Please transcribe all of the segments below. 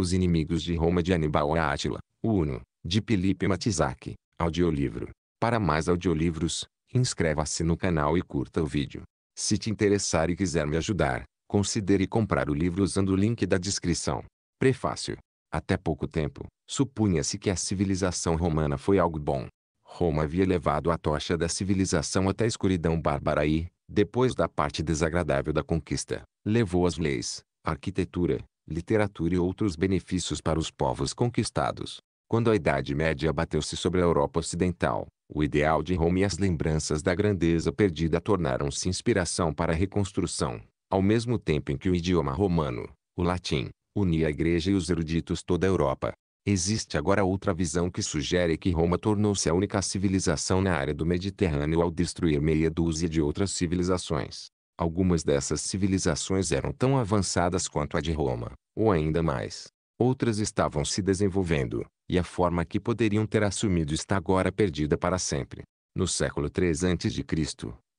Os inimigos de Roma de Aníbal Átila, Uno, de Felipe Matizac. Audiolivro. Para mais audiolivros, inscreva-se no canal e curta o vídeo. Se te interessar e quiser me ajudar, considere comprar o livro usando o link da descrição. Prefácio. Até pouco tempo, supunha-se que a civilização romana foi algo bom. Roma havia levado a tocha da civilização até a escuridão bárbara e, depois da parte desagradável da conquista, levou as leis, a arquitetura, literatura e outros benefícios para os povos conquistados. Quando a Idade Média bateu se sobre a Europa Ocidental, o ideal de Roma e as lembranças da grandeza perdida tornaram-se inspiração para a reconstrução, ao mesmo tempo em que o idioma romano, o latim, unia a igreja e os eruditos toda a Europa. Existe agora outra visão que sugere que Roma tornou-se a única civilização na área do Mediterrâneo ao destruir meia dúzia de outras civilizações. Algumas dessas civilizações eram tão avançadas quanto a de Roma, ou ainda mais. Outras estavam se desenvolvendo, e a forma que poderiam ter assumido está agora perdida para sempre. No século de a.C.,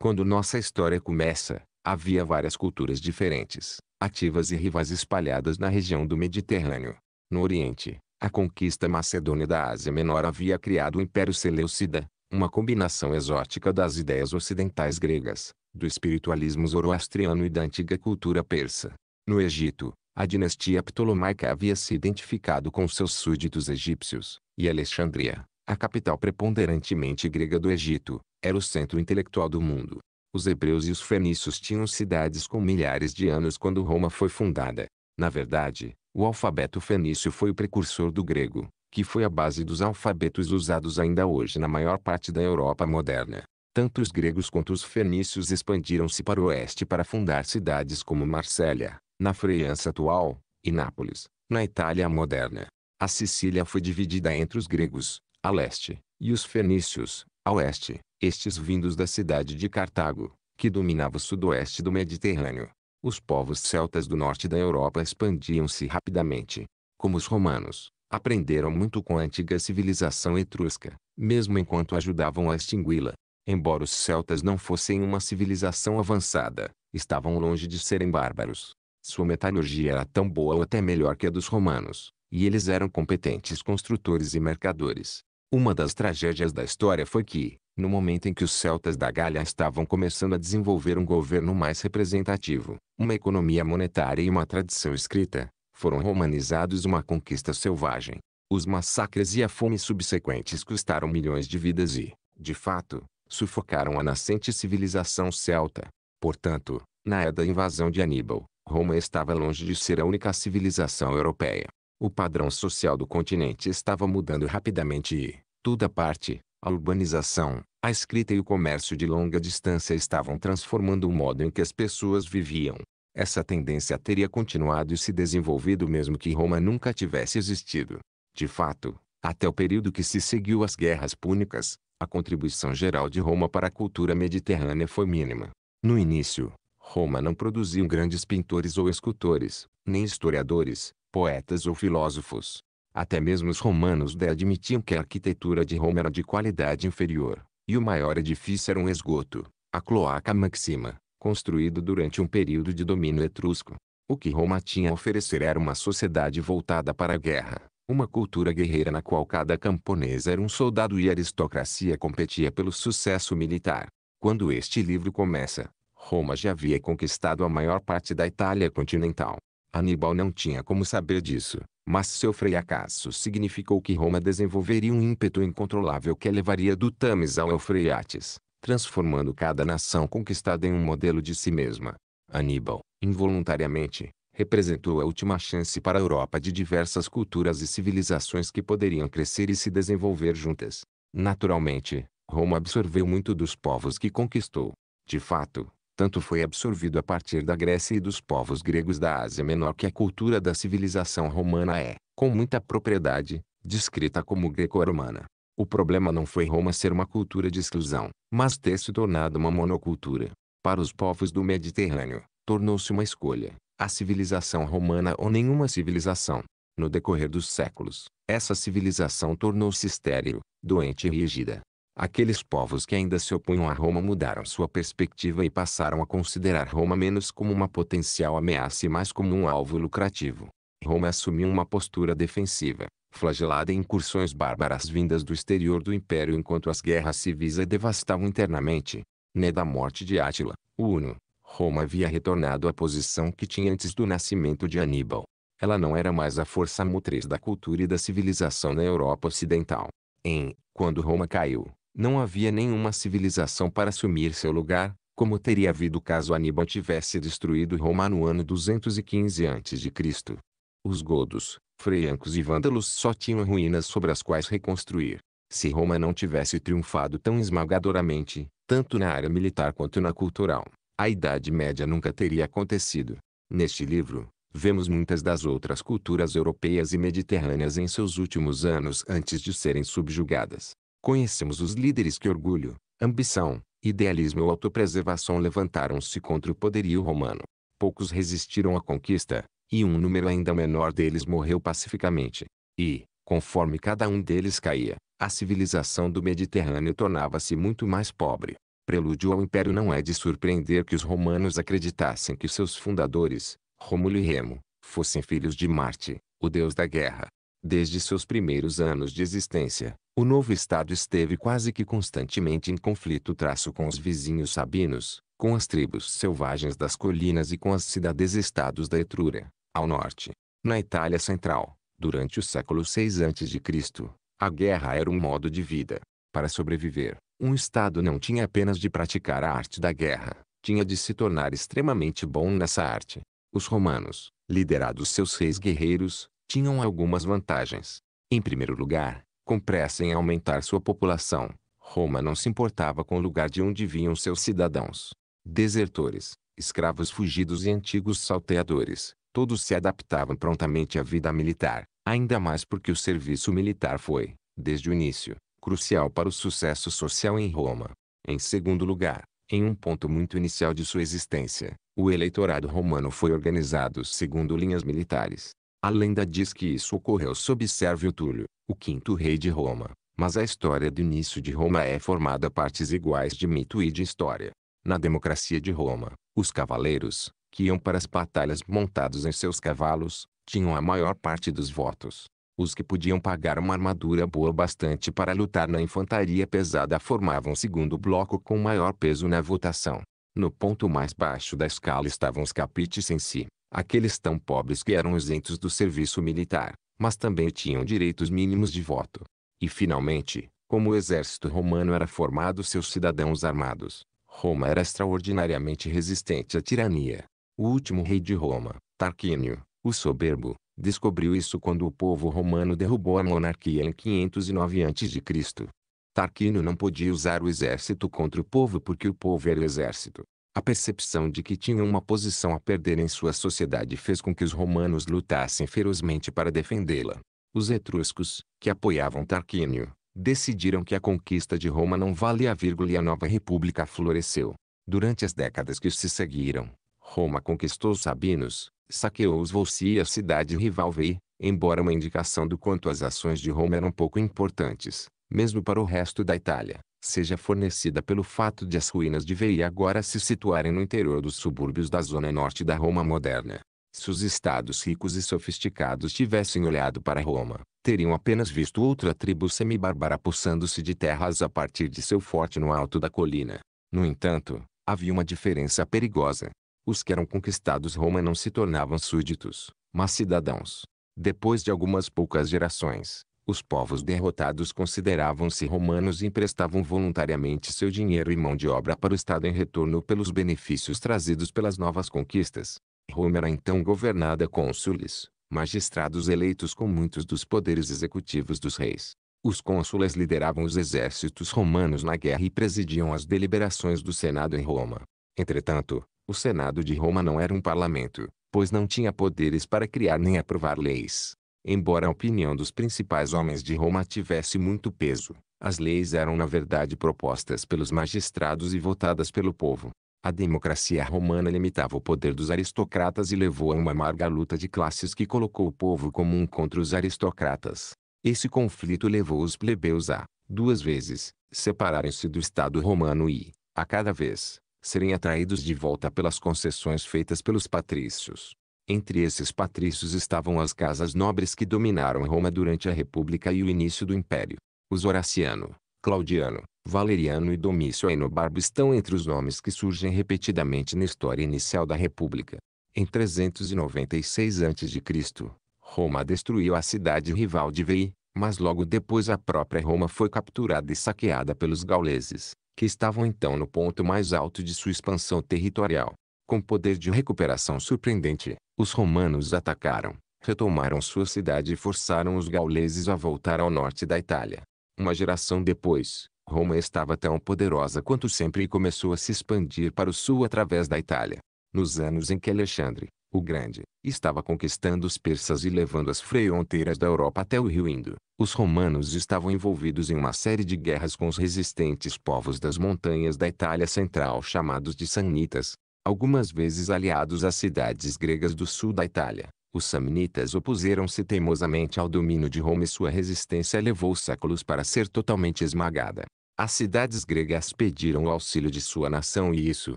quando nossa história começa, havia várias culturas diferentes, ativas e rivais espalhadas na região do Mediterrâneo. No Oriente, a conquista macedônia da Ásia Menor havia criado o Império Seleucida, uma combinação exótica das ideias ocidentais gregas, do espiritualismo zoroastriano e da antiga cultura persa. No Egito, a dinastia ptolomaica havia se identificado com seus súditos egípcios, e Alexandria, a capital preponderantemente grega do Egito, era o centro intelectual do mundo. Os hebreus e os fenícios tinham cidades com milhares de anos quando Roma foi fundada. Na verdade, o alfabeto fenício foi o precursor do grego, que foi a base dos alfabetos usados ainda hoje na maior parte da Europa moderna. Tanto os gregos quanto os fenícios expandiram-se para o oeste para fundar cidades como Marsella, na França atual, e Nápoles, na Itália moderna. A Sicília foi dividida entre os gregos, a leste, e os fenícios, a oeste, estes vindos da cidade de Cartago, que dominava o sudoeste do Mediterrâneo. Os povos celtas do norte da Europa expandiam-se rapidamente. Como os romanos, aprenderam muito com a antiga civilização etrusca, mesmo enquanto ajudavam a extingui-la. Embora os celtas não fossem uma civilização avançada, estavam longe de serem bárbaros. Sua metalurgia era tão boa ou até melhor que a dos romanos, e eles eram competentes construtores e mercadores. Uma das tragédias da história foi que, no momento em que os celtas da Galha estavam começando a desenvolver um governo mais representativo, uma economia monetária e uma tradição escrita, foram romanizados uma conquista selvagem. Os massacres e a fome subsequentes custaram milhões de vidas e, de fato, sufocaram a nascente civilização celta. Portanto, na era da invasão de Aníbal, Roma estava longe de ser a única civilização europeia. O padrão social do continente estava mudando rapidamente e, toda parte, a urbanização, a escrita e o comércio de longa distância estavam transformando o modo em que as pessoas viviam. Essa tendência teria continuado e se desenvolvido mesmo que Roma nunca tivesse existido. De fato, até o período que se seguiu às guerras púnicas, a contribuição geral de Roma para a cultura mediterrânea foi mínima. No início, Roma não produziu grandes pintores ou escultores, nem historiadores, poetas ou filósofos. Até mesmo os romanos admitiam que a arquitetura de Roma era de qualidade inferior, e o maior edifício era um esgoto, a Cloaca Maxima, construído durante um período de domínio etrusco. O que Roma tinha a oferecer era uma sociedade voltada para a guerra, uma cultura guerreira na qual cada camponês era um soldado e a aristocracia competia pelo sucesso militar. Quando este livro começa, Roma já havia conquistado a maior parte da Itália continental. Aníbal não tinha como saber disso, mas seu fracasso significou que Roma desenvolveria um ímpeto incontrolável que levaria do Tamis ao Eufreates, transformando cada nação conquistada em um modelo de si mesma. Aníbal, involuntariamente, representou a última chance para a Europa de diversas culturas e civilizações que poderiam crescer e se desenvolver juntas. Naturalmente, Roma absorveu muito dos povos que conquistou. De fato, tanto foi absorvido a partir da Grécia e dos povos gregos da Ásia Menor que a cultura da civilização romana é, com muita propriedade, descrita como greco-romana. O problema não foi Roma ser uma cultura de exclusão, mas ter se tornado uma monocultura. Para os povos do Mediterrâneo, tornou-se uma escolha, a civilização romana ou nenhuma civilização. No decorrer dos séculos, essa civilização tornou-se estéril, doente e rígida. Aqueles povos que ainda se opunham a Roma mudaram sua perspectiva e passaram a considerar Roma menos como uma potencial ameaça e mais como um alvo lucrativo. Roma assumiu uma postura defensiva, flagelada em incursões bárbaras vindas do exterior do império enquanto as guerras civis a devastavam internamente. Né da morte de Átila, o Uno, Roma havia retornado à posição que tinha antes do nascimento de Aníbal. Ela não era mais a força motriz da cultura e da civilização na Europa Ocidental. Em Quando Roma Caiu, não havia nenhuma civilização para assumir seu lugar, como teria havido caso Aníbal tivesse destruído Roma no ano 215 a.C. Os godos, francos e vândalos só tinham ruínas sobre as quais reconstruir. Se Roma não tivesse triunfado tão esmagadoramente, tanto na área militar quanto na cultural, a Idade Média nunca teria acontecido. Neste livro, vemos muitas das outras culturas europeias e mediterrâneas em seus últimos anos antes de serem subjugadas. Conhecemos os líderes que orgulho, ambição, idealismo ou autopreservação levantaram-se contra o poderio romano. Poucos resistiram à conquista, e um número ainda menor deles morreu pacificamente. E, conforme cada um deles caía, a civilização do Mediterrâneo tornava-se muito mais pobre. Prelúdio ao império não é de surpreender que os romanos acreditassem que seus fundadores, Rômulo e Remo, fossem filhos de Marte, o deus da guerra. Desde seus primeiros anos de existência, o novo Estado esteve quase que constantemente em conflito traço com os vizinhos sabinos, com as tribos selvagens das colinas e com as cidades-estados da Etrúria, ao norte. Na Itália Central, durante o século VI a.C., a guerra era um modo de vida. Para sobreviver, um Estado não tinha apenas de praticar a arte da guerra, tinha de se tornar extremamente bom nessa arte. Os romanos, liderados seus reis guerreiros, tinham algumas vantagens. Em primeiro lugar, com pressa em aumentar sua população, Roma não se importava com o lugar de onde vinham seus cidadãos. Desertores, escravos fugidos e antigos salteadores, todos se adaptavam prontamente à vida militar, ainda mais porque o serviço militar foi, desde o início, crucial para o sucesso social em Roma. Em segundo lugar, em um ponto muito inicial de sua existência, o eleitorado romano foi organizado segundo linhas militares. A lenda diz que isso ocorreu sob Sérvio Túlio, o quinto rei de Roma, mas a história do início de Roma é formada partes iguais de mito e de história. Na democracia de Roma, os cavaleiros, que iam para as batalhas montados em seus cavalos, tinham a maior parte dos votos. Os que podiam pagar uma armadura boa bastante para lutar na infantaria pesada formavam o segundo bloco com maior peso na votação. No ponto mais baixo da escala estavam os capites em si, aqueles tão pobres que eram isentos do serviço militar, mas também tinham direitos mínimos de voto. E finalmente, como o exército romano era formado seus cidadãos armados, Roma era extraordinariamente resistente à tirania. O último rei de Roma, Tarquínio, o soberbo, descobriu isso quando o povo romano derrubou a monarquia em 509 a.C. Tarquínio não podia usar o exército contra o povo porque o povo era o exército. A percepção de que tinham uma posição a perder em sua sociedade fez com que os romanos lutassem ferozmente para defendê-la. Os etruscos, que apoiavam Tarquínio, decidiram que a conquista de Roma não vale a vírgula e a nova república floresceu. Durante as décadas que se seguiram, Roma conquistou os Sabinos, saqueou os Volsci e a cidade rival Vei, embora uma indicação do quanto as ações de Roma eram pouco importantes, mesmo para o resto da Itália seja fornecida pelo fato de as ruínas de Veii agora se situarem no interior dos subúrbios da zona norte da Roma moderna. Se os estados ricos e sofisticados tivessem olhado para Roma, teriam apenas visto outra tribo semibárbara pulsando-se de terras a partir de seu forte no alto da colina. No entanto, havia uma diferença perigosa. Os que eram conquistados Roma não se tornavam súditos, mas cidadãos. Depois de algumas poucas gerações, os povos derrotados consideravam-se romanos e emprestavam voluntariamente seu dinheiro e mão de obra para o Estado em retorno pelos benefícios trazidos pelas novas conquistas. Roma era então governada cônsules, magistrados eleitos com muitos dos poderes executivos dos reis. Os cônsules lideravam os exércitos romanos na guerra e presidiam as deliberações do Senado em Roma. Entretanto, o Senado de Roma não era um parlamento, pois não tinha poderes para criar nem aprovar leis. Embora a opinião dos principais homens de Roma tivesse muito peso, as leis eram na verdade propostas pelos magistrados e votadas pelo povo. A democracia romana limitava o poder dos aristocratas e levou a uma amarga luta de classes que colocou o povo comum contra os aristocratas. Esse conflito levou os plebeus a, duas vezes, separarem-se do Estado romano e, a cada vez, serem atraídos de volta pelas concessões feitas pelos patrícios. Entre esses patrícios estavam as casas nobres que dominaram Roma durante a República e o início do Império. Os Horaciano, Claudiano, Valeriano e Domício Enobarbo estão entre os nomes que surgem repetidamente na história inicial da República. Em 396 a.C., Roma destruiu a cidade rival de Veii, mas logo depois a própria Roma foi capturada e saqueada pelos gauleses, que estavam então no ponto mais alto de sua expansão territorial. Com poder de recuperação surpreendente, os romanos atacaram, retomaram sua cidade e forçaram os gauleses a voltar ao norte da Itália. Uma geração depois, Roma estava tão poderosa quanto sempre e começou a se expandir para o sul através da Itália. Nos anos em que Alexandre, o Grande, estava conquistando os persas e levando as fronteiras da Europa até o rio Indo, os romanos estavam envolvidos em uma série de guerras com os resistentes povos das montanhas da Itália Central chamados de Sanitas, algumas vezes aliados às cidades gregas do sul da Itália. Os samnitas opuseram-se teimosamente ao domínio de Roma e sua resistência levou séculos para ser totalmente esmagada. As cidades gregas pediram o auxílio de sua nação e isso,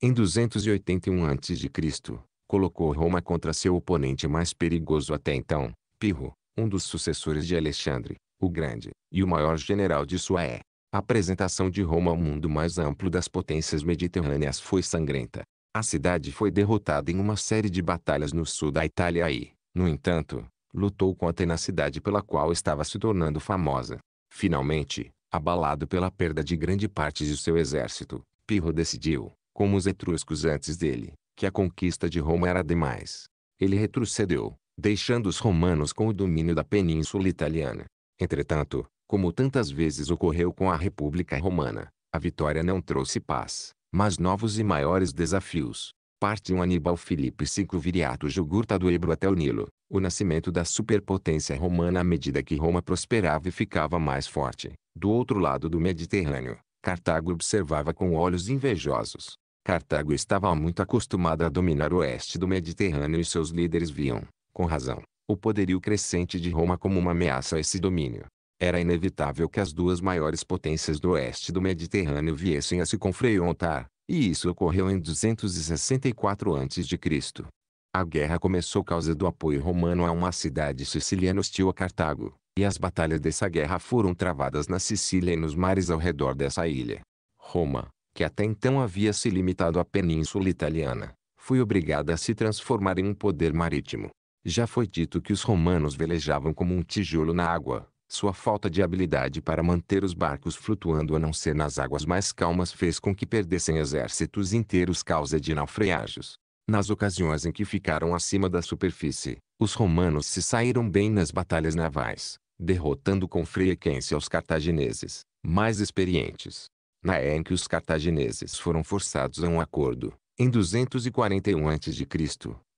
em 281 a.C., colocou Roma contra seu oponente mais perigoso até então, Pirro, um dos sucessores de Alexandre, o Grande, e o maior general de sua é. A apresentação de Roma ao mundo mais amplo das potências mediterrâneas foi sangrenta. A cidade foi derrotada em uma série de batalhas no sul da Itália e, no entanto, lutou com a tenacidade pela qual estava se tornando famosa. Finalmente, abalado pela perda de grande parte de seu exército, Pirro decidiu, como os etruscos antes dele, que a conquista de Roma era demais. Ele retrocedeu, deixando os romanos com o domínio da península italiana. Entretanto, como tantas vezes ocorreu com a República Romana, a vitória não trouxe paz mas novos e maiores desafios. Parte 1 Aníbal Filipe V Viriato Jugurta do Ebro até o Nilo, o nascimento da superpotência romana à medida que Roma prosperava e ficava mais forte. Do outro lado do Mediterrâneo, Cartago observava com olhos invejosos. Cartago estava muito acostumada a dominar o oeste do Mediterrâneo e seus líderes viam, com razão, o poderio crescente de Roma como uma ameaça a esse domínio. Era inevitável que as duas maiores potências do oeste do Mediterrâneo viessem a se confrontar, e isso ocorreu em 264 a.C. A guerra começou causa do apoio romano a uma cidade siciliana hostil a Cartago, e as batalhas dessa guerra foram travadas na Sicília e nos mares ao redor dessa ilha. Roma, que até então havia se limitado à península italiana, foi obrigada a se transformar em um poder marítimo. Já foi dito que os romanos velejavam como um tijolo na água, sua falta de habilidade para manter os barcos flutuando a não ser nas águas mais calmas fez com que perdessem exércitos inteiros causa de naufrágios. Nas ocasiões em que ficaram acima da superfície, os romanos se saíram bem nas batalhas navais, derrotando com frequência os cartagineses, mais experientes. Na época em que os cartagineses foram forçados a um acordo, em 241 a.C.,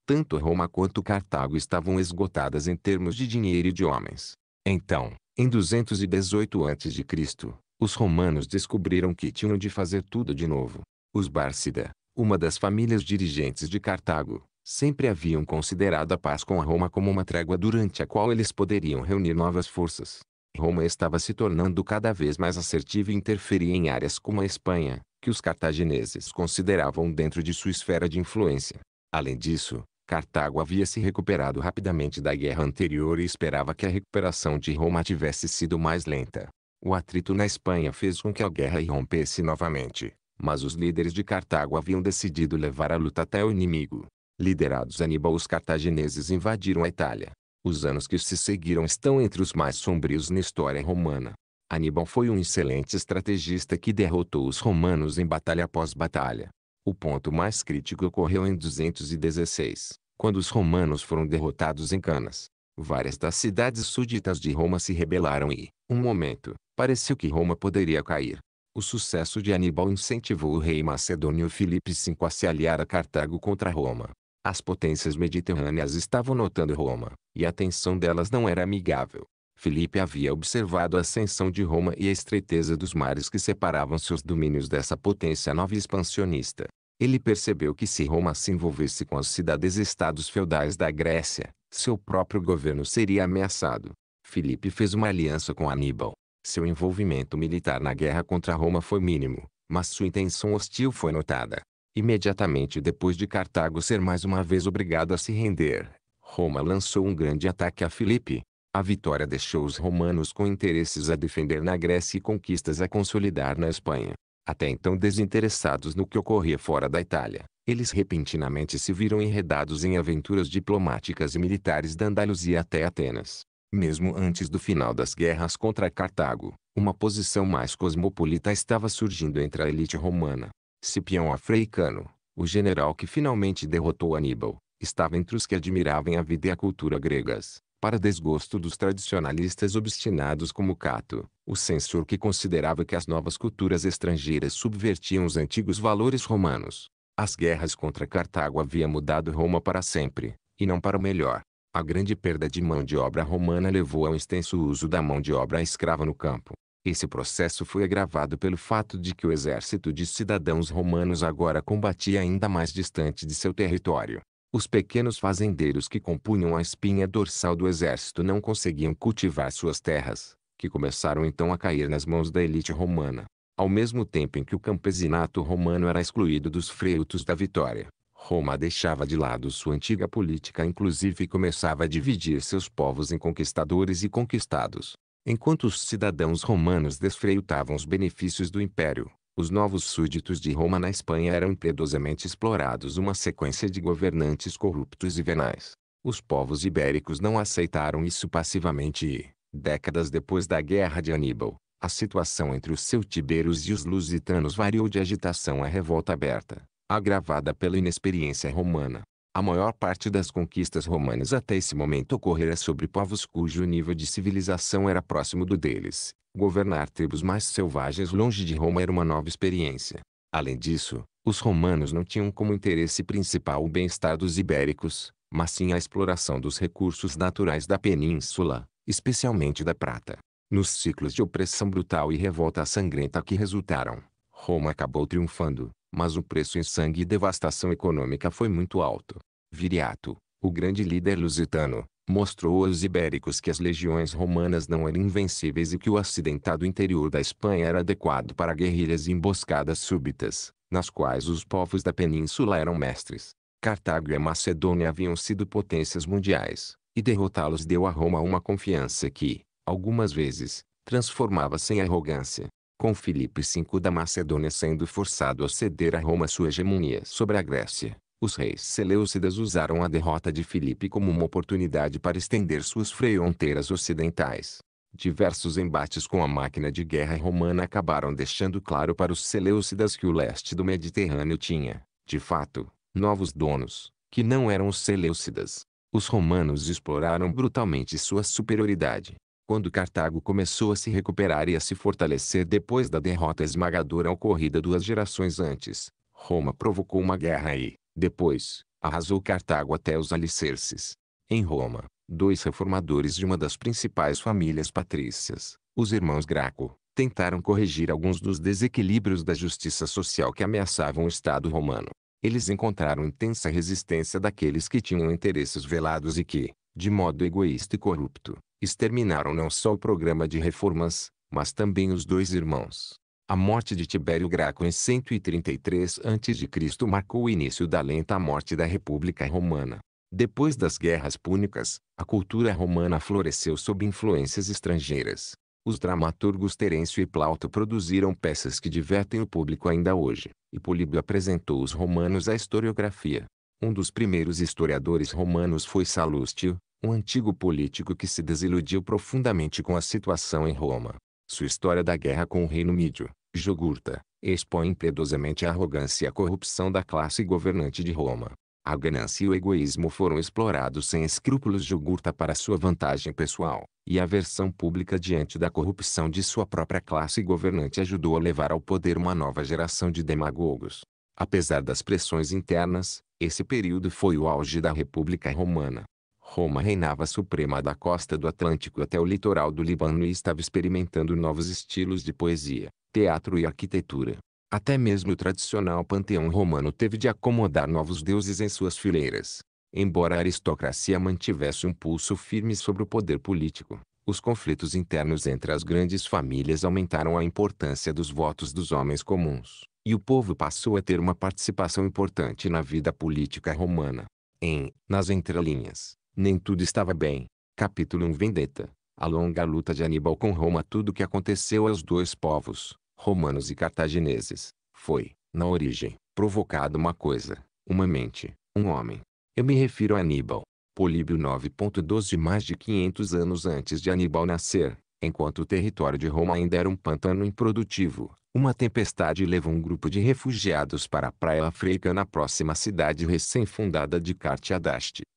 tanto Roma quanto Cartago estavam esgotadas em termos de dinheiro e de homens. Então, em 218 a.C., os romanos descobriram que tinham de fazer tudo de novo. Os Bárcida, uma das famílias dirigentes de Cartago, sempre haviam considerado a paz com a Roma como uma trégua durante a qual eles poderiam reunir novas forças. Roma estava se tornando cada vez mais assertiva e interferia em áreas como a Espanha, que os cartagineses consideravam dentro de sua esfera de influência. Além disso, Cartago havia se recuperado rapidamente da guerra anterior e esperava que a recuperação de Roma tivesse sido mais lenta. O atrito na Espanha fez com que a guerra irrompesse novamente, mas os líderes de Cartago haviam decidido levar a luta até o inimigo. Liderados Aníbal os cartagineses invadiram a Itália. Os anos que se seguiram estão entre os mais sombrios na história romana. Aníbal foi um excelente estrategista que derrotou os romanos em batalha após batalha. O ponto mais crítico ocorreu em 216, quando os romanos foram derrotados em Canas. Várias das cidades súditas de Roma se rebelaram e, um momento, pareceu que Roma poderia cair. O sucesso de Aníbal incentivou o rei macedônio Filipe V a se aliar a Cartago contra Roma. As potências mediterrâneas estavam notando Roma, e a tensão delas não era amigável. Filipe havia observado a ascensão de Roma e a estreiteza dos mares que separavam seus domínios dessa potência nova e expansionista. Ele percebeu que se Roma se envolvesse com as cidades-estados feudais da Grécia, seu próprio governo seria ameaçado. Filipe fez uma aliança com Aníbal. Seu envolvimento militar na guerra contra Roma foi mínimo, mas sua intenção hostil foi notada. Imediatamente depois de Cartago ser mais uma vez obrigado a se render, Roma lançou um grande ataque a Filipe, a vitória deixou os romanos com interesses a defender na Grécia e conquistas a consolidar na Espanha. Até então desinteressados no que ocorria fora da Itália, eles repentinamente se viram enredados em aventuras diplomáticas e militares da Andaluzia até Atenas. Mesmo antes do final das guerras contra Cartago, uma posição mais cosmopolita estava surgindo entre a elite romana. Cipião Africano, o general que finalmente derrotou Aníbal, estava entre os que admiravam a vida e a cultura gregas, para desgosto dos tradicionalistas obstinados como Cato, o censor que considerava que as novas culturas estrangeiras subvertiam os antigos valores romanos. As guerras contra Cartago haviam mudado Roma para sempre, e não para o melhor. A grande perda de mão de obra romana levou ao extenso uso da mão de obra escrava no campo. Esse processo foi agravado pelo fato de que o exército de cidadãos romanos agora combatia ainda mais distante de seu território. Os pequenos fazendeiros que compunham a espinha dorsal do exército não conseguiam cultivar suas terras, que começaram então a cair nas mãos da elite romana. Ao mesmo tempo em que o campesinato romano era excluído dos freutos da vitória, Roma deixava de lado sua antiga política inclusive e começava a dividir seus povos em conquistadores e conquistados. Enquanto os cidadãos romanos desfreutavam os benefícios do império, os novos súditos de Roma na Espanha eram impiedosamente explorados uma sequência de governantes corruptos e venais. Os povos ibéricos não aceitaram isso passivamente e, décadas depois da Guerra de Aníbal, a situação entre os celtiberos e os lusitanos variou de agitação a revolta aberta, agravada pela inexperiência romana. A maior parte das conquistas romanas até esse momento ocorrera sobre povos cujo nível de civilização era próximo do deles, Governar tribos mais selvagens longe de Roma era uma nova experiência. Além disso, os romanos não tinham como interesse principal o bem-estar dos ibéricos, mas sim a exploração dos recursos naturais da península, especialmente da prata. Nos ciclos de opressão brutal e revolta sangrenta que resultaram, Roma acabou triunfando, mas o preço em sangue e devastação econômica foi muito alto. Viriato, o grande líder lusitano, mostrou aos ibéricos que as legiões romanas não eram invencíveis e que o acidentado interior da Espanha era adequado para guerrilhas e emboscadas súbitas, nas quais os povos da península eram mestres. Cartago e a Macedônia haviam sido potências mundiais, e derrotá-los deu a Roma uma confiança que, algumas vezes, transformava-se em arrogância. Com Filipe V da Macedônia sendo forçado a ceder a Roma sua hegemonia sobre a Grécia, os reis Seleucidas usaram a derrota de Filipe como uma oportunidade para estender suas fronteiras ocidentais. Diversos embates com a máquina de guerra romana acabaram deixando claro para os Seleucidas que o leste do Mediterrâneo tinha, de fato, novos donos, que não eram os Seleucidas. Os romanos exploraram brutalmente sua superioridade. Quando Cartago começou a se recuperar e a se fortalecer depois da derrota esmagadora ocorrida duas gerações antes, Roma provocou uma guerra e, depois, arrasou Cartago até os alicerces. Em Roma, dois reformadores de uma das principais famílias patrícias, os irmãos Graco, tentaram corrigir alguns dos desequilíbrios da justiça social que ameaçavam o Estado romano. Eles encontraram intensa resistência daqueles que tinham interesses velados e que, de modo egoísta e corrupto, exterminaram não só o programa de reformas, mas também os dois irmãos. A morte de Tibério Graco em 133 a.C. marcou o início da lenta morte da República Romana. Depois das guerras púnicas, a cultura romana floresceu sob influências estrangeiras. Os dramaturgos Terêncio e Plauto produziram peças que divertem o público ainda hoje, e Políbio apresentou os romanos à historiografia. Um dos primeiros historiadores romanos foi Salustio, um antigo político que se desiludiu profundamente com a situação em Roma. Sua história da guerra com o reino mídio, Jogurta, expõe impiedosamente a arrogância e a corrupção da classe governante de Roma. A ganância e o egoísmo foram explorados sem escrúpulos Jugurta para sua vantagem pessoal, e a versão pública diante da corrupção de sua própria classe governante ajudou a levar ao poder uma nova geração de demagogos. Apesar das pressões internas, esse período foi o auge da República Romana. Roma reinava suprema da costa do Atlântico até o litoral do Líbano e estava experimentando novos estilos de poesia, teatro e arquitetura. Até mesmo o tradicional panteão romano teve de acomodar novos deuses em suas fileiras. Embora a aristocracia mantivesse um pulso firme sobre o poder político, os conflitos internos entre as grandes famílias aumentaram a importância dos votos dos homens comuns, e o povo passou a ter uma participação importante na vida política romana. Em Nas Entrelinhas, nem tudo estava bem. Capítulo 1 Vendetta. A longa luta de Aníbal com Roma, tudo o que aconteceu aos dois povos, romanos e cartagineses, foi, na origem, provocado uma coisa, uma mente, um homem. Eu me refiro a Aníbal. Políbio 9.12 mais de 500 anos antes de Aníbal nascer, enquanto o território de Roma ainda era um pantano improdutivo, uma tempestade leva um grupo de refugiados para a praia africana próxima à cidade recém-fundada de Cartia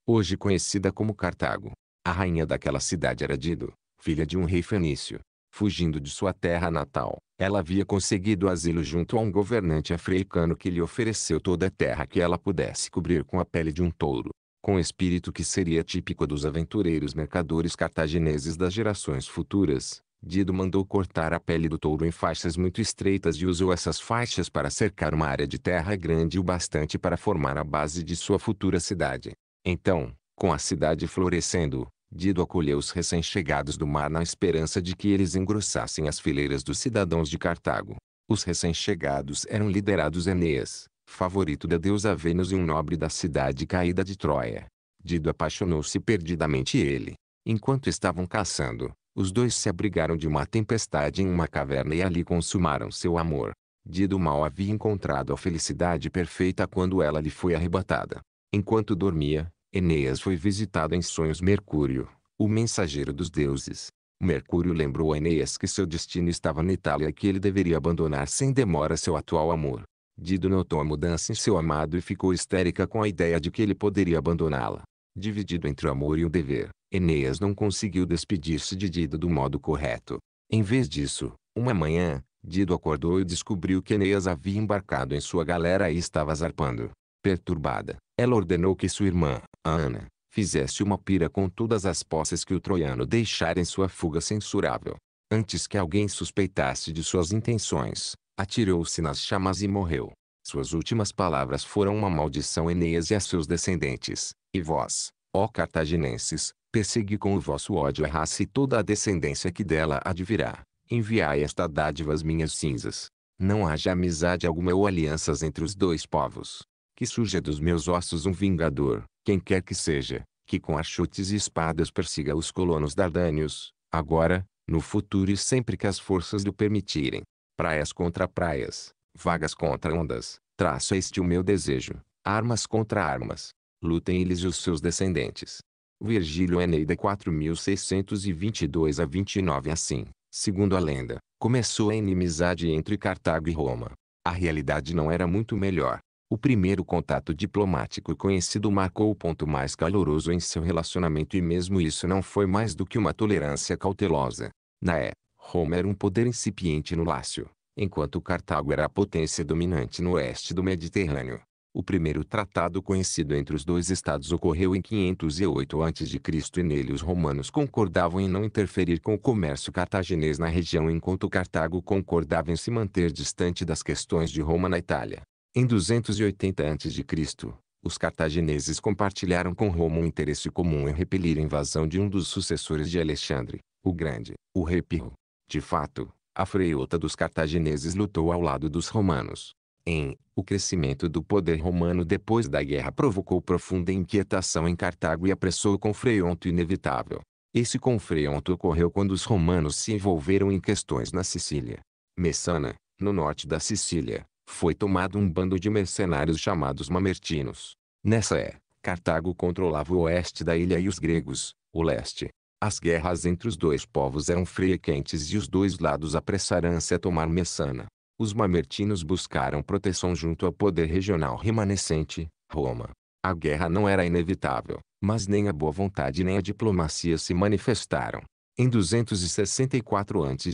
hoje conhecida como Cartago. A rainha daquela cidade era Dido, filha de um rei fenício. Fugindo de sua terra natal, ela havia conseguido asilo junto a um governante africano que lhe ofereceu toda a terra que ela pudesse cobrir com a pele de um touro, com espírito que seria típico dos aventureiros mercadores cartagineses das gerações futuras. Dido mandou cortar a pele do touro em faixas muito estreitas e usou essas faixas para cercar uma área de terra grande o bastante para formar a base de sua futura cidade. Então, com a cidade florescendo, Dido acolheu os recém-chegados do mar na esperança de que eles engrossassem as fileiras dos cidadãos de Cartago. Os recém-chegados eram liderados Eneas, favorito da deusa Vênus e um nobre da cidade caída de Troia. Dido apaixonou-se perdidamente ele. Enquanto estavam caçando, os dois se abrigaram de uma tempestade em uma caverna e ali consumaram seu amor. Dido mal havia encontrado a felicidade perfeita quando ela lhe foi arrebatada. Enquanto dormia, Eneias foi visitado em sonhos Mercúrio, o mensageiro dos deuses. Mercúrio lembrou a Enéas que seu destino estava na Itália e que ele deveria abandonar sem demora seu atual amor. Dido notou a mudança em seu amado e ficou histérica com a ideia de que ele poderia abandoná-la. Dividido entre o amor e o dever, Eneias não conseguiu despedir-se de Dido do modo correto. Em vez disso, uma manhã, Dido acordou e descobriu que Eneias havia embarcado em sua galera e estava zarpando. Perturbada, ela ordenou que sua irmã, Ana, fizesse uma pira com todas as posses que o troiano deixara em sua fuga censurável. Antes que alguém suspeitasse de suas intenções, atirou-se nas chamas e morreu. Suas últimas palavras foram uma maldição a Enéas e a seus descendentes. E vós, ó cartaginenses, persegui com o vosso ódio a raça e toda a descendência que dela advirá. Enviai esta dádiva às minhas cinzas. Não haja amizade alguma ou alianças entre os dois povos que surja dos meus ossos um vingador, quem quer que seja, que com achutes e espadas persiga os colonos dardânios, agora, no futuro e sempre que as forças do permitirem. Praias contra praias, vagas contra ondas, traço este o meu desejo, armas contra armas. Lutem eles e os seus descendentes. Virgílio Eneida 4622 a 29 Assim, segundo a lenda, começou a inimizade entre Cartago e Roma. A realidade não era muito melhor. O primeiro contato diplomático conhecido marcou o ponto mais caloroso em seu relacionamento e mesmo isso não foi mais do que uma tolerância cautelosa. Naé, Roma era um poder incipiente no Lácio, enquanto Cartago era a potência dominante no oeste do Mediterrâneo. O primeiro tratado conhecido entre os dois estados ocorreu em 508 a.C. e nele os romanos concordavam em não interferir com o comércio cartaginês na região enquanto Cartago concordava em se manter distante das questões de Roma na Itália. Em 280 a.C., os cartagineses compartilharam com Roma um interesse comum em repelir a invasão de um dos sucessores de Alexandre, o Grande, o rei Pirro. De fato, a freiota dos cartagineses lutou ao lado dos romanos. Em, o crescimento do poder romano depois da guerra provocou profunda inquietação em Cartago e apressou o confreonto inevitável. Esse confreonto ocorreu quando os romanos se envolveram em questões na Sicília. Messana, no norte da Sicília, foi tomado um bando de mercenários chamados mamertinos. Nessa é, Cartago controlava o oeste da ilha e os gregos, o leste. As guerras entre os dois povos eram frias quentes e os dois lados apressaram-se a tomar Messana. Os mamertinos buscaram proteção junto ao poder regional remanescente, Roma. A guerra não era inevitável, mas nem a boa vontade nem a diplomacia se manifestaram. Em 264 a.C.,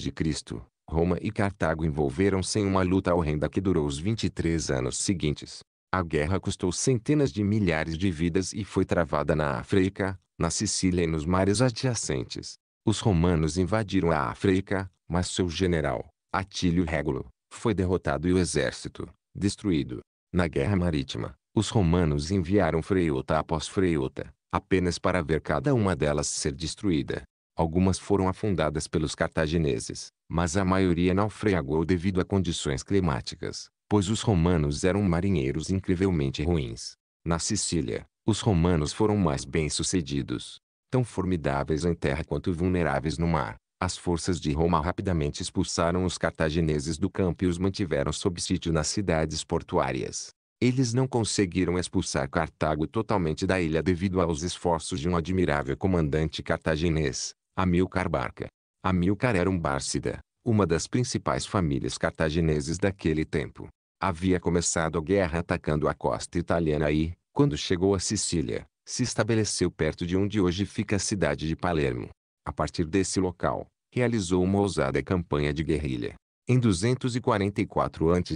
Roma e Cartago envolveram-se em uma luta horrenda que durou os 23 anos seguintes. A guerra custou centenas de milhares de vidas e foi travada na África, na Sicília e nos mares adjacentes. Os romanos invadiram a África, mas seu general, Atílio Régulo, foi derrotado e o exército, destruído. Na guerra marítima, os romanos enviaram freota após freota, apenas para ver cada uma delas ser destruída. Algumas foram afundadas pelos cartagineses, mas a maioria naufragou devido a condições climáticas, pois os romanos eram marinheiros incrivelmente ruins. Na Sicília, os romanos foram mais bem-sucedidos. Tão formidáveis em terra quanto vulneráveis no mar, as forças de Roma rapidamente expulsaram os cartagineses do campo e os mantiveram sob sítio nas cidades portuárias. Eles não conseguiram expulsar Cartago totalmente da ilha devido aos esforços de um admirável comandante cartaginês, Amilcar Barca. Amilcar era um Bárcida, uma das principais famílias cartagineses daquele tempo. Havia começado a guerra atacando a costa italiana e, quando chegou à Sicília, se estabeleceu perto de onde hoje fica a cidade de Palermo. A partir desse local, realizou uma ousada campanha de guerrilha. Em 244 a.C.,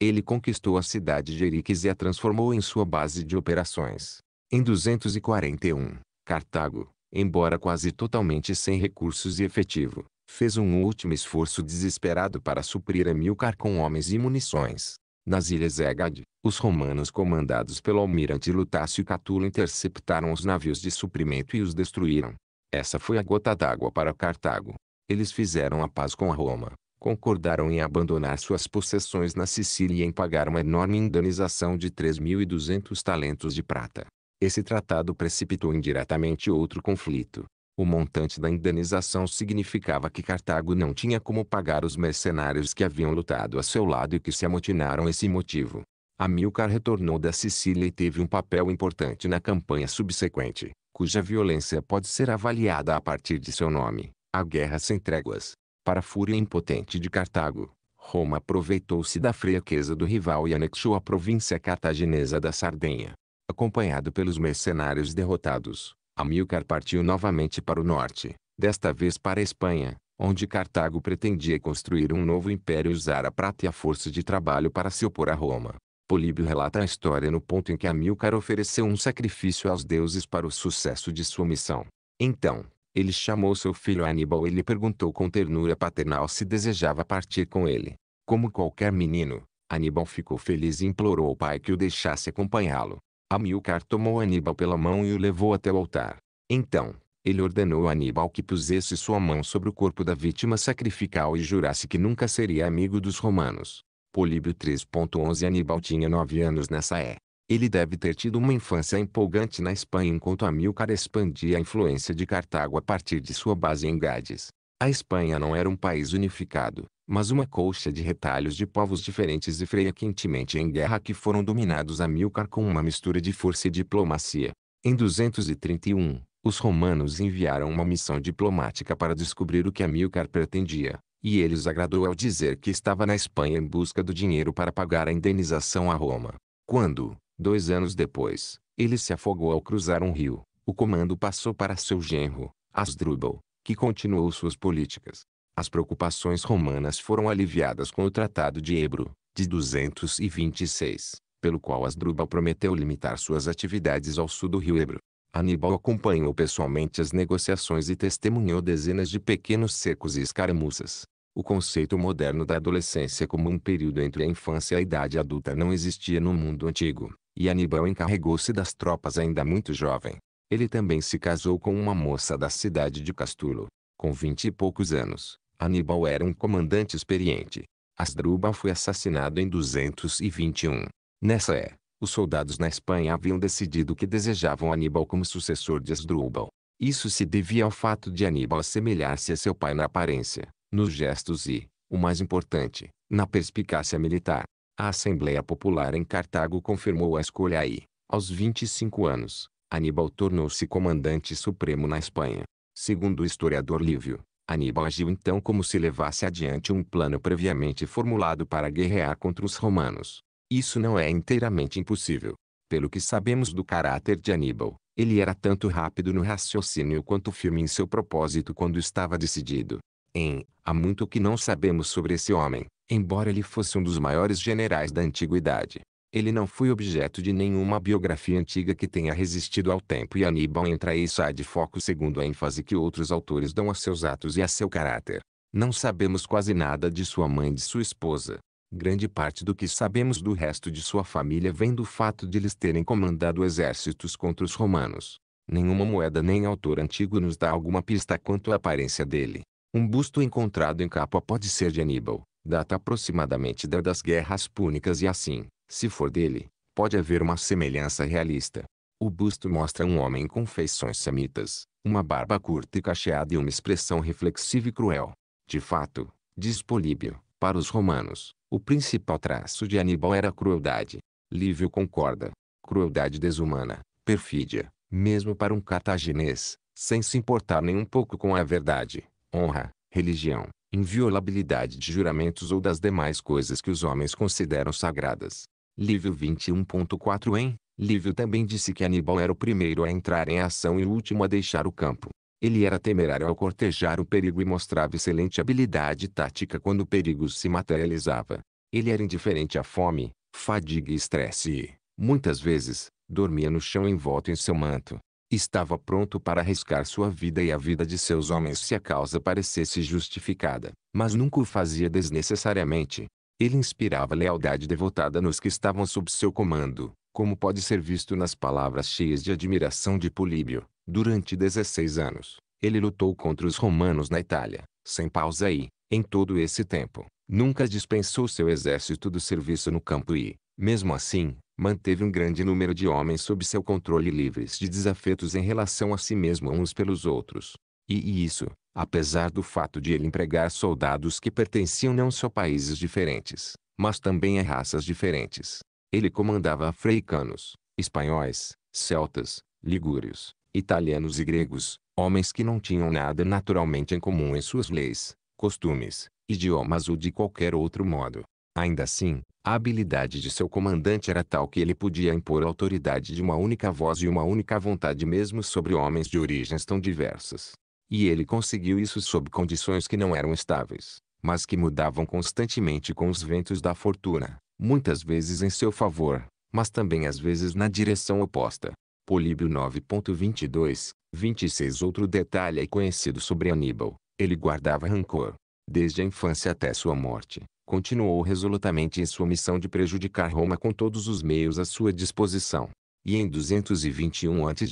ele conquistou a cidade de Eriques e a transformou em sua base de operações. Em 241, Cartago, embora quase totalmente sem recursos e efetivo, fez um último esforço desesperado para suprir Amilcar com homens e munições. Nas ilhas Egad, os romanos comandados pelo almirante Lutácio Catulo interceptaram os navios de suprimento e os destruíram. Essa foi a gota d'água para Cartago. Eles fizeram a paz com Roma, concordaram em abandonar suas possessões na Sicília e em pagar uma enorme indenização de 3.200 talentos de prata. Esse tratado precipitou indiretamente outro conflito. O montante da indenização significava que Cartago não tinha como pagar os mercenários que haviam lutado a seu lado e que se amotinaram esse motivo. Amilcar retornou da Sicília e teve um papel importante na campanha subsequente, cuja violência pode ser avaliada a partir de seu nome, a Guerra Sem Tréguas. Para a fúria impotente de Cartago, Roma aproveitou-se da fraqueza do rival e anexou a província cartaginesa da Sardenha. Acompanhado pelos mercenários derrotados, Amilcar partiu novamente para o norte, desta vez para a Espanha, onde Cartago pretendia construir um novo império e usar a prata e a força de trabalho para se opor a Roma. Políbio relata a história no ponto em que Amilcar ofereceu um sacrifício aos deuses para o sucesso de sua missão. Então, ele chamou seu filho Aníbal e lhe perguntou com ternura paternal se desejava partir com ele. Como qualquer menino, Aníbal ficou feliz e implorou ao pai que o deixasse acompanhá-lo. Amilcar tomou Aníbal pela mão e o levou até o altar. Então, ele ordenou a Aníbal que pusesse sua mão sobre o corpo da vítima sacrificial e jurasse que nunca seria amigo dos romanos. Políbio 3.11 Aníbal tinha nove anos nessa é. Ele deve ter tido uma infância empolgante na Espanha enquanto Amilcar expandia a influência de Cartago a partir de sua base em Gades. A Espanha não era um país unificado, mas uma colcha de retalhos de povos diferentes e freia quentemente em guerra que foram dominados a Milcar com uma mistura de força e diplomacia. Em 231, os romanos enviaram uma missão diplomática para descobrir o que Amilcar pretendia, e eles agradou ao dizer que estava na Espanha em busca do dinheiro para pagar a indenização a Roma. Quando, dois anos depois, ele se afogou ao cruzar um rio, o comando passou para seu genro, Asdrúbal, que continuou suas políticas. As preocupações romanas foram aliviadas com o Tratado de Ebro, de 226, pelo qual Asdrubal prometeu limitar suas atividades ao sul do rio Ebro. Aníbal acompanhou pessoalmente as negociações e testemunhou dezenas de pequenos cercos e escaramuças. O conceito moderno da adolescência como um período entre a infância e a idade adulta não existia no mundo antigo, e Aníbal encarregou-se das tropas ainda muito jovem. Ele também se casou com uma moça da cidade de Castulo. Com vinte e poucos anos, Aníbal era um comandante experiente. Asdrúbal foi assassinado em 221. Nessa é, os soldados na Espanha haviam decidido que desejavam Aníbal como sucessor de Asdrúbal. Isso se devia ao fato de Aníbal assemelhar-se a seu pai na aparência, nos gestos e, o mais importante, na perspicácia militar. A Assembleia Popular em Cartago confirmou a escolha e, aos 25 anos, Aníbal tornou-se comandante supremo na Espanha. Segundo o historiador Lívio, Aníbal agiu então como se levasse adiante um plano previamente formulado para guerrear contra os romanos. Isso não é inteiramente impossível. Pelo que sabemos do caráter de Aníbal, ele era tanto rápido no raciocínio quanto firme em seu propósito quando estava decidido. Em, há muito que não sabemos sobre esse homem, embora ele fosse um dos maiores generais da antiguidade. Ele não foi objeto de nenhuma biografia antiga que tenha resistido ao tempo e Aníbal entra e sai de foco segundo a ênfase que outros autores dão a seus atos e a seu caráter. Não sabemos quase nada de sua mãe e de sua esposa. Grande parte do que sabemos do resto de sua família vem do fato de eles terem comandado exércitos contra os romanos. Nenhuma moeda nem autor antigo nos dá alguma pista quanto à aparência dele. Um busto encontrado em Capua pode ser de Aníbal, data aproximadamente da das guerras púnicas e assim, se for dele, pode haver uma semelhança realista. O busto mostra um homem com feições semitas, uma barba curta e cacheada e uma expressão reflexiva e cruel. De fato, diz Políbio, para os romanos, o principal traço de Aníbal era a crueldade. Lívio concorda. Crueldade desumana, perfídia, mesmo para um cartaginês, sem se importar nem um pouco com a verdade, honra, religião, inviolabilidade de juramentos ou das demais coisas que os homens consideram sagradas. Livio 21.4 em, Livio também disse que Aníbal era o primeiro a entrar em ação e o último a deixar o campo. Ele era temerário ao cortejar o perigo e mostrava excelente habilidade tática quando o perigo se materializava. Ele era indiferente à fome, fadiga e estresse e, muitas vezes, dormia no chão envolto em seu manto. Estava pronto para arriscar sua vida e a vida de seus homens se a causa parecesse justificada, mas nunca o fazia desnecessariamente. Ele inspirava lealdade devotada nos que estavam sob seu comando, como pode ser visto nas palavras cheias de admiração de Políbio. Durante 16 anos, ele lutou contra os romanos na Itália, sem pausa e, em todo esse tempo, nunca dispensou seu exército do serviço no campo e, mesmo assim, manteve um grande número de homens sob seu controle livres de desafetos em relação a si mesmo uns pelos outros. E, e isso, apesar do fato de ele empregar soldados que pertenciam não só a países diferentes, mas também a raças diferentes. Ele comandava africanos, espanhóis, celtas, ligúrios, italianos e gregos, homens que não tinham nada naturalmente em comum em suas leis, costumes, idiomas ou de qualquer outro modo. Ainda assim, a habilidade de seu comandante era tal que ele podia impor a autoridade de uma única voz e uma única vontade mesmo sobre homens de origens tão diversas. E ele conseguiu isso sob condições que não eram estáveis, mas que mudavam constantemente com os ventos da fortuna, muitas vezes em seu favor, mas também às vezes na direção oposta. Políbio 9.22, 26 Outro detalhe é conhecido sobre Aníbal. Ele guardava rancor, desde a infância até sua morte continuou resolutamente em sua missão de prejudicar Roma com todos os meios à sua disposição. E em 221 a.C.,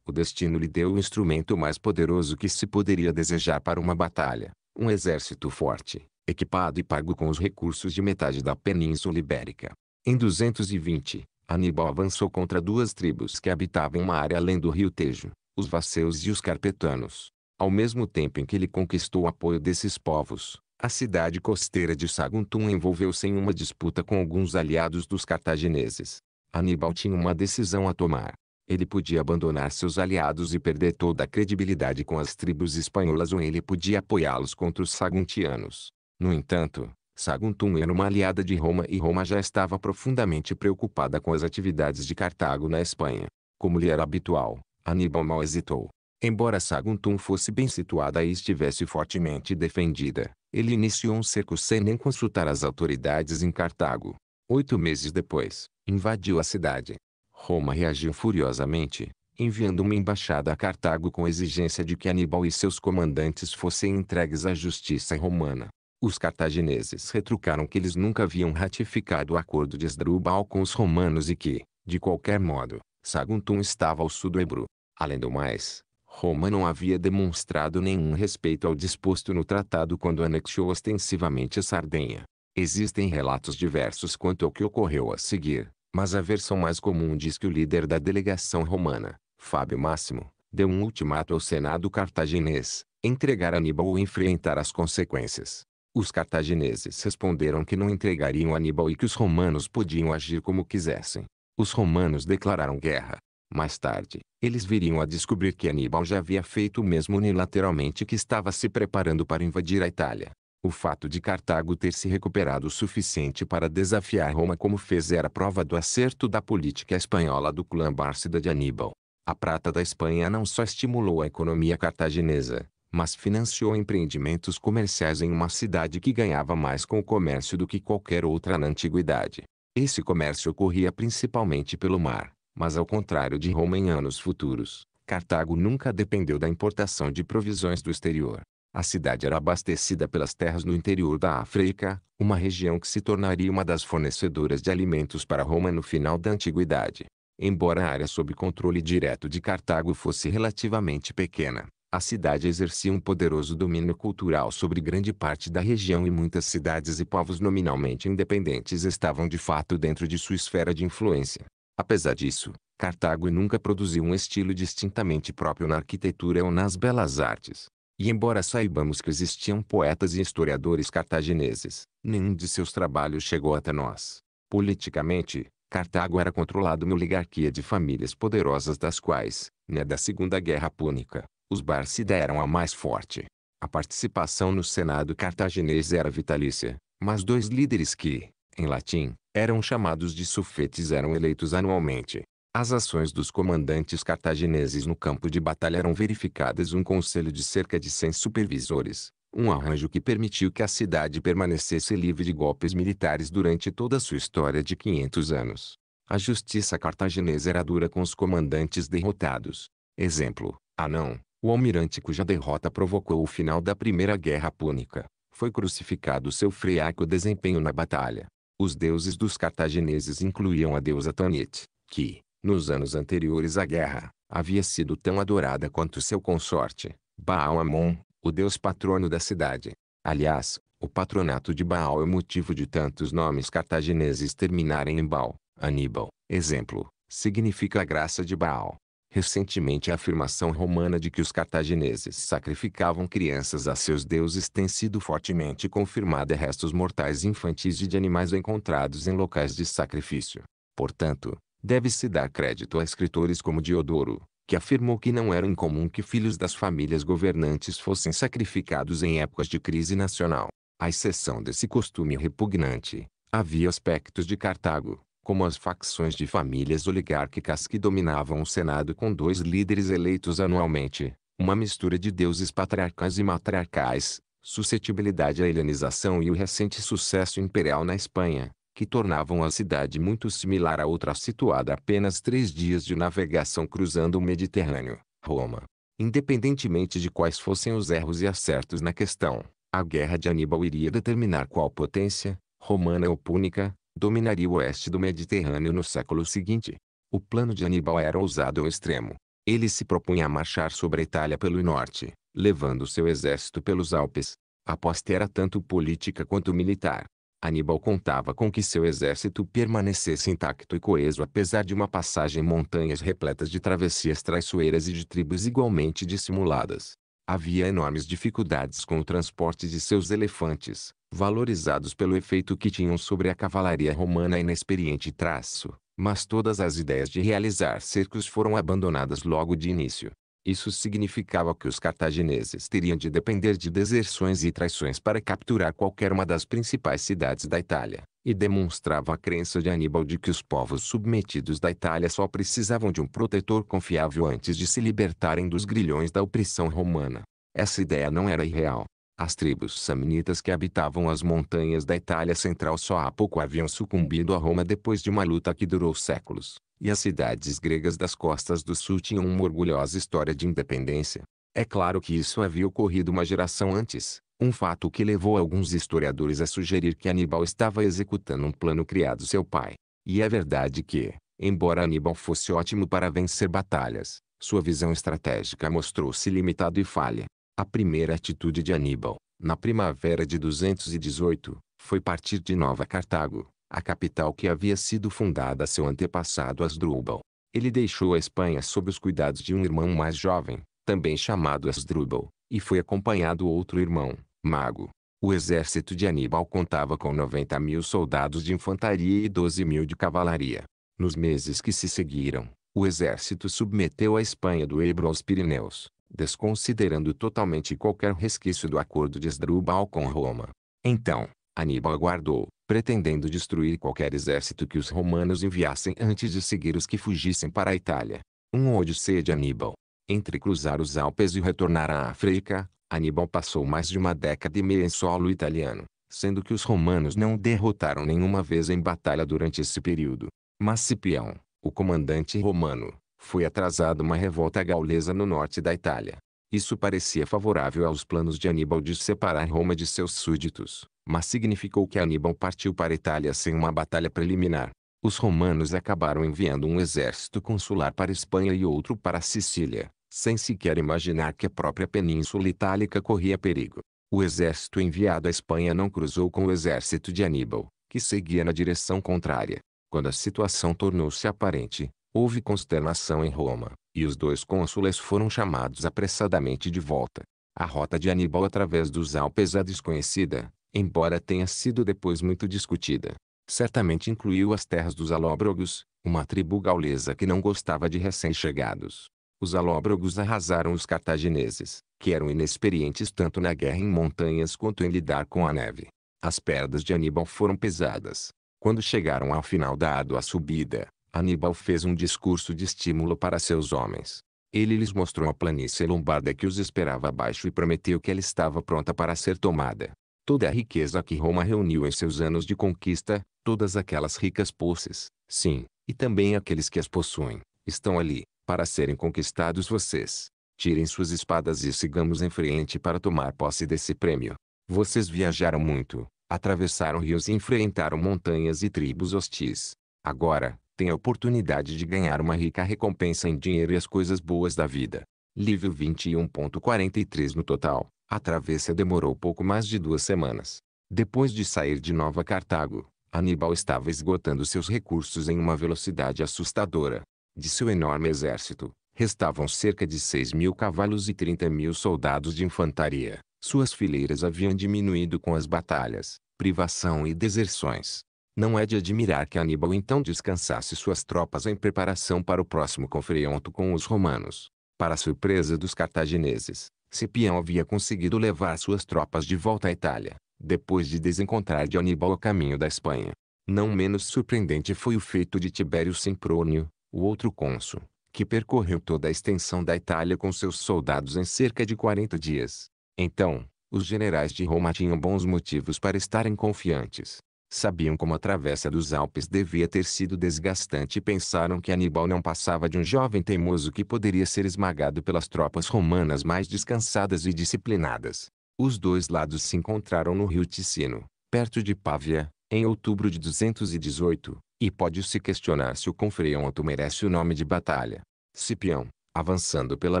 o destino lhe deu o instrumento mais poderoso que se poderia desejar para uma batalha. Um exército forte, equipado e pago com os recursos de metade da Península Ibérica. Em 220, Aníbal avançou contra duas tribos que habitavam uma área além do rio Tejo, os Vasseus e os Carpetanos. Ao mesmo tempo em que ele conquistou o apoio desses povos, a cidade costeira de Saguntum envolveu-se em uma disputa com alguns aliados dos cartagineses. Aníbal tinha uma decisão a tomar. Ele podia abandonar seus aliados e perder toda a credibilidade com as tribos espanholas ou ele podia apoiá-los contra os saguntianos. No entanto, Saguntum era uma aliada de Roma e Roma já estava profundamente preocupada com as atividades de Cartago na Espanha. Como lhe era habitual, Aníbal mal hesitou. Embora Saguntum fosse bem situada e estivesse fortemente defendida, ele iniciou um cerco sem nem consultar as autoridades em Cartago. Oito meses depois, invadiu a cidade, Roma reagiu furiosamente, enviando uma embaixada a Cartago com exigência de que Aníbal e seus comandantes fossem entregues à justiça romana. Os cartagineses retrucaram que eles nunca haviam ratificado o acordo de Esdrúbal com os romanos e que, de qualquer modo, Saguntum estava ao sul do Ebro. Além do mais, Roma não havia demonstrado nenhum respeito ao disposto no tratado quando anexou ostensivamente a Sardenha. Existem relatos diversos quanto ao que ocorreu a seguir, mas a versão mais comum diz que o líder da delegação romana, Fábio Máximo, deu um ultimato ao Senado cartaginês, entregar Aníbal ou enfrentar as consequências. Os cartagineses responderam que não entregariam Aníbal e que os romanos podiam agir como quisessem. Os romanos declararam guerra. Mais tarde, eles viriam a descobrir que Aníbal já havia feito o mesmo unilateralmente que estava se preparando para invadir a Itália. O fato de Cartago ter se recuperado o suficiente para desafiar Roma como fez era prova do acerto da política espanhola do clã Bárcida de Aníbal. A prata da Espanha não só estimulou a economia cartaginesa, mas financiou empreendimentos comerciais em uma cidade que ganhava mais com o comércio do que qualquer outra na antiguidade. Esse comércio ocorria principalmente pelo mar, mas ao contrário de Roma em anos futuros, Cartago nunca dependeu da importação de provisões do exterior. A cidade era abastecida pelas terras no interior da África, uma região que se tornaria uma das fornecedoras de alimentos para Roma no final da Antiguidade. Embora a área sob controle direto de Cartago fosse relativamente pequena, a cidade exercia um poderoso domínio cultural sobre grande parte da região e muitas cidades e povos nominalmente independentes estavam de fato dentro de sua esfera de influência. Apesar disso, Cartago nunca produziu um estilo distintamente próprio na arquitetura ou nas belas artes. E embora saibamos que existiam poetas e historiadores cartagineses, nenhum de seus trabalhos chegou até nós. Politicamente, Cartago era controlado uma oligarquia de famílias poderosas das quais, na né, da Segunda Guerra Púnica, os Bárcida eram a mais forte. A participação no Senado cartaginês era vitalícia, mas dois líderes que, em latim, eram chamados de sufetes eram eleitos anualmente. As ações dos comandantes cartagineses no campo de batalha eram verificadas um conselho de cerca de 100 supervisores, um arranjo que permitiu que a cidade permanecesse livre de golpes militares durante toda a sua história de 500 anos. A justiça cartaginesa era dura com os comandantes derrotados. Exemplo, Anão, o almirante cuja derrota provocou o final da Primeira Guerra Púnica, foi crucificado seu freaco desempenho na batalha. Os deuses dos cartagineses incluíam a deusa Tanit, que, nos anos anteriores à guerra, havia sido tão adorada quanto seu consorte, Baal Amon, o deus patrono da cidade. Aliás, o patronato de Baal é motivo de tantos nomes cartagineses terminarem em Baal. Aníbal, exemplo, significa a graça de Baal. Recentemente a afirmação romana de que os cartagineses sacrificavam crianças a seus deuses tem sido fortemente confirmada restos mortais infantis e de animais encontrados em locais de sacrifício. Portanto, Deve-se dar crédito a escritores como Diodoro, que afirmou que não era incomum que filhos das famílias governantes fossem sacrificados em épocas de crise nacional. À exceção desse costume repugnante, havia aspectos de Cartago, como as facções de famílias oligárquicas que dominavam o Senado com dois líderes eleitos anualmente, uma mistura de deuses patriarcais e matriarcais, suscetibilidade à helenização e o recente sucesso imperial na Espanha, que tornavam a cidade muito similar a outra situada apenas três dias de navegação cruzando o Mediterrâneo, Roma. Independentemente de quais fossem os erros e acertos na questão, a guerra de Aníbal iria determinar qual potência, romana ou púnica, dominaria o oeste do Mediterrâneo no século seguinte. O plano de Aníbal era ousado ao extremo. Ele se propunha a marchar sobre a Itália pelo norte, levando seu exército pelos Alpes. A aposta era tanto política quanto militar. Aníbal contava com que seu exército permanecesse intacto e coeso apesar de uma passagem em montanhas repletas de travessias traiçoeiras e de tribos igualmente dissimuladas. Havia enormes dificuldades com o transporte de seus elefantes, valorizados pelo efeito que tinham sobre a cavalaria romana inexperiente traço, mas todas as ideias de realizar cercos foram abandonadas logo de início. Isso significava que os cartagineses teriam de depender de deserções e traições para capturar qualquer uma das principais cidades da Itália, e demonstrava a crença de Aníbal de que os povos submetidos da Itália só precisavam de um protetor confiável antes de se libertarem dos grilhões da opressão romana. Essa ideia não era irreal. As tribos samnitas que habitavam as montanhas da Itália central só há pouco haviam sucumbido a Roma depois de uma luta que durou séculos e as cidades gregas das costas do sul tinham uma orgulhosa história de independência. É claro que isso havia ocorrido uma geração antes, um fato que levou alguns historiadores a sugerir que Aníbal estava executando um plano criado seu pai. E é verdade que, embora Aníbal fosse ótimo para vencer batalhas, sua visão estratégica mostrou-se limitada e falha. A primeira atitude de Aníbal, na primavera de 218, foi partir de Nova Cartago, a capital que havia sido fundada a seu antepassado Asdrúbal. Ele deixou a Espanha sob os cuidados de um irmão mais jovem, também chamado Asdrúbal, e foi acompanhado outro irmão, Mago. O exército de Aníbal contava com 90 mil soldados de infantaria e 12 mil de cavalaria. Nos meses que se seguiram, o exército submeteu a Espanha do Ebro aos Pirineus, desconsiderando totalmente qualquer resquício do acordo de Asdrúbal com Roma. Então, Aníbal aguardou, pretendendo destruir qualquer exército que os romanos enviassem antes de seguir os que fugissem para a Itália. Um odisseia de Aníbal. Entre cruzar os Alpes e retornar à África, Aníbal passou mais de uma década e meia em solo italiano, sendo que os romanos não o derrotaram nenhuma vez em batalha durante esse período. Mas Cipião, o comandante romano, foi atrasado uma revolta gaulesa no norte da Itália. Isso parecia favorável aos planos de Aníbal de separar Roma de seus súditos mas significou que Aníbal partiu para a Itália sem uma batalha preliminar. Os romanos acabaram enviando um exército consular para a Espanha e outro para a Sicília, sem sequer imaginar que a própria península itálica corria perigo. O exército enviado à Espanha não cruzou com o exército de Aníbal, que seguia na direção contrária. Quando a situação tornou-se aparente, houve consternação em Roma, e os dois cônsules foram chamados apressadamente de volta. A rota de Aníbal através dos Alpes é desconhecida, embora tenha sido depois muito discutida. Certamente incluiu as terras dos Alóbrogos, uma tribo gaulesa que não gostava de recém-chegados. Os Alóbrogos arrasaram os cartagineses, que eram inexperientes tanto na guerra em montanhas quanto em lidar com a neve. As perdas de Aníbal foram pesadas. Quando chegaram ao final da árdua subida, Aníbal fez um discurso de estímulo para seus homens. Ele lhes mostrou a planície lombarda que os esperava abaixo e prometeu que ela estava pronta para ser tomada toda a riqueza que Roma reuniu em seus anos de conquista, todas aquelas ricas posses, sim, e também aqueles que as possuem, estão ali, para serem conquistados vocês. Tirem suas espadas e sigamos em frente para tomar posse desse prêmio. Vocês viajaram muito, atravessaram rios e enfrentaram montanhas e tribos hostis. Agora, tem a oportunidade de ganhar uma rica recompensa em dinheiro e as coisas boas da vida. Livro 21.43 no total. A travessa demorou pouco mais de duas semanas. Depois de sair de Nova Cartago, Aníbal estava esgotando seus recursos em uma velocidade assustadora. De seu enorme exército, restavam cerca de 6 mil cavalos e 30 mil soldados de infantaria. Suas fileiras haviam diminuído com as batalhas, privação e deserções. Não é de admirar que Aníbal então descansasse suas tropas em preparação para o próximo confronto com os romanos. Para a surpresa dos cartagineses, Cipião havia conseguido levar suas tropas de volta à Itália, depois de desencontrar de Aníbal a caminho da Espanha. Não menos surpreendente foi o feito de Tibério Semprônio, o outro cônsul, que percorreu toda a extensão da Itália com seus soldados em cerca de 40 dias. Então, os generais de Roma tinham bons motivos para estarem confiantes. Sabiam como a travessa dos Alpes devia ter sido desgastante e pensaram que Aníbal não passava de um jovem teimoso que poderia ser esmagado pelas tropas romanas mais descansadas e disciplinadas. Os dois lados se encontraram no rio Ticino, perto de Pávia, em outubro de 218, e pode-se questionar se o confreonto merece o nome de batalha. Cipião, avançando pela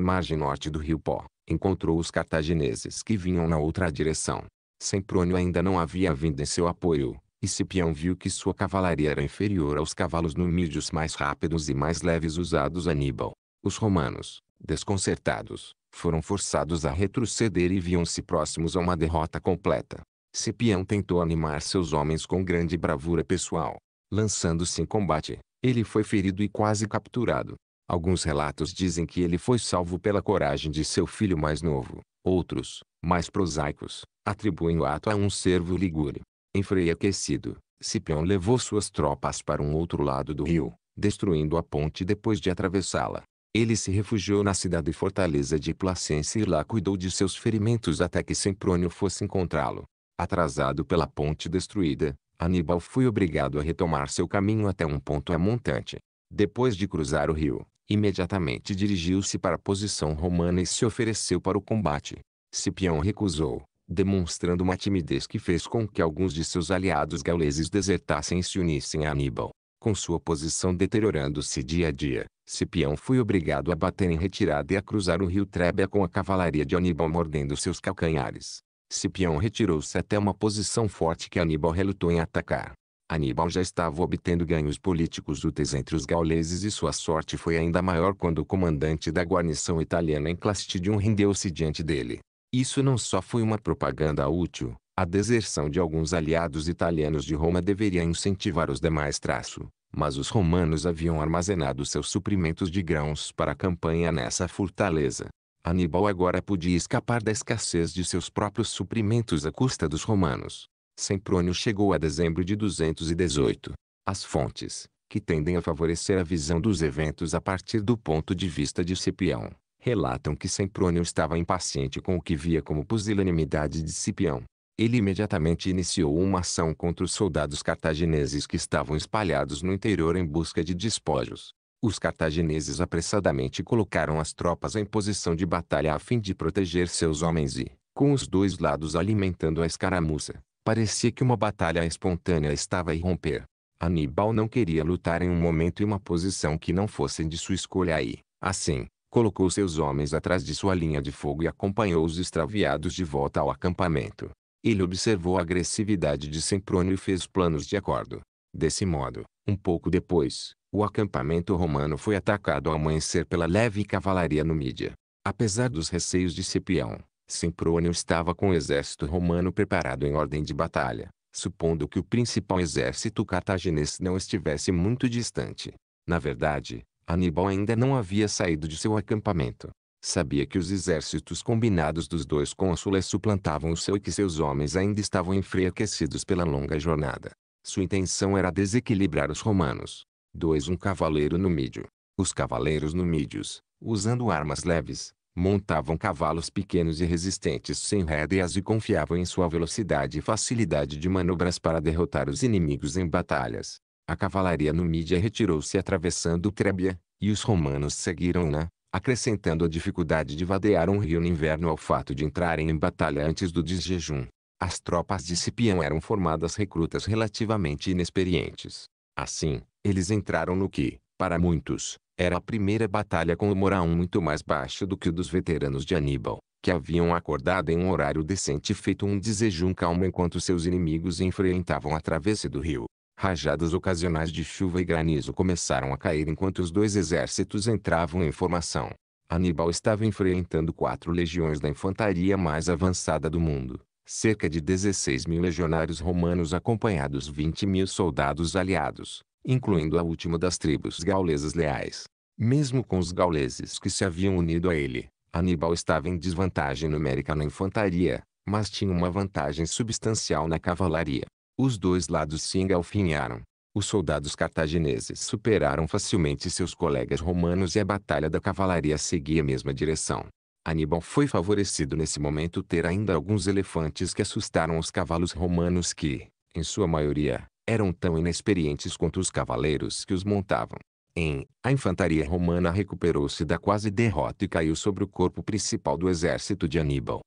margem norte do rio Pó, encontrou os cartagineses que vinham na outra direção. Semprônio ainda não havia vindo em seu apoio, e Cipião viu que sua cavalaria era inferior aos cavalos numídios mais rápidos e mais leves usados a Aníbal. Os romanos, desconcertados, foram forçados a retroceder e viam-se próximos a uma derrota completa. Cipião tentou animar seus homens com grande bravura pessoal. Lançando-se em combate, ele foi ferido e quase capturado. Alguns relatos dizem que ele foi salvo pela coragem de seu filho mais novo. Outros, mais prosaicos, atribuem o ato a um servo ligure. Enfraquecido, Cipião levou suas tropas para um outro lado do rio, destruindo a ponte depois de atravessá-la. Ele se refugiou na cidade e fortaleza de Placência e lá cuidou de seus ferimentos até que Semprônio fosse encontrá-lo. Atrasado pela ponte destruída, Aníbal foi obrigado a retomar seu caminho até um ponto amontante. Depois de cruzar o rio, imediatamente dirigiu-se para a posição romana e se ofereceu para o combate. Cipião recusou, demonstrando uma timidez que fez com que alguns de seus aliados gauleses desertassem e se unissem a Aníbal. Com sua posição deteriorando-se dia a dia, Cipião foi obrigado a bater em retirada e a cruzar o rio Trébia com a cavalaria de Aníbal mordendo seus calcanhares. Cipião retirou-se até uma posição forte que Aníbal relutou em atacar. Aníbal já estava obtendo ganhos políticos úteis entre os gauleses e sua sorte foi ainda maior quando o comandante da guarnição italiana em Clastidium rendeu-se diante dele. Isso não só foi uma propaganda útil, a deserção de alguns aliados italianos de Roma deveria incentivar os demais traço, mas os romanos haviam armazenado seus suprimentos de grãos para a campanha nessa fortaleza. Aníbal agora podia escapar da escassez de seus próprios suprimentos à custa dos romanos. Semprônio chegou a dezembro de 218. As fontes, que tendem a favorecer a visão dos eventos a partir do ponto de vista de Cipião, relatam que Semprônio estava impaciente com o que via como pusilanimidade de Cipião. Ele imediatamente iniciou uma ação contra os soldados cartagineses que estavam espalhados no interior em busca de despojos. Os cartagineses apressadamente colocaram as tropas em posição de batalha a fim de proteger seus homens e, com os dois lados alimentando a escaramuça, parecia que uma batalha espontânea estava a irromper. Aníbal não queria lutar em um momento e uma posição que não fossem de sua escolha aí. Assim, colocou seus homens atrás de sua linha de fogo e acompanhou os extraviados de volta ao acampamento. Ele observou a agressividade de Semprônio e fez planos de acordo. Desse modo, um pouco depois, o acampamento romano foi atacado ao amanhecer pela leve cavalaria numídia. Apesar dos receios de Cipião, Semprônio estava com o exército romano preparado em ordem de batalha, supondo que o principal exército cartaginense não estivesse muito distante. Na verdade, Aníbal ainda não havia saído de seu acampamento. Sabia que os exércitos combinados dos dois cônsules suplantavam o seu e que seus homens ainda estavam enfraquecidos pela longa jornada. Sua intenção era desequilibrar os romanos. 2. Um cavaleiro numídio. Os cavaleiros numídios, usando armas leves, montavam cavalos pequenos e resistentes sem rédeas e confiavam em sua velocidade e facilidade de manobras para derrotar os inimigos em batalhas. A cavalaria numídia retirou-se atravessando Trébia, e os romanos seguiram-na, acrescentando a dificuldade de vadear um rio no inverno ao fato de entrarem em batalha antes do desjejum. As tropas de Cipião eram formadas recrutas relativamente inexperientes. Assim, eles entraram no que, para muitos, era a primeira batalha com o moral muito mais baixo do que o dos veteranos de Aníbal, que haviam acordado em um horário decente e feito um desejum calmo enquanto seus inimigos enfrentavam a travessa do rio. Rajadas ocasionais de chuva e granizo começaram a cair enquanto os dois exércitos entravam em formação. Aníbal estava enfrentando quatro legiões da infantaria mais avançada do mundo, cerca de 16 mil legionários romanos acompanhados 20 mil soldados aliados, incluindo a última das tribos gaulesas leais. Mesmo com os gauleses que se haviam unido a ele, Aníbal estava em desvantagem numérica na infantaria, mas tinha uma vantagem substancial na cavalaria. Os dois lados se engalfinharam. Os soldados cartagineses superaram facilmente seus colegas romanos e a batalha da cavalaria seguia a mesma direção. Aníbal foi favorecido nesse momento ter ainda alguns elefantes que assustaram os cavalos romanos que, em sua maioria, eram tão inexperientes quanto os cavaleiros que os montavam. Em, a infantaria romana recuperou-se da quase derrota e caiu sobre o corpo principal do exército de Aníbal.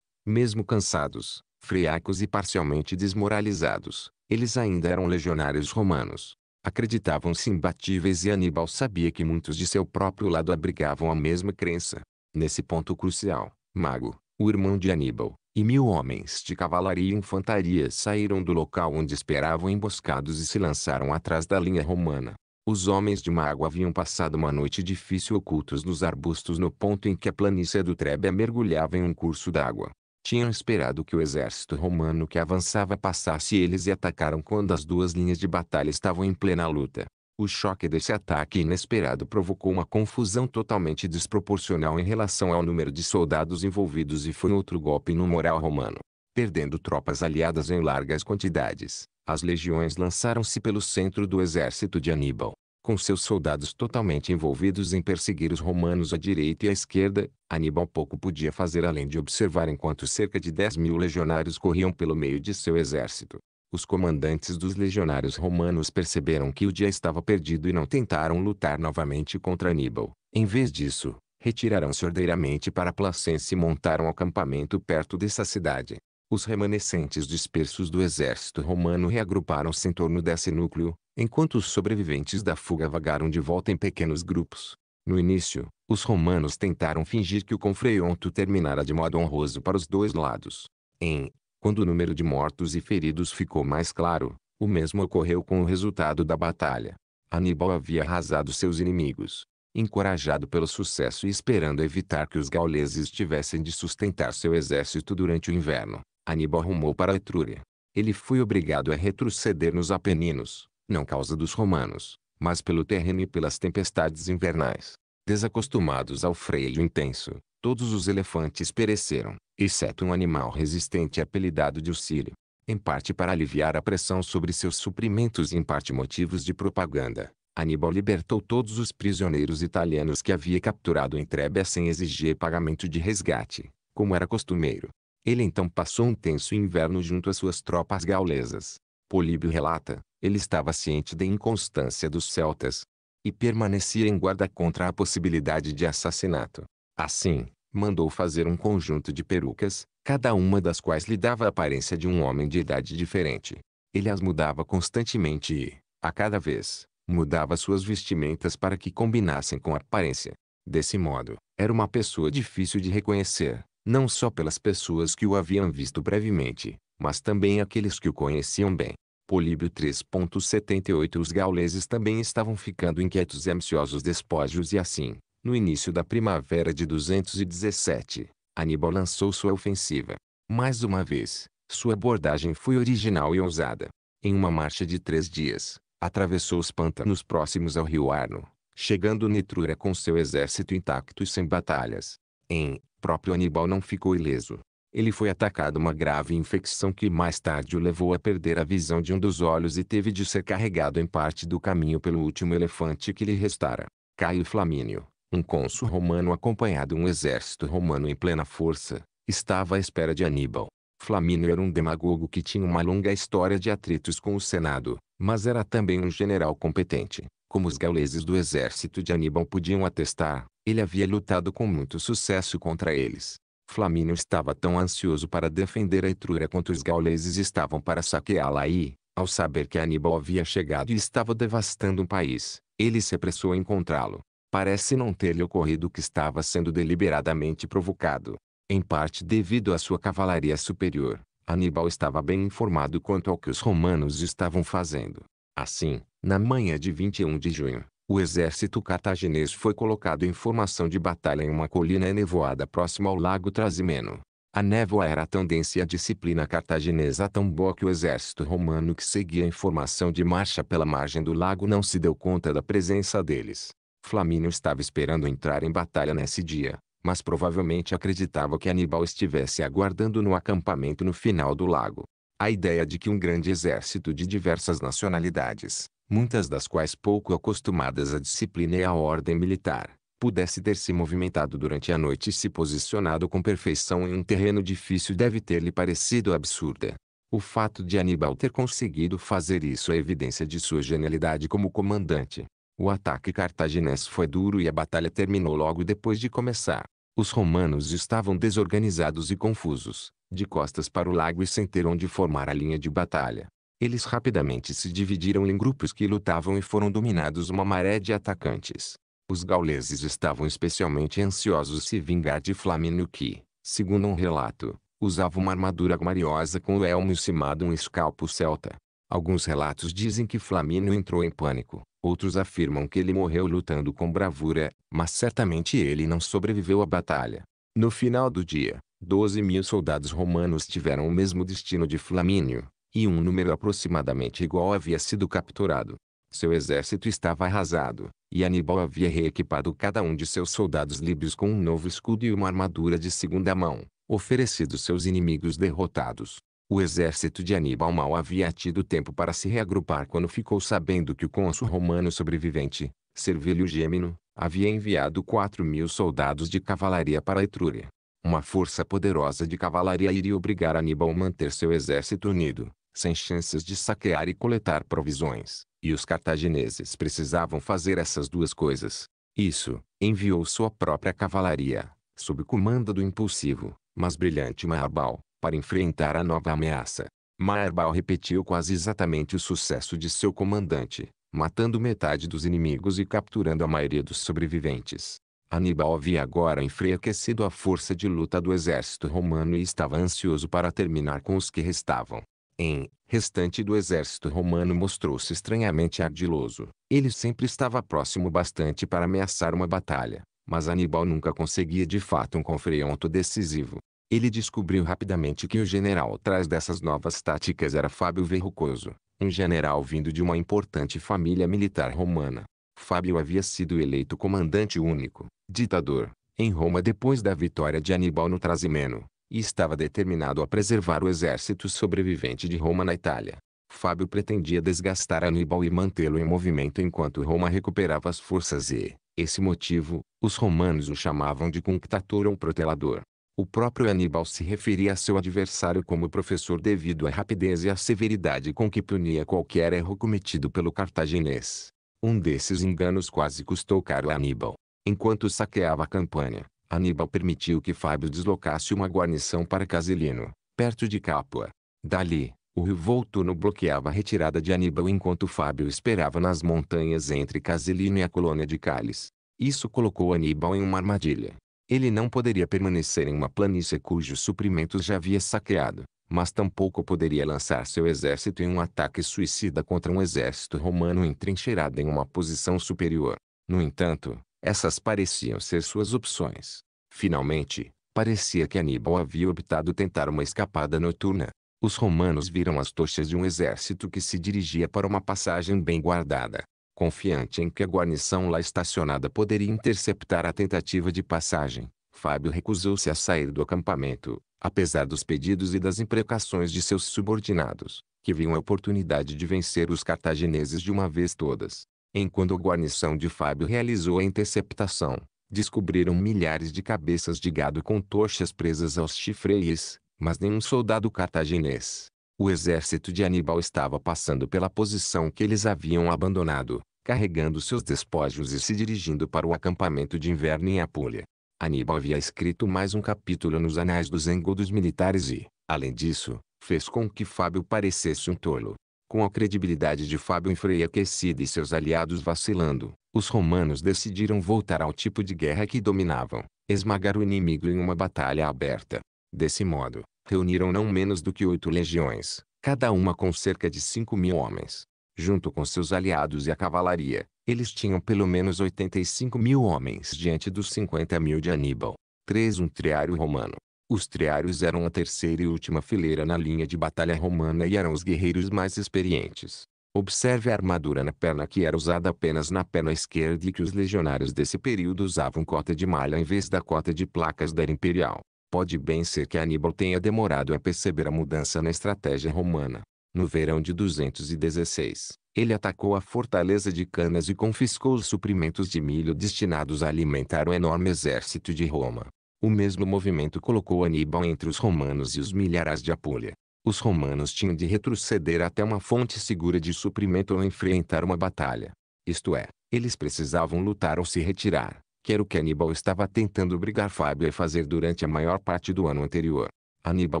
Mesmo cansados, friacos e parcialmente desmoralizados, eles ainda eram legionários romanos. Acreditavam-se imbatíveis e Aníbal sabia que muitos de seu próprio lado abrigavam a mesma crença. Nesse ponto crucial, Mago, o irmão de Aníbal, e mil homens de cavalaria e infantaria saíram do local onde esperavam emboscados e se lançaram atrás da linha romana. Os homens de Mago haviam passado uma noite difícil ocultos nos arbustos no ponto em que a planície do Trebia mergulhava em um curso d'água tinham esperado que o exército romano que avançava passasse eles e atacaram quando as duas linhas de batalha estavam em plena luta. O choque desse ataque inesperado provocou uma confusão totalmente desproporcional em relação ao número de soldados envolvidos e foi outro golpe no moral romano. Perdendo tropas aliadas em largas quantidades, as legiões lançaram-se pelo centro do exército de Aníbal, com seus soldados totalmente envolvidos em perseguir os romanos à direita e à esquerda, Aníbal pouco podia fazer além de observar enquanto cerca de 10 mil legionários corriam pelo meio de seu exército. Os comandantes dos legionários romanos perceberam que o dia estava perdido e não tentaram lutar novamente contra Aníbal. Em vez disso, retiraram-se ordeiramente para Placense e montaram acampamento perto dessa cidade. Os remanescentes dispersos do exército romano reagruparam-se em torno desse núcleo, enquanto os sobreviventes da fuga vagaram de volta em pequenos grupos. No início, os romanos tentaram fingir que o confreonto terminara de modo honroso para os dois lados. Em, quando o número de mortos e feridos ficou mais claro, o mesmo ocorreu com o resultado da batalha. Aníbal havia arrasado seus inimigos. Encorajado pelo sucesso e esperando evitar que os gauleses tivessem de sustentar seu exército durante o inverno, Aníbal rumou para a Etrúria. Ele foi obrigado a retroceder nos Apeninos, não causa dos romanos, mas pelo terreno e pelas tempestades invernais. Desacostumados ao freio intenso, todos os elefantes pereceram, exceto um animal resistente apelidado de Osírio. Em parte para aliviar a pressão sobre seus suprimentos e em parte motivos de propaganda, Aníbal libertou todos os prisioneiros italianos que havia capturado em Trébia sem exigir pagamento de resgate, como era costumeiro. Ele então passou um tenso inverno junto às suas tropas gaulesas. Políbio relata, ele estava ciente da inconstância dos celtas e permanecia em guarda contra a possibilidade de assassinato. Assim, mandou fazer um conjunto de perucas, cada uma das quais lhe dava a aparência de um homem de idade diferente. Ele as mudava constantemente e, a cada vez, mudava suas vestimentas para que combinassem com a aparência. Desse modo, era uma pessoa difícil de reconhecer, não só pelas pessoas que o haviam visto brevemente, mas também aqueles que o conheciam bem. Políbio 3.78 Os gauleses também estavam ficando inquietos e ansiosos despojos e assim, no início da primavera de 217, Aníbal lançou sua ofensiva. Mais uma vez, sua abordagem foi original e ousada. Em uma marcha de três dias, atravessou os pântanos próximos ao rio Arno, chegando Nitrura com seu exército intacto e sem batalhas. Em, próprio Aníbal não ficou ileso ele foi atacado uma grave infecção que mais tarde o levou a perder a visão de um dos olhos e teve de ser carregado em parte do caminho pelo último elefante que lhe restara, Caio Flamínio. Um cônsul romano acompanhado um exército romano em plena força, estava à espera de Aníbal. Flamínio era um demagogo que tinha uma longa história de atritos com o Senado, mas era também um general competente. Como os gauleses do exército de Aníbal podiam atestar, ele havia lutado com muito sucesso contra eles. Flamínio estava tão ansioso para defender a Etrúria quanto os gauleses estavam para saqueá-la e, ao saber que Aníbal havia chegado e estava devastando um país, ele se apressou a encontrá-lo. Parece não ter-lhe ocorrido que estava sendo deliberadamente provocado. Em parte devido à sua cavalaria superior, Aníbal estava bem informado quanto ao que os romanos estavam fazendo. Assim, na manhã de 21 de junho, o exército cartaginês foi colocado em formação de batalha em uma colina enevoada próxima ao lago Trasimeno. A névoa era tão densa e a disciplina cartaginesa tão boa que o exército romano que seguia em formação de marcha pela margem do lago não se deu conta da presença deles. Flamínio estava esperando entrar em batalha nesse dia, mas provavelmente acreditava que Aníbal estivesse aguardando no acampamento no final do lago. A ideia de que um grande exército de diversas nacionalidades, muitas das quais pouco acostumadas à disciplina e à ordem militar, pudesse ter se movimentado durante a noite e se posicionado com perfeição em um terreno difícil deve ter-lhe parecido absurda. O fato de Aníbal ter conseguido fazer isso é evidência de sua genialidade como comandante. O ataque cartaginês foi duro e a batalha terminou logo depois de começar. Os romanos estavam desorganizados e confusos, de costas para o lago e sem ter onde formar a linha de batalha. Eles rapidamente se dividiram em grupos que lutavam e foram dominados uma maré de atacantes. Os gauleses estavam especialmente ansiosos se vingar de Flamínio que, segundo um relato, usava uma armadura gloriosa com o elmo cimado um escalpo celta. Alguns relatos dizem que Flamínio entrou em pânico, outros afirmam que ele morreu lutando com bravura, mas certamente ele não sobreviveu à batalha. No final do dia, 12 mil soldados romanos tiveram o mesmo destino de Flamínio, e um número aproximadamente igual havia sido capturado. Seu exército estava arrasado, e Aníbal havia reequipado cada um de seus soldados líbios com um novo escudo e uma armadura de segunda mão, oferecidos seus inimigos derrotados. O exército de Aníbal mal havia tido tempo para se reagrupar quando ficou sabendo que o cônsul romano sobrevivente, Servilio Gêmino, havia enviado quatro mil soldados de cavalaria para a Etrúria. Uma força poderosa de cavalaria iria obrigar Aníbal a manter seu exército unido, sem chances de saquear e coletar provisões, e os cartagineses precisavam fazer essas duas coisas. Isso, enviou sua própria cavalaria, sob o comando do impulsivo, mas brilhante Marbal, para enfrentar a nova ameaça. Marbal repetiu quase exatamente o sucesso de seu comandante, matando metade dos inimigos e capturando a maioria dos sobreviventes. Aníbal havia agora enfraquecido a força de luta do exército romano e estava ansioso para terminar com os que restavam em restante do exército romano mostrou-se estranhamente ardiloso. Ele sempre estava próximo bastante para ameaçar uma batalha, mas Aníbal nunca conseguia de fato um confronto decisivo. Ele descobriu rapidamente que o general atrás dessas novas táticas era Fábio Verrucoso, um general vindo de uma importante família militar romana. Fábio havia sido eleito comandante único, ditador, em Roma depois da vitória de Aníbal no Trasimeno e estava determinado a preservar o exército sobrevivente de Roma na Itália. Fábio pretendia desgastar Aníbal e mantê-lo em movimento enquanto Roma recuperava as forças e, esse motivo, os romanos o chamavam de cunctator ou protelador. O próprio Aníbal se referia a seu adversário como professor devido à rapidez e à severidade com que punia qualquer erro cometido pelo cartaginês. Um desses enganos quase custou caro a Aníbal. Enquanto saqueava a campanha, Aníbal permitiu que Fábio deslocasse uma guarnição para Casilino, perto de Capua. Dali, o rio Volturno bloqueava a retirada de Aníbal enquanto Fábio esperava nas montanhas entre Casilino e a colônia de Cales. Isso colocou Aníbal em uma armadilha. Ele não poderia permanecer em uma planície cujos suprimentos já havia saqueado, mas tampouco poderia lançar seu exército em um ataque suicida contra um exército romano entrincheirado em uma posição superior. No entanto, essas pareciam ser suas opções. Finalmente, parecia que Aníbal havia optado tentar uma escapada noturna. Os romanos viram as tochas de um exército que se dirigia para uma passagem bem guardada, confiante em que a guarnição lá estacionada poderia interceptar a tentativa de passagem. Fábio recusou-se a sair do acampamento, apesar dos pedidos e das imprecações de seus subordinados, que viam a oportunidade de vencer os cartagineses de uma vez todas. Enquanto a guarnição de Fábio realizou a interceptação, descobriram milhares de cabeças de gado com tochas presas aos chifreis, mas nenhum soldado cartaginês. O exército de Aníbal estava passando pela posição que eles haviam abandonado, carregando seus despojos e se dirigindo para o acampamento de inverno em Apulia. Aníbal havia escrito mais um capítulo nos anais dos engodos militares e, além disso, fez com que Fábio parecesse um tolo. Com a credibilidade de Fábio em Frei aquecida e seus aliados vacilando, os romanos decidiram voltar ao tipo de guerra que dominavam, esmagar o inimigo em uma batalha aberta. Desse modo, reuniram não menos do que oito legiões, cada uma com cerca de cinco mil homens. Junto com seus aliados e a cavalaria, eles tinham pelo menos 85 mil homens diante dos 50 mil de Aníbal. 3. Um triário romano, os triários eram a terceira e última fileira na linha de batalha romana e eram os guerreiros mais experientes. Observe a armadura na perna que era usada apenas na perna esquerda e que os legionários desse período usavam cota de malha em vez da cota de placas da era imperial. Pode bem ser que Aníbal tenha demorado a perceber a mudança na estratégia romana. No verão de 216, ele atacou a fortaleza de Canas e confiscou os suprimentos de milho destinados a alimentar o enorme exército de Roma. O mesmo movimento colocou Aníbal entre os romanos e os milhares de Apulia. Os romanos tinham de retroceder até uma fonte segura de suprimento ou enfrentar uma batalha. Isto é, eles precisavam lutar ou se retirar, que era o que Aníbal estava tentando obrigar Fábio a fazer durante a maior parte do ano anterior. Aníbal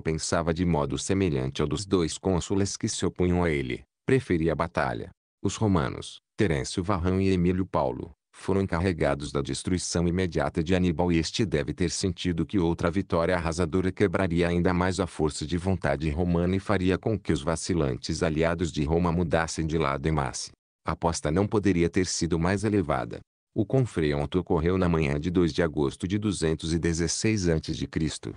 pensava de modo semelhante ao dos dois cônsules que se opunham a ele, preferia a batalha. Os romanos, Terêncio Varrão e Emílio Paulo, foram encarregados da destruição imediata de Aníbal e este deve ter sentido que outra vitória arrasadora quebraria ainda mais a força de vontade romana e faria com que os vacilantes aliados de Roma mudassem de lado em massa. A aposta não poderia ter sido mais elevada. O confronto ocorreu na manhã de 2 de agosto de 216 a.C.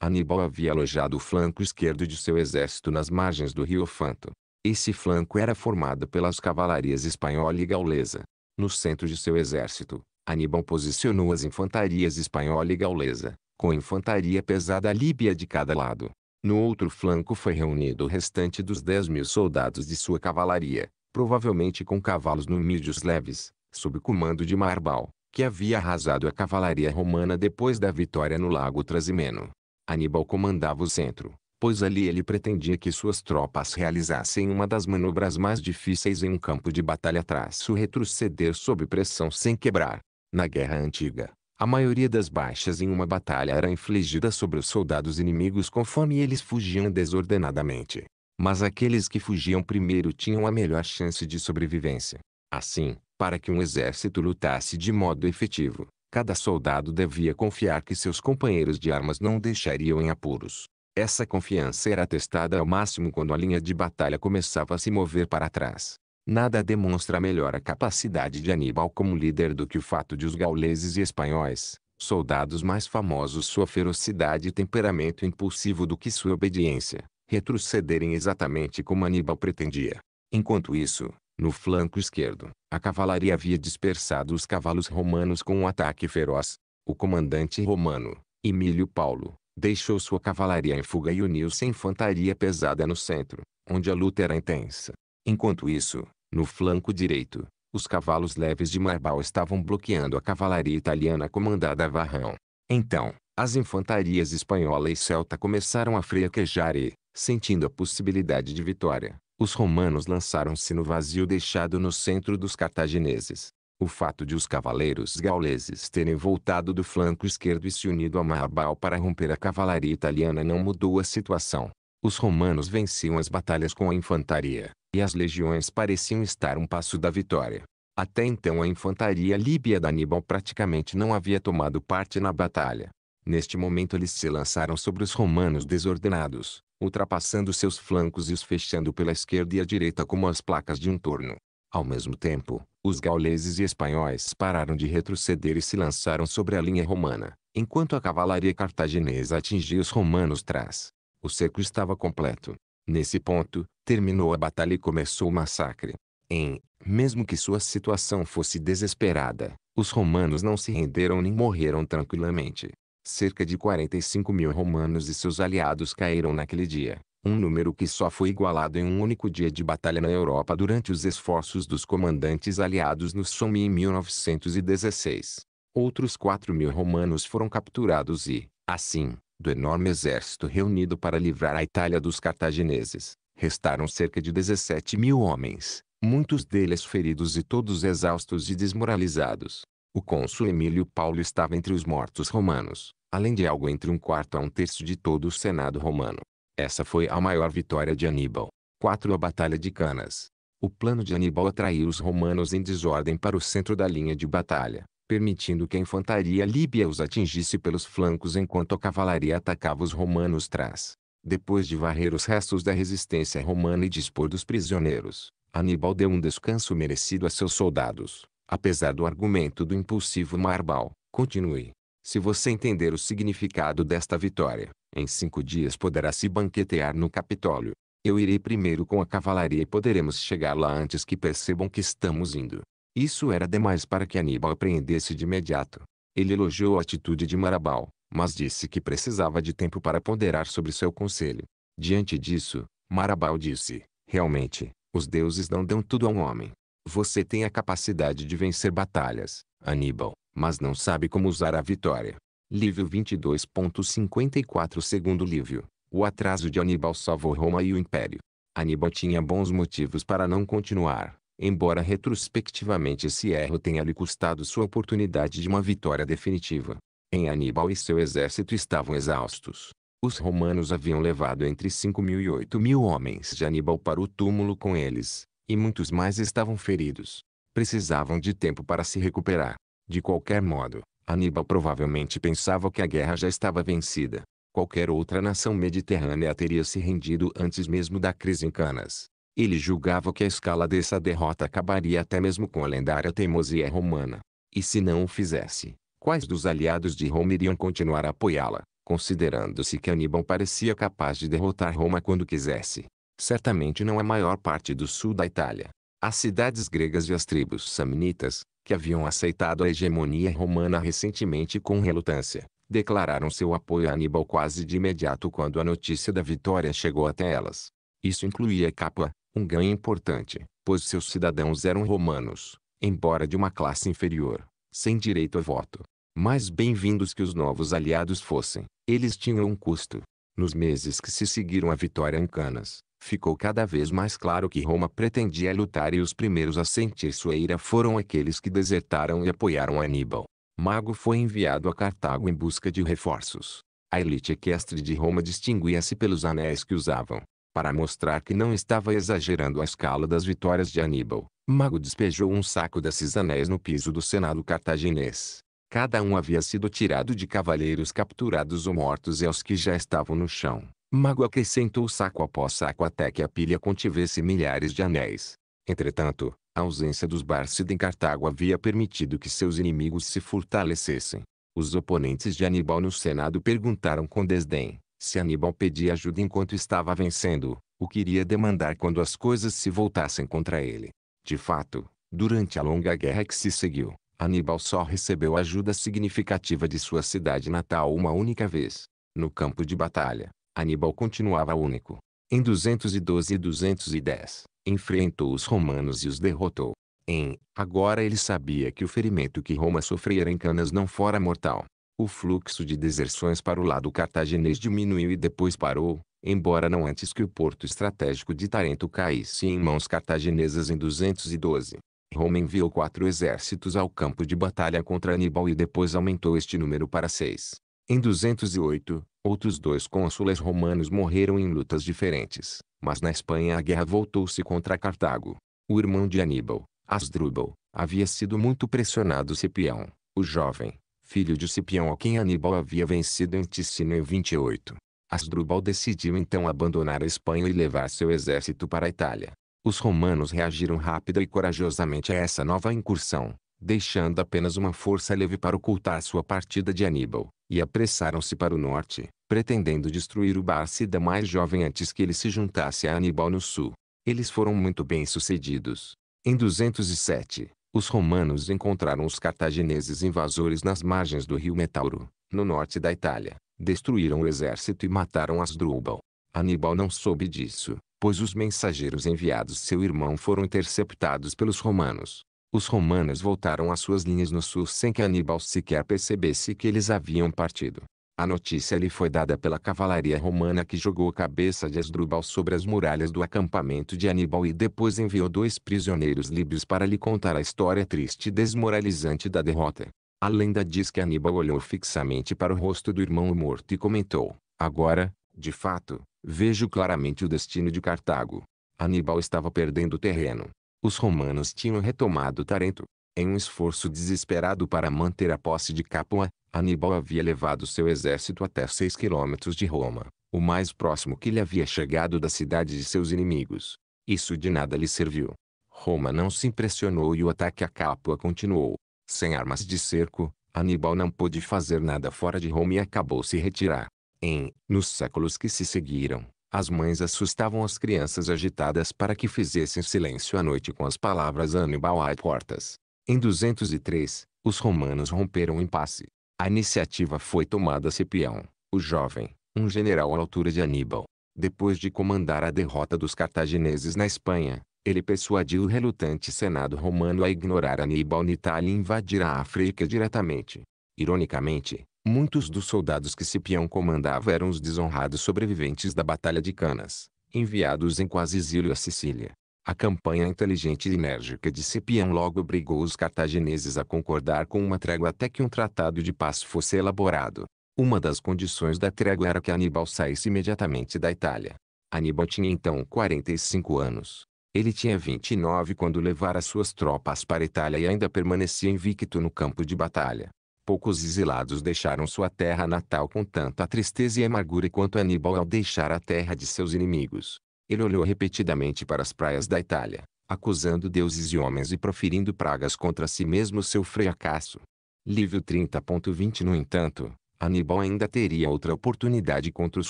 Aníbal havia alojado o flanco esquerdo de seu exército nas margens do rio Fanto. Esse flanco era formado pelas cavalarias espanhola e gaulesa. No centro de seu exército, Aníbal posicionou as infantarias espanhola e gaulesa, com infantaria pesada líbia de cada lado. No outro flanco foi reunido o restante dos 10 mil soldados de sua cavalaria, provavelmente com cavalos numídios leves, sob o comando de Marbal, que havia arrasado a cavalaria romana depois da vitória no Lago Trasimeno. Aníbal comandava o centro, pois ali ele pretendia que suas tropas realizassem uma das manobras mais difíceis em um campo de batalha traço retroceder sob pressão sem quebrar. Na guerra antiga, a maioria das baixas em uma batalha era infligida sobre os soldados inimigos conforme eles fugiam desordenadamente. Mas aqueles que fugiam primeiro tinham a melhor chance de sobrevivência. Assim, para que um exército lutasse de modo efetivo, cada soldado devia confiar que seus companheiros de armas não deixariam em apuros. Essa confiança era testada ao máximo quando a linha de batalha começava a se mover para trás. Nada demonstra melhor a capacidade de Aníbal como líder do que o fato de os gauleses e espanhóis, soldados mais famosos sua ferocidade e temperamento impulsivo do que sua obediência, retrocederem exatamente como Aníbal pretendia. Enquanto isso, no flanco esquerdo, a cavalaria havia dispersado os cavalos romanos com um ataque feroz. O comandante romano, Emílio Paulo, deixou sua cavalaria em fuga e uniu-se à infantaria pesada no centro, onde a luta era intensa. Enquanto isso, no flanco direito, os cavalos leves de Marbal estavam bloqueando a cavalaria italiana comandada a Varrão. Então, as infantarias espanhola e celta começaram a fraquejar e, sentindo a possibilidade de vitória, os romanos lançaram-se no vazio deixado no centro dos cartagineses. O fato de os cavaleiros gauleses terem voltado do flanco esquerdo e se unido a Marabal para romper a cavalaria italiana não mudou a situação. Os romanos venciam as batalhas com a infantaria, e as legiões pareciam estar um passo da vitória. Até então a infantaria líbia da Aníbal praticamente não havia tomado parte na batalha. Neste momento eles se lançaram sobre os romanos desordenados, ultrapassando seus flancos e os fechando pela esquerda e a direita como as placas de um torno. Ao mesmo tempo, os gauleses e espanhóis pararam de retroceder e se lançaram sobre a linha romana, enquanto a cavalaria cartaginesa atingia os romanos trás. O cerco estava completo. Nesse ponto, terminou a batalha e começou o massacre. Em, mesmo que sua situação fosse desesperada, os romanos não se renderam nem morreram tranquilamente. Cerca de 45 mil romanos e seus aliados caíram naquele dia um número que só foi igualado em um único dia de batalha na Europa durante os esforços dos comandantes aliados no Somme em 1916. Outros 4 mil romanos foram capturados e, assim, do enorme exército reunido para livrar a Itália dos cartagineses, restaram cerca de 17 mil homens, muitos deles feridos e todos exaustos e desmoralizados. O cônsul Emílio Paulo estava entre os mortos romanos, além de algo entre um quarto a um terço de todo o Senado romano. Essa foi a maior vitória de Aníbal. 4. A Batalha de Canas. O plano de Aníbal atraiu os romanos em desordem para o centro da linha de batalha, permitindo que a infantaria líbia os atingisse pelos flancos enquanto a cavalaria atacava os romanos trás. Depois de varrer os restos da resistência romana e dispor dos prisioneiros, Aníbal deu um descanso merecido a seus soldados, apesar do argumento do impulsivo Marbal. Continue. Se você entender o significado desta vitória, em cinco dias poderá se banquetear no Capitólio. Eu irei primeiro com a cavalaria e poderemos chegar lá antes que percebam que estamos indo. Isso era demais para que Aníbal apreendesse de imediato. Ele elogiou a atitude de Marabal, mas disse que precisava de tempo para ponderar sobre seu conselho. Diante disso, Marabal disse, realmente, os deuses não dão tudo a um homem. Você tem a capacidade de vencer batalhas, Aníbal, mas não sabe como usar a vitória. Livro 22.54 Segundo Livro o atraso de Aníbal salvou Roma e o Império. Aníbal tinha bons motivos para não continuar, embora retrospectivamente esse erro tenha lhe custado sua oportunidade de uma vitória definitiva. Em Aníbal e seu exército estavam exaustos. Os romanos haviam levado entre 5 mil e 8 mil homens de Aníbal para o túmulo com eles, e muitos mais estavam feridos. Precisavam de tempo para se recuperar. De qualquer modo, Aníbal provavelmente pensava que a guerra já estava vencida. Qualquer outra nação mediterrânea teria se rendido antes mesmo da crise em Canas. Ele julgava que a escala dessa derrota acabaria até mesmo com a lendária teimosia romana. E se não o fizesse, quais dos aliados de Roma iriam continuar a apoiá-la, considerando-se que Aníbal parecia capaz de derrotar Roma quando quisesse? Certamente não a maior parte do sul da Itália. As cidades gregas e as tribos samnitas, que haviam aceitado a hegemonia romana recentemente com relutância, declararam seu apoio a Aníbal quase de imediato quando a notícia da vitória chegou até elas. Isso incluía Capua, um ganho importante, pois seus cidadãos eram romanos, embora de uma classe inferior, sem direito a voto. Mais bem-vindos que os novos aliados fossem, eles tinham um custo. Nos meses que se seguiram à vitória em Canas, ficou cada vez mais claro que Roma pretendia lutar e os primeiros a sentir sua ira foram aqueles que desertaram e apoiaram Aníbal. Mago foi enviado a Cartago em busca de reforços. A elite equestre de Roma distinguia-se pelos anéis que usavam. Para mostrar que não estava exagerando a escala das vitórias de Aníbal, Mago despejou um saco desses anéis no piso do Senado cartaginês. Cada um havia sido tirado de cavaleiros capturados ou mortos e aos que já estavam no chão. Mago acrescentou saco após saco até que a pilha contivesse milhares de anéis. Entretanto, a ausência dos Bárcida em Cartago havia permitido que seus inimigos se fortalecessem. Os oponentes de Aníbal no Senado perguntaram com desdém, se Aníbal pedia ajuda enquanto estava vencendo, o que iria demandar quando as coisas se voltassem contra ele. De fato, durante a longa guerra que se seguiu, Aníbal só recebeu ajuda significativa de sua cidade natal uma única vez, no campo de batalha. Aníbal continuava único. Em 212 e 210, enfrentou os romanos e os derrotou. Em, agora ele sabia que o ferimento que Roma sofrera em Canas não fora mortal. O fluxo de deserções para o lado cartaginês diminuiu e depois parou, embora não antes que o porto estratégico de Tarento caísse em mãos cartaginesas em 212. Roma enviou quatro exércitos ao campo de batalha contra Aníbal e depois aumentou este número para seis. Em 208, Outros dois cônsules romanos morreram em lutas diferentes, mas na Espanha a guerra voltou-se contra Cartago. O irmão de Aníbal, Asdrúbal, havia sido muito pressionado Cipião, o jovem, filho de Cipião a quem Aníbal havia vencido em Ticino em 28. Asdrúbal decidiu então abandonar a Espanha e levar seu exército para a Itália. Os romanos reagiram rápida e corajosamente a essa nova incursão, deixando apenas uma força leve para ocultar sua partida de Aníbal e apressaram-se para o norte, pretendendo destruir o Bárcida mais jovem antes que ele se juntasse a Aníbal no sul. Eles foram muito bem sucedidos. Em 207, os romanos encontraram os cartagineses invasores nas margens do rio Metauro, no norte da Itália, destruíram o exército e mataram Asdrúbal. Aníbal não soube disso, pois os mensageiros enviados seu irmão foram interceptados pelos romanos. Os romanos voltaram às suas linhas no sul sem que Aníbal sequer percebesse que eles haviam partido. A notícia lhe foi dada pela cavalaria romana que jogou a cabeça de Asdrubal sobre as muralhas do acampamento de Aníbal e depois enviou dois prisioneiros líbios para lhe contar a história triste e desmoralizante da derrota. A lenda diz que Aníbal olhou fixamente para o rosto do irmão morto e comentou, agora, de fato, vejo claramente o destino de Cartago. Aníbal estava perdendo terreno. Os romanos tinham retomado Tarento. Em um esforço desesperado para manter a posse de Capua, Aníbal havia levado seu exército até 6 quilômetros de Roma, o mais próximo que lhe havia chegado da cidade de seus inimigos. Isso de nada lhe serviu. Roma não se impressionou e o ataque a Capua continuou. Sem armas de cerco, Aníbal não pôde fazer nada fora de Roma e acabou se retirar. Em, nos séculos que se seguiram, as mães assustavam as crianças agitadas para que fizessem silêncio à noite com as palavras Aníbal às portas. Em 203, os romanos romperam o impasse. A iniciativa foi tomada a Cipião, o jovem, um general à altura de Aníbal. Depois de comandar a derrota dos cartagineses na Espanha, ele persuadiu o relutante Senado romano a ignorar Aníbal na Itália e invadir a África diretamente. Ironicamente, Muitos dos soldados que Cipião comandava eram os desonrados sobreviventes da Batalha de Canas, enviados em quase exílio à Sicília. A campanha inteligente e enérgica de Cipião logo obrigou os cartagineses a concordar com uma trégua até que um tratado de paz fosse elaborado. Uma das condições da trégua era que Aníbal saísse imediatamente da Itália. Aníbal tinha então 45 anos. Ele tinha 29 quando levara suas tropas para a Itália e ainda permanecia invicto no campo de batalha. Poucos exilados deixaram sua terra natal com tanta tristeza e amargura quanto Aníbal ao deixar a terra de seus inimigos. Ele olhou repetidamente para as praias da Itália, acusando deuses e homens e proferindo pragas contra si mesmo seu fracasso. Livro 30.20 No entanto, Aníbal ainda teria outra oportunidade contra os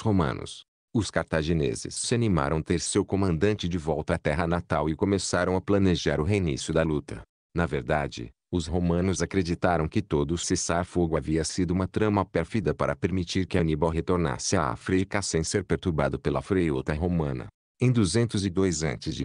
romanos. Os cartagineses se animaram a ter seu comandante de volta à terra natal e começaram a planejar o reinício da luta. Na verdade, os romanos acreditaram que todo o cessar-fogo havia sido uma trama pérfida para permitir que Aníbal retornasse à África sem ser perturbado pela freiota romana. Em 202 a.C.,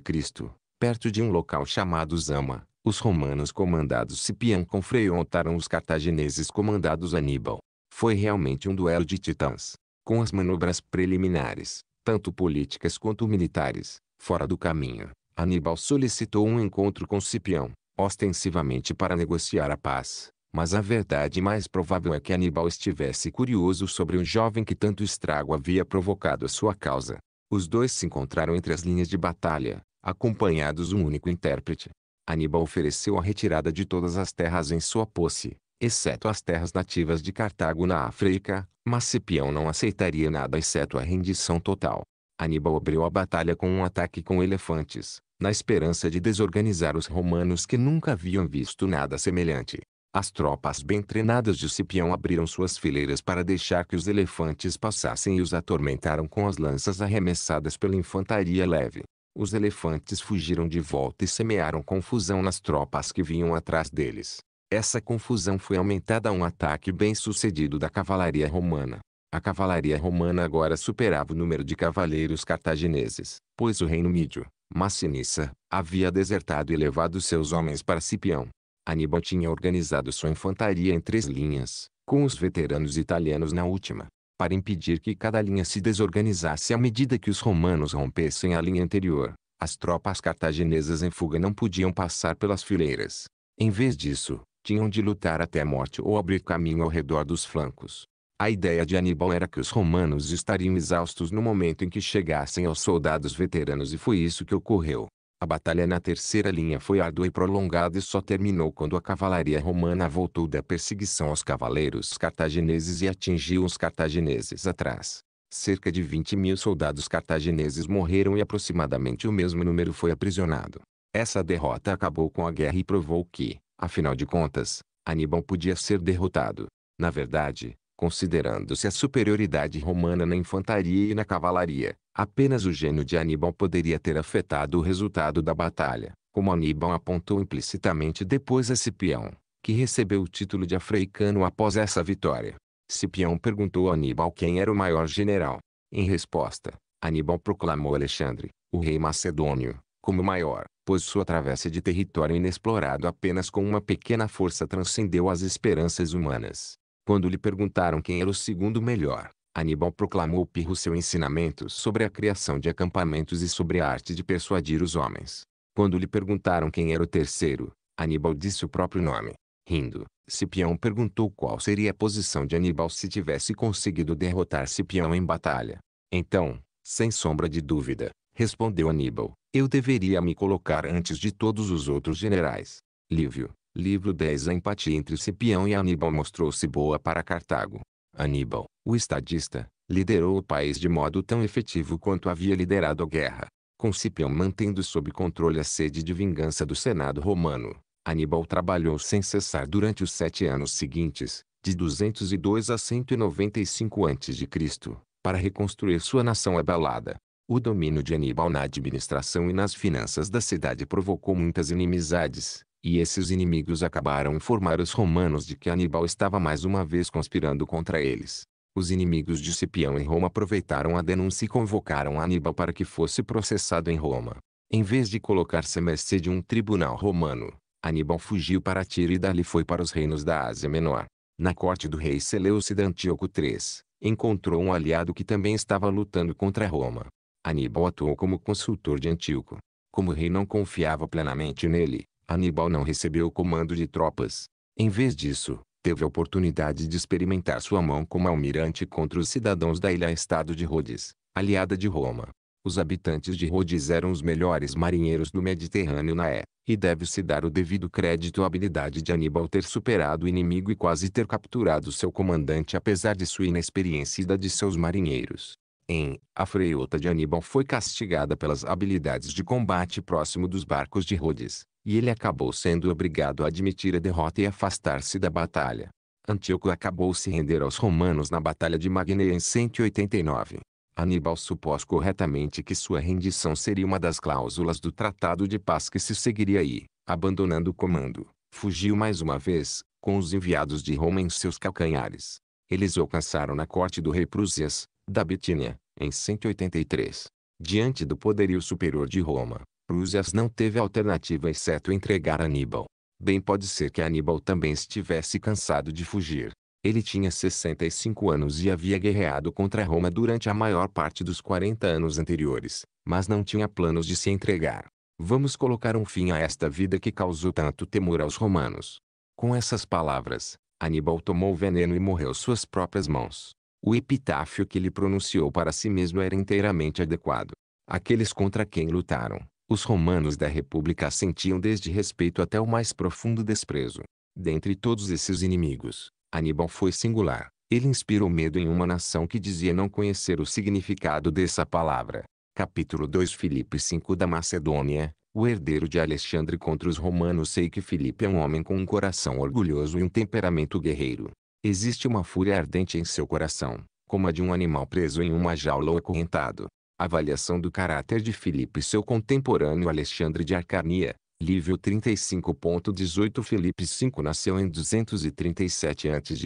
perto de um local chamado Zama, os romanos comandados Cipião confrontaram os cartagineses comandados Aníbal. Foi realmente um duelo de titãs. Com as manobras preliminares, tanto políticas quanto militares, fora do caminho, Aníbal solicitou um encontro com Cipião, ostensivamente para negociar a paz, mas a verdade mais provável é que Aníbal estivesse curioso sobre o jovem que tanto estrago havia provocado a sua causa. Os dois se encontraram entre as linhas de batalha, acompanhados um único intérprete. Aníbal ofereceu a retirada de todas as terras em sua posse, exceto as terras nativas de Cartago na África, mas Cipião não aceitaria nada exceto a rendição total. Aníbal abriu a batalha com um ataque com elefantes, na esperança de desorganizar os romanos que nunca haviam visto nada semelhante. As tropas bem treinadas de Cipião abriram suas fileiras para deixar que os elefantes passassem e os atormentaram com as lanças arremessadas pela infantaria leve. Os elefantes fugiram de volta e semearam confusão nas tropas que vinham atrás deles. Essa confusão foi aumentada a um ataque bem sucedido da cavalaria romana. A cavalaria romana agora superava o número de cavaleiros cartagineses, pois o reino mídio, Massinissa havia desertado e levado seus homens para Cipião. Aníbal tinha organizado sua infantaria em três linhas, com os veteranos italianos na última, para impedir que cada linha se desorganizasse à medida que os romanos rompessem a linha anterior. As tropas cartaginesas em fuga não podiam passar pelas fileiras. Em vez disso, tinham de lutar até a morte ou abrir caminho ao redor dos flancos. A ideia de Aníbal era que os romanos estariam exaustos no momento em que chegassem aos soldados veteranos e foi isso que ocorreu. A batalha na terceira linha foi árdua e prolongada e só terminou quando a cavalaria romana voltou da perseguição aos cavaleiros cartagineses e atingiu os cartagineses atrás. Cerca de 20 mil soldados cartagineses morreram e aproximadamente o mesmo número foi aprisionado. Essa derrota acabou com a guerra e provou que, afinal de contas, Aníbal podia ser derrotado. Na verdade, Considerando-se a superioridade romana na infantaria e na cavalaria, apenas o gênio de Aníbal poderia ter afetado o resultado da batalha, como Aníbal apontou implicitamente depois a Cipião, que recebeu o título de Africano após essa vitória. Cipião perguntou a Aníbal quem era o maior general. Em resposta, Aníbal proclamou Alexandre, o rei macedônio, como maior, pois sua travessa de território inexplorado apenas com uma pequena força transcendeu as esperanças humanas. Quando lhe perguntaram quem era o segundo melhor, Aníbal proclamou Pirro seu ensinamento sobre a criação de acampamentos e sobre a arte de persuadir os homens. Quando lhe perguntaram quem era o terceiro, Aníbal disse o próprio nome. Rindo, Cipião perguntou qual seria a posição de Aníbal se tivesse conseguido derrotar Cipião em batalha. Então, sem sombra de dúvida, respondeu Aníbal, eu deveria me colocar antes de todos os outros generais. Lívio, Livro 10 A empatia entre Cipião e Aníbal mostrou-se boa para Cartago. Aníbal, o estadista, liderou o país de modo tão efetivo quanto havia liderado a guerra. Com Cipião mantendo sob controle a sede de vingança do Senado romano, Aníbal trabalhou sem cessar durante os sete anos seguintes, de 202 a 195 a.C., para reconstruir sua nação abalada. O domínio de Aníbal na administração e nas finanças da cidade provocou muitas inimizades, e esses inimigos acabaram informar os romanos de que Aníbal estava mais uma vez conspirando contra eles. Os inimigos de Cipião em Roma aproveitaram a denúncia e convocaram Aníbal para que fosse processado em Roma. Em vez de colocar-se à mercê de um tribunal romano, Aníbal fugiu para Tiro e dali foi para os reinos da Ásia Menor. Na corte do rei de Antíoco III, encontrou um aliado que também estava lutando contra Roma. Aníbal atuou como consultor de Antíoco. Como o rei não confiava plenamente nele, Aníbal não recebeu o comando de tropas. Em vez disso, teve a oportunidade de experimentar sua mão como almirante contra os cidadãos da ilha-estado de Rhodes, aliada de Roma. Os habitantes de Rhodes eram os melhores marinheiros do Mediterrâneo na E, é, e deve-se dar o devido crédito à habilidade de Aníbal ter superado o inimigo e quase ter capturado seu comandante apesar de sua inexperiência e da de seus marinheiros. Em, a freota de Aníbal foi castigada pelas habilidades de combate próximo dos barcos de Rhodes, e ele acabou sendo obrigado a admitir a derrota e afastar-se da batalha. Antíoco acabou se render aos romanos na Batalha de Magneia em 189. Aníbal supôs corretamente que sua rendição seria uma das cláusulas do tratado de paz que se seguiria e, abandonando o comando, fugiu mais uma vez, com os enviados de Roma em seus calcanhares. Eles o alcançaram na corte do rei Prusias, da Bitínia, em 183. Diante do poderio superior de Roma, Prusias não teve alternativa exceto entregar Aníbal. Bem pode ser que Aníbal também estivesse cansado de fugir. Ele tinha 65 anos e havia guerreado contra Roma durante a maior parte dos 40 anos anteriores, mas não tinha planos de se entregar. Vamos colocar um fim a esta vida que causou tanto temor aos romanos. Com essas palavras, Aníbal tomou o veneno e morreu suas próprias mãos. O epitáfio que ele pronunciou para si mesmo era inteiramente adequado. Aqueles contra quem lutaram, os romanos da república sentiam desde respeito até o mais profundo desprezo. Dentre todos esses inimigos, Aníbal foi singular. Ele inspirou medo em uma nação que dizia não conhecer o significado dessa palavra. Capítulo 2 Filipe V da Macedônia, o herdeiro de Alexandre contra os romanos sei que Filipe é um homem com um coração orgulhoso e um temperamento guerreiro. Existe uma fúria ardente em seu coração, como a de um animal preso em uma jaula ou acorrentado. Avaliação do caráter de Filipe e seu contemporâneo Alexandre de Arcânia, Livro 35.18 Filipe V nasceu em 237 a.C.,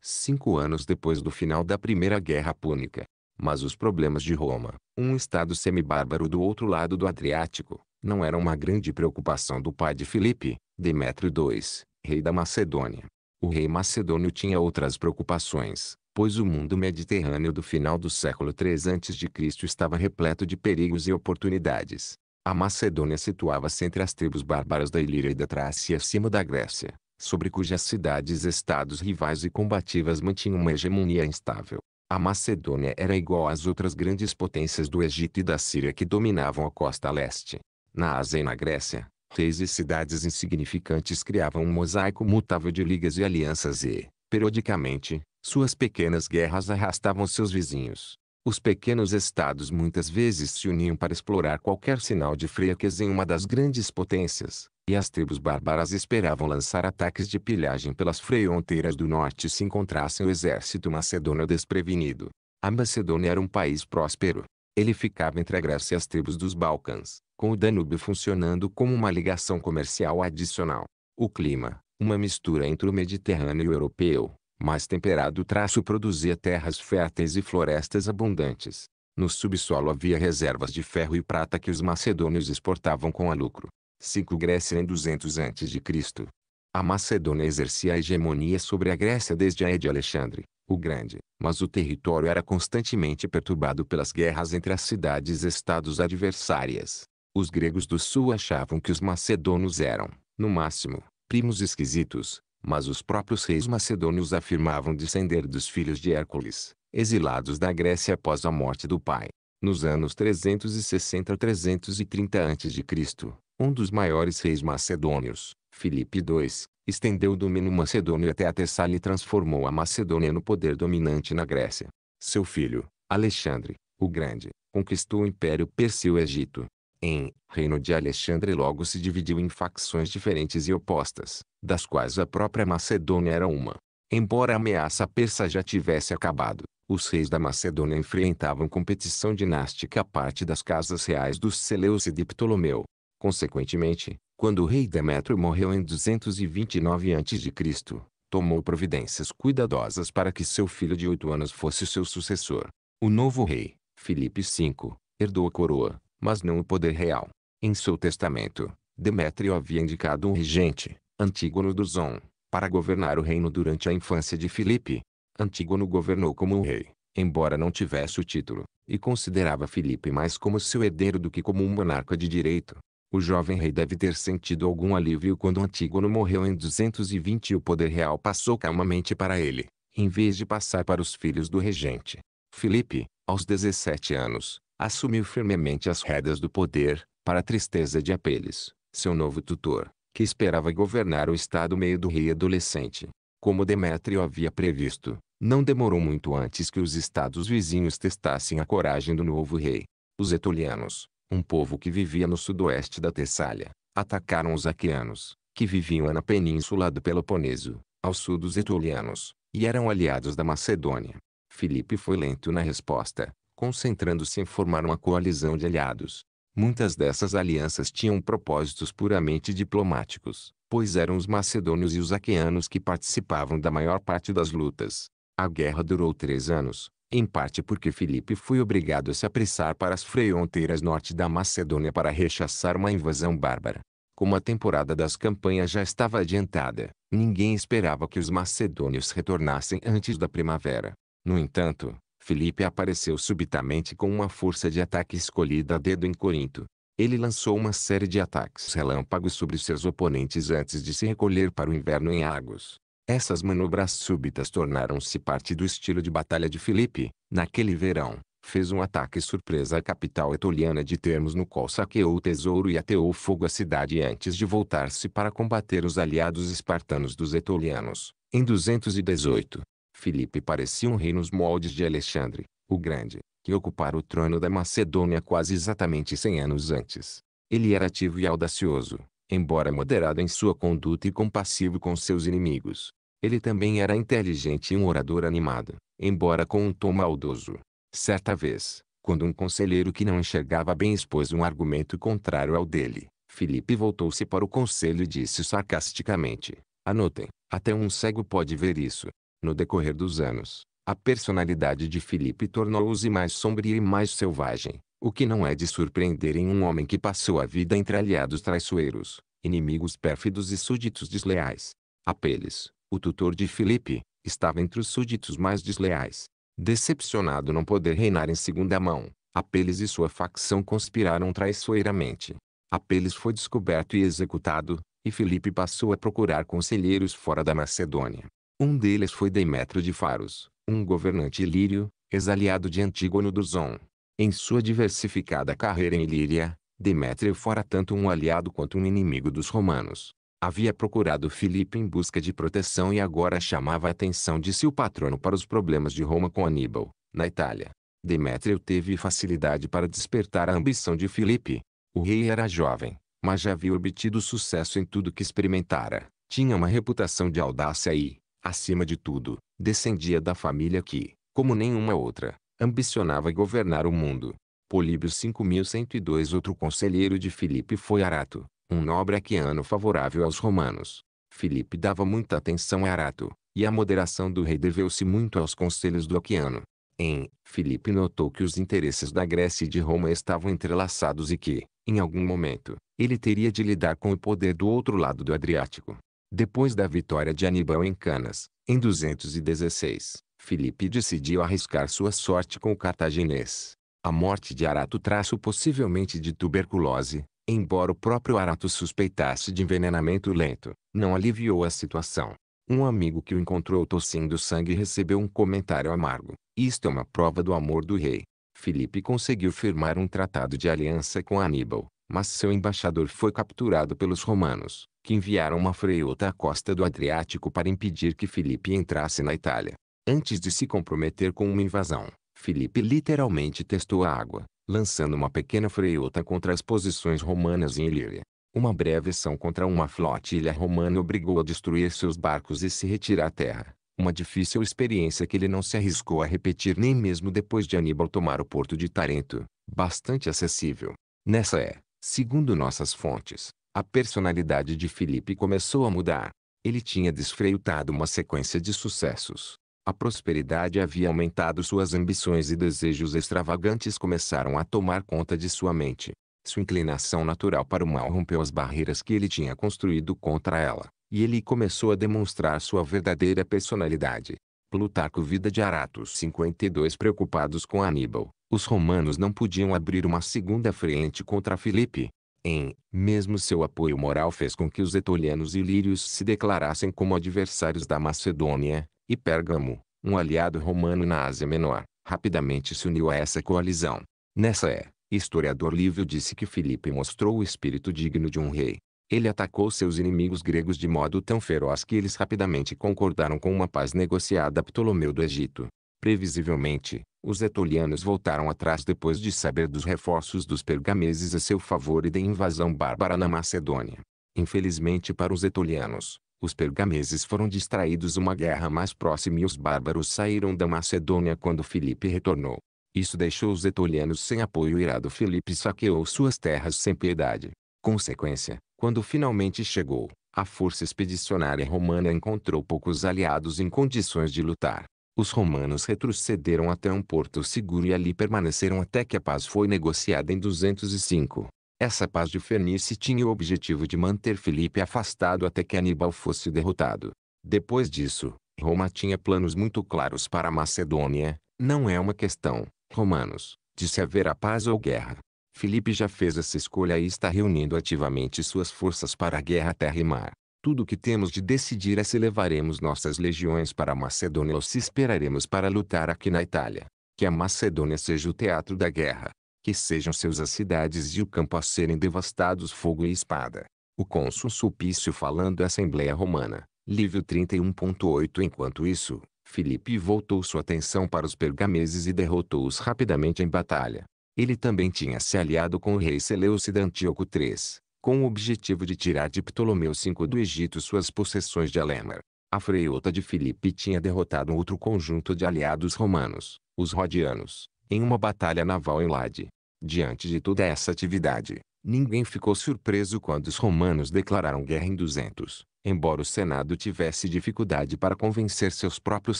cinco anos depois do final da Primeira Guerra Púnica. Mas os problemas de Roma, um estado semibárbaro do outro lado do Adriático, não eram uma grande preocupação do pai de Filipe, Demétrio II, rei da Macedônia. O rei macedônio tinha outras preocupações, pois o mundo mediterrâneo do final do século III a.C. estava repleto de perigos e oportunidades. A Macedônia situava-se entre as tribos bárbaras da Ilíria e da Trácia acima da Grécia, sobre cujas cidades-estados rivais e combativas mantinham uma hegemonia instável. A Macedônia era igual às outras grandes potências do Egito e da Síria que dominavam a costa leste. Na Ásia e na Grécia, reis e cidades insignificantes criavam um mosaico mutável de ligas e alianças e, periodicamente, suas pequenas guerras arrastavam seus vizinhos. Os pequenos estados muitas vezes se uniam para explorar qualquer sinal de fraqueza em uma das grandes potências, e as tribos bárbaras esperavam lançar ataques de pilhagem pelas fronteiras do norte se encontrassem o exército macedônio desprevenido. A Macedônia era um país próspero. Ele ficava entre a Grécia e as tribos dos Balcãs, com o Danúbio funcionando como uma ligação comercial adicional. O clima, uma mistura entre o Mediterrâneo e o europeu, mais temperado traço produzia terras férteis e florestas abundantes. No subsolo havia reservas de ferro e prata que os macedônios exportavam com a lucro. 5 Grécia em 200 a.C. A Macedônia exercia a hegemonia sobre a Grécia desde a de Alexandre, o Grande, mas o território era constantemente perturbado pelas guerras entre as cidades-estados adversárias. Os gregos do sul achavam que os macedônios eram, no máximo, primos esquisitos, mas os próprios reis macedônios afirmavam descender dos filhos de Hércules, exilados da Grécia após a morte do pai. Nos anos 360 a 330 a.C., um dos maiores reis macedônios, Filipe II, estendeu o domínio macedônio até a Tessália e transformou a Macedônia no poder dominante na Grécia. Seu filho, Alexandre, o Grande, conquistou o Império o egito em reino de Alexandre logo se dividiu em facções diferentes e opostas, das quais a própria Macedônia era uma. Embora a ameaça persa já tivesse acabado, os reis da Macedônia enfrentavam competição dinástica a parte das casas reais dos Seleus e Ptolomeu. Consequentemente, quando o rei Demétrio morreu em 229 a.C., tomou providências cuidadosas para que seu filho de oito anos fosse seu sucessor. O novo rei, Filipe V, herdou a coroa, mas não o poder real. Em seu testamento, Demétrio havia indicado um regente, Antígono do Zon, para governar o reino durante a infância de Filipe. Antígono governou como um rei, embora não tivesse o título, e considerava Filipe mais como seu herdeiro do que como um monarca de direito. O jovem rei deve ter sentido algum alívio quando Antígono morreu em 220 e o poder real passou calmamente para ele, em vez de passar para os filhos do regente. Filipe, aos 17 anos, assumiu firmemente as rédeas do poder, para a tristeza de Apeles, seu novo tutor, que esperava governar o estado meio do rei adolescente. Como Demétrio havia previsto, não demorou muito antes que os estados vizinhos testassem a coragem do novo rei. Os etolianos, um povo que vivia no sudoeste da Tessália, atacaram os aqueanos, que viviam na península do Peloponeso, ao sul dos etolianos, e eram aliados da Macedônia. Filipe foi lento na resposta, concentrando-se em formar uma coalizão de aliados. Muitas dessas alianças tinham propósitos puramente diplomáticos, pois eram os macedônios e os aqueanos que participavam da maior parte das lutas. A guerra durou três anos, em parte porque Filipe foi obrigado a se apressar para as fronteiras norte da Macedônia para rechaçar uma invasão bárbara. Como a temporada das campanhas já estava adiantada, ninguém esperava que os macedônios retornassem antes da primavera. No entanto, Filipe apareceu subitamente com uma força de ataque escolhida a dedo em Corinto. Ele lançou uma série de ataques relâmpagos sobre seus oponentes antes de se recolher para o inverno em Argos. Essas manobras súbitas tornaram-se parte do estilo de batalha de Filipe. Naquele verão, fez um ataque surpresa à capital etoliana de Termos no qual saqueou o tesouro e ateou fogo à cidade antes de voltar-se para combater os aliados espartanos dos etolianos. Em 218, Filipe parecia um rei nos moldes de Alexandre, o Grande, que ocupara o trono da Macedônia quase exatamente 100 anos antes. Ele era ativo e audacioso, embora moderado em sua conduta e compassivo com seus inimigos. Ele também era inteligente e um orador animado, embora com um tom maldoso. Certa vez, quando um conselheiro que não enxergava bem expôs um argumento contrário ao dele, Filipe voltou-se para o conselho e disse sarcasticamente: Anotem, até um cego pode ver isso. No decorrer dos anos, a personalidade de Felipe tornou-se mais sombria e mais selvagem, o que não é de surpreender em um homem que passou a vida entre aliados traiçoeiros, inimigos pérfidos e súditos desleais. Apeles, o tutor de Felipe, estava entre os súditos mais desleais. Decepcionado não poder reinar em segunda mão, Apeles e sua facção conspiraram traiçoeiramente. Apeles foi descoberto e executado, e Felipe passou a procurar conselheiros fora da Macedônia. Um deles foi Demétrio de Faros, um governante ilírio, ex-aliado de Antígono do Zon. Em sua diversificada carreira em Ilíria, Demétrio fora tanto um aliado quanto um inimigo dos romanos. Havia procurado Filipe em busca de proteção e agora chamava a atenção de seu patrono para os problemas de Roma com Aníbal, na Itália. Demétrio teve facilidade para despertar a ambição de Filipe. O rei era jovem, mas já havia obtido sucesso em tudo que experimentara. Tinha uma reputação de audácia e, Acima de tudo, descendia da família que, como nenhuma outra, ambicionava governar o mundo. Políbio 5102 Outro conselheiro de Filipe foi Arato, um nobre aquiano favorável aos romanos. Filipe dava muita atenção a Arato, e a moderação do rei deveu-se muito aos conselhos do aquiano. Em, Filipe notou que os interesses da Grécia e de Roma estavam entrelaçados e que, em algum momento, ele teria de lidar com o poder do outro lado do Adriático. Depois da vitória de Aníbal em Canas, em 216, Filipe decidiu arriscar sua sorte com o cartaginês. A morte de Arato traço possivelmente de tuberculose, embora o próprio Arato suspeitasse de envenenamento lento, não aliviou a situação. Um amigo que o encontrou tossindo sangue recebeu um comentário amargo. Isto é uma prova do amor do rei. Filipe conseguiu firmar um tratado de aliança com Aníbal, mas seu embaixador foi capturado pelos romanos, que enviaram uma freiota à costa do Adriático para impedir que Filipe entrasse na Itália. Antes de se comprometer com uma invasão, Filipe literalmente testou a água, lançando uma pequena freiota contra as posições romanas em Ilíria. Uma breve ação contra uma flotilha romana obrigou a destruir seus barcos e se retirar à terra, uma difícil experiência que ele não se arriscou a repetir nem mesmo depois de Aníbal tomar o porto de Tarento, bastante acessível. Nessa é Segundo nossas fontes, a personalidade de Felipe começou a mudar. Ele tinha desfreutado uma sequência de sucessos. A prosperidade havia aumentado suas ambições e desejos extravagantes começaram a tomar conta de sua mente. Sua inclinação natural para o mal rompeu as barreiras que ele tinha construído contra ela, e ele começou a demonstrar sua verdadeira personalidade. Plutarco Vida de Aratos, 52 Preocupados com Aníbal, os romanos não podiam abrir uma segunda frente contra Filipe. Em, mesmo seu apoio moral fez com que os etolianos e lírios se declarassem como adversários da Macedônia, e Pérgamo, um aliado romano na Ásia Menor, rapidamente se uniu a essa coalizão. Nessa é, historiador Lívio disse que Filipe mostrou o espírito digno de um rei. Ele atacou seus inimigos gregos de modo tão feroz que eles rapidamente concordaram com uma paz negociada a Ptolomeu do Egito. Previsivelmente, os etolianos voltaram atrás depois de saber dos reforços dos pergameses a seu favor e da invasão bárbara na Macedônia. Infelizmente para os etolianos, os pergameses foram distraídos uma guerra mais próxima e os bárbaros saíram da Macedônia quando Filipe retornou. Isso deixou os etolianos sem apoio irado Filipe saqueou suas terras sem piedade. Consequência, quando finalmente chegou, a força expedicionária romana encontrou poucos aliados em condições de lutar os romanos retrocederam até um porto seguro e ali permaneceram até que a paz foi negociada em 205. Essa paz de Fernice tinha o objetivo de manter Filipe afastado até que Aníbal fosse derrotado. Depois disso, Roma tinha planos muito claros para a Macedônia. Não é uma questão, romanos, de se a paz ou guerra. Filipe já fez essa escolha e está reunindo ativamente suas forças para a guerra terra e mar. Tudo o que temos de decidir é se levaremos nossas legiões para a Macedônia ou se esperaremos para lutar aqui na Itália. Que a Macedônia seja o teatro da guerra. Que sejam seus as cidades e o campo a serem devastados fogo e espada. O cônsul Sulpício falando à Assembleia Romana. Livro 31.8 Enquanto isso, Filipe voltou sua atenção para os pergameses e derrotou-os rapidamente em batalha. Ele também tinha se aliado com o rei Seleucida Antíoco III, com o objetivo de tirar de Ptolomeu V do Egito suas possessões de Alema. A freiota de Filipe tinha derrotado outro conjunto de aliados romanos, os rodianos, em uma batalha naval em Lade. Diante de toda essa atividade, ninguém ficou surpreso quando os romanos declararam guerra em 200. Embora o Senado tivesse dificuldade para convencer seus próprios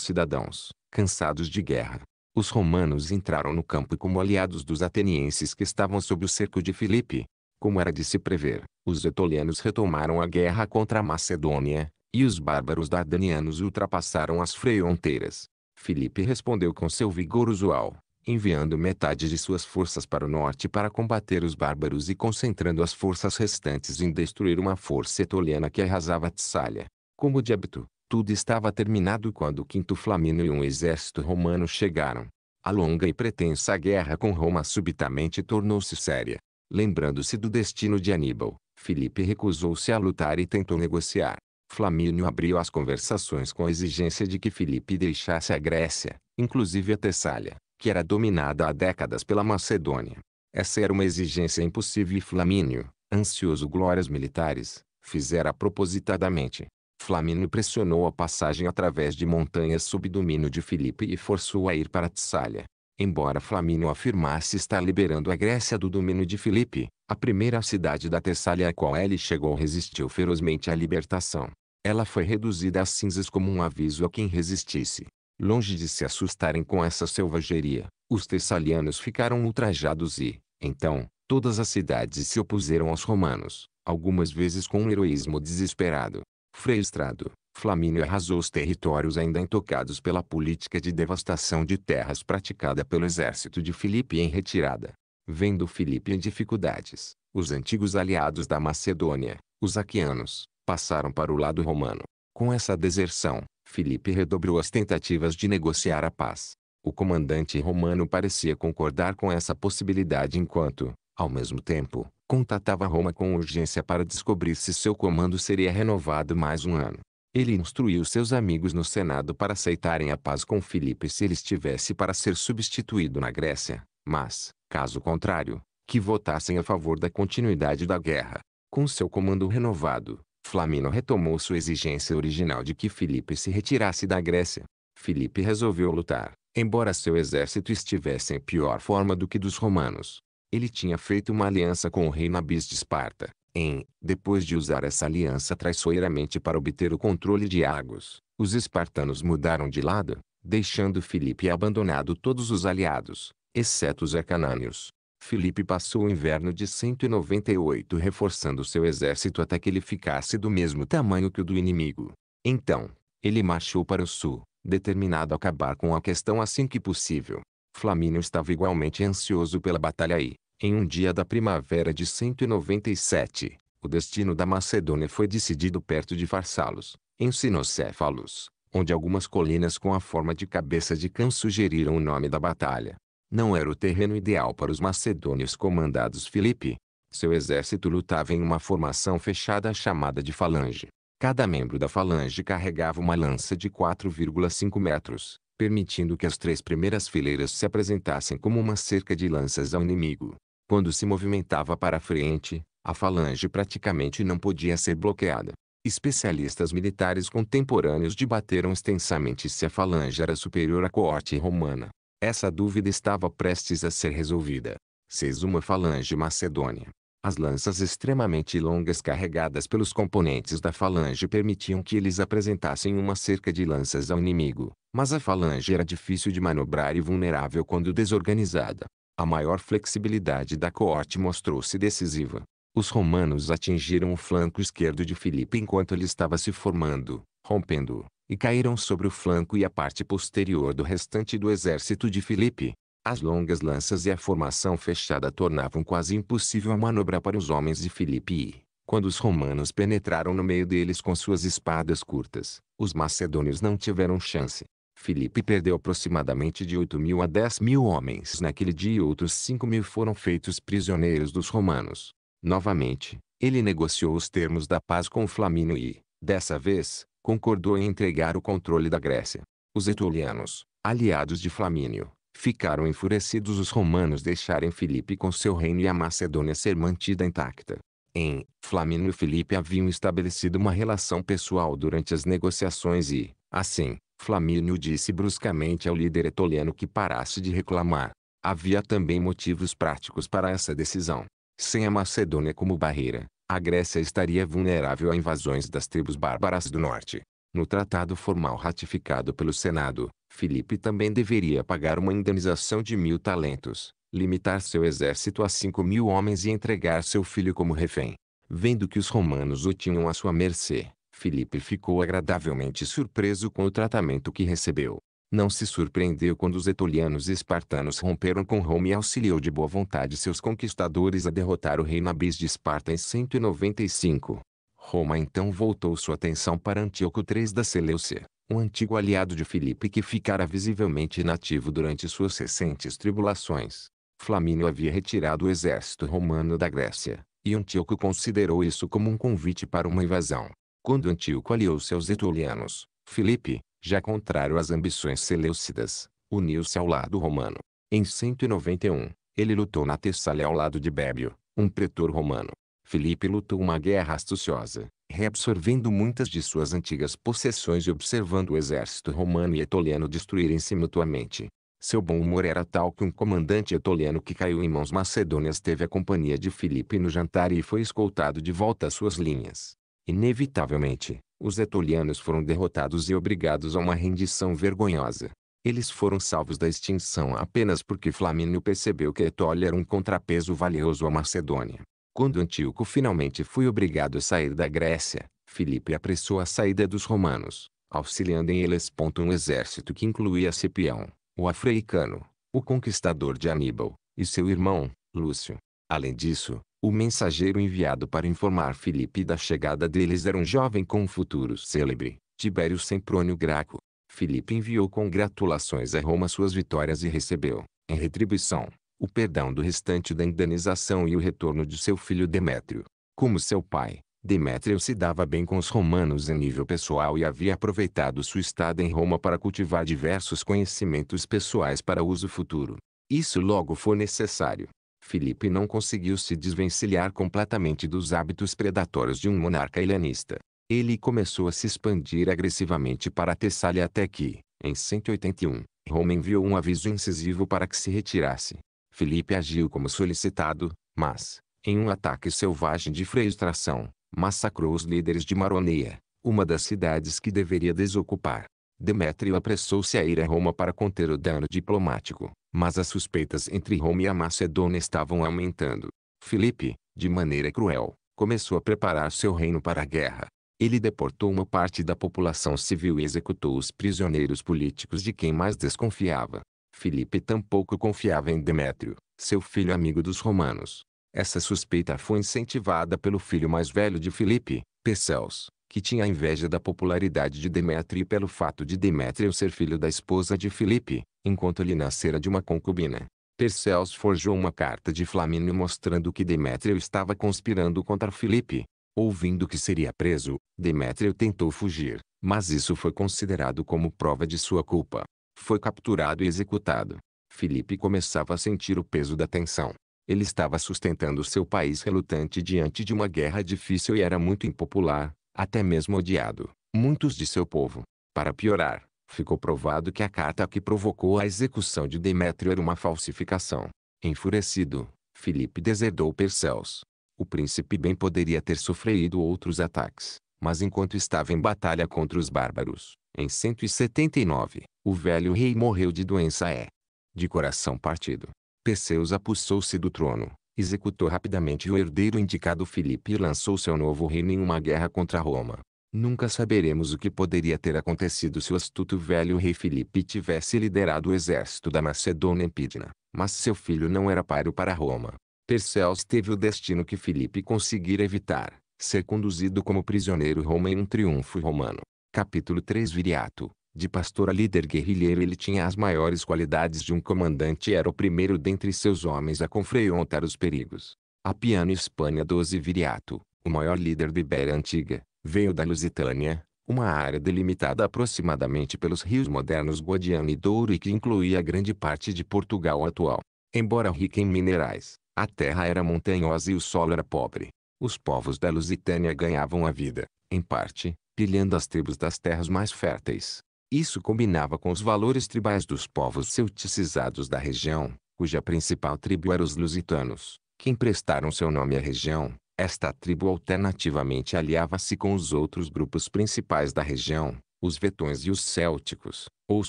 cidadãos, cansados de guerra, os romanos entraram no campo como aliados dos atenienses que estavam sob o cerco de Filipe, como era de se prever, os etolianos retomaram a guerra contra a Macedônia, e os bárbaros dardanianos ultrapassaram as fronteiras. Filipe respondeu com seu vigor usual, enviando metade de suas forças para o norte para combater os bárbaros e concentrando as forças restantes em destruir uma força etoliana que arrasava Tessália. Como de hábito, tudo estava terminado quando o quinto Flamino e um exército romano chegaram. A longa e pretensa guerra com Roma subitamente tornou-se séria. Lembrando-se do destino de Aníbal, Filipe recusou-se a lutar e tentou negociar. Flamínio abriu as conversações com a exigência de que Filipe deixasse a Grécia, inclusive a Tessália, que era dominada há décadas pela Macedônia. Essa era uma exigência impossível e Flamínio, ansioso glórias militares, fizera propositadamente. Flamínio pressionou a passagem através de montanhas sob domínio de Filipe e forçou a ir para Tessália, Embora Flamínio afirmasse estar liberando a Grécia do domínio de Filipe, a primeira cidade da Tessália a qual ele chegou resistiu ferozmente à libertação. Ela foi reduzida às cinzas como um aviso a quem resistisse. Longe de se assustarem com essa selvageria, os tessalianos ficaram ultrajados e, então, todas as cidades se opuseram aos romanos, algumas vezes com um heroísmo desesperado. Frei Estrado, Flamínio arrasou os territórios ainda intocados pela política de devastação de terras praticada pelo exército de Filipe em retirada. Vendo Filipe em dificuldades, os antigos aliados da Macedônia, os aquianos, passaram para o lado romano. Com essa deserção, Filipe redobrou as tentativas de negociar a paz. O comandante romano parecia concordar com essa possibilidade enquanto, ao mesmo tempo, contatava Roma com urgência para descobrir se seu comando seria renovado mais um ano. Ele instruiu seus amigos no Senado para aceitarem a paz com Filipe se ele estivesse para ser substituído na Grécia, mas, caso contrário, que votassem a favor da continuidade da guerra. Com seu comando renovado, Flamino retomou sua exigência original de que Filipe se retirasse da Grécia. Filipe resolveu lutar, embora seu exército estivesse em pior forma do que dos romanos. Ele tinha feito uma aliança com o rei Nabis de Esparta, em, depois de usar essa aliança traiçoeiramente para obter o controle de Argos, os espartanos mudaram de lado, deixando Filipe abandonado todos os aliados, exceto os acanâneos. Filipe passou o inverno de 198 reforçando seu exército até que ele ficasse do mesmo tamanho que o do inimigo. Então, ele marchou para o sul, determinado a acabar com a questão assim que possível. Flamínio estava igualmente ansioso pela batalha e, em um dia da primavera de 197, o destino da Macedônia foi decidido perto de Farsalos, em Sinocéfalos, onde algumas colinas com a forma de cabeça de cão sugeriram o nome da batalha. Não era o terreno ideal para os macedônios comandados Filipe. Seu exército lutava em uma formação fechada chamada de falange. Cada membro da falange carregava uma lança de 4,5 metros, permitindo que as três primeiras fileiras se apresentassem como uma cerca de lanças ao inimigo. Quando se movimentava para frente, a falange praticamente não podia ser bloqueada. Especialistas militares contemporâneos debateram extensamente se a falange era superior à coorte romana. Essa dúvida estava prestes a ser resolvida. Seis uma falange macedônia. As lanças extremamente longas carregadas pelos componentes da falange permitiam que eles apresentassem uma cerca de lanças ao inimigo, mas a falange era difícil de manobrar e vulnerável quando desorganizada. A maior flexibilidade da coorte mostrou-se decisiva. Os romanos atingiram o flanco esquerdo de Filipe enquanto ele estava se formando, rompendo-o, e caíram sobre o flanco e a parte posterior do restante do exército de Filipe. As longas lanças e a formação fechada tornavam quase impossível a manobra para os homens de Filipe e, quando os romanos penetraram no meio deles com suas espadas curtas, os macedônios não tiveram chance. Filipe perdeu aproximadamente de 8 mil a 10 mil homens naquele dia e outros 5 mil foram feitos prisioneiros dos romanos. Novamente, ele negociou os termos da paz com Flamínio e, dessa vez, concordou em entregar o controle da Grécia. Os etolianos, aliados de Flamínio, ficaram enfurecidos os romanos deixarem Filipe com seu reino e a Macedônia ser mantida intacta. Em Flamínio e Filipe haviam estabelecido uma relação pessoal durante as negociações e, assim, Flamínio disse bruscamente ao líder etoliano que parasse de reclamar. Havia também motivos práticos para essa decisão. Sem a Macedônia como barreira, a Grécia estaria vulnerável a invasões das tribos bárbaras do norte. No tratado formal ratificado pelo Senado, Filipe também deveria pagar uma indenização de mil talentos, limitar seu exército a cinco mil homens e entregar seu filho como refém. Vendo que os romanos o tinham à sua mercê, Felipe ficou agradavelmente surpreso com o tratamento que recebeu. Não se surpreendeu quando os etolianos e espartanos romperam com Roma e auxiliou de boa vontade seus conquistadores a derrotar o rei Nabis de Esparta em 195. Roma então voltou sua atenção para Antíoco III da Seleucia, um antigo aliado de Filipe que ficara visivelmente inativo durante suas recentes tribulações. Flamínio havia retirado o exército romano da Grécia, e Antíoco considerou isso como um convite para uma invasão. Quando Antíoco aliou-se aos etolianos, Filipe, já contrário às ambições seleucidas, uniu-se ao lado romano. Em 191, ele lutou na Tessália ao lado de Bébio, um pretor romano. Filipe lutou uma guerra astuciosa, reabsorvendo muitas de suas antigas possessões e observando o exército romano e etoliano destruírem-se mutuamente. Seu bom humor era tal que um comandante etoliano que caiu em mãos macedônias teve a companhia de Filipe no jantar e foi escoltado de volta às suas linhas. Inevitavelmente, os etolianos foram derrotados e obrigados a uma rendição vergonhosa. Eles foram salvos da extinção apenas porque Flamínio percebeu que Etólia era um contrapeso valioso à Macedônia. Quando Antíoco finalmente foi obrigado a sair da Grécia, Filipe apressou a saída dos romanos, auxiliando em eles um exército que incluía Cipião, o afreicano, o conquistador de Aníbal, e seu irmão, Lúcio. Além disso, o mensageiro enviado para informar Filipe da chegada deles era um jovem com um futuro célebre, Tibério Semprônio Graco. Filipe enviou congratulações a Roma suas vitórias e recebeu, em retribuição, o perdão do restante da indenização e o retorno de seu filho Demétrio. Como seu pai, Demétrio se dava bem com os romanos em nível pessoal e havia aproveitado sua estada em Roma para cultivar diversos conhecimentos pessoais para uso futuro. Isso logo foi necessário, Filipe não conseguiu se desvencilhar completamente dos hábitos predatórios de um monarca helenista. Ele começou a se expandir agressivamente para a Tessália até que, em 181, Roma enviou um aviso incisivo para que se retirasse. Filipe agiu como solicitado, mas, em um ataque selvagem de frustração, massacrou os líderes de Maroneia, uma das cidades que deveria desocupar. Demétrio apressou-se a ir a Roma para conter o dano diplomático. Mas as suspeitas entre Roma e a Macedônia estavam aumentando. Filipe, de maneira cruel, começou a preparar seu reino para a guerra. Ele deportou uma parte da população civil e executou os prisioneiros políticos de quem mais desconfiava. Filipe tampouco confiava em Demétrio, seu filho amigo dos romanos. Essa suspeita foi incentivada pelo filho mais velho de Filipe, Perseus, que tinha inveja da popularidade de Demétrio pelo fato de Demétrio ser filho da esposa de Filipe, enquanto ele nascera de uma concubina. Perseus forjou uma carta de Flamínio mostrando que Demétrio estava conspirando contra Filipe. Ouvindo que seria preso, Demétrio tentou fugir, mas isso foi considerado como prova de sua culpa. Foi capturado e executado. Filipe começava a sentir o peso da tensão. Ele estava sustentando seu país relutante diante de uma guerra difícil e era muito impopular, até mesmo odiado, muitos de seu povo. Para piorar, ficou provado que a carta que provocou a execução de Demétrio era uma falsificação. Enfurecido, Filipe deserdou Perseus. O príncipe bem poderia ter sofrido outros ataques, mas enquanto estava em batalha contra os bárbaros, em 179, o velho rei morreu de doença E. De coração partido, Perseus apossou-se do trono, executou rapidamente o herdeiro indicado Filipe e lançou seu novo reino em uma guerra contra Roma. Nunca saberemos o que poderia ter acontecido se o astuto velho rei Filipe tivesse liderado o exército da Macedônia Empídina, mas seu filho não era páreo para Roma. Perseus teve o destino que Filipe conseguira evitar, ser conduzido como prisioneiro Roma em um triunfo romano. Capítulo 3 Viriato de pastor a líder guerrilheiro ele tinha as maiores qualidades de um comandante e era o primeiro dentre seus homens a confrontar os perigos. A piano Hispânia 12 Viriato, o maior líder da Ibéria Antiga, veio da Lusitânia, uma área delimitada aproximadamente pelos rios modernos Guadiana e Douro e que incluía grande parte de Portugal atual. Embora rica em minerais, a terra era montanhosa e o solo era pobre. Os povos da Lusitânia ganhavam a vida, em parte, pilhando as tribos das terras mais férteis, isso combinava com os valores tribais dos povos celticizados da região, cuja principal tribo era os lusitanos, que emprestaram seu nome à região. Esta tribo alternativamente aliava-se com os outros grupos principais da região, os vetões e os célticos, ou os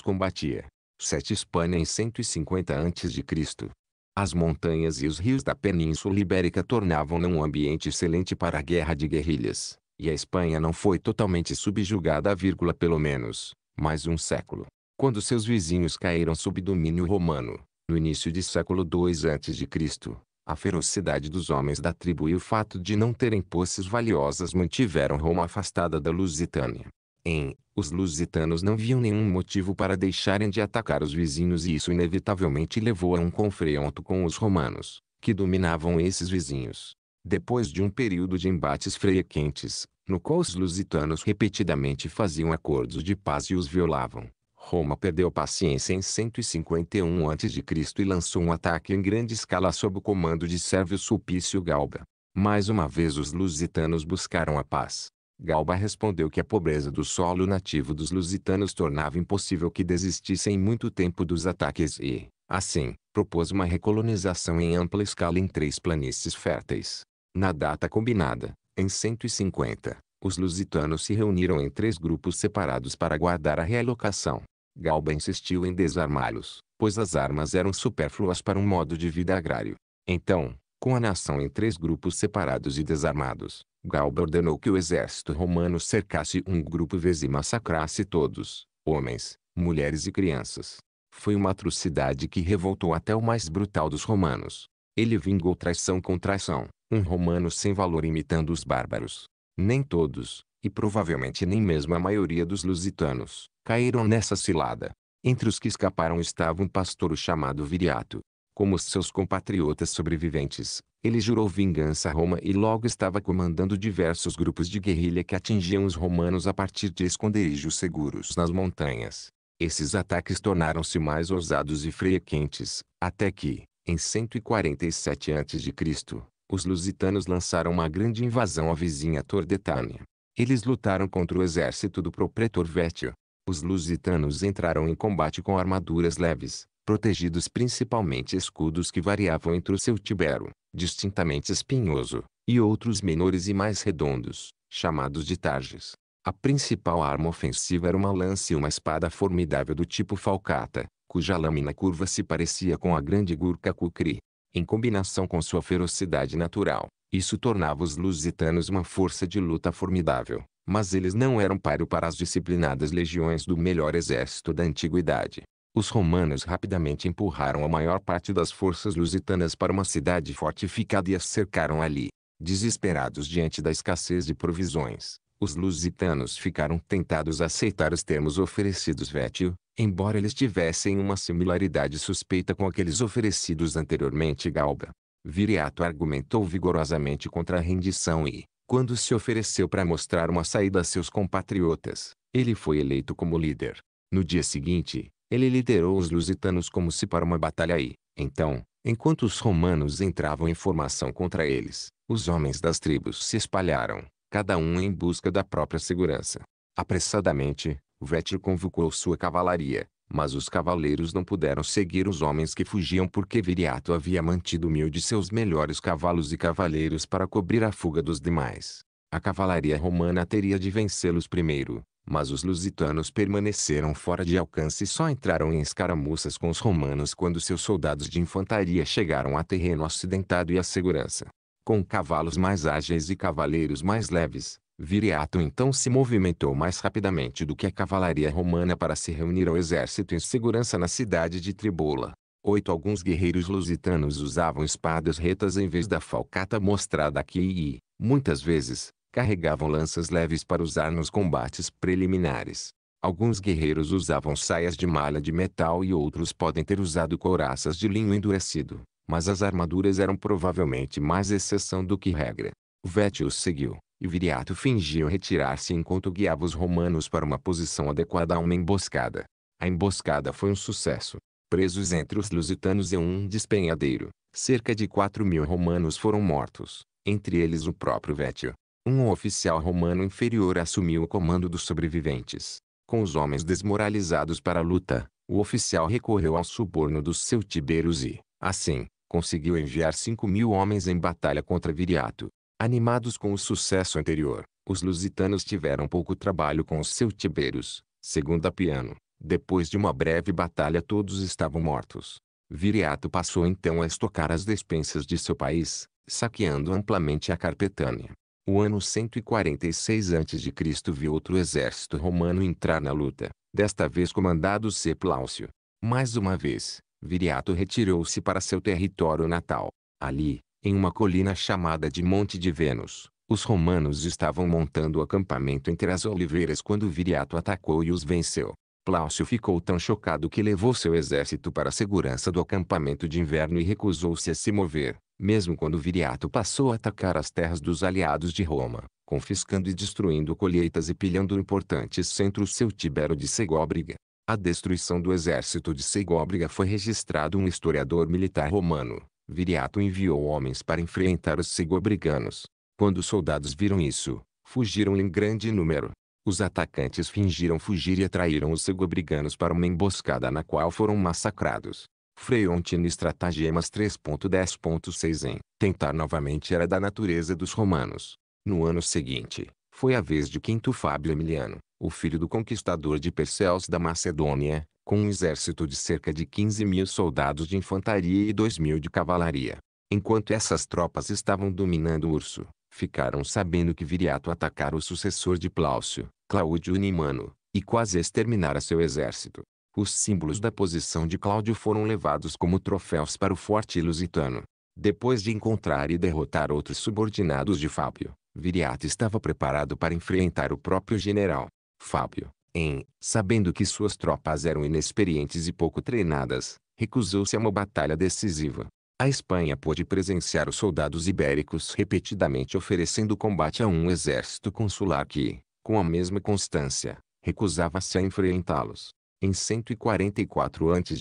combatia. 7 Espanha em 150 a.C. As montanhas e os rios da Península Ibérica tornavam-na um ambiente excelente para a guerra de guerrilhas, e a Espanha não foi totalmente subjugada, vírgula, pelo menos, mais um século. Quando seus vizinhos caíram sob domínio romano, no início de século II a.C., a ferocidade dos homens da tribo e o fato de não terem posses valiosas mantiveram Roma afastada da Lusitânia. Em, os lusitanos não viam nenhum motivo para deixarem de atacar os vizinhos e isso inevitavelmente levou a um confronto com os romanos, que dominavam esses vizinhos. Depois de um período de embates frequentes, no qual os lusitanos repetidamente faziam acordos de paz e os violavam. Roma perdeu paciência em 151 a.C. e lançou um ataque em grande escala sob o comando de Sérvio Sulpício Galba. Mais uma vez os lusitanos buscaram a paz. Galba respondeu que a pobreza do solo nativo dos lusitanos tornava impossível que desistissem muito tempo dos ataques e, assim, propôs uma recolonização em ampla escala em três planícies férteis. Na data combinada, em 150, os lusitanos se reuniram em três grupos separados para guardar a realocação. Galba insistiu em desarmá-los, pois as armas eram supérfluas para um modo de vida agrário. Então, com a nação em três grupos separados e desarmados, Galba ordenou que o exército romano cercasse um grupo vez e massacrasse todos, homens, mulheres e crianças. Foi uma atrocidade que revoltou até o mais brutal dos romanos. Ele vingou traição com traição, um romano sem valor imitando os bárbaros. Nem todos, e provavelmente nem mesmo a maioria dos lusitanos, caíram nessa cilada. Entre os que escaparam estava um pastor chamado Viriato. Como seus compatriotas sobreviventes, ele jurou vingança a Roma e logo estava comandando diversos grupos de guerrilha que atingiam os romanos a partir de esconderijos seguros nas montanhas. Esses ataques tornaram-se mais ousados e frequentes, até que, em 147 a.C., os lusitanos lançaram uma grande invasão à vizinha Tordetânia. Eles lutaram contra o exército do propretor Vétio. Os lusitanos entraram em combate com armaduras leves, protegidos principalmente escudos que variavam entre o seu tibero, distintamente espinhoso, e outros menores e mais redondos, chamados de targes. A principal arma ofensiva era uma lança e uma espada formidável do tipo falcata, cuja lâmina curva se parecia com a grande gurca Kukri. Em combinação com sua ferocidade natural, isso tornava os lusitanos uma força de luta formidável, mas eles não eram páreo para as disciplinadas legiões do melhor exército da antiguidade. Os romanos rapidamente empurraram a maior parte das forças lusitanas para uma cidade fortificada e as cercaram ali, desesperados diante da escassez de provisões, os lusitanos ficaram tentados a aceitar os termos oferecidos Vétio, embora eles tivessem uma similaridade suspeita com aqueles oferecidos anteriormente Galba. Viriato argumentou vigorosamente contra a rendição e, quando se ofereceu para mostrar uma saída a seus compatriotas, ele foi eleito como líder. No dia seguinte, ele liderou os lusitanos como se para uma batalha e, então, enquanto os romanos entravam em formação contra eles, os homens das tribos se espalharam, cada um em busca da própria segurança. Apressadamente, Vettel convocou sua cavalaria, mas os cavaleiros não puderam seguir os homens que fugiam porque Viriato havia mantido mil de seus melhores cavalos e cavaleiros para cobrir a fuga dos demais. A cavalaria romana teria de vencê-los primeiro, mas os lusitanos permaneceram fora de alcance e só entraram em escaramuças com os romanos quando seus soldados de infantaria chegaram a terreno acidentado e à segurança com cavalos mais ágeis e cavaleiros mais leves. Viriato então se movimentou mais rapidamente do que a cavalaria romana para se reunir ao exército em segurança na cidade de Tribula. Oito Alguns guerreiros lusitanos usavam espadas retas em vez da falcata mostrada aqui e, muitas vezes, carregavam lanças leves para usar nos combates preliminares. Alguns guerreiros usavam saias de malha de metal e outros podem ter usado couraças de linho endurecido mas as armaduras eram provavelmente mais exceção do que regra. Vétius seguiu, e Viriato fingiu retirar-se enquanto guiava os romanos para uma posição adequada a uma emboscada. A emboscada foi um sucesso. Presos entre os lusitanos e um despenhadeiro, cerca de 4 mil romanos foram mortos, entre eles o próprio Vétio. Um oficial romano inferior assumiu o comando dos sobreviventes. Com os homens desmoralizados para a luta, o oficial recorreu ao suborno dos seu tiberos e, assim, conseguiu enviar 5 mil homens em batalha contra Viriato. Animados com o sucesso anterior, os lusitanos tiveram pouco trabalho com os seus celtiberos, segundo Apiano. Depois de uma breve batalha todos estavam mortos. Viriato passou então a estocar as despensas de seu país, saqueando amplamente a Carpetânia. O ano 146 a.C. viu outro exército romano entrar na luta, desta vez comandado por Pláucio. Mais uma vez, Viriato retirou-se para seu território natal. Ali, em uma colina chamada de Monte de Vênus, os romanos estavam montando o acampamento entre as oliveiras quando Viriato atacou e os venceu. Plácio ficou tão chocado que levou seu exército para a segurança do acampamento de inverno e recusou-se a se mover, mesmo quando Viriato passou a atacar as terras dos aliados de Roma, confiscando e destruindo colheitas e pilhando importantes centros seu Tibério de Segóbriga, a destruição do exército de Segóbriga foi registrado um historiador militar romano. Viriato enviou homens para enfrentar os segobriganos. Quando os soldados viram isso, fugiram em grande número. Os atacantes fingiram fugir e atraíram os segobriganos para uma emboscada na qual foram massacrados. Freontino Estratagemas 3.10.6 em tentar novamente era da natureza dos romanos. No ano seguinte, foi a vez de Quinto Fábio Emiliano, o filho do conquistador de Perseus da Macedônia, com um exército de cerca de 15 mil soldados de infantaria e 2 mil de cavalaria. Enquanto essas tropas estavam dominando o urso, ficaram sabendo que Viriato atacara o sucessor de Pláucio, Claudio Nimano, e quase exterminara seu exército. Os símbolos da posição de Cláudio foram levados como troféus para o forte lusitano. Depois de encontrar e derrotar outros subordinados de Fábio, Viriato estava preparado para enfrentar o próprio general. Fábio, em, sabendo que suas tropas eram inexperientes e pouco treinadas, recusou-se a uma batalha decisiva. A Espanha pôde presenciar os soldados ibéricos repetidamente oferecendo combate a um exército consular que, com a mesma constância, recusava-se a enfrentá-los. Em 144 a.C.,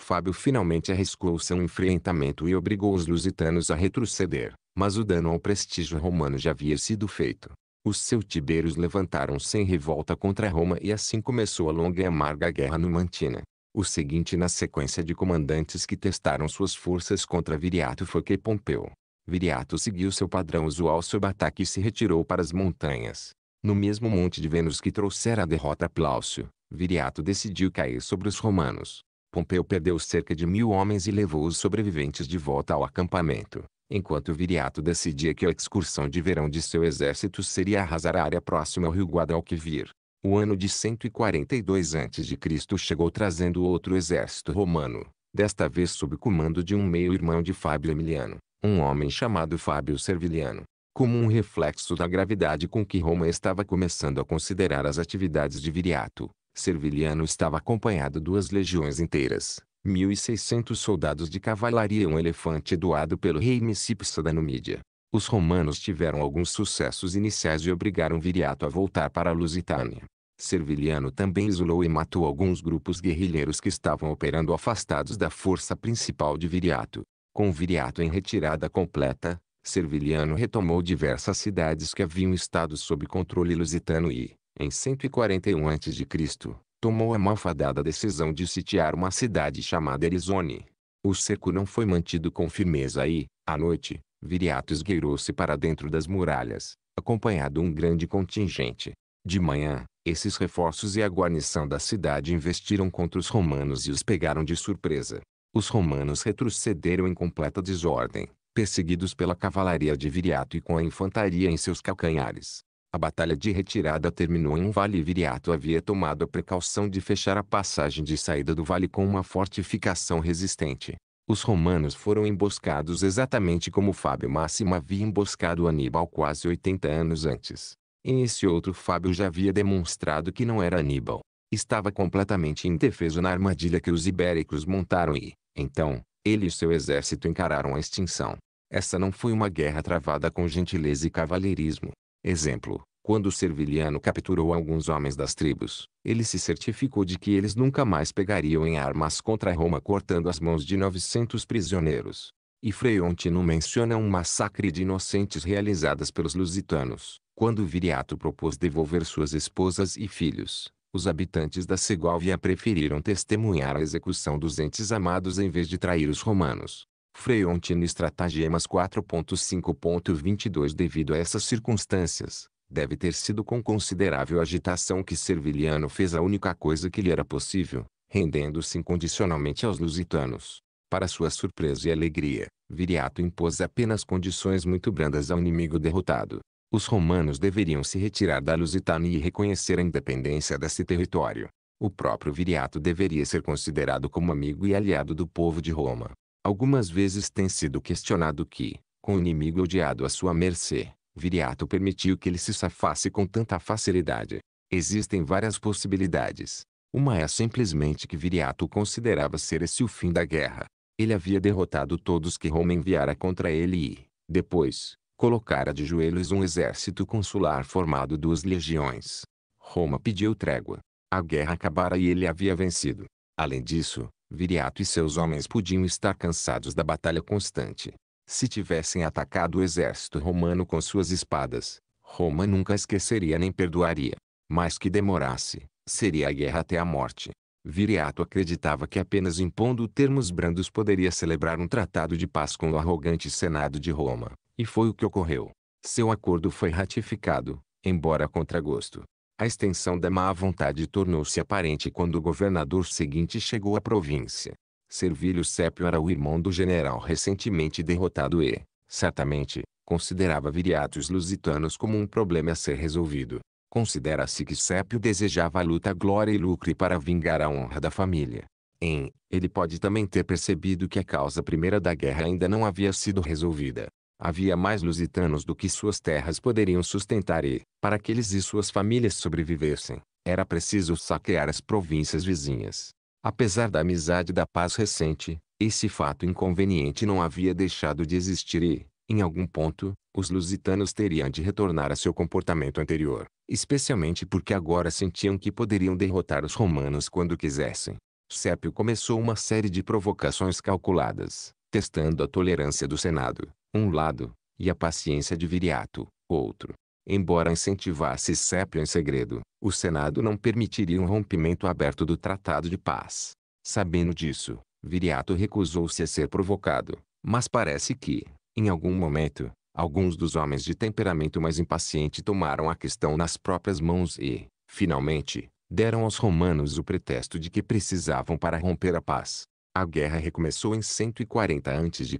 Fábio finalmente arriscou seu enfrentamento e obrigou os lusitanos a retroceder, mas o dano ao prestígio romano já havia sido feito. Os celtibeiros levantaram-se em revolta contra Roma e assim começou a longa e amarga guerra numantina. O seguinte na sequência de comandantes que testaram suas forças contra Viriato foi que Pompeu. Viriato seguiu seu padrão usual sob ataque e se retirou para as montanhas. No mesmo monte de Vênus que trouxera a derrota a Pláucio, Viriato decidiu cair sobre os romanos. Pompeu perdeu cerca de mil homens e levou os sobreviventes de volta ao acampamento, enquanto Viriato decidia que a excursão de verão de seu exército seria arrasar a área próxima ao rio Guadalquivir. O ano de 142 a.C. chegou trazendo outro exército romano, desta vez sob comando de um meio-irmão de Fábio Emiliano, um homem chamado Fábio Serviliano. Como um reflexo da gravidade com que Roma estava começando a considerar as atividades de Viriato, Serviliano estava acompanhado duas legiões inteiras, 1.600 soldados de cavalaria e um elefante doado pelo rei Micipsa da Numídia. Os romanos tiveram alguns sucessos iniciais e obrigaram Viriato a voltar para a Lusitânia. Serviliano também isolou e matou alguns grupos guerrilheiros que estavam operando afastados da força principal de Viriato. Com Viriato em retirada completa, Serviliano retomou diversas cidades que haviam estado sob controle lusitano e, em 141 a.C., tomou a malfadada decisão de sitiar uma cidade chamada Erizone. O cerco não foi mantido com firmeza e, à noite, Viriato esgueirou-se para dentro das muralhas, acompanhado um grande contingente. De manhã, esses reforços e a guarnição da cidade investiram contra os romanos e os pegaram de surpresa. Os romanos retrocederam em completa desordem, perseguidos pela cavalaria de Viriato e com a infantaria em seus calcanhares. A batalha de retirada terminou em um vale e Viriato havia tomado a precaução de fechar a passagem de saída do vale com uma fortificação resistente. Os romanos foram emboscados exatamente como Fábio Máximo havia emboscado Aníbal quase 80 anos antes. Em esse outro Fábio já havia demonstrado que não era Aníbal. Estava completamente indefeso na armadilha que os ibéricos montaram e, então, ele e seu exército encararam a extinção. Essa não foi uma guerra travada com gentileza e cavalheirismo. Exemplo: quando Serviliano capturou alguns homens das tribos, ele se certificou de que eles nunca mais pegariam em armas contra Roma cortando as mãos de 900 prisioneiros. E Freontino menciona um massacre de inocentes realizadas pelos lusitanos, quando Viriato propôs devolver suas esposas e filhos. Os habitantes da Segóvia preferiram testemunhar a execução dos entes amados em vez de trair os romanos. Freontin Stratagemas 4.5.22 Devido a essas circunstâncias, deve ter sido com considerável agitação que Serviliano fez a única coisa que lhe era possível, rendendo-se incondicionalmente aos lusitanos. Para sua surpresa e alegria, Viriato impôs apenas condições muito brandas ao inimigo derrotado. Os romanos deveriam se retirar da Lusitânia e reconhecer a independência desse território. O próprio Viriato deveria ser considerado como amigo e aliado do povo de Roma. Algumas vezes tem sido questionado que, com o inimigo odiado à sua mercê, Viriato permitiu que ele se safasse com tanta facilidade. Existem várias possibilidades. Uma é simplesmente que Viriato considerava ser esse o fim da guerra. Ele havia derrotado todos que Roma enviara contra ele e, depois, colocara de joelhos um exército consular formado duas legiões. Roma pediu trégua. A guerra acabara e ele havia vencido. Além disso, Viriato e seus homens podiam estar cansados da batalha constante. Se tivessem atacado o exército romano com suas espadas, Roma nunca esqueceria nem perdoaria. Mas que demorasse, seria a guerra até a morte. Viriato acreditava que apenas impondo termos brandos poderia celebrar um tratado de paz com o arrogante Senado de Roma, e foi o que ocorreu. Seu acordo foi ratificado, embora contra gosto. A extensão da má vontade tornou-se aparente quando o governador seguinte chegou à província. Servílio Sépio era o irmão do general recentemente derrotado e, certamente, considerava viriatos lusitanos como um problema a ser resolvido. Considera-se que Sépio desejava a luta, glória e lucro para vingar a honra da família. Em, ele pode também ter percebido que a causa primeira da guerra ainda não havia sido resolvida. Havia mais lusitanos do que suas terras poderiam sustentar e, para que eles e suas famílias sobrevivessem, era preciso saquear as províncias vizinhas. Apesar da amizade e da paz recente, esse fato inconveniente não havia deixado de existir e, em algum ponto, os lusitanos teriam de retornar a seu comportamento anterior, especialmente porque agora sentiam que poderiam derrotar os romanos quando quisessem. Sépio começou uma série de provocações calculadas, testando a tolerância do Senado, um lado, e a paciência de Viriato, outro. Embora incentivasse Sépio em segredo, o Senado não permitiria um rompimento aberto do Tratado de Paz. Sabendo disso, Viriato recusou-se a ser provocado, mas parece que, em algum momento, alguns dos homens de temperamento mais impaciente tomaram a questão nas próprias mãos e, finalmente, deram aos romanos o pretexto de que precisavam para romper a paz. A guerra recomeçou em 140 a.C.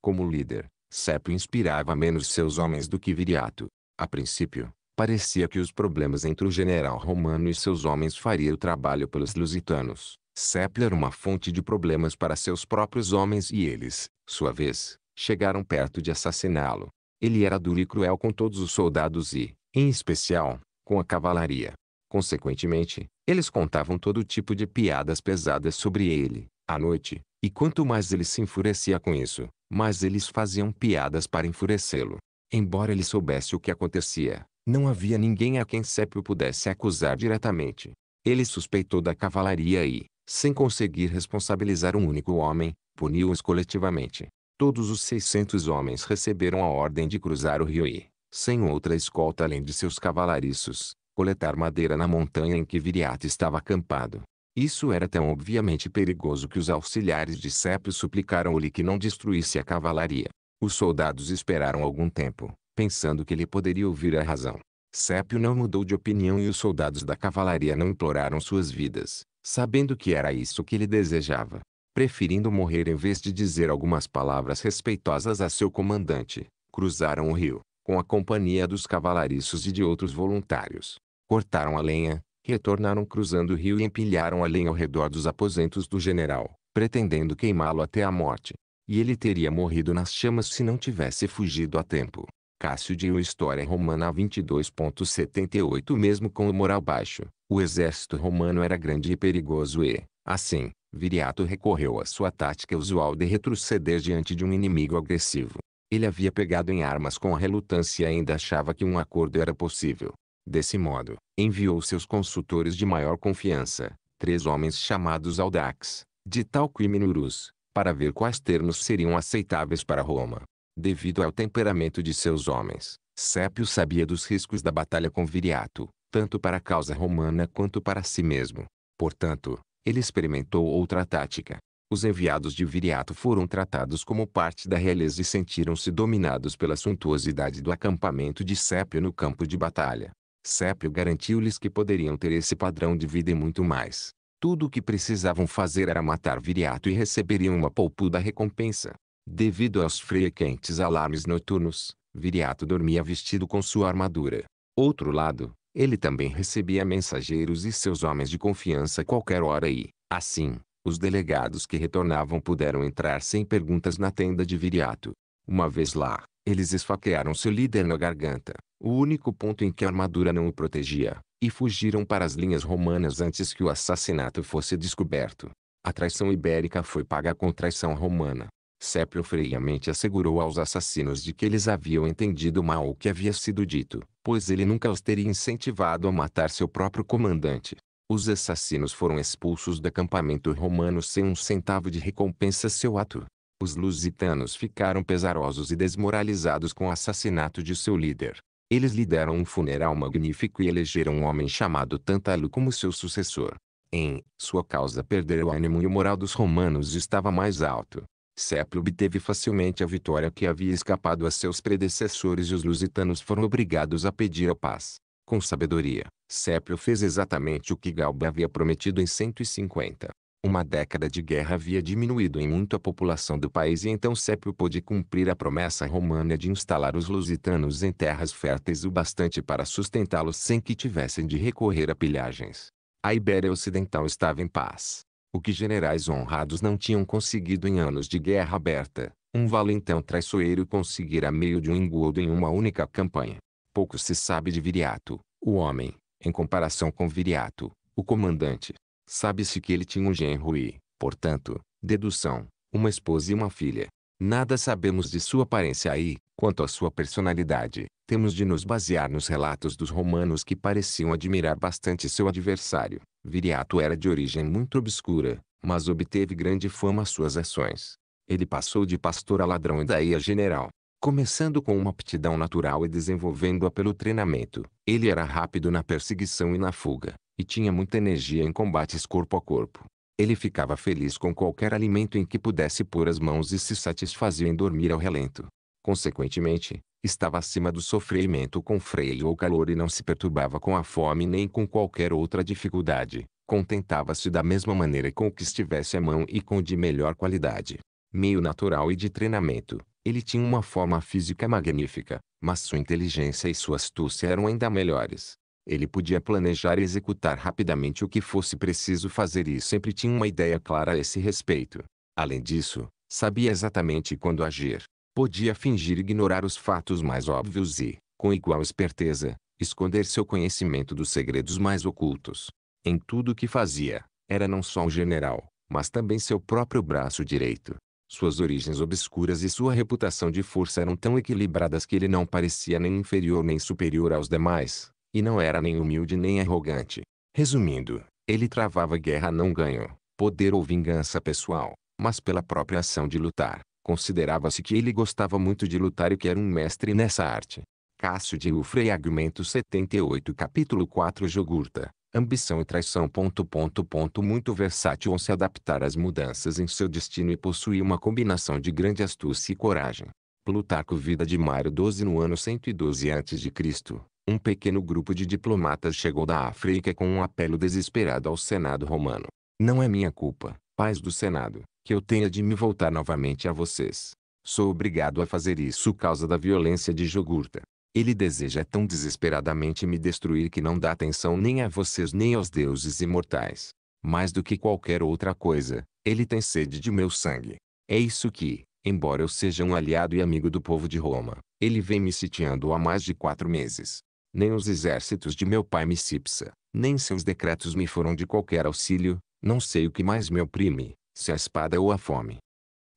Como líder, Cepo inspirava menos seus homens do que Viriato. A princípio, parecia que os problemas entre o general romano e seus homens faria o trabalho pelos lusitanos. Cepo era uma fonte de problemas para seus próprios homens e eles, sua vez, chegaram perto de assassiná-lo. Ele era duro e cruel com todos os soldados e, em especial, com a cavalaria. Consequentemente, eles contavam todo tipo de piadas pesadas sobre ele, à noite, e quanto mais ele se enfurecia com isso, mas eles faziam piadas para enfurecê-lo. Embora ele soubesse o que acontecia, não havia ninguém a quem Sépio pudesse acusar diretamente. Ele suspeitou da cavalaria e, sem conseguir responsabilizar um único homem, puniu-os coletivamente. Todos os 600 homens receberam a ordem de cruzar o rio e, sem outra escolta além de seus cavalariços, coletar madeira na montanha em que Viriato estava acampado. Isso era tão obviamente perigoso que os auxiliares de Sépio suplicaram-lhe que não destruísse a cavalaria. Os soldados esperaram algum tempo, pensando que ele poderia ouvir a razão. Sépio não mudou de opinião e os soldados da cavalaria não imploraram suas vidas, sabendo que era isso que ele desejava. Preferindo morrer em vez de dizer algumas palavras respeitosas a seu comandante, cruzaram o rio, com a companhia dos cavalariços e de outros voluntários. Cortaram a lenha, retornaram cruzando o rio e empilharam a lenha ao redor dos aposentos do general, pretendendo queimá-lo até a morte. E ele teria morrido nas chamas se não tivesse fugido a tempo. Cássio deu História Romana 22.78 Mesmo com o moral baixo, o exército romano era grande e perigoso e, assim, Viriato recorreu à sua tática usual de retroceder diante de um inimigo agressivo. Ele havia pegado em armas com relutância e ainda achava que um acordo era possível. Desse modo, enviou seus consultores de maior confiança, três homens chamados Audax, de Talco e Minurus, para ver quais termos seriam aceitáveis para Roma. Devido ao temperamento de seus homens, Sépio sabia dos riscos da batalha com Viriato, tanto para a causa romana quanto para si mesmo. Portanto, ele experimentou outra tática. Os enviados de Viriato foram tratados como parte da realeza e sentiram-se dominados pela suntuosidade do acampamento de Sépio no campo de batalha. Sépio garantiu-lhes que poderiam ter esse padrão de vida e muito mais. Tudo o que precisavam fazer era matar Viriato e receberiam uma poupuda recompensa. Devido aos frequentes alarmes noturnos, Viriato dormia vestido com sua armadura. Outro lado, ele também recebia mensageiros e seus homens de confiança qualquer hora e, assim, os delegados que retornavam puderam entrar sem perguntas na tenda de Viriato. Uma vez lá, eles esfaquearam seu líder na garganta, o único ponto em que a armadura não o protegia, e fugiram para as linhas romanas antes que o assassinato fosse descoberto. A traição ibérica foi paga com traição romana. Sépio freiamente assegurou aos assassinos de que eles haviam entendido mal o que havia sido dito, pois ele nunca os teria incentivado a matar seu próprio comandante. Os assassinos foram expulsos do acampamento romano sem um centavo de recompensa seu ato. Os lusitanos ficaram pesarosos e desmoralizados com o assassinato de seu líder. Eles lhe deram um funeral magnífico e elegeram um homem chamado Tantalo como seu sucessor. Em sua causa perderam o ânimo e o moral dos romanos estava mais alto. Céplo obteve facilmente a vitória que havia escapado a seus predecessores e os lusitanos foram obrigados a pedir a paz. Com sabedoria, Céplo fez exatamente o que Galba havia prometido em 150. Uma década de guerra havia diminuído em muito a população do país e então Sépio pôde cumprir a promessa romana de instalar os lusitanos em terras férteis o bastante para sustentá-los sem que tivessem de recorrer a pilhagens. A Ibéria Ocidental estava em paz, o que generais honrados não tinham conseguido em anos de guerra aberta. Um valentão traiçoeiro conseguirá meio de um engodo em uma única campanha. Pouco se sabe de Viriato, o homem, em comparação com Viriato, o comandante. Sabe-se que ele tinha um genro e, portanto, dedução, uma esposa e uma filha. Nada sabemos de sua aparência aí, quanto à sua personalidade, temos de nos basear nos relatos dos romanos que pareciam admirar bastante seu adversário. Viriato era de origem muito obscura, mas obteve grande fama suas ações. Ele passou de pastor a ladrão e daí a general. Começando com uma aptidão natural e desenvolvendo-a pelo treinamento, ele era rápido na perseguição e na fuga e tinha muita energia em combates corpo a corpo. Ele ficava feliz com qualquer alimento em que pudesse pôr as mãos e se satisfazia em dormir ao relento. Consequentemente, estava acima do sofrimento com freio ou calor e não se perturbava com a fome nem com qualquer outra dificuldade. Contentava-se da mesma maneira com o que estivesse à mão e com o de melhor qualidade. Meio natural e de treinamento, ele tinha uma forma física magnífica, mas sua inteligência e sua astúcia eram ainda melhores. Ele podia planejar e executar rapidamente o que fosse preciso fazer e sempre tinha uma ideia clara a esse respeito. Além disso, sabia exatamente quando agir. Podia fingir ignorar os fatos mais óbvios e, com igual esperteza, esconder seu conhecimento dos segredos mais ocultos. Em tudo o que fazia, era não só um general, mas também seu próprio braço direito. Suas origens obscuras e sua reputação de força eram tão equilibradas que ele não parecia nem inferior nem superior aos demais. E não era nem humilde nem arrogante. Resumindo, ele travava guerra não ganho, poder ou vingança pessoal, mas pela própria ação de lutar. Considerava-se que ele gostava muito de lutar e que era um mestre nessa arte. Cássio de Ufre Argumento 78 Capítulo 4 Jogurta Ambição e traição. Ponto, ponto, ponto, muito versátil ao se adaptar às mudanças em seu destino e possuía uma combinação de grande astúcia e coragem. Plutarco Vida de Mário 12 no ano 112 a.C um pequeno grupo de diplomatas chegou da África com um apelo desesperado ao Senado romano. Não é minha culpa, pais do Senado, que eu tenha de me voltar novamente a vocês. Sou obrigado a fazer isso causa da violência de Jogurta. Ele deseja tão desesperadamente me destruir que não dá atenção nem a vocês nem aos deuses imortais. Mais do que qualquer outra coisa, ele tem sede de meu sangue. É isso que, embora eu seja um aliado e amigo do povo de Roma, ele vem me sitiando há mais de quatro meses nem os exércitos de meu pai me cipsa, nem seus decretos me foram de qualquer auxílio, não sei o que mais me oprime, se a espada ou a fome.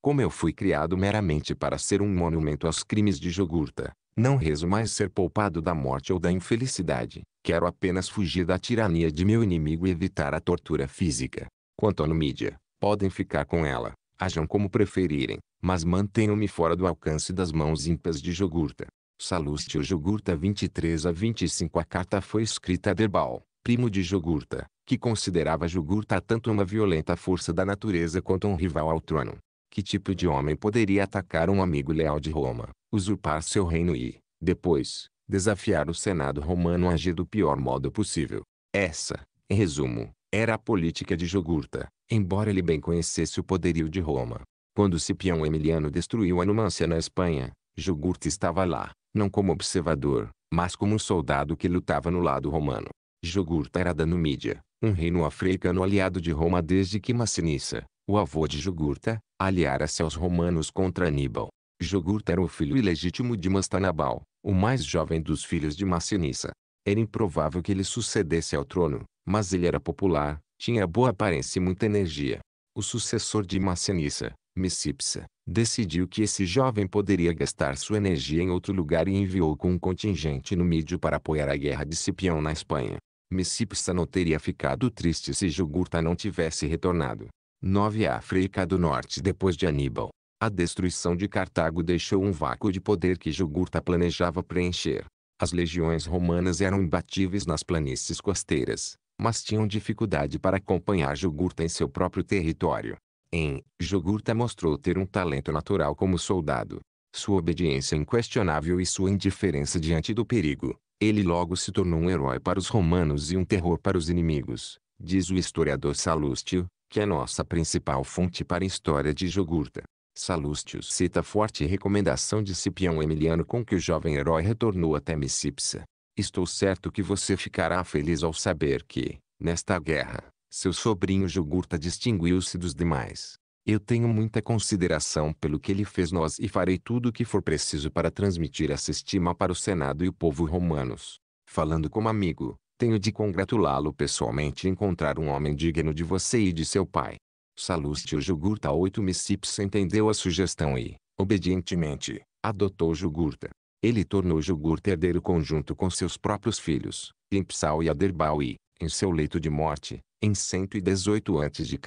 Como eu fui criado meramente para ser um monumento aos crimes de Jogurta, não rezo mais ser poupado da morte ou da infelicidade, quero apenas fugir da tirania de meu inimigo e evitar a tortura física. Quanto à Numídia, podem ficar com ela, hajam como preferirem, mas mantenham-me fora do alcance das mãos ímpias de Jogurta. Salústio Jogurta 23 a 25 A carta foi escrita a Derbal, primo de Jogurta, que considerava Jugurta tanto uma violenta força da natureza quanto um rival ao trono. Que tipo de homem poderia atacar um amigo leal de Roma, usurpar seu reino e, depois, desafiar o Senado romano a agir do pior modo possível? Essa, em resumo, era a política de Jugurta, embora ele bem conhecesse o poderio de Roma. Quando Cipião Emiliano destruiu a Numância na Espanha, Jugurta estava lá, não como observador, mas como um soldado que lutava no lado romano. Jugurta era da Numídia, um reino africano aliado de Roma desde que Massinissa, o avô de Jugurta, aliara-se aos romanos contra Aníbal. Jugurta era o filho ilegítimo de Mastanabal, o mais jovem dos filhos de Massinissa. Era improvável que ele sucedesse ao trono, mas ele era popular, tinha boa aparência e muita energia. O sucessor de Massinissa, Messipsa, decidiu que esse jovem poderia gastar sua energia em outro lugar e enviou com um contingente no numídio para apoiar a guerra de Cipião na Espanha. Messipsa não teria ficado triste se Jugurta não tivesse retornado. 9. África do Norte Depois de Aníbal, a destruição de Cartago deixou um vácuo de poder que Jugurta planejava preencher. As legiões romanas eram imbatíveis nas planícies costeiras, mas tinham dificuldade para acompanhar Jugurta em seu próprio território em Jogurta mostrou ter um talento natural como soldado. Sua obediência inquestionável e sua indiferença diante do perigo. Ele logo se tornou um herói para os romanos e um terror para os inimigos, diz o historiador Salustio, que é nossa principal fonte para a história de Jogurta. Salustio cita a forte recomendação de Cipião Emiliano com que o jovem herói retornou até Messipsa. Estou certo que você ficará feliz ao saber que, nesta guerra, seu sobrinho Jugurta distinguiu-se dos demais. Eu tenho muita consideração pelo que ele fez nós e farei tudo o que for preciso para transmitir essa estima para o Senado e o povo romanos. Falando como amigo, tenho de congratulá-lo pessoalmente e encontrar um homem digno de você e de seu pai. Salustio Jugurta oito Micips entendeu a sugestão e, obedientemente, adotou Jugurta. Ele tornou Jugurta herdeiro conjunto com seus próprios filhos, Impsal e Aderbal e, em seu leito de morte, em 118 a.C.,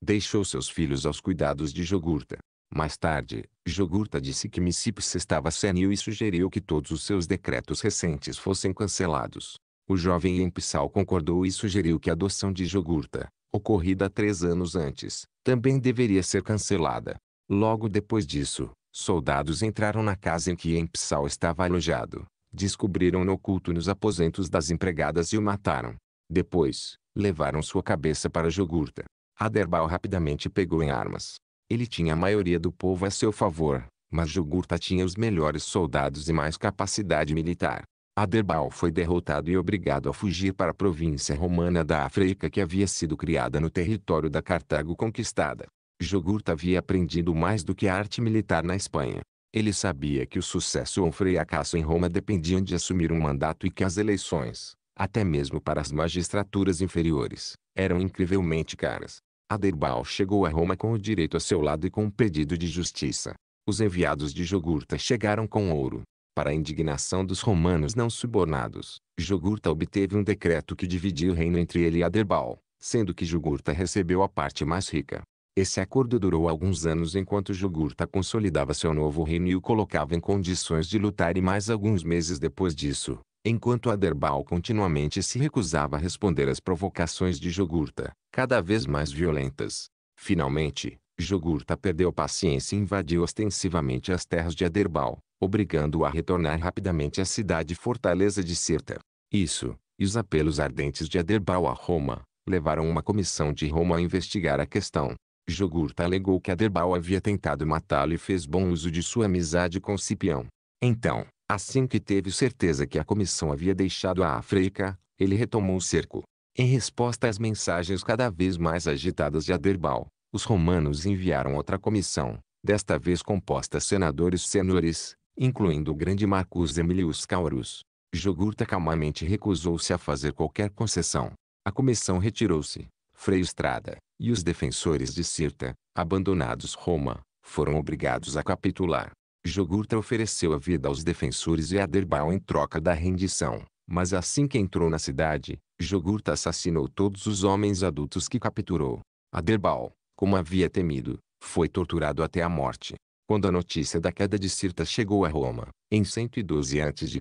deixou seus filhos aos cuidados de Jogurta. Mais tarde, Jogurta disse que Missipis estava senil e sugeriu que todos os seus decretos recentes fossem cancelados. O jovem Empissal concordou e sugeriu que a adoção de Jogurta, ocorrida três anos antes, também deveria ser cancelada. Logo depois disso, soldados entraram na casa em que Empissal estava alojado, descobriram-no oculto nos aposentos das empregadas e o mataram. Depois, levaram sua cabeça para Jogurta. Aderbal rapidamente pegou em armas. Ele tinha a maioria do povo a seu favor, mas Jugurta tinha os melhores soldados e mais capacidade militar. Aderbal foi derrotado e obrigado a fugir para a província romana da África que havia sido criada no território da Cartago conquistada. Jugurta havia aprendido mais do que a arte militar na Espanha. Ele sabia que o sucesso ou fracasso em Roma dependiam de assumir um mandato e que as eleições, até mesmo para as magistraturas inferiores, eram incrivelmente caras. Aderbal chegou a Roma com o direito a seu lado e com um pedido de justiça. Os enviados de Jogurta chegaram com ouro. Para a indignação dos romanos não subornados, Jogurta obteve um decreto que dividia o reino entre ele e Aderbal, sendo que Jogurta recebeu a parte mais rica. Esse acordo durou alguns anos enquanto Jogurta consolidava seu novo reino e o colocava em condições de lutar e mais alguns meses depois disso, Enquanto Aderbal continuamente se recusava a responder às provocações de Jogurta, cada vez mais violentas. Finalmente, Jogurta perdeu paciência e invadiu ostensivamente as terras de Aderbal, obrigando-o a retornar rapidamente à cidade fortaleza de Cirta. Isso, e os apelos ardentes de Aderbal a Roma, levaram uma comissão de Roma a investigar a questão. Jogurta alegou que Aderbal havia tentado matá-lo e fez bom uso de sua amizade com Cipião. Então, Assim que teve certeza que a comissão havia deixado a África, ele retomou o cerco. Em resposta às mensagens cada vez mais agitadas de Aderbal, os romanos enviaram outra comissão, desta vez composta senadores senores, incluindo o grande Marcus Emilius Caurus. Jogurta calmamente recusou-se a fazer qualquer concessão. A comissão retirou-se. Frei Estrada e os defensores de Cirta, abandonados Roma, foram obrigados a capitular. Jogurta ofereceu a vida aos defensores e a Derbal em troca da rendição. Mas assim que entrou na cidade, Jogurta assassinou todos os homens adultos que capturou. Aderbal, como havia temido, foi torturado até a morte. Quando a notícia da queda de Cirta chegou a Roma, em 112 a.C.,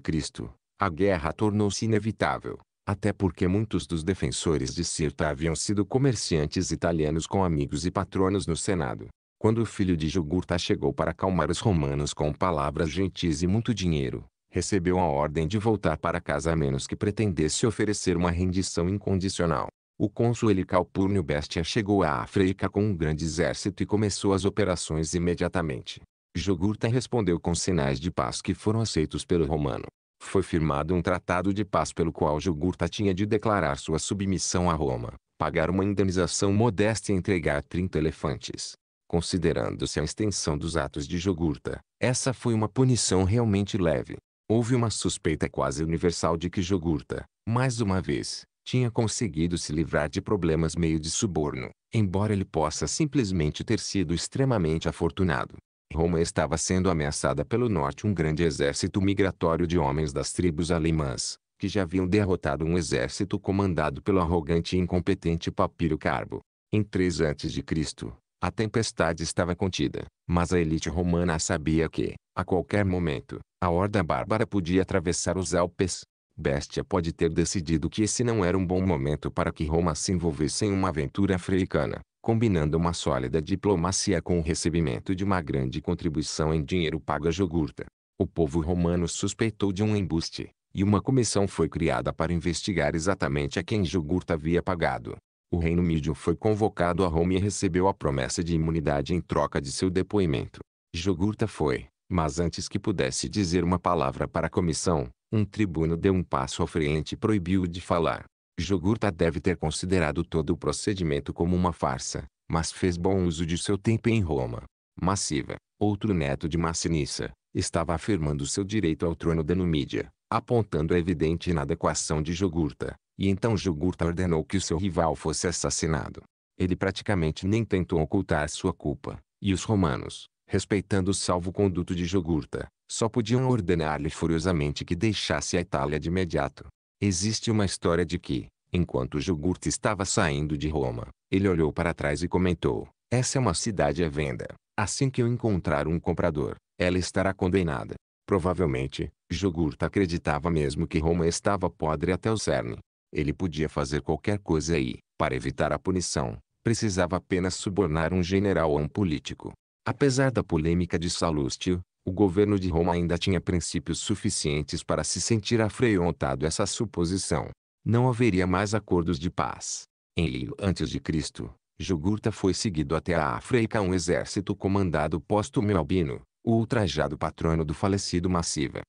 a guerra tornou-se inevitável, até porque muitos dos defensores de Cirta haviam sido comerciantes italianos com amigos e patronos no Senado. Quando o filho de Jugurta chegou para acalmar os romanos com palavras gentis e muito dinheiro, recebeu a ordem de voltar para casa a menos que pretendesse oferecer uma rendição incondicional. O cônsul Calpurnio Bestia chegou à África com um grande exército e começou as operações imediatamente. Jugurta respondeu com sinais de paz que foram aceitos pelo romano. Foi firmado um tratado de paz pelo qual Jugurta tinha de declarar sua submissão a Roma, pagar uma indenização modesta e entregar 30 elefantes. Considerando-se a extensão dos atos de Jogurta, essa foi uma punição realmente leve. Houve uma suspeita quase universal de que Jogurta, mais uma vez, tinha conseguido se livrar de problemas meio de suborno, embora ele possa simplesmente ter sido extremamente afortunado. Roma estava sendo ameaçada pelo norte um grande exército migratório de homens das tribos alemãs, que já haviam derrotado um exército comandado pelo arrogante e incompetente Papiro Carbo. Em 3 a.C., a tempestade estava contida, mas a elite romana sabia que, a qualquer momento, a horda bárbara podia atravessar os Alpes. Bestia pode ter decidido que esse não era um bom momento para que Roma se envolvesse em uma aventura africana, combinando uma sólida diplomacia com o recebimento de uma grande contribuição em dinheiro pago a Jogurta. O povo romano suspeitou de um embuste, e uma comissão foi criada para investigar exatamente a quem Jogurta havia pagado o reino mídio foi convocado a Roma e recebeu a promessa de imunidade em troca de seu depoimento. Jogurta foi, mas antes que pudesse dizer uma palavra para a comissão, um tribuno deu um passo à frente e proibiu-o de falar. Jogurta deve ter considerado todo o procedimento como uma farsa, mas fez bom uso de seu tempo em Roma. Massiva, outro neto de Massinissa, estava afirmando seu direito ao trono da Numídia, apontando a evidente inadequação de Jogurta, e então Jugurta ordenou que o seu rival fosse assassinado. Ele praticamente nem tentou ocultar sua culpa, e os romanos, respeitando o salvo-conduto de Jugurta, só podiam ordenar-lhe furiosamente que deixasse a Itália de imediato. Existe uma história de que, enquanto Jugurta estava saindo de Roma, ele olhou para trás e comentou, essa é uma cidade à venda. Assim que eu encontrar um comprador, ela estará condenada. Provavelmente, Jugurta acreditava mesmo que Roma estava podre até o cerne, ele podia fazer qualquer coisa e, para evitar a punição, precisava apenas subornar um general ou um político. Apesar da polêmica de Salustio, o governo de Roma ainda tinha princípios suficientes para se sentir afrontado essa suposição. Não haveria mais acordos de paz. Em Lio Cristo, Jugurta foi seguido até a África um exército comandado posto Melbino, o ultrajado patrono do falecido Massiva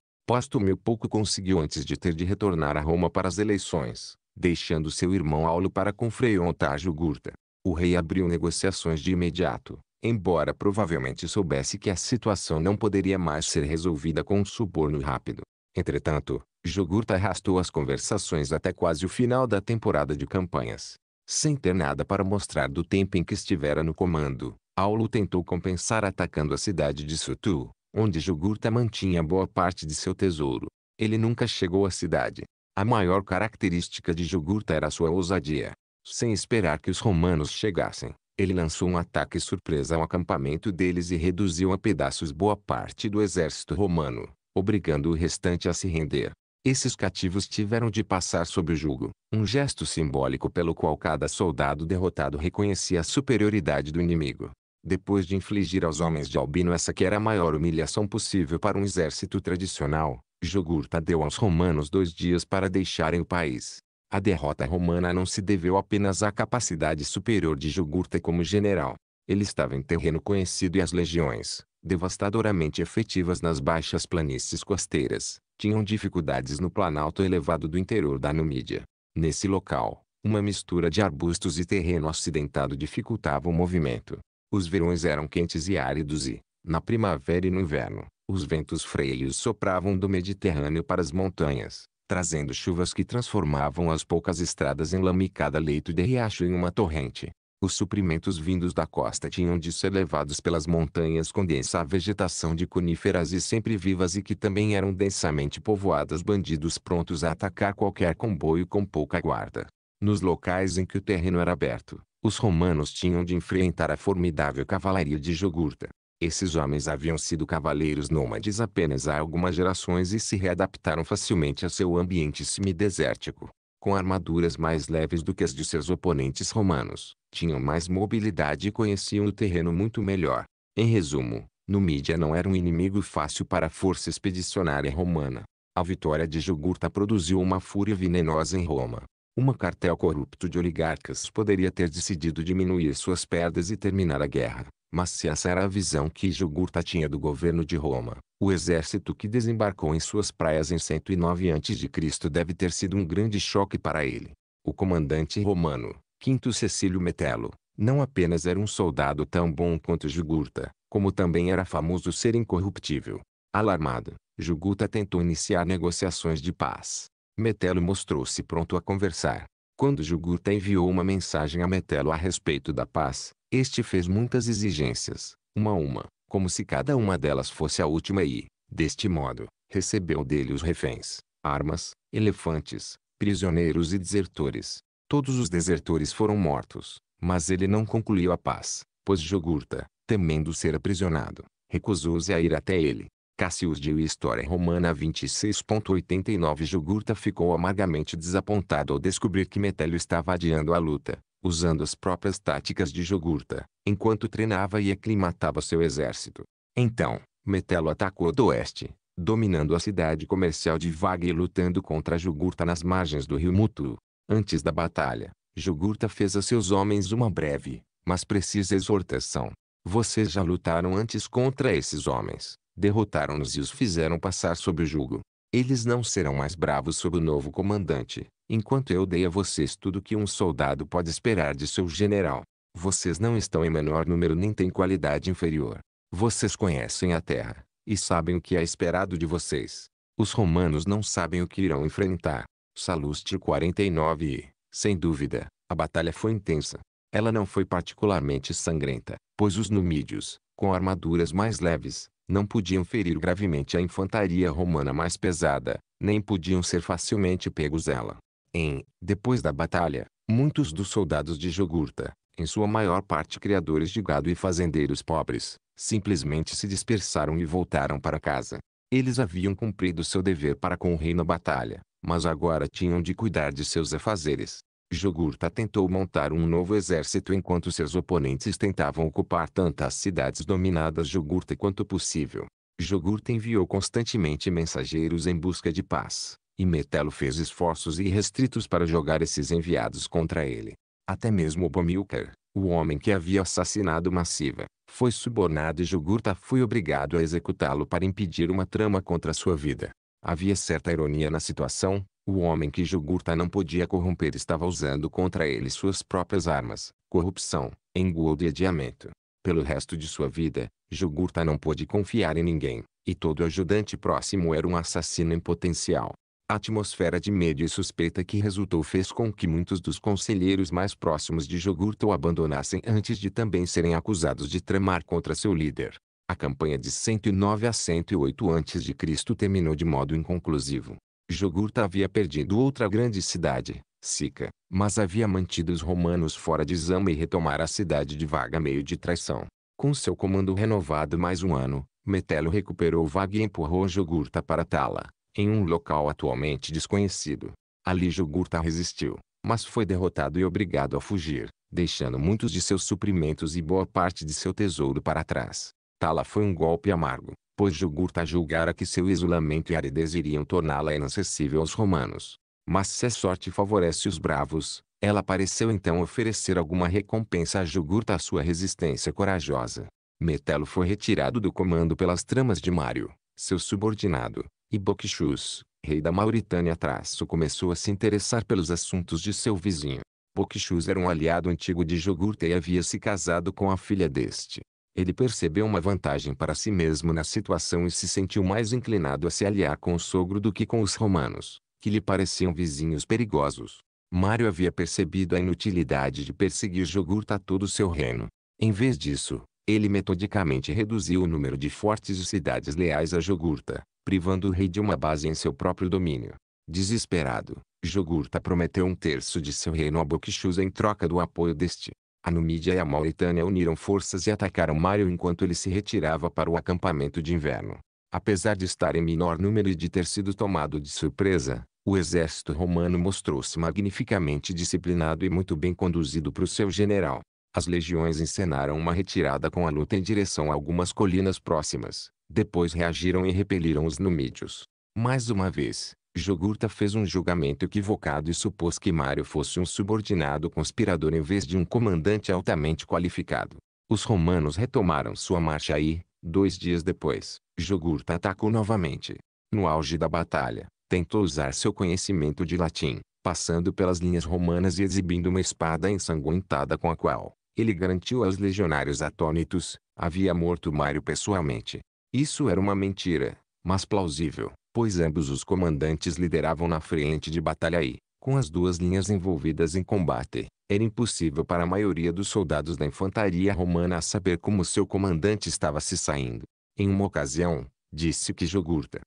meu pouco conseguiu antes de ter de retornar a Roma para as eleições, deixando seu irmão Aulo para com Freontágio Gurta. O rei abriu negociações de imediato, embora provavelmente soubesse que a situação não poderia mais ser resolvida com um suborno rápido. Entretanto, Jogurta arrastou as conversações até quase o final da temporada de campanhas. Sem ter nada para mostrar do tempo em que estivera no comando, Aulo tentou compensar atacando a cidade de Sutu, onde Jugurta mantinha boa parte de seu tesouro. Ele nunca chegou à cidade. A maior característica de Jugurta era sua ousadia. Sem esperar que os romanos chegassem, ele lançou um ataque surpresa ao acampamento deles e reduziu a pedaços boa parte do exército romano, obrigando o restante a se render. Esses cativos tiveram de passar sob o jugo, um gesto simbólico pelo qual cada soldado derrotado reconhecia a superioridade do inimigo depois de infligir aos homens de Albino essa que era a maior humilhação possível para um exército tradicional, Jugurta deu aos romanos dois dias para deixarem o país. A derrota romana não se deveu apenas à capacidade superior de Jugurta como general. Ele estava em terreno conhecido e as legiões, devastadoramente efetivas nas baixas planícies costeiras, tinham dificuldades no planalto elevado do interior da Numídia. Nesse local, uma mistura de arbustos e terreno acidentado dificultava o movimento. Os verões eram quentes e áridos e, na primavera e no inverno, os ventos freios sopravam do Mediterrâneo para as montanhas, trazendo chuvas que transformavam as poucas estradas em lamicada leito de riacho em uma torrente. Os suprimentos vindos da costa tinham de ser levados pelas montanhas com densa vegetação de coníferas e sempre vivas e que também eram densamente povoadas bandidos prontos a atacar qualquer comboio com pouca guarda. Nos locais em que o terreno era aberto, os romanos tinham de enfrentar a formidável cavalaria de Jogurta. Esses homens haviam sido cavaleiros nômades apenas há algumas gerações e se readaptaram facilmente a seu ambiente semidesértico. Com armaduras mais leves do que as de seus oponentes romanos, tinham mais mobilidade e conheciam o terreno muito melhor. Em resumo, Numídia não era um inimigo fácil para a força expedicionária romana. A vitória de Jugurta produziu uma fúria venenosa em Roma. Uma cartel corrupto de oligarcas poderia ter decidido diminuir suas perdas e terminar a guerra. Mas se essa era a visão que Jugurta tinha do governo de Roma, o exército que desembarcou em suas praias em 109 a.C. deve ter sido um grande choque para ele. O comandante romano, Quinto Cecílio Metelo, não apenas era um soldado tão bom quanto Jugurta, como também era famoso ser incorruptível. Alarmado, Jugurta tentou iniciar negociações de paz, Metelo mostrou-se pronto a conversar. Quando Jugurta enviou uma mensagem a Metelo a respeito da paz, este fez muitas exigências, uma a uma, como se cada uma delas fosse a última e, deste modo, recebeu dele os reféns, armas, elefantes, prisioneiros e desertores. Todos os desertores foram mortos, mas ele não concluiu a paz, pois Jugurta, temendo ser aprisionado, recusou-se a ir até ele. Cassius deu História Romana 26.89 Jugurta ficou amargamente desapontado ao descobrir que Metélio estava adiando a luta, usando as próprias táticas de Jugurta, enquanto treinava e aclimatava seu exército. Então, Metelo atacou do oeste, dominando a cidade comercial de Vaga e lutando contra Jugurta nas margens do rio Mutu. Antes da batalha, Jugurta fez a seus homens uma breve, mas precisa exortação. Vocês já lutaram antes contra esses homens, derrotaram-nos e os fizeram passar sob o jugo. Eles não serão mais bravos sob o novo comandante, enquanto eu dei a vocês tudo que um soldado pode esperar de seu general. Vocês não estão em menor número nem têm qualidade inferior. Vocês conhecem a terra, e sabem o que é esperado de vocês. Os romanos não sabem o que irão enfrentar. Salustio 49 e, sem dúvida, a batalha foi intensa. Ela não foi particularmente sangrenta, pois os numídios, com armaduras mais leves, não podiam ferir gravemente a infantaria romana mais pesada, nem podiam ser facilmente pegos ela. Em, depois da batalha, muitos dos soldados de Jogurta, em sua maior parte criadores de gado e fazendeiros pobres, simplesmente se dispersaram e voltaram para casa. Eles haviam cumprido seu dever para com o rei na batalha, mas agora tinham de cuidar de seus afazeres. Jogurta tentou montar um novo exército enquanto seus oponentes tentavam ocupar tantas cidades dominadas Jogurta quanto possível. Jogurta enviou constantemente mensageiros em busca de paz, e Metelo fez esforços irrestritos para jogar esses enviados contra ele. Até mesmo Bomilcar, o homem que havia assassinado Massiva, foi subornado e Jogurta foi obrigado a executá-lo para impedir uma trama contra sua vida. Havia certa ironia na situação, o homem que Jugurta não podia corromper estava usando contra ele suas próprias armas, corrupção, engodo e adiamento. Pelo resto de sua vida, Jugurta não pôde confiar em ninguém, e todo ajudante próximo era um assassino em potencial. A atmosfera de medo e suspeita que resultou fez com que muitos dos conselheiros mais próximos de Jugurta o abandonassem antes de também serem acusados de tramar contra seu líder. A campanha de 109 a 108 a.C. terminou de modo inconclusivo, Jugurta havia perdido outra grande cidade, Sica, mas havia mantido os romanos fora de Zama e retomara a cidade de Vaga meio de traição. Com seu comando renovado mais um ano, Metelo recuperou Vaga e empurrou Jugurta para Tala, em um local atualmente desconhecido. Ali Jugurta resistiu, mas foi derrotado e obrigado a fugir, deixando muitos de seus suprimentos e boa parte de seu tesouro para trás. Tala foi um golpe amargo, pois Jugurta julgara que seu isolamento e aridez iriam torná-la inacessível aos romanos. Mas se a sorte favorece os bravos, ela pareceu então oferecer alguma recompensa a Jugurta à sua resistência corajosa. Metelo foi retirado do comando pelas tramas de Mário, seu subordinado, e Bocchus, rei da Mauritânia traço começou a se interessar pelos assuntos de seu vizinho. Bocchus era um aliado antigo de Jugurta e havia se casado com a filha deste. Ele percebeu uma vantagem para si mesmo na situação e se sentiu mais inclinado a se aliar com o sogro do que com os romanos, que lhe pareciam vizinhos perigosos. Mário havia percebido a inutilidade de perseguir Jogurta a todo o seu reino. Em vez disso, ele metodicamente reduziu o número de fortes e cidades leais a Jogurta, privando o rei de uma base em seu próprio domínio. Desesperado, Jogurta prometeu um terço de seu reino a Bokshus em troca do apoio deste. A Numídia e a Mauritânia uniram forças e atacaram Mário enquanto ele se retirava para o acampamento de inverno. Apesar de estar em menor número e de ter sido tomado de surpresa, o exército romano mostrou-se magnificamente disciplinado e muito bem conduzido para o seu general. As legiões encenaram uma retirada com a luta em direção a algumas colinas próximas, depois reagiram e repeliram os numídios. Mais uma vez, Jogurta fez um julgamento equivocado e supôs que Mário fosse um subordinado conspirador em vez de um comandante altamente qualificado. Os romanos retomaram sua marcha e, dois dias depois, Jogurta atacou novamente. No auge da batalha, tentou usar seu conhecimento de latim, passando pelas linhas romanas e exibindo uma espada ensanguentada com a qual, ele garantiu aos legionários atônitos, havia morto Mário pessoalmente. Isso era uma mentira, mas plausível, pois ambos os comandantes lideravam na frente de batalha e, com as duas linhas envolvidas em combate, era impossível para a maioria dos soldados da infantaria romana saber como seu comandante estava se saindo. Em uma ocasião, disse que Jogurta,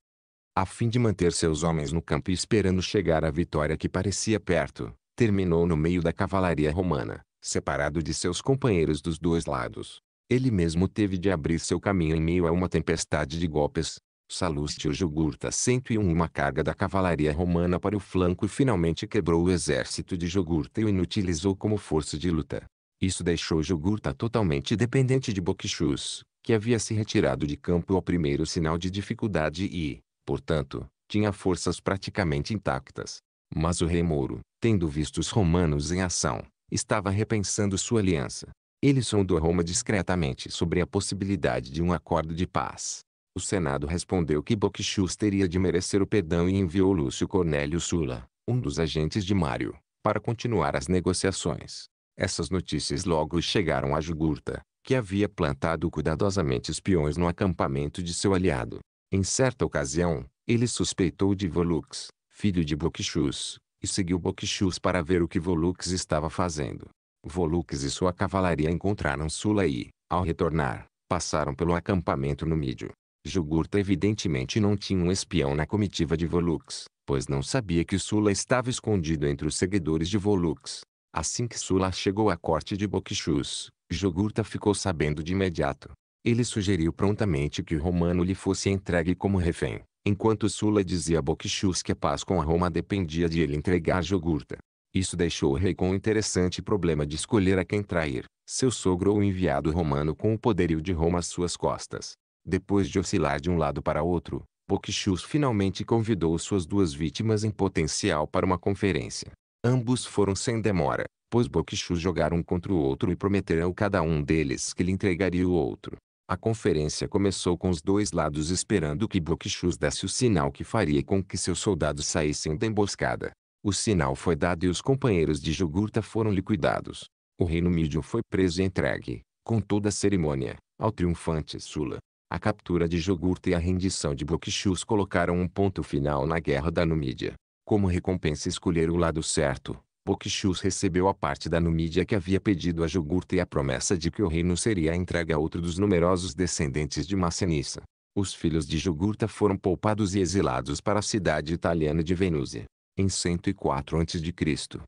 a fim de manter seus homens no campo e esperando chegar à vitória que parecia perto, terminou no meio da cavalaria romana, separado de seus companheiros dos dois lados. Ele mesmo teve de abrir seu caminho em meio a uma tempestade de golpes, Salustio Jugurta 101 Uma carga da cavalaria romana para o flanco finalmente quebrou o exército de Jugurta e o inutilizou como força de luta. Isso deixou Jugurta totalmente dependente de Bokchus, que havia se retirado de campo ao primeiro sinal de dificuldade e, portanto, tinha forças praticamente intactas. Mas o rei Moro, tendo visto os romanos em ação, estava repensando sua aliança. Ele sondou Roma discretamente sobre a possibilidade de um acordo de paz. O Senado respondeu que Bockschus teria de merecer o perdão e enviou Lúcio Cornélio Sula, um dos agentes de Mário, para continuar as negociações. Essas notícias logo chegaram a Jugurta, que havia plantado cuidadosamente espiões no acampamento de seu aliado. Em certa ocasião, ele suspeitou de Volux, filho de Bockschus, e seguiu Bockschus para ver o que Volux estava fazendo. Volux e sua cavalaria encontraram Sula e, ao retornar, passaram pelo acampamento no mídio. Jugurta evidentemente não tinha um espião na comitiva de Volux, pois não sabia que Sula estava escondido entre os seguidores de Volux. Assim que Sula chegou à corte de Boquichus, Jugurta ficou sabendo de imediato. Ele sugeriu prontamente que o romano lhe fosse entregue como refém, enquanto Sula dizia a Boquichus que a paz com a Roma dependia de ele entregar Jugurta. Isso deixou o rei com o interessante problema de escolher a quem trair, seu sogro ou enviado romano com o poderio de Roma às suas costas. Depois de oscilar de um lado para outro, Bokchus finalmente convidou suas duas vítimas em potencial para uma conferência. Ambos foram sem demora, pois Bokchus jogaram um contra o outro e prometeram cada um deles que lhe entregaria o outro. A conferência começou com os dois lados esperando que Bokchus desse o sinal que faria com que seus soldados saíssem da emboscada. O sinal foi dado e os companheiros de Jugurta foram liquidados. O reino mídio foi preso e entregue, com toda a cerimônia, ao triunfante Sula. A captura de Jogurta e a rendição de Bokchus colocaram um ponto final na guerra da Numídia. Como recompensa escolher o lado certo, Bokchus recebeu a parte da Numídia que havia pedido a Jogurta e a promessa de que o reino seria entregue a outro dos numerosos descendentes de Massenissa. Os filhos de Jogurta foram poupados e exilados para a cidade italiana de Venúzia. Em 104 a.C.,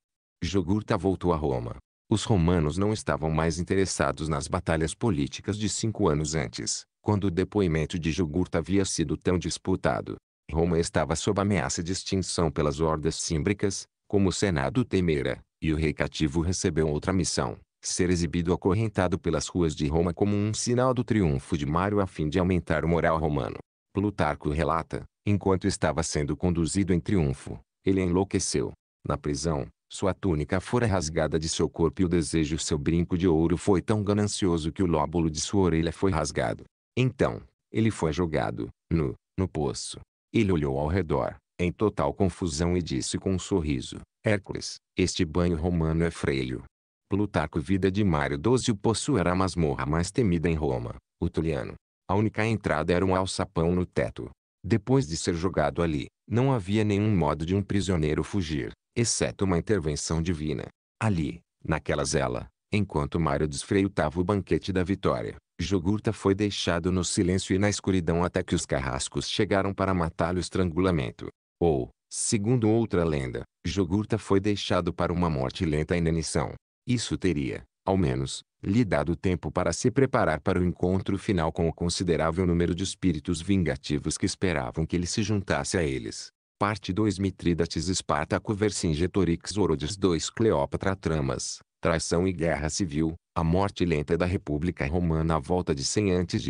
Jogurta voltou a Roma. Os romanos não estavam mais interessados nas batalhas políticas de cinco anos antes quando o depoimento de Jugurta havia sido tão disputado. Roma estava sob ameaça de extinção pelas hordas címbricas, como o Senado temera, e o rei cativo recebeu outra missão, ser exibido acorrentado pelas ruas de Roma como um sinal do triunfo de Mário a fim de aumentar o moral romano. Plutarco relata, enquanto estava sendo conduzido em triunfo, ele enlouqueceu. Na prisão, sua túnica fora rasgada de seu corpo e o desejo seu brinco de ouro foi tão ganancioso que o lóbulo de sua orelha foi rasgado. Então, ele foi jogado, nu, no poço. Ele olhou ao redor, em total confusão e disse com um sorriso, Hércules, este banho romano é freio. Plutarco Vida de Mário 12 O poço era a masmorra mais temida em Roma, o Tuliano. A única entrada era um alçapão no teto. Depois de ser jogado ali, não havia nenhum modo de um prisioneiro fugir, exceto uma intervenção divina. Ali, naquela zela, enquanto Mário desfreutava o banquete da vitória, Jogurta foi deixado no silêncio e na escuridão até que os carrascos chegaram para matá-lo estrangulamento. Ou, segundo outra lenda, Jogurta foi deixado para uma morte lenta e inanição. Isso teria, ao menos, lhe dado tempo para se preparar para o encontro final com o considerável número de espíritos vingativos que esperavam que ele se juntasse a eles. Parte 2 Mitrídates Espartaco Vercingetorix Orodes 2 Cleópatra Tramas, Traição e Guerra Civil, a morte lenta da República Romana à volta de 100 a.C.,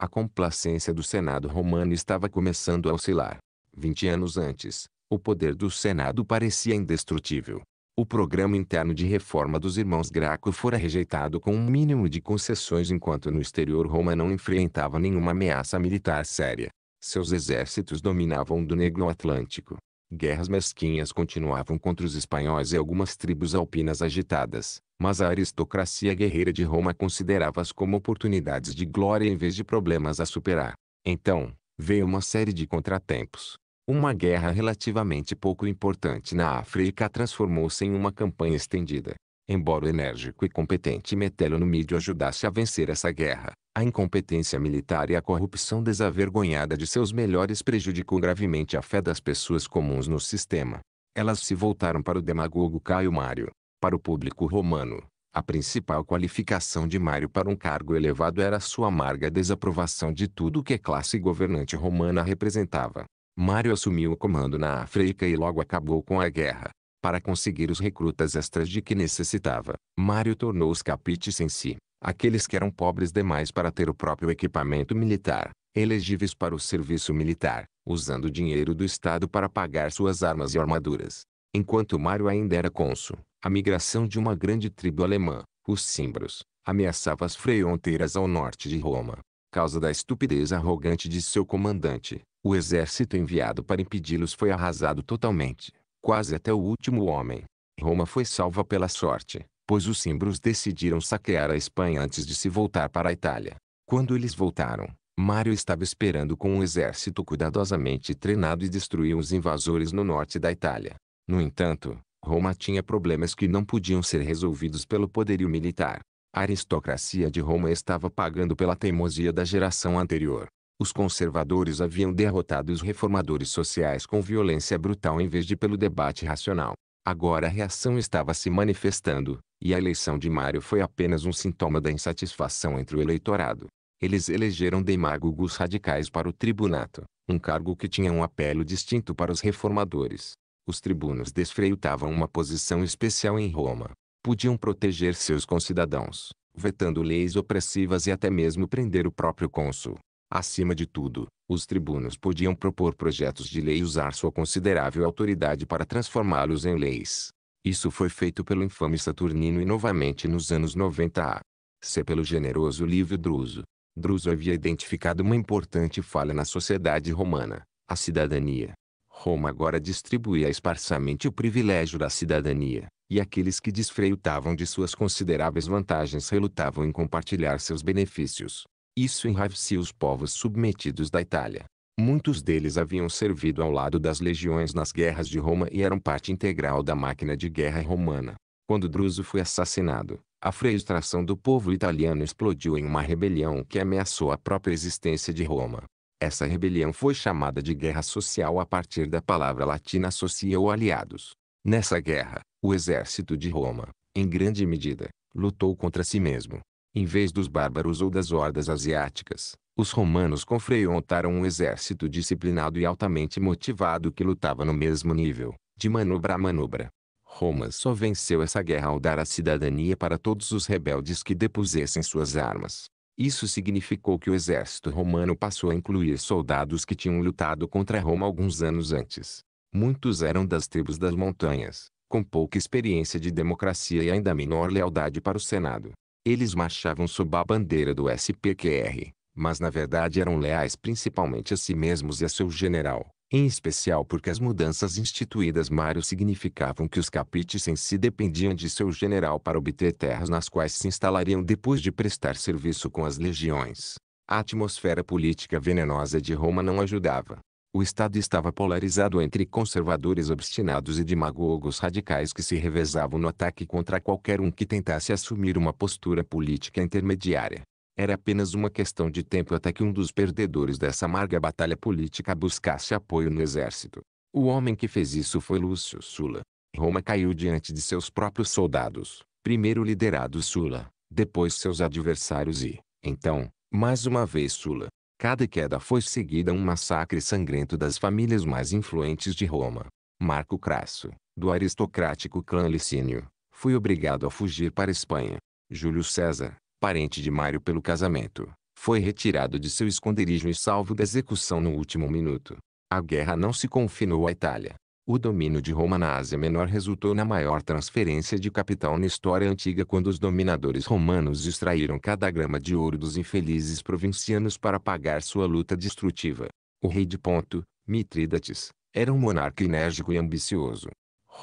a complacência do Senado romano estava começando a oscilar. Vinte anos antes, o poder do Senado parecia indestrutível. O programa interno de reforma dos irmãos Graco fora rejeitado com um mínimo de concessões enquanto no exterior Roma não enfrentava nenhuma ameaça militar séria. Seus exércitos dominavam do Negro Atlântico. Guerras mesquinhas continuavam contra os espanhóis e algumas tribos alpinas agitadas, mas a aristocracia guerreira de Roma considerava-as como oportunidades de glória em vez de problemas a superar. Então, veio uma série de contratempos. Uma guerra relativamente pouco importante na África transformou-se em uma campanha estendida. Embora o enérgico e competente Metelo Numídio ajudasse a vencer essa guerra, a incompetência militar e a corrupção desavergonhada de seus melhores prejudicou gravemente a fé das pessoas comuns no sistema. Elas se voltaram para o demagogo Caio Mário, para o público romano, a principal qualificação de Mário para um cargo elevado era sua amarga desaprovação de tudo que a classe governante romana representava. Mário assumiu o comando na África e logo acabou com a guerra. Para conseguir os recrutas extras de que necessitava, Mário tornou os capites em si, aqueles que eram pobres demais para ter o próprio equipamento militar, elegíveis para o serviço militar, usando dinheiro do Estado para pagar suas armas e armaduras. Enquanto Mário ainda era cônsul, a migração de uma grande tribo alemã, os Cimbros, ameaçava as fronteiras ao norte de Roma. Causa da estupidez arrogante de seu comandante, o exército enviado para impedi-los foi arrasado totalmente, quase até o último homem. Roma foi salva pela sorte, pois os Cimbros decidiram saquear a Espanha antes de se voltar para a Itália. Quando eles voltaram, Mário estava esperando com um exército cuidadosamente treinado e destruiu os invasores no norte da Itália. No entanto, Roma tinha problemas que não podiam ser resolvidos pelo poderio militar. A aristocracia de Roma estava pagando pela teimosia da geração anterior. Os conservadores haviam derrotado os reformadores sociais com violência brutal em vez de pelo debate racional. Agora a reação estava se manifestando, e a eleição de Mário foi apenas um sintoma da insatisfação entre o eleitorado. Eles elegeram demagogos radicais para o tribunato, um cargo que tinha um apelo distinto para os reformadores. Os tribunos desfreitavam uma posição especial em Roma. Podiam proteger seus concidadãos, vetando leis opressivas e até mesmo prender o próprio cônsul. Acima de tudo, os tribunos podiam propor projetos de lei e usar sua considerável autoridade para transformá-los em leis. Isso foi feito pelo infame Saturnino e novamente nos anos 90 a. C. pelo generoso Livio Druso. Druso havia identificado uma importante falha na sociedade romana, a cidadania. Roma agora distribuía esparsamente o privilégio da cidadania, e aqueles que desfrutavam de suas consideráveis vantagens relutavam em compartilhar seus benefícios. Isso enraivecia os povos submetidos da Itália. Muitos deles haviam servido ao lado das legiões nas guerras de Roma e eram parte integral da máquina de guerra romana. Quando Druso foi assassinado, a frustração do povo italiano explodiu em uma rebelião que ameaçou a própria existência de Roma. Essa rebelião foi chamada de Guerra Social a partir da palavra latina socia ou aliados. Nessa guerra, o exército de Roma, em grande medida, lutou contra si mesmo. Em vez dos bárbaros ou das hordas asiáticas, os romanos confrontaram um exército disciplinado e altamente motivado que lutava no mesmo nível, de manobra a manobra. Roma só venceu essa guerra ao dar a cidadania para todos os rebeldes que depusessem suas armas. Isso significou que o exército romano passou a incluir soldados que tinham lutado contra Roma alguns anos antes. Muitos eram das tribos das montanhas, com pouca experiência de democracia e ainda menor lealdade para o Senado. Eles marchavam sob a bandeira do SPQR, mas na verdade eram leais principalmente a si mesmos e a seu general em especial porque as mudanças instituídas Mário significavam que os capites em si dependiam de seu general para obter terras nas quais se instalariam depois de prestar serviço com as legiões. A atmosfera política venenosa de Roma não ajudava. O Estado estava polarizado entre conservadores obstinados e demagogos radicais que se revezavam no ataque contra qualquer um que tentasse assumir uma postura política intermediária. Era apenas uma questão de tempo até que um dos perdedores dessa amarga batalha política buscasse apoio no exército. O homem que fez isso foi Lúcio Sula. Roma caiu diante de seus próprios soldados, primeiro liderado Sula, depois seus adversários e, então, mais uma vez Sula. Cada queda foi seguida um massacre sangrento das famílias mais influentes de Roma. Marco Crasso, do aristocrático clã Licínio, foi obrigado a fugir para a Espanha. Júlio César, parente de Mário pelo casamento, foi retirado de seu esconderijo e salvo da execução no último minuto. A guerra não se confinou à Itália. O domínio de Roma na Ásia Menor resultou na maior transferência de capital na história antiga quando os dominadores romanos extraíram cada grama de ouro dos infelizes provincianos para pagar sua luta destrutiva. O rei de Ponto, Mitrídates, era um monarca enérgico e ambicioso.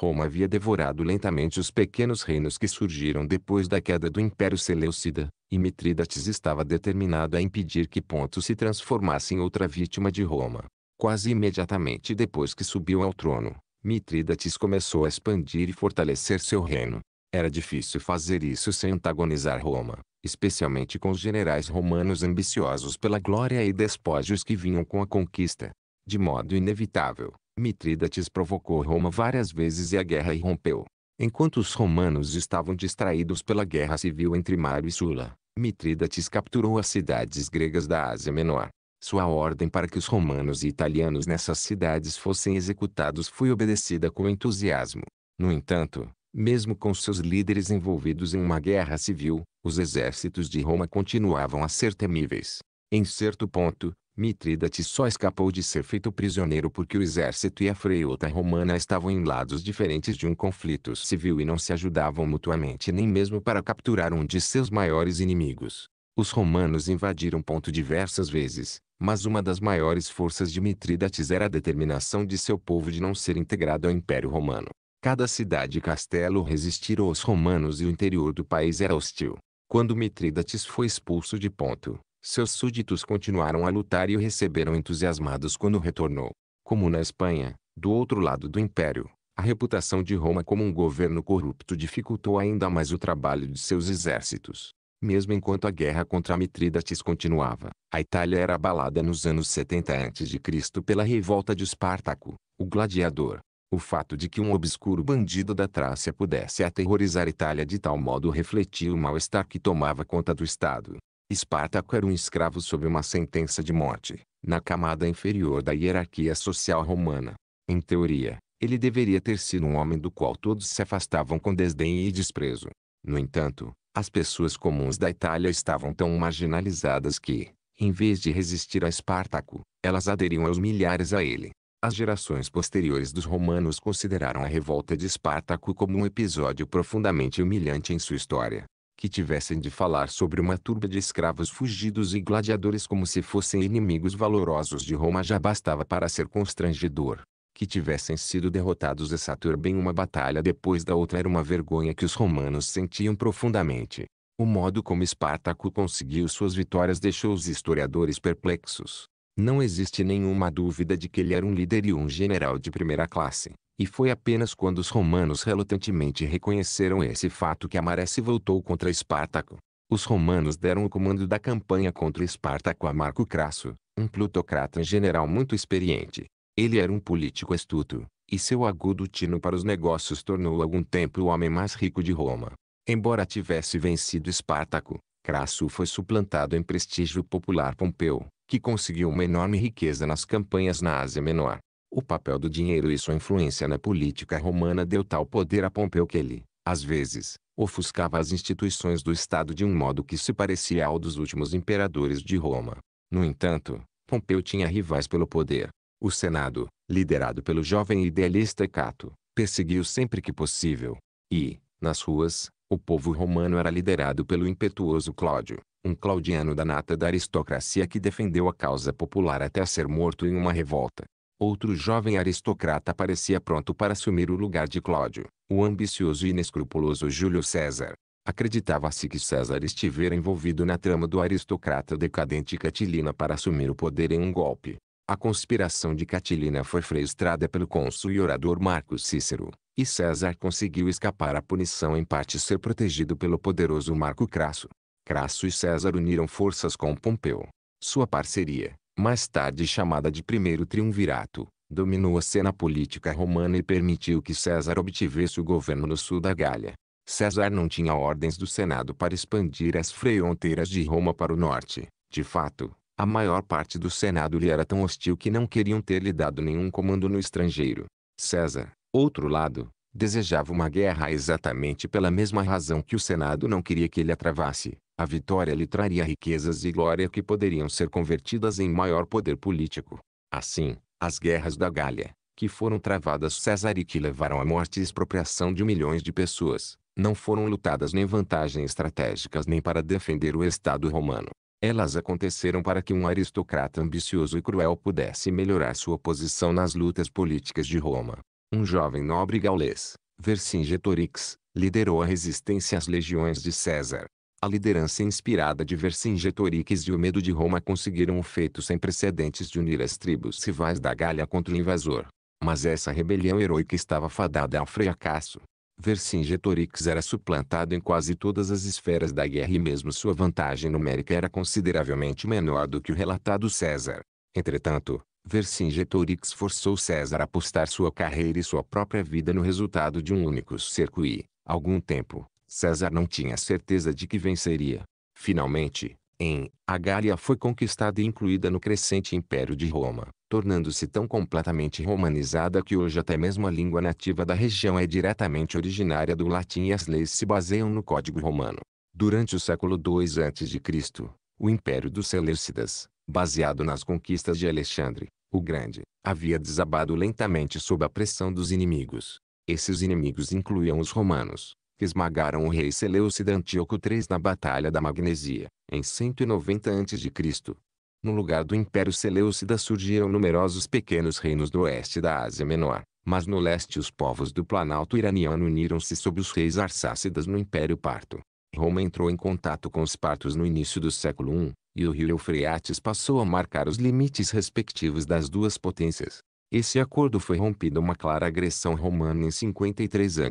Roma havia devorado lentamente os pequenos reinos que surgiram depois da queda do Império Seleucida, e Mitridates estava determinado a impedir que Ponto se transformasse em outra vítima de Roma. Quase imediatamente depois que subiu ao trono, Mitridates começou a expandir e fortalecer seu reino. Era difícil fazer isso sem antagonizar Roma, especialmente com os generais romanos ambiciosos pela glória e despojos que vinham com a conquista. De modo inevitável, Mitrídates provocou Roma várias vezes e a guerra irrompeu. Enquanto os romanos estavam distraídos pela guerra civil entre Mário e Sula, Mitrídates capturou as cidades gregas da Ásia Menor. Sua ordem para que os romanos e italianos nessas cidades fossem executados foi obedecida com entusiasmo. No entanto, mesmo com seus líderes envolvidos em uma guerra civil, os exércitos de Roma continuavam a ser temíveis. Em certo ponto, Mitrídates só escapou de ser feito prisioneiro porque o exército e a freota romana estavam em lados diferentes de um conflito civil e não se ajudavam mutuamente nem mesmo para capturar um de seus maiores inimigos. Os romanos invadiram ponto diversas vezes, mas uma das maiores forças de Mitrídates era a determinação de seu povo de não ser integrado ao Império Romano. Cada cidade e castelo resistiram aos romanos e o interior do país era hostil. Quando Mitrídates foi expulso de Ponto, seus súditos continuaram a lutar e o receberam entusiasmados quando retornou. Como na Espanha, do outro lado do império, a reputação de Roma como um governo corrupto dificultou ainda mais o trabalho de seus exércitos. Mesmo enquanto a guerra contra Mitrídates continuava, a Itália era abalada nos anos 70 a.C. pela revolta de Espartaco, o gladiador. O fato de que um obscuro bandido da Trácia pudesse aterrorizar Itália de tal modo refletia o mal-estar que tomava conta do Estado. Espartaco era um escravo sob uma sentença de morte, na camada inferior da hierarquia social romana. Em teoria, ele deveria ter sido um homem do qual todos se afastavam com desdém e desprezo. No entanto, as pessoas comuns da Itália estavam tão marginalizadas que, em vez de resistir a Espartaco, elas aderiam aos milhares a ele. As gerações posteriores dos romanos consideraram a revolta de Espartaco como um episódio profundamente humilhante em sua história que tivessem de falar sobre uma turba de escravos fugidos e gladiadores como se fossem inimigos valorosos de Roma já bastava para ser constrangedor. Que tivessem sido derrotados essa turba em uma batalha depois da outra era uma vergonha que os romanos sentiam profundamente. O modo como Espartaco conseguiu suas vitórias deixou os historiadores perplexos. Não existe nenhuma dúvida de que ele era um líder e um general de primeira classe. E foi apenas quando os romanos relutantemente reconheceram esse fato que Amaré se voltou contra Espartaco. Os romanos deram o comando da campanha contra Espartaco a Marco Crasso, um plutocrata general muito experiente. Ele era um político astuto, e seu agudo tino para os negócios tornou algum tempo o homem mais rico de Roma. Embora tivesse vencido Espartaco, Crasso foi suplantado em prestígio popular Pompeu, que conseguiu uma enorme riqueza nas campanhas na Ásia Menor. O papel do dinheiro e sua influência na política romana deu tal poder a Pompeu que ele, às vezes, ofuscava as instituições do Estado de um modo que se parecia ao dos últimos imperadores de Roma. No entanto, Pompeu tinha rivais pelo poder. O Senado, liderado pelo jovem idealista Cato, perseguiu sempre que possível. E, nas ruas, o povo romano era liderado pelo impetuoso Cláudio, um claudiano da nata da aristocracia que defendeu a causa popular até ser morto em uma revolta. Outro jovem aristocrata parecia pronto para assumir o lugar de Cláudio, o ambicioso e inescrupuloso Júlio César. Acreditava-se que César estivera envolvido na trama do aristocrata decadente Catilina para assumir o poder em um golpe. A conspiração de Catilina foi frustrada pelo cônsul e orador Marco Cícero, e César conseguiu escapar à punição em parte ser protegido pelo poderoso Marco Crasso. Crasso e César uniram forças com Pompeu. Sua parceria, mais tarde chamada de Primeiro Triunvirato, dominou a cena política romana e permitiu que César obtivesse o governo no sul da Gália. César não tinha ordens do Senado para expandir as fronteiras de Roma para o norte. De fato, a maior parte do Senado lhe era tão hostil que não queriam ter lhe dado nenhum comando no estrangeiro. César, outro lado, desejava uma guerra exatamente pela mesma razão que o Senado não queria que ele a travasse. A vitória lhe traria riquezas e glória que poderiam ser convertidas em maior poder político. Assim, as guerras da Gália, que foram travadas César e que levaram à morte e expropriação de milhões de pessoas, não foram lutadas nem vantagens estratégicas nem para defender o Estado romano. Elas aconteceram para que um aristocrata ambicioso e cruel pudesse melhorar sua posição nas lutas políticas de Roma um jovem nobre gaulês, Vercingetorix, liderou a resistência às legiões de César. A liderança inspirada de Vercingetorix e o medo de Roma conseguiram um feito sem precedentes de unir as tribos rivais da Gália contra o invasor. Mas essa rebelião heróica estava fadada ao fracasso. Vercingetorix era suplantado em quase todas as esferas da guerra e mesmo sua vantagem numérica era consideravelmente menor do que o relatado César. Entretanto, Vercingetorix forçou César a apostar sua carreira e sua própria vida no resultado de um único cerco e, algum tempo, César não tinha certeza de que venceria. Finalmente, em, a Gália foi conquistada e incluída no crescente Império de Roma, tornando-se tão completamente romanizada que hoje até mesmo a língua nativa da região é diretamente originária do latim e as leis se baseiam no Código Romano. Durante o século II a.C., o Império dos Seleucidas, baseado nas conquistas de Alexandre, o Grande, havia desabado lentamente sob a pressão dos inimigos. Esses inimigos incluíam os romanos, que esmagaram o rei Seleucida Antíoco III na Batalha da Magnesia, em 190 a.C. No lugar do Império Seleucida surgiram numerosos pequenos reinos do oeste da Ásia Menor, mas no leste os povos do Planalto iraniano uniram-se sob os reis arsácidas no Império Parto. Roma entrou em contato com os partos no início do século I, e o rio Eufrates passou a marcar os limites respectivos das duas potências. Esse acordo foi rompido uma clara agressão romana em 53 a.C.,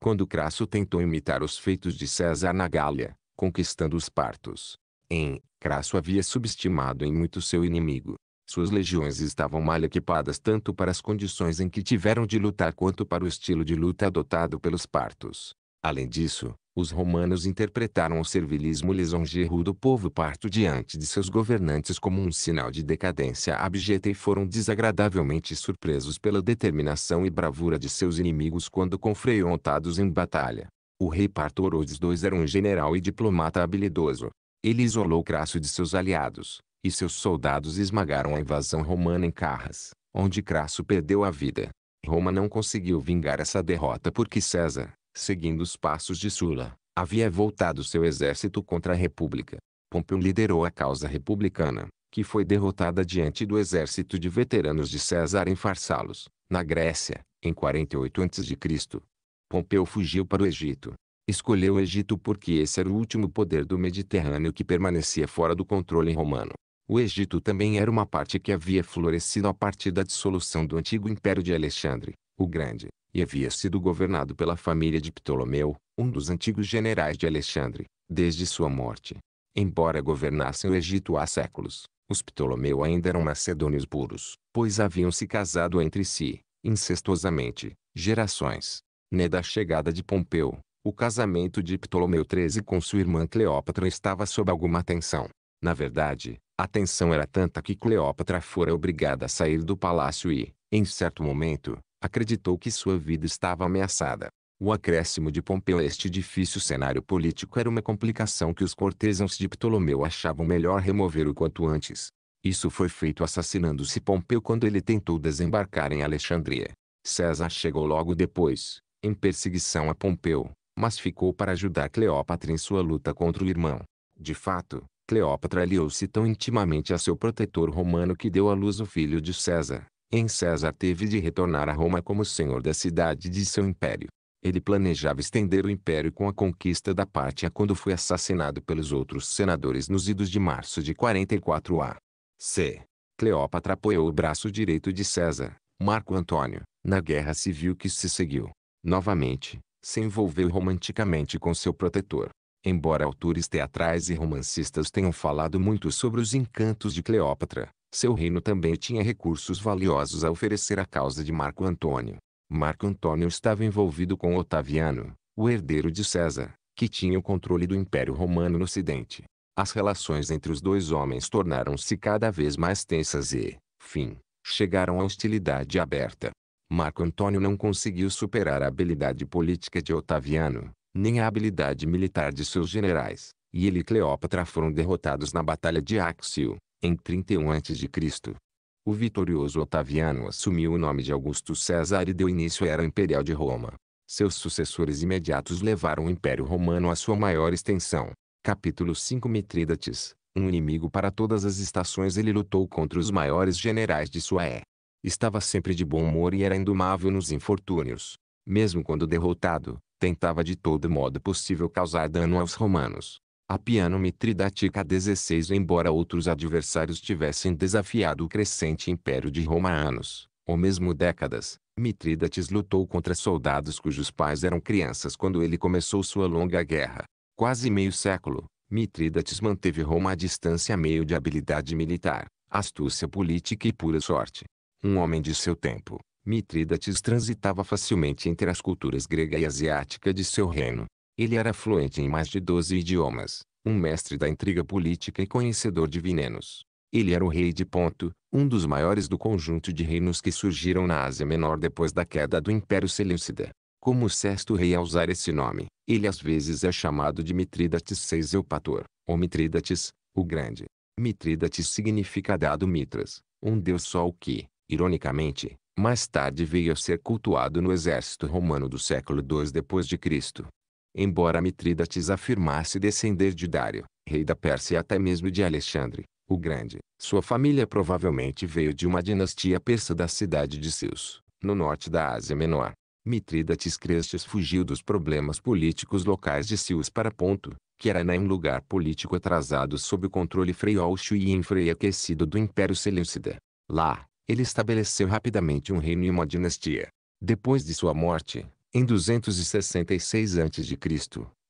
quando Crasso tentou imitar os feitos de César na Gália, conquistando os partos. Em, Crasso havia subestimado em muito seu inimigo. Suas legiões estavam mal equipadas tanto para as condições em que tiveram de lutar quanto para o estilo de luta adotado pelos partos. Além disso, os romanos interpretaram o servilismo lisonjeiro do povo parto diante de seus governantes como um sinal de decadência abjeta e foram desagradavelmente surpresos pela determinação e bravura de seus inimigos quando confrontados em batalha. O rei Orodes II era um general e diplomata habilidoso. Ele isolou Crasso de seus aliados, e seus soldados esmagaram a invasão romana em Carras, onde Crasso perdeu a vida. Roma não conseguiu vingar essa derrota porque César, seguindo os passos de Sula, havia voltado seu exército contra a República. Pompeu liderou a causa republicana, que foi derrotada diante do exército de veteranos de César em Farsalos, na Grécia, em 48 a.C. Pompeu fugiu para o Egito. Escolheu o Egito porque esse era o último poder do Mediterrâneo que permanecia fora do controle romano. O Egito também era uma parte que havia florescido a partir da dissolução do antigo Império de Alexandre, o Grande, e havia sido governado pela família de Ptolomeu, um dos antigos generais de Alexandre, desde sua morte. Embora governassem o Egito há séculos, os Ptolomeu ainda eram macedônios puros, pois haviam se casado entre si, incestuosamente, gerações. Né da chegada de Pompeu, o casamento de Ptolomeu XIII com sua irmã Cleópatra estava sob alguma tensão. Na verdade, a tensão era tanta que Cleópatra fora obrigada a sair do palácio e, em certo momento, acreditou que sua vida estava ameaçada. O acréscimo de Pompeu a este difícil cenário político era uma complicação que os cortesãos de Ptolomeu achavam melhor remover o quanto antes. Isso foi feito assassinando-se Pompeu quando ele tentou desembarcar em Alexandria. César chegou logo depois, em perseguição a Pompeu, mas ficou para ajudar Cleópatra em sua luta contra o irmão. De fato, Cleópatra aliou-se tão intimamente a seu protetor romano que deu à luz o filho de César, em César teve de retornar a Roma como senhor da cidade de seu império. Ele planejava estender o império com a conquista da Pátia quando foi assassinado pelos outros senadores nos idos de março de 44 a. C. Cleópatra apoiou o braço direito de César, Marco Antônio, na guerra civil que se seguiu. Novamente, se envolveu romanticamente com seu protetor. Embora autores teatrais e romancistas tenham falado muito sobre os encantos de Cleópatra, seu reino também tinha recursos valiosos a oferecer à causa de Marco Antônio. Marco Antônio estava envolvido com Otaviano, o herdeiro de César, que tinha o controle do Império Romano no Ocidente. As relações entre os dois homens tornaram-se cada vez mais tensas e, fim, chegaram à hostilidade aberta. Marco Antônio não conseguiu superar a habilidade política de Otaviano, nem a habilidade militar de seus generais, e ele e Cleópatra foram derrotados na Batalha de Axio, em 31 a.C. O vitorioso Otaviano assumiu o nome de Augusto César e deu início à Era Imperial de Roma. Seus sucessores imediatos levaram o Império Romano à sua maior extensão. Capítulo 5 Mitrídates, um inimigo para todas as estações ele lutou contra os maiores generais de sua é. Estava sempre de bom humor e era indomável nos infortúnios. Mesmo quando derrotado, tentava de todo modo possível causar dano aos romanos a Mitridatica 16 embora outros adversários tivessem desafiado o crescente império de Roma há anos, ou mesmo décadas, Mitridates lutou contra soldados cujos pais eram crianças quando ele começou sua longa guerra. Quase meio século, Mitridates manteve Roma à distância a meio de habilidade militar, astúcia política e pura sorte. Um homem de seu tempo, Mitridates transitava facilmente entre as culturas grega e asiática de seu reino, ele era fluente em mais de doze idiomas, um mestre da intriga política e conhecedor de venenos. Ele era o rei de Ponto, um dos maiores do conjunto de reinos que surgiram na Ásia Menor depois da queda do Império Seleucida. Como o sexto rei a usar esse nome, ele às vezes é chamado de Mitrídates VI Eupator, ou Mitrídates, o Grande. Mitrídates significa dado Mitras, um deus sol que, ironicamente, mais tarde veio a ser cultuado no exército romano do século II d.C. Embora Mitrídates afirmasse descender de Dário, rei da Pérsia e até mesmo de Alexandre, o Grande, sua família provavelmente veio de uma dinastia persa da cidade de Seus, no norte da Ásia Menor. Mitrídates Crestes fugiu dos problemas políticos locais de Seus para Ponto, que era nem um lugar político atrasado sob o controle freiolxo e enfraquecido do Império Seleucida. Lá, ele estabeleceu rapidamente um reino e uma dinastia. Depois de sua morte, em 266 a.C.,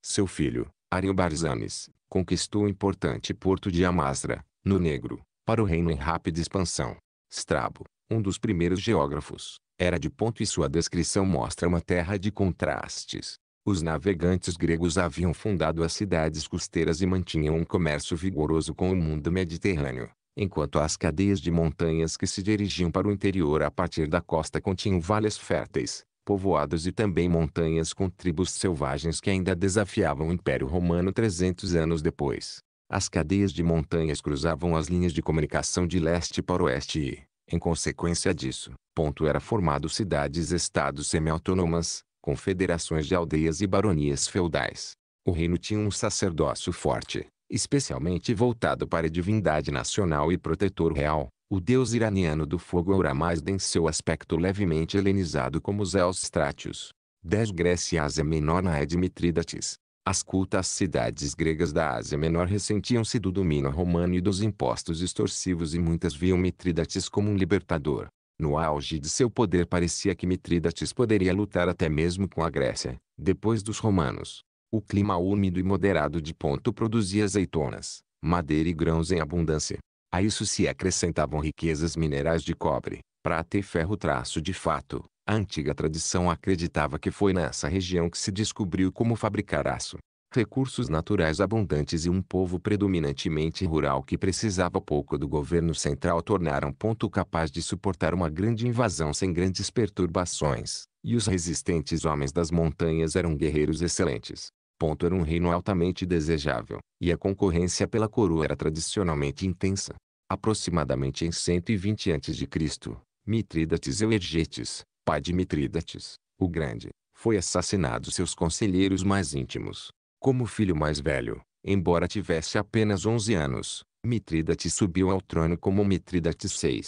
seu filho, Ariobarzanes, conquistou o importante porto de Amasra, no Negro, para o reino em rápida expansão. Strabo, um dos primeiros geógrafos, era de ponto e sua descrição mostra uma terra de contrastes. Os navegantes gregos haviam fundado as cidades costeiras e mantinham um comércio vigoroso com o mundo mediterrâneo, enquanto as cadeias de montanhas que se dirigiam para o interior a partir da costa continham vales férteis, povoados e também montanhas com tribos selvagens que ainda desafiavam o Império Romano 300 anos depois. As cadeias de montanhas cruzavam as linhas de comunicação de leste para oeste e, em consequência disso, ponto era formado cidades-estados semi-autônomas, confederações de aldeias e baronias feudais. O reino tinha um sacerdócio forte, especialmente voltado para a divindade nacional e protetor real, o deus iraniano do fogo é ora mais em seu aspecto levemente helenizado como Zeus Trátios. 10 Grécia Ásia Menor na é Mitrídates. As cultas cidades gregas da Ásia Menor ressentiam-se do domínio romano e dos impostos extorsivos e muitas viam Mitrídates como um libertador. No auge de seu poder parecia que Mitrídates poderia lutar até mesmo com a Grécia, depois dos romanos. O clima úmido e moderado de ponto produzia azeitonas, madeira e grãos em abundância. A isso se acrescentavam riquezas minerais de cobre, prata e ferro. Traço de fato, a antiga tradição acreditava que foi nessa região que se descobriu como fabricar aço. Recursos naturais abundantes e um povo predominantemente rural que precisava pouco do governo central tornaram ponto capaz de suportar uma grande invasão sem grandes perturbações, e os resistentes homens das montanhas eram guerreiros excelentes. Ponto era um reino altamente desejável, e a concorrência pela coroa era tradicionalmente intensa. Aproximadamente em 120 a.C., Mitrídates Euergetes, pai de Mitrídates, o Grande, foi assassinado seus conselheiros mais íntimos. Como filho mais velho, embora tivesse apenas 11 anos, Mitrídates subiu ao trono como Mitrídates VI.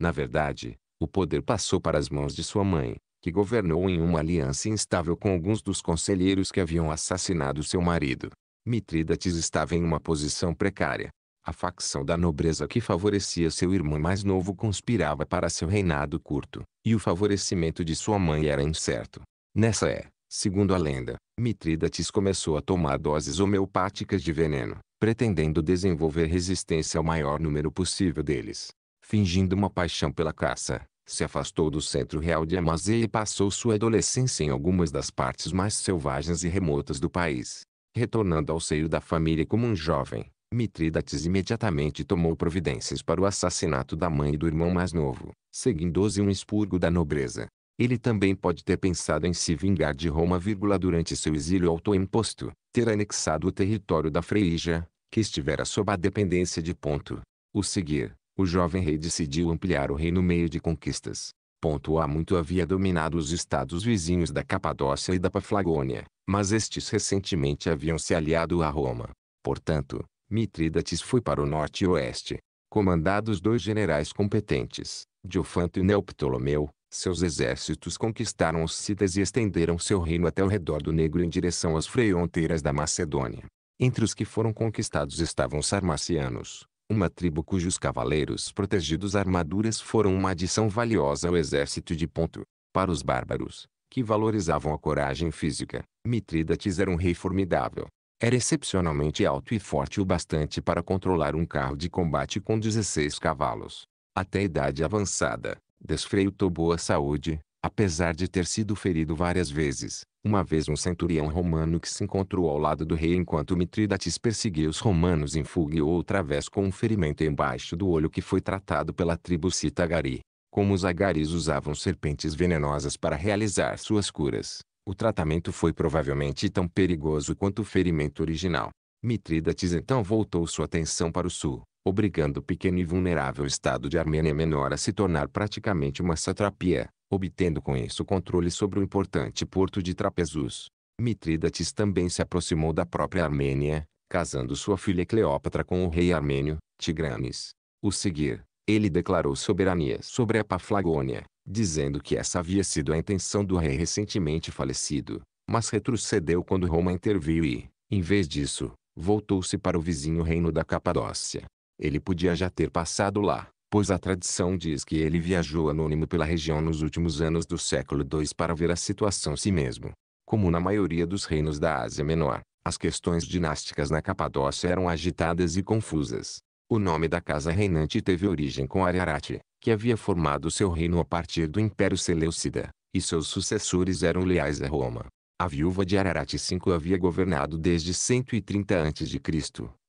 Na verdade, o poder passou para as mãos de sua mãe, que governou em uma aliança instável com alguns dos conselheiros que haviam assassinado seu marido. Mitridates estava em uma posição precária. A facção da nobreza que favorecia seu irmão mais novo conspirava para seu reinado curto, e o favorecimento de sua mãe era incerto. Nessa é, segundo a lenda, Mitridates começou a tomar doses homeopáticas de veneno, pretendendo desenvolver resistência ao maior número possível deles. Fingindo uma paixão pela caça, se afastou do centro real de Amazê e passou sua adolescência em algumas das partes mais selvagens e remotas do país. Retornando ao seio da família como um jovem, Mitrídates imediatamente tomou providências para o assassinato da mãe e do irmão mais novo, seguindo-se um expurgo da nobreza. Ele também pode ter pensado em se vingar de Roma, durante seu exílio autoimposto, ter anexado o território da Freija, que estivera sob a dependência de Ponto. O seguir, o jovem rei decidiu ampliar o reino meio de conquistas. Ponto há muito havia dominado os estados vizinhos da Capadócia e da Paflagônia, mas estes recentemente haviam se aliado a Roma. Portanto, Mitrídates foi para o norte e oeste, comandados dois generais competentes, Diofanto e Neoptolomeu, seus exércitos conquistaram os Citas e estenderam seu reino até o redor do Negro em direção às fronteiras da Macedônia. Entre os que foram conquistados estavam os sarmacianos, uma tribo cujos cavaleiros protegidos armaduras foram uma adição valiosa ao exército de ponto. Para os bárbaros, que valorizavam a coragem física, Mitrídates era um rei formidável. Era excepcionalmente alto e forte o bastante para controlar um carro de combate com 16 cavalos. Até a idade avançada, desfreutou boa saúde, apesar de ter sido ferido várias vezes. Uma vez um centurião romano que se encontrou ao lado do rei enquanto Mitrídates perseguia os romanos em fuga e outra vez com um ferimento embaixo do olho que foi tratado pela tribo Citagari. Como os agaris usavam serpentes venenosas para realizar suas curas, o tratamento foi provavelmente tão perigoso quanto o ferimento original. Mitrídates então voltou sua atenção para o sul, obrigando o pequeno e vulnerável estado de Armênia Menor a se tornar praticamente uma satrapia, obtendo com isso controle sobre o importante porto de Trapezus. Mitrídates também se aproximou da própria Armênia, casando sua filha Cleópatra com o rei armênio, Tigranes. O seguir, ele declarou soberania sobre a Paflagônia, dizendo que essa havia sido a intenção do rei recentemente falecido, mas retrocedeu quando Roma interviu e, em vez disso, voltou-se para o vizinho reino da Capadócia. Ele podia já ter passado lá, pois a tradição diz que ele viajou anônimo pela região nos últimos anos do século II para ver a situação si mesmo. Como na maioria dos reinos da Ásia Menor, as questões dinásticas na Capadócia eram agitadas e confusas. O nome da casa reinante teve origem com Ariarate, que havia formado seu reino a partir do Império Seleucida, e seus sucessores eram leais a Roma. A viúva de Ararat V havia governado desde 130 a.C.,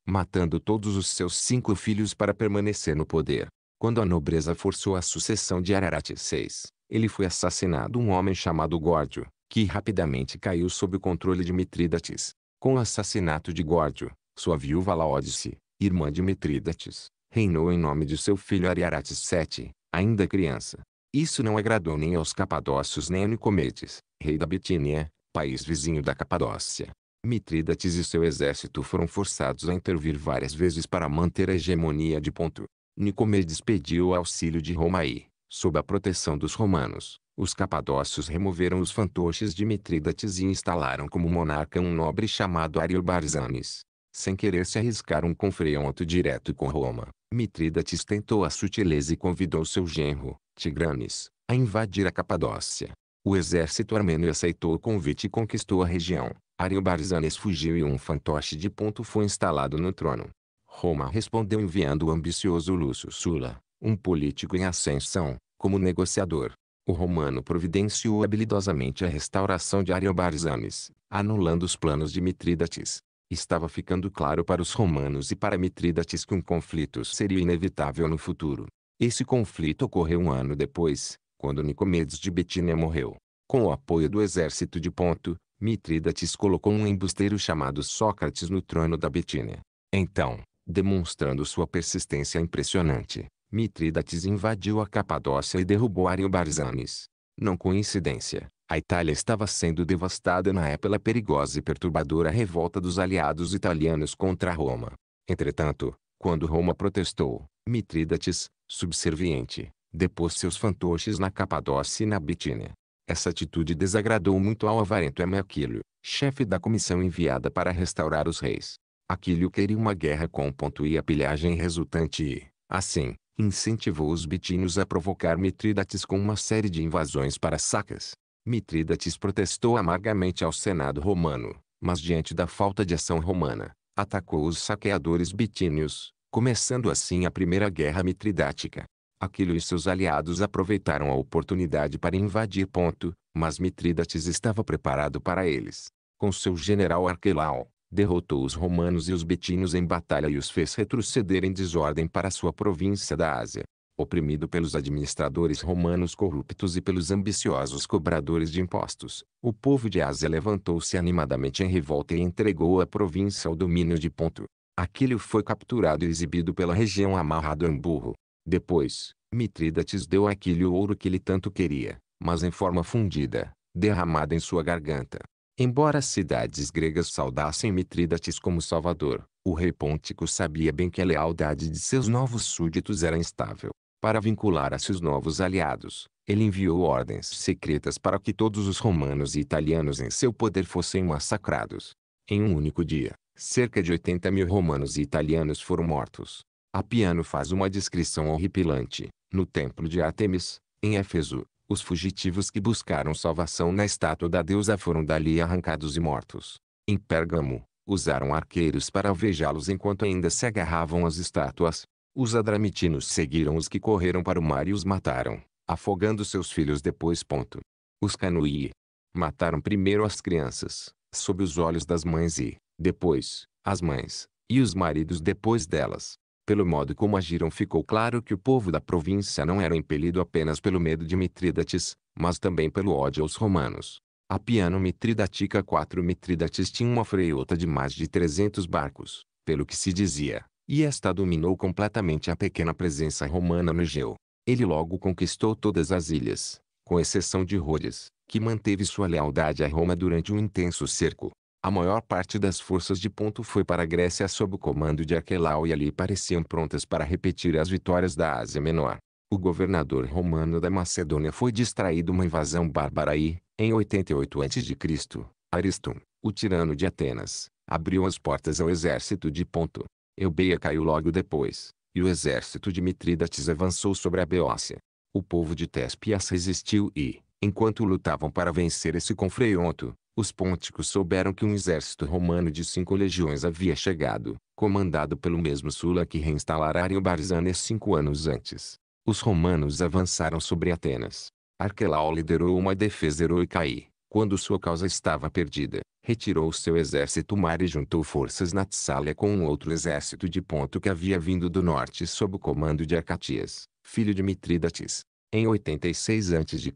matando todos os seus cinco filhos para permanecer no poder. Quando a nobreza forçou a sucessão de Ararat VI, ele foi assassinado um homem chamado Górdio, que rapidamente caiu sob o controle de Mitrídates. Com o assassinato de Górdio, sua viúva Laódice, irmã de Mitrídates, reinou em nome de seu filho Ariarates VII, ainda criança. Isso não agradou nem aos capadócios nem a Nicomedes, rei da Bitínia, país vizinho da Capadócia. Mitrídates e seu exército foram forçados a intervir várias vezes para manter a hegemonia de Ponto, Nicomedes pediu o auxílio de Roma e, sob a proteção dos romanos, os capadócios removeram os fantoches de Mitrídates e instalaram como monarca um nobre chamado Ariobarzanes. Sem querer se arriscar um confronto direto com Roma, Mitrídates tentou a sutileza e convidou seu genro, Tigranes, a invadir a Capadócia. O exército armênio aceitou o convite e conquistou a região. Ariobarzanes fugiu e um fantoche de ponto foi instalado no trono. Roma respondeu enviando o ambicioso Lúcio Sula, um político em ascensão, como negociador. O romano providenciou habilidosamente a restauração de Ariobarzanes, anulando os planos de Mitrídates. Estava ficando claro para os romanos e para Mitrídates que um conflito seria inevitável no futuro. Esse conflito ocorreu um ano depois, quando Nicomedes de Betínia morreu. Com o apoio do exército de Ponto, Mitrídates colocou um embusteiro chamado Sócrates no trono da Betínia. Então, Demonstrando sua persistência impressionante, Mitrídates invadiu a Capadócia e derrubou Ariobarzanes. Não coincidência, a Itália estava sendo devastada na época pela perigosa e perturbadora revolta dos aliados italianos contra Roma. Entretanto, quando Roma protestou, Mitrídates, subserviente, depôs seus fantoches na Capadócia e na Bitínia. Essa atitude desagradou muito ao avarento Emequílio, chefe da comissão enviada para restaurar os reis. Aquílio queria uma guerra com ponto e a pilhagem resultante e, assim, incentivou os bitínios a provocar Mitrídates com uma série de invasões para Sacas. Mitrídates protestou amargamente ao Senado romano, mas diante da falta de ação romana, atacou os saqueadores bitínios, começando assim a Primeira Guerra Mitridática. Aquilo e seus aliados aproveitaram a oportunidade para invadir ponto, mas Mitrídates estava preparado para eles. Com seu general Arquelau, derrotou os romanos e os betinos em batalha e os fez retroceder em desordem para sua província da Ásia. Oprimido pelos administradores romanos corruptos e pelos ambiciosos cobradores de impostos, o povo de Ásia levantou-se animadamente em revolta e entregou a província ao domínio de Ponto. Aquilo foi capturado e exibido pela região amarrado a um burro. Depois, Mitrídates deu a Aquile o ouro que ele tanto queria, mas em forma fundida, derramada em sua garganta. Embora as cidades gregas saudassem Mitrídates como salvador, o rei Pôntico sabia bem que a lealdade de seus novos súditos era instável. Para vincular a seus novos aliados, ele enviou ordens secretas para que todos os romanos e italianos em seu poder fossem massacrados. Em um único dia, cerca de 80 mil romanos e italianos foram mortos. Apiano faz uma descrição horripilante. No templo de Artemis, em Éfeso, os fugitivos que buscaram salvação na estátua da deusa foram dali arrancados e mortos. Em Pérgamo, usaram arqueiros para alvejá-los enquanto ainda se agarravam às estátuas. Os adramitinos seguiram os que correram para o mar e os mataram, afogando seus filhos depois. Ponto. Os Canuí mataram primeiro as crianças, sob os olhos das mães e, depois, as mães, e os maridos depois delas. Pelo modo como agiram ficou claro que o povo da província não era impelido apenas pelo medo de Mitrídates, mas também pelo ódio aos romanos. A Piano Mitridatica IV Mitridates tinha uma freiota de mais de 300 barcos, pelo que se dizia, e esta dominou completamente a pequena presença romana no Egeu. Ele logo conquistou todas as ilhas, com exceção de Rhodes, que manteve sua lealdade a Roma durante um intenso cerco. A maior parte das forças de ponto foi para a Grécia sob o comando de Aquelau e ali pareciam prontas para repetir as vitórias da Ásia Menor. O governador romano da Macedônia foi distraído uma invasão bárbara e, em 88 a.C., Ariston, o tirano de Atenas, abriu as portas ao exército de Ponto. Eubeia caiu logo depois, e o exército de Mitrídates avançou sobre a Beócia. O povo de Tespias resistiu e, enquanto lutavam para vencer esse confronto, os pônticos souberam que um exército romano de cinco legiões havia chegado, comandado pelo mesmo Sula que reinstalara Ariobarzanes cinco anos antes. Os romanos avançaram sobre Atenas. Arquelau liderou uma defesa heroica e, quando sua causa estava perdida, retirou seu exército mar e juntou forças na Tsália com um outro exército de ponto que havia vindo do norte sob o comando de Arcatias, filho de Mitrídates. Em 86 a.C.,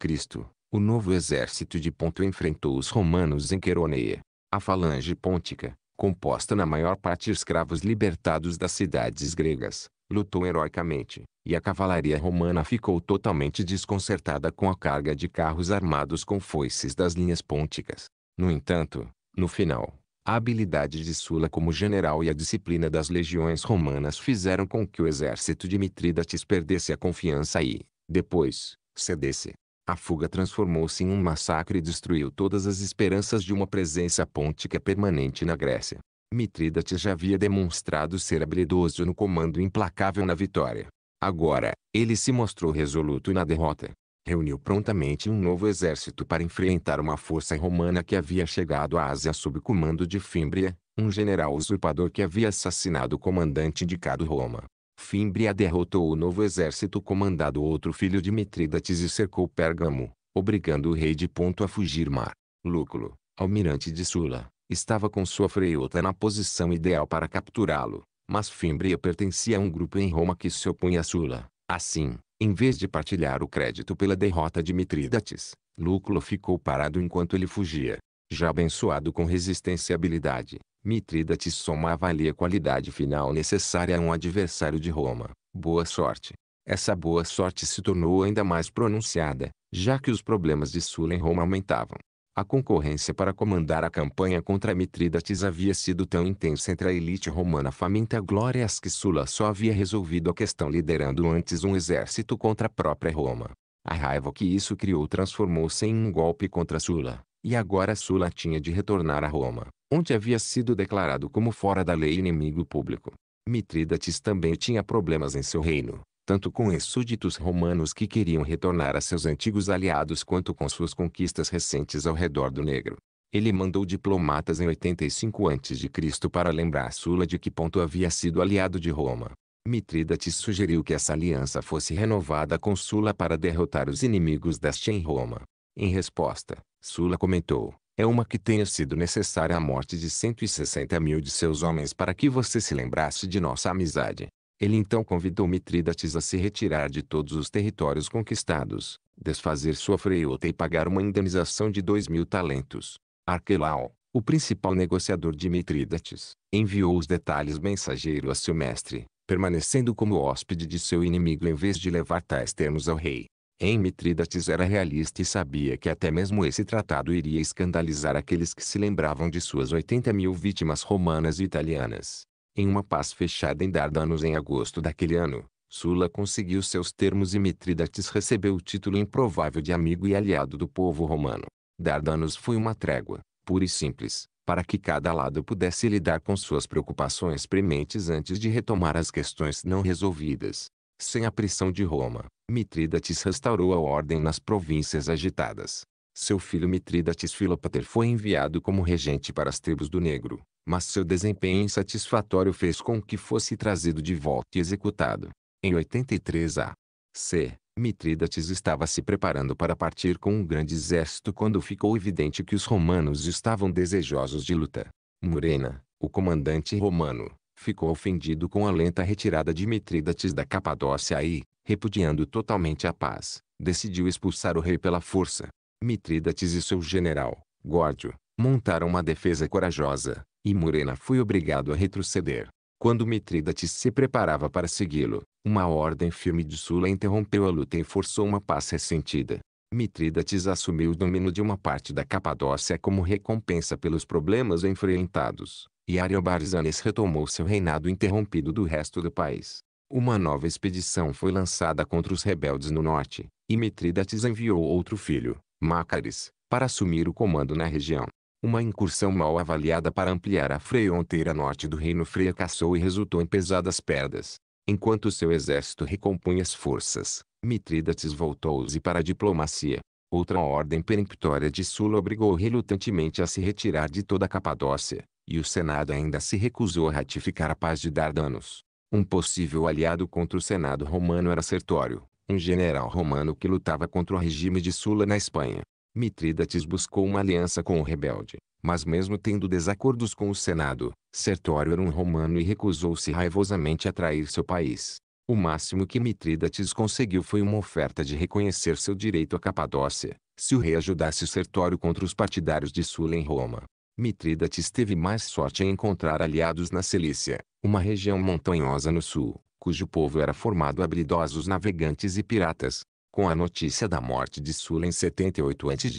o novo exército de Ponto enfrentou os romanos em Queroneia. A falange pontica, composta na maior parte de escravos libertados das cidades gregas, lutou heroicamente, e a cavalaria romana ficou totalmente desconcertada com a carga de carros armados com foices das linhas pônticas. No entanto, no final, a habilidade de Sula como general e a disciplina das legiões romanas fizeram com que o exército de Mitrídates perdesse a confiança e, depois, cedesse. A fuga transformou-se em um massacre e destruiu todas as esperanças de uma presença pontica permanente na Grécia. Mitrídates já havia demonstrado ser habilidoso no comando implacável na vitória. Agora, ele se mostrou resoluto na derrota. Reuniu prontamente um novo exército para enfrentar uma força romana que havia chegado à Ásia sob comando de Fímbria, um general usurpador que havia assassinado o comandante indicado Roma. Fímbria derrotou o novo exército comandado outro filho de Mitrídates e cercou Pérgamo, obrigando o rei de Ponto a fugir mar. Lúculo, almirante de Sula, estava com sua frota na posição ideal para capturá-lo, mas Fímbria pertencia a um grupo em Roma que se opunha a Sula. Assim, em vez de partilhar o crédito pela derrota de Mitrídates, Lúculo ficou parado enquanto ele fugia. Já abençoado com resistência e habilidade, Mitrídates soma a valia, qualidade final necessária a um adversário de Roma. Boa sorte. Essa boa sorte se tornou ainda mais pronunciada, já que os problemas de Sula em Roma aumentavam. A concorrência para comandar a campanha contra Mitrídates havia sido tão intensa entre a elite romana faminta a glórias que Sula só havia resolvido a questão liderando antes um exército contra a própria Roma. A raiva que isso criou transformou-se em um golpe contra Sula. E agora Sula tinha de retornar a Roma, onde havia sido declarado como fora da lei inimigo público. Mitrídates também tinha problemas em seu reino, tanto com ex-súditos romanos que queriam retornar a seus antigos aliados quanto com suas conquistas recentes ao redor do Negro. Ele mandou diplomatas em 85 a.C. para lembrar Sula de que ponto havia sido aliado de Roma. Mitrídates sugeriu que essa aliança fosse renovada com Sula para derrotar os inimigos deste em Roma. Em resposta, Sula comentou, é uma que tenha sido necessária a morte de 160 mil de seus homens para que você se lembrasse de nossa amizade. Ele então convidou Mitrídates a se retirar de todos os territórios conquistados, desfazer sua freiota e pagar uma indenização de dois mil talentos. Arquelau, o principal negociador de Mitrídates, enviou os detalhes mensageiro a seu mestre, permanecendo como hóspede de seu inimigo em vez de levar tais termos ao rei. Em Mitrídates era realista e sabia que até mesmo esse tratado iria escandalizar aqueles que se lembravam de suas 80 mil vítimas romanas e italianas. Em uma paz fechada em Dardanos em agosto daquele ano, Sula conseguiu seus termos e Mitrídates recebeu o título improvável de amigo e aliado do povo romano. Dardanos foi uma trégua, pura e simples, para que cada lado pudesse lidar com suas preocupações prementes antes de retomar as questões não resolvidas. Sem a pressão de Roma, Mitrídates restaurou a ordem nas províncias agitadas. Seu filho Mitrídates Filopater foi enviado como regente para as tribos do Negro, mas seu desempenho insatisfatório fez com que fosse trazido de volta e executado. Em 83 a. C. Mitrídates estava se preparando para partir com um grande exército quando ficou evidente que os romanos estavam desejosos de luta. Murena, o comandante romano, ficou ofendido com a lenta retirada de Mitrídates da Capadócia e, repudiando totalmente a paz, decidiu expulsar o rei pela força. Mitrídates e seu general, Górdio, montaram uma defesa corajosa, e Murena foi obrigado a retroceder. Quando Mitrídates se preparava para segui-lo, uma ordem firme de Sula interrompeu a luta e forçou uma paz ressentida. Mitrídates assumiu o domínio de uma parte da Capadócia como recompensa pelos problemas enfrentados, e Ariobarzanes retomou seu reinado interrompido do resto do país. Uma nova expedição foi lançada contra os rebeldes no norte, e Mitrídates enviou outro filho, Mácares, para assumir o comando na região. Uma incursão mal avaliada para ampliar a fronteira norte do reino fracassou e resultou em pesadas perdas. Enquanto seu exército recompunha as forças, Mitrídates voltou-se para a diplomacia. Outra ordem peremptória de Sulo obrigou relutantemente a se retirar de toda a Capadócia, e o Senado ainda se recusou a ratificar a paz de Dardanos. Um possível aliado contra o Senado romano era Sertório, um general romano que lutava contra o regime de Sula na Espanha. Mitrídates buscou uma aliança com o rebelde, mas mesmo tendo desacordos com o Senado, Sertório era um romano e recusou-se raivosamente a trair seu país. O máximo que Mitrídates conseguiu foi uma oferta de reconhecer seu direito à Capadócia, se o rei ajudasse Sertório contra os partidários de Sula em Roma. Mitrídates teve mais sorte em encontrar aliados na Cilícia, uma região montanhosa no sul, cujo povo era formado abridosos navegantes e piratas. Com a notícia da morte de Sula em 78 a.C.,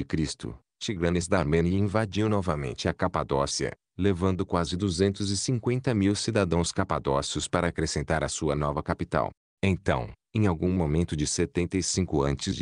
Tigranes da Armênia invadiu novamente a Capadócia, levando quase 250 mil cidadãos capadócios para acrescentar a sua nova capital. Então, em algum momento de 75 a.C.,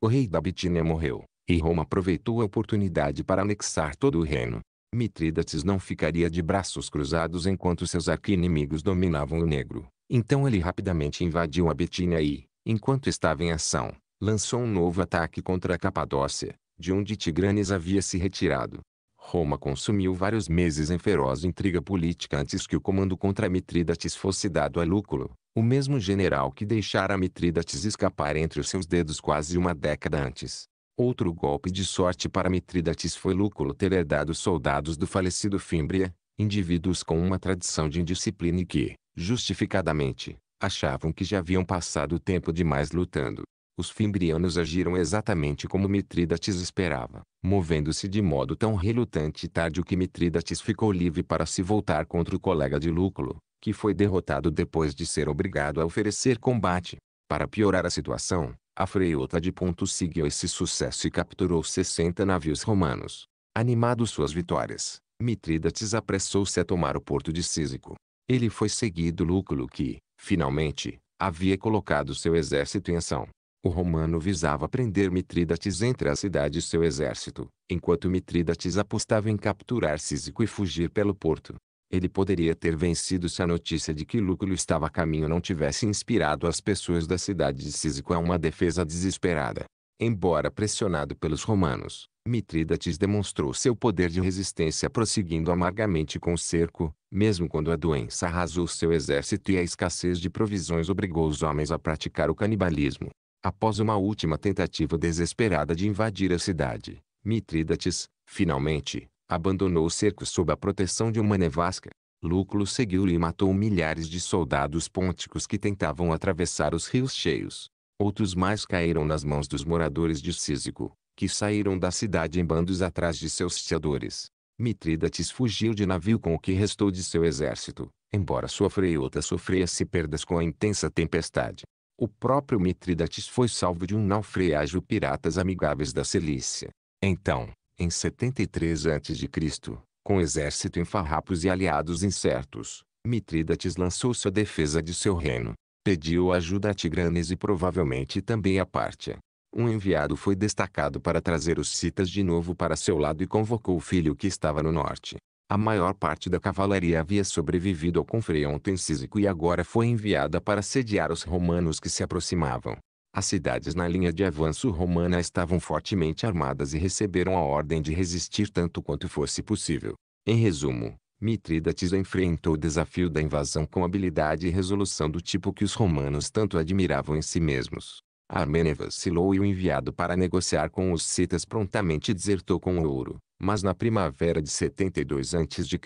o rei da Bitínia morreu, e Roma aproveitou a oportunidade para anexar todo o reino. Mitrídates não ficaria de braços cruzados enquanto seus arqui-inimigos dominavam o negro. Então ele rapidamente invadiu a Betínia e, enquanto estava em ação, lançou um novo ataque contra a Capadócia, de onde Tigranes havia se retirado. Roma consumiu vários meses em feroz intriga política antes que o comando contra Mitrídates fosse dado a Lúculo, o mesmo general que deixara Mitrídates escapar entre os seus dedos quase uma década antes. Outro golpe de sorte para Mitridates foi Lúculo ter herdado soldados do falecido Fímbria, indivíduos com uma tradição de indisciplina e que, justificadamente, achavam que já haviam passado tempo demais lutando. Os fimbrianos agiram exatamente como Mitridates esperava, movendo-se de modo tão relutante e tarde que Mitridates ficou livre para se voltar contra o colega de Lúculo, que foi derrotado depois de ser obrigado a oferecer combate. Para piorar a situação, a Freiota de Ponto seguiu esse sucesso e capturou 60 navios romanos. Animado suas vitórias, Mitrídates apressou-se a tomar o porto de Císico. Ele foi seguido Lúculo que, finalmente, havia colocado seu exército em ação. O romano visava prender Mitrídates entre a cidade e seu exército, enquanto Mitrídates apostava em capturar Císico e fugir pelo porto. Ele poderia ter vencido se a notícia de que Lúculo estava a caminho não tivesse inspirado as pessoas da cidade de Císico a uma defesa desesperada. Embora pressionado pelos romanos, Mitrídates demonstrou seu poder de resistência prosseguindo amargamente com o cerco, mesmo quando a doença arrasou seu exército e a escassez de provisões obrigou os homens a praticar o canibalismo. Após uma última tentativa desesperada de invadir a cidade, Mitrídates, finalmente, abandonou o cerco sob a proteção de uma nevasca. Lúculo seguiu-lhe e matou milhares de soldados pônticos que tentavam atravessar os rios cheios. Outros mais caíram nas mãos dos moradores de Císico, que saíram da cidade em bandos atrás de seus sitiadores. Mitrídates fugiu de navio com o que restou de seu exército, embora sua freiota sofresse perdas com a intensa tempestade. O próprio Mitrídates foi salvo de um naufrágio piratas amigáveis da Cilícia. Então, em 73 a.C., com exército em farrapos e aliados incertos, Mitrídates lançou-se à defesa de seu reino. Pediu ajuda a Tigranes e provavelmente também a Pártia. Um enviado foi destacado para trazer os citas de novo para seu lado e convocou o filho que estava no norte. A maior parte da cavalaria havia sobrevivido ao confronto em Císico e agora foi enviada para sediar os romanos que se aproximavam. As cidades na linha de avanço romana estavam fortemente armadas e receberam a ordem de resistir tanto quanto fosse possível. Em resumo, Mitrídates enfrentou o desafio da invasão com habilidade e resolução do tipo que os romanos tanto admiravam em si mesmos. Armênia vacilou e o enviado para negociar com os citas prontamente desertou com o ouro, mas na primavera de 72 a.C.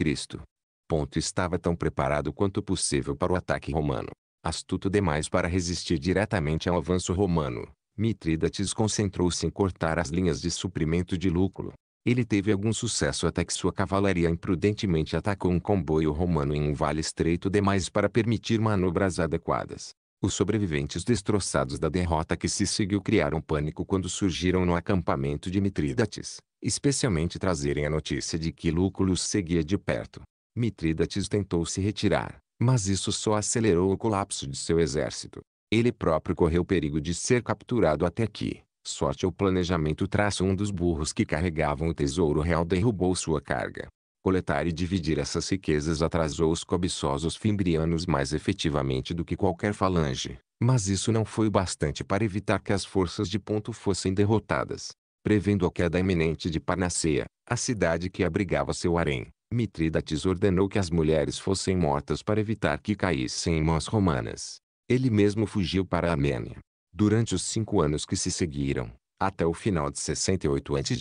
Ponto estava tão preparado quanto possível para o ataque romano. Astuto demais para resistir diretamente ao avanço romano, Mitrídates concentrou-se em cortar as linhas de suprimento de Lúculo. Ele teve algum sucesso até que sua cavalaria imprudentemente atacou um comboio romano em um vale estreito demais para permitir manobras adequadas. Os sobreviventes destroçados da derrota que se seguiu criaram pânico quando surgiram no acampamento de Mitrídates, especialmente trazerem a notícia de que os seguia de perto. Mitrídates tentou se retirar, mas isso só acelerou o colapso de seu exército. Ele próprio correu perigo de ser capturado até que, sorte ou planejamento traço um dos burros que carregavam o tesouro real derrubou sua carga. Coletar e dividir essas riquezas atrasou os cobiçosos fimbrianos mais efetivamente do que qualquer falange, mas isso não foi bastante para evitar que as forças de ponto fossem derrotadas. Prevendo a queda iminente de Panaceia, a cidade que abrigava seu harém, Mitrídates ordenou que as mulheres fossem mortas para evitar que caíssem em mãos romanas. Ele mesmo fugiu para a Armênia. Durante os cinco anos que se seguiram, até o final de 68 a.C.,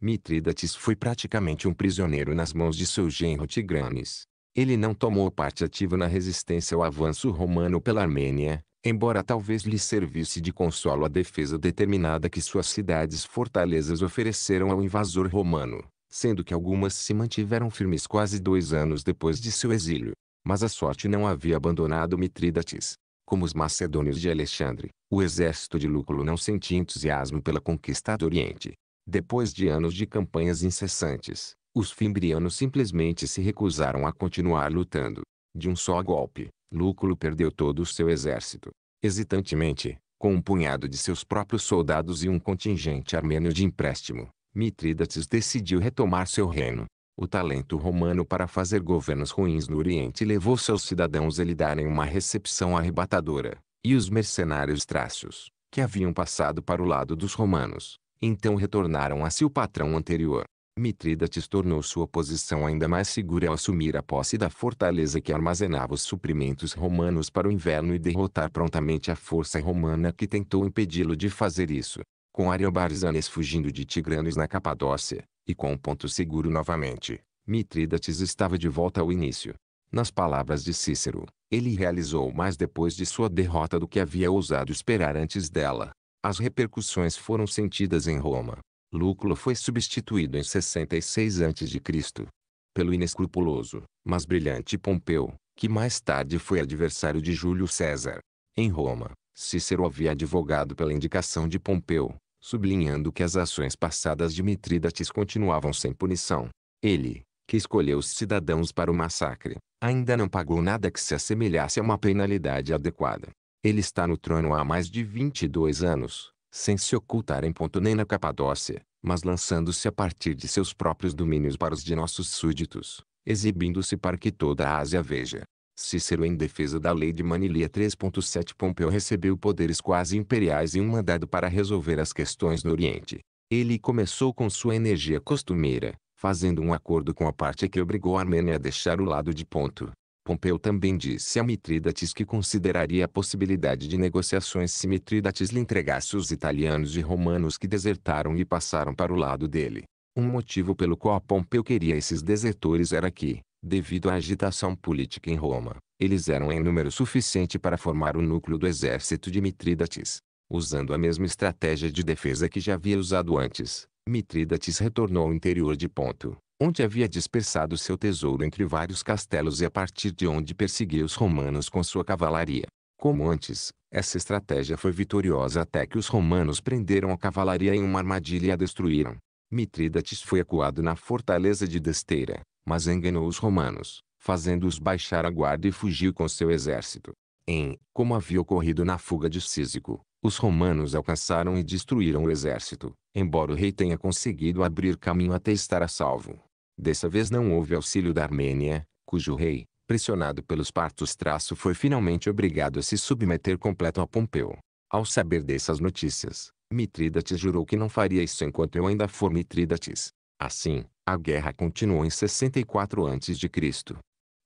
Mitrídates foi praticamente um prisioneiro nas mãos de seu genro Tigranes. Ele não tomou parte ativa na resistência ao avanço romano pela Armênia, embora talvez lhe servisse de consolo a defesa determinada que suas cidades fortalezas ofereceram ao invasor romano sendo que algumas se mantiveram firmes quase dois anos depois de seu exílio. Mas a sorte não havia abandonado Mitrídates. Como os macedônios de Alexandre, o exército de Lúculo não sentia entusiasmo pela conquista do Oriente. Depois de anos de campanhas incessantes, os fimbrianos simplesmente se recusaram a continuar lutando. De um só golpe, Lúculo perdeu todo o seu exército. Hesitantemente, com um punhado de seus próprios soldados e um contingente armênio de empréstimo, Mitrídates decidiu retomar seu reino. O talento romano para fazer governos ruins no Oriente levou seus cidadãos a lhe darem uma recepção arrebatadora, e os mercenários trácios, que haviam passado para o lado dos romanos, então retornaram a seu patrão anterior. Mitrídates tornou sua posição ainda mais segura ao assumir a posse da fortaleza que armazenava os suprimentos romanos para o inverno e derrotar prontamente a força romana que tentou impedi-lo de fazer isso com Ariobarzanes fugindo de Tigranes na Capadócia, e com um ponto seguro novamente, Mitrídates estava de volta ao início. Nas palavras de Cícero, ele realizou mais depois de sua derrota do que havia ousado esperar antes dela. As repercussões foram sentidas em Roma. Lúculo foi substituído em 66 a.C. pelo inescrupuloso, mas brilhante Pompeu, que mais tarde foi adversário de Júlio César. Em Roma, Cícero havia é advogado pela indicação de Pompeu, sublinhando que as ações passadas de Mitrídates continuavam sem punição. Ele, que escolheu os cidadãos para o massacre, ainda não pagou nada que se assemelhasse a uma penalidade adequada. Ele está no trono há mais de 22 anos, sem se ocultar em ponto nem na Capadócia, mas lançando-se a partir de seus próprios domínios para os de nossos súditos, exibindo-se para que toda a Ásia veja. Cícero em defesa da lei de Manilia 3.7 Pompeu recebeu poderes quase imperiais e um mandado para resolver as questões no Oriente. Ele começou com sua energia costumeira, fazendo um acordo com a parte que obrigou a Armênia a deixar o lado de ponto. Pompeu também disse a Mitrídates que consideraria a possibilidade de negociações se Mitrídates lhe entregasse os italianos e romanos que desertaram e passaram para o lado dele. Um motivo pelo qual Pompeu queria esses desertores era que, Devido à agitação política em Roma, eles eram em número suficiente para formar o núcleo do exército de Mitrídates. Usando a mesma estratégia de defesa que já havia usado antes, Mitrídates retornou ao interior de Ponto, onde havia dispersado seu tesouro entre vários castelos e a partir de onde perseguia os romanos com sua cavalaria. Como antes, essa estratégia foi vitoriosa até que os romanos prenderam a cavalaria em uma armadilha e a destruíram. Mitrídates foi acuado na fortaleza de Desteira, mas enganou os romanos, fazendo-os baixar a guarda e fugiu com seu exército. Em, como havia ocorrido na fuga de Císico, os romanos alcançaram e destruíram o exército, embora o rei tenha conseguido abrir caminho até estar a salvo. Dessa vez não houve auxílio da Armênia, cujo rei, pressionado pelos partos traço foi finalmente obrigado a se submeter completo a Pompeu. Ao saber dessas notícias, Mitrídates jurou que não faria isso enquanto eu ainda for Mitrídates. Assim, a guerra continuou em 64 a.C.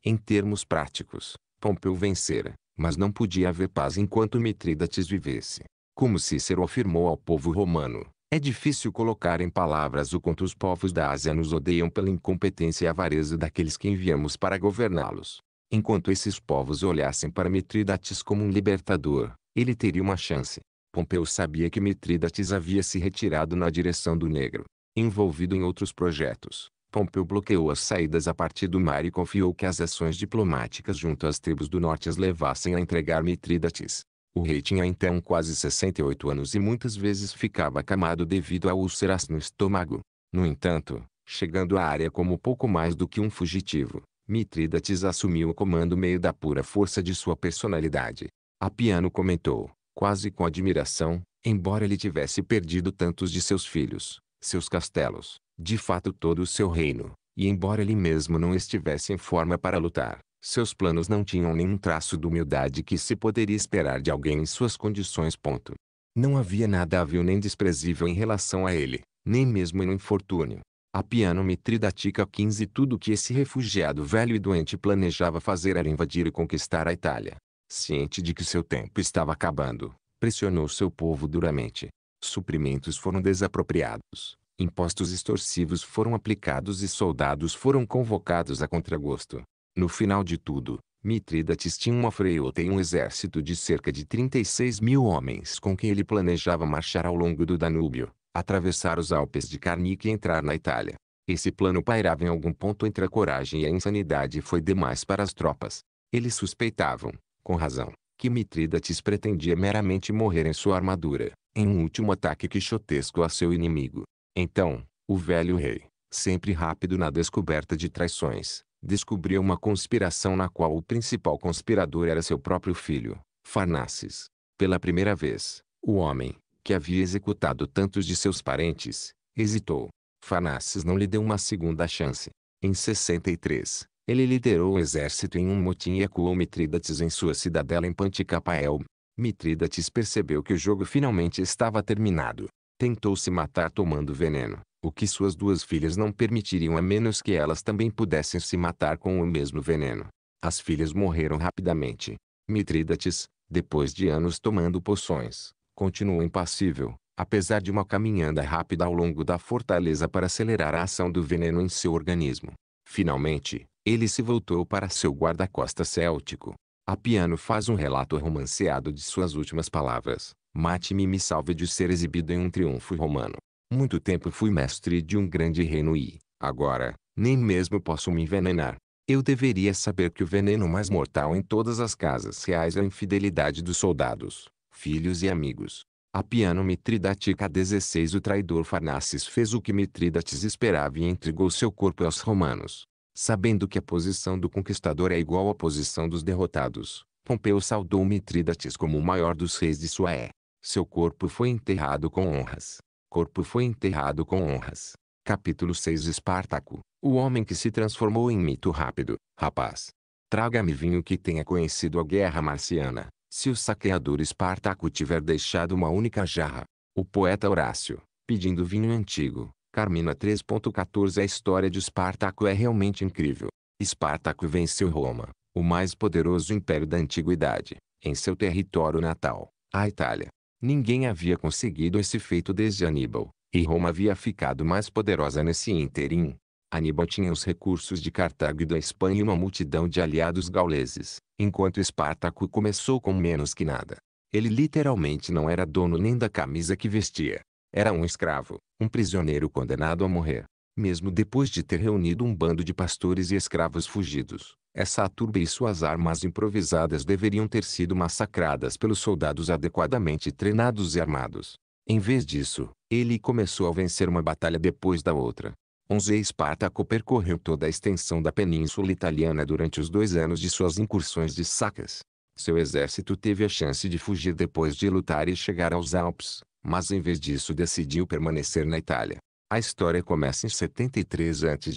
Em termos práticos, Pompeu vencera, mas não podia haver paz enquanto Mitrídates vivesse. Como Cícero afirmou ao povo romano, é difícil colocar em palavras o quanto os povos da Ásia nos odeiam pela incompetência e avareza daqueles que enviamos para governá-los. Enquanto esses povos olhassem para Mitrídates como um libertador, ele teria uma chance. Pompeu sabia que Mitrídates havia se retirado na direção do negro, envolvido em outros projetos. Pompeu bloqueou as saídas a partir do mar e confiou que as ações diplomáticas junto às tribos do norte as levassem a entregar Mitridates. O rei tinha então quase 68 anos e muitas vezes ficava acamado devido a úlceras no estômago. No entanto, chegando à área como pouco mais do que um fugitivo, Mitridates assumiu o comando meio da pura força de sua personalidade. Apiano comentou, quase com admiração, embora ele tivesse perdido tantos de seus filhos, seus castelos, de fato todo o seu reino, e embora ele mesmo não estivesse em forma para lutar, seus planos não tinham nenhum traço de humildade que se poderia esperar de alguém em suas condições. Ponto. Não havia nada hábil nem desprezível em relação a ele, nem mesmo no infortúnio. A piano Mitridatica 15 Tudo o que esse refugiado velho e doente planejava fazer era invadir e conquistar a Itália. Ciente de que seu tempo estava acabando, pressionou seu povo duramente, suprimentos foram desapropriados, impostos extorsivos foram aplicados e soldados foram convocados a contragosto. No final de tudo, Mitrídates tinha uma freota e um exército de cerca de 36 mil homens com quem ele planejava marchar ao longo do Danúbio, atravessar os Alpes de Carnique e entrar na Itália. Esse plano pairava em algum ponto entre a coragem e a insanidade e foi demais para as tropas. Eles suspeitavam, com razão, que Mitrídates pretendia meramente morrer em sua armadura, em um último ataque quixotesco a seu inimigo. Então, o velho rei, sempre rápido na descoberta de traições, descobriu uma conspiração na qual o principal conspirador era seu próprio filho, Farnaces. Pela primeira vez, o homem, que havia executado tantos de seus parentes, hesitou. Farnaces não lhe deu uma segunda chance. Em 63, ele liderou o exército em um motim e acuou Mitrídates em sua cidadela em Panticapael, Mitrídates percebeu que o jogo finalmente estava terminado. Tentou se matar tomando veneno, o que suas duas filhas não permitiriam a menos que elas também pudessem se matar com o mesmo veneno. As filhas morreram rapidamente. Mitrídates, depois de anos tomando poções, continuou impassível, apesar de uma caminhada rápida ao longo da fortaleza para acelerar a ação do veneno em seu organismo. Finalmente, ele se voltou para seu guarda-costa céltico, a piano faz um relato romanceado de suas últimas palavras. Mate-me e me salve de ser exibido em um triunfo romano. Muito tempo fui mestre de um grande reino e, agora, nem mesmo posso me envenenar. Eu deveria saber que o veneno mais mortal em todas as casas reais é a infidelidade dos soldados, filhos e amigos. A piano Mitridatica 16 O traidor Farnaces fez o que Mitridates esperava e entregou seu corpo aos romanos. Sabendo que a posição do conquistador é igual à posição dos derrotados, Pompeu saudou Mitridates como o maior dos reis de Sué. Seu corpo foi enterrado com honras. Corpo foi enterrado com honras. Capítulo 6 Espartaco, o homem que se transformou em mito rápido, rapaz. Traga-me vinho que tenha conhecido a guerra marciana, se o saqueador Espartaco tiver deixado uma única jarra. O poeta Horácio, pedindo vinho antigo, Carmina 3.14 A história de Espartaco é realmente incrível. Espartaco venceu Roma, o mais poderoso império da antiguidade, em seu território natal, a Itália. Ninguém havia conseguido esse feito desde Aníbal, e Roma havia ficado mais poderosa nesse ínterim. Aníbal tinha os recursos de Cartago e da Espanha e uma multidão de aliados gauleses, enquanto Espartaco começou com menos que nada. Ele literalmente não era dono nem da camisa que vestia. Era um escravo, um prisioneiro condenado a morrer. Mesmo depois de ter reunido um bando de pastores e escravos fugidos, essa turba e suas armas improvisadas deveriam ter sido massacradas pelos soldados adequadamente treinados e armados. Em vez disso, ele começou a vencer uma batalha depois da outra. Onze Espartaco percorreu toda a extensão da península italiana durante os dois anos de suas incursões de sacas. Seu exército teve a chance de fugir depois de lutar e chegar aos Alpes, mas em vez disso decidiu permanecer na Itália. A história começa em 73 a.C.,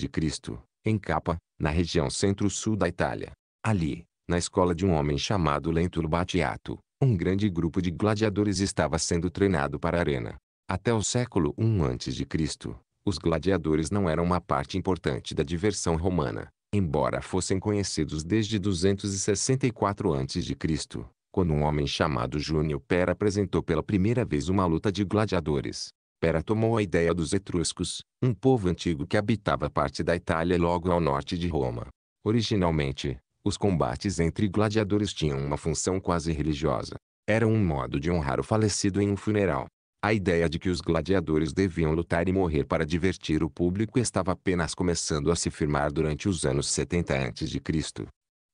em Capa, na região centro-sul da Itália. Ali, na escola de um homem chamado Lentulo Batiato, um grande grupo de gladiadores estava sendo treinado para a arena. Até o século I a.C., os gladiadores não eram uma parte importante da diversão romana, embora fossem conhecidos desde 264 a.C quando um homem chamado Júnior Pera apresentou pela primeira vez uma luta de gladiadores. Pera tomou a ideia dos etruscos, um povo antigo que habitava parte da Itália logo ao norte de Roma. Originalmente, os combates entre gladiadores tinham uma função quase religiosa. Era um modo de honrar o falecido em um funeral. A ideia de que os gladiadores deviam lutar e morrer para divertir o público estava apenas começando a se firmar durante os anos 70 a.C.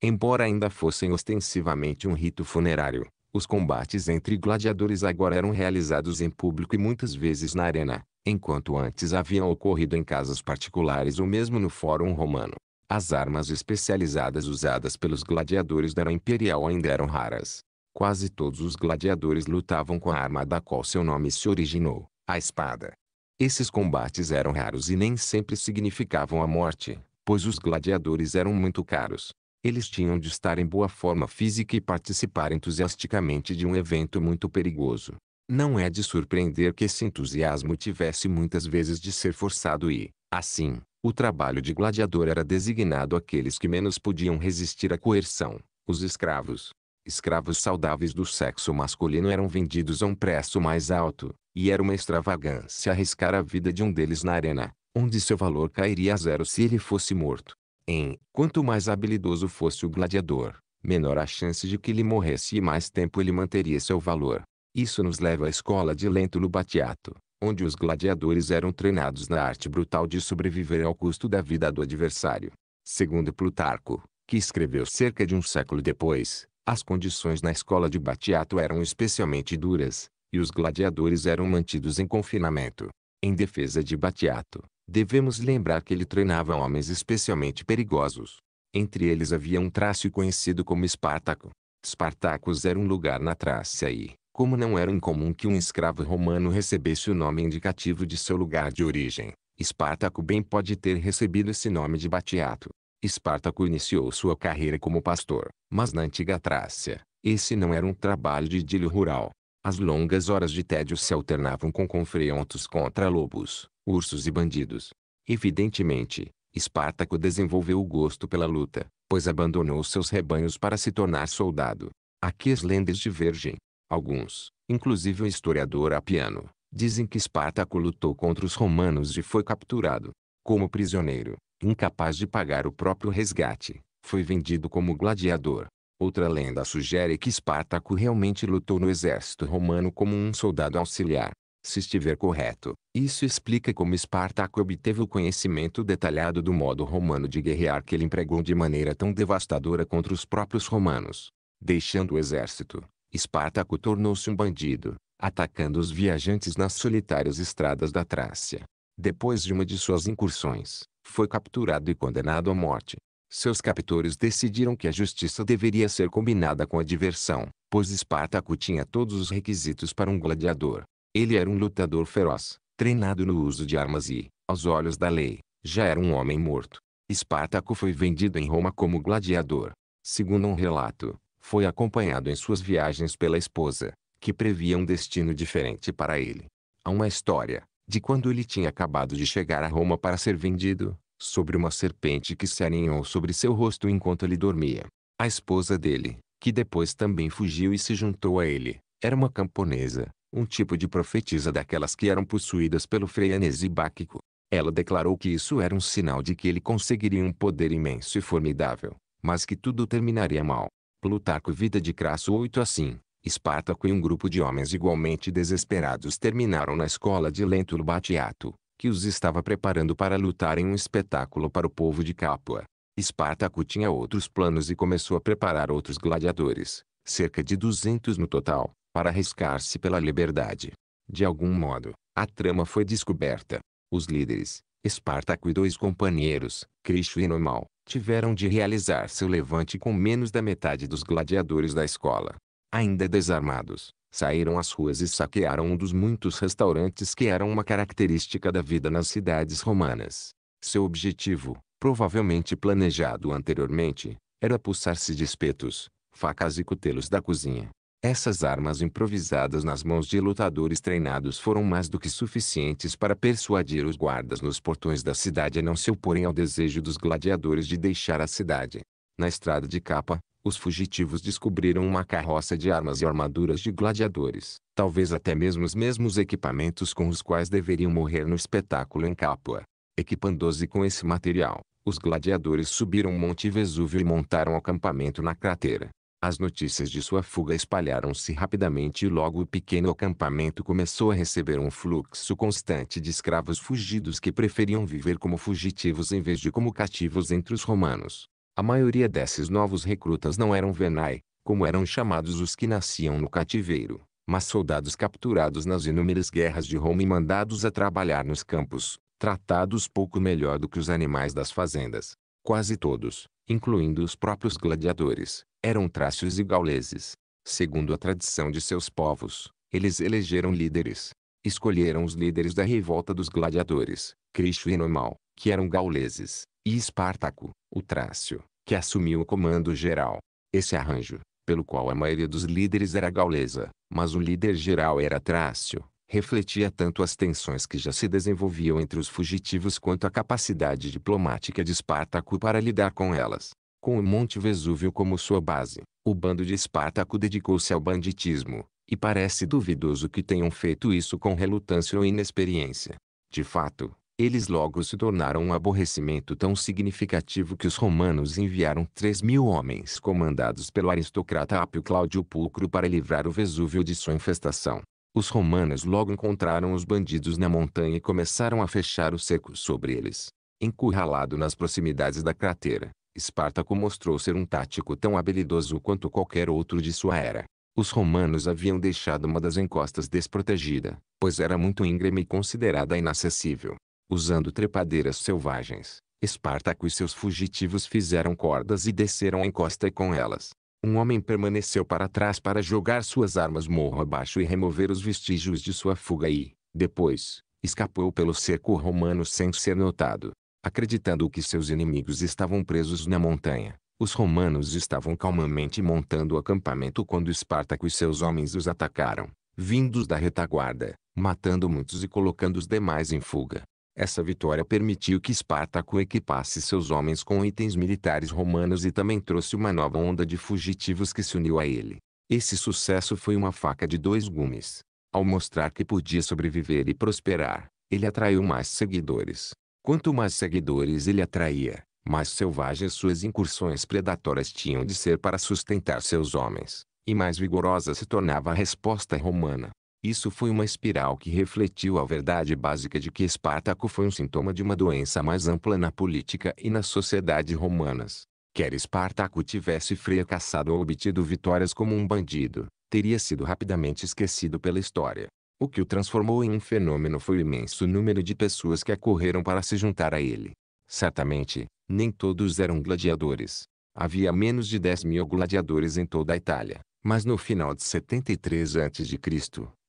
Embora ainda fossem ostensivamente um rito funerário, os combates entre gladiadores agora eram realizados em público e muitas vezes na arena, enquanto antes haviam ocorrido em casas particulares ou mesmo no Fórum Romano. As armas especializadas usadas pelos gladiadores da era imperial ainda eram raras. Quase todos os gladiadores lutavam com a arma da qual seu nome se originou, a espada. Esses combates eram raros e nem sempre significavam a morte, pois os gladiadores eram muito caros. Eles tinham de estar em boa forma física e participar entusiasticamente de um evento muito perigoso. Não é de surpreender que esse entusiasmo tivesse muitas vezes de ser forçado e, assim, o trabalho de gladiador era designado àqueles que menos podiam resistir à coerção, os escravos. Escravos saudáveis do sexo masculino eram vendidos a um preço mais alto, e era uma extravagância arriscar a vida de um deles na arena, onde seu valor cairia a zero se ele fosse morto em quanto mais habilidoso fosse o gladiador, menor a chance de que ele morresse e mais tempo ele manteria seu valor. Isso nos leva à escola de Lentulo Batiato, onde os gladiadores eram treinados na arte brutal de sobreviver ao custo da vida do adversário. Segundo Plutarco, que escreveu cerca de um século depois, as condições na escola de Batiato eram especialmente duras, e os gladiadores eram mantidos em confinamento. Em defesa de Batiato, Devemos lembrar que ele treinava homens especialmente perigosos. Entre eles havia um traço conhecido como Espartaco. Espartacos era um lugar na Trácia e, como não era incomum que um escravo romano recebesse o nome indicativo de seu lugar de origem, Espartaco bem pode ter recebido esse nome de Batiato. Espartaco iniciou sua carreira como pastor, mas na antiga Trácia, esse não era um trabalho de idílio rural. As longas horas de tédio se alternavam com confrontos contra lobos, ursos e bandidos. Evidentemente, Espartaco desenvolveu o gosto pela luta, pois abandonou seus rebanhos para se tornar soldado. Aqui as lendas divergem. Alguns, inclusive o historiador Apiano, dizem que Espartaco lutou contra os romanos e foi capturado. Como prisioneiro, incapaz de pagar o próprio resgate, foi vendido como gladiador. Outra lenda sugere que Espartaco realmente lutou no exército romano como um soldado auxiliar se estiver correto. Isso explica como Espartaco obteve o conhecimento detalhado do modo romano de guerrear que ele empregou de maneira tão devastadora contra os próprios romanos. Deixando o exército, Espartaco tornou-se um bandido, atacando os viajantes nas solitárias estradas da Trácia. Depois de uma de suas incursões, foi capturado e condenado à morte. Seus captores decidiram que a justiça deveria ser combinada com a diversão, pois Espartaco tinha todos os requisitos para um gladiador. Ele era um lutador feroz, treinado no uso de armas e, aos olhos da lei, já era um homem morto. Espartaco foi vendido em Roma como gladiador. Segundo um relato, foi acompanhado em suas viagens pela esposa, que previa um destino diferente para ele. Há uma história, de quando ele tinha acabado de chegar a Roma para ser vendido, sobre uma serpente que se aninhou sobre seu rosto enquanto ele dormia. A esposa dele, que depois também fugiu e se juntou a ele, era uma camponesa, um tipo de profetisa daquelas que eram possuídas pelo frenesi báquico. Ela declarou que isso era um sinal de que ele conseguiria um poder imenso e formidável, mas que tudo terminaria mal. Plutarco Vida de Crasso 8 assim, Espartaco e um grupo de homens igualmente desesperados terminaram na escola de Lentulo Batiato, que os estava preparando para lutar em um espetáculo para o povo de Capua. Espartaco tinha outros planos e começou a preparar outros gladiadores, cerca de 200 no total, para arriscar-se pela liberdade. De algum modo, a trama foi descoberta. Os líderes, Espartaco e dois companheiros, Cristo e Normal, tiveram de realizar seu levante com menos da metade dos gladiadores da escola. Ainda desarmados, saíram às ruas e saquearam um dos muitos restaurantes que eram uma característica da vida nas cidades romanas. Seu objetivo, provavelmente planejado anteriormente, era puxar se de espetos, facas e cutelos da cozinha, essas armas improvisadas nas mãos de lutadores treinados foram mais do que suficientes para persuadir os guardas nos portões da cidade a não se oporem ao desejo dos gladiadores de deixar a cidade. Na estrada de capa, os fugitivos descobriram uma carroça de armas e armaduras de gladiadores, talvez até mesmo os mesmos equipamentos com os quais deveriam morrer no espetáculo em Capua. Equipando-se com esse material, os gladiadores subiram o Monte Vesúvio e montaram acampamento na cratera. As notícias de sua fuga espalharam-se rapidamente e logo o pequeno acampamento começou a receber um fluxo constante de escravos fugidos que preferiam viver como fugitivos em vez de como cativos entre os romanos. A maioria desses novos recrutas não eram venai, como eram chamados os que nasciam no cativeiro, mas soldados capturados nas inúmeras guerras de Roma e mandados a trabalhar nos campos, tratados pouco melhor do que os animais das fazendas. Quase todos, incluindo os próprios gladiadores, eram trácios e gauleses. Segundo a tradição de seus povos, eles elegeram líderes. Escolheram os líderes da revolta dos gladiadores, Cristo e Nomal, que eram gauleses, e Espartaco, o trácio, que assumiu o comando geral. Esse arranjo, pelo qual a maioria dos líderes era gaulesa, mas o líder geral era trácio, refletia tanto as tensões que já se desenvolviam entre os fugitivos quanto a capacidade diplomática de Espartaco para lidar com elas. Com o Monte Vesúvio como sua base, o bando de Espartaco dedicou-se ao banditismo, e parece duvidoso que tenham feito isso com relutância ou inexperiência. De fato, eles logo se tornaram um aborrecimento tão significativo que os romanos enviaram 3 mil homens comandados pelo aristocrata Apio Cláudio Pulcro para livrar o Vesúvio de sua infestação. Os romanos logo encontraram os bandidos na montanha e começaram a fechar o cerco sobre eles. Encurralado nas proximidades da cratera, Espartaco mostrou ser um tático tão habilidoso quanto qualquer outro de sua era. Os romanos haviam deixado uma das encostas desprotegida, pois era muito íngreme e considerada inacessível. Usando trepadeiras selvagens, Espartaco e seus fugitivos fizeram cordas e desceram a encosta com elas. Um homem permaneceu para trás para jogar suas armas morro abaixo e remover os vestígios de sua fuga e, depois, escapou pelo cerco romano sem ser notado acreditando que seus inimigos estavam presos na montanha. Os romanos estavam calmamente montando o acampamento quando Espartaco e seus homens os atacaram, vindos da retaguarda, matando muitos e colocando os demais em fuga. Essa vitória permitiu que Espartaco equipasse seus homens com itens militares romanos e também trouxe uma nova onda de fugitivos que se uniu a ele. Esse sucesso foi uma faca de dois gumes. Ao mostrar que podia sobreviver e prosperar, ele atraiu mais seguidores. Quanto mais seguidores ele atraía, mais selvagens suas incursões predatórias tinham de ser para sustentar seus homens, e mais vigorosa se tornava a resposta romana. Isso foi uma espiral que refletiu a verdade básica de que Espartaco foi um sintoma de uma doença mais ampla na política e na sociedade romanas. Quer Espartaco tivesse fracassado ou obtido vitórias como um bandido, teria sido rapidamente esquecido pela história. O que o transformou em um fenômeno foi o imenso número de pessoas que acorreram para se juntar a ele. Certamente, nem todos eram gladiadores. Havia menos de 10 mil gladiadores em toda a Itália, mas no final de 73 a.C.,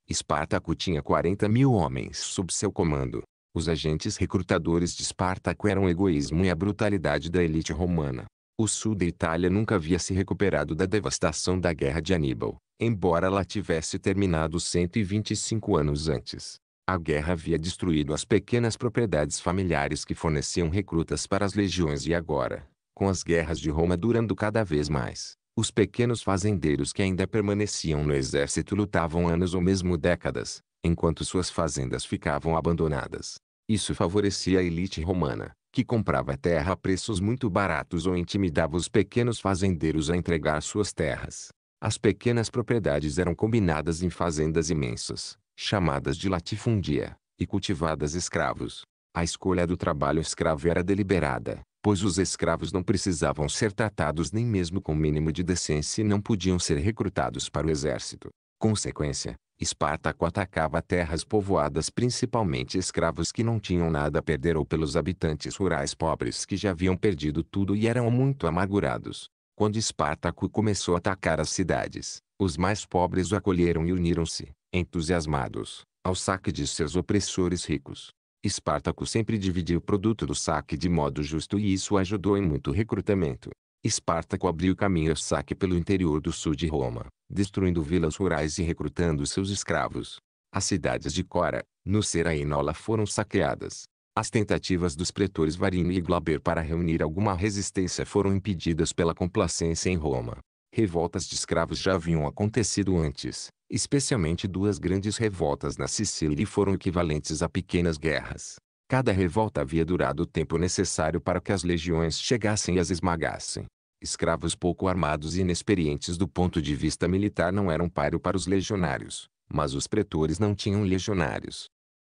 Espartaco tinha 40 mil homens sob seu comando. Os agentes recrutadores de Espartaco eram o egoísmo e a brutalidade da elite romana. O sul da Itália nunca havia se recuperado da devastação da guerra de Aníbal embora ela tivesse terminado 125 anos antes. A guerra havia destruído as pequenas propriedades familiares que forneciam recrutas para as legiões e agora, com as guerras de Roma durando cada vez mais, os pequenos fazendeiros que ainda permaneciam no exército lutavam anos ou mesmo décadas, enquanto suas fazendas ficavam abandonadas. Isso favorecia a elite romana, que comprava terra a preços muito baratos ou intimidava os pequenos fazendeiros a entregar suas terras. As pequenas propriedades eram combinadas em fazendas imensas, chamadas de latifundia, e cultivadas escravos. A escolha do trabalho escravo era deliberada, pois os escravos não precisavam ser tratados nem mesmo com mínimo de decência e não podiam ser recrutados para o exército. Consequência, Espartaco atacava terras povoadas principalmente escravos que não tinham nada a perder ou pelos habitantes rurais pobres que já haviam perdido tudo e eram muito amargurados. Quando Espartaco começou a atacar as cidades, os mais pobres o acolheram e uniram-se, entusiasmados, ao saque de seus opressores ricos. Espartaco sempre dividiu o produto do saque de modo justo e isso ajudou em muito recrutamento. Espartaco abriu caminho ao saque pelo interior do sul de Roma, destruindo vilas rurais e recrutando seus escravos. As cidades de Cora, no e Nola foram saqueadas, as tentativas dos pretores Varini e Glaber para reunir alguma resistência foram impedidas pela complacência em Roma. Revoltas de escravos já haviam acontecido antes, especialmente duas grandes revoltas na Sicília e foram equivalentes a pequenas guerras. Cada revolta havia durado o tempo necessário para que as legiões chegassem e as esmagassem. Escravos pouco armados e inexperientes do ponto de vista militar não eram páreo para os legionários, mas os pretores não tinham legionários.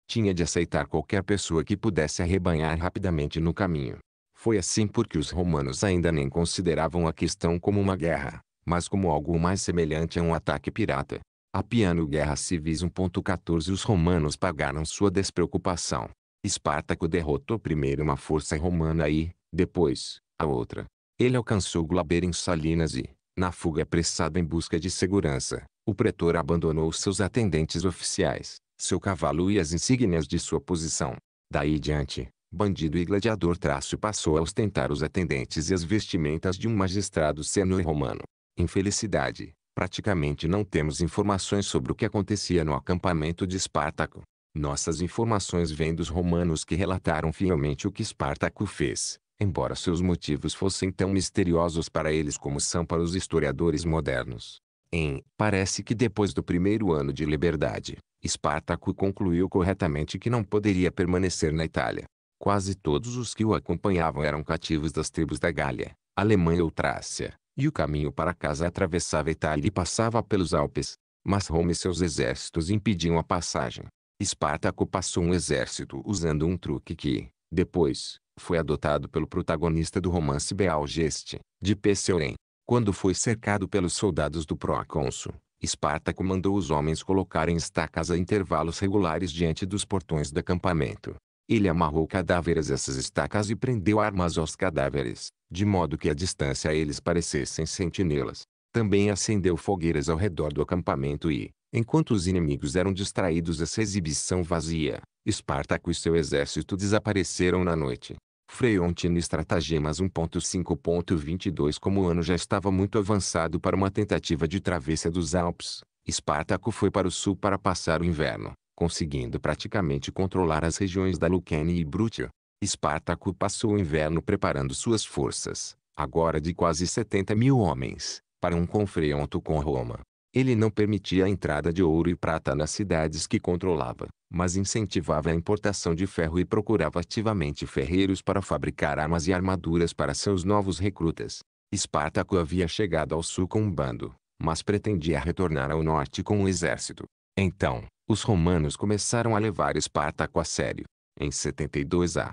Tinha de aceitar qualquer pessoa que pudesse arrebanhar rapidamente no caminho. Foi assim porque os romanos ainda nem consideravam a questão como uma guerra, mas como algo mais semelhante a um ataque pirata. A guerra civis 1.14 Os romanos pagaram sua despreocupação. Espartaco derrotou primeiro uma força romana e, depois, a outra. Ele alcançou Glaber em Salinas e, na fuga apressada em busca de segurança, o pretor abandonou seus atendentes oficiais, seu cavalo e as insígnias de sua posição. Daí diante, bandido e gladiador traço passou a ostentar os atendentes e as vestimentas de um magistrado e romano. Infelicidade, praticamente não temos informações sobre o que acontecia no acampamento de Espartaco. Nossas informações vêm dos romanos que relataram fielmente o que Espartaco fez, embora seus motivos fossem tão misteriosos para eles como são para os historiadores modernos. Em Parece que depois do primeiro ano de liberdade, Espartaco concluiu corretamente que não poderia permanecer na Itália. Quase todos os que o acompanhavam eram cativos das tribos da Gália, Alemanha ou Trácia, e o caminho para casa atravessava Itália e passava pelos Alpes. Mas Roma e seus exércitos impediam a passagem. Espartaco passou um exército usando um truque que, depois, foi adotado pelo protagonista do romance Bealgeste, de Pessoen. Quando foi cercado pelos soldados do procônsul, Espartaco mandou os homens colocarem estacas a intervalos regulares diante dos portões do acampamento. Ele amarrou cadáveres a essas estacas e prendeu armas aos cadáveres, de modo que a distância a eles parecessem sentinelas. Também acendeu fogueiras ao redor do acampamento e, enquanto os inimigos eram distraídos dessa exibição vazia, Espartaco e seu exército desapareceram na noite. Freontin Estratagemas 1.5.22 Como o ano já estava muito avançado para uma tentativa de travessia dos Alpes, Espartaco foi para o sul para passar o inverno, conseguindo praticamente controlar as regiões da Lucane e Brútia. Espartaco passou o inverno preparando suas forças, agora de quase 70 mil homens, para um confronto com Roma. Ele não permitia a entrada de ouro e prata nas cidades que controlava, mas incentivava a importação de ferro e procurava ativamente ferreiros para fabricar armas e armaduras para seus novos recrutas. Espartaco havia chegado ao sul com um bando, mas pretendia retornar ao norte com um exército. Então, os romanos começaram a levar Espartaco a sério. Em 72 a.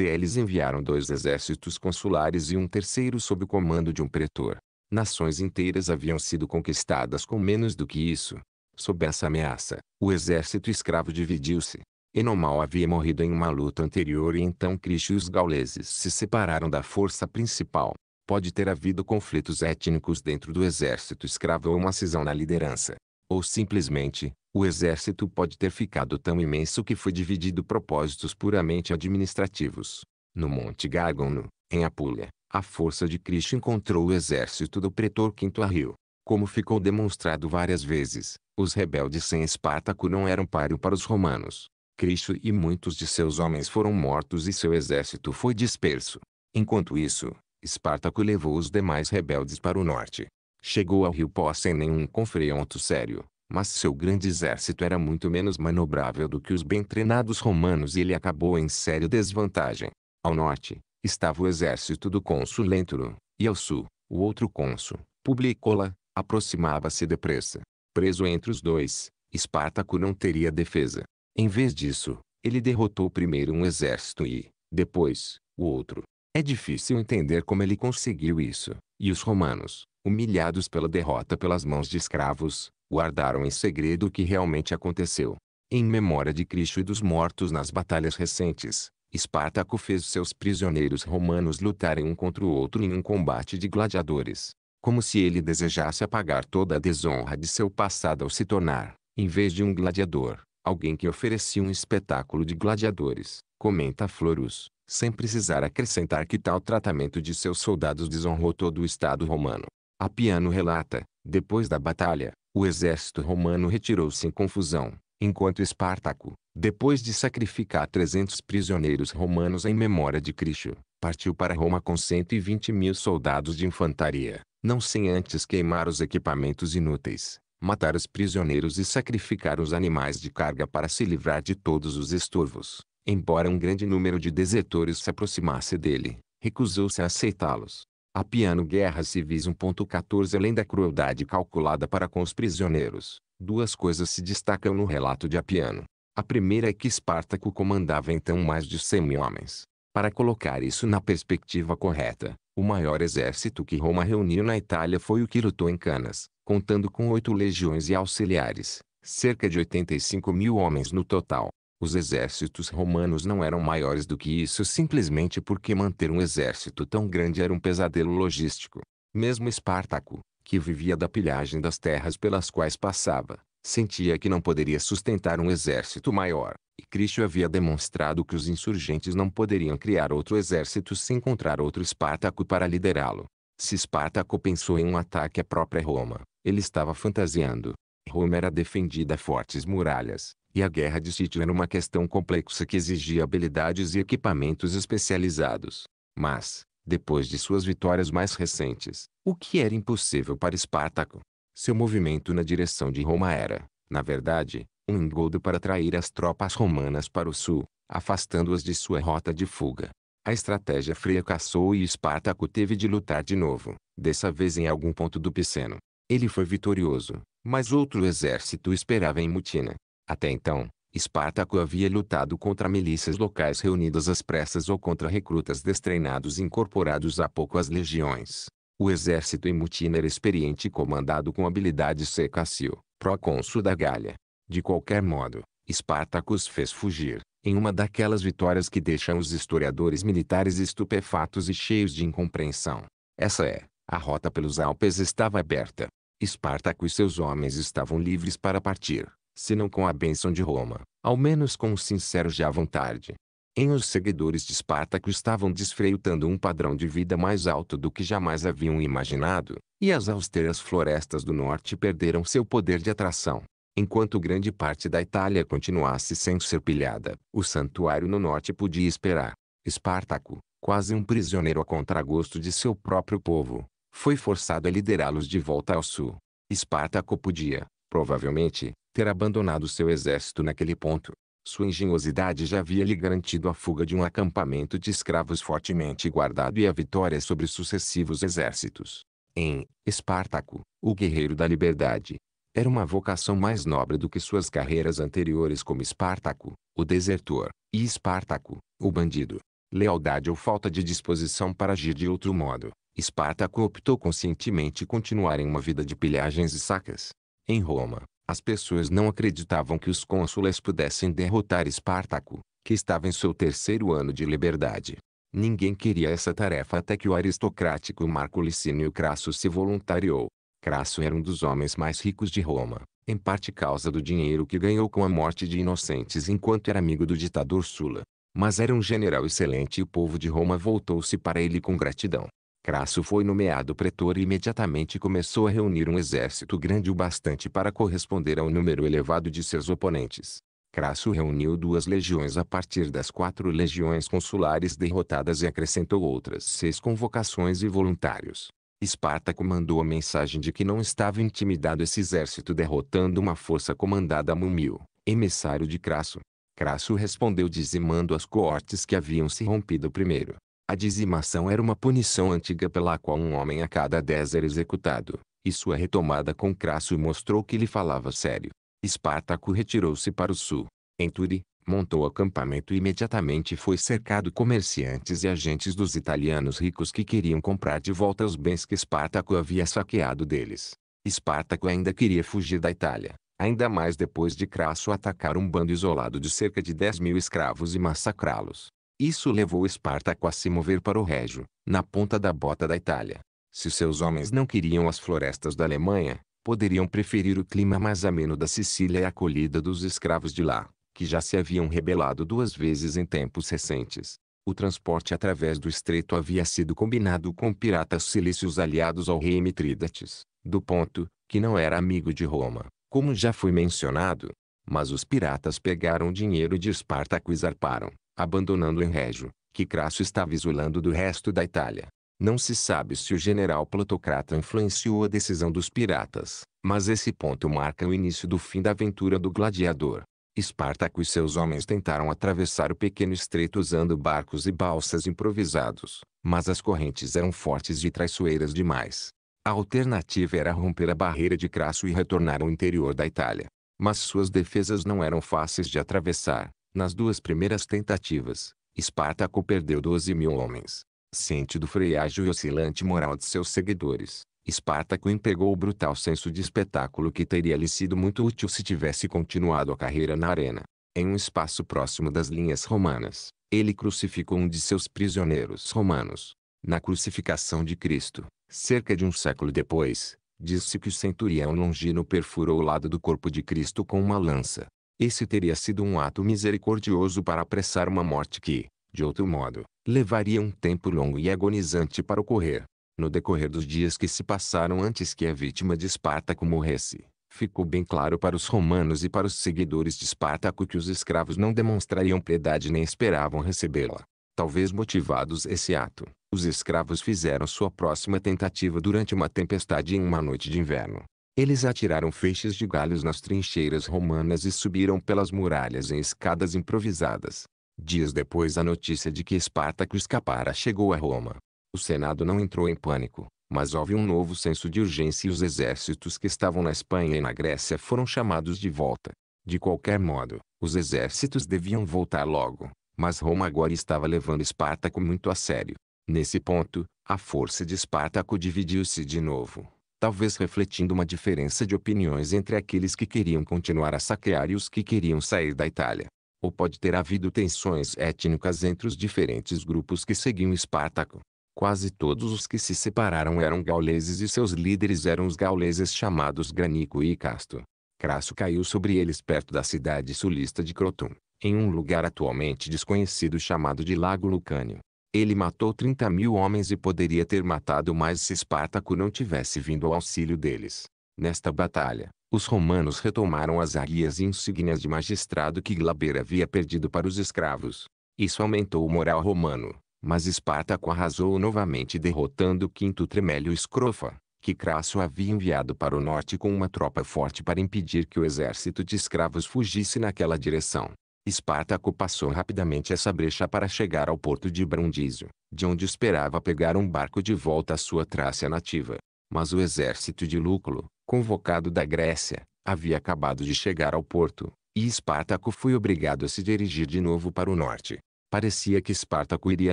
eles enviaram dois exércitos consulares e um terceiro sob o comando de um pretor. Nações inteiras haviam sido conquistadas com menos do que isso. Sob essa ameaça, o exército escravo dividiu-se. Enomal havia morrido em uma luta anterior e então Cristo e os gauleses se separaram da força principal. Pode ter havido conflitos étnicos dentro do exército escravo ou uma cisão na liderança. Ou simplesmente, o exército pode ter ficado tão imenso que foi dividido propósitos puramente administrativos. No Monte Gárgono, em Apulia, a força de Cristo encontrou o exército do pretor Quinto a Rio. Como ficou demonstrado várias vezes, os rebeldes sem Espartaco não eram páreo para os romanos. Cristo e muitos de seus homens foram mortos e seu exército foi disperso. Enquanto isso, Espartaco levou os demais rebeldes para o norte. Chegou ao rio Pó sem nenhum confronto sério, mas seu grande exército era muito menos manobrável do que os bem treinados romanos e ele acabou em séria desvantagem. Ao norte, estava o exército do cônsul Lenturo, e ao sul, o outro cônsul, Publicola, aproximava-se depressa. Preso entre os dois, Espartaco não teria defesa. Em vez disso, ele derrotou primeiro um exército e, depois, o outro. É difícil entender como ele conseguiu isso, e os romanos, humilhados pela derrota pelas mãos de escravos, guardaram em segredo o que realmente aconteceu. Em memória de Cristo e dos mortos nas batalhas recentes, Espartaco fez seus prisioneiros romanos lutarem um contra o outro em um combate de gladiadores. Como se ele desejasse apagar toda a desonra de seu passado ao se tornar, em vez de um gladiador, alguém que oferecia um espetáculo de gladiadores, comenta Florus, sem precisar acrescentar que tal tratamento de seus soldados desonrou todo o Estado romano. Apiano relata, depois da batalha, o exército romano retirou-se em confusão, enquanto Espartaco, depois de sacrificar 300 prisioneiros romanos em memória de Cristo, partiu para Roma com 120 mil soldados de infantaria, não sem antes queimar os equipamentos inúteis, matar os prisioneiros e sacrificar os animais de carga para se livrar de todos os estorvos. Embora um grande número de desertores se aproximasse dele, recusou-se a aceitá-los. A guerra civis 1.14 além da crueldade calculada para com os prisioneiros, Duas coisas se destacam no relato de Apiano. A primeira é que Espartaco comandava então mais de 100 mil homens. Para colocar isso na perspectiva correta, o maior exército que Roma reuniu na Itália foi o que lutou em Canas, contando com oito legiões e auxiliares, cerca de 85 mil homens no total. Os exércitos romanos não eram maiores do que isso simplesmente porque manter um exército tão grande era um pesadelo logístico. Mesmo Espartaco, que vivia da pilhagem das terras pelas quais passava, sentia que não poderia sustentar um exército maior, e Cristo havia demonstrado que os insurgentes não poderiam criar outro exército sem encontrar outro Espartaco para liderá-lo. Se Espartaco pensou em um ataque à própria Roma, ele estava fantasiando. Roma era defendida a fortes muralhas, e a guerra de sítio era uma questão complexa que exigia habilidades e equipamentos especializados. Mas, depois de suas vitórias mais recentes, o que era impossível para Espartaco. Seu movimento na direção de Roma era, na verdade, um engodo para atrair as tropas romanas para o sul, afastando-as de sua rota de fuga. A estratégia fracassou e Espartaco teve de lutar de novo, dessa vez em algum ponto do Piceno. Ele foi vitorioso, mas outro exército esperava em Mutina. Até então, Espartaco havia lutado contra milícias locais reunidas às pressas ou contra recrutas destreinados incorporados há pouco às legiões. O exército em mutina era experiente e comandado com habilidade Secácio, procônsul da Gália. De qualquer modo, Espartaco os fez fugir, em uma daquelas vitórias que deixam os historiadores militares estupefatos e cheios de incompreensão. Essa é, a rota pelos Alpes estava aberta. Espartaco e seus homens estavam livres para partir se não com a bênção de Roma, ao menos com os sinceros já à vontade. Em os seguidores de Espartaco estavam desfreutando um padrão de vida mais alto do que jamais haviam imaginado, e as austeras florestas do norte perderam seu poder de atração. Enquanto grande parte da Itália continuasse sem ser pilhada, o santuário no norte podia esperar. Espartaco, quase um prisioneiro a contragosto de seu próprio povo, foi forçado a liderá-los de volta ao sul. Espartaco podia, provavelmente, ter abandonado seu exército naquele ponto. Sua engenhosidade já havia lhe garantido a fuga de um acampamento de escravos fortemente guardado e a vitória sobre sucessivos exércitos. Em Espartaco, o guerreiro da liberdade, era uma vocação mais nobre do que suas carreiras anteriores como Espartaco, o desertor, e Espartaco, o bandido. Lealdade ou falta de disposição para agir de outro modo, Espartaco optou conscientemente continuar em uma vida de pilhagens e sacas. Em Roma, as pessoas não acreditavam que os cônsules pudessem derrotar Espartaco, que estava em seu terceiro ano de liberdade. Ninguém queria essa tarefa até que o aristocrático Marco Licínio Crasso se voluntariou. Crasso era um dos homens mais ricos de Roma, em parte causa do dinheiro que ganhou com a morte de inocentes enquanto era amigo do ditador Sula. Mas era um general excelente e o povo de Roma voltou-se para ele com gratidão. Crasso foi nomeado pretor e imediatamente começou a reunir um exército grande o bastante para corresponder ao número elevado de seus oponentes. Crasso reuniu duas legiões a partir das quatro legiões consulares derrotadas e acrescentou outras seis convocações e voluntários. Espartaco mandou a mensagem de que não estava intimidado esse exército derrotando uma força comandada a Mumil, emissário de Crasso. Crasso respondeu dizimando as coortes que haviam se rompido primeiro. A dizimação era uma punição antiga pela qual um homem a cada dez era executado, e sua retomada com Crasso mostrou que ele falava sério. Espartaco retirou-se para o sul. Em Turi, montou acampamento e imediatamente foi cercado comerciantes e agentes dos italianos ricos que queriam comprar de volta os bens que Espartaco havia saqueado deles. Espartaco ainda queria fugir da Itália, ainda mais depois de Crasso atacar um bando isolado de cerca de 10 mil escravos e massacrá-los. Isso levou Espartaco a se mover para o Régio, na ponta da bota da Itália. Se seus homens não queriam as florestas da Alemanha, poderiam preferir o clima mais ameno da Sicília e a acolhida dos escravos de lá, que já se haviam rebelado duas vezes em tempos recentes. O transporte através do estreito havia sido combinado com piratas cilícios aliados ao rei Mitrídates, do ponto, que não era amigo de Roma, como já foi mencionado. Mas os piratas pegaram o dinheiro de Espartaco e zarparam, abandonando Enrégio, que Crasso estava isolando do resto da Itália. Não se sabe se o general plutocrata influenciou a decisão dos piratas, mas esse ponto marca o início do fim da aventura do gladiador. Espartaco e seus homens tentaram atravessar o pequeno estreito usando barcos e balsas improvisados, mas as correntes eram fortes e traiçoeiras demais. A alternativa era romper a barreira de Crasso e retornar ao interior da Itália. Mas suas defesas não eram fáceis de atravessar, nas duas primeiras tentativas, Espartaco perdeu 12 mil homens. Ciente do freágio e oscilante moral de seus seguidores, Espartaco empregou o brutal senso de espetáculo que teria lhe sido muito útil se tivesse continuado a carreira na arena. Em um espaço próximo das linhas romanas, ele crucificou um de seus prisioneiros romanos. Na crucificação de Cristo, cerca de um século depois, disse que o centurião longino perfurou o lado do corpo de Cristo com uma lança. Esse teria sido um ato misericordioso para apressar uma morte que, de outro modo, levaria um tempo longo e agonizante para ocorrer. No decorrer dos dias que se passaram antes que a vítima de Espartaco morresse, ficou bem claro para os romanos e para os seguidores de Espartaco que os escravos não demonstrariam piedade nem esperavam recebê-la. Talvez motivados esse ato, os escravos fizeram sua próxima tentativa durante uma tempestade em uma noite de inverno, eles atiraram feixes de galhos nas trincheiras romanas e subiram pelas muralhas em escadas improvisadas. Dias depois a notícia de que Espartaco escapara chegou a Roma. O Senado não entrou em pânico, mas houve um novo senso de urgência e os exércitos que estavam na Espanha e na Grécia foram chamados de volta. De qualquer modo, os exércitos deviam voltar logo, mas Roma agora estava levando Espartaco muito a sério. Nesse ponto, a força de Espartaco dividiu-se de novo talvez refletindo uma diferença de opiniões entre aqueles que queriam continuar a saquear e os que queriam sair da Itália. Ou pode ter havido tensões étnicas entre os diferentes grupos que seguiam Espartaco. Quase todos os que se separaram eram gauleses e seus líderes eram os gauleses chamados Granico e Casto. Crasso caiu sobre eles perto da cidade sulista de Crotum, em um lugar atualmente desconhecido chamado de Lago Lucânio. Ele matou 30 mil homens e poderia ter matado mais se Espartaco não tivesse vindo ao auxílio deles. Nesta batalha, os romanos retomaram as águias e insígnias de magistrado que Glaber havia perdido para os escravos. Isso aumentou o moral romano, mas Espartaco arrasou novamente derrotando o Quinto Tremélio Escrofa, que Crasso havia enviado para o norte com uma tropa forte para impedir que o exército de escravos fugisse naquela direção. Espartaco passou rapidamente essa brecha para chegar ao porto de Brundísio, de onde esperava pegar um barco de volta à sua Trácia nativa. Mas o exército de Lúculo, convocado da Grécia, havia acabado de chegar ao porto, e Espartaco foi obrigado a se dirigir de novo para o norte. Parecia que Espartaco iria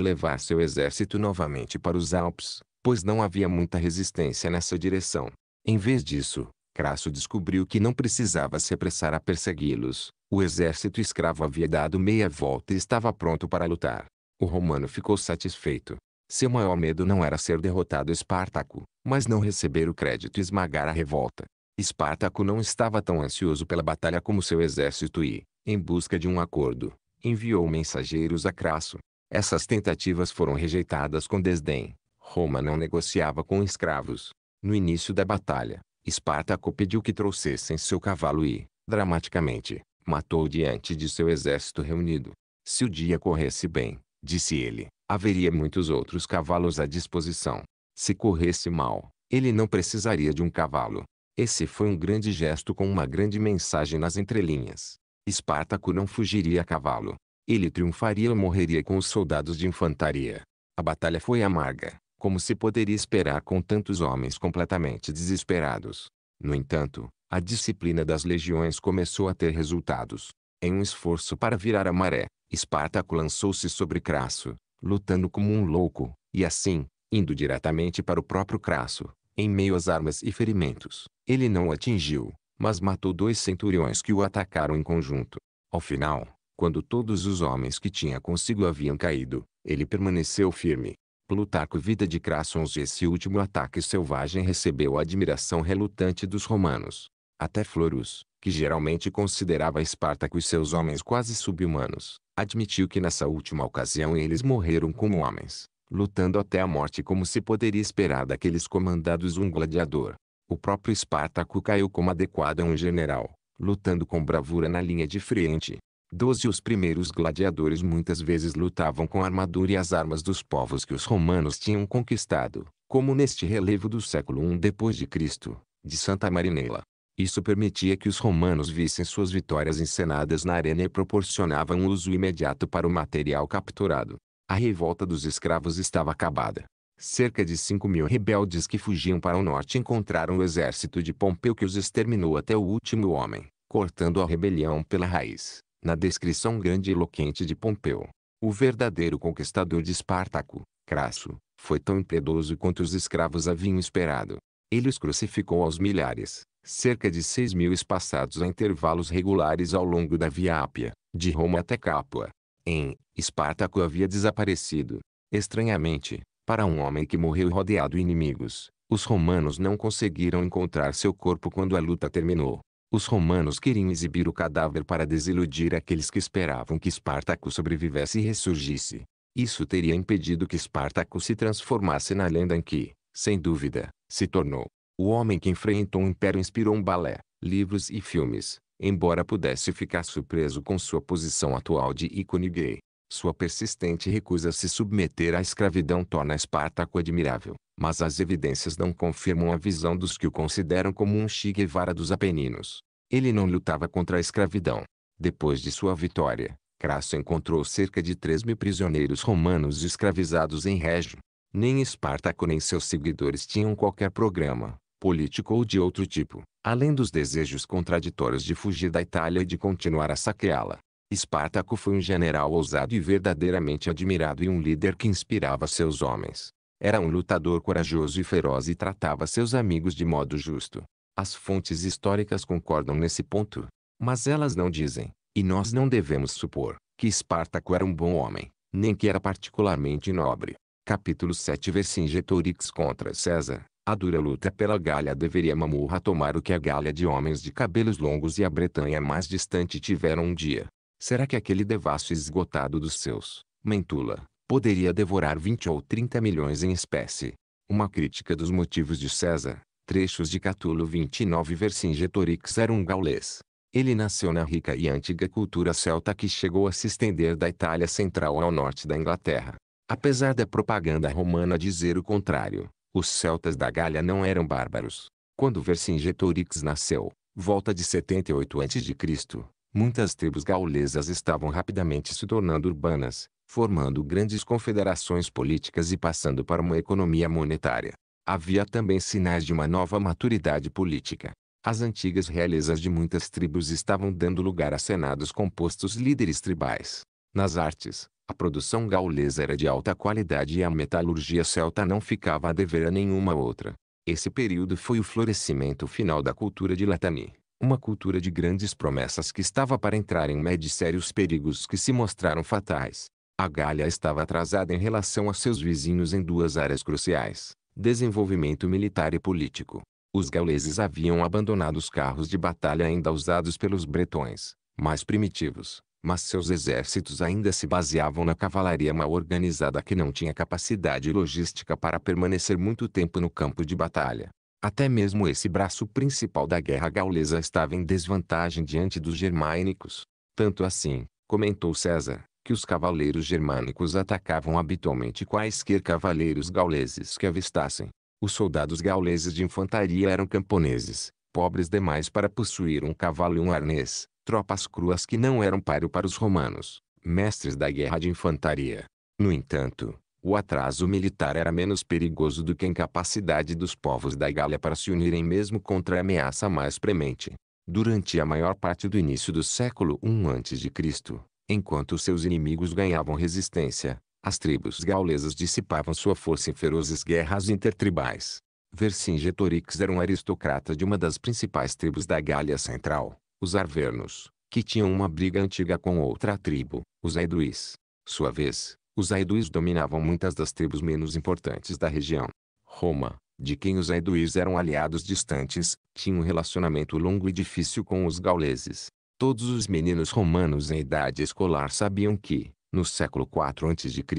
levar seu exército novamente para os Alpes, pois não havia muita resistência nessa direção. Em vez disso, Crasso descobriu que não precisava se apressar a persegui-los. O exército escravo havia dado meia volta e estava pronto para lutar. O romano ficou satisfeito. Seu maior medo não era ser derrotado Espartaco, mas não receber o crédito e esmagar a revolta. Espartaco não estava tão ansioso pela batalha como seu exército e, em busca de um acordo, enviou mensageiros a Crasso. Essas tentativas foram rejeitadas com desdém. Roma não negociava com escravos. No início da batalha, Espartaco pediu que trouxessem seu cavalo e, dramaticamente, matou diante de seu exército reunido. Se o dia corresse bem, disse ele, haveria muitos outros cavalos à disposição. Se corresse mal, ele não precisaria de um cavalo. Esse foi um grande gesto com uma grande mensagem nas entrelinhas. Espartaco não fugiria a cavalo. Ele triunfaria ou morreria com os soldados de infantaria. A batalha foi amarga, como se poderia esperar com tantos homens completamente desesperados. No entanto, a disciplina das legiões começou a ter resultados. Em um esforço para virar a maré, Espartaco lançou-se sobre Crasso, lutando como um louco, e assim, indo diretamente para o próprio Crasso, em meio às armas e ferimentos. Ele não o atingiu, mas matou dois centuriões que o atacaram em conjunto. Ao final, quando todos os homens que tinha consigo haviam caído, ele permaneceu firme, Plutarco Vida de e Esse último ataque selvagem recebeu a admiração relutante dos romanos. Até Florus, que geralmente considerava Espartaco e seus homens quase subhumanos, admitiu que nessa última ocasião eles morreram como homens, lutando até a morte como se poderia esperar daqueles comandados um gladiador. O próprio Espartaco caiu como adequado a um general, lutando com bravura na linha de frente, 12 Os primeiros gladiadores muitas vezes lutavam com a armadura e as armas dos povos que os romanos tinham conquistado, como neste relevo do século I depois de Cristo, de Santa Marinela. Isso permitia que os romanos vissem suas vitórias encenadas na arena e proporcionava um uso imediato para o material capturado. A revolta dos escravos estava acabada. Cerca de 5 mil rebeldes que fugiam para o norte encontraram o exército de Pompeu que os exterminou até o último homem, cortando a rebelião pela raiz na descrição grande e eloquente de Pompeu. O verdadeiro conquistador de Espartaco, Crasso, foi tão impiedoso quanto os escravos haviam esperado. Ele os crucificou aos milhares, cerca de seis mil espaçados a intervalos regulares ao longo da Via Ápia, de Roma até Capua. Em Espartaco havia desaparecido. Estranhamente, para um homem que morreu rodeado de inimigos, os romanos não conseguiram encontrar seu corpo quando a luta terminou. Os romanos queriam exibir o cadáver para desiludir aqueles que esperavam que Espartaco sobrevivesse e ressurgisse. Isso teria impedido que Espartaco se transformasse na lenda em que, sem dúvida, se tornou. O homem que enfrentou o império inspirou um balé, livros e filmes, embora pudesse ficar surpreso com sua posição atual de ícone gay. Sua persistente recusa a se submeter à escravidão torna Espartaco admirável, mas as evidências não confirmam a visão dos que o consideram como um Che Guevara dos Apeninos. Ele não lutava contra a escravidão. Depois de sua vitória, Crasso encontrou cerca de 3 mil prisioneiros romanos escravizados em Régio. Nem Espartaco nem seus seguidores tinham qualquer programa, político ou de outro tipo, além dos desejos contraditórios de fugir da Itália e de continuar a saqueá-la. Espartaco foi um general ousado e verdadeiramente admirado e um líder que inspirava seus homens. Era um lutador corajoso e feroz e tratava seus amigos de modo justo. As fontes históricas concordam nesse ponto, mas elas não dizem, e nós não devemos supor, que Espartaco era um bom homem, nem que era particularmente nobre. Capítulo 7 Vercingetorix contra César. A dura luta pela Galha deveria Mamurra tomar o que a Galha de homens de cabelos longos e a Bretanha mais distante tiveram um dia. Será que aquele devasso esgotado dos seus, Mentula, poderia devorar 20 ou 30 milhões em espécie? Uma crítica dos motivos de César, Trechos de Catulo 29 Vercingetorix era um gaulês. Ele nasceu na rica e antiga cultura celta que chegou a se estender da Itália central ao norte da Inglaterra. Apesar da propaganda romana dizer o contrário, os celtas da Galha não eram bárbaros. Quando Vercingetorix nasceu, volta de 78 a.C., muitas tribos gaulesas estavam rapidamente se tornando urbanas, formando grandes confederações políticas e passando para uma economia monetária. Havia também sinais de uma nova maturidade política. As antigas realezas de muitas tribos estavam dando lugar a senados compostos líderes tribais. Nas artes, a produção gaulesa era de alta qualidade e a metalurgia celta não ficava a dever a nenhuma outra. Esse período foi o florescimento final da cultura de Latani, uma cultura de grandes promessas que estava para entrar em meio de sérios perigos que se mostraram fatais. A Gália estava atrasada em relação a seus vizinhos em duas áreas cruciais, desenvolvimento militar e político. Os gauleses haviam abandonado os carros de batalha ainda usados pelos bretões, mais primitivos, mas seus exércitos ainda se baseavam na cavalaria mal organizada que não tinha capacidade logística para permanecer muito tempo no campo de batalha. Até mesmo esse braço principal da guerra gaulesa estava em desvantagem diante dos germânicos. Tanto assim, comentou César, que os cavaleiros germânicos atacavam habitualmente quaisquer cavaleiros gauleses que avistassem. Os soldados gauleses de infantaria eram camponeses, pobres demais para possuir um cavalo e um arnês, tropas cruas que não eram páreo para os romanos, mestres da guerra de infantaria. No entanto, o atraso militar era menos perigoso do que a incapacidade dos povos da Gália para se unirem mesmo contra a ameaça mais premente. Durante a maior parte do início do século I a.C., Enquanto seus inimigos ganhavam resistência, as tribos gaulesas dissipavam sua força em ferozes guerras intertribais. Vercingetorix era um aristocrata de uma das principais tribos da Gália Central, os Arvernos, que tinham uma briga antiga com outra tribo, os Aeduís. Sua vez, os Aeduís dominavam muitas das tribos menos importantes da região. Roma, de quem os Aeduís eram aliados distantes, tinha um relacionamento longo e difícil com os gauleses. Todos os meninos romanos em idade escolar sabiam que, no século IV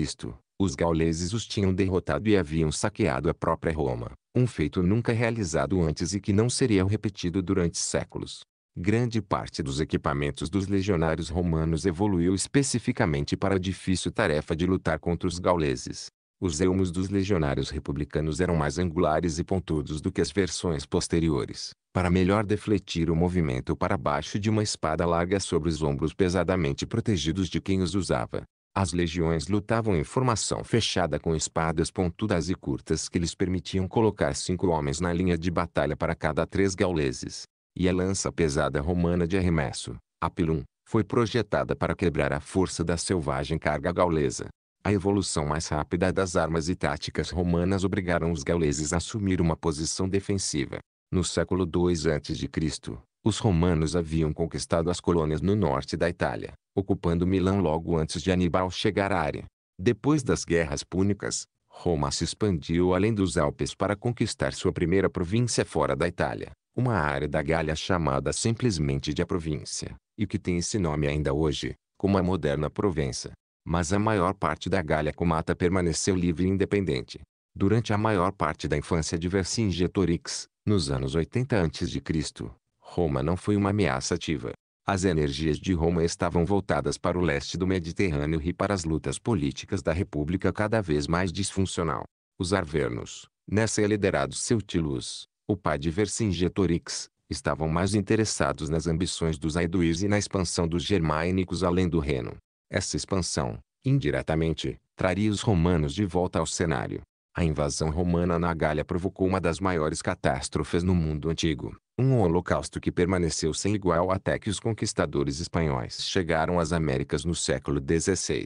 a.C., os gauleses os tinham derrotado e haviam saqueado a própria Roma, um feito nunca realizado antes e que não seria repetido durante séculos. Grande parte dos equipamentos dos legionários romanos evoluiu especificamente para a difícil tarefa de lutar contra os gauleses. Os elmos dos legionários republicanos eram mais angulares e pontudos do que as versões posteriores, para melhor defletir o movimento para baixo de uma espada larga sobre os ombros pesadamente protegidos de quem os usava. As legiões lutavam em formação fechada com espadas pontudas e curtas que lhes permitiam colocar cinco homens na linha de batalha para cada três gauleses. E a lança pesada romana de arremesso, a pilum, foi projetada para quebrar a força da selvagem carga gaulesa. A evolução mais rápida das armas e táticas romanas obrigaram os gauleses a assumir uma posição defensiva, no século II a.C., os romanos haviam conquistado as colônias no norte da Itália, ocupando Milão logo antes de Aníbal chegar à área. Depois das guerras púnicas, Roma se expandiu além dos Alpes para conquistar sua primeira província fora da Itália, uma área da Gália chamada simplesmente de a província, e que tem esse nome ainda hoje, como a moderna Provença. Mas a maior parte da Gália comata permaneceu livre e independente. Durante a maior parte da infância de Vercingetorix, nos anos 80 a.C., Roma não foi uma ameaça ativa. As energias de Roma estavam voltadas para o leste do Mediterrâneo e para as lutas políticas da república cada vez mais disfuncional. Os Arvernos, nessa é liderado Ceutilus, o pai de Vercingetorix, estavam mais interessados nas ambições dos Aeduís e na expansão dos germânicos além do Reno. Essa expansão, indiretamente, traria os romanos de volta ao cenário. A invasão romana na Gália provocou uma das maiores catástrofes no mundo antigo, um holocausto que permaneceu sem igual até que os conquistadores espanhóis chegaram às Américas no século XVI.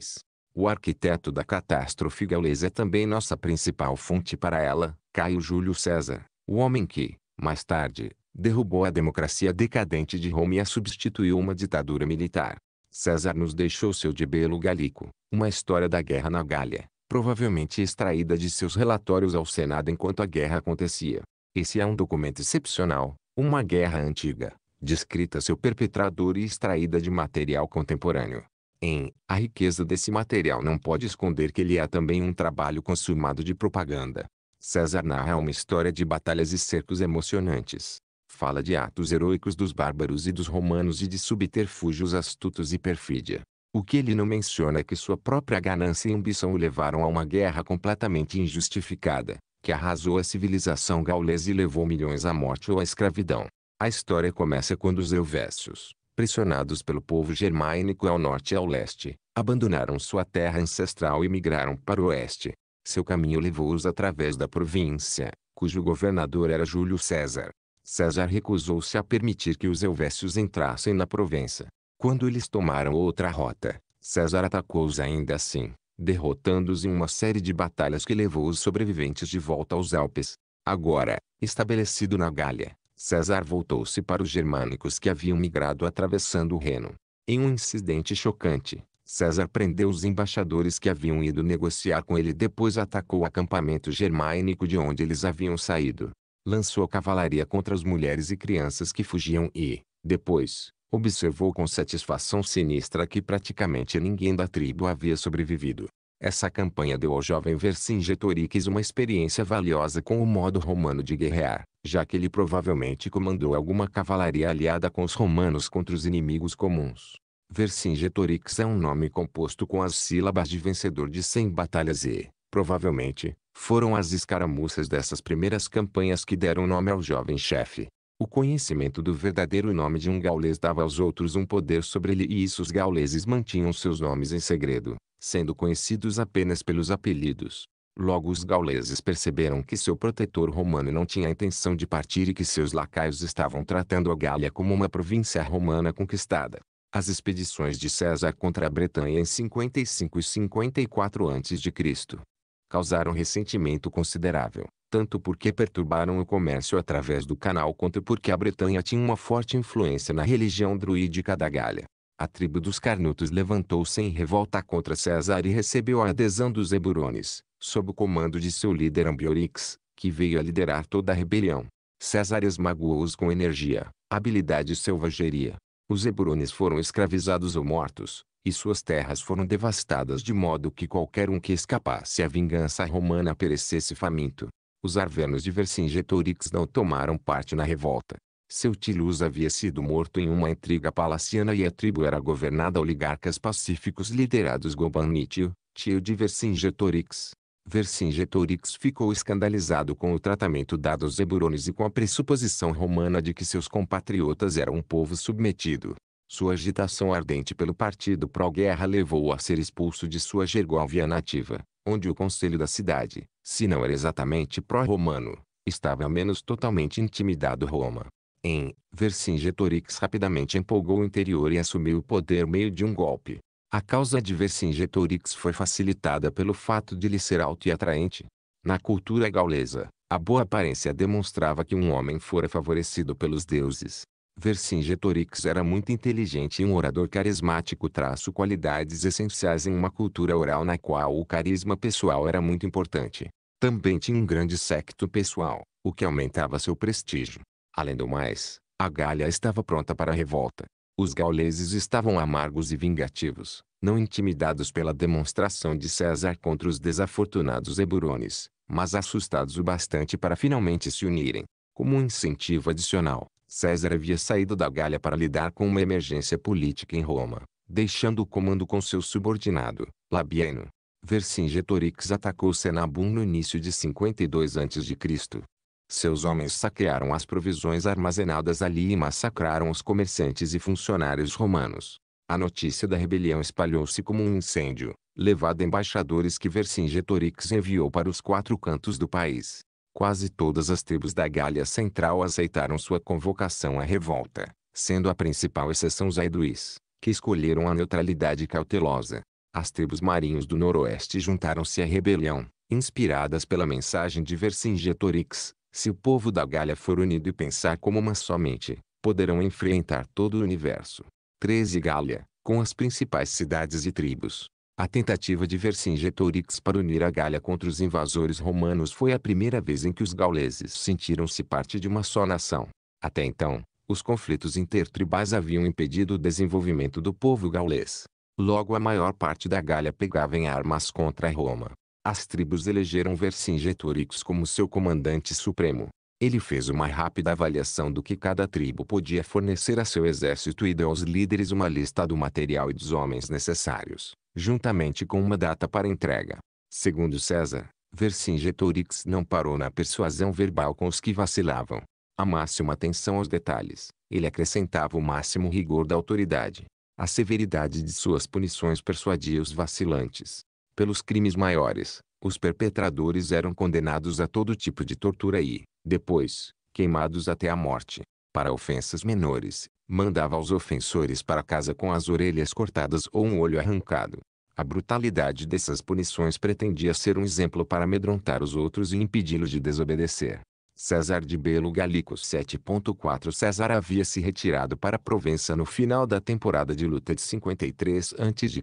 O arquiteto da catástrofe gaulesa é também nossa principal fonte para ela, Caio Júlio César, o homem que, mais tarde, derrubou a democracia decadente de Roma e a substituiu uma ditadura militar. César nos deixou seu de belo galico, uma história da guerra na Gália, provavelmente extraída de seus relatórios ao Senado enquanto a guerra acontecia. Esse é um documento excepcional, uma guerra antiga, descrita seu perpetrador e extraída de material contemporâneo. Em A riqueza desse material não pode esconder que ele é também um trabalho consumado de propaganda. César narra uma história de batalhas e cercos emocionantes. Fala de atos heróicos dos bárbaros e dos romanos e de subterfúgios astutos e perfídia. O que ele não menciona é que sua própria ganância e ambição o levaram a uma guerra completamente injustificada, que arrasou a civilização gaulesa e levou milhões à morte ou à escravidão. A história começa quando os Helvécios, pressionados pelo povo germânico ao norte e ao leste, abandonaram sua terra ancestral e migraram para o oeste. Seu caminho levou-os através da província, cujo governador era Júlio César. César recusou-se a permitir que os Helvécios entrassem na Província. Quando eles tomaram outra rota, César atacou-os ainda assim, derrotando-os em uma série de batalhas que levou os sobreviventes de volta aos Alpes. Agora, estabelecido na Gália, César voltou-se para os germânicos que haviam migrado atravessando o Reno. Em um incidente chocante, César prendeu os embaixadores que haviam ido negociar com ele e depois atacou o acampamento germânico de onde eles haviam saído. Lançou cavalaria contra as mulheres e crianças que fugiam e, depois, observou com satisfação sinistra que praticamente ninguém da tribo havia sobrevivido. Essa campanha deu ao jovem Vercingetorix uma experiência valiosa com o modo romano de guerrear, já que ele provavelmente comandou alguma cavalaria aliada com os romanos contra os inimigos comuns. Vercingetorix é um nome composto com as sílabas de vencedor de 100 batalhas e, provavelmente, foram as escaramuças dessas primeiras campanhas que deram nome ao jovem chefe. O conhecimento do verdadeiro nome de um gaulês dava aos outros um poder sobre ele e isso os gauleses mantinham seus nomes em segredo, sendo conhecidos apenas pelos apelidos. Logo os gauleses perceberam que seu protetor romano não tinha intenção de partir e que seus lacaios estavam tratando a Gália como uma província romana conquistada. As expedições de César contra a Bretanha em 55 e 54 a.C. causaram ressentimento considerável tanto porque perturbaram o comércio através do canal quanto porque a Bretanha tinha uma forte influência na religião druídica da Galha. A tribo dos Carnutos levantou-se em revolta contra César e recebeu a adesão dos Eburones, sob o comando de seu líder Ambiorix, que veio a liderar toda a rebelião. César esmagou-os com energia, habilidade e selvageria. Os Eburones foram escravizados ou mortos, e suas terras foram devastadas de modo que qualquer um que escapasse à vingança romana perecesse faminto. Os arvernos de Vercingetorix não tomaram parte na revolta. Seu Tilus havia sido morto em uma intriga palaciana e a tribo era governada oligarcas pacíficos liderados Gobanitio, tio de Vercingetorix. Vercingetorix ficou escandalizado com o tratamento dado aos eburones e com a pressuposição romana de que seus compatriotas eram um povo submetido. Sua agitação ardente pelo partido pró-guerra levou-o a ser expulso de sua Gergóvia nativa onde o conselho da cidade, se não era exatamente pró-romano, estava ao menos totalmente intimidado Roma. Em Vercingetorix rapidamente empolgou o interior e assumiu o poder meio de um golpe. A causa de Vercingetorix foi facilitada pelo fato de lhe ser alto e atraente. Na cultura gaulesa, a boa aparência demonstrava que um homem fora favorecido pelos deuses. Vercingetorix era muito inteligente e um orador carismático traço qualidades essenciais em uma cultura oral na qual o carisma pessoal era muito importante. Também tinha um grande secto pessoal, o que aumentava seu prestígio. Além do mais, a Gália estava pronta para a revolta. Os gauleses estavam amargos e vingativos, não intimidados pela demonstração de César contra os desafortunados eburones, mas assustados o bastante para finalmente se unirem. Como um incentivo adicional, César havia saído da Galha para lidar com uma emergência política em Roma, deixando o comando com seu subordinado, Labieno. Vercingetorix atacou Senabum no início de 52 a.C. Seus homens saquearam as provisões armazenadas ali e massacraram os comerciantes e funcionários romanos. A notícia da rebelião espalhou-se como um incêndio, levado embaixadores que Vercingetorix enviou para os quatro cantos do país. Quase todas as tribos da Gália Central aceitaram sua convocação à revolta, sendo a principal exceção os Aeduís, que escolheram a neutralidade cautelosa. As tribos marinhos do Noroeste juntaram-se à rebelião, inspiradas pela mensagem de Vercingetorix. Se o povo da Gália for unido e pensar como uma só mente, poderão enfrentar todo o universo. 13 Gália, com as principais cidades e tribos, a tentativa de Vercingetorix para unir a Galha contra os invasores romanos foi a primeira vez em que os gauleses sentiram-se parte de uma só nação. Até então, os conflitos intertribais haviam impedido o desenvolvimento do povo gaulês. Logo a maior parte da Galha pegava em armas contra Roma. As tribos elegeram Vercingetorix como seu comandante supremo, ele fez uma rápida avaliação do que cada tribo podia fornecer a seu exército e deu aos líderes uma lista do material e dos homens necessários, juntamente com uma data para entrega. Segundo César, Vercingetorix não parou na persuasão verbal com os que vacilavam. A máxima atenção aos detalhes, ele acrescentava o máximo rigor da autoridade. A severidade de suas punições persuadia os vacilantes. Pelos crimes maiores, os perpetradores eram condenados a todo tipo de tortura e, depois, queimados até a morte. Para ofensas menores, mandava os ofensores para casa com as orelhas cortadas ou um olho arrancado. A brutalidade dessas punições pretendia ser um exemplo para amedrontar os outros e impedi-los de desobedecer. César de Belo Galico 7.4 César havia se retirado para Provença no final da temporada de luta de 53 a.C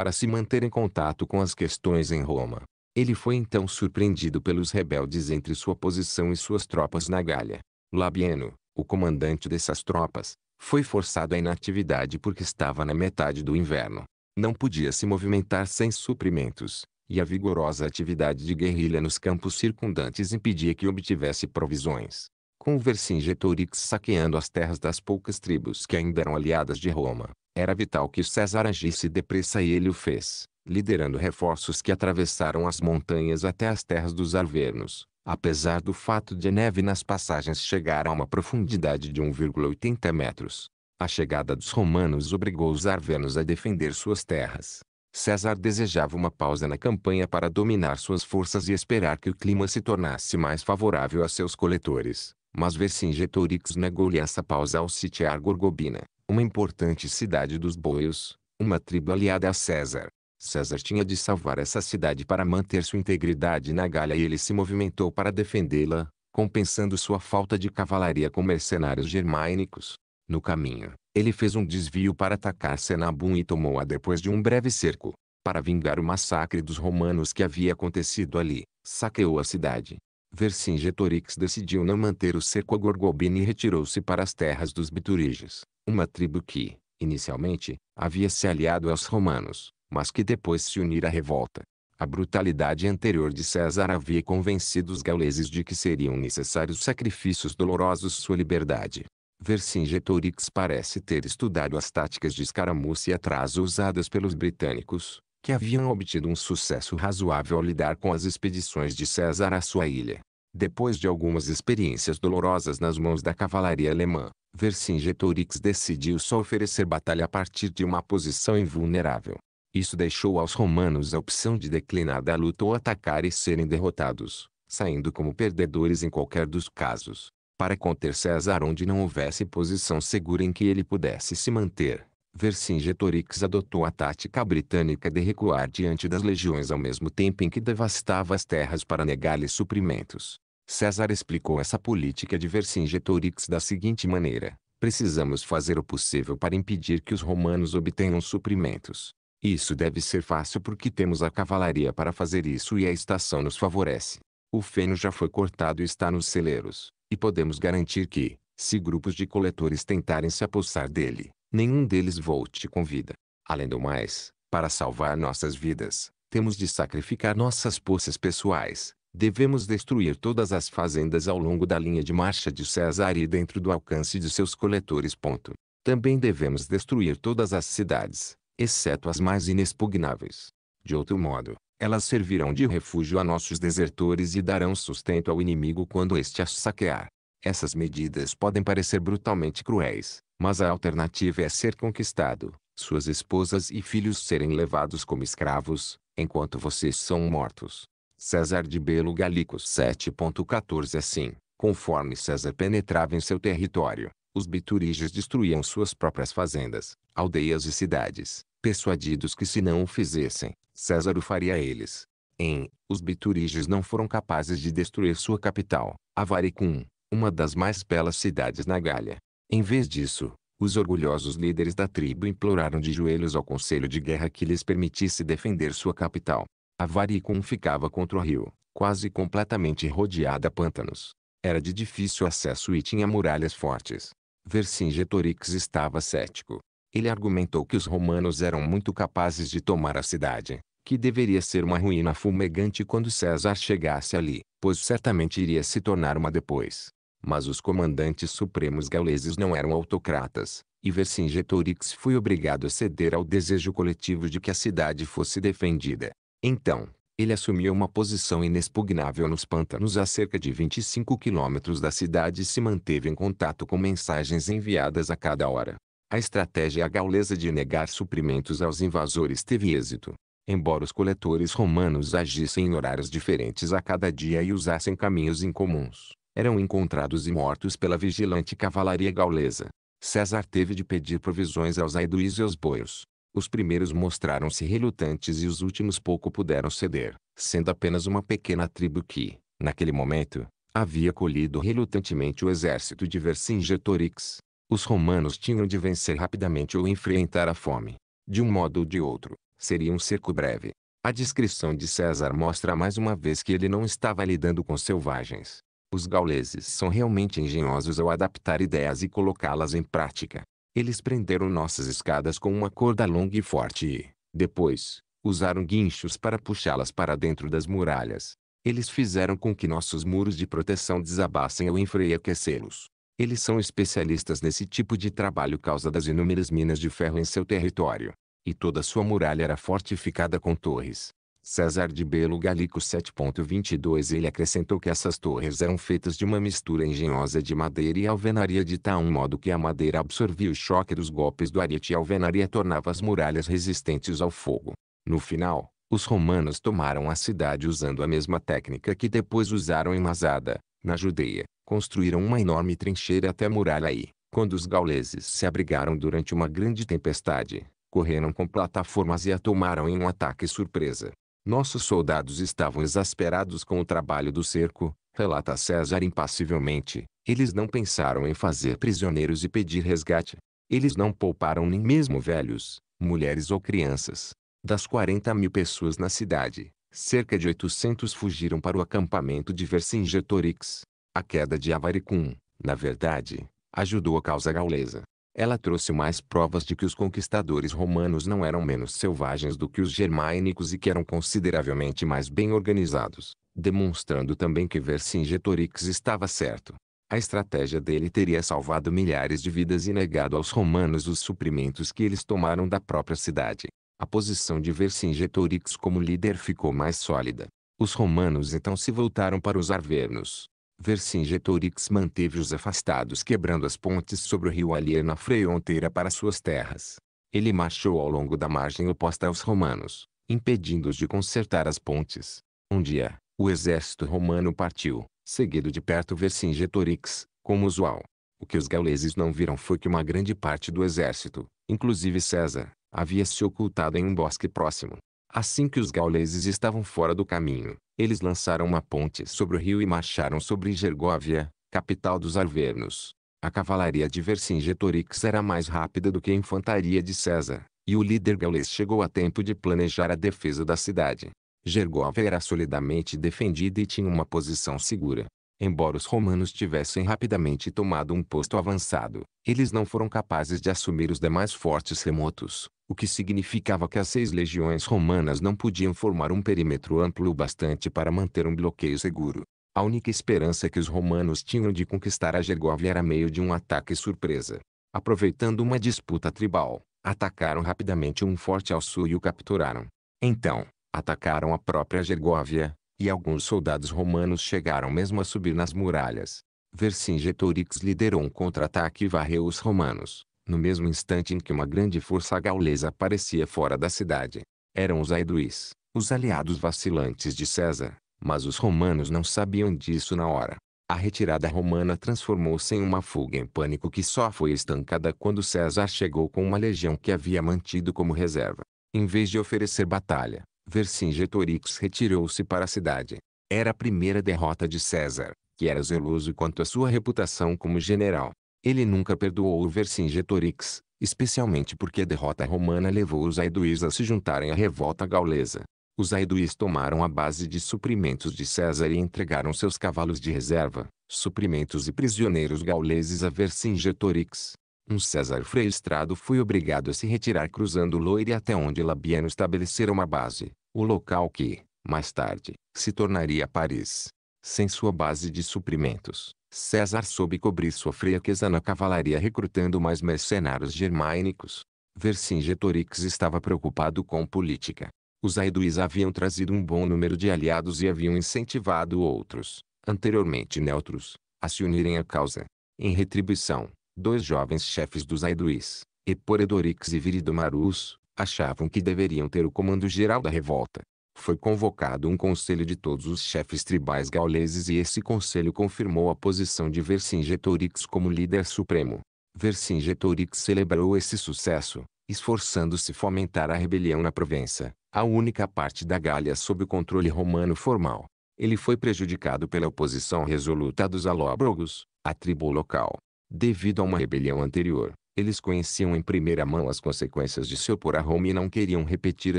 para se manter em contato com as questões em Roma. Ele foi então surpreendido pelos rebeldes entre sua posição e suas tropas na Galha. Labieno, o comandante dessas tropas, foi forçado à inatividade porque estava na metade do inverno. Não podia se movimentar sem suprimentos, e a vigorosa atividade de guerrilha nos campos circundantes impedia que obtivesse provisões. Com Vercingetorix saqueando as terras das poucas tribos que ainda eram aliadas de Roma, era vital que César agisse depressa e ele o fez, liderando reforços que atravessaram as montanhas até as terras dos Arvernos, apesar do fato de a neve nas passagens chegar a uma profundidade de 1,80 metros. A chegada dos romanos obrigou os arvernos a defender suas terras. César desejava uma pausa na campanha para dominar suas forças e esperar que o clima se tornasse mais favorável a seus coletores. Mas Vercingetorix negou-lhe essa pausa ao sitiar Gorgobina, uma importante cidade dos boios, uma tribo aliada a César. César tinha de salvar essa cidade para manter sua integridade na Galha e ele se movimentou para defendê-la, compensando sua falta de cavalaria com mercenários germânicos. No caminho, ele fez um desvio para atacar Senabum e tomou-a depois de um breve cerco. Para vingar o massacre dos romanos que havia acontecido ali, saqueou a cidade, Vercingetorix decidiu não manter o cerco a Gorgobina e retirou-se para as terras dos Bituriges, uma tribo que, inicialmente, havia se aliado aos romanos, mas que depois se unira à revolta. A brutalidade anterior de César havia convencido os gauleses de que seriam necessários sacrifícios dolorosos sua liberdade. Vercingetorix parece ter estudado as táticas de escaramuça e atraso usadas pelos britânicos, que haviam obtido um sucesso razoável ao lidar com as expedições de César à sua ilha. Depois de algumas experiências dolorosas nas mãos da cavalaria alemã, Vercingetorix decidiu só oferecer batalha a partir de uma posição invulnerável. Isso deixou aos romanos a opção de declinar da luta ou atacar e serem derrotados, saindo como perdedores em qualquer dos casos. Para conter César onde não houvesse posição segura em que ele pudesse se manter, Vercingetorix adotou a tática britânica de recuar diante das legiões ao mesmo tempo em que devastava as terras para negar-lhes suprimentos. César explicou essa política de Vercingetorix da seguinte maneira: precisamos fazer o possível para impedir que os romanos obtenham suprimentos. Isso deve ser fácil porque temos a cavalaria para fazer isso e a estação nos favorece. O feno já foi cortado e está nos celeiros, e podemos garantir que, se grupos de coletores tentarem se apossar dele, nenhum deles volte com vida. Além do mais, para salvar nossas vidas, temos de sacrificar nossas poças pessoais. Devemos destruir todas as fazendas ao longo da linha de marcha de César e dentro do alcance de seus coletores. Ponto. Também devemos destruir todas as cidades, exceto as mais inexpugnáveis. De outro modo, elas servirão de refúgio a nossos desertores e darão sustento ao inimigo quando este as saquear. Essas medidas podem parecer brutalmente cruéis, mas a alternativa é ser conquistado, suas esposas e filhos serem levados como escravos, enquanto vocês são mortos. César de Belo Galico 7.14 Assim, conforme César penetrava em seu território, os biturígios destruíam suas próprias fazendas, aldeias e cidades, persuadidos que se não o fizessem, César o faria a eles. Em, os biturígios não foram capazes de destruir sua capital, Avaricum, uma das mais belas cidades na Galha, em vez disso, os orgulhosos líderes da tribo imploraram de joelhos ao conselho de guerra que lhes permitisse defender sua capital. Avaricum ficava contra o rio, quase completamente rodeada a pântanos. Era de difícil acesso e tinha muralhas fortes. Vercingetorix estava cético. Ele argumentou que os romanos eram muito capazes de tomar a cidade, que deveria ser uma ruína fumegante quando César chegasse ali, pois certamente iria se tornar uma depois. Mas os comandantes supremos gauleses não eram autocratas, e Vercingetorix foi obrigado a ceder ao desejo coletivo de que a cidade fosse defendida. Então, ele assumiu uma posição inexpugnável nos pântanos a cerca de 25 quilômetros da cidade e se manteve em contato com mensagens enviadas a cada hora. A estratégia gaulesa de negar suprimentos aos invasores teve êxito. Embora os coletores romanos agissem em horários diferentes a cada dia e usassem caminhos incomuns, eram encontrados e mortos pela vigilante cavalaria gaulesa. César teve de pedir provisões aos aiduís e aos boios. Os primeiros mostraram-se relutantes e os últimos pouco puderam ceder, sendo apenas uma pequena tribo que, naquele momento, havia colhido relutantemente o exército de Vercingetorix. Os romanos tinham de vencer rapidamente ou enfrentar a fome. De um modo ou de outro, seria um cerco breve. A descrição de César mostra mais uma vez que ele não estava lidando com selvagens, os gauleses são realmente engenhosos ao adaptar ideias e colocá-las em prática. Eles prenderam nossas escadas com uma corda longa e forte e, depois, usaram guinchos para puxá-las para dentro das muralhas. Eles fizeram com que nossos muros de proteção desabassem ao enfraquecê-los. Eles são especialistas nesse tipo de trabalho causa das inúmeras minas de ferro em seu território. E toda sua muralha era fortificada com torres. César de Belo Galico 7.22 Ele acrescentou que essas torres eram feitas de uma mistura engenhosa de madeira e alvenaria de tal modo que a madeira absorvia o choque dos golpes do ariete e a alvenaria tornava as muralhas resistentes ao fogo. No final, os romanos tomaram a cidade usando a mesma técnica que depois usaram em Masada, na Judeia. Construíram uma enorme trincheira até a muralha e, quando os gauleses se abrigaram durante uma grande tempestade, correram com plataformas e a tomaram em um ataque surpresa. Nossos soldados estavam exasperados com o trabalho do cerco, relata César impassivelmente. Eles não pensaram em fazer prisioneiros e pedir resgate. Eles não pouparam nem mesmo velhos, mulheres ou crianças. Das 40 mil pessoas na cidade, cerca de 800 fugiram para o acampamento de Vercingetorix. A queda de Avaricum, na verdade, ajudou a causa gaulesa. Ela trouxe mais provas de que os conquistadores romanos não eram menos selvagens do que os germânicos e que eram consideravelmente mais bem organizados, demonstrando também que Vercingetorix estava certo. A estratégia dele teria salvado milhares de vidas e negado aos romanos os suprimentos que eles tomaram da própria cidade. A posição de Vercingetorix como líder ficou mais sólida. Os romanos então se voltaram para os arvernos, Vercingetorix manteve os afastados quebrando as pontes sobre o rio na fronteira para suas terras. Ele marchou ao longo da margem oposta aos romanos, impedindo-os de consertar as pontes. Um dia, o exército romano partiu, seguido de perto Vercingetorix, como usual. O que os gauleses não viram foi que uma grande parte do exército, inclusive César, havia se ocultado em um bosque próximo. Assim que os gauleses estavam fora do caminho, eles lançaram uma ponte sobre o rio e marcharam sobre Gergóvia, capital dos Arvernos. A cavalaria de Vercingetorix era mais rápida do que a infantaria de César, e o líder gaulês chegou a tempo de planejar a defesa da cidade. Gergóvia era solidamente defendida e tinha uma posição segura. Embora os romanos tivessem rapidamente tomado um posto avançado, eles não foram capazes de assumir os demais fortes remotos, o que significava que as seis legiões romanas não podiam formar um perímetro amplo o bastante para manter um bloqueio seguro. A única esperança que os romanos tinham de conquistar a Gergóvia era meio de um ataque surpresa. Aproveitando uma disputa tribal, atacaram rapidamente um forte ao sul e o capturaram. Então, atacaram a própria Gergóvia, e alguns soldados romanos chegaram mesmo a subir nas muralhas. Vercingetorix liderou um contra-ataque e varreu os romanos, no mesmo instante em que uma grande força gaulesa aparecia fora da cidade. Eram os Aeduís, os aliados vacilantes de César, mas os romanos não sabiam disso na hora. A retirada romana transformou-se em uma fuga em pânico que só foi estancada quando César chegou com uma legião que havia mantido como reserva. Em vez de oferecer batalha, Vercingetorix retirou-se para a cidade. Era a primeira derrota de César, que era zeloso quanto à sua reputação como general. Ele nunca perdoou o Vercingetorix, especialmente porque a derrota romana levou os aiduís a se juntarem à revolta gaulesa. Os aiduís tomaram a base de suprimentos de César e entregaram seus cavalos de reserva, suprimentos e prisioneiros gauleses a Vercingetorix. Um César freistrado foi obrigado a se retirar cruzando o Loire até onde Labieno estabelecera uma base o local que, mais tarde, se tornaria Paris. Sem sua base de suprimentos, César soube cobrir sua fraqueza na cavalaria recrutando mais mercenários germânicos. Vercingetorix estava preocupado com política. Os Aeduís haviam trazido um bom número de aliados e haviam incentivado outros, anteriormente neutros, a se unirem à causa. Em retribuição, dois jovens chefes dos Aeduís, Eporedorix e Viridomarus, achavam que deveriam ter o comando geral da revolta. Foi convocado um conselho de todos os chefes tribais gauleses e esse conselho confirmou a posição de Vercingetorix como líder supremo. Vercingetorix celebrou esse sucesso, esforçando-se fomentar a rebelião na Provença, a única parte da Gália sob controle romano formal. Ele foi prejudicado pela oposição resoluta dos alóbrogos, a tribo local, devido a uma rebelião anterior. Eles conheciam em primeira mão as consequências de se opor a Roma e não queriam repetir a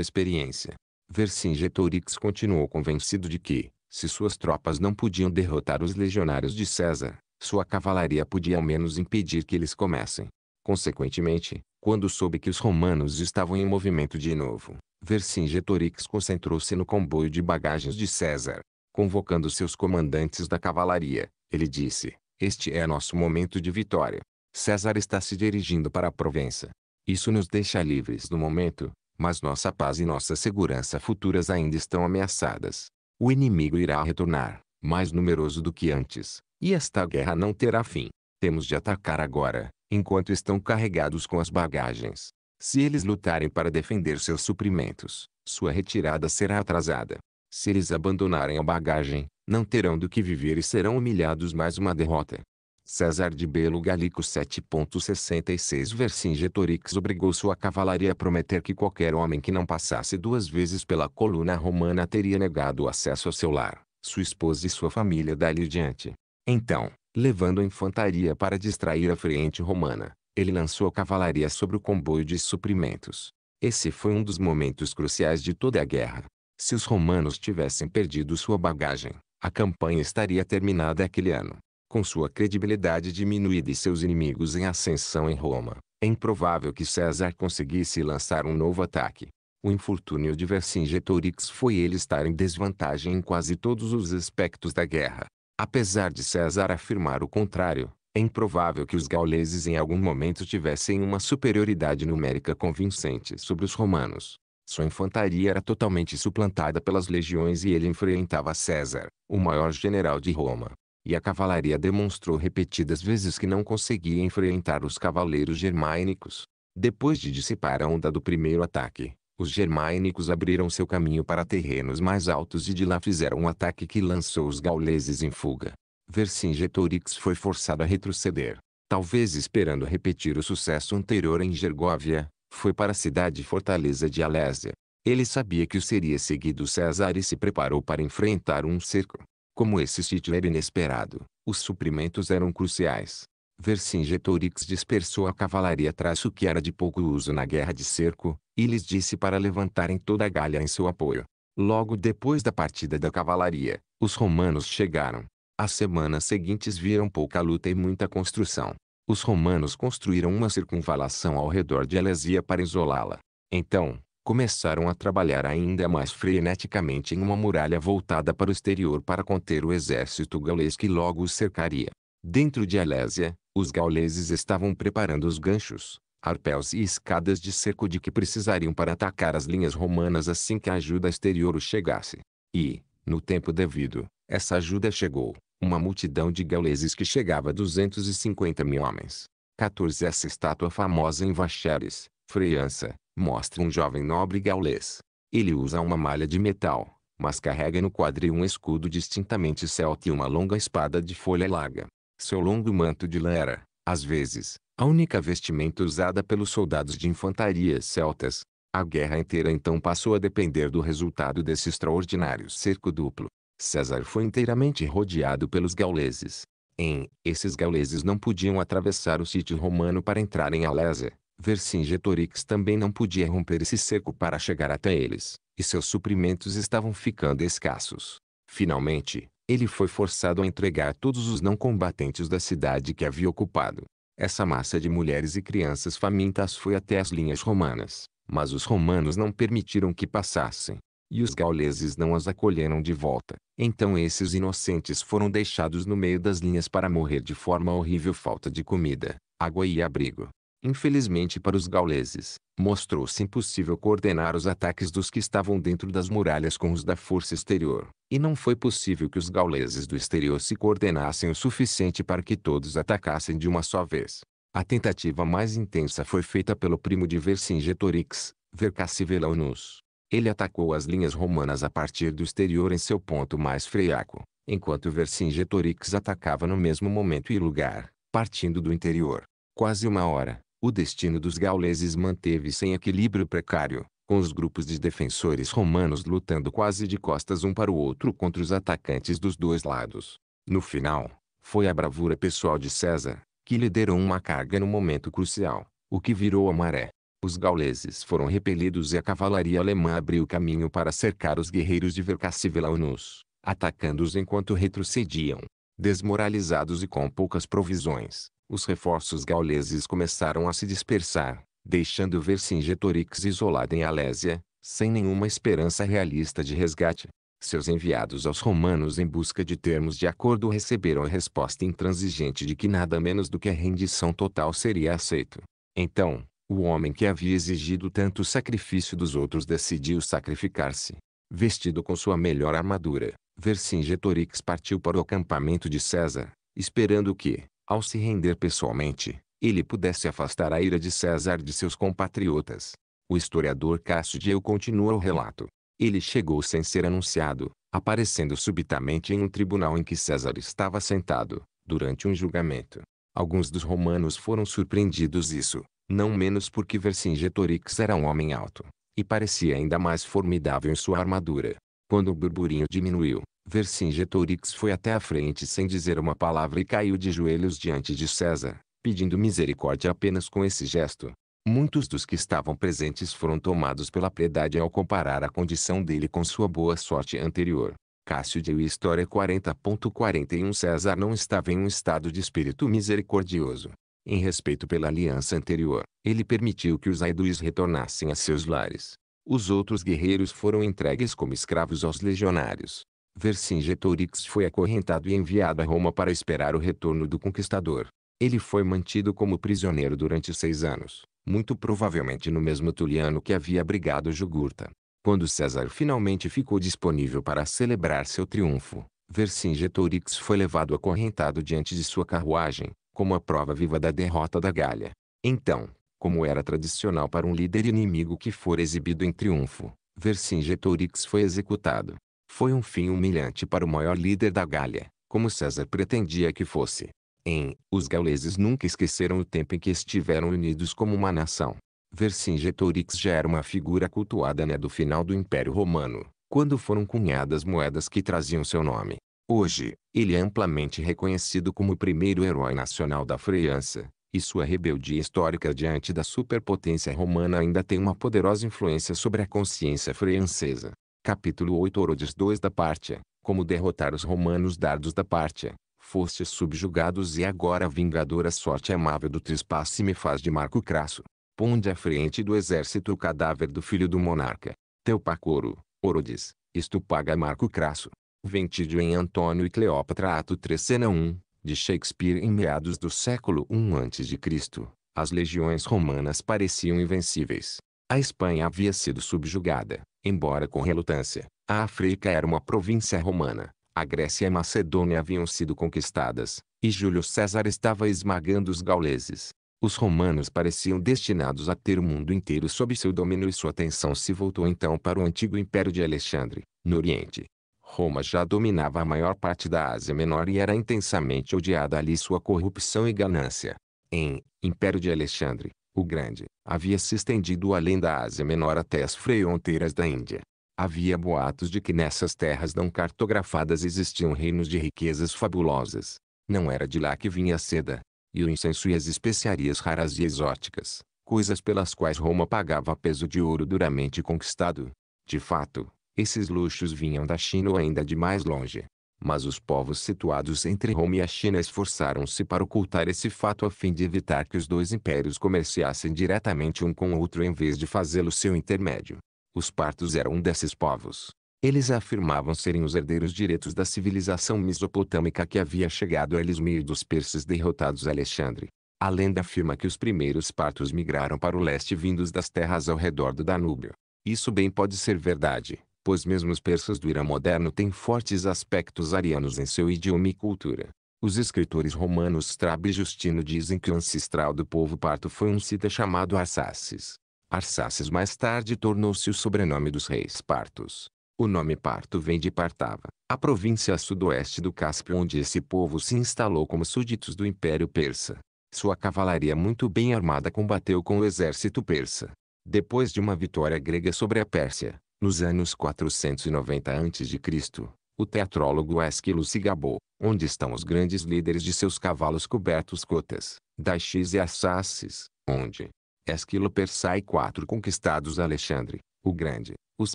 experiência. Vercingetorix continuou convencido de que, se suas tropas não podiam derrotar os legionários de César, sua cavalaria podia ao menos impedir que eles comessem. Consequentemente, quando soube que os romanos estavam em movimento de novo, Vercingetorix concentrou-se no comboio de bagagens de César. Convocando seus comandantes da cavalaria, ele disse, este é nosso momento de vitória. César está se dirigindo para a Provença. Isso nos deixa livres no momento, mas nossa paz e nossa segurança futuras ainda estão ameaçadas. O inimigo irá retornar, mais numeroso do que antes, e esta guerra não terá fim. Temos de atacar agora, enquanto estão carregados com as bagagens. Se eles lutarem para defender seus suprimentos, sua retirada será atrasada. Se eles abandonarem a bagagem, não terão do que viver e serão humilhados mais uma derrota. César de Belo Galico 7.66 Vercingetorix obrigou sua cavalaria a prometer que qualquer homem que não passasse duas vezes pela coluna romana teria negado o acesso ao seu lar, sua esposa e sua família dali diante. Então, levando a infantaria para distrair a frente romana, ele lançou a cavalaria sobre o comboio de suprimentos. Esse foi um dos momentos cruciais de toda a guerra. Se os romanos tivessem perdido sua bagagem, a campanha estaria terminada aquele ano com sua credibilidade diminuída e seus inimigos em ascensão em Roma, é improvável que César conseguisse lançar um novo ataque. O infortúnio de Vercingetorix foi ele estar em desvantagem em quase todos os aspectos da guerra. Apesar de César afirmar o contrário, é improvável que os gauleses em algum momento tivessem uma superioridade numérica convincente sobre os romanos. Sua infantaria era totalmente suplantada pelas legiões e ele enfrentava César, o maior general de Roma, e a cavalaria demonstrou repetidas vezes que não conseguia enfrentar os cavaleiros germânicos. Depois de dissipar a onda do primeiro ataque, os germânicos abriram seu caminho para terrenos mais altos e de lá fizeram um ataque que lançou os gauleses em fuga. Vercingetorix foi forçado a retroceder. Talvez esperando repetir o sucesso anterior em Gergóvia, foi para a cidade fortaleza de Alésia. Ele sabia que o seria seguido César e se preparou para enfrentar um cerco. Como esse sítio era inesperado, os suprimentos eram cruciais. Vercingetorix dispersou a cavalaria traço que era de pouco uso na guerra de cerco, e lhes disse para levantarem toda a Galha em seu apoio. Logo depois da partida da cavalaria, os romanos chegaram. As semanas seguintes viram pouca luta e muita construção. Os romanos construíram uma circunvalação ao redor de Elesia para isolá-la. Então, começaram a trabalhar ainda mais freneticamente em uma muralha voltada para o exterior para conter o exército gaulês que logo os cercaria. Dentro de Alésia, os gauleses estavam preparando os ganchos, arpéus e escadas de cerco de que precisariam para atacar as linhas romanas assim que a ajuda exterior chegasse. E, no tempo devido, essa ajuda chegou, uma multidão de gauleses que chegava a 250 mil homens. 14 Essa estátua famosa em Vacheres, França, mostra um jovem nobre gaulês. Ele usa uma malha de metal, mas carrega no quadril um escudo distintamente celta e uma longa espada de folha larga. Seu longo manto de lã era, às vezes, a única vestimenta usada pelos soldados de infantaria celtas. A guerra inteira então passou a depender do resultado desse extraordinário cerco duplo. César foi inteiramente rodeado pelos gauleses. Em, esses gauleses não podiam atravessar o sítio romano para entrar em Alésia. Vercingetorix também não podia romper esse cerco para chegar até eles, e seus suprimentos estavam ficando escassos. Finalmente, ele foi forçado a entregar todos os não combatentes da cidade que havia ocupado. Essa massa de mulheres e crianças famintas foi até as linhas romanas, mas os romanos não permitiram que passassem, e os gauleses não as acolheram de volta. Então esses inocentes foram deixados no meio das linhas para morrer de forma horrível falta de comida, água e abrigo. Infelizmente para os gauleses, mostrou-se impossível coordenar os ataques dos que estavam dentro das muralhas com os da força exterior, e não foi possível que os gauleses do exterior se coordenassem o suficiente para que todos atacassem de uma só vez. A tentativa mais intensa foi feita pelo primo de Vercingetorix, Vercassivellaunus. Ele atacou as linhas romanas a partir do exterior em seu ponto mais fraco, enquanto Vercingetorix atacava no mesmo momento e lugar, partindo do interior. Quase uma hora, o destino dos gauleses manteve-se em equilíbrio precário, com os grupos de defensores romanos lutando quase de costas um para o outro contra os atacantes dos dois lados. No final, foi a bravura pessoal de César, que liderou uma carga no momento crucial, o que virou a maré. Os gauleses foram repelidos e a cavalaria alemã abriu caminho para cercar os guerreiros de Vercassivellaunus, atacando-os enquanto retrocediam. Desmoralizados e com poucas provisões, os reforços gauleses começaram a se dispersar, deixando Vercingetorix isolado em Alésia, sem nenhuma esperança realista de resgate. Seus enviados aos romanos em busca de termos de acordo receberam a resposta intransigente de que nada menos do que a rendição total seria aceito. Então, o homem que havia exigido tanto sacrifício dos outros decidiu sacrificar-se. Vestido com sua melhor armadura, Vercingetorix partiu para o acampamento de César, esperando que, ao se render pessoalmente, ele pudesse afastar a ira de César de seus compatriotas. O historiador Cássio continua o relato. Ele chegou sem ser anunciado, aparecendo subitamente em um tribunal em que César estava sentado, durante um julgamento. Alguns dos romanos foram surpreendidos isso, não menos porque Vercingetorix era um homem alto, e parecia ainda mais formidável em sua armadura. Quando o burburinho diminuiu, Vercingetorix foi até a frente sem dizer uma palavra e caiu de joelhos diante de César, pedindo misericórdia apenas com esse gesto. Muitos dos que estavam presentes foram tomados pela piedade ao comparar a condição dele com sua boa sorte anterior. Cássio deu História 40.41 César não estava em um estado de espírito misericordioso. Em respeito pela aliança anterior, ele permitiu que os Aeduís retornassem a seus lares. Os outros guerreiros foram entregues como escravos aos legionários. Vercingetorix foi acorrentado e enviado a Roma para esperar o retorno do conquistador. Ele foi mantido como prisioneiro durante seis anos, muito provavelmente no mesmo Tuliano que havia abrigado Jugurta. Quando César finalmente ficou disponível para celebrar seu triunfo, Vercingetorix foi levado acorrentado diante de sua carruagem, como a prova viva da derrota da Galha. Então, como era tradicional para um líder inimigo que for exibido em triunfo, Vercingetorix foi executado. Foi um fim humilhante para o maior líder da Gália, como César pretendia que fosse. Em Os gauleses nunca esqueceram o tempo em que estiveram unidos como uma nação. Vercingetorix já era uma figura cultuada né do final do Império Romano, quando foram cunhadas moedas que traziam seu nome. Hoje, ele é amplamente reconhecido como o primeiro herói nacional da França, e sua rebeldia histórica diante da superpotência romana ainda tem uma poderosa influência sobre a consciência francesa. Capítulo 8 Orodes 2 da Pártia, como derrotar os romanos dardos da Pártia. Fostes subjugados e agora a vingadora sorte amável do trespasse me faz de Marco Crasso. Ponde à frente do exército o cadáver do filho do monarca. Teu pacoro, Orodes, isto paga Marco Crasso. Ventídio em Antônio e Cleópatra Ato 3 Cena 1, de Shakespeare em meados do século I a.C., as legiões romanas pareciam invencíveis. A Espanha havia sido subjugada, embora com relutância, a África era uma província romana. A Grécia e a Macedônia haviam sido conquistadas, e Júlio César estava esmagando os gauleses. Os romanos pareciam destinados a ter o mundo inteiro sob seu domínio e sua atenção se voltou então para o antigo Império de Alexandre, no Oriente. Roma já dominava a maior parte da Ásia Menor e era intensamente odiada ali sua corrupção e ganância. Em Império de Alexandre, o grande, havia se estendido além da Ásia Menor até as fronteiras da Índia. Havia boatos de que nessas terras não cartografadas existiam reinos de riquezas fabulosas. Não era de lá que vinha a seda, e o incenso e as especiarias raras e exóticas, coisas pelas quais Roma pagava peso de ouro duramente conquistado. De fato, esses luxos vinham da China ou ainda de mais longe. Mas os povos situados entre Roma e a China esforçaram-se para ocultar esse fato a fim de evitar que os dois impérios comerciassem diretamente um com o outro em vez de fazê-lo seu intermédio. Os partos eram um desses povos. Eles afirmavam serem os herdeiros diretos da civilização mesopotâmica que havia chegado a eles meio dos persas derrotados Alexandre. A lenda afirma que os primeiros partos migraram para o leste vindos das terras ao redor do Danúbio. Isso bem pode ser verdade, pois mesmo os persas do Irã moderno têm fortes aspectos arianos em seu idioma e cultura. Os escritores romanos Strabo e Justino dizem que o ancestral do povo parto foi um cita chamado Arsaces. Arsaces mais tarde tornou-se o sobrenome dos reis partos. O nome Parto vem de Partava, a província a sudoeste do Cáspio onde esse povo se instalou como súditos do Império Persa. Sua cavalaria muito bem armada combateu com o exército persa. Depois de uma vitória grega sobre a Pérsia, nos anos 490 a.C., o teatrólogo Esquilo se gabou, onde estão os grandes líderes de seus cavalos cobertos cotas, daixis e assasses, onde Esquilo persai quatro conquistados Alexandre, o Grande, os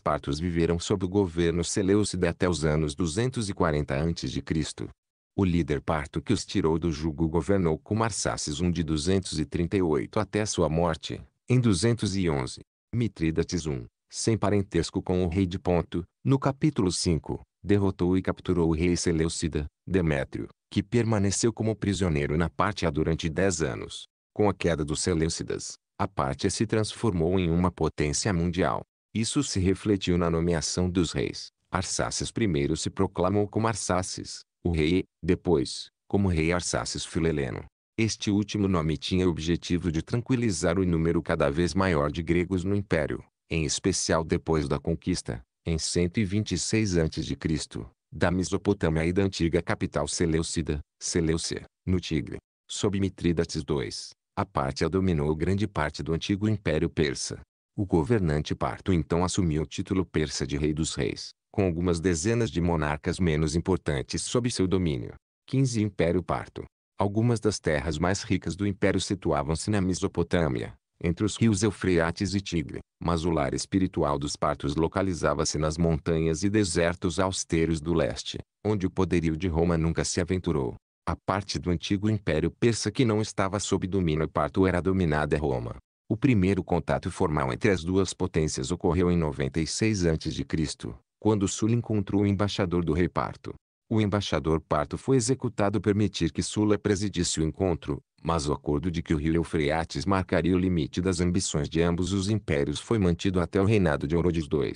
partos viveram sob o governo Seleucida até os anos 240 a.C. O líder parto que os tirou do jugo governou com Arsaces I de 238 até sua morte, em 211. Mitrídates I, sem parentesco com o rei de Ponto, no capítulo 5, derrotou e capturou o rei Seleucida, Demétrio, que permaneceu como prisioneiro na Pátia durante dez anos. Com a queda dos Seleucidas, a Pátia se transformou em uma potência mundial. Isso se refletiu na nomeação dos reis. Arsaces I se proclamou como Arsaces, o rei, depois, como rei Arsaces Fileleno. Este último nome tinha o objetivo de tranquilizar o número cada vez maior de gregos no império, em especial depois da conquista, em 126 a.C., da Mesopotâmia e da antiga capital Seleucida, Seleucia, no Tigre. Sob Mitrídates II, a Pártia dominou grande parte do antigo Império Persa. O governante parto então assumiu o título persa de Rei dos Reis, com algumas dezenas de monarcas menos importantes sob seu domínio. 15 Império Parto. Algumas das terras mais ricas do império situavam-se na Mesopotâmia, entre os rios Eufrates e Tigre, mas o lar espiritual dos partos localizava-se nas montanhas e desertos austeros do leste, onde o poderio de Roma nunca se aventurou. A parte do antigo Império Persa que não estava sob domínio parto era dominada Roma. O primeiro contato formal entre as duas potências ocorreu em 96 a.C., quando Sulla encontrou o embaixador do rei Parto. O embaixador Parto foi executado permitir que Sulla presidisse o encontro, mas o acordo de que o rio Eufreates marcaria o limite das ambições de ambos os impérios foi mantido até o reinado de Orodes II.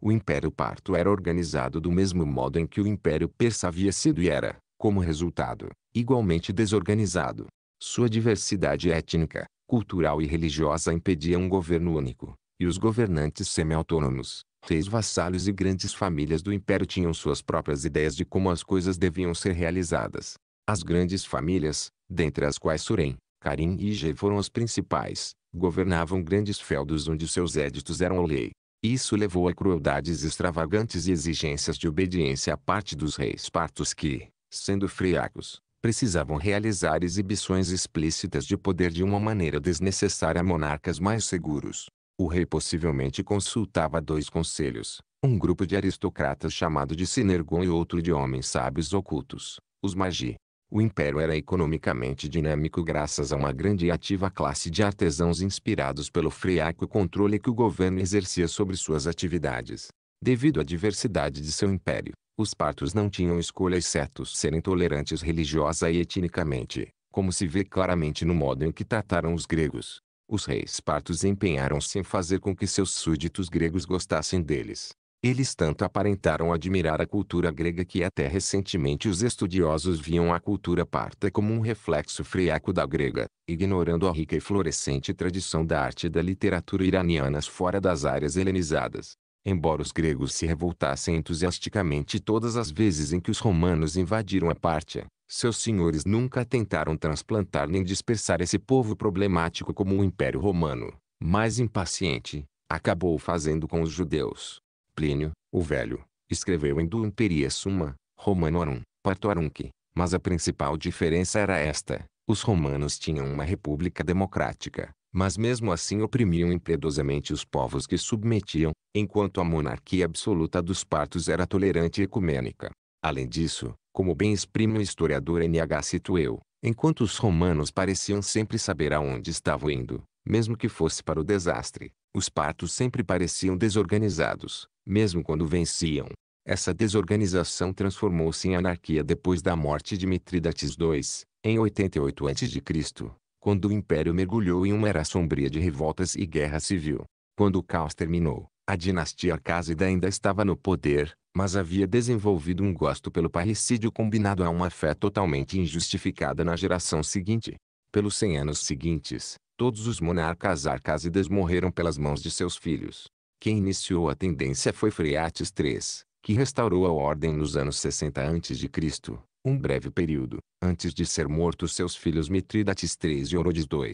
O Império Parto era organizado do mesmo modo em que o Império Persa havia sido e era, como resultado, igualmente desorganizado. Sua diversidade étnica, cultural e religiosa impedia um governo único, e os governantes semi-autônomos, reis vassalos e grandes famílias do império tinham suas próprias ideias de como as coisas deviam ser realizadas. As grandes famílias, dentre as quais Surem, Carim e Ige foram as principais, governavam grandes feudos onde seus éditos eram lei. Isso levou a crueldades extravagantes e exigências de obediência à parte dos reis partos que, sendo friacos, precisavam realizar exibições explícitas de poder de uma maneira desnecessária a monarcas mais seguros. O rei possivelmente consultava dois conselhos, um grupo de aristocratas chamado de Sinergon e outro de homens sábios ocultos, os Magi, o império era economicamente dinâmico graças a uma grande e ativa classe de artesãos inspirados pelo friaco controle que o governo exercia sobre suas atividades. Devido à diversidade de seu império, os partos não tinham escolha exceto serem tolerantes religiosa e etnicamente, como se vê claramente no modo em que trataram os gregos. Os reis partos empenharam-se em fazer com que seus súditos gregos gostassem deles, eles tanto aparentaram admirar a cultura grega que até recentemente os estudiosos viam a cultura parta como um reflexo friaco da grega, ignorando a rica e florescente tradição da arte e da literatura iranianas fora das áreas helenizadas. Embora os gregos se revoltassem entusiasticamente todas as vezes em que os romanos invadiram a Pártia, seus senhores nunca tentaram transplantar nem dispersar esse povo problemático como o Império Romano, mais impaciente, acabou fazendo com os judeus. Plínio, o Velho, escreveu em Do Imperia Suma, Romanorum, Partorumque, mas a principal diferença era esta. Os romanos tinham uma república democrática, mas mesmo assim oprimiam impiedosamente os povos que submetiam, enquanto a monarquia absoluta dos partos era tolerante e ecumênica. Além disso, como bem exprime o historiador N.H. Situeu, enquanto os romanos pareciam sempre saber aonde estavam indo, mesmo que fosse para o desastre, os partos sempre pareciam desorganizados, mesmo quando venciam. Essa desorganização transformou-se em anarquia depois da morte de Mitrídates II, em 88 a.C., quando o império mergulhou em uma era sombria de revoltas e guerra civil. Quando o caos terminou, a dinastia Cássida ainda estava no poder, mas havia desenvolvido um gosto pelo parricídio combinado a uma fé totalmente injustificada na geração seguinte. Pelos cem anos seguintes, todos os monarcas arcásidas morreram pelas mãos de seus filhos. Quem iniciou a tendência foi Freates III, que restaurou a ordem nos anos 60 a.C., um breve período, antes de ser morto seus filhos Mitrídates III e Orodes II.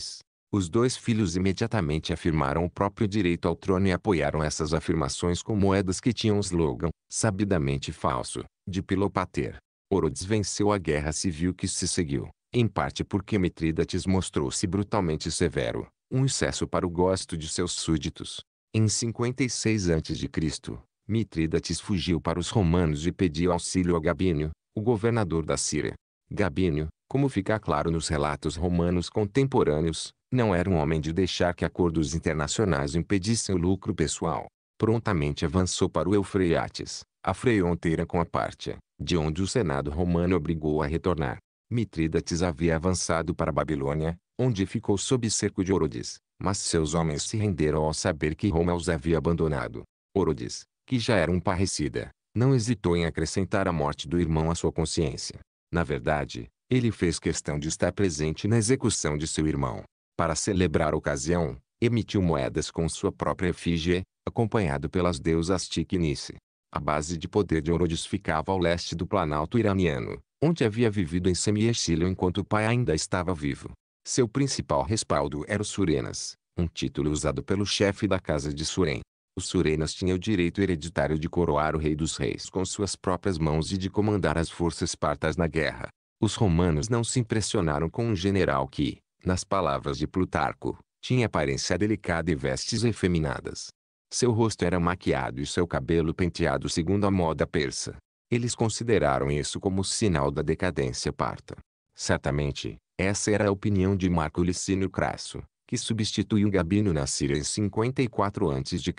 Os dois filhos imediatamente afirmaram o próprio direito ao trono e apoiaram essas afirmações com moedas que tinham o slogan, sabidamente falso, de Pilopater. Orodes venceu a guerra civil que se seguiu, em parte porque Mitrídates mostrou-se brutalmente severo, um excesso para o gosto de seus súditos. Em 56 a.C., Mitrídates fugiu para os romanos e pediu auxílio a Gabínio, o governador da Síria. Gabínio, como fica claro nos relatos romanos contemporâneos, não era um homem de deixar que acordos internacionais impedissem o lucro pessoal. Prontamente avançou para o Eufreates, a fronteira com a Pártia, de onde o Senado romano obrigou a retornar. Mitrídates havia avançado para a Babilônia, onde ficou sob cerco de Orodes, mas seus homens se renderam ao saber que Roma os havia abandonado. Orodes, que já era um parricida, não hesitou em acrescentar a morte do irmão à sua consciência. Na verdade, ele fez questão de estar presente na execução de seu irmão. Para celebrar a ocasião, emitiu moedas com sua própria efígie, acompanhado pelas deusas Tiknice. A base de poder de Orodes ficava ao leste do planalto iraniano, onde havia vivido em semi-exílio enquanto o pai ainda estava vivo. Seu principal respaldo era o Surenas, um título usado pelo chefe da casa de Suren. Os Surenas tinha o direito hereditário de coroar o rei dos reis com suas próprias mãos e de comandar as forças partas na guerra. Os romanos não se impressionaram com um general que, nas palavras de Plutarco, tinha aparência delicada e vestes efeminadas. Seu rosto era maquiado e seu cabelo penteado segundo a moda persa. Eles consideraram isso como sinal da decadência parta. Certamente, essa era a opinião de Marco Licínio Crasso, que substituiu Gabino na Síria em 54 a.C.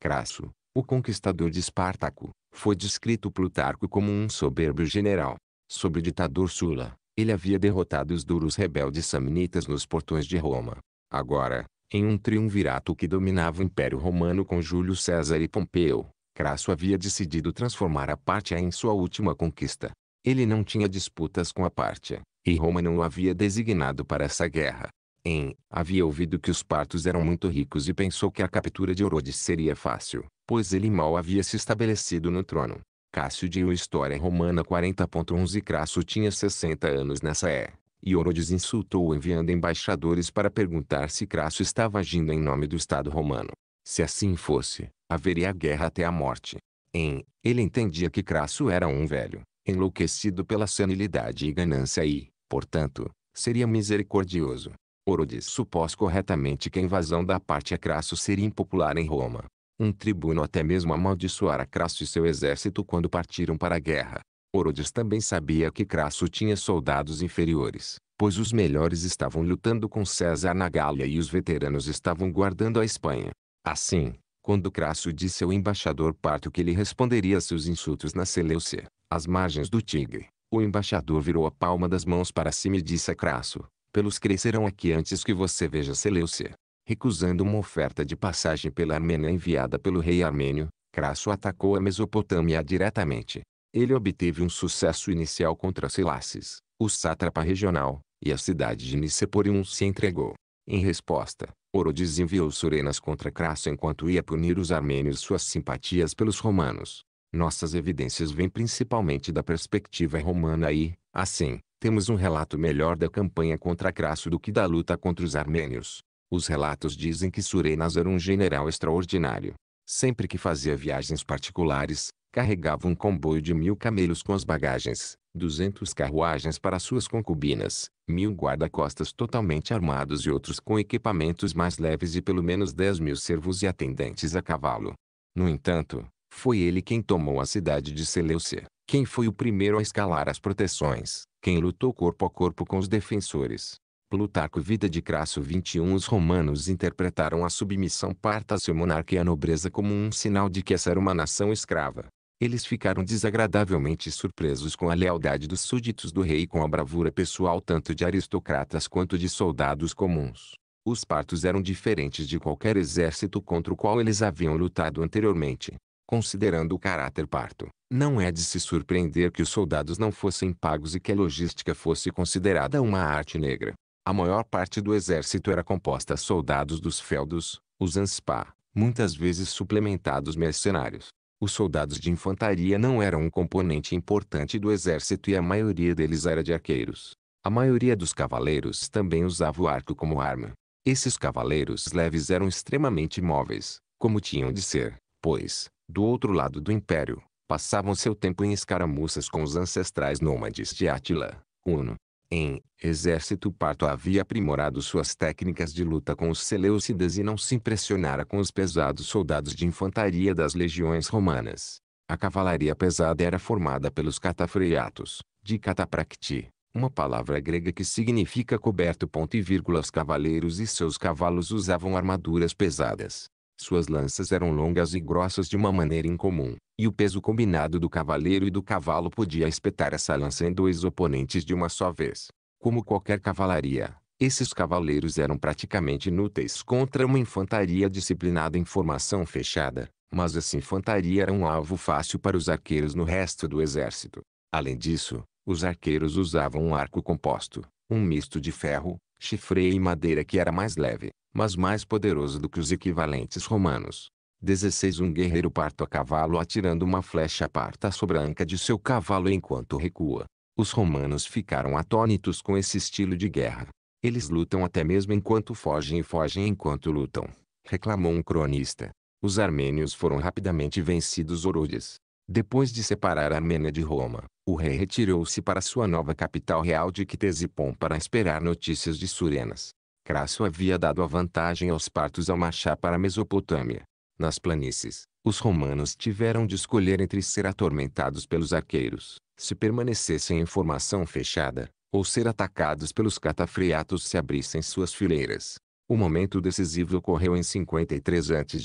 Crasso, o conquistador de Espartaco, foi descrito Plutarco como um soberbo general. Sob o ditador Sula, ele havia derrotado os duros rebeldes samnitas nos portões de Roma. Agora, em um triunvirato que dominava o Império Romano com Júlio César e Pompeu, Crasso havia decidido transformar a Pártia em sua última conquista. Ele não tinha disputas com a Pártia, e Roma não o havia designado para essa guerra. Em, havia ouvido que os partos eram muito ricos e pensou que a captura de Orodes seria fácil, pois ele mal havia se estabelecido no trono. Cássio de hum, História Romana 40.11 Crasso tinha 60 anos nessa é, e Orodes insultou enviando embaixadores para perguntar se Crasso estava agindo em nome do Estado romano. Se assim fosse, haveria guerra até a morte. Em, ele entendia que Crasso era um velho, enlouquecido pela senilidade e ganância e, Portanto, seria misericordioso. Orodes supôs corretamente que a invasão da parte a Crasso seria impopular em Roma. Um tribuno até mesmo amaldiçoara Crasso e seu exército quando partiram para a guerra. Orodes também sabia que Crasso tinha soldados inferiores, pois os melhores estavam lutando com César na Gália e os veteranos estavam guardando a Espanha. Assim, quando Crasso disse ao embaixador Parto que ele responderia a seus insultos na Seleucia, às margens do Tigre, o embaixador virou a palma das mãos para cima e disse a Crasso, pelos crescerão aqui antes que você veja Seleucia. Recusando uma oferta de passagem pela Armênia enviada pelo rei armênio, Crasso atacou a Mesopotâmia diretamente. Ele obteve um sucesso inicial contra Selasses, o sátrapa regional, e a cidade de Niceporium se entregou. Em resposta, Orodes enviou Surenas contra Crasso enquanto ia punir os armênios suas simpatias pelos romanos. Nossas evidências vêm principalmente da perspectiva romana e, assim, temos um relato melhor da campanha contra Crasso do que da luta contra os armênios. Os relatos dizem que Surenas era um general extraordinário. Sempre que fazia viagens particulares, carregava um comboio de mil camelos com as bagagens, duzentos carruagens para suas concubinas, mil guarda-costas totalmente armados e outros com equipamentos mais leves e pelo menos dez mil servos e atendentes a cavalo. No entanto, foi ele quem tomou a cidade de Seleucia, quem foi o primeiro a escalar as proteções, quem lutou corpo a corpo com os defensores. Plutarco Vida de Crasso 21 Os romanos interpretaram a submissão parta a seu monarca e a nobreza como um sinal de que essa era uma nação escrava. Eles ficaram desagradavelmente surpresos com a lealdade dos súditos do rei e com a bravura pessoal tanto de aristocratas quanto de soldados comuns. Os partos eram diferentes de qualquer exército contra o qual eles haviam lutado anteriormente. Considerando o caráter parto, não é de se surpreender que os soldados não fossem pagos e que a logística fosse considerada uma arte negra. A maior parte do exército era composta a soldados dos feudos, os anspa, muitas vezes suplementados mercenários. Os soldados de infantaria não eram um componente importante do exército e a maioria deles era de arqueiros. A maioria dos cavaleiros também usava o arco como arma. Esses cavaleiros leves eram extremamente móveis, como tinham de ser, pois, do outro lado do império, passavam seu tempo em escaramuças com os ancestrais nômades de Átila, Uno. Em exército parto havia aprimorado suas técnicas de luta com os Seleucidas e não se impressionara com os pesados soldados de infantaria das legiões romanas. A cavalaria pesada era formada pelos catafreatos, de catapracti, uma palavra grega que significa coberto ponto e vírgula os cavaleiros e seus cavalos usavam armaduras pesadas, suas lanças eram longas e grossas de uma maneira incomum, e o peso combinado do cavaleiro e do cavalo podia espetar essa lança em dois oponentes de uma só vez. Como qualquer cavalaria, esses cavaleiros eram praticamente inúteis contra uma infantaria disciplinada em formação fechada, mas essa infantaria era um alvo fácil para os arqueiros no resto do exército. Além disso, os arqueiros usavam um arco composto, um misto de ferro, chifrei e madeira que era mais leve, mas mais poderoso do que os equivalentes romanos. 16 Um guerreiro parto a cavalo atirando uma flecha parta sobre a anca de seu cavalo enquanto recua. Os romanos ficaram atônitos com esse estilo de guerra. Eles lutam até mesmo enquanto fogem e fogem enquanto lutam, reclamou um cronista. Os armênios foram rapidamente vencidos Orodes, depois de separar a Armênia de Roma, o rei retirou-se para sua nova capital real de Ctesipon para esperar notícias de Surenas. Crasso havia dado a vantagem aos partos ao marchar para a Mesopotâmia. Nas planícies, os romanos tiveram de escolher entre ser atormentados pelos arqueiros, se permanecessem em formação fechada, ou ser atacados pelos catafriatos se abrissem suas fileiras. O momento decisivo ocorreu em 53 a.C.,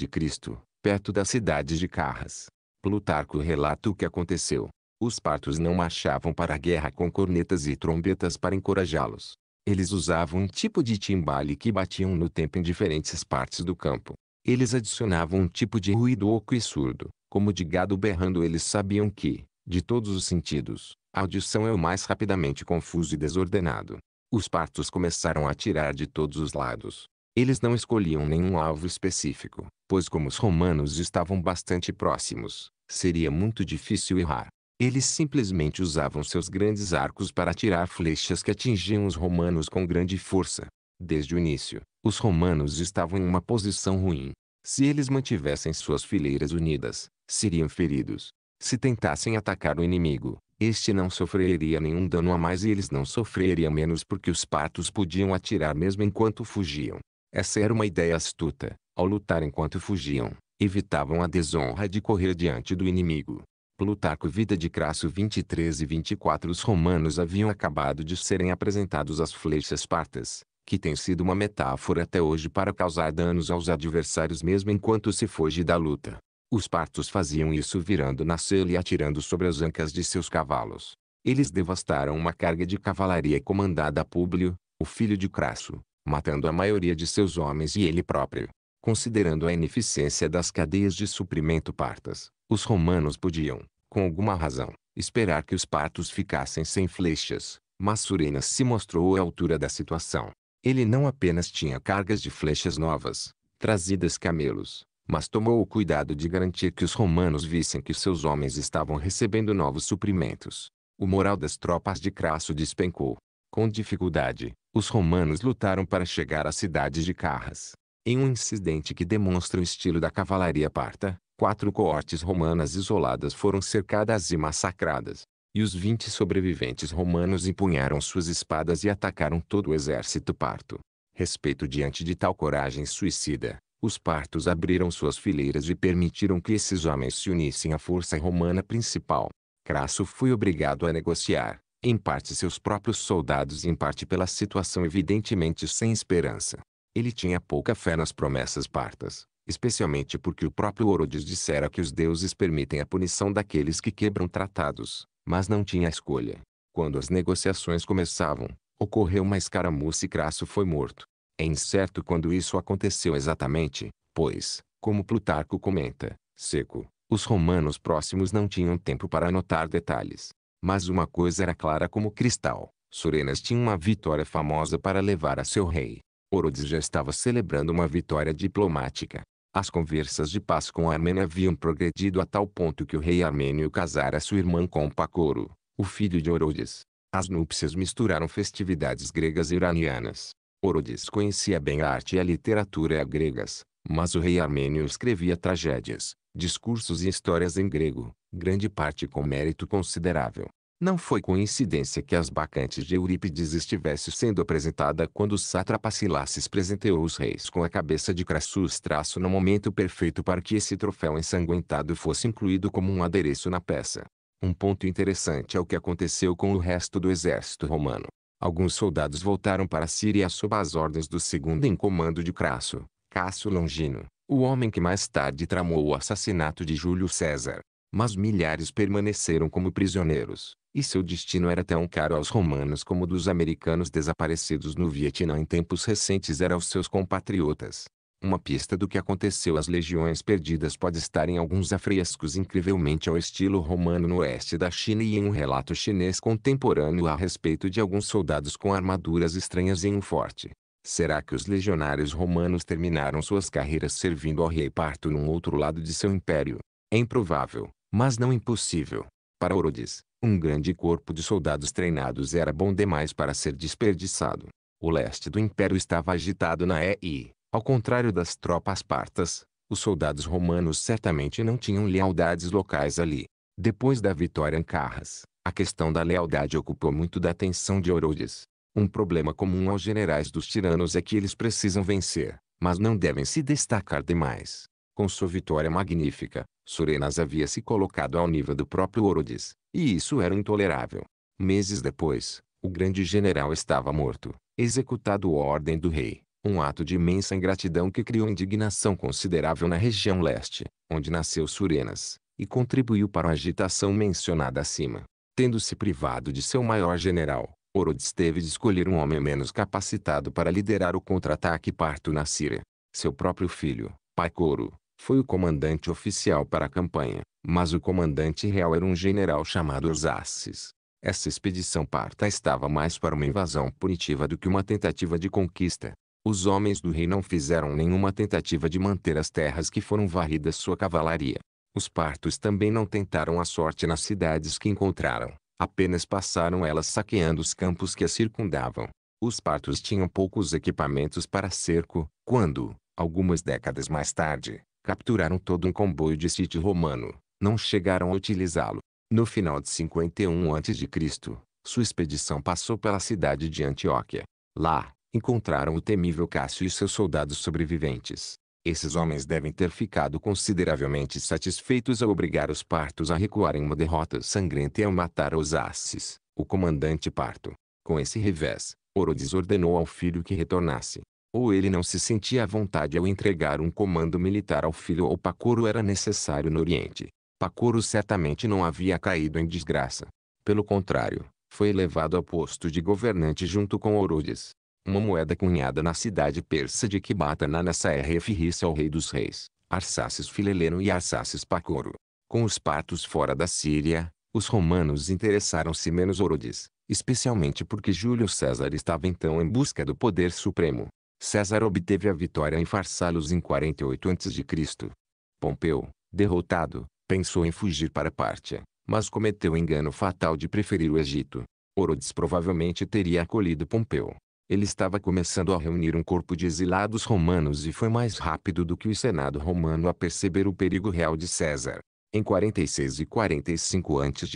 perto da cidade de Carras. Plutarco relata o que aconteceu. Os partos não marchavam para a guerra com cornetas e trombetas para encorajá-los. Eles usavam um tipo de timbale que batiam no tempo em diferentes partes do campo. Eles adicionavam um tipo de ruído oco e surdo, como de gado berrando eles sabiam que, de todos os sentidos, a audição é o mais rapidamente confuso e desordenado. Os partos começaram a atirar de todos os lados, eles não escolhiam nenhum alvo específico, pois como os romanos estavam bastante próximos, seria muito difícil errar. Eles simplesmente usavam seus grandes arcos para atirar flechas que atingiam os romanos com grande força. Desde o início, os romanos estavam em uma posição ruim. Se eles mantivessem suas fileiras unidas, seriam feridos. Se tentassem atacar o inimigo, este não sofreria nenhum dano a mais e eles não sofreriam menos porque os patos podiam atirar mesmo enquanto fugiam. Essa era uma ideia astuta. Ao lutar enquanto fugiam, evitavam a desonra de correr diante do inimigo. Plutarco Vida de Crasso 23 e 24 Os romanos haviam acabado de serem apresentados às flechas partas, que tem sido uma metáfora até hoje para causar danos aos adversários mesmo enquanto se foge da luta. Os partos faziam isso virando na sela e atirando sobre as ancas de seus cavalos. Eles devastaram uma carga de cavalaria comandada a Públio, o filho de Crasso, matando a maioria de seus homens e ele próprio. Considerando a ineficiência das cadeias de suprimento partas, os romanos podiam, com alguma razão, esperar que os partos ficassem sem flechas, mas Surenas se mostrou à altura da situação. Ele não apenas tinha cargas de flechas novas, trazidas camelos, mas tomou o cuidado de garantir que os romanos vissem que seus homens estavam recebendo novos suprimentos. O moral das tropas de Crasso despencou, com dificuldade, os romanos lutaram para chegar à cidade de Carras. Em um incidente que demonstra o estilo da cavalaria parta, quatro coortes romanas isoladas foram cercadas e massacradas. E os vinte sobreviventes romanos empunharam suas espadas e atacaram todo o exército parto. Respeito diante de tal coragem suicida, os partos abriram suas fileiras e permitiram que esses homens se unissem à força romana principal. Crasso foi obrigado a negociar, em parte seus próprios soldados e em parte pela situação evidentemente sem esperança. Ele tinha pouca fé nas promessas partas, especialmente porque o próprio Orodes dissera que os deuses permitem a punição daqueles que quebram tratados, mas não tinha escolha. Quando as negociações começavam, ocorreu uma escaramuça e Crasso foi morto. É incerto quando isso aconteceu exatamente, pois, como Plutarco comenta, seco, os romanos próximos não tinham tempo para anotar detalhes. Mas uma coisa era clara como cristal. Surenas tinha uma vitória famosa para levar a seu rei. Orodes já estava celebrando uma vitória diplomática. As conversas de paz com a Armênia haviam progredido a tal ponto que o rei armênio casara sua irmã com Pacoro, o filho de Orodes. As núpcias misturaram festividades gregas e iranianas. Orodes conhecia bem a arte e a literatura gregas, mas o rei armênio escrevia tragédias, discursos e histórias em grego, grande parte com mérito considerável. Não foi coincidência que as bacantes de Eurípides estivesse sendo apresentada quando o sátrapa Silasses presenteou os reis com a cabeça de Crassus traço no momento perfeito para que esse troféu ensanguentado fosse incluído como um adereço na peça. Um ponto interessante é o que aconteceu com o resto do exército romano. Alguns soldados voltaram para a Síria sob as ordens do segundo em comando de Crasso, Cássio Longino, o homem que mais tarde tramou o assassinato de Júlio César. Mas milhares permaneceram como prisioneiros, e seu destino era tão caro aos romanos como dos americanos desaparecidos no Vietnã em tempos recentes era aos seus compatriotas. Uma pista do que aconteceu às legiões perdidas pode estar em alguns afrescos incrivelmente ao estilo romano no oeste da China e em um relato chinês contemporâneo a respeito de alguns soldados com armaduras estranhas em um forte. Será que os legionários romanos terminaram suas carreiras servindo ao rei Parto num outro lado de seu império? É improvável, mas não impossível. Para Orodes, um grande corpo de soldados treinados era bom demais para ser desperdiçado. O leste do império estava agitado na E ao contrário das tropas partas, os soldados romanos certamente não tinham lealdades locais ali. Depois da vitória em Carras, a questão da lealdade ocupou muito da atenção de Orodes. Um problema comum aos generais dos tiranos é que eles precisam vencer, mas não devem se destacar demais. Com sua vitória magnífica, Surenas havia se colocado ao nível do próprio Orodes, e isso era intolerável. Meses depois, o grande general estava morto, executado a ordem do rei, um ato de imensa ingratidão que criou indignação considerável na região leste, onde nasceu Surenas, e contribuiu para a agitação mencionada acima. Tendo-se privado de seu maior general, Orodes teve de escolher um homem menos capacitado para liderar o contra-ataque parto na Síria. Seu próprio filho, Paicoro, foi o comandante oficial para a campanha, mas o comandante real era um general chamado Osassis. Essa expedição parta estava mais para uma invasão punitiva do que uma tentativa de conquista. Os homens do rei não fizeram nenhuma tentativa de manter as terras que foram varridas sua cavalaria. Os partos também não tentaram a sorte nas cidades que encontraram. Apenas passaram elas saqueando os campos que a circundavam. Os partos tinham poucos equipamentos para cerco, quando, algumas décadas mais tarde, capturaram todo um comboio de sítio romano, não chegaram a utilizá-lo. No final de 51 a.C., sua expedição passou pela cidade de Antioquia. Lá, encontraram o temível Cássio e seus soldados sobreviventes esses homens devem ter ficado consideravelmente satisfeitos ao obrigar os partos a recuarem uma derrota sangrenta e ao matar os asses. O comandante parto, com esse revés, Orodes ordenou ao filho que retornasse. Ou ele não se sentia à vontade ao entregar um comando militar ao filho ou Pacoro era necessário no Oriente. Pacoro certamente não havia caído em desgraça. Pelo contrário, foi elevado ao posto de governante junto com Orodes. Uma moeda cunhada na cidade persa de Kibatana nessa era referia ao rei dos reis, Arsaces Fileleno e Arsaces Pacoro. Com os partos fora da Síria, os romanos interessaram-se menos Orodes, especialmente porque Júlio César estava então em busca do poder supremo. César obteve a vitória em Farsalos em 48 a.C. Pompeu, derrotado, pensou em fugir para Pártia, mas cometeu o engano fatal de preferir o Egito. Orodes provavelmente teria acolhido Pompeu, ele estava começando a reunir um corpo de exilados romanos e foi mais rápido do que o Senado romano a perceber o perigo real de César. Em 46 e 45 a.C.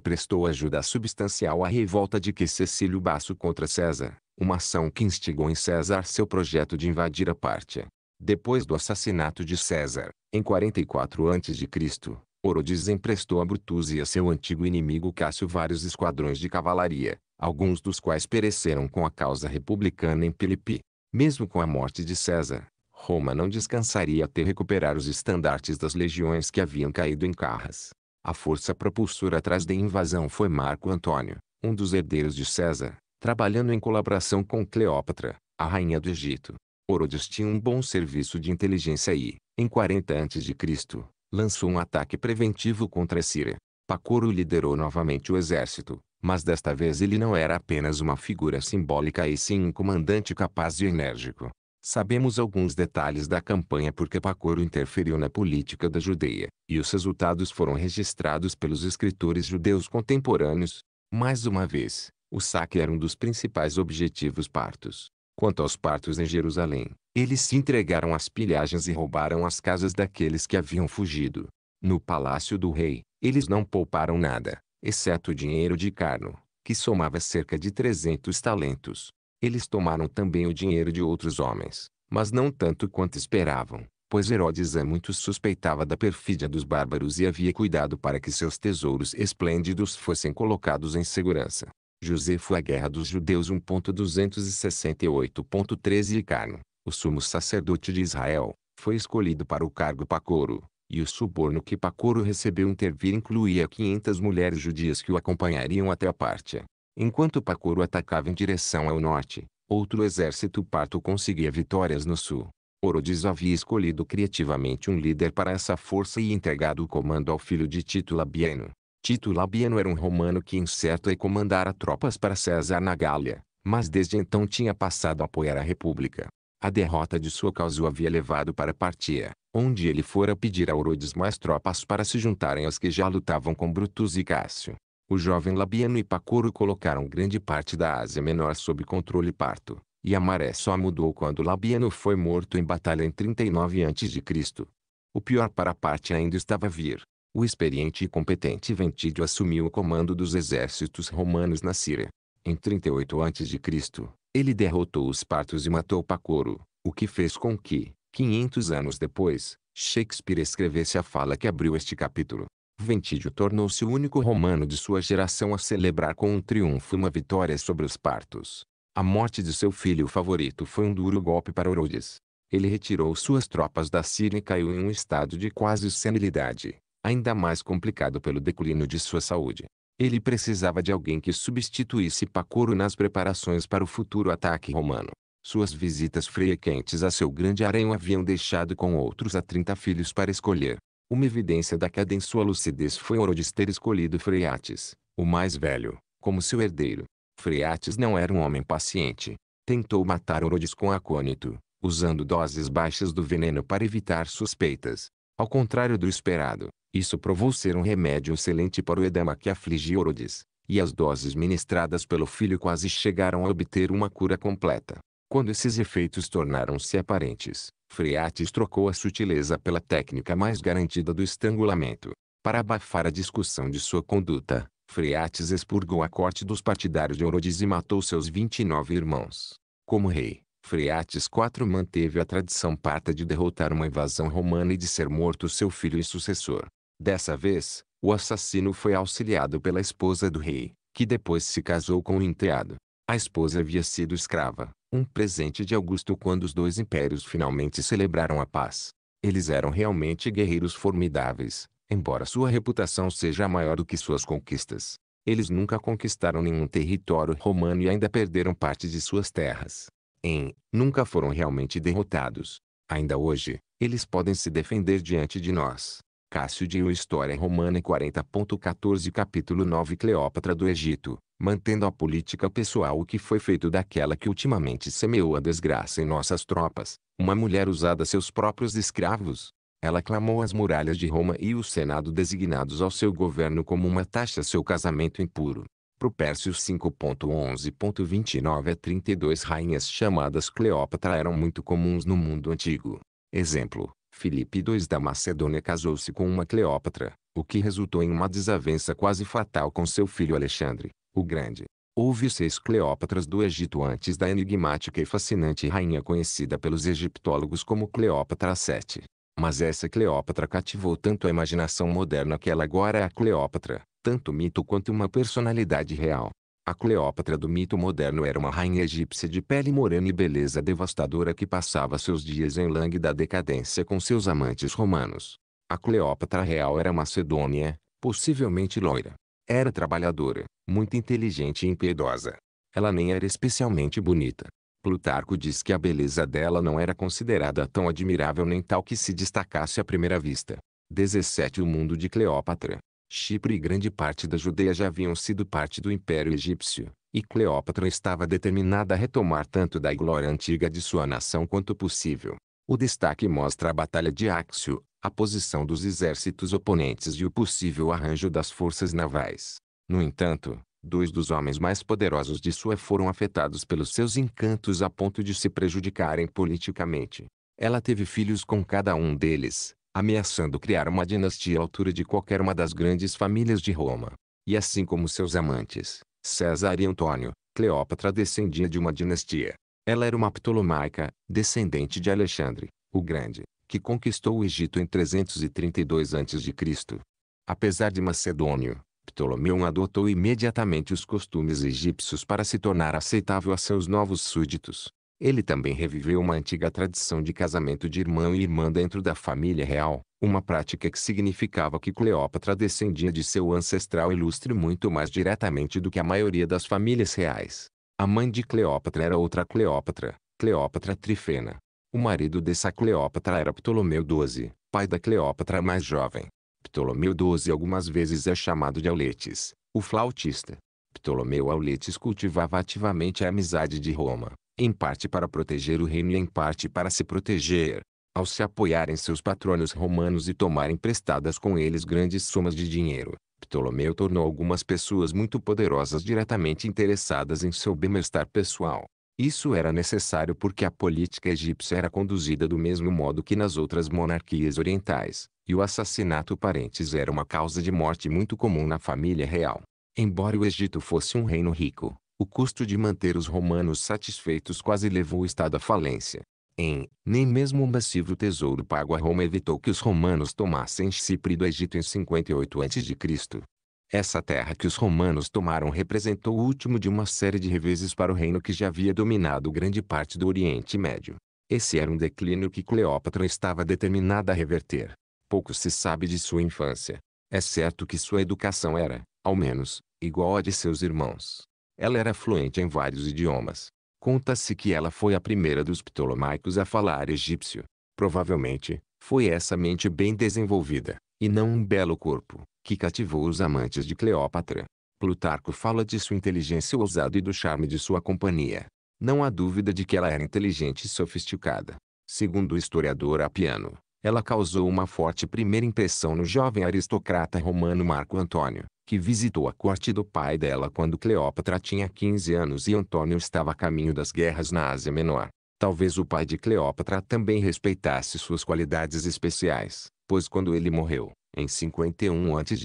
prestou ajuda substancial à revolta de que Cecílio Basso contra César, uma ação que instigou em César seu projeto de invadir a Pártia. Depois do assassinato de César, em 44 a.C., Orodes emprestou a Brutus e a seu antigo inimigo Cássio vários esquadrões de cavalaria alguns dos quais pereceram com a causa republicana em Pilipi. Mesmo com a morte de César, Roma não descansaria até recuperar os estandartes das legiões que haviam caído em Carras. A força propulsora atrás da invasão foi Marco Antônio, um dos herdeiros de César, trabalhando em colaboração com Cleópatra, a rainha do Egito. Orodes tinha um bom serviço de inteligência e, em 40 a.C., lançou um ataque preventivo contra a Síria. Pacoro liderou novamente o exército, mas desta vez ele não era apenas uma figura simbólica e sim um comandante capaz e enérgico. Sabemos alguns detalhes da campanha porque Pacoro interferiu na política da Judeia, e os resultados foram registrados pelos escritores judeus contemporâneos. Mais uma vez, o saque era um dos principais objetivos partos. Quanto aos partos em Jerusalém, eles se entregaram às pilhagens e roubaram as casas daqueles que haviam fugido. No palácio do rei, eles não pouparam nada exceto o dinheiro de Carno, que somava cerca de 300 talentos. Eles tomaram também o dinheiro de outros homens, mas não tanto quanto esperavam, pois Herodes é muito suspeitava da perfídia dos bárbaros e havia cuidado para que seus tesouros esplêndidos fossem colocados em segurança. José foi a Guerra dos Judeus 1.268.13 e Carno, o sumo sacerdote de Israel, foi escolhido para o cargo Pacoro, e o suborno que Pacoro recebeu intervir incluía 500 mulheres judias que o acompanhariam até a Pártia. Enquanto Pacoro atacava em direção ao norte, outro exército parto conseguia vitórias no sul. Orodes havia escolhido criativamente um líder para essa força e entregado o comando ao filho de Tito Labieno. Tito Labieno era um romano que incerto e comandara tropas para César na Gália, mas desde então tinha passado a apoiar a república. A derrota de sua causa o havia levado para Partia, onde ele fora pedir a Orodes mais tropas para se juntarem aos que já lutavam com Brutus e Cássio. O jovem Labiano e Pacoro colocaram grande parte da Ásia Menor sob controle parto, e a maré só mudou quando Labiano foi morto em batalha em 39 a.C. O pior para a parte ainda estava a vir. O experiente e competente Ventídio assumiu o comando dos exércitos romanos na Síria. Em 38 a.C., ele derrotou os partos e matou Pacoro, o que fez com que, 500 anos depois, Shakespeare escrevesse a fala que abriu este capítulo. Ventídio tornou-se o único romano de sua geração a celebrar com um triunfo uma vitória sobre os partos. A morte de seu filho favorito foi um duro golpe para Orodes. Ele retirou suas tropas da Síria e caiu em um estado de quase senilidade, ainda mais complicado pelo declínio de sua saúde. Ele precisava de alguém que substituísse Pacoro nas preparações para o futuro ataque romano. Suas visitas frequentes a seu grande harém o haviam deixado com outros a 30 filhos para escolher. Uma evidência da queda em sua lucidez foi Orodes ter escolhido Freates, o mais velho, como seu herdeiro. Freates não era um homem paciente. Tentou matar Orodes com acônito, usando doses baixas do veneno para evitar suspeitas. Ao contrário do esperado, isso provou ser um remédio excelente para o edema que afligia Orodes, e as doses ministradas pelo filho quase chegaram a obter uma cura completa. Quando esses efeitos tornaram-se aparentes, Freates trocou a sutileza pela técnica mais garantida do estrangulamento. Para abafar a discussão de sua conduta, Freates expurgou a corte dos partidários de Orodes e matou seus 29 irmãos. Como rei, Freates IV manteve a tradição parta de derrotar uma invasão romana e de ser morto seu filho e sucessor. Dessa vez, o assassino foi auxiliado pela esposa do rei, que depois se casou com o enteado. A esposa havia sido escrava, um presente de Augusto quando os dois impérios finalmente celebraram a paz. Eles eram realmente guerreiros formidáveis, embora sua reputação seja maior do que suas conquistas. Eles nunca conquistaram nenhum território romano e ainda perderam parte de suas terras. Em, nunca foram realmente derrotados. Ainda hoje, eles podem se defender diante de nós. Cássio de História Romana 40.14 capítulo 9 Cleópatra do Egito, mantendo a política pessoal o que foi feito daquela que ultimamente semeou a desgraça em nossas tropas, uma mulher usada seus próprios escravos. Ela clamou as muralhas de Roma e o Senado designados ao seu governo como uma taxa seu casamento impuro. Propércios 5.11.29 a 32 Rainhas chamadas Cleópatra eram muito comuns no mundo antigo. Exemplo, Filipe II da Macedônia casou-se com uma Cleópatra, o que resultou em uma desavença quase fatal com seu filho Alexandre, o Grande. Houve seis Cleópatras do Egito antes da enigmática e fascinante rainha conhecida pelos egiptólogos como Cleópatra VII. Mas essa Cleópatra cativou tanto a imaginação moderna que ela agora é a Cleópatra, tanto mito quanto uma personalidade real. A Cleópatra do mito moderno era uma rainha egípcia de pele morena e beleza devastadora que passava seus dias em lânguida decadência com seus amantes romanos. A Cleópatra real era macedônia, possivelmente loira. Era trabalhadora, muito inteligente e impiedosa. Ela nem era especialmente bonita. Plutarco diz que a beleza dela não era considerada tão admirável nem tal que se destacasse à primeira vista. 17 O mundo de Cleópatra Chipre e grande parte da Judeia já haviam sido parte do Império Egípcio, e Cleópatra estava determinada a retomar tanto da glória antiga de sua nação quanto possível. O destaque mostra a Batalha de Axio, a posição dos exércitos oponentes e o possível arranjo das forças navais. No entanto, dois dos homens mais poderosos de sua foram afetados pelos seus encantos a ponto de se prejudicarem politicamente. Ela teve filhos com cada um deles, ameaçando criar uma dinastia à altura de qualquer uma das grandes famílias de Roma. E assim como seus amantes, César e Antônio, Cleópatra descendia de uma dinastia. Ela era uma ptolomaica, descendente de Alexandre, o Grande, que conquistou o Egito em 332 a.C. Apesar de Macedônio, Ptolomeu adotou imediatamente os costumes egípcios para se tornar aceitável a seus novos súditos. Ele também reviveu uma antiga tradição de casamento de irmão e irmã dentro da família real, uma prática que significava que Cleópatra descendia de seu ancestral ilustre muito mais diretamente do que a maioria das famílias reais. A mãe de Cleópatra era outra Cleópatra, Cleópatra Trifena. O marido dessa Cleópatra era Ptolomeu XII, pai da Cleópatra mais jovem. Ptolomeu XII algumas vezes é chamado de Auletes, o flautista. Ptolomeu Auletes cultivava ativamente a amizade de Roma, em parte para proteger o reino e em parte para se proteger, ao se apoiarem seus patronos romanos e tomarem emprestadas com eles grandes somas de dinheiro. Ptolomeu tornou algumas pessoas muito poderosas diretamente interessadas em seu bem-estar pessoal. Isso era necessário porque a política egípcia era conduzida do mesmo modo que nas outras monarquias orientais, e o assassinato parentes era uma causa de morte muito comum na família real. Embora o Egito fosse um reino rico, o custo de manter os romanos satisfeitos quase levou o Estado à falência. Em, nem mesmo um massivo tesouro pago a Roma evitou que os romanos tomassem Chipre do Egito em 58 a.C. Essa terra que os romanos tomaram representou o último de uma série de reveses para o reino que já havia dominado grande parte do Oriente Médio. Esse era um declínio que Cleópatra estava determinada a reverter. Pouco se sabe de sua infância. É certo que sua educação era, ao menos, igual à de seus irmãos. Ela era fluente em vários idiomas. Conta-se que ela foi a primeira dos ptolomaicos a falar egípcio. Provavelmente, foi essa mente bem desenvolvida, e não um belo corpo, que cativou os amantes de Cleópatra. Plutarco fala de sua inteligência ousada e do charme de sua companhia. Não há dúvida de que ela era inteligente e sofisticada. Segundo o historiador Apiano, ela causou uma forte primeira impressão no jovem aristocrata romano Marco Antônio, que visitou a corte do pai dela quando Cleópatra tinha 15 anos e Antônio estava a caminho das guerras na Ásia Menor. Talvez o pai de Cleópatra também respeitasse suas qualidades especiais, pois quando ele morreu, em 51 a.C.,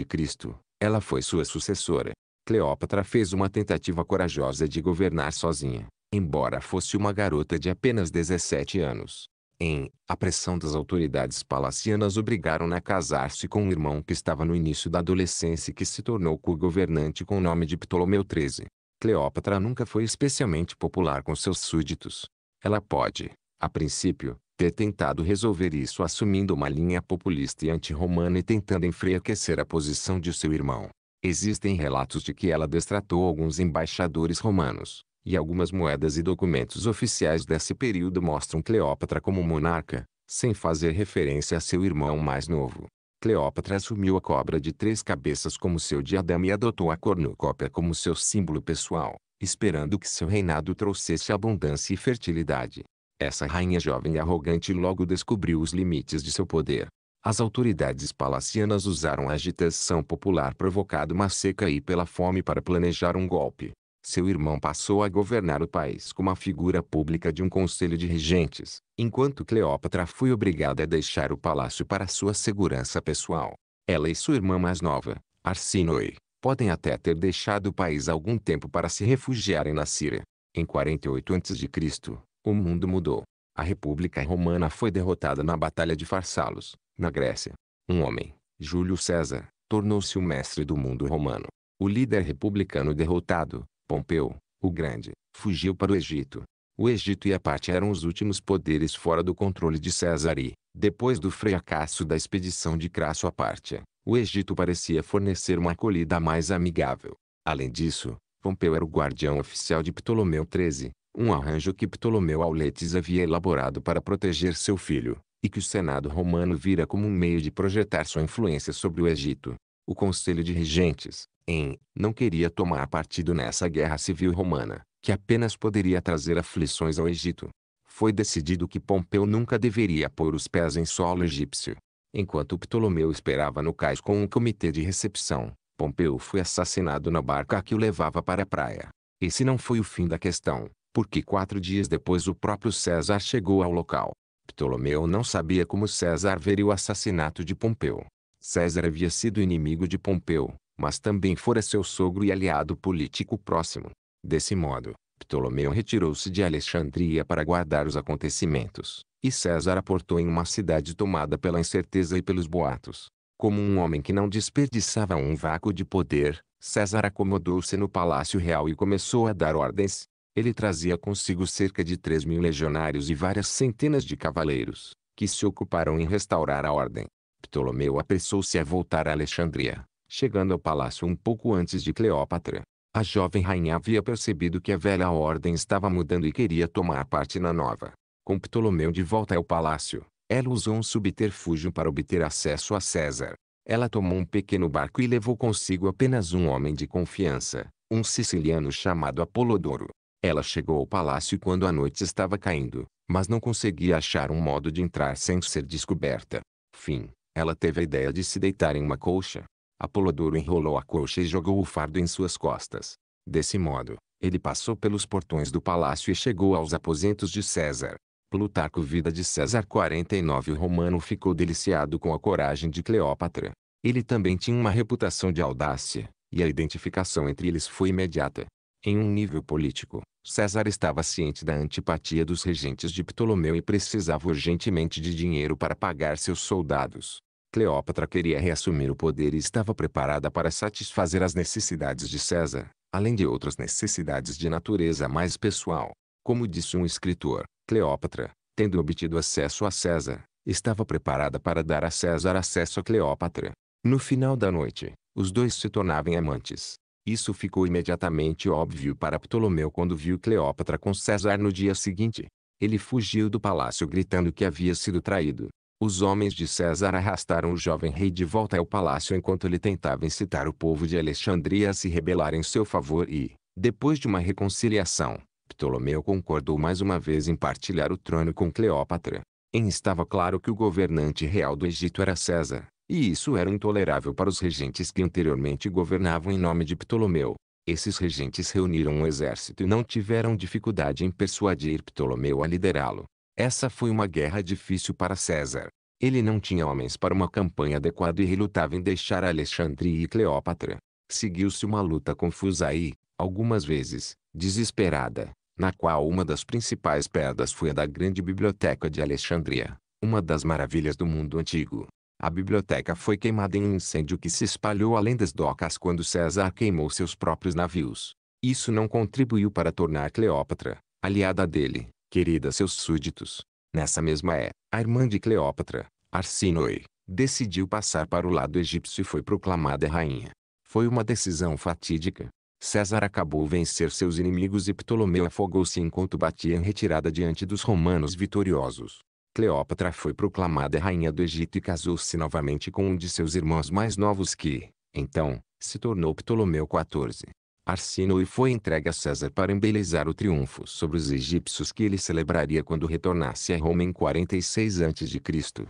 ela foi sua sucessora. Cleópatra fez uma tentativa corajosa de governar sozinha, embora fosse uma garota de apenas 17 anos em, a pressão das autoridades palacianas obrigaram-na a casar-se com um irmão que estava no início da adolescência e que se tornou co-governante com o nome de Ptolomeu XIII. Cleópatra nunca foi especialmente popular com seus súditos. Ela pode, a princípio, ter tentado resolver isso assumindo uma linha populista e anti-romana e tentando enfraquecer a posição de seu irmão. Existem relatos de que ela destratou alguns embaixadores romanos, e algumas moedas e documentos oficiais desse período mostram Cleópatra como monarca, sem fazer referência a seu irmão mais novo. Cleópatra assumiu a cobra de três cabeças como seu diadema e adotou a cornucópia como seu símbolo pessoal, esperando que seu reinado trouxesse abundância e fertilidade. Essa rainha jovem e arrogante logo descobriu os limites de seu poder. As autoridades palacianas usaram a agitação popular provocada uma seca e pela fome para planejar um golpe. Seu irmão passou a governar o país como a figura pública de um conselho de regentes, enquanto Cleópatra foi obrigada a deixar o palácio para sua segurança pessoal. Ela e sua irmã mais nova, Arsinoe, podem até ter deixado o país algum tempo para se refugiarem na Síria. Em 48 a.C., o mundo mudou. A República Romana foi derrotada na Batalha de Farsalos, na Grécia. Um homem, Júlio César, tornou-se o mestre do mundo romano. O líder republicano derrotado, Pompeu, o Grande, fugiu para o Egito. O Egito e a Parte eram os últimos poderes fora do controle de César e, depois do fracasso da expedição de Crasso à Parte, o Egito parecia fornecer uma acolhida mais amigável. Além disso, Pompeu era o guardião oficial de Ptolomeu XIII, um arranjo que Ptolomeu Auletes havia elaborado para proteger seu filho, e que o Senado romano vira como um meio de projetar sua influência sobre o Egito o Conselho de Regentes, em, não queria tomar partido nessa guerra civil romana, que apenas poderia trazer aflições ao Egito. Foi decidido que Pompeu nunca deveria pôr os pés em solo egípcio. Enquanto Ptolomeu esperava no cais com um comitê de recepção, Pompeu foi assassinado na barca que o levava para a praia. Esse não foi o fim da questão, porque quatro dias depois o próprio César chegou ao local. Ptolomeu não sabia como César veria o assassinato de Pompeu, César havia sido inimigo de Pompeu, mas também fora seu sogro e aliado político próximo. Desse modo, Ptolomeu retirou-se de Alexandria para guardar os acontecimentos, e César aportou em uma cidade tomada pela incerteza e pelos boatos. Como um homem que não desperdiçava um vácuo de poder, César acomodou-se no Palácio Real e começou a dar ordens. Ele trazia consigo cerca de 3 mil legionários e várias centenas de cavaleiros, que se ocuparam em restaurar a ordem. Ptolomeu apressou-se a voltar a Alexandria, chegando ao palácio um pouco antes de Cleópatra. A jovem rainha havia percebido que a velha ordem estava mudando e queria tomar parte na nova. Com Ptolomeu de volta ao palácio, ela usou um subterfúgio para obter acesso a César. Ela tomou um pequeno barco e levou consigo apenas um homem de confiança, um siciliano chamado Apolodoro. Ela chegou ao palácio quando a noite estava caindo, mas não conseguia achar um modo de entrar sem ser descoberta. Fim. Ela teve a ideia de se deitar em uma colcha. Apolodoro enrolou a colcha e jogou o fardo em suas costas. Desse modo, ele passou pelos portões do palácio e chegou aos aposentos de César. Plutarco Vida de César 49 O romano ficou deliciado com a coragem de Cleópatra. Ele também tinha uma reputação de audácia, e a identificação entre eles foi imediata. Em um nível político, César estava ciente da antipatia dos regentes de Ptolomeu e precisava urgentemente de dinheiro para pagar seus soldados. Cleópatra queria reassumir o poder e estava preparada para satisfazer as necessidades de César, além de outras necessidades de natureza mais pessoal. Como disse um escritor, Cleópatra, tendo obtido acesso a César, estava preparada para dar a César acesso a Cleópatra. No final da noite, os dois se tornavam amantes. Isso ficou imediatamente óbvio para Ptolomeu quando viu Cleópatra com César no dia seguinte. Ele fugiu do palácio gritando que havia sido traído. Os homens de César arrastaram o jovem rei de volta ao palácio enquanto ele tentava incitar o povo de Alexandria a se rebelar em seu favor e, depois de uma reconciliação, Ptolomeu concordou mais uma vez em partilhar o trono com Cleópatra. Em estava claro que o governante real do Egito era César, e isso era intolerável para os regentes que anteriormente governavam em nome de Ptolomeu. Esses regentes reuniram um exército e não tiveram dificuldade em persuadir Ptolomeu a liderá-lo. Essa foi uma guerra difícil para César. Ele não tinha homens para uma campanha adequada e relutava em deixar Alexandre e Cleópatra. Seguiu-se uma luta confusa e, algumas vezes, desesperada, na qual uma das principais pedras foi a da grande biblioteca de Alexandria, uma das maravilhas do mundo antigo. A biblioteca foi queimada em um incêndio que se espalhou além das docas quando César queimou seus próprios navios. Isso não contribuiu para tornar Cleópatra, aliada dele, querida seus súditos. Nessa mesma é, a irmã de Cleópatra, Arsinoe, decidiu passar para o lado egípcio e foi proclamada rainha. Foi uma decisão fatídica. César acabou vencer seus inimigos e Ptolomeu afogou-se enquanto batia em retirada diante dos romanos vitoriosos. Cleópatra foi proclamada rainha do Egito e casou-se novamente com um de seus irmãos mais novos que, então, se tornou Ptolomeu XIV. Arsinoe foi entregue a César para embelezar o triunfo sobre os egípcios que ele celebraria quando retornasse a Roma em 46 a.C.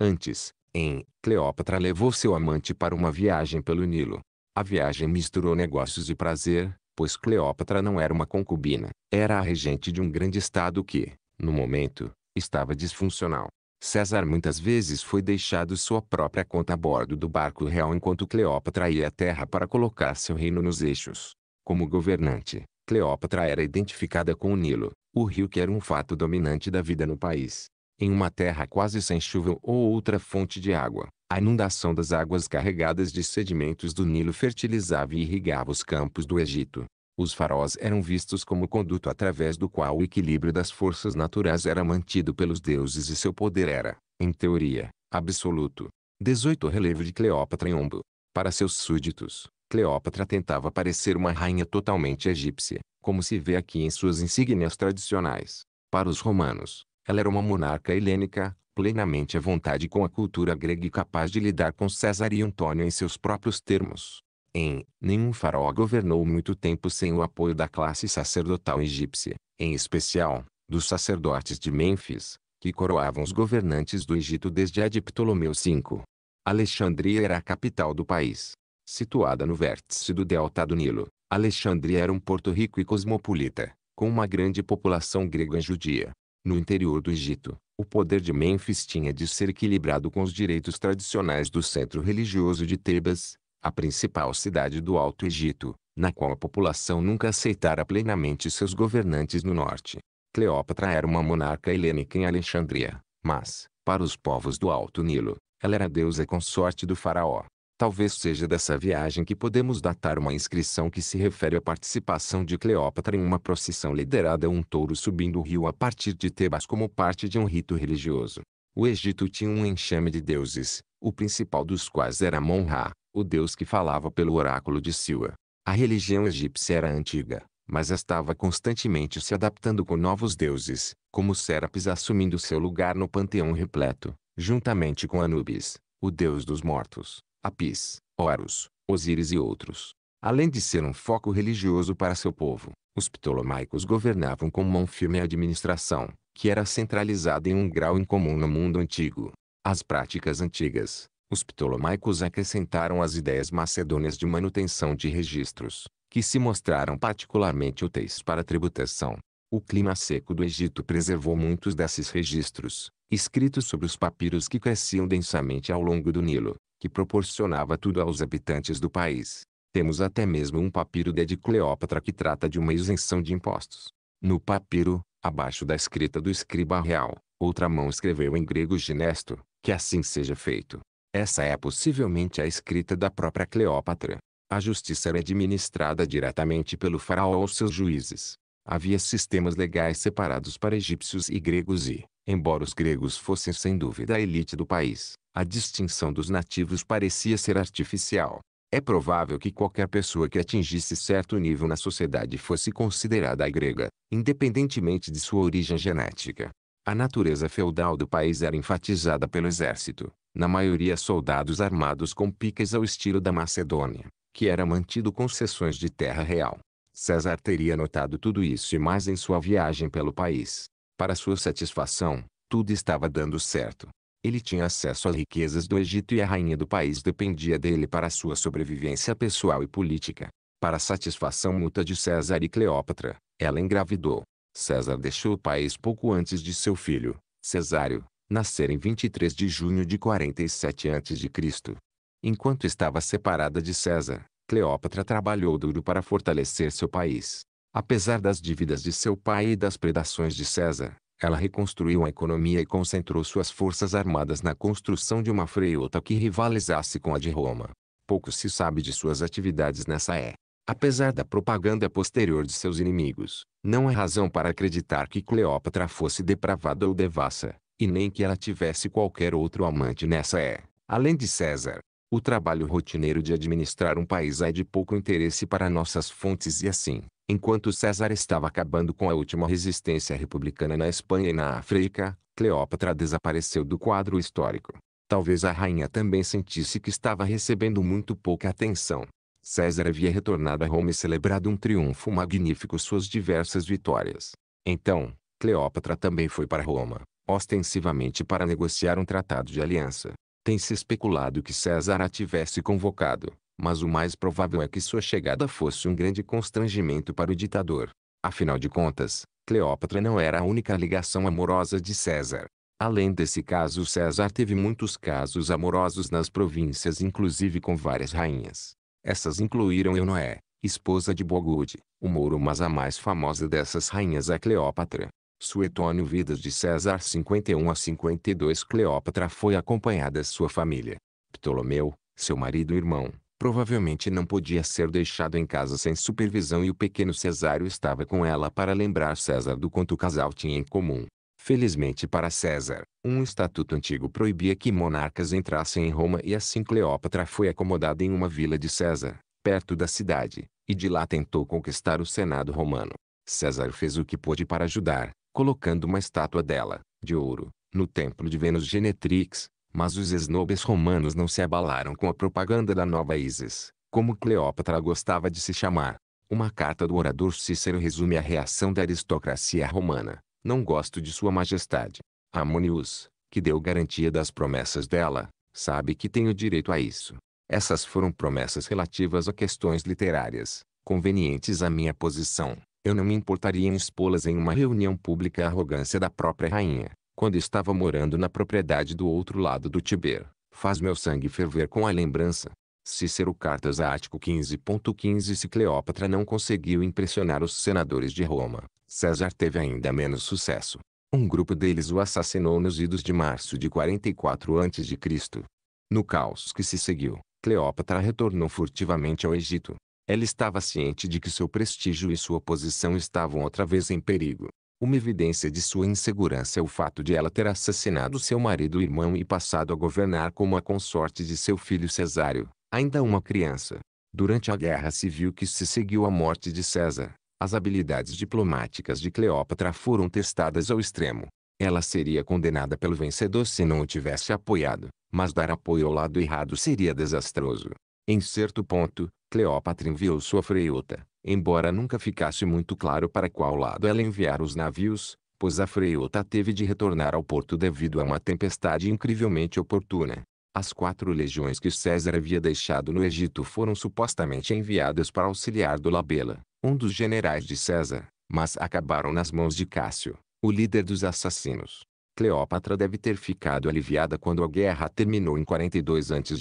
Antes, em Cleópatra levou seu amante para uma viagem pelo Nilo. A viagem misturou negócios e prazer, pois Cleópatra não era uma concubina, era a regente de um grande estado que, no momento, estava disfuncional. César muitas vezes foi deixado sua própria conta a bordo do barco real enquanto Cleópatra ia à terra para colocar seu reino nos eixos. Como governante, Cleópatra era identificada com o Nilo, o rio que era um fato dominante da vida no país. Em uma terra quase sem chuva ou outra fonte de água, a inundação das águas carregadas de sedimentos do Nilo fertilizava e irrigava os campos do Egito. Os faróis eram vistos como o conduto através do qual o equilíbrio das forças naturais era mantido pelos deuses e seu poder era, em teoria, absoluto. 18 Relevo de Cleópatra em Ombo. Para seus súditos, Cleópatra tentava parecer uma rainha totalmente egípcia, como se vê aqui em suas insígnias tradicionais. Para os romanos, ela era uma monarca helênica, plenamente à vontade com a cultura grega e capaz de lidar com César e Antônio em seus próprios termos. Em, nenhum faraó governou muito tempo sem o apoio da classe sacerdotal egípcia, em especial, dos sacerdotes de Mênfis, que coroavam os governantes do Egito desde a de Ptolomeu V. Alexandria era a capital do país, Situada no vértice do delta do Nilo, Alexandria era um porto rico e cosmopolita, com uma grande população grega judia. No interior do Egito, o poder de Mênfis tinha de ser equilibrado com os direitos tradicionais do centro religioso de Tebas, a principal cidade do Alto Egito, na qual a população nunca aceitara plenamente seus governantes no norte. Cleópatra era uma monarca helênica em Alexandria, mas, para os povos do Alto Nilo, ela era deusa consorte do faraó. Talvez seja dessa viagem que podemos datar uma inscrição que se refere à participação de Cleópatra em uma procissão liderada a um touro subindo o rio a partir de Tebas como parte de um rito religioso. O Egito tinha um enxame de deuses, o principal dos quais era Mon-Ra, o deus que falava pelo oráculo de Siwa. A religião egípcia era antiga, mas estava constantemente se adaptando com novos deuses, como Serapis assumindo seu lugar no panteão repleto, juntamente com Anubis, o deus dos mortos. Apis, Horus, Osíris e outros. Além de ser um foco religioso para seu povo, os ptolomaicos governavam com mão firme a administração, que era centralizada em um grau incomum no mundo antigo. As práticas antigas, os ptolomaicos acrescentaram as ideias macedônias de manutenção de registros, que se mostraram particularmente úteis para a tributação. O clima seco do Egito preservou muitos desses registros, escritos sobre os papiros que cresciam densamente ao longo do Nilo, que proporcionava tudo aos habitantes do país. Temos até mesmo um papiro de, de Cleópatra que trata de uma isenção de impostos. No papiro, abaixo da escrita do escriba real, outra mão escreveu em grego ginesto, que assim seja feito. Essa é possivelmente a escrita da própria Cleópatra. A justiça era administrada diretamente pelo faraó ou seus juízes. Havia sistemas legais separados para egípcios e gregos e, embora os gregos fossem sem dúvida a elite do país, a distinção dos nativos parecia ser artificial. É provável que qualquer pessoa que atingisse certo nível na sociedade fosse considerada grega, independentemente de sua origem genética. A natureza feudal do país era enfatizada pelo exército, na maioria soldados armados com picas ao estilo da Macedônia, que era mantido com sessões de terra real. César teria notado tudo isso e mais em sua viagem pelo país. Para sua satisfação, tudo estava dando certo. Ele tinha acesso às riquezas do Egito e a rainha do país dependia dele para sua sobrevivência pessoal e política. Para satisfação mútua de César e Cleópatra, ela engravidou. César deixou o país pouco antes de seu filho, Cesário, nascer em 23 de junho de 47 a.C. Enquanto estava separada de César, Cleópatra trabalhou duro para fortalecer seu país. Apesar das dívidas de seu pai e das predações de César, ela reconstruiu a economia e concentrou suas forças armadas na construção de uma frota que rivalizasse com a de Roma. Pouco se sabe de suas atividades nessa é. Apesar da propaganda posterior de seus inimigos, não há razão para acreditar que Cleópatra fosse depravada ou devassa, e nem que ela tivesse qualquer outro amante nessa é, além de César. O trabalho rotineiro de administrar um país é de pouco interesse para nossas fontes e assim, enquanto César estava acabando com a última resistência republicana na Espanha e na África, Cleópatra desapareceu do quadro histórico. Talvez a rainha também sentisse que estava recebendo muito pouca atenção. César havia retornado a Roma e celebrado um triunfo magnífico suas diversas vitórias. Então, Cleópatra também foi para Roma, ostensivamente para negociar um tratado de aliança. Tem-se especulado que César a tivesse convocado, mas o mais provável é que sua chegada fosse um grande constrangimento para o ditador. Afinal de contas, Cleópatra não era a única ligação amorosa de César. Além desse caso César teve muitos casos amorosos nas províncias inclusive com várias rainhas. Essas incluíram Eunoé, esposa de Bogude, o Mouro mas a mais famosa dessas rainhas é Cleópatra. Suetônio Vidas de César 51 a 52 Cleópatra foi acompanhada sua família. Ptolomeu, seu marido e irmão, provavelmente não podia ser deixado em casa sem supervisão e o pequeno Cesário estava com ela para lembrar César do quanto o casal tinha em comum. Felizmente para César, um estatuto antigo proibia que monarcas entrassem em Roma e assim Cleópatra foi acomodada em uma vila de César, perto da cidade, e de lá tentou conquistar o Senado romano. César fez o que pôde para ajudar, colocando uma estátua dela, de ouro, no templo de Vênus Genetrix, mas os esnobes romanos não se abalaram com a propaganda da nova Isis, como Cleópatra gostava de se chamar. Uma carta do orador Cícero resume a reação da aristocracia romana. Não gosto de sua majestade. Amonius, que deu garantia das promessas dela, sabe que tenho direito a isso. Essas foram promessas relativas a questões literárias, convenientes à minha posição. Eu não me importaria em expô-las em uma reunião pública a arrogância da própria rainha, quando estava morando na propriedade do outro lado do Tiber. Faz meu sangue ferver com a lembrança. Cícero Cartas a Ático 15.15 Se Cleópatra não conseguiu impressionar os senadores de Roma, César teve ainda menos sucesso. Um grupo deles o assassinou nos idos de março de 44 a.C. No caos que se seguiu, Cleópatra retornou furtivamente ao Egito, ela estava ciente de que seu prestígio e sua posição estavam outra vez em perigo. Uma evidência de sua insegurança é o fato de ela ter assassinado seu marido e irmão e passado a governar como a consorte de seu filho Cesário, ainda uma criança. Durante a guerra civil que se seguiu à morte de César, as habilidades diplomáticas de Cleópatra foram testadas ao extremo. Ela seria condenada pelo vencedor se não o tivesse apoiado, mas dar apoio ao lado errado seria desastroso. Em certo ponto, Cleópatra enviou sua freota, embora nunca ficasse muito claro para qual lado ela enviara os navios, pois a freota teve de retornar ao porto devido a uma tempestade incrivelmente oportuna. As quatro legiões que César havia deixado no Egito foram supostamente enviadas para auxiliar Dolabella, um dos generais de César, mas acabaram nas mãos de Cássio, o líder dos assassinos. Cleópatra deve ter ficado aliviada quando a guerra terminou em 42 a.C.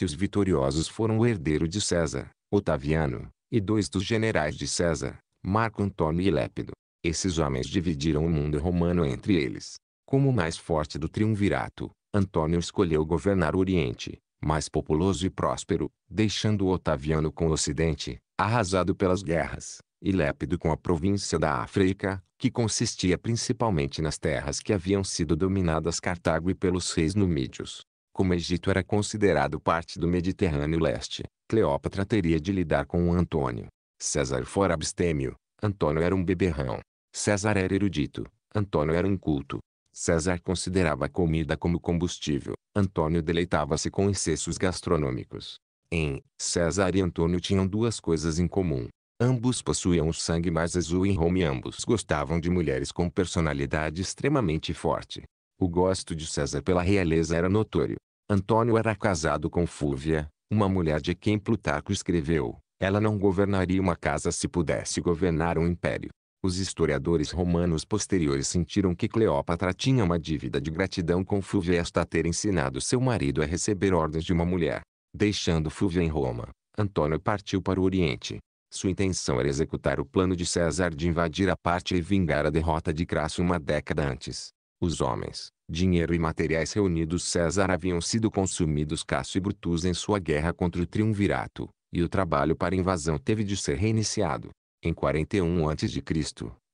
e os vitoriosos foram o herdeiro de César, Otaviano, e dois dos generais de César, Marco Antônio e Lépido. Esses homens dividiram o mundo romano entre eles. Como o mais forte do triunvirato, Antônio escolheu governar o Oriente, mais populoso e próspero, deixando Otaviano com o Ocidente, arrasado pelas guerras, e Lépido com a província da África, que consistia principalmente nas terras que haviam sido dominadas Cartago e pelos reis numídios. Como Egito era considerado parte do Mediterrâneo Leste, Cleópatra teria de lidar com o Antônio. César fora abstêmio, Antônio era um beberrão. César era erudito, Antônio era inculto. César considerava a comida como combustível, Antônio deleitava-se com excessos gastronômicos. Em César e Antônio tinham duas coisas em comum. Ambos possuíam o sangue mais azul em Roma e ambos gostavam de mulheres com personalidade extremamente forte. O gosto de César pela realeza era notório. Antônio era casado com Fúvia, uma mulher de quem Plutarco escreveu, ela não governaria uma casa se pudesse governar um império. Os historiadores romanos posteriores sentiram que Cleópatra tinha uma dívida de gratidão com Fúvia esta ter ensinado seu marido a receber ordens de uma mulher. Deixando Fúvia em Roma, Antônio partiu para o Oriente. Sua intenção era executar o plano de César de invadir a parte e vingar a derrota de Crasso uma década antes. Os homens, dinheiro e materiais reunidos César haviam sido consumidos Cássio e Brutus em sua guerra contra o triunvirato, e o trabalho para invasão teve de ser reiniciado. Em 41 a.C.,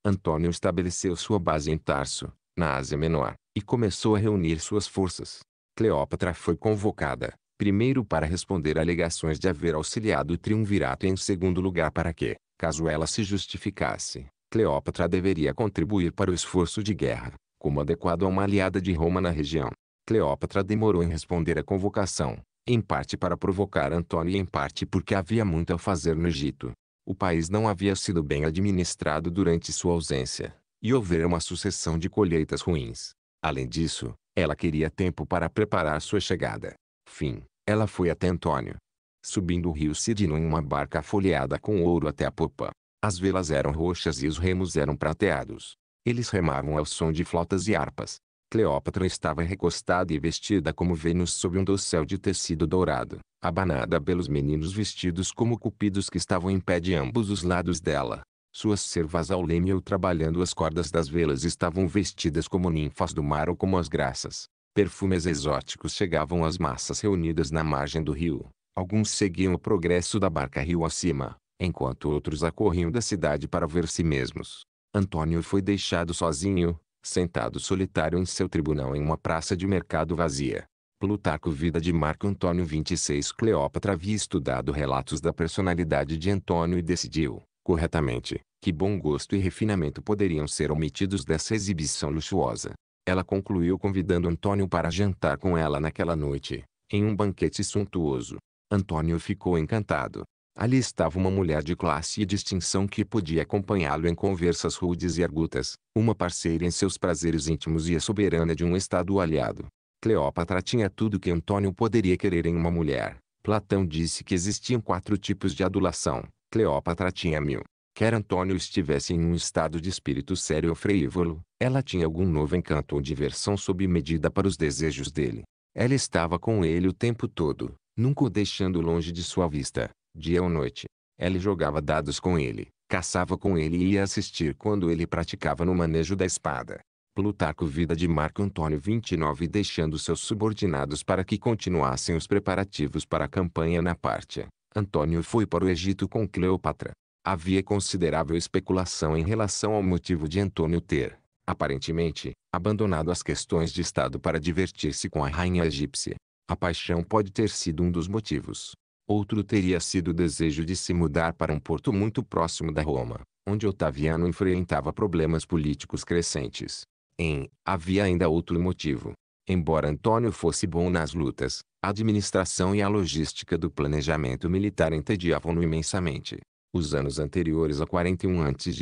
Antônio estabeleceu sua base em Tarso, na Ásia Menor, e começou a reunir suas forças. Cleópatra foi convocada, primeiro para responder a alegações de haver auxiliado o triunvirato e em segundo lugar para que, caso ela se justificasse, Cleópatra deveria contribuir para o esforço de guerra como adequado a uma aliada de Roma na região. Cleópatra demorou em responder à convocação, em parte para provocar Antônio e em parte porque havia muito a fazer no Egito. O país não havia sido bem administrado durante sua ausência, e houvera uma sucessão de colheitas ruins. Além disso, ela queria tempo para preparar sua chegada. Fim, ela foi até Antônio. Subindo o rio Sidino em uma barca folheada com ouro até a popa. As velas eram roxas e os remos eram prateados. Eles remavam ao som de flautas e harpas. Cleópatra estava recostada e vestida como Vênus sob um dossel de tecido dourado, abanada pelos meninos vestidos como cupidos que estavam em pé de ambos os lados dela. Suas servas ao leme ou trabalhando as cordas das velas estavam vestidas como ninfas do mar ou como as graças. Perfumes exóticos chegavam às massas reunidas na margem do rio. Alguns seguiam o progresso da barca rio acima, enquanto outros acorriam da cidade para ver si mesmos. Antônio foi deixado sozinho, sentado solitário em seu tribunal em uma praça de mercado vazia. Plutarco Vida de Marco Antônio 26 Cleópatra havia estudado relatos da personalidade de Antônio e decidiu, corretamente, que bom gosto e refinamento poderiam ser omitidos dessa exibição luxuosa. Ela concluiu convidando Antônio para jantar com ela naquela noite, em um banquete suntuoso. Antônio ficou encantado, Ali estava uma mulher de classe e distinção que podia acompanhá-lo em conversas rudes e argutas, uma parceira em seus prazeres íntimos e a soberana de um estado aliado. Cleópatra tinha tudo que Antônio poderia querer em uma mulher. Platão disse que existiam quatro tipos de adulação. Cleópatra tinha mil. Quer Antônio estivesse em um estado de espírito sério ou frívolo, ela tinha algum novo encanto ou diversão sob medida para os desejos dele. Ela estava com ele o tempo todo, nunca o deixando longe de sua vista, dia ou noite. ele jogava dados com ele, caçava com ele e ia assistir quando ele praticava no manejo da espada. Plutarco Vida de Marco Antônio 29 deixando seus subordinados para que continuassem os preparativos para a campanha na Pártia. Antônio foi para o Egito com Cleópatra. Havia considerável especulação em relação ao motivo de Antônio ter, aparentemente, abandonado as questões de Estado para divertir-se com a rainha egípcia. A paixão pode ter sido um dos motivos. Outro teria sido o desejo de se mudar para um porto muito próximo da Roma, onde Otaviano enfrentava problemas políticos crescentes. Em, havia ainda outro motivo. Embora Antônio fosse bom nas lutas, a administração e a logística do planejamento militar entediavam-no imensamente. Os anos anteriores a 41 a.C.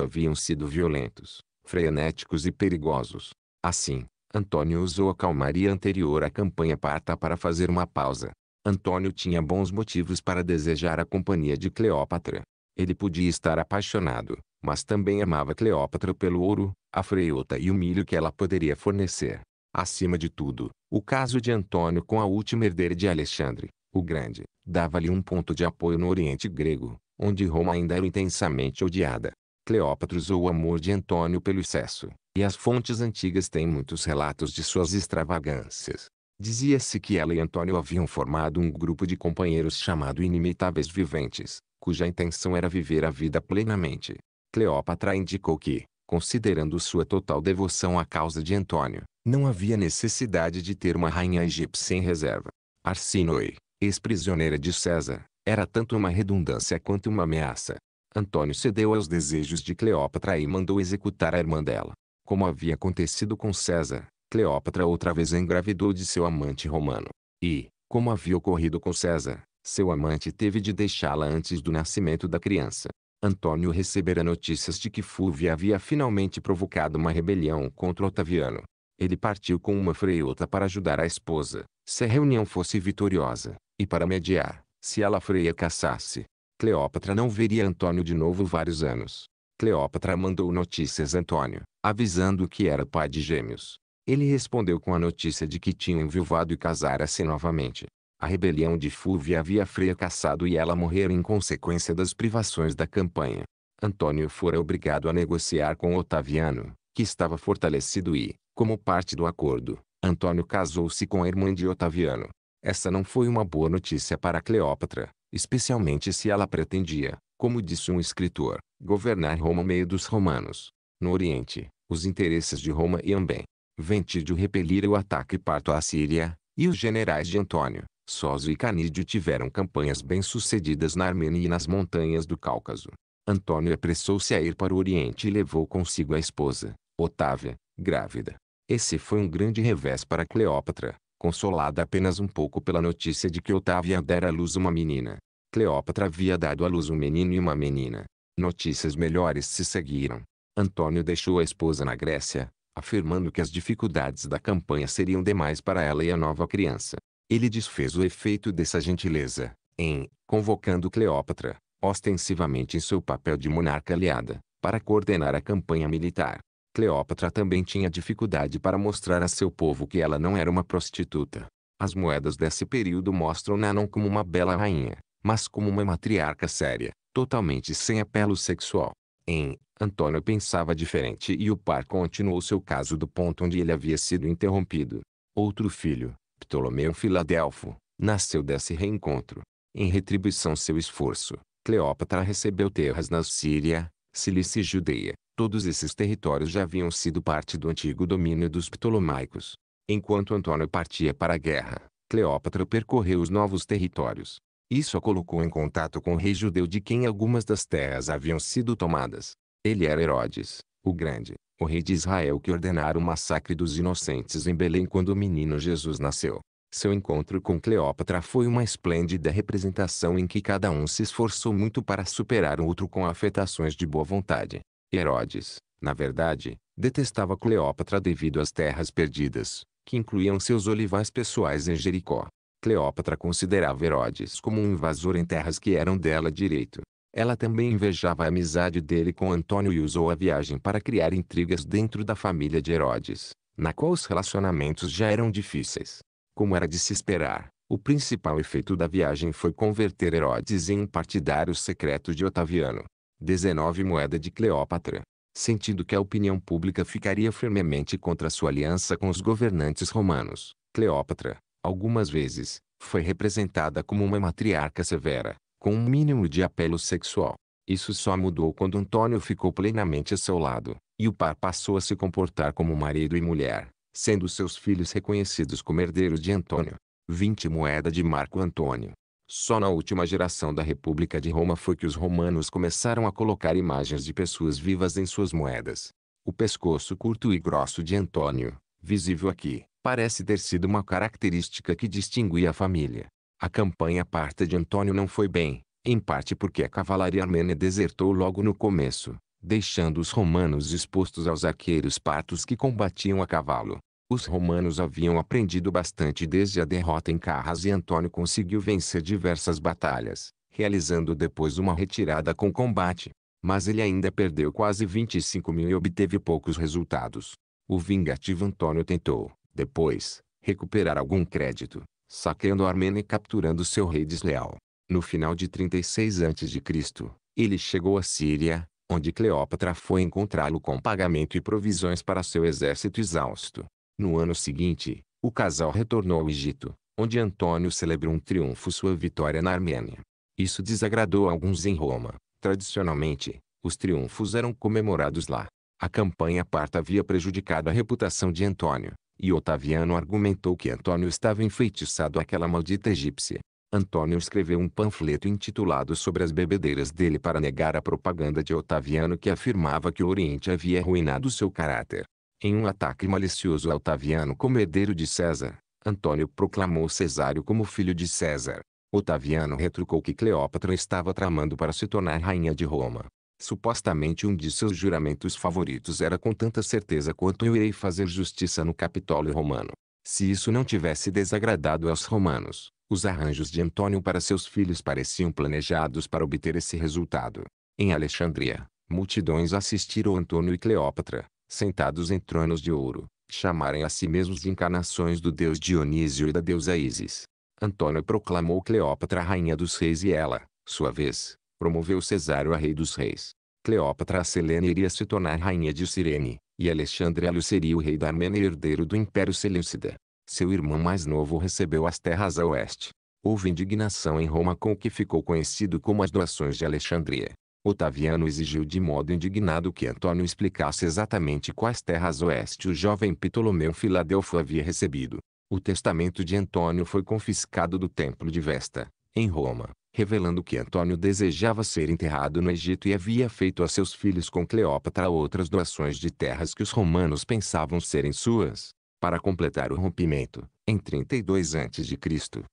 haviam sido violentos, frenéticos e perigosos. Assim, Antônio usou a calmaria anterior à campanha parta para fazer uma pausa. Antônio tinha bons motivos para desejar a companhia de Cleópatra. Ele podia estar apaixonado, mas também amava Cleópatra pelo ouro, a freiota e o milho que ela poderia fornecer. Acima de tudo, o caso de Antônio com a última herdeira de Alexandre, o Grande, dava-lhe um ponto de apoio no Oriente grego, onde Roma ainda era intensamente odiada. Cleópatra usou o amor de Antônio pelo excesso, e as fontes antigas têm muitos relatos de suas extravagâncias. Dizia-se que ela e Antônio haviam formado um grupo de companheiros chamado Inimitáveis Viventes, cuja intenção era viver a vida plenamente. Cleópatra indicou que, considerando sua total devoção à causa de Antônio, não havia necessidade de ter uma rainha egípcia em reserva. Arsinoe, ex-prisioneira de César, era tanto uma redundância quanto uma ameaça. Antônio cedeu aos desejos de Cleópatra e mandou executar a irmã dela. Como havia acontecido com César, Cleópatra outra vez engravidou de seu amante romano. E, como havia ocorrido com César, seu amante teve de deixá-la antes do nascimento da criança. Antônio recebera notícias de que Fúvia havia finalmente provocado uma rebelião contra Otaviano. Ele partiu com uma freota para ajudar a esposa, se a reunião fosse vitoriosa, e para mediar, se ela freia caçasse. Cleópatra não veria Antônio de novo vários anos. Cleópatra mandou notícias a Antônio, avisando que era pai de gêmeos. Ele respondeu com a notícia de que tinha enviuvado e casara-se novamente. A rebelião de Fúvia havia fracassado e ela morrera em consequência das privações da campanha. Antônio fora obrigado a negociar com Otaviano, que estava fortalecido e, como parte do acordo, Antônio casou-se com a irmã de Otaviano. Essa não foi uma boa notícia para Cleópatra, especialmente se ela pretendia, como disse um escritor, governar Roma meio dos romanos. No Oriente, os interesses de Roma iam bem. Ventídio repelira o ataque parto à Síria, e os generais de Antônio, Sósio e Canídio tiveram campanhas bem-sucedidas na Armênia e nas montanhas do Cáucaso. Antônio apressou-se a ir para o Oriente e levou consigo a esposa, Otávia, grávida. Esse foi um grande revés para Cleópatra, consolada apenas um pouco pela notícia de que Otávia dera à luz uma menina. Cleópatra havia dado à luz um menino e uma menina. Notícias melhores se seguiram. Antônio deixou a esposa na Grécia, afirmando que as dificuldades da campanha seriam demais para ela e a nova criança. Ele desfez o efeito dessa gentileza, em convocando Cleópatra, ostensivamente em seu papel de monarca aliada, para coordenar a campanha militar. Cleópatra também tinha dificuldade para mostrar a seu povo que ela não era uma prostituta. As moedas desse período mostram-na não como uma bela rainha, mas como uma matriarca séria, totalmente sem apelo sexual. Em Antônio pensava diferente e o par continuou seu caso do ponto onde ele havia sido interrompido. Outro filho, Ptolomeu Filadelfo, nasceu desse reencontro. Em retribuição seu esforço, Cleópatra recebeu terras na Síria, Cilícia e Judeia. Todos esses territórios já haviam sido parte do antigo domínio dos Ptolomaicos. Enquanto Antônio partia para a guerra, Cleópatra percorreu os novos territórios. Isso a colocou em contato com o rei judeu de quem algumas das terras haviam sido tomadas. Ele era Herodes, o Grande, o rei de Israel que ordenara o massacre dos inocentes em Belém quando o menino Jesus nasceu. Seu encontro com Cleópatra foi uma esplêndida representação em que cada um se esforçou muito para superar o outro com afetações de boa vontade. Herodes, na verdade, detestava Cleópatra devido às terras perdidas, que incluíam seus olivais pessoais em Jericó. Cleópatra considerava Herodes como um invasor em terras que eram dela direito. Ela também invejava a amizade dele com Antônio e usou a viagem para criar intrigas dentro da família de Herodes, na qual os relacionamentos já eram difíceis. Como era de se esperar, o principal efeito da viagem foi converter Herodes em um partidário secreto de Otaviano. 19 Moeda de Cleópatra. Sentindo que a opinião pública ficaria firmemente contra sua aliança com os governantes romanos, Cleópatra, algumas vezes, foi representada como uma matriarca severa, com um mínimo de apelo sexual. Isso só mudou quando Antônio ficou plenamente a seu lado, e o par passou a se comportar como marido e mulher, sendo seus filhos reconhecidos como herdeiros de Antônio. 20 moeda de Marco Antônio. Só na última geração da República de Roma foi que os romanos começaram a colocar imagens de pessoas vivas em suas moedas. O pescoço curto e grosso de Antônio, visível aqui, parece ter sido uma característica que distinguia a família. A campanha parta de Antônio não foi bem, em parte porque a cavalaria armênia desertou logo no começo, deixando os romanos expostos aos arqueiros partos que combatiam a cavalo. Os romanos haviam aprendido bastante desde a derrota em Carras e Antônio conseguiu vencer diversas batalhas, realizando depois uma retirada com combate. Mas ele ainda perdeu quase 25 mil e obteve poucos resultados. O vingativo Antônio tentou, depois, recuperar algum crédito, saqueando Armênia e capturando seu rei desleal. No final de 36 a.C., ele chegou à Síria, onde Cleópatra foi encontrá-lo com pagamento e provisões para seu exército exausto. No ano seguinte, o casal retornou ao Egito, onde Antônio celebrou um triunfo sua vitória na Armênia. Isso desagradou alguns em Roma. Tradicionalmente, os triunfos eram comemorados lá. A campanha parta havia prejudicado a reputação de Antônio, e Otaviano argumentou que Antônio estava enfeitiçado àquela maldita egípcia. Antônio escreveu um panfleto intitulado Sobre as bebedeiras dele para negar a propaganda de Otaviano que afirmava que o Oriente havia arruinado seu caráter. Em um ataque malicioso a Otaviano como herdeiro de César, Antônio proclamou Cesário como filho de César. Otaviano retrucou que Cleópatra estava tramando para se tornar rainha de Roma. Supostamente um de seus juramentos favoritos era com tanta certeza quanto eu irei fazer justiça no Capitólio Romano. Se isso não tivesse desagradado aos romanos, os arranjos de Antônio para seus filhos pareciam planejados para obter esse resultado. Em Alexandria, multidões assistiram Antônio e Cleópatra, sentados em tronos de ouro, chamarem a si mesmos de encarnações do deus Dionísio e da deusa Isis. Antônio proclamou Cleópatra rainha dos reis e ela, sua vez, promoveu Cesário a rei dos reis. Cleópatra a Selene iria se tornar rainha de Cirene, e Alexandre Hélio seria o rei da Armênia e herdeiro do Império Seleucida. Seu irmão mais novo recebeu as terras a oeste. Houve indignação em Roma com o que ficou conhecido como as doações de Alexandria. Otaviano exigiu de modo indignado que Antônio explicasse exatamente quais terras oeste o jovem Ptolomeu Filadelfo havia recebido. O testamento de Antônio foi confiscado do Templo de Vesta, em Roma, revelando que Antônio desejava ser enterrado no Egito e havia feito a seus filhos com Cleópatra outras doações de terras que os romanos pensavam serem suas. Para completar o rompimento, em 32 a.C.,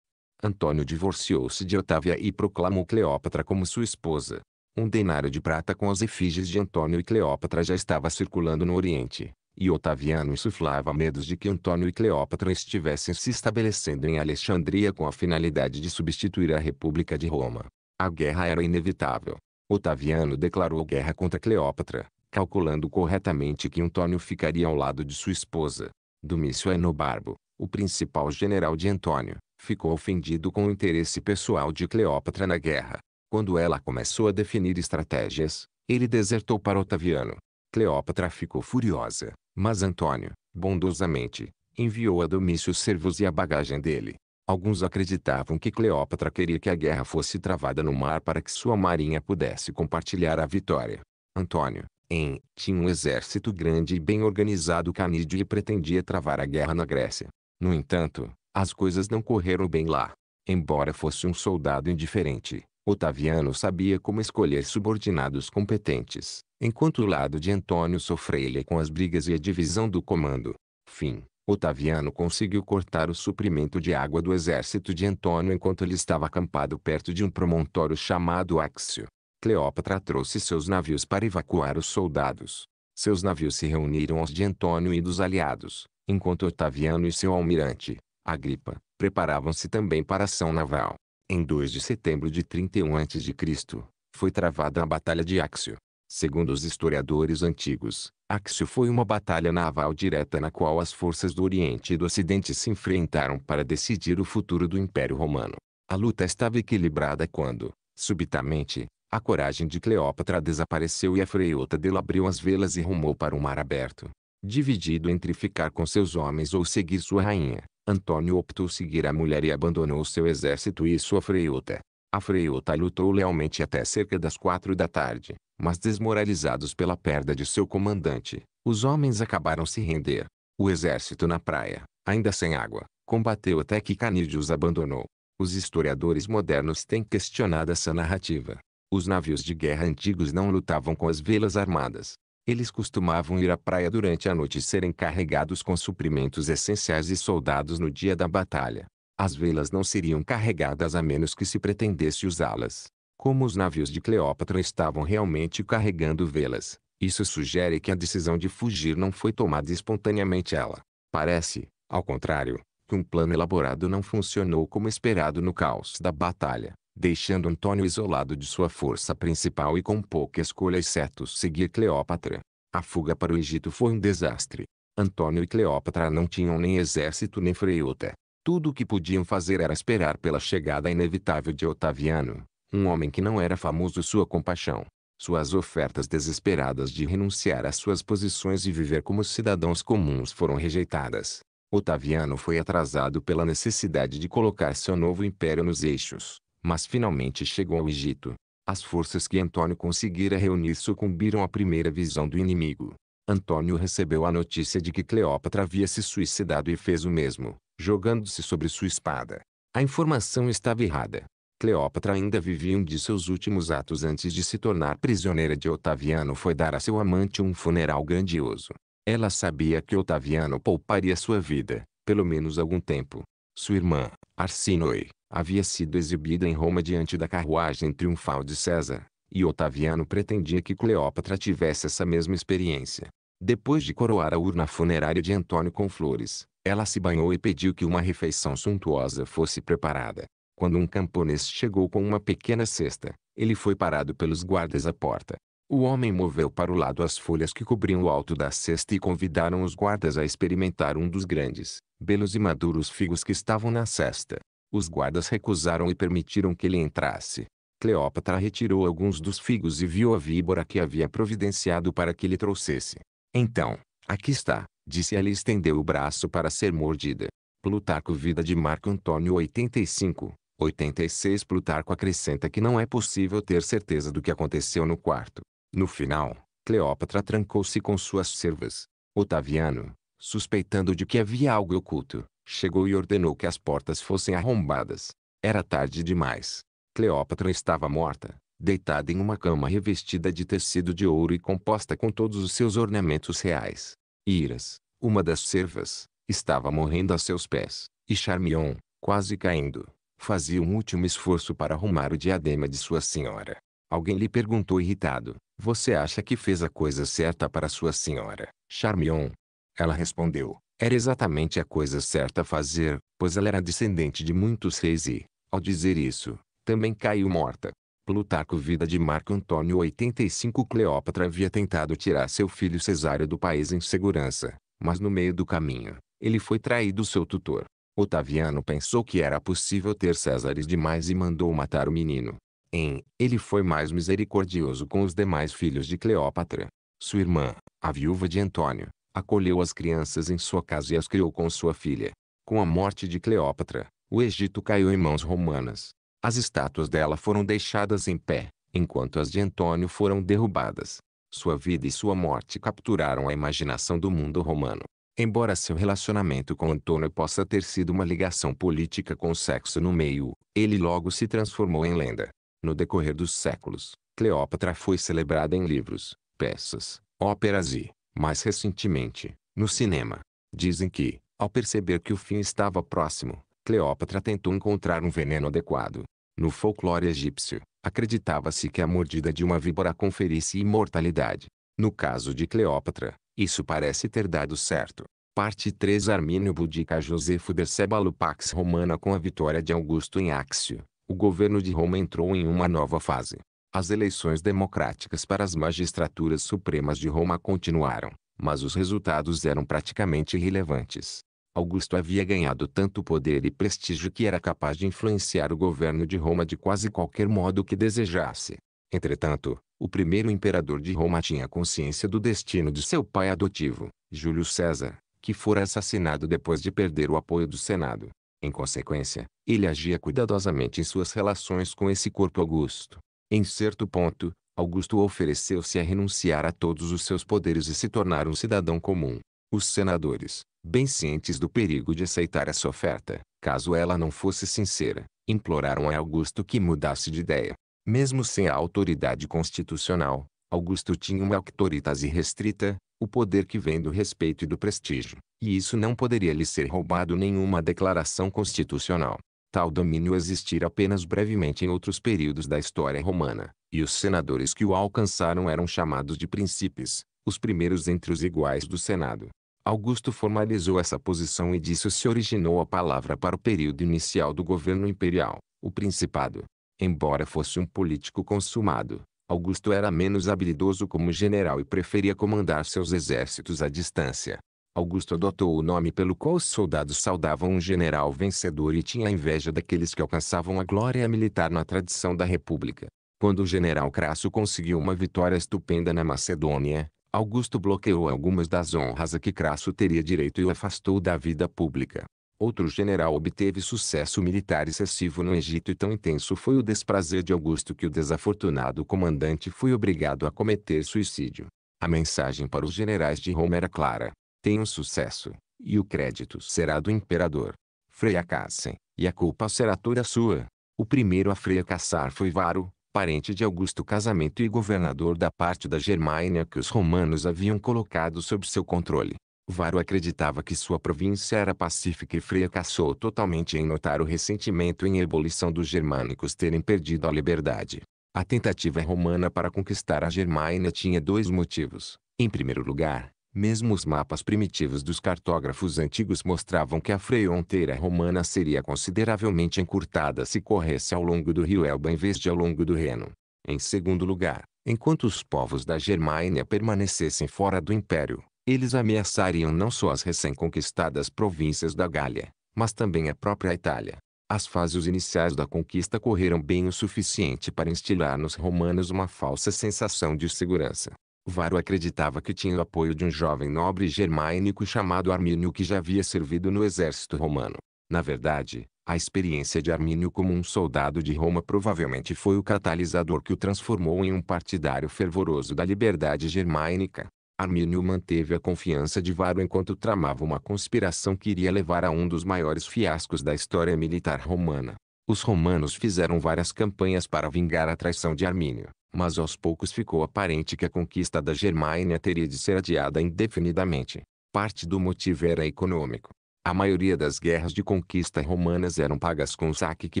Antônio divorciou-se de Otávia e proclamou Cleópatra como sua esposa. Um denário de prata com as efígies de Antônio e Cleópatra já estava circulando no Oriente, e Otaviano insuflava medos de que Antônio e Cleópatra estivessem se estabelecendo em Alexandria com a finalidade de substituir a República de Roma. A guerra era inevitável. Otaviano declarou guerra contra Cleópatra, calculando corretamente que Antônio ficaria ao lado de sua esposa. Domício Enobarbo, o principal general de Antônio, ficou ofendido com o interesse pessoal de Cleópatra na guerra. Quando ela começou a definir estratégias, ele desertou para Otaviano. Cleópatra ficou furiosa, mas Antônio, bondosamente, enviou a Domício os servos e a bagagem dele. Alguns acreditavam que Cleópatra queria que a guerra fosse travada no mar para que sua marinha pudesse compartilhar a vitória. Antônio, em, tinha um exército grande e bem organizado canídeo e pretendia travar a guerra na Grécia. No entanto, as coisas não correram bem lá. Embora fosse um soldado indiferente, Otaviano sabia como escolher subordinados competentes, enquanto o lado de Antônio sofreia com as brigas e a divisão do comando. Fim. Otaviano conseguiu cortar o suprimento de água do exército de Antônio enquanto ele estava acampado perto de um promontório chamado Axio. Cleópatra trouxe seus navios para evacuar os soldados. Seus navios se reuniram aos de Antônio e dos aliados, enquanto Otaviano e seu almirante, Agripa, preparavam-se também para a ação naval em 2 de setembro de 31 a.C., foi travada a Batalha de Áxio. Segundo os historiadores antigos, Áxio foi uma batalha naval direta na qual as forças do Oriente e do Ocidente se enfrentaram para decidir o futuro do Império Romano. A luta estava equilibrada quando, subitamente, a coragem de Cleópatra desapareceu e a Freiota dela abriu as velas e rumou para o mar aberto, dividido entre ficar com seus homens ou seguir sua rainha. Antônio optou seguir a mulher e abandonou seu exército e sua freiota. A freiota lutou lealmente até cerca das quatro da tarde, mas desmoralizados pela perda de seu comandante, os homens acabaram se render. O exército na praia, ainda sem água, combateu até que Canídeo os abandonou. Os historiadores modernos têm questionado essa narrativa. Os navios de guerra antigos não lutavam com as velas armadas, eles costumavam ir à praia durante a noite e serem carregados com suprimentos essenciais e soldados no dia da batalha. As velas não seriam carregadas a menos que se pretendesse usá-las. Como os navios de Cleópatra estavam realmente carregando velas, isso sugere que a decisão de fugir não foi tomada espontaneamente ela. Parece, ao contrário, que um plano elaborado não funcionou como esperado no caos da batalha deixando Antônio isolado de sua força principal e com pouca escolha exceto seguir Cleópatra. A fuga para o Egito foi um desastre. Antônio e Cleópatra não tinham nem exército nem freiota. Tudo o que podiam fazer era esperar pela chegada inevitável de Otaviano, um homem que não era famoso sua compaixão, suas ofertas desesperadas de renunciar às suas posições e viver como cidadãos comuns foram rejeitadas. Otaviano foi atrasado pela necessidade de colocar seu novo império nos eixos mas finalmente chegou ao Egito. As forças que Antônio conseguira reunir sucumbiram à primeira visão do inimigo. Antônio recebeu a notícia de que Cleópatra havia se suicidado e fez o mesmo, jogando-se sobre sua espada. A informação estava errada. Cleópatra ainda vivia um de seus últimos atos antes de se tornar prisioneira de Otaviano foi dar a seu amante um funeral grandioso. Ela sabia que Otaviano pouparia sua vida, pelo menos algum tempo. Sua irmã, Arsinoe, havia sido exibida em Roma diante da carruagem triunfal de César, e Otaviano pretendia que Cleópatra tivesse essa mesma experiência. Depois de coroar a urna funerária de Antônio com flores, ela se banhou e pediu que uma refeição suntuosa fosse preparada. Quando um camponês chegou com uma pequena cesta, ele foi parado pelos guardas à porta. O homem moveu para o lado as folhas que cobriam o alto da cesta e convidaram os guardas a experimentar um dos grandes, belos e maduros figos que estavam na cesta. Os guardas recusaram e permitiram que ele entrasse. Cleópatra retirou alguns dos figos e viu a víbora que havia providenciado para que lhe trouxesse. Então, aqui está, disse ela e estendeu o braço para ser mordida. Plutarco Vida de Marco Antônio 85, 86 Plutarco acrescenta que não é possível ter certeza do que aconteceu no quarto. No final, Cleópatra trancou-se com suas servas. Otaviano, suspeitando de que havia algo oculto, chegou e ordenou que as portas fossem arrombadas. Era tarde demais. Cleópatra estava morta, deitada em uma cama revestida de tecido de ouro e composta com todos os seus ornamentos reais. Iras, uma das servas, estava morrendo a seus pés, e Charmion, quase caindo, fazia um último esforço para arrumar o diadema de sua senhora. Alguém lhe perguntou irritado, você acha que fez a coisa certa para sua senhora, Charmion? Ela respondeu, era exatamente a coisa certa a fazer, pois ela era descendente de muitos reis e, ao dizer isso, também caiu morta. Plutarco Vida de Marco Antônio 85 Cleópatra havia tentado tirar seu filho Cesário do país em segurança, mas no meio do caminho, ele foi traído seu tutor. Otaviano pensou que era possível ter Césares demais e mandou matar o menino. Em, ele foi mais misericordioso com os demais filhos de Cleópatra. Sua irmã, a viúva de Antônio, acolheu as crianças em sua casa e as criou com sua filha. Com a morte de Cleópatra, o Egito caiu em mãos romanas. As estátuas dela foram deixadas em pé, enquanto as de Antônio foram derrubadas. Sua vida e sua morte capturaram a imaginação do mundo romano. Embora seu relacionamento com Antônio possa ter sido uma ligação política com o sexo no meio, ele logo se transformou em lenda. No decorrer dos séculos, Cleópatra foi celebrada em livros, peças, óperas e, mais recentemente, no cinema, dizem que, ao perceber que o fim estava próximo, Cleópatra tentou encontrar um veneno adequado. No folclore egípcio, acreditava-se que a mordida de uma víbora conferisse imortalidade. No caso de Cleópatra, isso parece ter dado certo. Parte 3 Armínio Budica Josefo Dercebalo Pax Romana Com a vitória de Augusto em Áxio. o governo de Roma entrou em uma nova fase. As eleições democráticas para as magistraturas supremas de Roma continuaram, mas os resultados eram praticamente irrelevantes. Augusto havia ganhado tanto poder e prestígio que era capaz de influenciar o governo de Roma de quase qualquer modo que desejasse. Entretanto, o primeiro imperador de Roma tinha consciência do destino de seu pai adotivo, Júlio César, que fora assassinado depois de perder o apoio do Senado. Em consequência, ele agia cuidadosamente em suas relações com esse corpo augusto. Em certo ponto, Augusto ofereceu-se a renunciar a todos os seus poderes e se tornar um cidadão comum. Os senadores, bem cientes do perigo de aceitar essa oferta, caso ela não fosse sincera, imploraram a Augusto que mudasse de ideia. Mesmo sem a autoridade constitucional, Augusto tinha uma autoritas irrestrita, o poder que vem do respeito e do prestígio, e isso não poderia lhe ser roubado nenhuma declaração constitucional. Tal domínio existira apenas brevemente em outros períodos da história romana, e os senadores que o alcançaram eram chamados de príncipes, os primeiros entre os iguais do Senado. Augusto formalizou essa posição e disso se originou a palavra para o período inicial do governo imperial, o principado. Embora fosse um político consumado, Augusto era menos habilidoso como general e preferia comandar seus exércitos à distância. Augusto adotou o nome pelo qual os soldados saudavam um general vencedor e tinha inveja daqueles que alcançavam a glória militar na tradição da República. Quando o general Crasso conseguiu uma vitória estupenda na Macedônia, Augusto bloqueou algumas das honras a que Crasso teria direito e o afastou da vida pública. Outro general obteve sucesso militar excessivo no Egito e tão intenso foi o desprazer de Augusto que o desafortunado comandante foi obrigado a cometer suicídio. A mensagem para os generais de Roma era clara tenham sucesso, e o crédito será do imperador. Freia Fracassem, e a culpa será toda sua. O primeiro a Freia fracassar foi Varo, parente de Augusto Casamento e governador da parte da Germânia que os romanos haviam colocado sob seu controle. Varo acreditava que sua província era pacífica e Freia fracassou totalmente em notar o ressentimento em ebulição dos germânicos terem perdido a liberdade. A tentativa romana para conquistar a Germânia tinha dois motivos. Em primeiro lugar, mesmo os mapas primitivos dos cartógrafos antigos mostravam que a fronteira romana seria consideravelmente encurtada se corresse ao longo do rio Elba em vez de ao longo do Reno. Em segundo lugar, enquanto os povos da Germânia permanecessem fora do império, eles ameaçariam não só as recém-conquistadas províncias da Gália, mas também a própria Itália. As fases iniciais da conquista correram bem o suficiente para instilar nos romanos uma falsa sensação de segurança. Varo acreditava que tinha o apoio de um jovem nobre germânico chamado Armínio que já havia servido no exército romano. Na verdade, a experiência de Armínio como um soldado de Roma provavelmente foi o catalisador que o transformou em um partidário fervoroso da liberdade germânica. Armínio manteve a confiança de Varo enquanto tramava uma conspiração que iria levar a um dos maiores fiascos da história militar romana. Os romanos fizeram várias campanhas para vingar a traição de Armínio mas aos poucos ficou aparente que a conquista da Germânia teria de ser adiada indefinidamente. Parte do motivo era econômico. A maioria das guerras de conquista romanas eram pagas com o saque que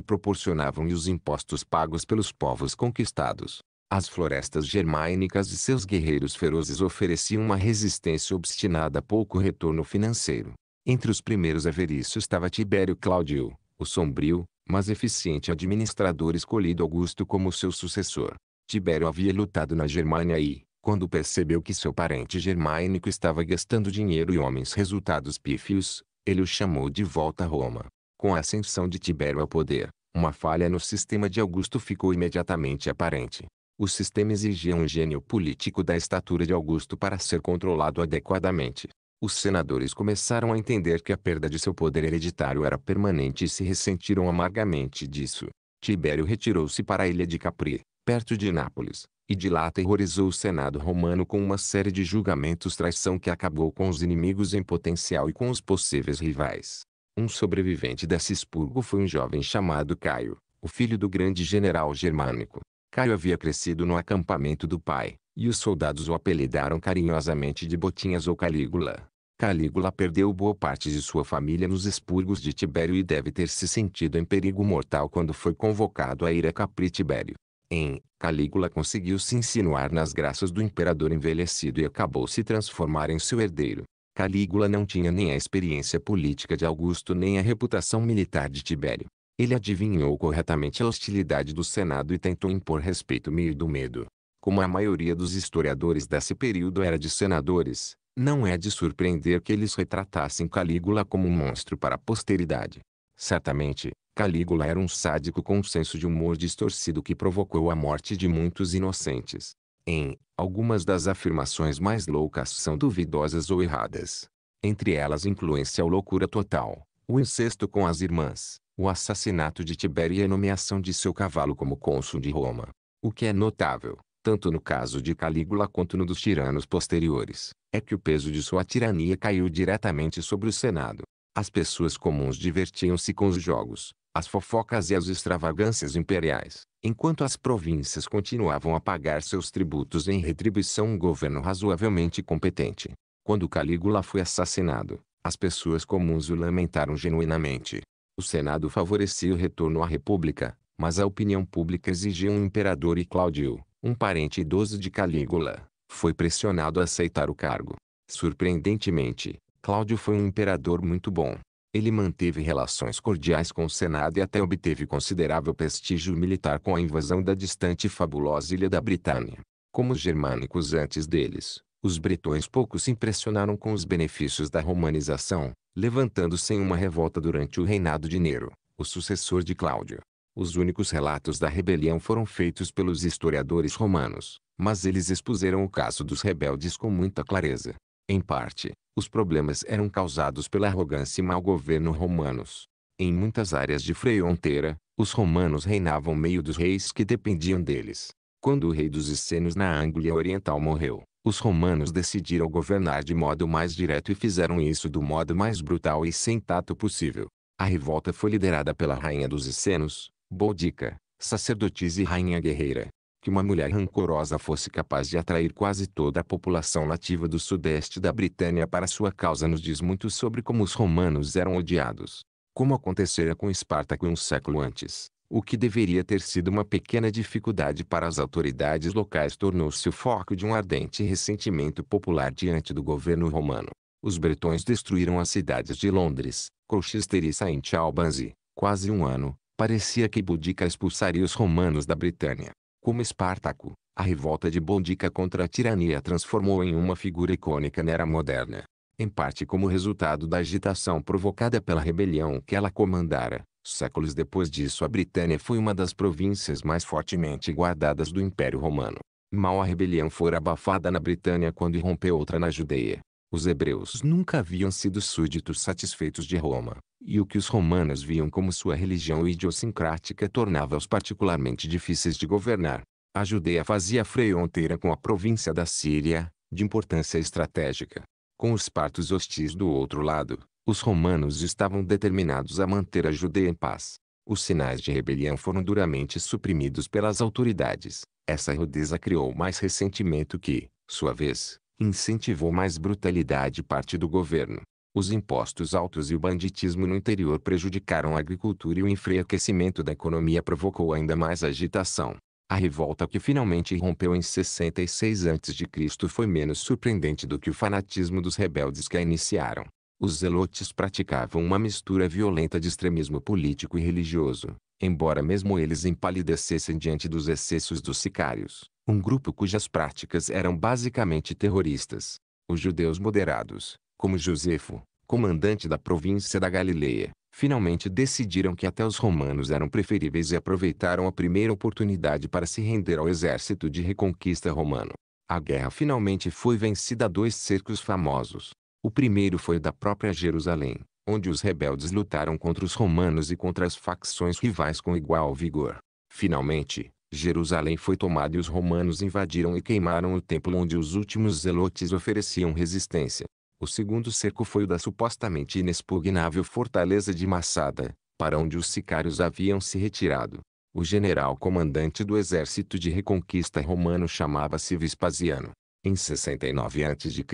proporcionavam e os impostos pagos pelos povos conquistados. As florestas germânicas e seus guerreiros ferozes ofereciam uma resistência obstinada a pouco retorno financeiro. Entre os primeiros a ver isso estava Tibério Cláudio, o sombrio, mas eficiente administrador escolhido Augusto como seu sucessor. Tibério havia lutado na Germânia e, quando percebeu que seu parente germânico estava gastando dinheiro e homens resultados pífios, ele o chamou de volta a Roma. Com a ascensão de Tibério ao poder, uma falha no sistema de Augusto ficou imediatamente aparente. O sistema exigia um gênio político da estatura de Augusto para ser controlado adequadamente. Os senadores começaram a entender que a perda de seu poder hereditário era permanente e se ressentiram amargamente disso. Tibério retirou-se para a ilha de Capri, perto de Nápoles, e de lá aterrorizou o Senado romano com uma série de julgamentos traição que acabou com os inimigos em potencial e com os possíveis rivais. Um sobrevivente desse expurgo foi um jovem chamado Caio, o filho do grande general germânico. Caio havia crescido no acampamento do pai, e os soldados o apelidaram carinhosamente de Botinhas ou Calígula. Calígula perdeu boa parte de sua família nos expurgos de Tibério e deve ter se sentido em perigo mortal quando foi convocado a ir a Capri Tibério. Em Calígula conseguiu se insinuar nas graças do imperador envelhecido e acabou se transformar em seu herdeiro. Calígula não tinha nem a experiência política de Augusto nem a reputação militar de Tibério. Ele adivinhou corretamente a hostilidade do Senado e tentou impor respeito meio do medo. Como a maioria dos historiadores desse período era de senadores, não é de surpreender que eles retratassem Calígula como um monstro para a posteridade. Certamente, Calígula era um sádico com um senso de humor distorcido que provocou a morte de muitos inocentes. Em, algumas das afirmações mais loucas são duvidosas ou erradas. Entre elas incluem-se a loucura total, o incesto com as irmãs, o assassinato de Tibério e a nomeação de seu cavalo como cônsul de Roma. O que é notável, tanto no caso de Calígula quanto no dos tiranos posteriores, é que o peso de sua tirania caiu diretamente sobre o Senado. As pessoas comuns divertiam-se com os jogos, as fofocas e as extravagâncias imperiais, enquanto as províncias continuavam a pagar seus tributos em retribuição um governo razoavelmente competente. Quando Calígula foi assassinado, as pessoas comuns o lamentaram genuinamente. O Senado favorecia o retorno à República, mas a opinião pública exigia um imperador e Cláudio, um parente idoso de Calígula, foi pressionado a aceitar o cargo. Surpreendentemente, Cláudio foi um imperador muito bom. Ele manteve relações cordiais com o Senado e até obteve considerável prestígio militar com a invasão da distante e fabulosa ilha da Britânia. Como os germânicos antes deles, os bretões pouco se impressionaram com os benefícios da romanização, levantando-se em uma revolta durante o reinado de Nero, o sucessor de Cláudio. Os únicos relatos da rebelião foram feitos pelos historiadores romanos, mas eles expuseram o caso dos rebeldes com muita clareza. Em parte, os problemas eram causados pela arrogância e mau governo romanos. Em muitas áreas de fronteira, os romanos reinavam meio dos reis que dependiam deles. Quando o rei dos Essênios na Anglia Oriental morreu, os romanos decidiram governar de modo mais direto e fizeram isso do modo mais brutal e sem tato possível. A revolta foi liderada pela rainha dos Essenos, Boudica, sacerdotisa e rainha guerreira, que uma mulher rancorosa fosse capaz de atrair quase toda a população nativa do sudeste da Britânia para sua causa nos diz muito sobre como os romanos eram odiados. Como acontecera com Espartaco um século antes, o que deveria ter sido uma pequena dificuldade para as autoridades locais tornou-se o foco de um ardente ressentimento popular diante do governo romano. Os bretões destruíram as cidades de Londres, Colchester e Saint Albans e, quase um ano, parecia que Budica expulsaria os romanos da Britânia. Como Espartaco, a revolta de Bondica contra a tirania transformou em uma figura icônica na era moderna. Em parte como resultado da agitação provocada pela rebelião que ela comandara, séculos depois disso a Britânia foi uma das províncias mais fortemente guardadas do Império Romano. Mal a rebelião for abafada na Britânia quando irrompeu outra na Judeia. Os hebreus nunca haviam sido súditos satisfeitos de Roma, e o que os romanos viam como sua religião idiosincrática tornava-os particularmente difíceis de governar. A Judeia fazia fronteira com a província da Síria, de importância estratégica. Com os partos hostis do outro lado, os romanos estavam determinados a manter a Judeia em paz. Os sinais de rebelião foram duramente suprimidos pelas autoridades. Essa rudeza criou mais ressentimento que, sua vez, incentivou mais brutalidade parte do governo. Os impostos altos e o banditismo no interior prejudicaram a agricultura e o enfraquecimento da economia provocou ainda mais agitação. A revolta que finalmente rompeu em 66 a.C. foi menos surpreendente do que o fanatismo dos rebeldes que a iniciaram. Os zelotes praticavam uma mistura violenta de extremismo político e religioso, embora mesmo eles empalidecessem diante dos excessos dos sicários, um grupo cujas práticas eram basicamente terroristas. Os judeus moderados, como Josefo, comandante da província da Galileia, finalmente decidiram que até os romanos eram preferíveis e aproveitaram a primeira oportunidade para se render ao exército de reconquista romano. A guerra finalmente foi vencida a dois cercos famosos, o primeiro foi o da própria Jerusalém, onde os rebeldes lutaram contra os romanos e contra as facções rivais com igual vigor. Finalmente, Jerusalém foi tomada e os romanos invadiram e queimaram o templo onde os últimos zelotes ofereciam resistência. O segundo cerco foi o da supostamente inexpugnável fortaleza de Massada, para onde os sicários haviam se retirado. O general comandante do exército de reconquista romano chamava-se Vespasiano. Em 69 a.C.,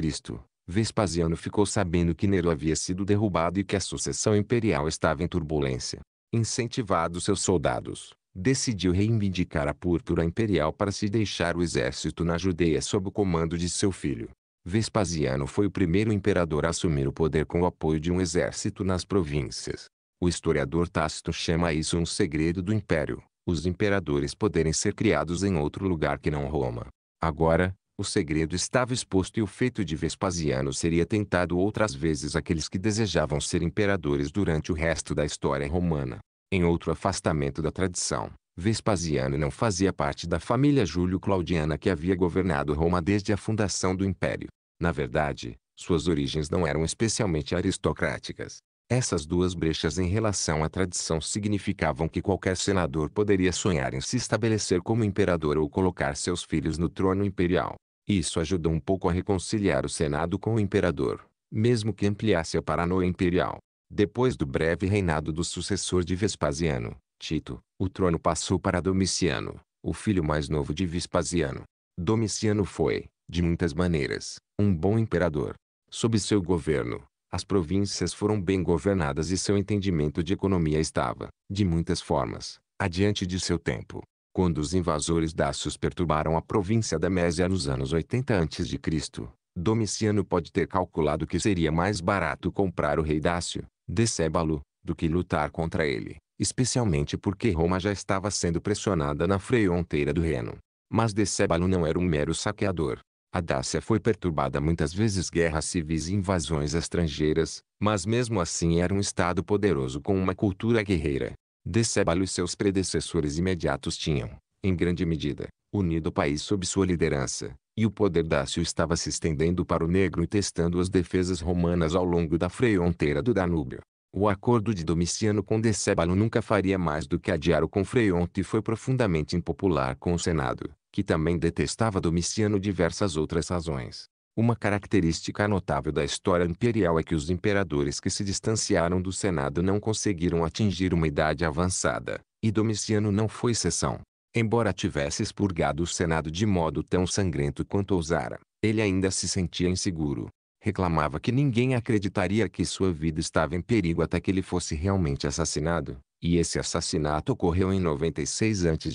Vespasiano ficou sabendo que Nero havia sido derrubado e que a sucessão imperial estava em turbulência. Incentivado seus soldados, decidiu reivindicar a púrpura imperial para se deixar o exército na Judeia sob o comando de seu filho. Vespasiano foi o primeiro imperador a assumir o poder com o apoio de um exército nas províncias. O historiador Tácito chama isso um segredo do império, os imperadores poderem ser criados em outro lugar que não Roma. Agora, o segredo estava exposto e o feito de Vespasiano seria tentado outras vezes aqueles que desejavam ser imperadores durante o resto da história romana. Em outro afastamento da tradição, Vespasiano não fazia parte da família Júlio-Claudiana que havia governado Roma desde a fundação do império. Na verdade, suas origens não eram especialmente aristocráticas. Essas duas brechas em relação à tradição significavam que qualquer senador poderia sonhar em se estabelecer como imperador ou colocar seus filhos no trono imperial. Isso ajudou um pouco a reconciliar o Senado com o imperador, mesmo que ampliasse a paranoia imperial. Depois do breve reinado do sucessor de Vespasiano, Tito, o trono passou para Domiciano, o filho mais novo de Vespasiano. Domiciano foi, de muitas maneiras, um bom imperador. Sob seu governo, as províncias foram bem governadas e seu entendimento de economia estava, de muitas formas, adiante de seu tempo quando os invasores dácios perturbaram a província da Mésia nos anos 80 a.C., Domiciano pode ter calculado que seria mais barato comprar o rei Dácio, Decébalo, do que lutar contra ele, especialmente porque Roma já estava sendo pressionada na fronteira do Reno. Mas Decébalo não era um mero saqueador. A Dácia foi perturbada muitas vezes guerras civis e invasões estrangeiras, mas mesmo assim era um estado poderoso com uma cultura guerreira. Decébalo e seus predecessores imediatos tinham, em grande medida, unido o país sob sua liderança, e o poder dácio estava se estendendo para o negro e testando as defesas romanas ao longo da fronteira do Danúbio. O acordo de Domiciano com Decébalo nunca faria mais do que adiar o confronto e foi profundamente impopular com o Senado, que também detestava Domiciano diversas outras razões. Uma característica notável da história imperial é que os imperadores que se distanciaram do Senado não conseguiram atingir uma idade avançada, e Domiciano não foi exceção. Embora tivesse expurgado o Senado de modo tão sangrento quanto ousara, ele ainda se sentia inseguro. Reclamava que ninguém acreditaria que sua vida estava em perigo até que ele fosse realmente assassinado, e esse assassinato ocorreu em 96 a.C.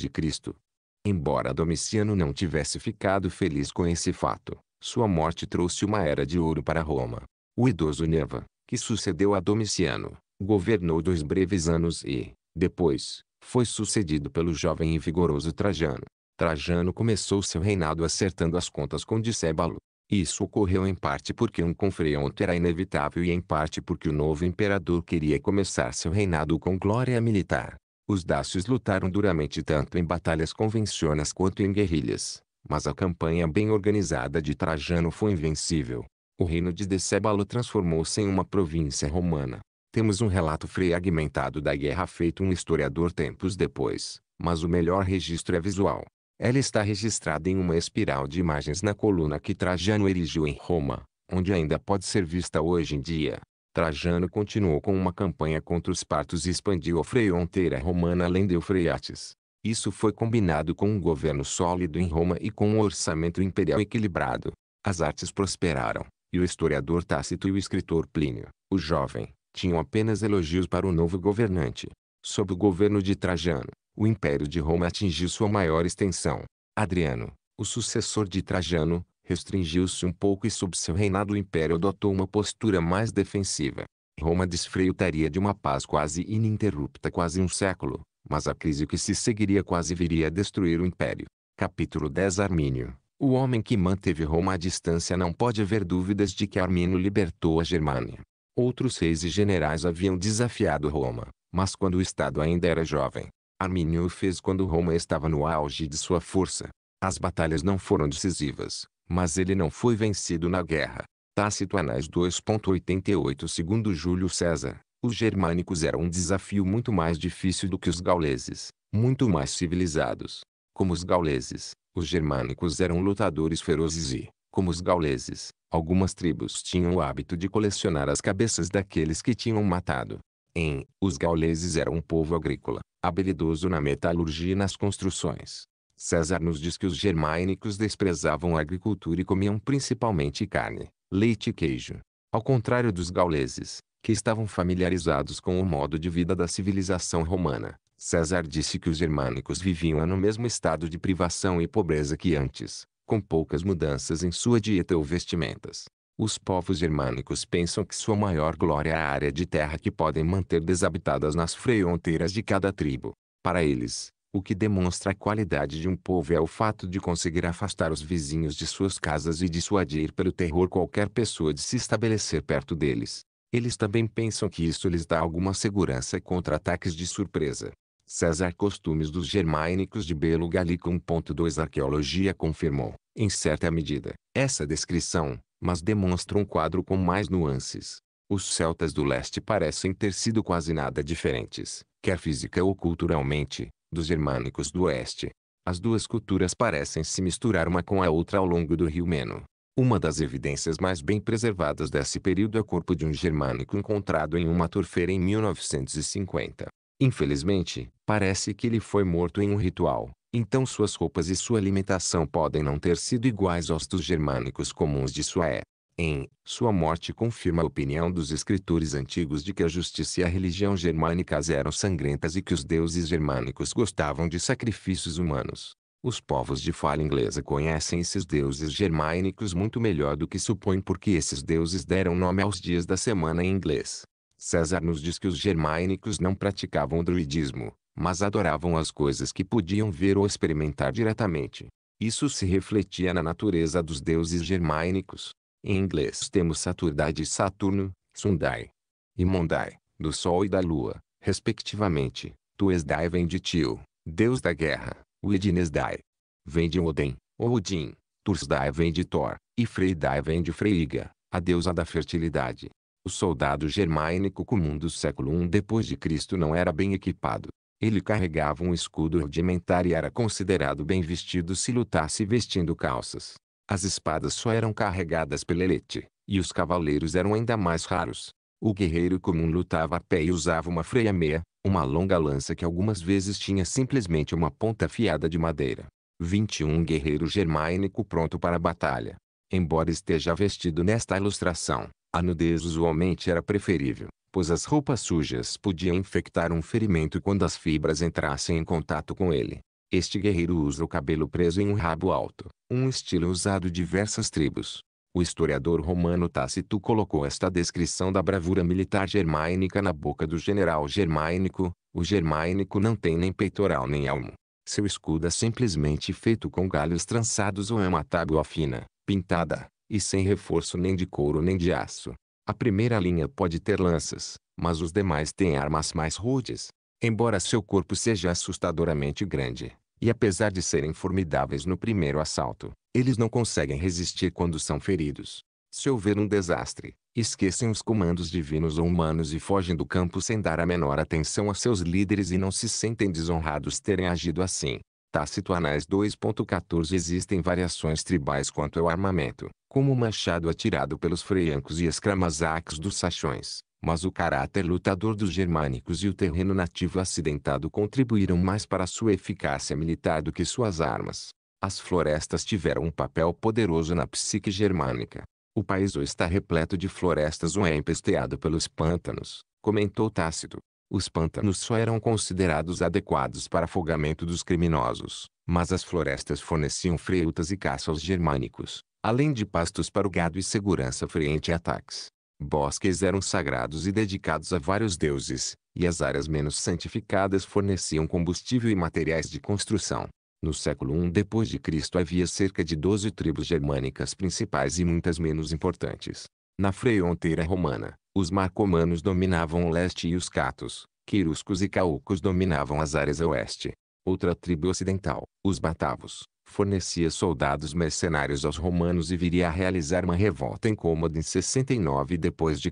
Embora Domiciano não tivesse ficado feliz com esse fato, sua morte trouxe uma era de ouro para Roma. O idoso Neva, que sucedeu a Domiciano, governou dois breves anos e, depois, foi sucedido pelo jovem e vigoroso Trajano. Trajano começou seu reinado acertando as contas com Dicébalo. Isso ocorreu em parte porque um confronto era inevitável e em parte porque o novo imperador queria começar seu reinado com glória militar. Os dácios lutaram duramente tanto em batalhas convencionais quanto em guerrilhas. Mas a campanha bem organizada de Trajano foi invencível. O reino de Decébalo transformou-se em uma província romana. Temos um relato fragmentado da guerra feito um historiador tempos depois, mas o melhor registro é visual. Ela está registrada em uma espiral de imagens na coluna que Trajano erigiu em Roma, onde ainda pode ser vista hoje em dia. Trajano continuou com uma campanha contra os partos e expandiu a fronteira romana além de Eufrates. Isso foi combinado com um governo sólido em Roma e com um orçamento imperial equilibrado. As artes prosperaram, e o historiador Tácito e o escritor Plínio, o jovem, tinham apenas elogios para o novo governante. Sob o governo de Trajano, o Império de Roma atingiu sua maior extensão. Adriano, o sucessor de Trajano, restringiu-se um pouco e sob seu reinado o Império adotou uma postura mais defensiva. Roma desfrutaria de uma paz quase ininterrupta quase um século, mas a crise que se seguiria quase viria a destruir o império. Capítulo 10 Armínio O homem que manteve Roma à distância não pode haver dúvidas de que Armínio libertou a Germânia. Outros reis e generais haviam desafiado Roma, mas quando o Estado ainda era jovem, Armínio o fez quando Roma estava no auge de sua força. As batalhas não foram decisivas, mas ele não foi vencido na guerra. Tácito Anais 2.88 Segundo Júlio César, os germânicos eram um desafio muito mais difícil do que os gauleses, muito mais civilizados. Como os gauleses, os germânicos eram lutadores ferozes e, como os gauleses, algumas tribos tinham o hábito de colecionar as cabeças daqueles que tinham matado. Em, os gauleses eram um povo agrícola, habilidoso na metalurgia e nas construções. César nos diz que os germânicos desprezavam a agricultura e comiam principalmente carne, leite e queijo. Ao contrário dos gauleses, que estavam familiarizados com o modo de vida da civilização romana. César disse que os germânicos viviam no mesmo estado de privação e pobreza que antes, com poucas mudanças em sua dieta ou vestimentas. Os povos germânicos pensam que sua maior glória é a área de terra que podem manter desabitadas nas fronteiras de cada tribo. Para eles, o que demonstra a qualidade de um povo é o fato de conseguir afastar os vizinhos de suas casas e dissuadir pelo terror qualquer pessoa de se estabelecer perto deles. Eles também pensam que isso lhes dá alguma segurança contra ataques de surpresa. César Costumes dos Germânicos de Belo Galico 1.2 Arqueologia confirmou, em certa medida, essa descrição, mas demonstra um quadro com mais nuances. Os celtas do leste parecem ter sido quase nada diferentes, quer física ou culturalmente, dos germânicos do oeste. As duas culturas parecem se misturar uma com a outra ao longo do rio Meno, uma das evidências mais bem preservadas desse período é o corpo de um germânico encontrado em uma torfeira em 1950. Infelizmente, parece que ele foi morto em um ritual, então suas roupas e sua alimentação podem não ter sido iguais aos dos germânicos comuns de Sué. Em Sua morte confirma a opinião dos escritores antigos de que a justiça e a religião germânicas eram sangrentas e que os deuses germânicos gostavam de sacrifícios humanos. Os povos de fala inglesa conhecem esses deuses germânicos muito melhor do que supõem porque esses deuses deram nome aos dias da semana em inglês. César nos diz que os germânicos não praticavam o druidismo, mas adoravam as coisas que podiam ver ou experimentar diretamente. Isso se refletia na natureza dos deuses germânicos. Em inglês temos Saturdade e Saturno, Sundai e Mondai, do Sol e da Lua, respectivamente. Tuesday vem de Tio, deus da guerra, Widnesdai Vem de Odin, ou Odin. Tursday vem de Thor, e Freydai vem de Freiga, a deusa da fertilidade. O soldado germânico comum do século I d.C. não era bem equipado. Ele carregava um escudo rudimentar e era considerado bem vestido se lutasse vestindo calças. As espadas só eram carregadas pela elite, e os cavaleiros eram ainda mais raros. O guerreiro comum lutava a pé e usava uma freia meia, uma longa lança que algumas vezes tinha simplesmente uma ponta afiada de madeira. 21 guerreiro germânico pronto para a batalha. Embora esteja vestido nesta ilustração, a nudez usualmente era preferível, pois as roupas sujas podiam infectar um ferimento quando as fibras entrassem em contato com ele. Este guerreiro usa o cabelo preso em um rabo alto, um estilo usado diversas tribos. O historiador romano Tácito colocou esta descrição da bravura militar germânica na boca do general germânico. O germânico não tem nem peitoral nem elmo. Seu escudo é simplesmente feito com galhos trançados ou é uma tábua fina, pintada, e sem reforço nem de couro nem de aço. A primeira linha pode ter lanças, mas os demais têm armas mais rudes. Embora seu corpo seja assustadoramente grande, e apesar de serem formidáveis no primeiro assalto, eles não conseguem resistir quando são feridos. Se houver um desastre, esquecem os comandos divinos ou humanos e fogem do campo sem dar a menor atenção a seus líderes e não se sentem desonrados terem agido assim. Tácito Anais 2.14 Existem variações tribais quanto ao armamento, como o machado atirado pelos freiancos e escramazacos dos saxões, mas o caráter lutador dos germânicos e o terreno nativo acidentado contribuíram mais para sua eficácia militar do que suas armas. As florestas tiveram um papel poderoso na psique germânica. O país ou está repleto de florestas ou é empesteado pelos pântanos, comentou Tácito. Os pântanos só eram considerados adequados para afogamento dos criminosos, mas as florestas forneciam frutas e caça aos germânicos, além de pastos para o gado e segurança frente a ataques. Bosques eram sagrados e dedicados a vários deuses, e as áreas menos santificadas forneciam combustível e materiais de construção. No século I d.C. havia cerca de 12 tribos germânicas principais e muitas menos importantes. Na fronteira romana, os marcomanos dominavam o leste e os catos, quiruscos e caucos dominavam as áreas a oeste. Outra tribo ocidental, os batavos, fornecia soldados mercenários aos romanos e viria a realizar uma revolta incômoda em 69 d.C.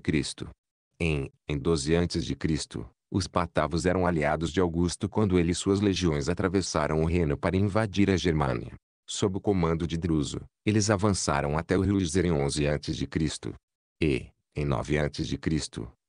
Em, em 12 a.C., os Patavos eram aliados de Augusto quando ele e suas legiões atravessaram o Reno para invadir a Germânia. Sob o comando de Druso, eles avançaram até o rio Iser em 11 a.C. E, em 9 a.C.,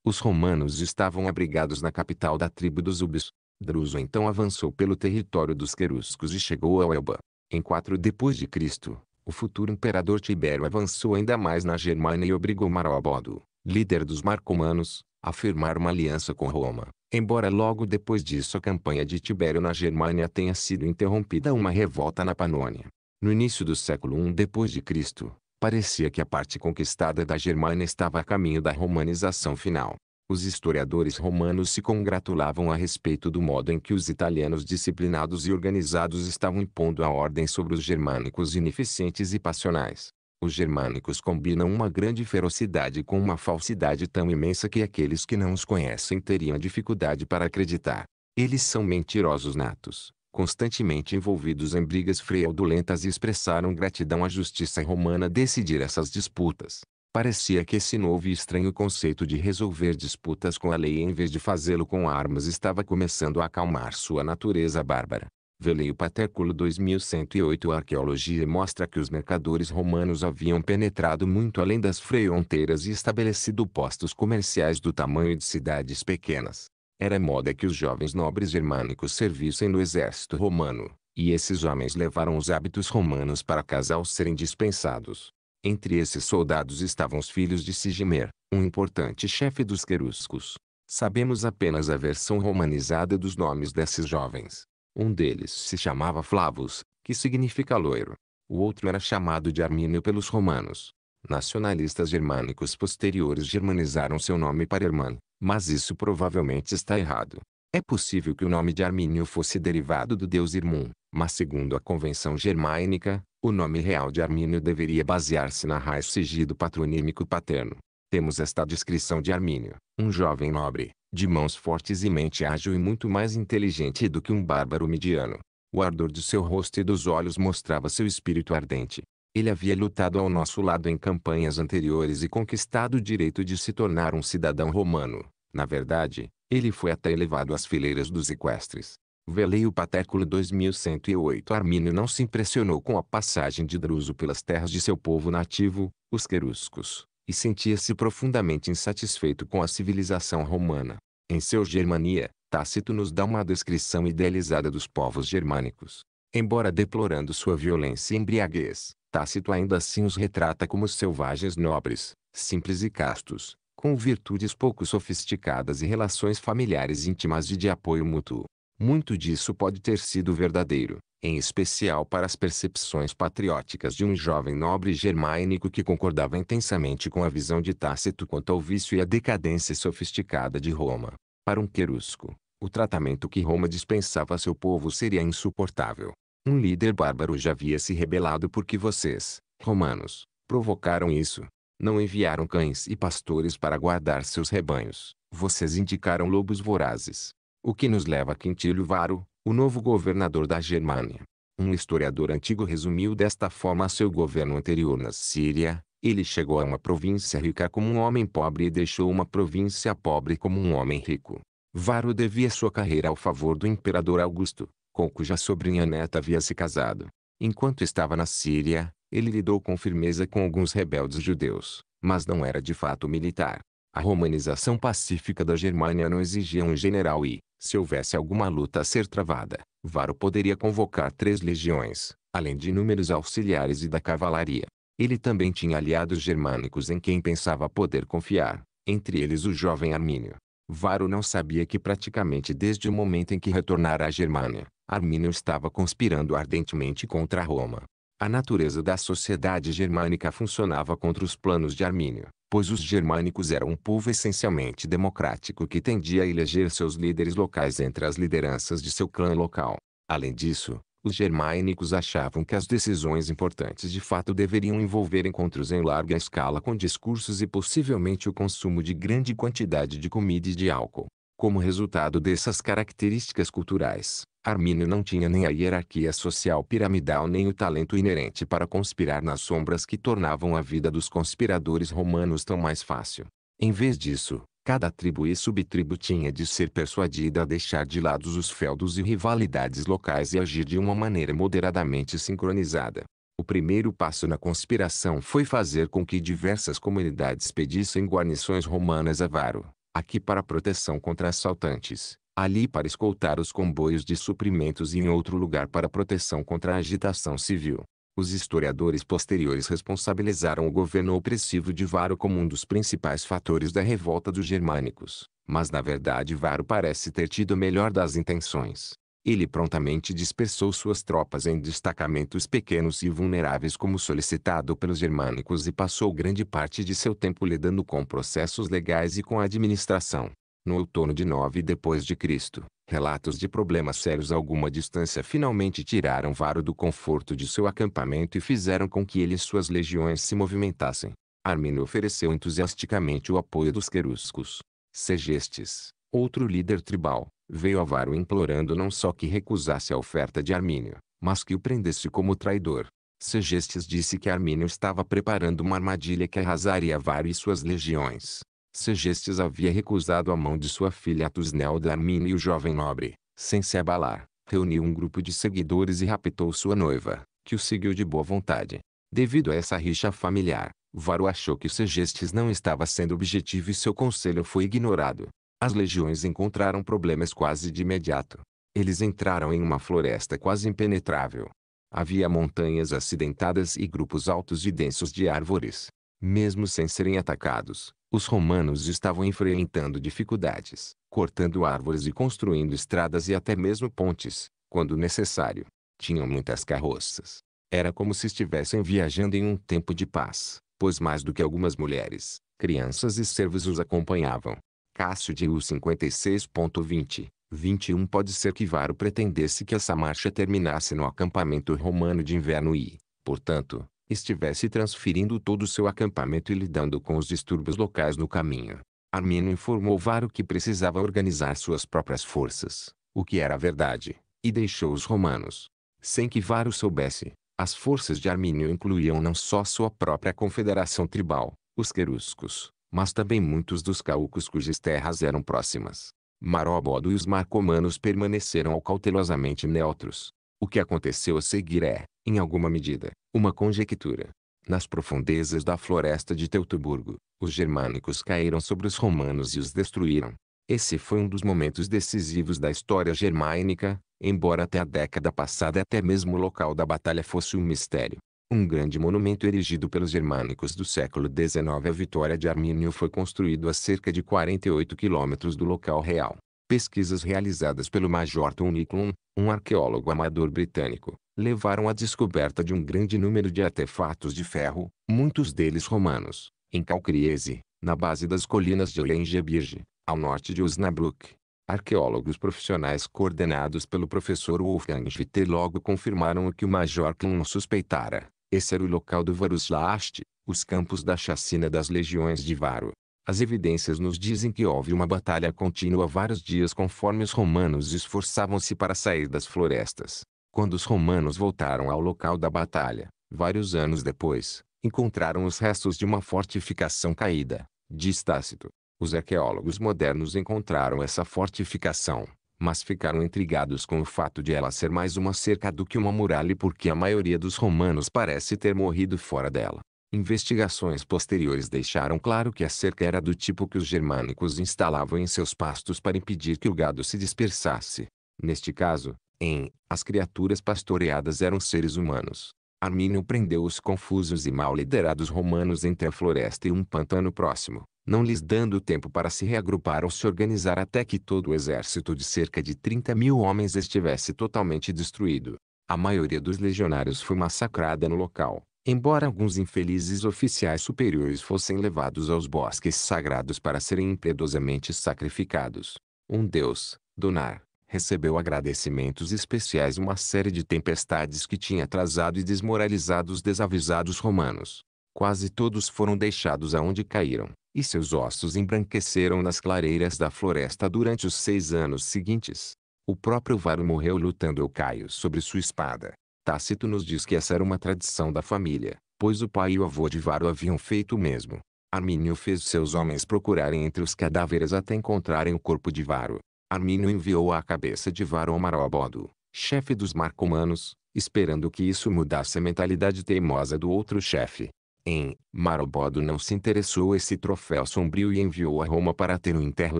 os romanos estavam abrigados na capital da tribo dos Ubis. Druso então avançou pelo território dos Queruscos e chegou ao Elba. Em 4 d.C., o futuro imperador Tibério avançou ainda mais na Germânia e obrigou Marobodo, líder dos marcomanos, a firmar uma aliança com Roma. Embora logo depois disso a campanha de Tibério na Germânia tenha sido interrompida uma revolta na Panônia. No início do século I Cristo, parecia que a parte conquistada da Germânia estava a caminho da romanização final. Os historiadores romanos se congratulavam a respeito do modo em que os italianos disciplinados e organizados estavam impondo a ordem sobre os germânicos ineficientes e passionais. Os germânicos combinam uma grande ferocidade com uma falsidade tão imensa que aqueles que não os conhecem teriam dificuldade para acreditar. Eles são mentirosos natos, constantemente envolvidos em brigas fraudulentas e expressaram gratidão à justiça romana decidir essas disputas. Parecia que esse novo e estranho conceito de resolver disputas com a lei em vez de fazê-lo com armas estava começando a acalmar sua natureza bárbara. Veleio Paterculo 2108 A arqueologia mostra que os mercadores romanos haviam penetrado muito além das fronteiras e estabelecido postos comerciais do tamanho de cidades pequenas. Era moda que os jovens nobres germânicos servissem no exército romano, e esses homens levaram os hábitos romanos para casa ao serem dispensados. Entre esses soldados estavam os filhos de Sigimer, um importante chefe dos queruscos. Sabemos apenas a versão romanizada dos nomes desses jovens. Um deles se chamava Flavus, que significa loiro. O outro era chamado de Armínio pelos romanos. Nacionalistas germânicos posteriores germanizaram seu nome para Hermann, mas isso provavelmente está errado. É possível que o nome de Armínio fosse derivado do deus Irmun, mas segundo a convenção germânica, o nome real de Armínio deveria basear-se na raiz sigido patronímico paterno. Temos esta descrição de Armínio, um jovem nobre, de mãos fortes e mente ágil e muito mais inteligente do que um bárbaro mediano. O ardor de seu rosto e dos olhos mostrava seu espírito ardente. Ele havia lutado ao nosso lado em campanhas anteriores e conquistado o direito de se tornar um cidadão romano. Na verdade, ele foi até elevado às fileiras dos equestres. Velei o Patéculo 2108 Armínio não se impressionou com a passagem de Druso pelas terras de seu povo nativo, os queruscos, e sentia-se profundamente insatisfeito com a civilização romana. Em seu Germania, Tácito nos dá uma descrição idealizada dos povos germânicos. Embora deplorando sua violência e embriaguez, Tácito ainda assim os retrata como selvagens nobres, simples e castos, com virtudes pouco sofisticadas e relações familiares íntimas e de apoio mútuo. Muito disso pode ter sido verdadeiro, em especial para as percepções patrióticas de um jovem nobre germânico que concordava intensamente com a visão de Tácito quanto ao vício e à decadência sofisticada de Roma. Para um querusco, o tratamento que Roma dispensava a seu povo seria insuportável. Um líder bárbaro já havia se rebelado porque vocês, romanos, provocaram isso. Não enviaram cães e pastores para guardar seus rebanhos. Vocês indicaram lobos vorazes. O que nos leva a Quintílio Varo, o novo governador da Germânia. Um historiador antigo resumiu desta forma seu governo anterior na Síria. Ele chegou a uma província rica como um homem pobre e deixou uma província pobre como um homem rico. Varo devia sua carreira ao favor do imperador Augusto, com cuja sobrinha neta havia se casado. Enquanto estava na Síria, ele lidou com firmeza com alguns rebeldes judeus, mas não era de fato militar. A romanização pacífica da Germânia não exigia um general e, se houvesse alguma luta a ser travada, Varo poderia convocar três legiões, além de inúmeros auxiliares e da cavalaria. Ele também tinha aliados germânicos em quem pensava poder confiar, entre eles o jovem Armínio. Varo não sabia que praticamente desde o momento em que retornara à Germânia, Armínio estava conspirando ardentemente contra Roma. A natureza da sociedade germânica funcionava contra os planos de Armínio, pois os germânicos eram um povo essencialmente democrático que tendia a eleger seus líderes locais entre as lideranças de seu clã local. Além disso, os germânicos achavam que as decisões importantes de fato deveriam envolver encontros em larga escala com discursos e possivelmente o consumo de grande quantidade de comida e de álcool. Como resultado dessas características culturais, Armínio não tinha nem a hierarquia social piramidal nem o talento inerente para conspirar nas sombras que tornavam a vida dos conspiradores romanos tão mais fácil. Em vez disso, cada tribo e subtribo tinha de ser persuadida a deixar de lado os feudos e rivalidades locais e agir de uma maneira moderadamente sincronizada. O primeiro passo na conspiração foi fazer com que diversas comunidades pedissem guarnições romanas a varo, aqui para proteção contra assaltantes, ali para escoltar os comboios de suprimentos e em outro lugar para proteção contra a agitação civil. Os historiadores posteriores responsabilizaram o governo opressivo de Varo como um dos principais fatores da revolta dos germânicos, mas na verdade Varo parece ter tido a melhor das intenções. Ele prontamente dispersou suas tropas em destacamentos pequenos e vulneráveis como solicitado pelos germânicos e passou grande parte de seu tempo lidando com processos legais e com a administração no outono de 9 depois de Cristo, relatos de problemas sérios a alguma distância finalmente tiraram Varo do conforto de seu acampamento e fizeram com que ele e suas legiões se movimentassem. Armínio ofereceu entusiasticamente o apoio dos queruscos. Segestes, outro líder tribal, veio a Varo implorando não só que recusasse a oferta de Armínio, mas que o prendesse como traidor. Segestes disse que Armínio estava preparando uma armadilha que arrasaria Varo e suas legiões. Segestes havia recusado a mão de sua filha Atusnelda Armínio e o jovem nobre, sem se abalar, reuniu um grupo de seguidores e raptou sua noiva, que o seguiu de boa vontade. Devido a essa rixa familiar, Varo achou que Segestes não estava sendo objetivo e seu conselho foi ignorado. As legiões encontraram problemas quase de imediato. Eles entraram em uma floresta quase impenetrável. Havia montanhas acidentadas e grupos altos e densos de árvores. Mesmo sem serem atacados, os romanos estavam enfrentando dificuldades, cortando árvores e construindo estradas e até mesmo pontes, quando necessário. Tinham muitas carroças. Era como se estivessem viajando em um tempo de paz, pois mais do que algumas mulheres, crianças e servos os acompanhavam. Cássio de U 56.20, 21 pode ser que Varo pretendesse que essa marcha terminasse no acampamento romano de inverno e, portanto, estivesse transferindo todo o seu acampamento e lidando com os distúrbios locais no caminho. Armínio informou Varo que precisava organizar suas próprias forças, o que era verdade, e deixou os romanos. Sem que Varo soubesse, as forças de Armínio incluíam não só sua própria confederação tribal, os queruscos, mas também muitos dos caucos cujas terras eram próximas. Maróbodo e os marcomanos permaneceram cautelosamente neutros. O que aconteceu a seguir é, em alguma medida, uma conjectura. Nas profundezas da floresta de Teutoburgo, os germânicos caíram sobre os romanos e os destruíram. Esse foi um dos momentos decisivos da história germânica, embora até a década passada até mesmo o local da batalha fosse um mistério. Um grande monumento erigido pelos germânicos do século XIX à vitória de Armínio foi construído a cerca de 48 quilômetros do local real. Pesquisas realizadas pelo Major Tom Nicklon, um arqueólogo amador britânico, levaram à descoberta de um grande número de artefatos de ferro, muitos deles romanos, em Calcriese, na base das colinas de Olengebirge, ao norte de Osnabrück. Arqueólogos profissionais coordenados pelo professor Wolfgang Witter logo confirmaram o que o Major Klum suspeitara. Esse era o local do Varuslaast, os campos da chacina das legiões de Varo. As evidências nos dizem que houve uma batalha contínua vários dias conforme os romanos esforçavam-se para sair das florestas. Quando os romanos voltaram ao local da batalha, vários anos depois, encontraram os restos de uma fortificação caída, diz Tácito. Os arqueólogos modernos encontraram essa fortificação, mas ficaram intrigados com o fato de ela ser mais uma cerca do que uma muralha porque a maioria dos romanos parece ter morrido fora dela. Investigações posteriores deixaram claro que a cerca era do tipo que os germânicos instalavam em seus pastos para impedir que o gado se dispersasse. Neste caso, em As criaturas pastoreadas eram seres humanos. Armínio prendeu os confusos e mal liderados romanos entre a floresta e um pantano próximo, não lhes dando tempo para se reagrupar ou se organizar até que todo o exército de cerca de 30 mil homens estivesse totalmente destruído. A maioria dos legionários foi massacrada no local, embora alguns infelizes oficiais superiores fossem levados aos bosques sagrados para serem impiedosamente sacrificados. Um deus, Donar, recebeu agradecimentos especiais uma série de tempestades que tinha atrasado e desmoralizado os desavisados romanos. Quase todos foram deixados aonde caíram, e seus ossos embranqueceram nas clareiras da floresta durante os seis anos seguintes. O próprio Varo morreu lutando Caio sobre sua espada. Tácito nos diz que essa era uma tradição da família, pois o pai e o avô de Varo haviam feito o mesmo. Armínio fez seus homens procurarem entre os cadáveres até encontrarem o corpo de Varo. Armínio enviou a cabeça de Varo a Bodo, chefe dos marcomanos, esperando que isso mudasse a mentalidade teimosa do outro chefe. Em Marobodo não se interessou esse troféu sombrio e enviou a Roma para ter um enterro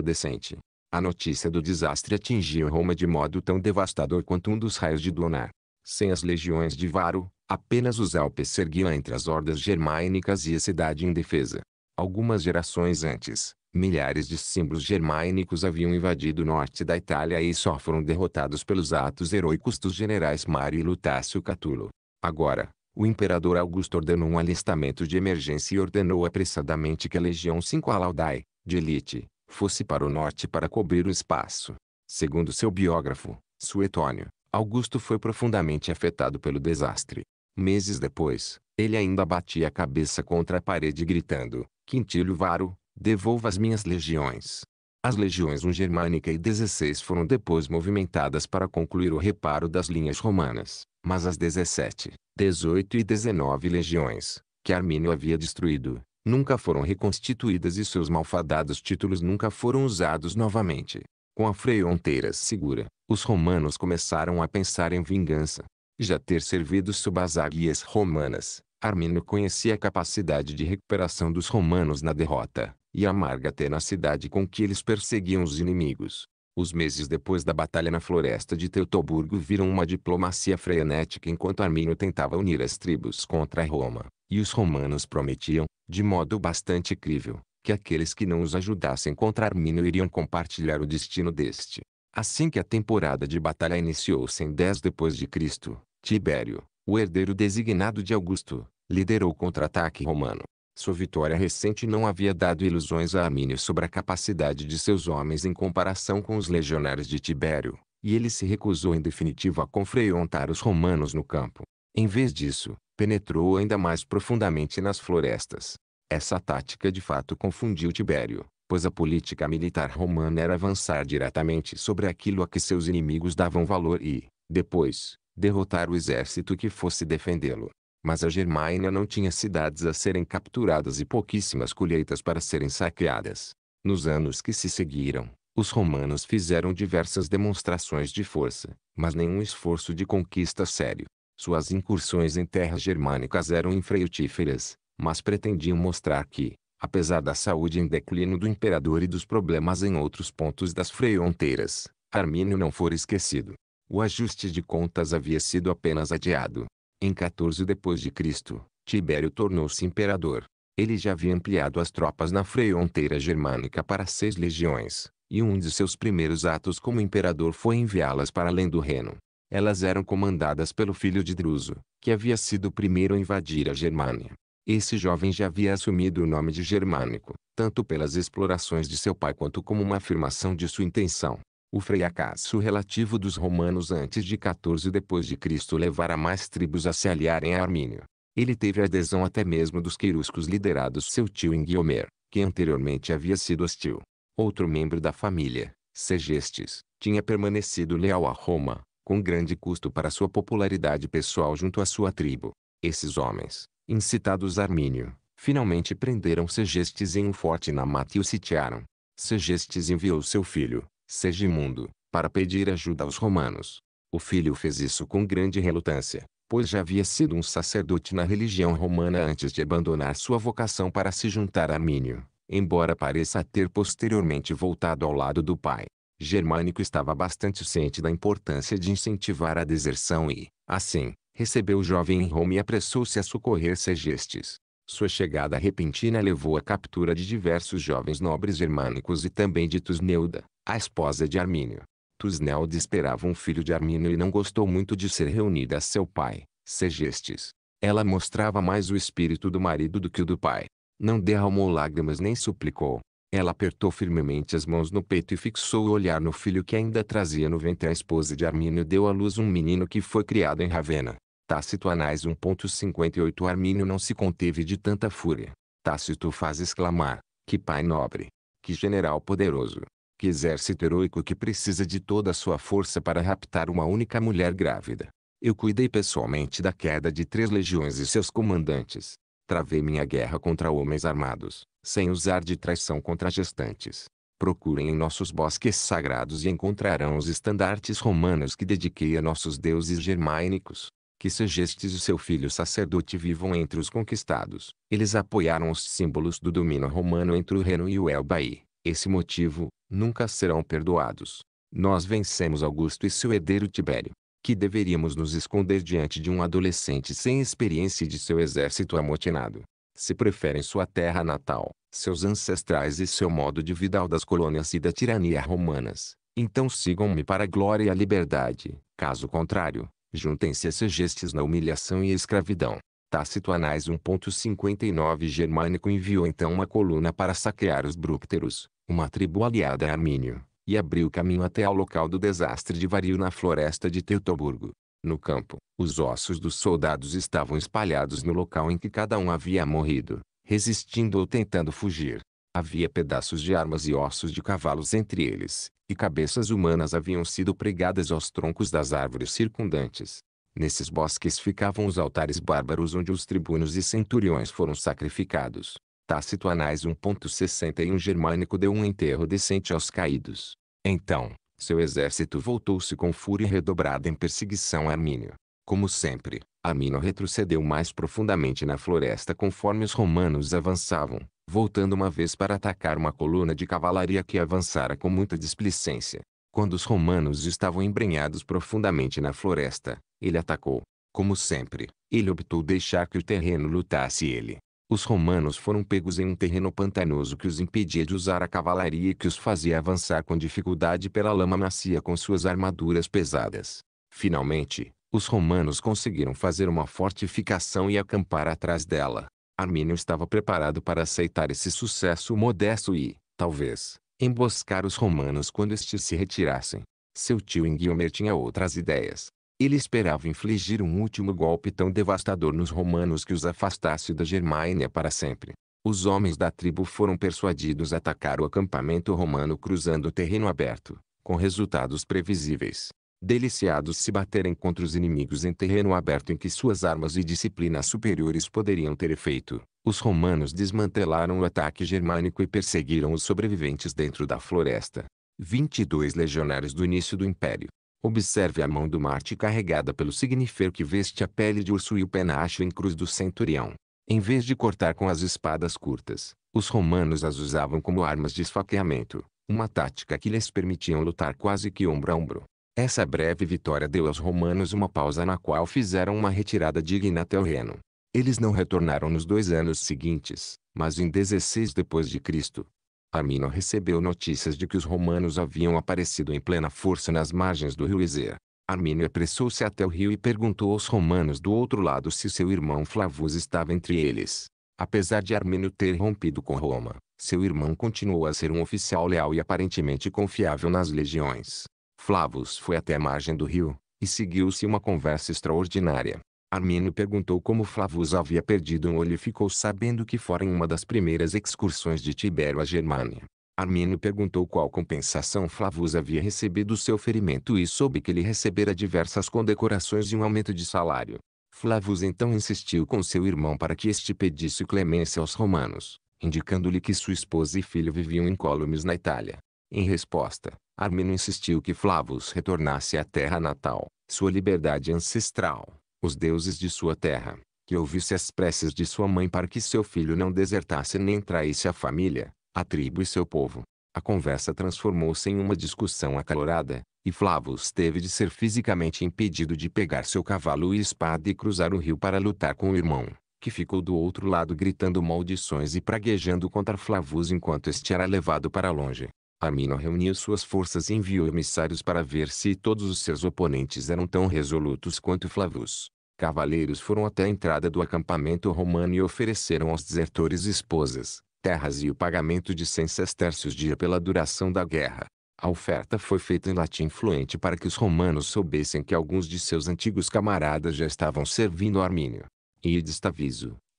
decente. A notícia do desastre atingiu Roma de modo tão devastador quanto um dos raios de Donar. Sem as legiões de Varo, apenas os Alpes se erguiam entre as hordas germânicas e a cidade indefesa. Algumas gerações antes, milhares de símbolos germânicos haviam invadido o norte da Itália e só foram derrotados pelos atos heróicos dos generais Mário e Lutácio Catulo. Agora, o imperador Augusto ordenou um alistamento de emergência e ordenou apressadamente que a legião 5 Alaudae, de elite, fosse para o norte para cobrir o espaço. Segundo seu biógrafo, Suetônio, Augusto foi profundamente afetado pelo desastre. Meses depois, ele ainda batia a cabeça contra a parede gritando, Quintilho Varo, devolva as minhas legiões. As legiões 1 germânica e 16 foram depois movimentadas para concluir o reparo das linhas romanas, mas as 17, 18 e 19 legiões, que Armínio havia destruído, nunca foram reconstituídas e seus malfadados títulos nunca foram usados novamente. Com a fronteira segura, os romanos começaram a pensar em vingança. Já ter servido sob as águias romanas, Armínio conhecia a capacidade de recuperação dos romanos na derrota e amarga tenacidade com que eles perseguiam os inimigos. Os meses depois da batalha na floresta de Teutoburgo viram uma diplomacia frenética enquanto Armínio tentava unir as tribos contra Roma, e os romanos prometiam, de modo bastante crível, que aqueles que não os ajudassem contra Armínio iriam compartilhar o destino deste. Assim que a temporada de batalha iniciou-se em 10 depois de Cristo, Tibério, o herdeiro designado de Augusto, liderou o contra-ataque romano. Sua vitória recente não havia dado ilusões a Armínio sobre a capacidade de seus homens em comparação com os legionários de Tibério, e ele se recusou em definitivo a confrontar os romanos no campo. Em vez disso, penetrou ainda mais profundamente nas florestas. Essa tática de fato confundiu Tibério, pois a política militar romana era avançar diretamente sobre aquilo a que seus inimigos davam valor e, depois, derrotar o exército que fosse defendê-lo. Mas a Germânia não tinha cidades a serem capturadas e pouquíssimas colheitas para serem saqueadas. Nos anos que se seguiram, os romanos fizeram diversas demonstrações de força, mas nenhum esforço de conquista sério. Suas incursões em terras germânicas eram infrutíferas, mas pretendiam mostrar que, apesar da saúde em declínio do imperador e dos problemas em outros pontos das fronteiras, Armínio não fora esquecido. O ajuste de contas havia sido apenas adiado, em 14 depois de Cristo, Tibério tornou-se imperador. Ele já havia ampliado as tropas na fronteira germânica para seis legiões, e um de seus primeiros atos como imperador foi enviá-las para além do Reno. Elas eram comandadas pelo filho de Druso, que havia sido o primeiro a invadir a Germânia. Esse jovem já havia assumido o nome de germânico, tanto pelas explorações de seu pai quanto como uma afirmação de sua intenção. O fracasso relativo dos romanos antes de 14 depois de Cristo levara mais tribos a se aliarem a Armínio. Ele teve adesão até mesmo dos queruscos liderados seu tio Ingiomer, que anteriormente havia sido hostil. Outro membro da família, Segestes, tinha permanecido leal a Roma, com grande custo para sua popularidade pessoal junto à sua tribo. Esses homens, incitados a Armínio, finalmente prenderam Segestes em um forte na mata e o sitiaram. Segestes enviou seu filho, Segimundo, para pedir ajuda aos romanos. O filho fez isso com grande relutância, pois já havia sido um sacerdote na religião romana antes de abandonar sua vocação para se juntar a Armínio, embora pareça ter posteriormente voltado ao lado do pai. Germânico estava bastante ciente da importância de incentivar a deserção e, assim, recebeu o jovem em Roma e apressou-se a socorrer Segestes. Sua chegada repentina levou à captura de diversos jovens nobres germânicos e também de Tusneuda, a esposa de Armínio. Tusnelda esperava um filho de Armínio e não gostou muito de ser reunida a seu pai, Segestes. Ela mostrava mais o espírito do marido do que o do pai. Não derramou lágrimas nem suplicou. Ela apertou firmemente as mãos no peito e fixou o olhar no filho que ainda trazia no ventre. A esposa de Armínio deu à luz um menino que foi criado em Ravena. Tácito Anais 1.58 Armínio não se conteve de tanta fúria. Tácito faz exclamar, que pai nobre, que general poderoso, que exército heroico que precisa de toda a sua força para raptar uma única mulher grávida. Eu cuidei pessoalmente da queda de três legiões e seus comandantes. Travei minha guerra contra homens armados, sem usar de traição contra gestantes. Procurem em nossos bosques sagrados e encontrarão os estandartes romanos que dediquei a nossos deuses germânicos. Que Segestes e seu filho sacerdote vivam entre os conquistados. Eles apoiaram os símbolos do domínio romano entre o Reno e o Elbaí. Esse motivo, nunca serão perdoados. Nós vencemos Augusto e seu herdeiro Tibério, que deveríamos nos esconder diante de um adolescente sem experiência e de seu exército amotinado. Se preferem sua terra natal, seus ancestrais e seu modo de vida ao das colônias e da tirania romanas, então sigam-me para a glória e a liberdade. Caso contrário, juntem-se a segestes na humilhação e escravidão. Tácito Anais 1.59 Germânico enviou então uma coluna para saquear os brúcteros, uma tribo aliada a Armínio, e abriu caminho até ao local do desastre de Vario na floresta de Teutoburgo. No campo, os ossos dos soldados estavam espalhados no local em que cada um havia morrido, resistindo ou tentando fugir. Havia pedaços de armas e ossos de cavalos entre eles, e cabeças humanas haviam sido pregadas aos troncos das árvores circundantes. Nesses bosques ficavam os altares bárbaros onde os tribunos e centuriões foram sacrificados. Tácito Anais 1.61 Germânico deu um enterro decente aos caídos. Então, seu exército voltou-se com fúria redobrada em perseguição a Armínio. Como sempre, Armínio retrocedeu mais profundamente na floresta conforme os romanos avançavam, voltando uma vez para atacar uma coluna de cavalaria que avançara com muita displicência. Quando os romanos estavam embrenhados profundamente na floresta, ele atacou. Como sempre, ele optou deixar que o terreno lutasse ele. Os romanos foram pegos em um terreno pantanoso que os impedia de usar a cavalaria e que os fazia avançar com dificuldade pela lama macia com suas armaduras pesadas. Finalmente, os romanos conseguiram fazer uma fortificação e acampar atrás dela. Armínio estava preparado para aceitar esse sucesso modesto e, talvez, emboscar os romanos quando estes se retirassem. Seu tio Inguilmer tinha outras ideias. Ele esperava infligir um último golpe tão devastador nos romanos que os afastasse da Germânia para sempre. Os homens da tribo foram persuadidos a atacar o acampamento romano cruzando o terreno aberto, com resultados previsíveis. Deliciados se baterem contra os inimigos em terreno aberto em que suas armas e disciplinas superiores poderiam ter efeito, os romanos desmantelaram o ataque germânico e perseguiram os sobreviventes dentro da floresta. 22 legionários do início do império, Observe a mão do Marte carregada pelo signifer que veste a pele de urso e o penacho em cruz do centurião. Em vez de cortar com as espadas curtas, os romanos as usavam como armas de esfaqueamento, uma tática que lhes permitiam lutar quase que ombro a ombro. Essa breve vitória deu aos romanos uma pausa na qual fizeram uma retirada digna até o Reno. Eles não retornaram nos dois anos seguintes, mas em 16 depois de Cristo, Armínio recebeu notícias de que os romanos haviam aparecido em plena força nas margens do rio Iser. Armínio apressou-se até o rio e perguntou aos romanos do outro lado se seu irmão Flavus estava entre eles. Apesar de Armínio ter rompido com Roma, seu irmão continuou a ser um oficial leal e aparentemente confiável nas legiões. Flavus foi até a margem do rio, e seguiu-se uma conversa extraordinária. Armínio perguntou como Flavus havia perdido um olho e ficou sabendo que fora em uma das primeiras excursões de Tibério à Germânia. Armínio perguntou qual compensação Flavus havia recebido seu ferimento e soube que ele recebera diversas condecorações e um aumento de salário. Flavus então insistiu com seu irmão para que este pedisse clemência aos romanos, indicando-lhe que sua esposa e filho viviam incólumes na Itália. Em resposta, Armínio insistiu que Flavus retornasse à terra natal, sua liberdade ancestral os deuses de sua terra, que ouvisse as preces de sua mãe para que seu filho não desertasse nem traísse a família, a tribo e seu povo. A conversa transformou-se em uma discussão acalorada, e Flavus teve de ser fisicamente impedido de pegar seu cavalo e espada e cruzar o rio para lutar com o irmão, que ficou do outro lado gritando maldições e praguejando contra Flavus enquanto este era levado para longe. Amino reuniu suas forças e enviou emissários para ver se todos os seus oponentes eram tão resolutos quanto Flavus. Cavaleiros foram até a entrada do acampamento romano e ofereceram aos desertores esposas, terras e o pagamento de 100 sestércios dia pela duração da guerra. A oferta foi feita em latim fluente para que os romanos soubessem que alguns de seus antigos camaradas já estavam servindo Armínio. E de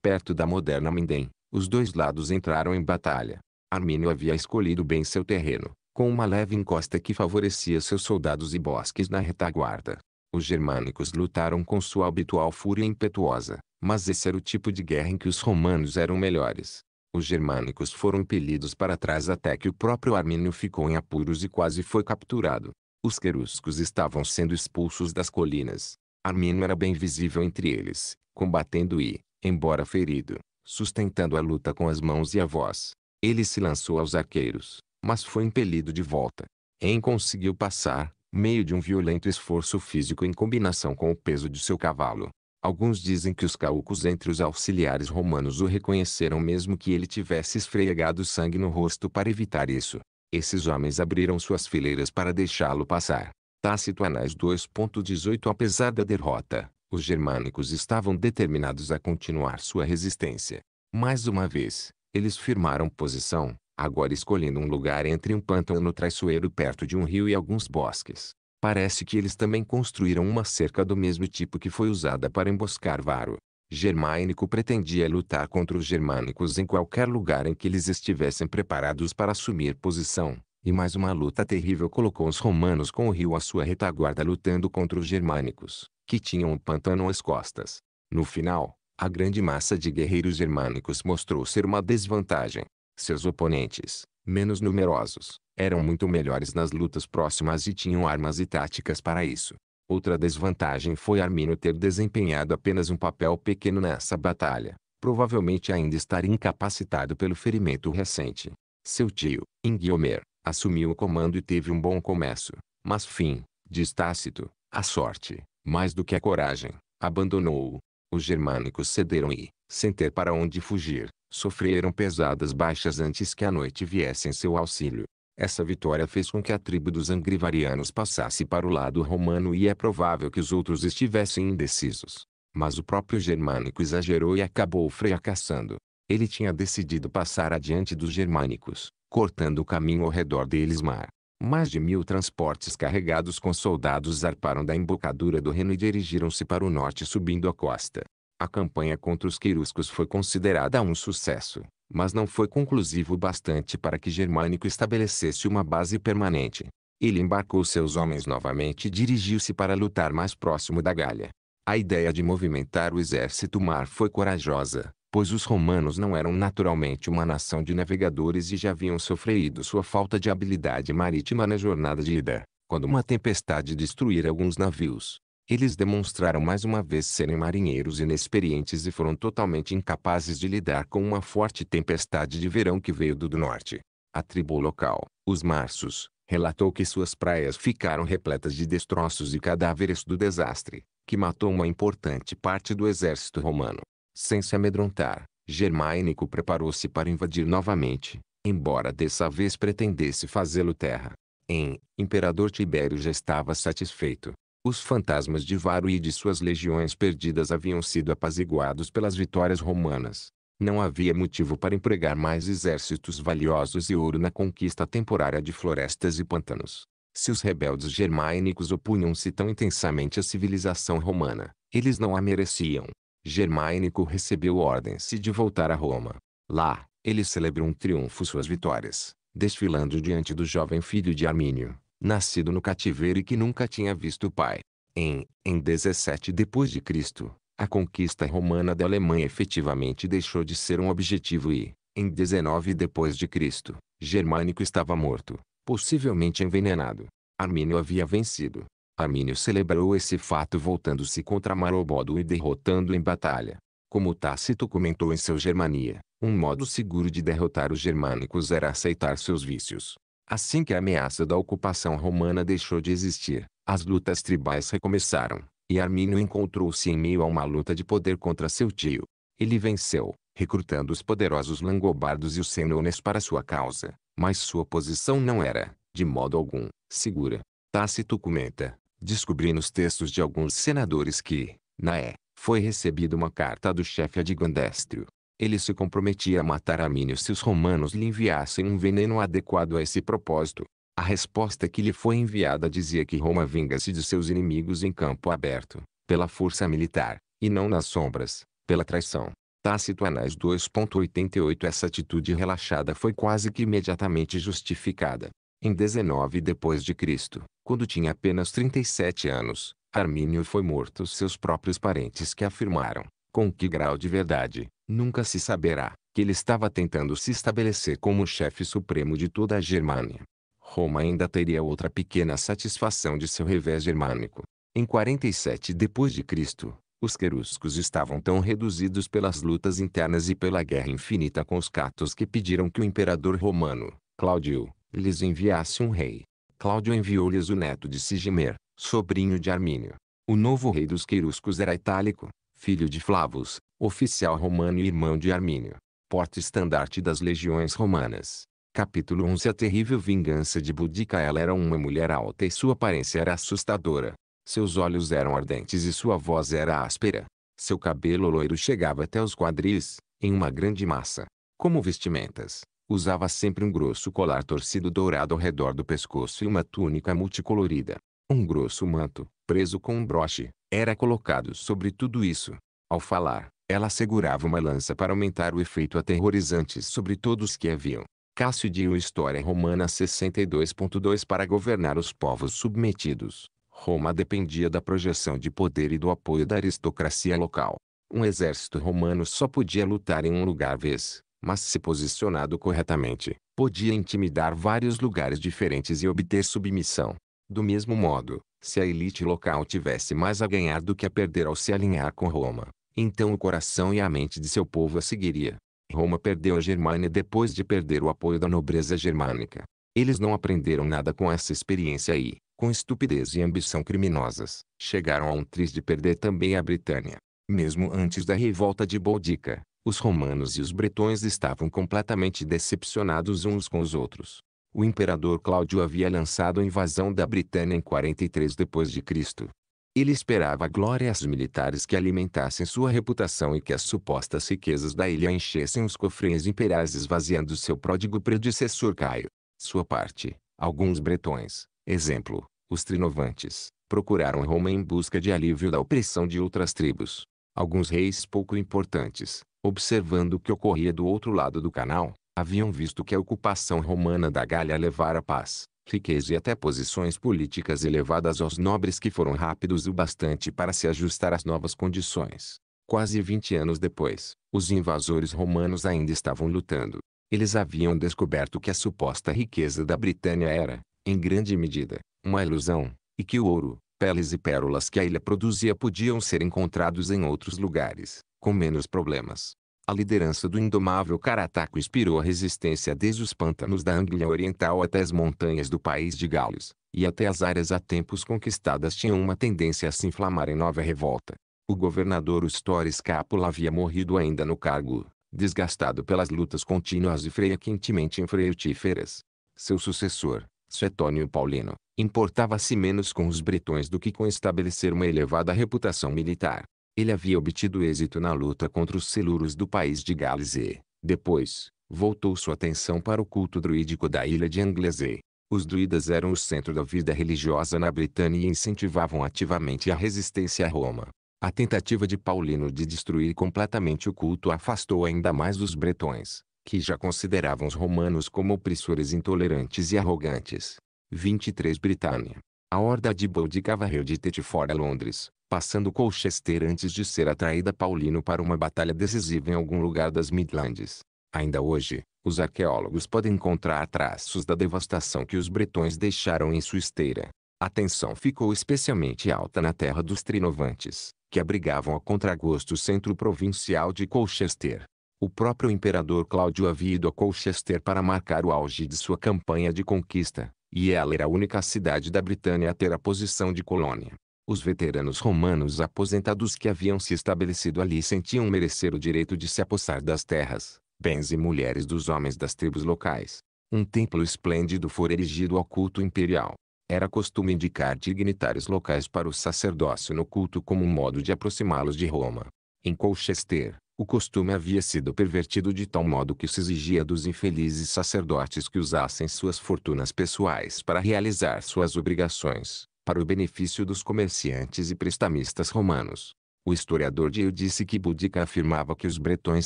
perto da moderna Minden, os dois lados entraram em batalha. Armínio havia escolhido bem seu terreno, com uma leve encosta que favorecia seus soldados e bosques na retaguarda. Os germânicos lutaram com sua habitual fúria impetuosa, mas esse era o tipo de guerra em que os romanos eram melhores. Os germânicos foram impelidos para trás até que o próprio Armínio ficou em apuros e quase foi capturado. Os queruscos estavam sendo expulsos das colinas. Armínio era bem visível entre eles, combatendo e, embora ferido, sustentando a luta com as mãos e a voz. Ele se lançou aos arqueiros, mas foi impelido de volta. En conseguiu passar, meio de um violento esforço físico em combinação com o peso de seu cavalo. Alguns dizem que os caucos entre os auxiliares romanos o reconheceram mesmo que ele tivesse esfregado sangue no rosto para evitar isso. Esses homens abriram suas fileiras para deixá-lo passar. Tácito Anais 2.18 Apesar da derrota, os germânicos estavam determinados a continuar sua resistência. Mais uma vez, eles firmaram posição, agora escolhendo um lugar entre um pântano traiçoeiro perto de um rio e alguns bosques. Parece que eles também construíram uma cerca do mesmo tipo que foi usada para emboscar Varo. Germânico pretendia lutar contra os germânicos em qualquer lugar em que eles estivessem preparados para assumir posição, e mais uma luta terrível colocou os romanos com o rio à sua retaguarda lutando contra os germânicos, que tinham o um pantano às costas. No final, a grande massa de guerreiros germânicos mostrou ser uma desvantagem. Seus oponentes, menos numerosos, eram muito melhores nas lutas próximas e tinham armas e táticas para isso. Outra desvantagem foi Armino ter desempenhado apenas um papel pequeno nessa batalha, provavelmente ainda estar incapacitado pelo ferimento recente. Seu tio, Ingiomer, assumiu o comando e teve um bom começo, mas fim, diz Tácito, a sorte, mais do que a coragem, abandonou-o, os germânicos cederam e, sem ter para onde fugir, sofreram pesadas baixas antes que a noite viesse em seu auxílio. Essa vitória fez com que a tribo dos angrivarianos passasse para o lado romano e é provável que os outros estivessem indecisos. Mas o próprio germânico exagerou e acabou fracassando. Ele tinha decidido passar adiante dos germânicos, cortando o caminho ao redor deles mar. Mais de mil transportes carregados com soldados zarparam da embocadura do Reno e dirigiram-se para o norte subindo a costa. A campanha contra os queruscos foi considerada um sucesso, mas não foi conclusivo o bastante para que Germânico estabelecesse uma base permanente. Ele embarcou seus homens novamente e dirigiu-se para lutar mais próximo da Galha. A ideia de movimentar o exército mar foi corajosa, pois os romanos não eram naturalmente uma nação de navegadores e já haviam sofrido sua falta de habilidade marítima na jornada de ida, quando uma tempestade destruíra alguns navios. Eles demonstraram mais uma vez serem marinheiros inexperientes e foram totalmente incapazes de lidar com uma forte tempestade de verão que veio do norte. A tribo local, os Marsos, relatou que suas praias ficaram repletas de destroços e cadáveres do desastre, que matou uma importante parte do exército romano. Sem se amedrontar, Germânico preparou-se para invadir novamente, embora dessa vez pretendesse fazê-lo terra. Em Imperador Tibério já estava satisfeito. Os fantasmas de Varo e de suas legiões perdidas haviam sido apaziguados pelas vitórias romanas. Não havia motivo para empregar mais exércitos valiosos e ouro na conquista temporária de florestas e pântanos. Se os rebeldes germânicos opunham-se tão intensamente à civilização romana, eles não a mereciam. Germânico recebeu ordens de voltar a Roma. Lá, ele celebrou um triunfo suas vitórias, desfilando diante do jovem filho de Armínio, nascido no cativeiro e que nunca tinha visto o pai. Em, em 17 depois de Cristo, a conquista romana da Alemanha efetivamente deixou de ser um objetivo e, em 19 depois de Cristo, Germânico estava morto, possivelmente envenenado. Armínio havia vencido, Armínio celebrou esse fato voltando-se contra Marobodo e derrotando em batalha. Como Tácito comentou em seu Germania, um modo seguro de derrotar os germânicos era aceitar seus vícios. Assim que a ameaça da ocupação romana deixou de existir, as lutas tribais recomeçaram, e Armínio encontrou-se em meio a uma luta de poder contra seu tio. Ele venceu, recrutando os poderosos langobardos e os senones para sua causa, mas sua posição não era, de modo algum, segura. Tácito comenta, Descobri nos textos de alguns senadores que, na E, foi recebida uma carta do chefe Adigandéstrio. Ele se comprometia a matar Armínio se os romanos lhe enviassem um veneno adequado a esse propósito. A resposta que lhe foi enviada dizia que Roma vinga-se de seus inimigos em campo aberto, pela força militar, e não nas sombras, pela traição. Tácito Anais 2.88 Essa atitude relaxada foi quase que imediatamente justificada. Em 19 depois de Cristo, quando tinha apenas 37 anos, Armínio foi morto. Seus próprios parentes que afirmaram, com que grau de verdade, nunca se saberá, que ele estava tentando se estabelecer como chefe supremo de toda a Germânia. Roma ainda teria outra pequena satisfação de seu revés germânico. Em 47 depois de Cristo, os queruscos estavam tão reduzidos pelas lutas internas e pela guerra infinita com os catos que pediram que o imperador romano, Cláudio, lhes enviasse um rei. Cláudio enviou-lhes o neto de Sigimer, sobrinho de Armínio. O novo rei dos Queiruscos era Itálico, filho de Flavus, oficial romano e irmão de Armínio. Porta-estandarte das legiões romanas. Capítulo 11 A terrível vingança de Budica Ela era uma mulher alta e sua aparência era assustadora. Seus olhos eram ardentes e sua voz era áspera. Seu cabelo loiro chegava até os quadris, em uma grande massa. Como vestimentas, Usava sempre um grosso colar torcido dourado ao redor do pescoço e uma túnica multicolorida. Um grosso manto, preso com um broche, era colocado sobre tudo isso. Ao falar, ela segurava uma lança para aumentar o efeito aterrorizante sobre todos que a viam. Cássio deu História Romana 62.2 Para governar os povos submetidos, Roma dependia da projeção de poder e do apoio da aristocracia local. Um exército romano só podia lutar em um lugar vez, mas se posicionado corretamente, podia intimidar vários lugares diferentes e obter submissão. Do mesmo modo, se a elite local tivesse mais a ganhar do que a perder ao se alinhar com Roma, então o coração e a mente de seu povo a seguiria. Roma perdeu a Germânia depois de perder o apoio da nobreza germânica. Eles não aprenderam nada com essa experiência e, com estupidez e ambição criminosas, chegaram a um triste perder também a Britânia. Mesmo antes da revolta de Boudica. Os romanos e os bretões estavam completamente decepcionados uns com os outros. O imperador Cláudio havia lançado a invasão da Britânia em 43 d.C. Ele esperava glórias militares que alimentassem sua reputação e que as supostas riquezas da ilha enchessem os cofres imperiais esvaziando seu pródigo predecessor Caio. Sua parte, alguns bretões, exemplo, os trinovantes, procuraram Roma em busca de alívio da opressão de outras tribos. Alguns reis pouco importantes, observando o que ocorria do outro lado do canal, haviam visto que a ocupação romana da Gália levara paz, riqueza e até posições políticas elevadas aos nobres que foram rápidos o bastante para se ajustar às novas condições. Quase 20 anos depois, os invasores romanos ainda estavam lutando. Eles haviam descoberto que a suposta riqueza da Britânia era, em grande medida, uma ilusão, e que o ouro, peles e pérolas que a ilha produzia podiam ser encontrados em outros lugares com menos problemas. A liderança do indomável Karataku inspirou a resistência desde os pântanos da Anglia Oriental até as montanhas do país de Gales, e até as áreas há tempos conquistadas tinham uma tendência a se inflamar em nova revolta. O governador Ustor Scapula havia morrido ainda no cargo, desgastado pelas lutas contínuas e freia frequentemente infrutíferas. Seu sucessor, Suetônio Paulino, importava-se menos com os britões do que com estabelecer uma elevada reputação militar. Ele havia obtido êxito na luta contra os celuros do país de Gales e, depois, voltou sua atenção para o culto druídico da ilha de Anglesey. Os druidas eram o centro da vida religiosa na Britânia e incentivavam ativamente a resistência a Roma. A tentativa de Paulino de destruir completamente o culto afastou ainda mais os bretões, que já consideravam os romanos como opressores intolerantes e arrogantes. 23 Britânia. A horda de Bold varreu de Tete a Londres, passando Colchester antes de ser atraída Paulino para uma batalha decisiva em algum lugar das Midlands. Ainda hoje, os arqueólogos podem encontrar traços da devastação que os bretões deixaram em sua esteira. A tensão ficou especialmente alta na terra dos trinovantes, que abrigavam a contragosto o centro provincial de Colchester. O próprio imperador Cláudio havia ido a Colchester para marcar o auge de sua campanha de conquista, e ela era a única cidade da Britânia a ter a posição de colônia. Os veteranos romanos aposentados que haviam se estabelecido ali sentiam merecer o direito de se apossar das terras, bens e mulheres dos homens das tribos locais. Um templo esplêndido fora erigido ao culto imperial. Era costume indicar dignitários locais para o sacerdócio no culto como um modo de aproximá-los de Roma. Em Colchester, o costume havia sido pervertido de tal modo que se exigia dos infelizes sacerdotes que usassem suas fortunas pessoais para realizar suas obrigações para o benefício dos comerciantes e prestamistas romanos. O historiador Dio disse que Boudica afirmava que os bretões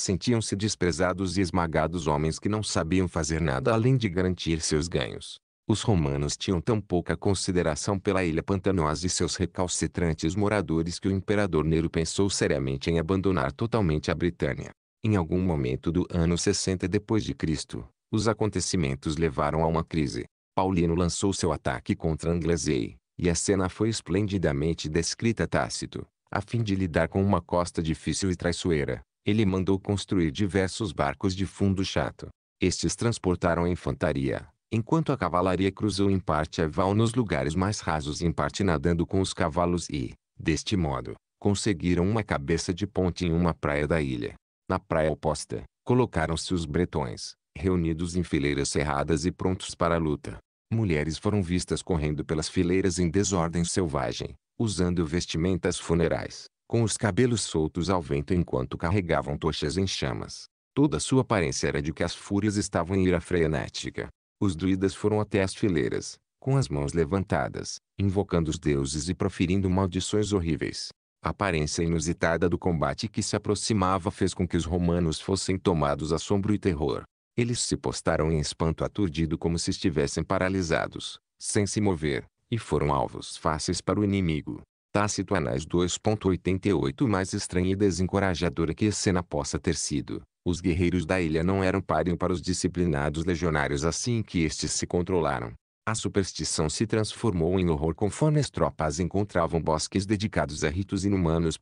sentiam-se desprezados e esmagados homens que não sabiam fazer nada além de garantir seus ganhos. Os romanos tinham tão pouca consideração pela ilha pantanosa e seus recalcitrantes moradores que o imperador Nero pensou seriamente em abandonar totalmente a Britânia. Em algum momento do ano 60 d.C., os acontecimentos levaram a uma crise. Paulino lançou seu ataque contra Anglesey, e a cena foi esplendidamente descrita Tácito. A fim de lidar com uma costa difícil e traiçoeira, ele mandou construir diversos barcos de fundo chato. Estes transportaram a infantaria, enquanto a cavalaria cruzou em parte a val nos lugares mais rasos e em parte nadando com os cavalos e, deste modo, conseguiram uma cabeça de ponte em uma praia da ilha. Na praia oposta, colocaram-se os bretões, reunidos em fileiras cerradas e prontos para a luta mulheres foram vistas correndo pelas fileiras em desordem selvagem, usando vestimentas funerais, com os cabelos soltos ao vento enquanto carregavam tochas em chamas. Toda sua aparência era de que as fúrias estavam em ira frenética. Os druidas foram até as fileiras, com as mãos levantadas, invocando os deuses e proferindo maldições horríveis. A aparência inusitada do combate que se aproximava fez com que os romanos fossem tomados assombro e terror. Eles se postaram em espanto aturdido como se estivessem paralisados, sem se mover, e foram alvos fáceis para o inimigo. Tácito Anais 2.88 Mais estranha e desencorajadora que a cena possa ter sido, os guerreiros da ilha não eram páreo para os disciplinados legionários assim que estes se controlaram. A superstição se transformou em horror conforme as tropas encontravam bosques dedicados a ritos inumanos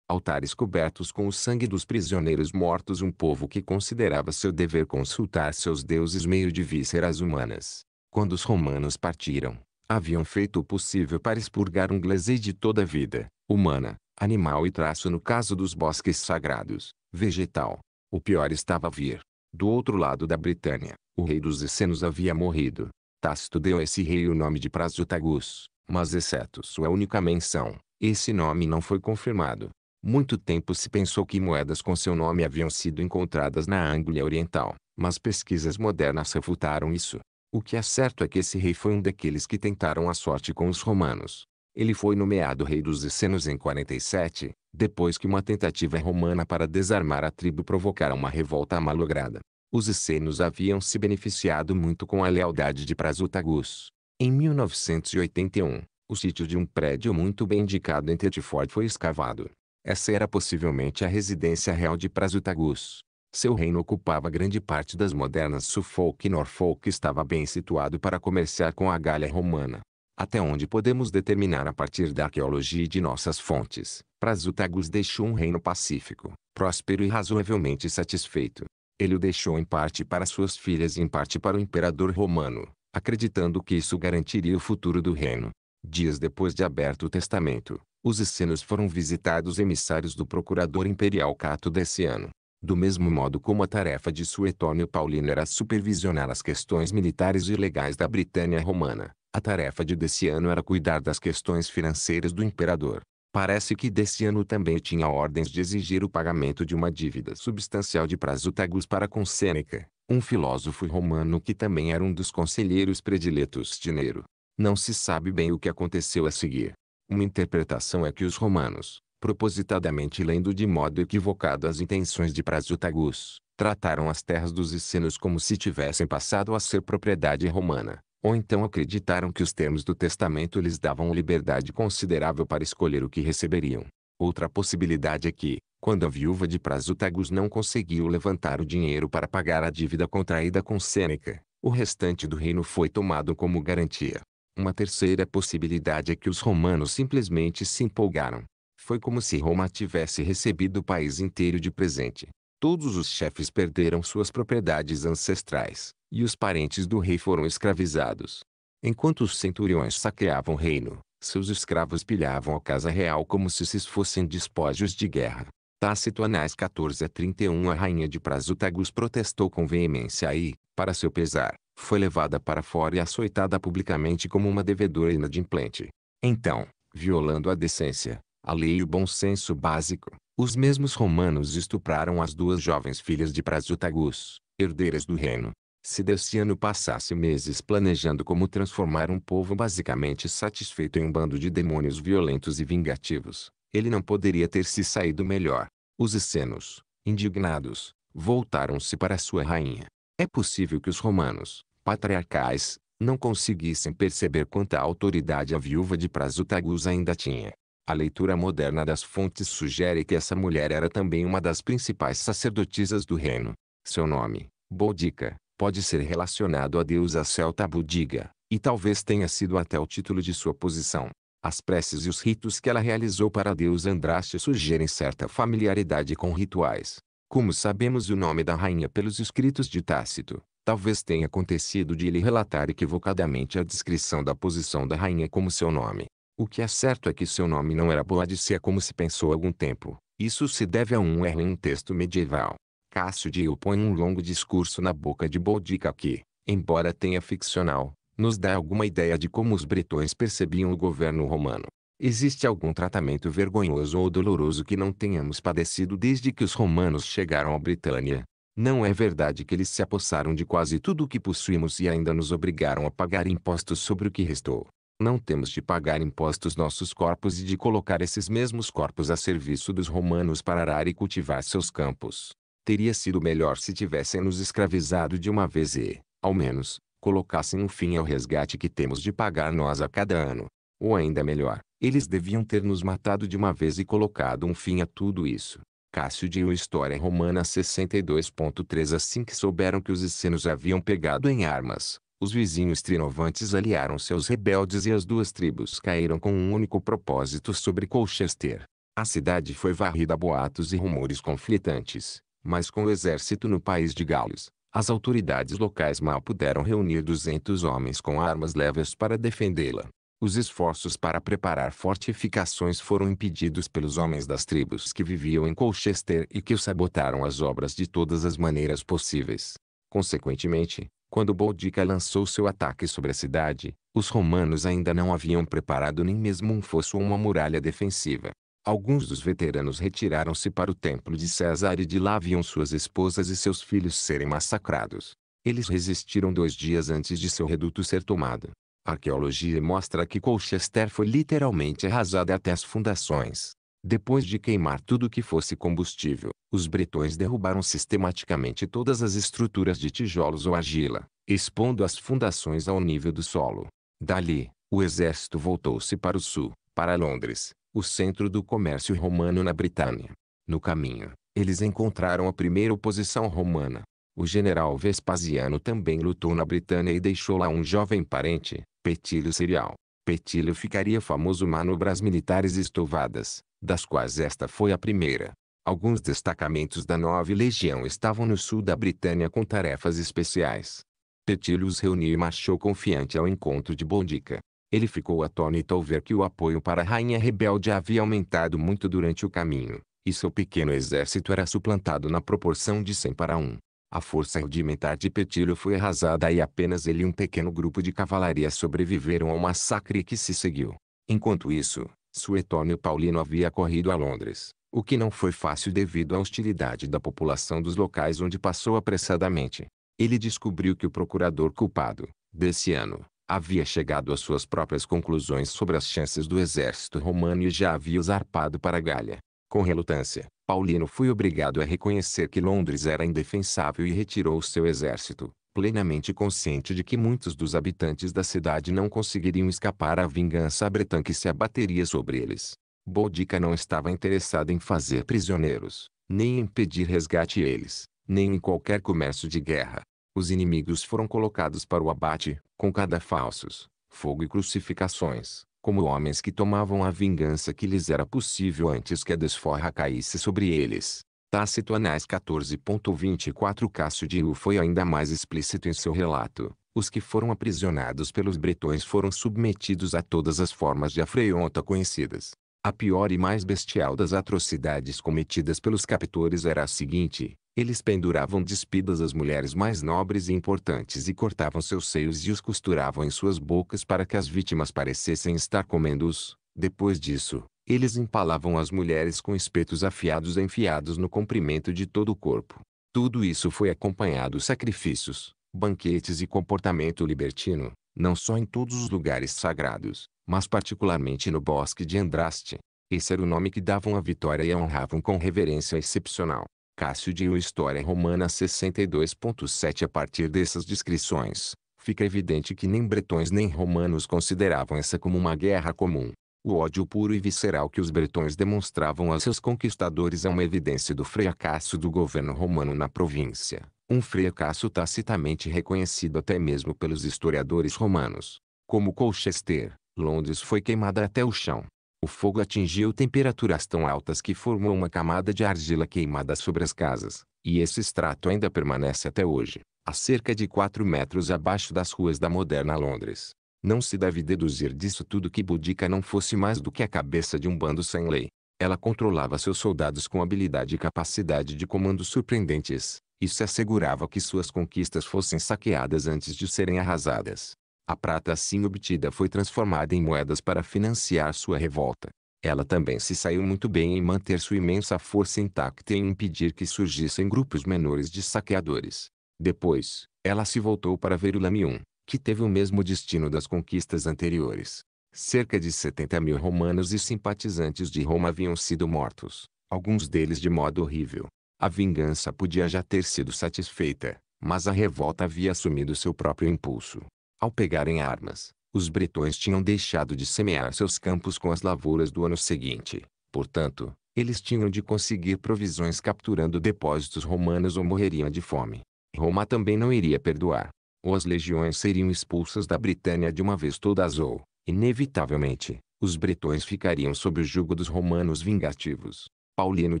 altares cobertos com o sangue dos prisioneiros mortos, um povo que considerava seu dever consultar seus deuses meio de vísceras humanas. Quando os romanos partiram, haviam feito o possível para expurgar um glazei de toda a vida, humana, animal e traço no caso dos bosques sagrados, vegetal. O pior estava a vir. Do outro lado da Britânia, o rei dos essenos havia morrido. Tácito deu a esse rei o nome de Prasutagus, mas exceto sua única menção, esse nome não foi confirmado. Muito tempo se pensou que moedas com seu nome haviam sido encontradas na Anglia Oriental, mas pesquisas modernas refutaram isso. O que é certo é que esse rei foi um daqueles que tentaram a sorte com os romanos. Ele foi nomeado rei dos Essenos em 47, depois que uma tentativa romana para desarmar a tribo provocara uma revolta malograda. Os Essenos haviam se beneficiado muito com a lealdade de Prasutagus. Em 1981, o sítio de um prédio muito bem indicado em Tetford foi escavado. Essa era possivelmente a residência real de Prasutagus. Seu reino ocupava grande parte das modernas Suffolk e Norfolk e estava bem situado para comerciar com a Galha romana. Até onde podemos determinar a partir da arqueologia e de nossas fontes, Prasutagus deixou um reino pacífico, próspero e razoavelmente satisfeito. Ele o deixou em parte para suas filhas e em parte para o imperador romano, acreditando que isso garantiria o futuro do reino. Dias depois de aberto o testamento, os essenos foram visitados emissários do procurador imperial Cato ano. Do mesmo modo como a tarefa de Suetônio Paulino era supervisionar as questões militares e legais da Britânia romana, a tarefa de Deciano era cuidar das questões financeiras do imperador. Parece que Deciano também tinha ordens de exigir o pagamento de uma dívida substancial de tagus para com Sêneca, um filósofo romano que também era um dos conselheiros prediletos de Nero. Não se sabe bem o que aconteceu a seguir. Uma interpretação é que os romanos, propositadamente lendo de modo equivocado as intenções de Prasutagus, trataram as terras dos Essenos como se tivessem passado a ser propriedade romana, ou então acreditaram que os termos do testamento lhes davam liberdade considerável para escolher o que receberiam. Outra possibilidade é que, quando a viúva de Prasutagus não conseguiu levantar o dinheiro para pagar a dívida contraída com Sêneca, o restante do reino foi tomado como garantia. Uma terceira possibilidade é que os romanos simplesmente se empolgaram. Foi como se Roma tivesse recebido o país inteiro de presente. Todos os chefes perderam suas propriedades ancestrais, e os parentes do rei foram escravizados. Enquanto os centuriões saqueavam o reino, seus escravos pilhavam a casa real como se esses fossem despojos de guerra. Tácito Anais 14 a 31 A rainha de Prasutagus protestou com veemência e, para seu pesar, foi levada para fora e açoitada publicamente como uma devedora inadimplente. Então, violando a decência, a lei e o bom senso básico, os mesmos romanos estupraram as duas jovens filhas de Prasutagus, herdeiras do reino. Se Deciano passasse meses planejando como transformar um povo basicamente satisfeito em um bando de demônios violentos e vingativos, ele não poderia ter se saído melhor. Os essenos, indignados, voltaram-se para sua rainha. É possível que os romanos, patriarcais, não conseguissem perceber quanta autoridade a viúva de Prasutagus ainda tinha. A leitura moderna das fontes sugere que essa mulher era também uma das principais sacerdotisas do reino. Seu nome, Boudica, pode ser relacionado à deusa celta Budiga, e talvez tenha sido até o título de sua posição. As preces e os ritos que ela realizou para a deusa Andraste sugerem certa familiaridade com rituais. Como sabemos o nome da rainha pelos escritos de Tácito, Talvez tenha acontecido de ele relatar equivocadamente a descrição da posição da rainha como seu nome. O que é certo é que seu nome não era Boadicea como se pensou há algum tempo. Isso se deve a um erro em um texto medieval. Cássio Dio põe um longo discurso na boca de Boudica que, embora tenha ficcional, nos dá alguma ideia de como os bretões percebiam o governo romano. Existe algum tratamento vergonhoso ou doloroso que não tenhamos padecido desde que os romanos chegaram à Britânia, não é verdade que eles se apossaram de quase tudo o que possuímos e ainda nos obrigaram a pagar impostos sobre o que restou. Não temos de pagar impostos nossos corpos e de colocar esses mesmos corpos a serviço dos romanos para arar e cultivar seus campos. Teria sido melhor se tivessem nos escravizado de uma vez e, ao menos, colocassem um fim ao resgate que temos de pagar nós a cada ano. Ou ainda melhor, eles deviam ter nos matado de uma vez e colocado um fim a tudo isso. Cássio de História Romana 62.3 Assim que souberam que os essenos haviam pegado em armas, os vizinhos trinovantes aliaram seus rebeldes e as duas tribos caíram com um único propósito sobre Colchester. A cidade foi varrida a boatos e rumores conflitantes, mas com o exército no país de Gales, as autoridades locais mal puderam reunir 200 homens com armas leves para defendê-la. Os esforços para preparar fortificações foram impedidos pelos homens das tribos que viviam em Colchester e que sabotaram as obras de todas as maneiras possíveis. Consequentemente, quando Boudica lançou seu ataque sobre a cidade, os romanos ainda não haviam preparado nem mesmo um fosso ou uma muralha defensiva. Alguns dos veteranos retiraram-se para o templo de César e de lá viam suas esposas e seus filhos serem massacrados. Eles resistiram dois dias antes de seu reduto ser tomado. A arqueologia mostra que Colchester foi literalmente arrasada até as fundações. Depois de queimar tudo que fosse combustível, os bretões derrubaram sistematicamente todas as estruturas de tijolos ou argila, expondo as fundações ao nível do solo. Dali, o exército voltou-se para o sul, para Londres, o centro do comércio romano na Britânia. No caminho, eles encontraram a primeira oposição romana. O general Vespasiano também lutou na Britânia e deixou lá um jovem parente, Petilho serial. Petilho ficaria famoso manobras militares estovadas, das quais esta foi a primeira. Alguns destacamentos da 9 Legião estavam no sul da Britânia com tarefas especiais. Petilho os reuniu e marchou confiante ao encontro de Bondica. Ele ficou atônito ao ver que o apoio para a rainha rebelde havia aumentado muito durante o caminho, e seu pequeno exército era suplantado na proporção de 100 para 1. A força rudimentar de Petilho foi arrasada e apenas ele e um pequeno grupo de cavalaria sobreviveram ao massacre que se seguiu. Enquanto isso, Suetônio Paulino havia corrido a Londres, o que não foi fácil devido à hostilidade da população dos locais onde passou apressadamente. Ele descobriu que o procurador culpado, desse ano, havia chegado às suas próprias conclusões sobre as chances do exército romano e já havia zarpado para a Galha. Com relutância, Paulino foi obrigado a reconhecer que Londres era indefensável e retirou seu exército, plenamente consciente de que muitos dos habitantes da cidade não conseguiriam escapar à vingança bretã que se abateria sobre eles. Boudica não estava interessado em fazer prisioneiros, nem em pedir resgate eles, nem em qualquer comércio de guerra. Os inimigos foram colocados para o abate, com cadafalsos, fogo e crucificações como homens que tomavam a vingança que lhes era possível antes que a desforra caísse sobre eles. Tácito Anais 14.24 Cássio de U foi ainda mais explícito em seu relato. Os que foram aprisionados pelos bretões foram submetidos a todas as formas de afronta conhecidas. A pior e mais bestial das atrocidades cometidas pelos captores era a seguinte: eles penduravam despidas as mulheres mais nobres e importantes e cortavam seus seios e os costuravam em suas bocas para que as vítimas parecessem estar comendo-os. Depois disso, eles empalavam as mulheres com espetos afiados enfiados no comprimento de todo o corpo. Tudo isso foi acompanhado sacrifícios, banquetes e comportamento libertino, não só em todos os lugares sagrados, mas particularmente no bosque de Andraste. Esse era o nome que davam à vitória e a honravam com reverência excepcional. Cássio de História Romana 62.7 A partir dessas descrições, fica evidente que nem bretões nem romanos consideravam essa como uma guerra comum, o ódio puro e visceral que os bretões demonstravam a seus conquistadores é uma evidência do fracasso do governo romano na província, um fracasso tacitamente reconhecido até mesmo pelos historiadores romanos. Como Colchester, Londres foi queimada até o chão. O fogo atingiu temperaturas tão altas que formou uma camada de argila queimada sobre as casas, e esse estrato ainda permanece até hoje, a cerca de 4 metros abaixo das ruas da moderna Londres. Não se deve deduzir disso tudo que Budica não fosse mais do que a cabeça de um bando sem lei. Ela controlava seus soldados com habilidade e capacidade de comando surpreendentes, e se assegurava que suas conquistas fossem saqueadas antes de serem arrasadas. A prata assim obtida foi transformada em moedas para financiar sua revolta. Ela também se saiu muito bem em manter sua imensa força intacta e em impedir que surgissem grupos menores de saqueadores. Depois, ela se voltou para ver o Verulamium, que teve o mesmo destino das conquistas anteriores. Cerca de 70 mil romanos e simpatizantes de Roma haviam sido mortos, alguns deles de modo horrível. A vingança podia já ter sido satisfeita, mas a revolta havia assumido seu próprio impulso. Ao pegarem armas, os bretões tinham deixado de semear seus campos com as lavouras do ano seguinte. Portanto, eles tinham de conseguir provisões capturando depósitos romanos ou morreriam de fome. Roma também não iria perdoar ou as legiões seriam expulsas da Britânia de uma vez todas ou, inevitavelmente, os bretões ficariam sob o jugo dos romanos vingativos. Paulino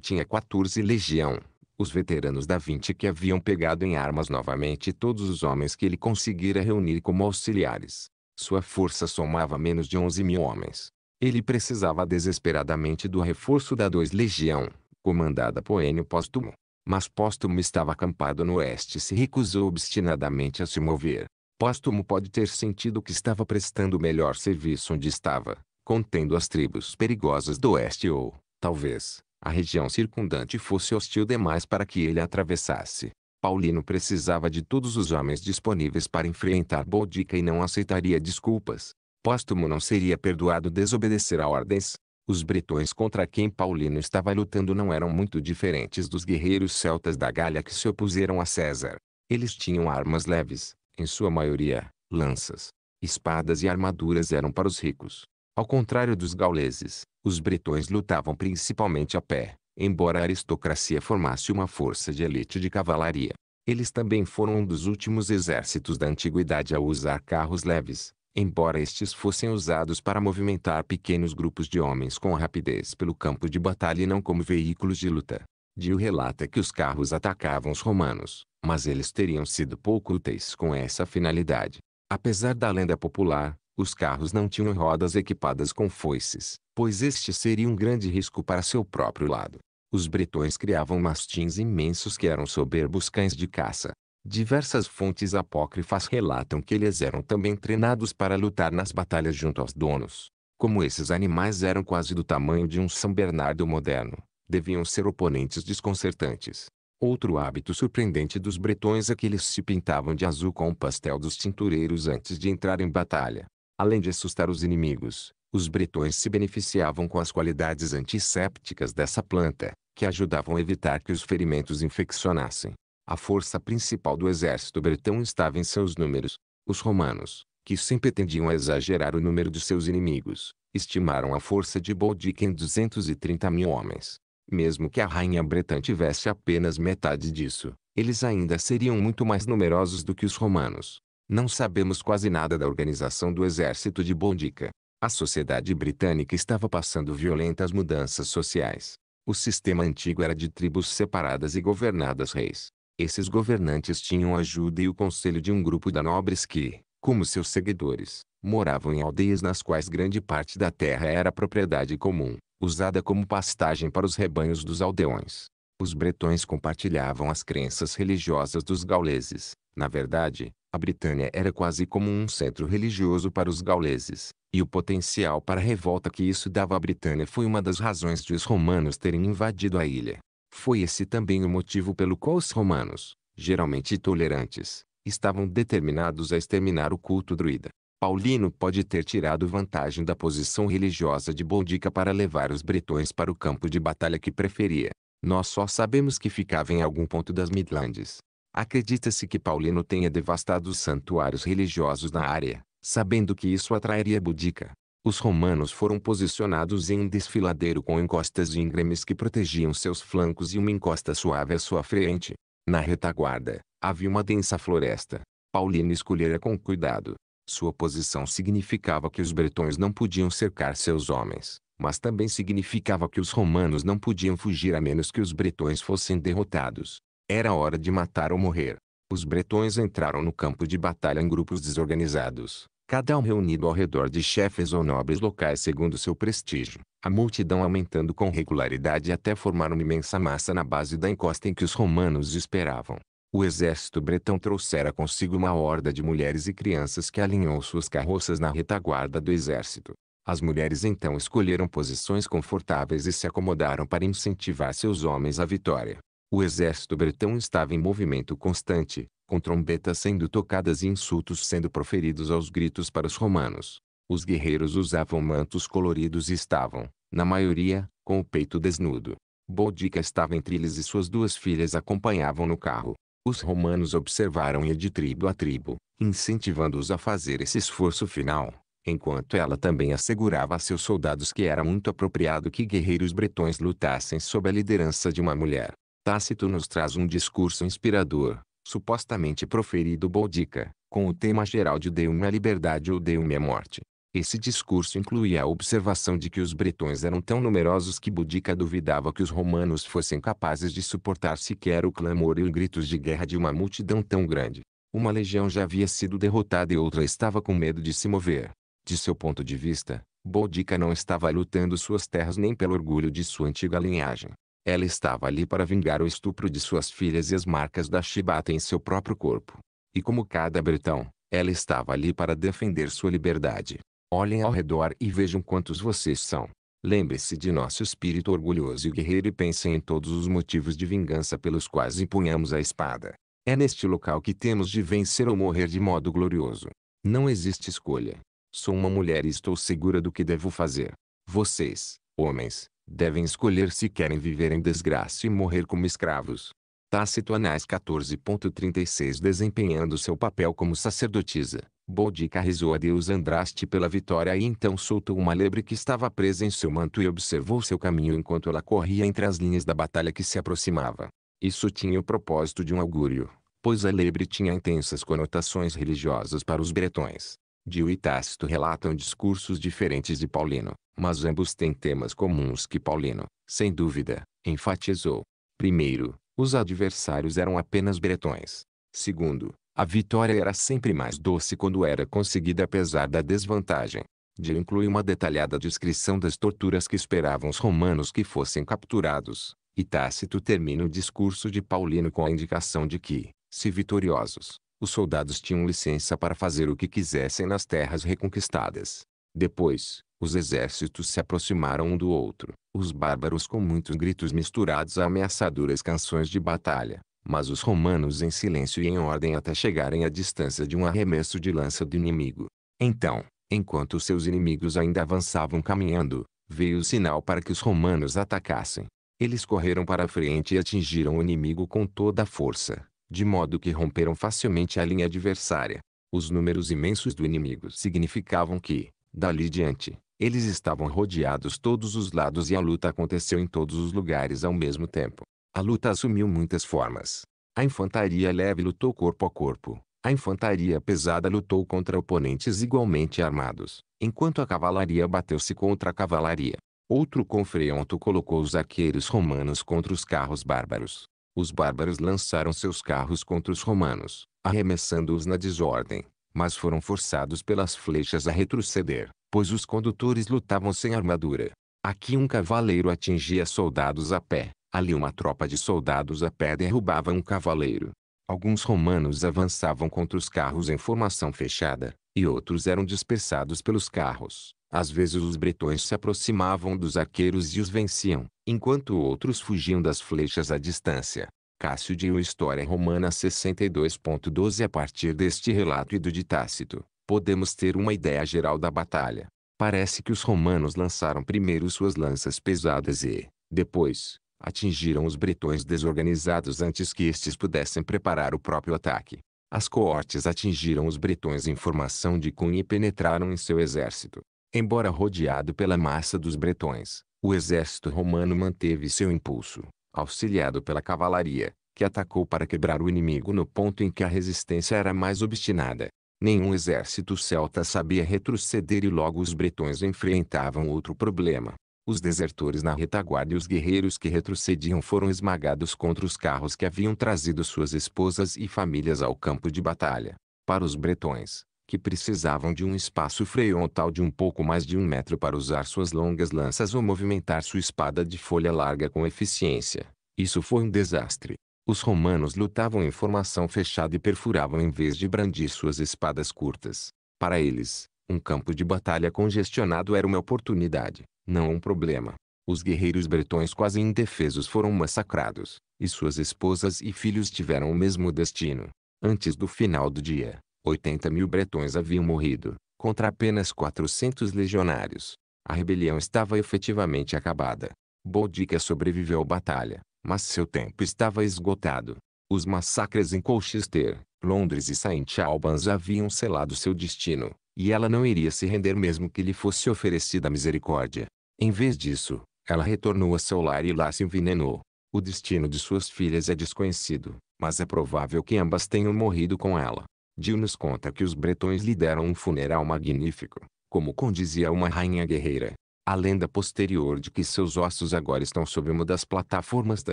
tinha 14 legião, os veteranos da 20 que haviam pegado em armas novamente todos os homens que ele conseguira reunir como auxiliares. Sua força somava menos de 11 mil homens. Ele precisava desesperadamente do reforço da 2 Legião, comandada por Enio Póstumo, mas Póstumo estava acampado no oeste e se recusou obstinadamente a se mover. Póstumo pode ter sentido que estava prestando o melhor serviço onde estava, contendo as tribos perigosas do oeste ou, talvez, a região circundante fosse hostil demais para que ele atravessasse. Paulino precisava de todos os homens disponíveis para enfrentar Boudica e não aceitaria desculpas. Póstumo não seria perdoado desobedecer a ordens, os bretões contra quem Paulino estava lutando não eram muito diferentes dos guerreiros celtas da Galha que se opuseram a César. Eles tinham armas leves, em sua maioria, lanças. Espadas e armaduras eram para os ricos. Ao contrário dos gauleses, os bretões lutavam principalmente a pé, embora a aristocracia formasse uma força de elite de cavalaria. Eles também foram um dos últimos exércitos da antiguidade a usar carros leves, embora estes fossem usados para movimentar pequenos grupos de homens com rapidez pelo campo de batalha e não como veículos de luta. Dio relata que os carros atacavam os romanos, mas eles teriam sido pouco úteis com essa finalidade. Apesar da lenda popular, os carros não tinham rodas equipadas com foices, pois este seria um grande risco para seu próprio lado. Os bretões criavam mastins imensos que eram soberbos cães de caça, Diversas fontes apócrifas relatam que eles eram também treinados para lutar nas batalhas junto aos donos. Como esses animais eram quase do tamanho de um São Bernardo moderno, deviam ser oponentes desconcertantes. Outro hábito surpreendente dos bretões é que eles se pintavam de azul com o pastel dos tintureiros antes de entrar em batalha. Além de assustar os inimigos, os bretões se beneficiavam com as qualidades antissépticas dessa planta, que ajudavam a evitar que os ferimentos infeccionassem. A força principal do exército bretão estava em seus números. Os romanos, que sempre tendiam a exagerar o número de seus inimigos, estimaram a força de Boadic em 230 mil homens. Mesmo que a rainha bretã tivesse apenas metade disso, eles ainda seriam muito mais numerosos do que os romanos. Não sabemos quase nada da organização do exército de Bondica. A sociedade britânica estava passando violentas mudanças sociais. O sistema antigo era de tribos separadas e governadas reis. Esses governantes tinham a ajuda e o conselho de um grupo de nobres que, como seus seguidores, moravam em aldeias nas quais grande parte da terra era propriedade comum, usada como pastagem para os rebanhos dos aldeões. Os bretões compartilhavam as crenças religiosas dos gauleses. Na verdade, a Britânia era quase como um centro religioso para os gauleses, e o potencial para a revolta que isso dava à Britânia foi uma das razões de os romanos terem invadido a ilha. Foi esse também o motivo pelo qual os romanos, geralmente tolerantes, estavam determinados a exterminar o culto druida. Paulino pode ter tirado vantagem da posição religiosa de Boudica para levar os bretões para o campo de batalha que preferia. Nós só sabemos que ficava em algum ponto das Midlands. Acredita-se que Paulino tenha devastado os santuários religiosos na área, sabendo que isso atrairia Boudica, os romanos foram posicionados em um desfiladeiro com encostas íngremes que protegiam seus flancos e uma encosta suave à sua frente. Na retaguarda, havia uma densa floresta. Paulino escolhera com cuidado. Sua posição significava que os bretões não podiam cercar seus homens, mas também significava que os romanos não podiam fugir a menos que os bretões fossem derrotados. Era hora de matar ou morrer. Os bretões entraram no campo de batalha em grupos desorganizados, cada um reunido ao redor de chefes ou nobres locais segundo seu prestígio, a multidão aumentando com regularidade até formar uma imensa massa na base da encosta em que os romanos esperavam. O exército bretão trouxera consigo uma horda de mulheres e crianças que alinhou suas carroças na retaguarda do exército. As mulheres então escolheram posições confortáveis e se acomodaram para incentivar seus homens à vitória. O exército bretão estava em movimento constante, com trombetas sendo tocadas e insultos sendo proferidos aos gritos para os romanos. Os guerreiros usavam mantos coloridos e estavam, na maioria, com o peito desnudo. Boudica estava entre eles e suas duas filhas acompanhavam no carro. Os romanos observaram e de tribo a tribo, incentivando-os a fazer esse esforço final, enquanto ela também assegurava a seus soldados que era muito apropriado que guerreiros bretões lutassem sob a liderança de uma mulher. Tácito nos traz um discurso inspirador, supostamente proferido Boudica, com o tema geral de Deu-me a é liberdade ou Deu-me a é morte. Esse discurso incluía a observação de que os bretões eram tão numerosos que Boudica duvidava que os romanos fossem capazes de suportar sequer o clamor e os gritos de guerra de uma multidão tão grande. Uma legião já havia sido derrotada e outra estava com medo de se mover. De seu ponto de vista, Boudica não estava lutando suas terras nem pelo orgulho de sua antiga linhagem. Ela estava ali para vingar o estupro de suas filhas e as marcas da chibata em seu próprio corpo. E como cada bretão, ela estava ali para defender sua liberdade. Olhem ao redor e vejam quantos vocês são. Lembre-se de nosso espírito orgulhoso e guerreiro e pensem em todos os motivos de vingança pelos quais empunhamos a espada. É neste local que temos de vencer ou morrer de modo glorioso. Não existe escolha. Sou uma mulher e estou segura do que devo fazer. Vocês, homens, devem escolher se querem viver em desgraça e morrer como escravos. Tácito Anais 14.36 Desempenhando seu papel como sacerdotisa, Boudica rezou a Deus Andraste pela vitória e então soltou uma lebre que estava presa em seu manto e observou seu caminho enquanto ela corria entre as linhas da batalha que se aproximava. Isso tinha o propósito de um augúrio, pois a lebre tinha intensas conotações religiosas para os bretões. Dio e Tácito relatam discursos diferentes de Paulino, mas ambos têm temas comuns que Paulino, sem dúvida, enfatizou. Primeiro, os adversários eram apenas bretões. Segundo, a vitória era sempre mais doce quando era conseguida apesar da desvantagem. Dio inclui uma detalhada descrição das torturas que esperavam os romanos que fossem capturados, e Tácito termina o discurso de Paulino com a indicação de que, se vitoriosos, os soldados tinham licença para fazer o que quisessem nas terras reconquistadas. Depois, os exércitos se aproximaram um do outro, os bárbaros com muitos gritos misturados a ameaçadoras canções de batalha, mas os romanos em silêncio e em ordem até chegarem à distância de um arremesso de lança do inimigo. Então, enquanto seus inimigos ainda avançavam caminhando, veio o sinal para que os romanos atacassem. Eles correram para a frente e atingiram o inimigo com toda a força, de modo que romperam facilmente a linha adversária. Os números imensos do inimigo significavam que, dali diante, eles estavam rodeados todos os lados e a luta aconteceu em todos os lugares ao mesmo tempo. A luta assumiu muitas formas. A infantaria leve lutou corpo a corpo. A infantaria pesada lutou contra oponentes igualmente armados, enquanto a cavalaria bateu-se contra a cavalaria. Outro confronto colocou os arqueiros romanos contra os carros bárbaros os bárbaros lançaram seus carros contra os romanos, arremessando-os na desordem, mas foram forçados pelas flechas a retroceder, pois os condutores lutavam sem armadura. Aqui um cavaleiro atingia soldados a pé, ali uma tropa de soldados a pé derrubava um cavaleiro. Alguns romanos avançavam contra os carros em formação fechada, e outros eram dispersados pelos carros. Às vezes os bretões se aproximavam dos arqueiros e os venciam, enquanto outros fugiam das flechas à distância. Cássio de História Romana 62.12 A partir deste relato e do de Tácito, podemos ter uma ideia geral da batalha. Parece que os romanos lançaram primeiro suas lanças pesadas e, depois, atingiram os bretões desorganizados antes que estes pudessem preparar o próprio ataque. As coortes atingiram os bretões em formação de cunha e penetraram em seu exército. Embora rodeado pela massa dos bretões, o exército romano manteve seu impulso, auxiliado pela cavalaria, que atacou para quebrar o inimigo no ponto em que a resistência era mais obstinada. Nenhum exército celta sabia retroceder e logo os bretões enfrentavam outro problema. Os desertores na retaguarda e os guerreiros que retrocediam foram esmagados contra os carros que haviam trazido suas esposas e famílias ao campo de batalha. Para os bretões, que precisavam de um espaço freontal de um pouco mais de um metro para usar suas longas lanças ou movimentar sua espada de folha larga com eficiência. Isso foi um desastre. Os romanos lutavam em formação fechada e perfuravam em vez de brandir suas espadas curtas. Para eles, um campo de batalha congestionado era uma oportunidade, não um problema. Os guerreiros bretões quase indefesos foram massacrados, e suas esposas e filhos tiveram o mesmo destino. Antes do final do dia, 80 mil bretões haviam morrido, contra apenas 400 legionários. A rebelião estava efetivamente acabada. Boudica sobreviveu à batalha, mas seu tempo estava esgotado. Os massacres em Colchester, Londres e Saint Albans haviam selado seu destino, e ela não iria se render mesmo que lhe fosse oferecida misericórdia. Em vez disso, ela retornou a seu lar e lá se envenenou. O destino de suas filhas é desconhecido, mas é provável que ambas tenham morrido com ela. Dil nos conta que os bretões lhe deram um funeral magnífico, como condizia uma rainha guerreira. A lenda posterior de que seus ossos agora estão sob uma das plataformas da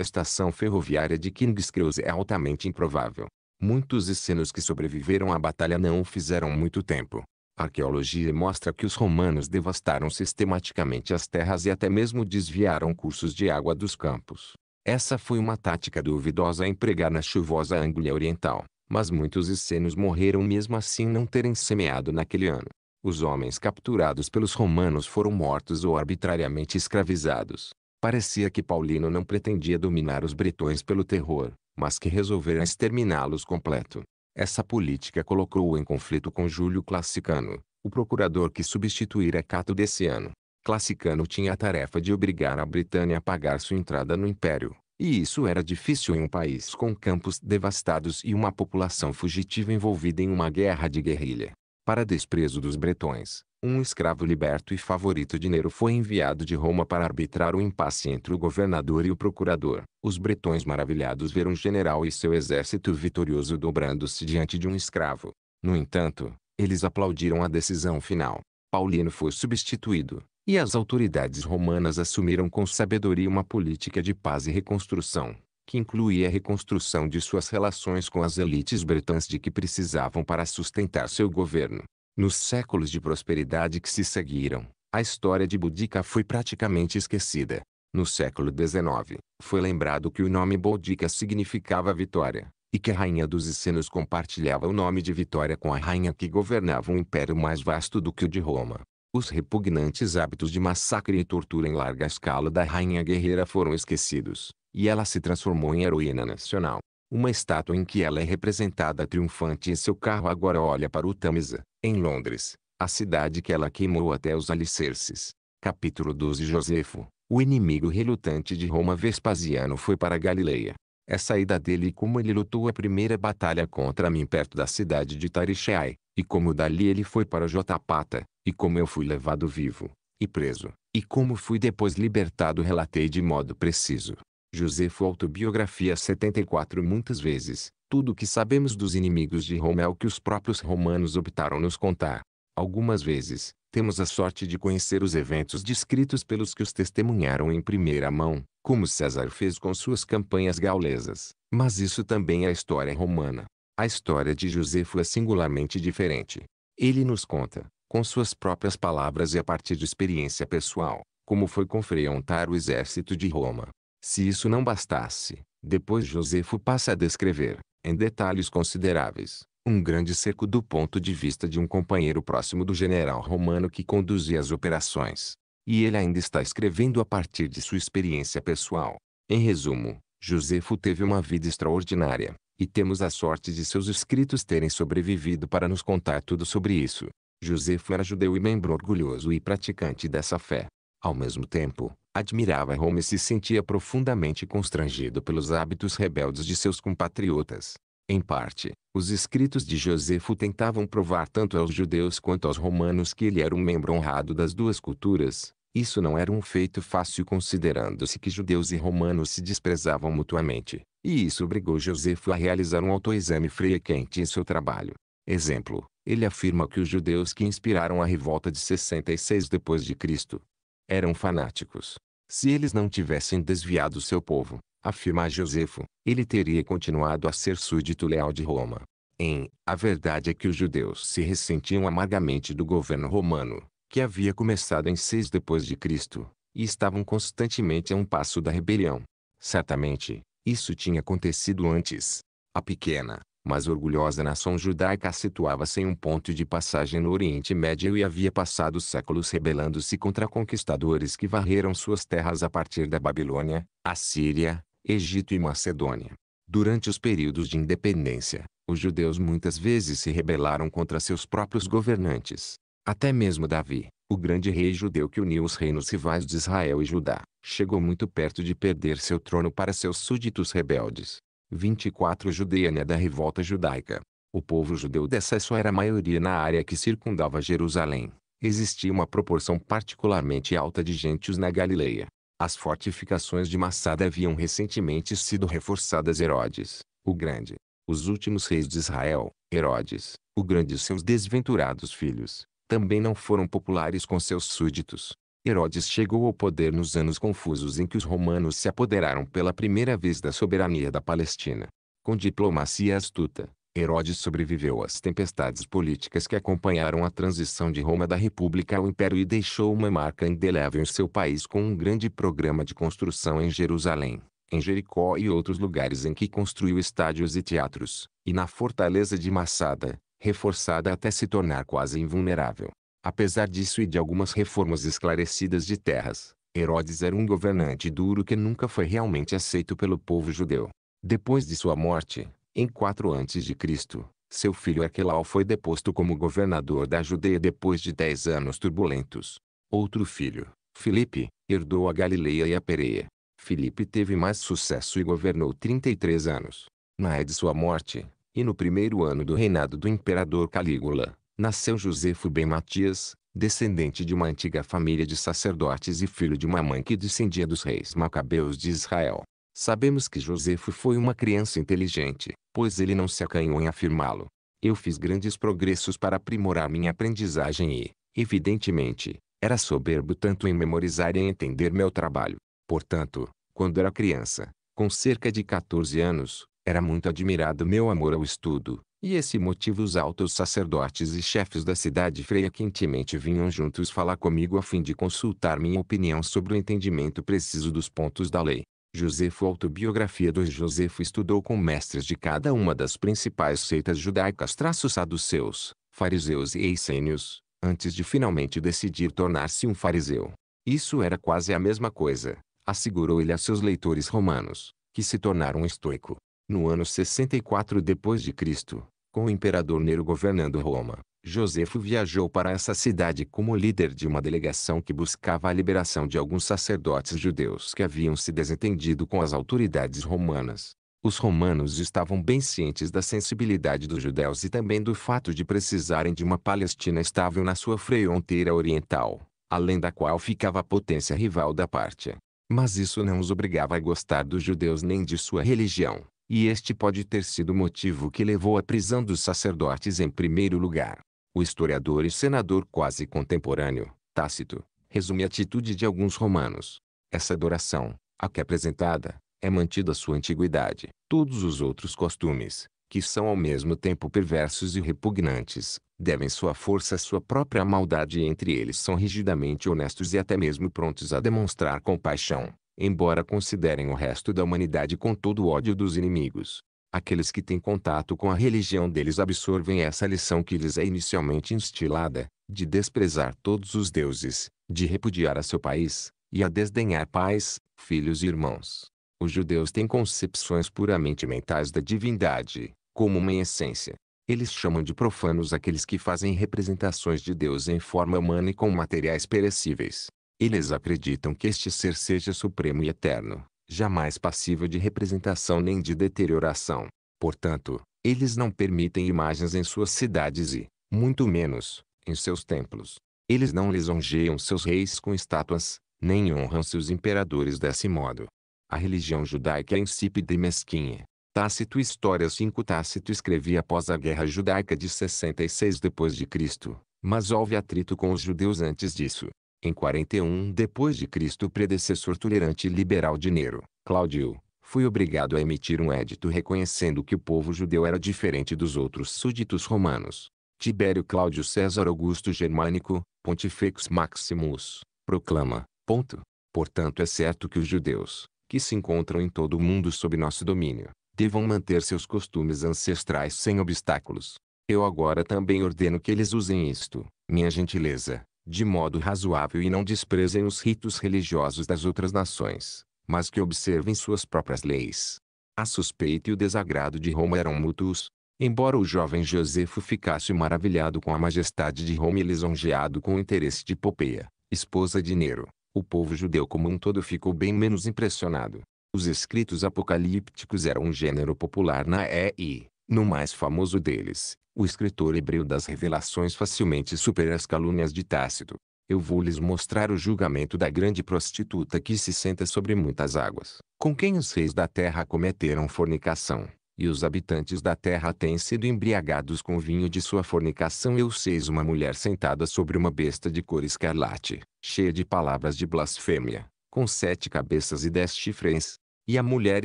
estação ferroviária de King's Cross é altamente improvável. Muitos escenos que sobreviveram à batalha não fizeram muito tempo. A arqueologia mostra que os romanos devastaram sistematicamente as terras e até mesmo desviaram cursos de água dos campos. Essa foi uma tática duvidosa a empregar na chuvosa Anglia Oriental. Mas muitos essênios morreram mesmo assim não terem semeado naquele ano. Os homens capturados pelos romanos foram mortos ou arbitrariamente escravizados. Parecia que Paulino não pretendia dominar os bretões pelo terror, mas que resolvera exterminá-los completo. Essa política colocou-o em conflito com Júlio Classicano, o procurador que substituíra Cato desse ano. Classicano tinha a tarefa de obrigar a Britânia a pagar sua entrada no Império, e isso era difícil em um país com campos devastados e uma população fugitiva envolvida em uma guerra de guerrilha. Para desprezo dos bretões, um escravo liberto e favorito de Nero foi enviado de Roma para arbitrar o impasse entre o governador e o procurador. Os bretões maravilhados viram um general e seu exército vitorioso dobrando-se diante de um escravo. No entanto, eles aplaudiram a decisão final. Paulino foi substituído, e as autoridades romanas assumiram com sabedoria uma política de paz e reconstrução, que incluía a reconstrução de suas relações com as elites bretãs de que precisavam para sustentar seu governo. Nos séculos de prosperidade que se seguiram, a história de Boudica foi praticamente esquecida. No século XIX, foi lembrado que o nome Boudica significava vitória, e que a rainha dos Essenos compartilhava o nome de Vitória com a rainha que governava um império mais vasto do que o de Roma. Os repugnantes hábitos de massacre e tortura em larga escala da rainha guerreira foram esquecidos, e ela se transformou em heroína nacional. Uma estátua em que ela é representada triunfante em seu carro agora olha para o Tamisa, em Londres, a cidade que ela queimou até os alicerces. Capítulo 12 Josefo, o inimigo relutante de Roma Vespasiano foi para Galileia, é saída dele e como ele lutou a primeira batalha contra mim perto da cidade de Tarixai, e como dali ele foi para Jotapata, e como eu fui levado vivo, e preso, e como fui depois libertado relatei de modo preciso. Josefo Autobiografia 74 Muitas vezes, tudo o que sabemos dos inimigos de Roma é o que os próprios romanos optaram nos contar. Algumas vezes, temos a sorte de conhecer os eventos descritos pelos que os testemunharam em primeira mão, como César fez com suas campanhas gaulesas. Mas isso também é história romana. A história de Josefo é singularmente diferente. Ele nos conta, com suas próprias palavras e a partir de experiência pessoal, como foi confrontar o exército de Roma. Se isso não bastasse, depois Josefo passa a descrever, em detalhes consideráveis, um grande cerco do ponto de vista de um companheiro próximo do general romano que conduzia as operações. E ele ainda está escrevendo a partir de sua experiência pessoal. Em resumo, Josefo teve uma vida extraordinária, e temos a sorte de seus escritos terem sobrevivido para nos contar tudo sobre isso. Josefo era judeu e membro orgulhoso e praticante dessa fé. Ao mesmo tempo, admirava Roma e se sentia profundamente constrangido pelos hábitos rebeldes de seus compatriotas. Em parte, os escritos de Josefo tentavam provar tanto aos judeus quanto aos romanos que ele era um membro honrado das duas culturas. Isso não era um feito fácil considerando-se que judeus e romanos se desprezavam mutuamente, e isso obrigou Josefo a realizar um autoexame freio quente em seu trabalho. Exemplo, ele afirma que os judeus que inspiraram a revolta de 66 depois de Cristo eram fanáticos. Se eles não tivessem desviado seu povo, afirma Josefo, ele teria continuado a ser súdito leal de Roma. Em, a verdade é que os judeus se ressentiam amargamente do governo romano, que havia começado em 6 depois de Cristo, e estavam constantemente a um passo da rebelião. Certamente, isso tinha acontecido antes. A pequena, mas orgulhosa nação judaica situava-se em um ponto de passagem no Oriente Médio e havia passado séculos rebelando-se contra conquistadores que varreram suas terras a partir da Babilônia, a Síria. Egito e Macedônia. Durante os períodos de independência, os judeus muitas vezes se rebelaram contra seus próprios governantes. Até mesmo Davi, o grande rei judeu que uniu os reinos rivais de Israel e Judá, chegou muito perto de perder seu trono para seus súditos rebeldes. 24 Judeia da Revolta Judaica. O povo judeu dessa só era a maioria na área que circundava Jerusalém. Existia uma proporção particularmente alta de gentios na Galileia, as fortificações de Massada haviam recentemente sido reforçadas Herodes, o Grande, os últimos reis de Israel, Herodes, o Grande e seus desventurados filhos, também não foram populares com seus súditos. Herodes chegou ao poder nos anos confusos em que os romanos se apoderaram pela primeira vez da soberania da Palestina. Com diplomacia astuta, Herodes sobreviveu às tempestades políticas que acompanharam a transição de Roma da República ao Império e deixou uma marca indelével em seu país com um grande programa de construção em Jerusalém, em Jericó e outros lugares em que construiu estádios e teatros, e na fortaleza de Massada, reforçada até se tornar quase invulnerável. Apesar disso e de algumas reformas esclarecidas de terras, Herodes era um governante duro que nunca foi realmente aceito pelo povo judeu. Depois de sua morte, em 4 a.C., seu filho Arquelau foi deposto como governador da Judeia depois de dez anos turbulentos. Outro filho, Filipe, herdou a Galileia e a Pereia. Filipe teve mais sucesso e governou 33 anos. Na é de sua morte, e no primeiro ano do reinado do imperador Calígula, nasceu Josefo Ben Matias, descendente de uma antiga família de sacerdotes e filho de uma mãe que descendia dos reis macabeus de Israel. Sabemos que Josefo foi uma criança inteligente, pois ele não se acanhou em afirmá-lo. Eu fiz grandes progressos para aprimorar minha aprendizagem e, evidentemente, era soberbo tanto em memorizar e em entender meu trabalho. Portanto, quando era criança, com cerca de 14 anos, era muito admirado meu amor ao estudo, e esse motivo os altos sacerdotes e chefes da cidade frequentemente vinham juntos falar comigo a fim de consultar minha opinião sobre o entendimento preciso dos pontos da lei. Josefo Autobiografia 2 Josefo estudou com mestres de cada uma das principais seitas judaicas traços saduceus, fariseus e essênios, antes de finalmente decidir tornar-se um fariseu. Isso era quase a mesma coisa, assegurou ele a seus leitores romanos, que se tornaram estoico. No ano 64 d.C., com o imperador Nero governando Roma, Josefo viajou para essa cidade como líder de uma delegação que buscava a liberação de alguns sacerdotes judeus que haviam se desentendido com as autoridades romanas. Os romanos estavam bem cientes da sensibilidade dos judeus e também do fato de precisarem de uma Palestina estável na sua fronteira oriental, além da qual ficava a potência rival da Pártia. Mas isso não os obrigava a gostar dos judeus nem de sua religião, e este pode ter sido o motivo que levou à prisão dos sacerdotes em primeiro lugar. O historiador e senador quase contemporâneo, Tácito, resume a atitude de alguns romanos. Essa adoração, a que é apresentada, é mantida sua antiguidade. Todos os outros costumes, que são ao mesmo tempo perversos e repugnantes, devem sua força à sua própria maldade e entre eles são rigidamente honestos e até mesmo prontos a demonstrar compaixão, embora considerem o resto da humanidade com todo o ódio dos inimigos. Aqueles que têm contato com a religião deles absorvem essa lição que lhes é inicialmente instilada, de desprezar todos os deuses, de repudiar a seu país, e a desdenhar pais, filhos e irmãos. Os judeus têm concepções puramente mentais da divindade, como uma essência. Eles chamam de profanos aqueles que fazem representações de Deus em forma humana e com materiais perecíveis. Eles acreditam que este ser seja supremo e eterno, jamais passível de representação nem de deterioração. Portanto, eles não permitem imagens em suas cidades e, muito menos, em seus templos. Eles não lisonjeiam seus reis com estátuas, nem honram seus imperadores desse modo. A religião judaica é insípida e mesquinha. Tácito História 5 Tácito escrevia após a Guerra Judaica de 66 d.C., mas houve atrito com os judeus antes disso. Em 41 depois de Cristo, predecessor tolerante e liberal de Nero, Cláudio, foi obrigado a emitir um edito reconhecendo que o povo judeu era diferente dos outros súditos romanos. Tibério Cláudio César Augusto Germânico, Pontifex Maximus, proclama, ponto. Portanto é certo que os judeus, que se encontram em todo o mundo sob nosso domínio, devam manter seus costumes ancestrais sem obstáculos. Eu agora também ordeno que eles usem isto, minha gentileza, de modo razoável e não desprezem os ritos religiosos das outras nações, mas que observem suas próprias leis. A suspeita e o desagrado de Roma eram mútuos. Embora o jovem Josefo ficasse maravilhado com a majestade de Roma e lisonjeado com o interesse de Popeia, esposa de Nero, o povo judeu como um todo ficou bem menos impressionado. Os escritos apocalípticos eram um gênero popular na EI, no mais famoso deles, o escritor hebreu das revelações facilmente supera as calúnias de Tácito. Eu vou lhes mostrar o julgamento da grande prostituta que se senta sobre muitas águas, com quem os reis da terra cometeram fornicação, e os habitantes da terra têm sido embriagados com o vinho de sua fornicação. Eu seis uma mulher sentada sobre uma besta de cor escarlate, cheia de palavras de blasfêmia, com sete cabeças e dez chifres, e a mulher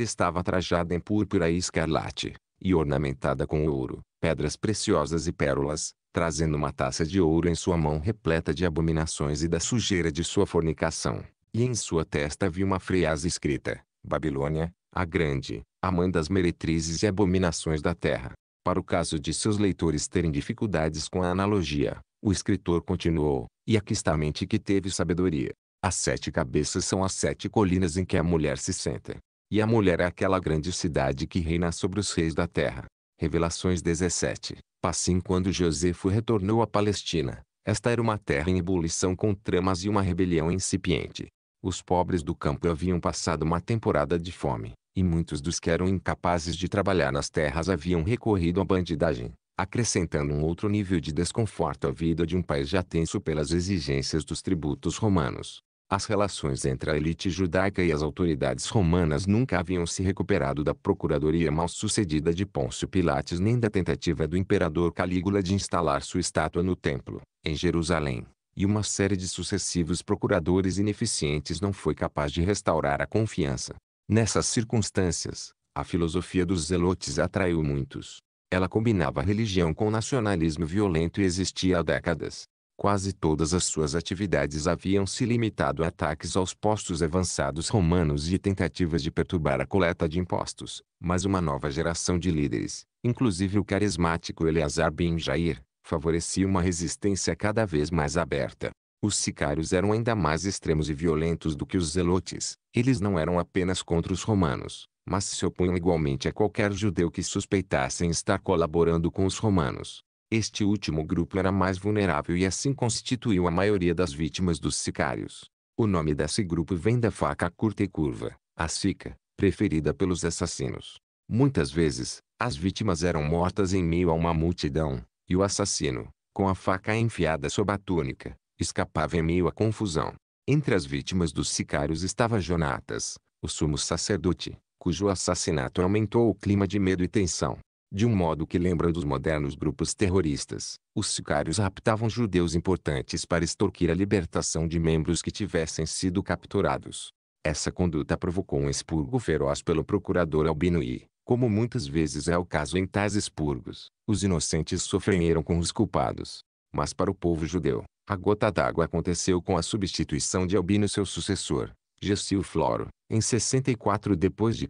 estava trajada em púrpura e escarlate, e ornamentada com ouro, pedras preciosas e pérolas, trazendo uma taça de ouro em sua mão repleta de abominações e da sujeira de sua fornicação. E em sua testa vi uma frase escrita, Babilônia, a grande, a mãe das meretrizes e abominações da terra. Para o caso de seus leitores terem dificuldades com a analogia, o escritor continuou, e aqui está a mente que teve sabedoria. As sete cabeças são as sete colinas em que a mulher se senta, e a mulher é aquela grande cidade que reina sobre os reis da terra. Revelações 17. Assim quando Josefo retornou à Palestina, esta era uma terra em ebulição com tramas e uma rebelião incipiente. Os pobres do campo haviam passado uma temporada de fome, e muitos dos que eram incapazes de trabalhar nas terras haviam recorrido à bandidagem, acrescentando um outro nível de desconforto à vida de um país já tenso pelas exigências dos tributos romanos. As relações entre a elite judaica e as autoridades romanas nunca haviam se recuperado da procuradoria mal sucedida de Pôncio Pilatos nem da tentativa do imperador Calígula de instalar sua estátua no templo, em Jerusalém, e uma série de sucessivos procuradores ineficientes não foi capaz de restaurar a confiança. Nessas circunstâncias, a filosofia dos zelotes atraiu muitos. Ela combinava religião com nacionalismo violento e existia há décadas. Quase todas as suas atividades haviam se limitado a ataques aos postos avançados romanos e tentativas de perturbar a coleta de impostos, mas uma nova geração de líderes, inclusive o carismático Eleazar ben Jair, favorecia uma resistência cada vez mais aberta. Os sicários eram ainda mais extremos e violentos do que os zelotes. Eles não eram apenas contra os romanos, mas se opunham igualmente a qualquer judeu que suspeitassem estar colaborando com os romanos. Este último grupo era mais vulnerável e assim constituiu a maioria das vítimas dos sicários. O nome desse grupo vem da faca curta e curva, a sica, preferida pelos assassinos. Muitas vezes, as vítimas eram mortas em meio a uma multidão, e o assassino, com a faca enfiada sob a túnica, escapava em meio à confusão. Entre as vítimas dos sicários estava Jonatas, o sumo sacerdote, cujo assassinato aumentou o clima de medo e tensão. De um modo que lembra dos modernos grupos terroristas, os sicários raptavam judeus importantes para extorquir a libertação de membros que tivessem sido capturados. Essa conduta provocou um expurgo feroz pelo procurador Albino e, como muitas vezes é o caso em tais expurgos, os inocentes sofreram com os culpados. Mas para o povo judeu, a gota d'água aconteceu com a substituição de Albino seu sucessor, Gessil Floro, em 64 d.C.,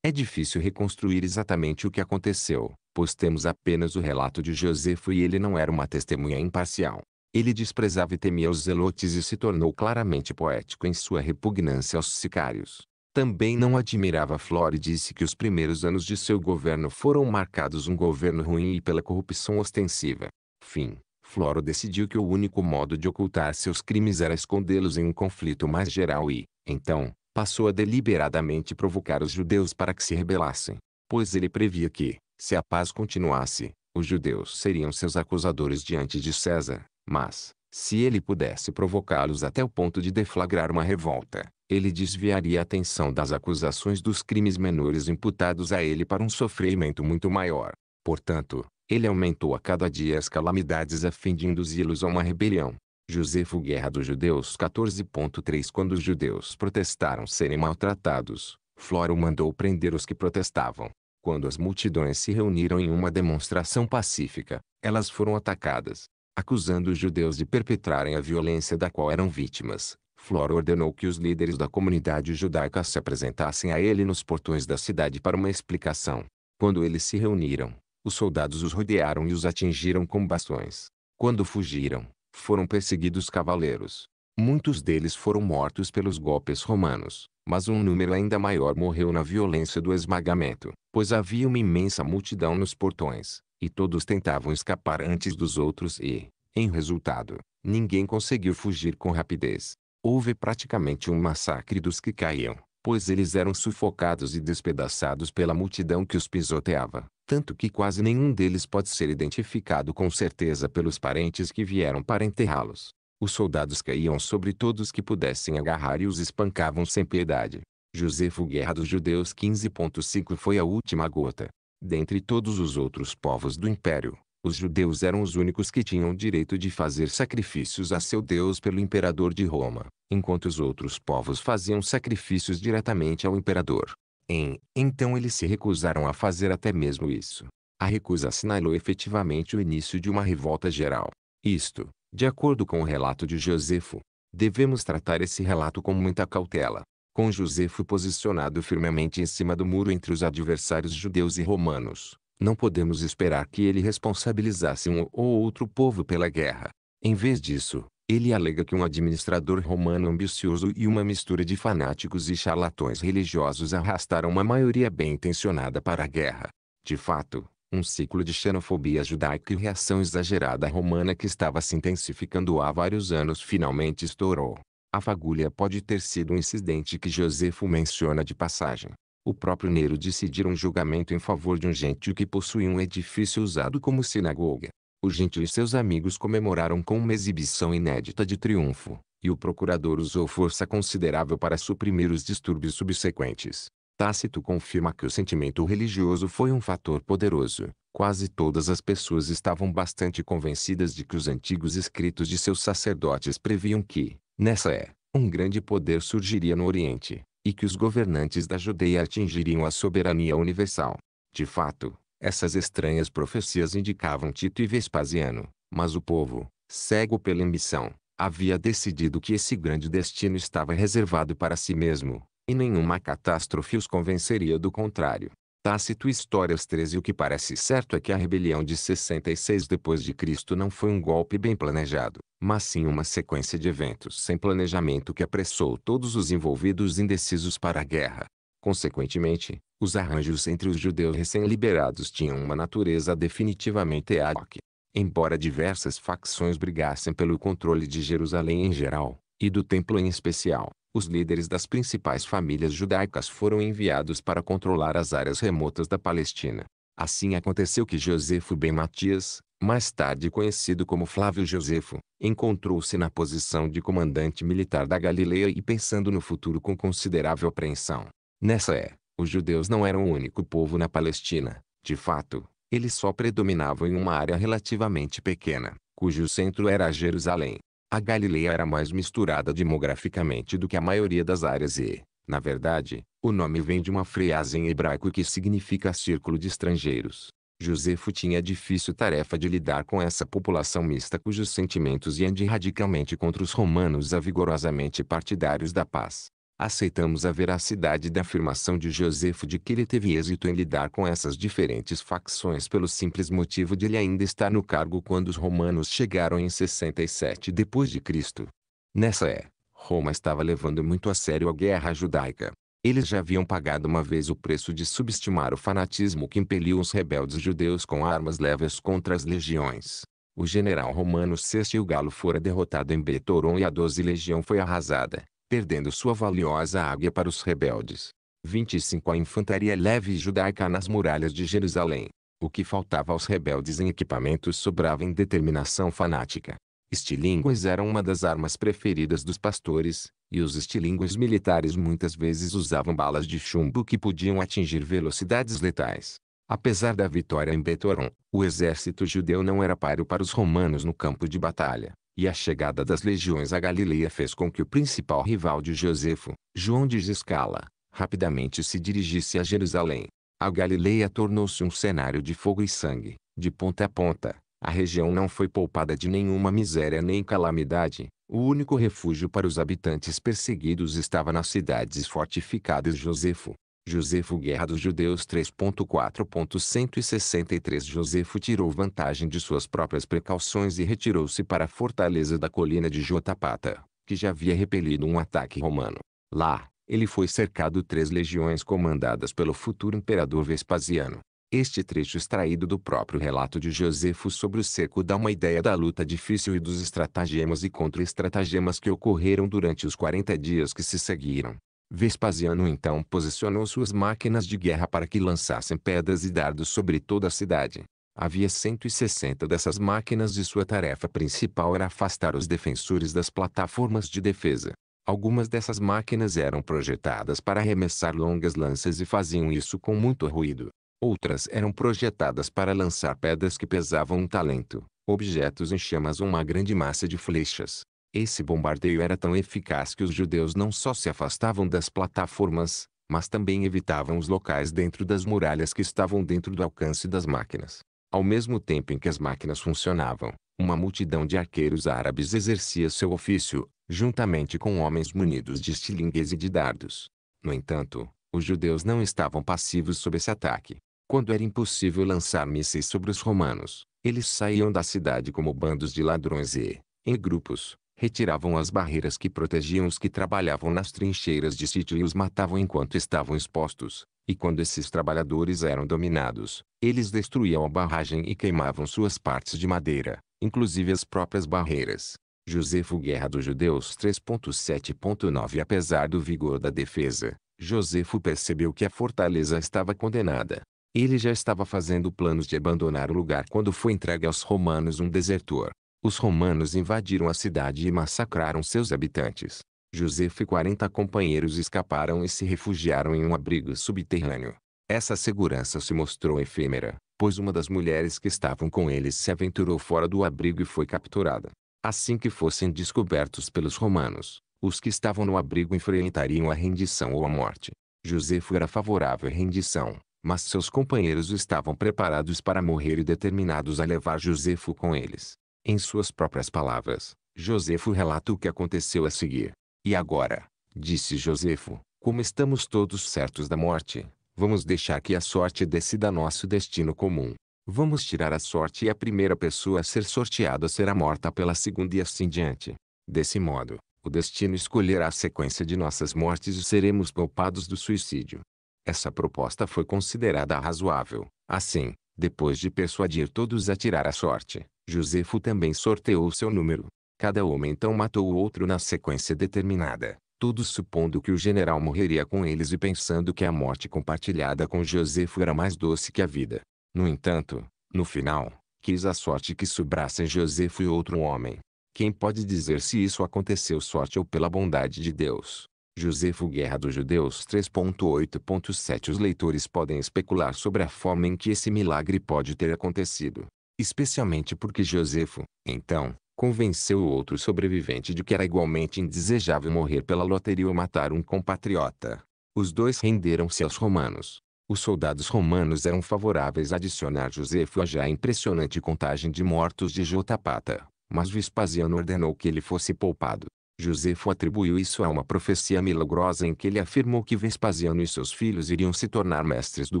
é difícil reconstruir exatamente o que aconteceu, pois temos apenas o relato de Josefo e ele não era uma testemunha imparcial. Ele desprezava e temia os zelotes e se tornou claramente poético em sua repugnância aos sicários. Também não admirava Flora e disse que os primeiros anos de seu governo foram marcados um governo ruim e pela corrupção ostensiva. Fim. Floro decidiu que o único modo de ocultar seus crimes era escondê-los em um conflito mais geral e, então, passou a deliberadamente provocar os judeus para que se rebelassem, pois ele previa que, se a paz continuasse, os judeus seriam seus acusadores diante de César, mas, se ele pudesse provocá-los até o ponto de deflagrar uma revolta, ele desviaria a atenção das acusações dos crimes menores imputados a ele para um sofrimento muito maior. Portanto, ele aumentou a cada dia as calamidades a fim de induzi-los a uma rebelião. Josefo Guerra dos Judeus 14.3 Quando os judeus protestaram serem maltratados, Floro mandou prender os que protestavam. Quando as multidões se reuniram em uma demonstração pacífica, elas foram atacadas, acusando os judeus de perpetrarem a violência da qual eram vítimas. Floro ordenou que os líderes da comunidade judaica se apresentassem a ele nos portões da cidade para uma explicação. Quando eles se reuniram, os soldados os rodearam e os atingiram com bastões. Quando fugiram, foram perseguidos cavaleiros. Muitos deles foram mortos pelos golpes romanos, mas um número ainda maior morreu na violência do esmagamento, pois havia uma imensa multidão nos portões, e todos tentavam escapar antes dos outros e, em resultado, ninguém conseguiu fugir com rapidez. Houve praticamente um massacre dos que caíam, pois eles eram sufocados e despedaçados pela multidão que os pisoteava tanto que quase nenhum deles pode ser identificado com certeza pelos parentes que vieram para enterrá-los. Os soldados caíam sobre todos que pudessem agarrar e os espancavam sem piedade. Josefo Guerra dos Judeus 15.5 foi a última gota. Dentre todos os outros povos do império, os judeus eram os únicos que tinham o direito de fazer sacrifícios a seu Deus pelo imperador de Roma, enquanto os outros povos faziam sacrifícios diretamente ao imperador em. Então eles se recusaram a fazer até mesmo isso. A recusa assinalou efetivamente o início de uma revolta geral. Isto, de acordo com o relato de Josefo, devemos tratar esse relato com muita cautela. Com Josefo posicionado firmemente em cima do muro entre os adversários judeus e romanos, não podemos esperar que ele responsabilizasse um ou outro povo pela guerra. Em vez disso, ele alega que um administrador romano ambicioso e uma mistura de fanáticos e charlatões religiosos arrastaram uma maioria bem intencionada para a guerra. De fato, um ciclo de xenofobia judaica e reação exagerada romana que estava se intensificando há vários anos finalmente estourou. A fagulha pode ter sido um incidente que Josefo menciona de passagem. O próprio Nero decidiu um julgamento em favor de um gentio que possuía um edifício usado como sinagoga o gentil e seus amigos comemoraram com uma exibição inédita de triunfo, e o procurador usou força considerável para suprimir os distúrbios subsequentes. Tácito confirma que o sentimento religioso foi um fator poderoso. Quase todas as pessoas estavam bastante convencidas de que os antigos escritos de seus sacerdotes previam que, nessa é, um grande poder surgiria no Oriente, e que os governantes da Judeia atingiriam a soberania universal. De fato, essas estranhas profecias indicavam Tito e Vespasiano, mas o povo, cego pela ambição, havia decidido que esse grande destino estava reservado para si mesmo, e nenhuma catástrofe os convenceria do contrário. Tácito Histórias 13 O que parece certo é que a rebelião de 66 d.C. não foi um golpe bem planejado, mas sim uma sequência de eventos sem planejamento que apressou todos os envolvidos indecisos para a guerra. Consequentemente, os arranjos entre os judeus recém-liberados tinham uma natureza definitivamente eáque. Embora diversas facções brigassem pelo controle de Jerusalém em geral, e do templo em especial, os líderes das principais famílias judaicas foram enviados para controlar as áreas remotas da Palestina. Assim aconteceu que Josefo Ben Matias, mais tarde conhecido como Flávio Josefo, encontrou-se na posição de comandante militar da Galileia e pensando no futuro com considerável apreensão. Nessa é, os judeus não eram o único povo na Palestina. De fato, eles só predominavam em uma área relativamente pequena, cujo centro era Jerusalém. A Galileia era mais misturada demograficamente do que a maioria das áreas e, na verdade, o nome vem de uma frase em hebraico que significa círculo de estrangeiros. Josefo tinha a difícil tarefa de lidar com essa população mista cujos sentimentos iam de radicalmente contra os romanos a vigorosamente partidários da paz aceitamos a veracidade da afirmação de Josefo de que ele teve êxito em lidar com essas diferentes facções pelo simples motivo de ele ainda estar no cargo quando os romanos chegaram em 67 depois de Cristo. Nessa é, Roma estava levando muito a sério a guerra judaica. Eles já haviam pagado uma vez o preço de subestimar o fanatismo que impeliu os rebeldes judeus com armas leves contra as legiões. O general romano Cestio Galo fora derrotado em Betoron e a 12 legião foi arrasada perdendo sua valiosa águia para os rebeldes. 25 A infantaria leve judaica nas muralhas de Jerusalém. O que faltava aos rebeldes em equipamentos sobrava em determinação fanática. Estilingues eram uma das armas preferidas dos pastores, e os estilingues militares muitas vezes usavam balas de chumbo que podiam atingir velocidades letais. Apesar da vitória em Betoron, o exército judeu não era páreo para os romanos no campo de batalha. E a chegada das legiões à Galileia fez com que o principal rival de Josefo, João de Giscala, rapidamente se dirigisse a Jerusalém. A Galileia tornou-se um cenário de fogo e sangue, de ponta a ponta. A região não foi poupada de nenhuma miséria nem calamidade. O único refúgio para os habitantes perseguidos estava nas cidades fortificadas Josefo, Josefo Guerra dos Judeus 3.4.163 Josefo tirou vantagem de suas próprias precauções e retirou-se para a fortaleza da colina de Jotapata, que já havia repelido um ataque romano. Lá, ele foi cercado três legiões comandadas pelo futuro imperador Vespasiano. Este trecho extraído do próprio relato de Josefo sobre o cerco dá uma ideia da luta difícil e dos estratagemas e contra-estratagemas que ocorreram durante os 40 dias que se seguiram. Vespasiano então posicionou suas máquinas de guerra para que lançassem pedras e dardos sobre toda a cidade. Havia 160 dessas máquinas e sua tarefa principal era afastar os defensores das plataformas de defesa. Algumas dessas máquinas eram projetadas para arremessar longas lanças e faziam isso com muito ruído. Outras eram projetadas para lançar pedras que pesavam um talento, objetos em chamas ou uma grande massa de flechas. Esse bombardeio era tão eficaz que os judeus não só se afastavam das plataformas, mas também evitavam os locais dentro das muralhas que estavam dentro do alcance das máquinas. Ao mesmo tempo em que as máquinas funcionavam, uma multidão de arqueiros árabes exercia seu ofício, juntamente com homens munidos de estilingues e de dardos. No entanto, os judeus não estavam passivos sob esse ataque. Quando era impossível lançar mísseis sobre os romanos, eles saíam da cidade como bandos de ladrões e, em grupos, retiravam as barreiras que protegiam os que trabalhavam nas trincheiras de sítio e os matavam enquanto estavam expostos. E quando esses trabalhadores eram dominados, eles destruíam a barragem e queimavam suas partes de madeira, inclusive as próprias barreiras. Josefo Guerra dos Judeus 3.7.9 Apesar do vigor da defesa, Josefo percebeu que a fortaleza estava condenada. Ele já estava fazendo planos de abandonar o lugar quando foi entregue aos romanos um desertor, os romanos invadiram a cidade e massacraram seus habitantes. José e 40 companheiros escaparam e se refugiaram em um abrigo subterrâneo. Essa segurança se mostrou efêmera, pois uma das mulheres que estavam com eles se aventurou fora do abrigo e foi capturada. Assim que fossem descobertos pelos romanos, os que estavam no abrigo enfrentariam a rendição ou a morte. Josefo era favorável à rendição, mas seus companheiros estavam preparados para morrer e determinados a levar Josefo com eles. Em suas próprias palavras, Josefo relata o que aconteceu a seguir. E agora, disse Josefo, como estamos todos certos da morte, vamos deixar que a sorte decida nosso destino comum. Vamos tirar a sorte e a primeira pessoa a ser sorteada será morta pela segunda e assim diante. Desse modo, o destino escolherá a sequência de nossas mortes e seremos poupados do suicídio. Essa proposta foi considerada razoável. Assim, depois de persuadir todos a tirar a sorte, Josefo também sorteou seu número. Cada homem então matou o outro na sequência determinada, todos supondo que o general morreria com eles e pensando que a morte compartilhada com Josefo era mais doce que a vida. No entanto, no final, quis a sorte que sobrassem Josefo e outro homem. Quem pode dizer se isso aconteceu sorte ou pela bondade de Deus? Josefo Guerra dos Judeus 3.8.7 Os leitores podem especular sobre a forma em que esse milagre pode ter acontecido especialmente porque Josefo, então, convenceu o outro sobrevivente de que era igualmente indesejável morrer pela loteria ou matar um compatriota. Os dois renderam-se aos romanos. Os soldados romanos eram favoráveis a adicionar Josefo à já impressionante contagem de mortos de Jotapata, mas Vespasiano ordenou que ele fosse poupado. Josefo atribuiu isso a uma profecia milagrosa em que ele afirmou que Vespasiano e seus filhos iriam se tornar mestres do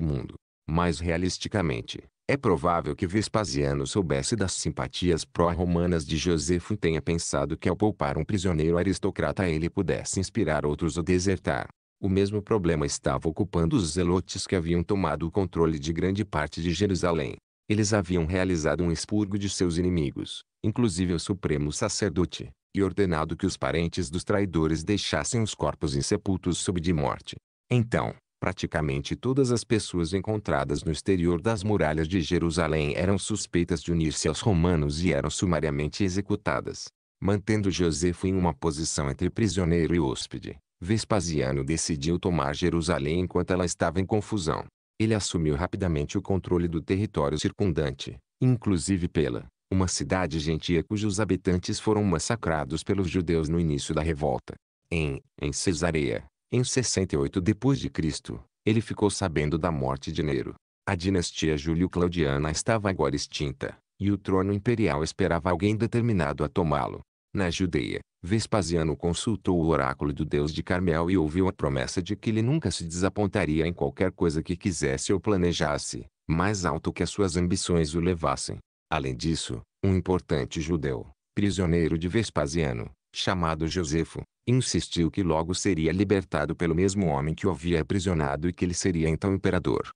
mundo. Mais realisticamente, é provável que Vespasiano soubesse das simpatias pró-romanas de Josefo e tenha pensado que ao poupar um prisioneiro aristocrata ele pudesse inspirar outros a desertar. O mesmo problema estava ocupando os zelotes que haviam tomado o controle de grande parte de Jerusalém. Eles haviam realizado um expurgo de seus inimigos, inclusive o supremo sacerdote, e ordenado que os parentes dos traidores deixassem os corpos insepultos sob de morte. Então, Praticamente todas as pessoas encontradas no exterior das muralhas de Jerusalém eram suspeitas de unir-se aos romanos e eram sumariamente executadas, mantendo Josefo em uma posição entre prisioneiro e hóspede. Vespasiano decidiu tomar Jerusalém enquanto ela estava em confusão. Ele assumiu rapidamente o controle do território circundante, inclusive pela uma cidade gentia cujos habitantes foram massacrados pelos judeus no início da revolta. Em, em Cesareia, em 68 d.C., ele ficou sabendo da morte de Nero. A dinastia Júlio-Claudiana estava agora extinta, e o trono imperial esperava alguém determinado a tomá-lo. Na Judeia, Vespasiano consultou o oráculo do deus de Carmel e ouviu a promessa de que ele nunca se desapontaria em qualquer coisa que quisesse ou planejasse, mais alto que as suas ambições o levassem. Além disso, um importante judeu, prisioneiro de Vespasiano, chamado Josefo, insistiu que logo seria libertado pelo mesmo homem que o havia aprisionado e que ele seria então imperador.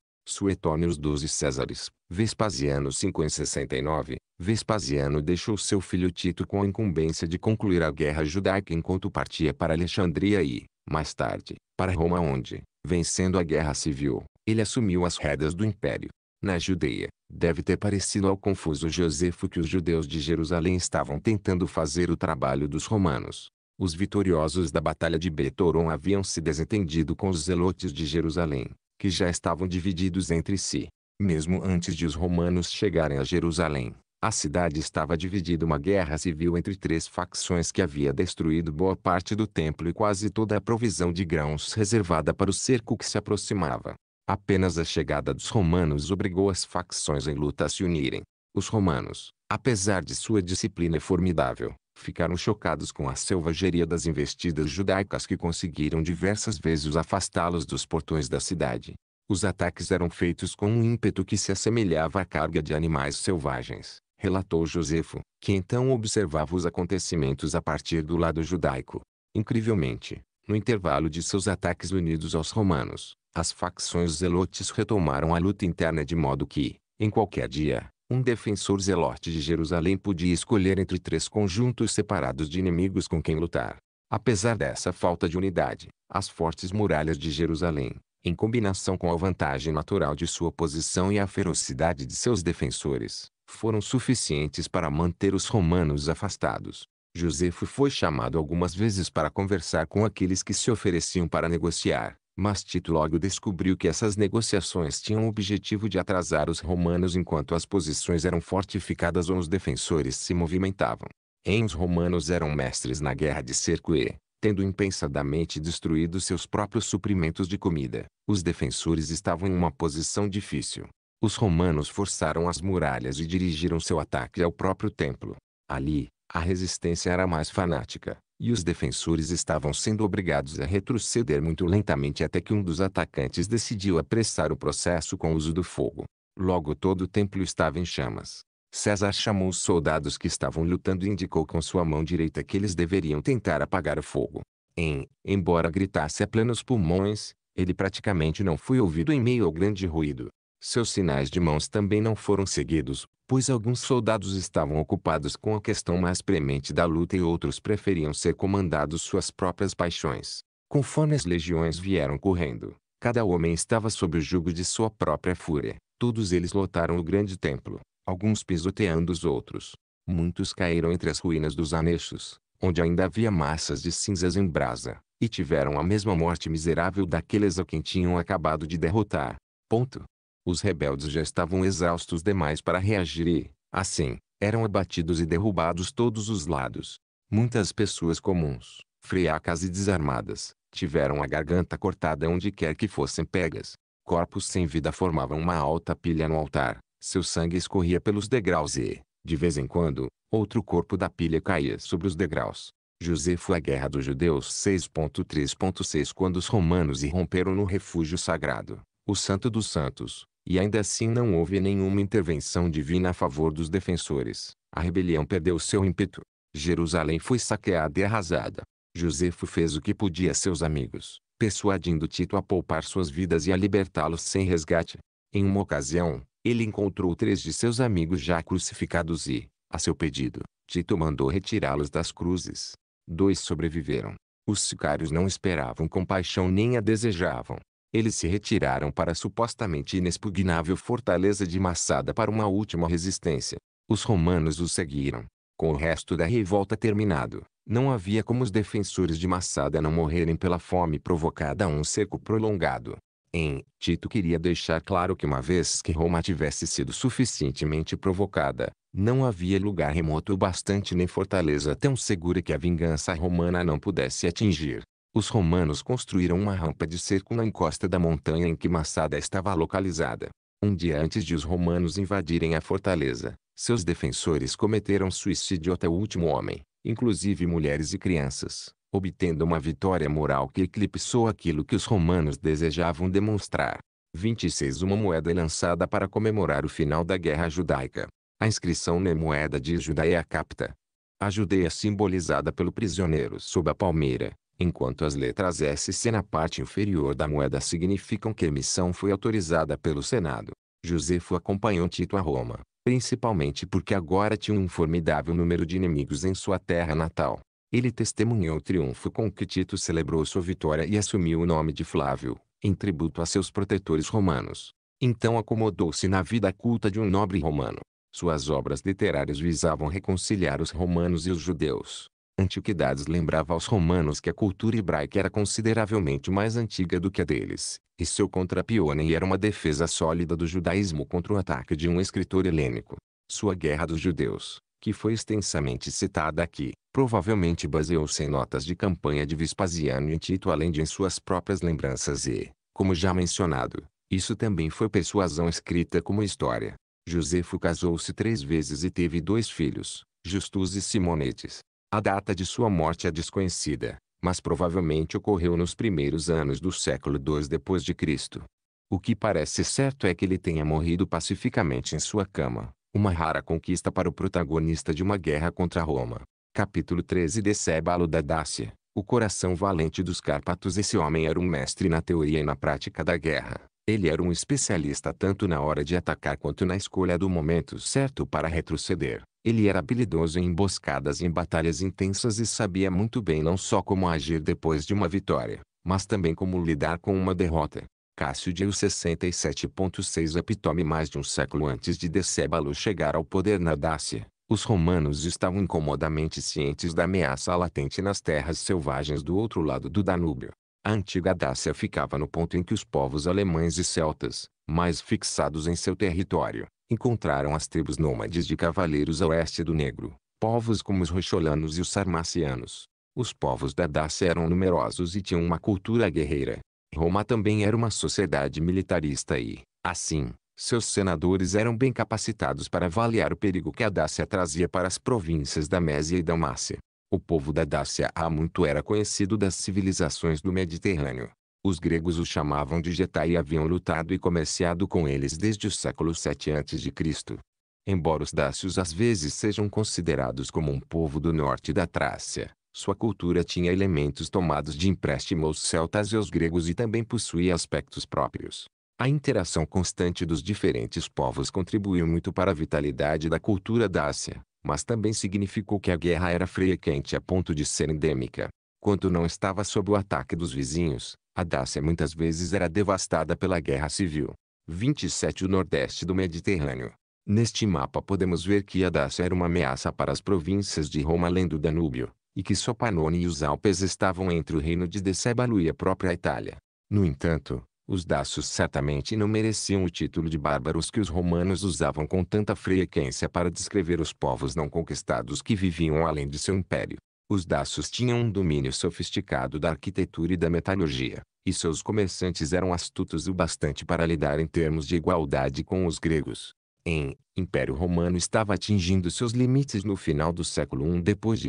os dos Césares, Vespasiano 5 em 69, Vespasiano deixou seu filho Tito com a incumbência de concluir a guerra judaica enquanto partia para Alexandria e, mais tarde, para Roma onde, vencendo a guerra civil, ele assumiu as rédeas do império. Na Judeia, deve ter parecido ao confuso Josefo que os judeus de Jerusalém estavam tentando fazer o trabalho dos romanos. Os vitoriosos da Batalha de Betoron haviam se desentendido com os zelotes de Jerusalém, que já estavam divididos entre si. Mesmo antes de os romanos chegarem a Jerusalém, a cidade estava dividida uma guerra civil entre três facções que havia destruído boa parte do templo e quase toda a provisão de grãos reservada para o cerco que se aproximava. Apenas a chegada dos romanos obrigou as facções em luta a se unirem. Os romanos, apesar de sua disciplina formidável, ficaram chocados com a selvageria das investidas judaicas que conseguiram diversas vezes afastá-los dos portões da cidade. Os ataques eram feitos com um ímpeto que se assemelhava à carga de animais selvagens, relatou Josefo, que então observava os acontecimentos a partir do lado judaico. Incrivelmente, no intervalo de seus ataques unidos aos romanos, as facções zelotes retomaram a luta interna de modo que, em qualquer dia, um defensor zelote de Jerusalém podia escolher entre três conjuntos separados de inimigos com quem lutar. Apesar dessa falta de unidade, as fortes muralhas de Jerusalém, em combinação com a vantagem natural de sua posição e a ferocidade de seus defensores, foram suficientes para manter os romanos afastados. Josefo foi chamado algumas vezes para conversar com aqueles que se ofereciam para negociar, mas Tito logo descobriu que essas negociações tinham o objetivo de atrasar os romanos enquanto as posições eram fortificadas ou os defensores se movimentavam. Em os romanos eram mestres na guerra de cerco e, tendo impensadamente destruído seus próprios suprimentos de comida, os defensores estavam em uma posição difícil. Os romanos forçaram as muralhas e dirigiram seu ataque ao próprio templo. Ali, a resistência era mais fanática, e os defensores estavam sendo obrigados a retroceder muito lentamente até que um dos atacantes decidiu apressar o processo com o uso do fogo. Logo todo o templo estava em chamas. César chamou os soldados que estavam lutando e indicou com sua mão direita que eles deveriam tentar apagar o fogo. Em, embora gritasse a plenos pulmões, ele praticamente não foi ouvido em meio ao grande ruído. Seus sinais de mãos também não foram seguidos, pois alguns soldados estavam ocupados com a questão mais premente da luta e outros preferiam ser comandados suas próprias paixões. Conforme as legiões vieram correndo, cada homem estava sob o jugo de sua própria fúria. Todos eles lotaram o grande templo, alguns pisoteando os outros. Muitos caíram entre as ruínas dos anexos, onde ainda havia massas de cinzas em brasa, e tiveram a mesma morte miserável daqueles a quem tinham acabado de derrotar. Ponto os rebeldes já estavam exaustos demais para reagir e, assim, eram abatidos e derrubados todos os lados. Muitas pessoas comuns, friacas e desarmadas, tiveram a garganta cortada onde quer que fossem pegas. Corpos sem vida formavam uma alta pilha no altar, seu sangue escorria pelos degraus e, de vez em quando, outro corpo da pilha caía sobre os degraus. José foi a Guerra dos Judeus 6.3.6 Quando os romanos irromperam no refúgio sagrado, o Santo dos Santos, e ainda assim não houve nenhuma intervenção divina a favor dos defensores. A rebelião perdeu seu ímpeto. Jerusalém foi saqueada e arrasada. Josefo fez o que podia a seus amigos, persuadindo Tito a poupar suas vidas e a libertá-los sem resgate. Em uma ocasião, ele encontrou três de seus amigos já crucificados e, a seu pedido, Tito mandou retirá-los das cruzes. Dois sobreviveram. Os sicários não esperavam compaixão nem a desejavam eles se retiraram para a supostamente inexpugnável fortaleza de Massada para uma última resistência. Os romanos os seguiram. Com o resto da revolta terminado, não havia como os defensores de Massada não morrerem pela fome provocada a um seco prolongado. Em Tito queria deixar claro que uma vez que Roma tivesse sido suficientemente provocada, não havia lugar remoto o bastante nem fortaleza tão segura que a vingança romana não pudesse atingir. Os romanos construíram uma rampa de cerco na encosta da montanha em que Massada estava localizada. Um dia antes de os romanos invadirem a fortaleza, seus defensores cometeram suicídio até o último homem, inclusive mulheres e crianças, obtendo uma vitória moral que eclipsou aquilo que os romanos desejavam demonstrar. 26 Uma moeda é lançada para comemorar o final da guerra judaica. A inscrição na moeda diz Judaea capta. A Judeia simbolizada pelo prisioneiro sob a palmeira, enquanto as letras SC na parte inferior da moeda significam que a emissão foi autorizada pelo Senado. Josefo acompanhou Tito a Roma, principalmente porque agora tinha um formidável número de inimigos em sua terra natal. Ele testemunhou o triunfo com que Tito celebrou sua vitória e assumiu o nome de Flávio, em tributo a seus protetores romanos. Então acomodou-se na vida culta de um nobre romano. Suas obras literárias visavam reconciliar os romanos e os judeus, Antiquidades lembrava aos romanos que a cultura hebraica era consideravelmente mais antiga do que a deles, e seu contrapione era uma defesa sólida do judaísmo contra o ataque de um escritor helênico. Sua Guerra dos Judeus, que foi extensamente citada aqui, provavelmente baseou-se em notas de campanha de Vespasiano e Tito além de em suas próprias lembranças e, como já mencionado, isso também foi persuasão escrita como história. Josefo casou-se três vezes e teve dois filhos, Justus e Simonetes. A data de sua morte é desconhecida, mas provavelmente ocorreu nos primeiros anos do século II depois de Cristo. O que parece certo é que ele tenha morrido pacificamente em sua cama, uma rara conquista para o protagonista de uma guerra contra Roma. Capítulo 13 Decébalo da Dácia, o coração valente dos Cárpatos Esse homem era um mestre na teoria e na prática da guerra, ele era um especialista tanto na hora de atacar quanto na escolha do momento certo para retroceder. Ele era habilidoso em emboscadas e em batalhas intensas e sabia muito bem não só como agir depois de uma vitória, mas também como lidar com uma derrota. Cássio deu 67.6 Epitome mais de um século antes de Decébalo chegar ao poder na Dácia, os romanos estavam incomodamente cientes da ameaça latente nas terras selvagens do outro lado do Danúbio. A antiga Dácia ficava no ponto em que os povos alemães e celtas, mais fixados em seu território, encontraram as tribos nômades de cavaleiros a oeste do Negro, povos como os rocholanos e os sarmacianos. Os povos da Dácia eram numerosos e tinham uma cultura guerreira. Roma também era uma sociedade militarista e, assim, seus senadores eram bem capacitados para avaliar o perigo que a Dácia trazia para as províncias da Mésia e da Mácia. O povo da Dácia há muito era conhecido das civilizações do Mediterrâneo. Os gregos o chamavam de Getá e haviam lutado e comerciado com eles desde o século VII a.C. Embora os dácios às vezes sejam considerados como um povo do norte da Trácia, sua cultura tinha elementos tomados de empréstimo aos celtas e aos gregos e também possuía aspectos próprios. A interação constante dos diferentes povos contribuiu muito para a vitalidade da cultura dácia mas também significou que a guerra era fria e quente a ponto de ser endêmica. Quando não estava sob o ataque dos vizinhos, a Dácia muitas vezes era devastada pela guerra civil. 27 O Nordeste do Mediterrâneo. Neste mapa podemos ver que a Dácia era uma ameaça para as províncias de Roma além do Danúbio, e que só e os Alpes estavam entre o reino de Decébalo e a própria Itália. No entanto, os dácios certamente não mereciam o título de bárbaros que os romanos usavam com tanta frequência para descrever os povos não conquistados que viviam além de seu império. Os dácios tinham um domínio sofisticado da arquitetura e da metalurgia, e seus comerciantes eram astutos o bastante para lidar em termos de igualdade com os gregos. Em Império Romano estava atingindo seus limites no final do século I d.C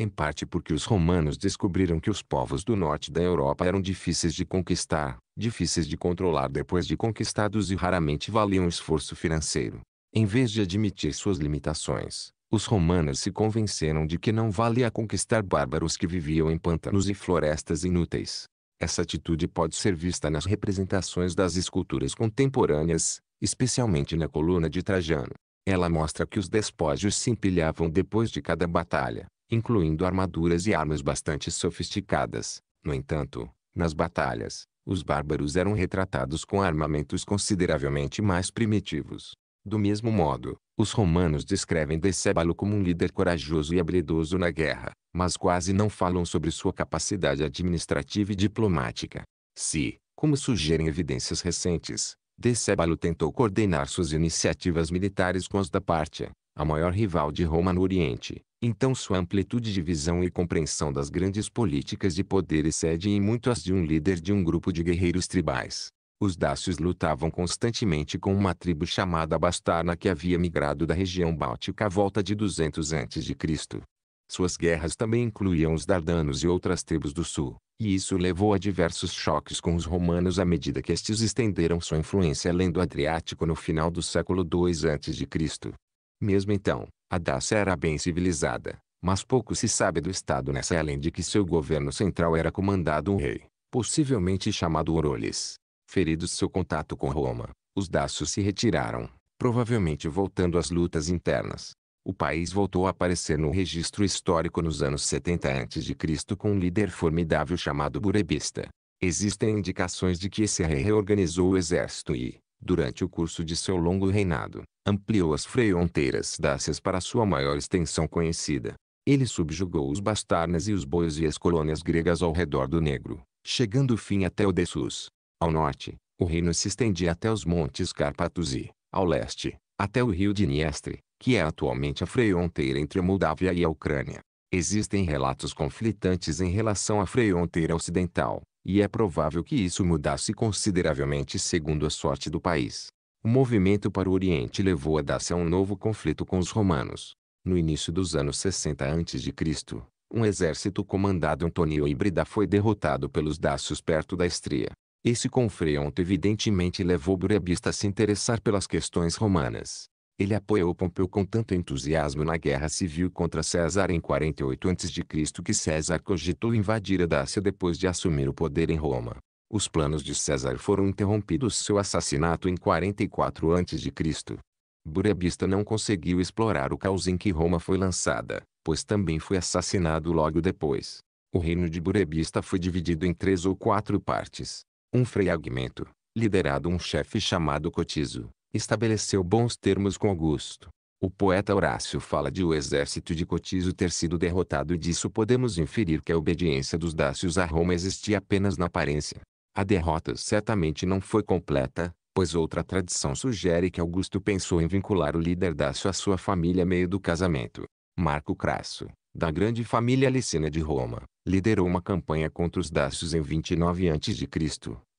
em parte porque os romanos descobriram que os povos do norte da Europa eram difíceis de conquistar, difíceis de controlar depois de conquistados e raramente valiam esforço financeiro. Em vez de admitir suas limitações, os romanos se convenceram de que não valia conquistar bárbaros que viviam em pântanos e florestas inúteis. Essa atitude pode ser vista nas representações das esculturas contemporâneas, especialmente na coluna de Trajano. Ela mostra que os despojos se empilhavam depois de cada batalha, incluindo armaduras e armas bastante sofisticadas. No entanto, nas batalhas, os bárbaros eram retratados com armamentos consideravelmente mais primitivos. Do mesmo modo, os romanos descrevem Decébalo como um líder corajoso e habilidoso na guerra, mas quase não falam sobre sua capacidade administrativa e diplomática. Se, como sugerem evidências recentes, Decébalo tentou coordenar suas iniciativas militares com as da Pártia, a maior rival de Roma no Oriente, então sua amplitude de visão e compreensão das grandes políticas de poder excede em muito as de um líder de um grupo de guerreiros tribais. Os dácios lutavam constantemente com uma tribo chamada Bastarna que havia migrado da região báltica à volta de 200 a.C. Suas guerras também incluíam os Dardanos e outras tribos do sul, e isso levou a diversos choques com os romanos à medida que estes estenderam sua influência além do Adriático no final do século II a.C. Mesmo então, a Dácia era bem civilizada, mas pouco se sabe do estado nessa além de que seu governo central era comandado um rei, possivelmente chamado Orolis. Feridos seu contato com Roma, os Dácios se retiraram, provavelmente voltando às lutas internas. O país voltou a aparecer no registro histórico nos anos 70 a.C. com um líder formidável chamado Burebista. Existem indicações de que esse rei reorganizou o exército e, durante o curso de seu longo reinado, ampliou as fronteiras dácias para sua maior extensão conhecida. Ele subjugou os bastarnas e os boios e as colônias gregas ao redor do Negro, chegando fim até o Dessus. Ao norte, o reino se estendia até os montes Carpatos e, ao leste, até o rio Dniestre, que é atualmente a fronteira entre a Moldávia e a Ucrânia. Existem relatos conflitantes em relação à fronteira ocidental, e é provável que isso mudasse consideravelmente segundo a sorte do país. O movimento para o Oriente levou a Dacia a um novo conflito com os romanos. No início dos anos 60 a.C., um exército comandado Antonio Híbrida foi derrotado pelos dácios perto da Estria. Esse confronto evidentemente levou Burebista a se interessar pelas questões romanas. Ele apoiou Pompeu com tanto entusiasmo na guerra civil contra César em 48 a.C. que César cogitou invadir a Dácia depois de assumir o poder em Roma. Os planos de César foram interrompidos seu assassinato em 44 a.C. Burebista não conseguiu explorar o caos em que Roma foi lançada, pois também foi assassinado logo depois. O reino de Burebista foi dividido em três ou quatro partes. Um freiagmento, liderado um chefe chamado Cotiso, estabeleceu bons termos com Augusto. O poeta Horácio fala de o exército de Cotiso ter sido derrotado e disso podemos inferir que a obediência dos dácios a Roma existia apenas na aparência. A derrota certamente não foi completa, pois outra tradição sugere que Augusto pensou em vincular o líder Dácio à sua família meio do casamento. Marco Crasso, da grande família Licina de Roma, liderou uma campanha contra os Dácios em 29 a.C.,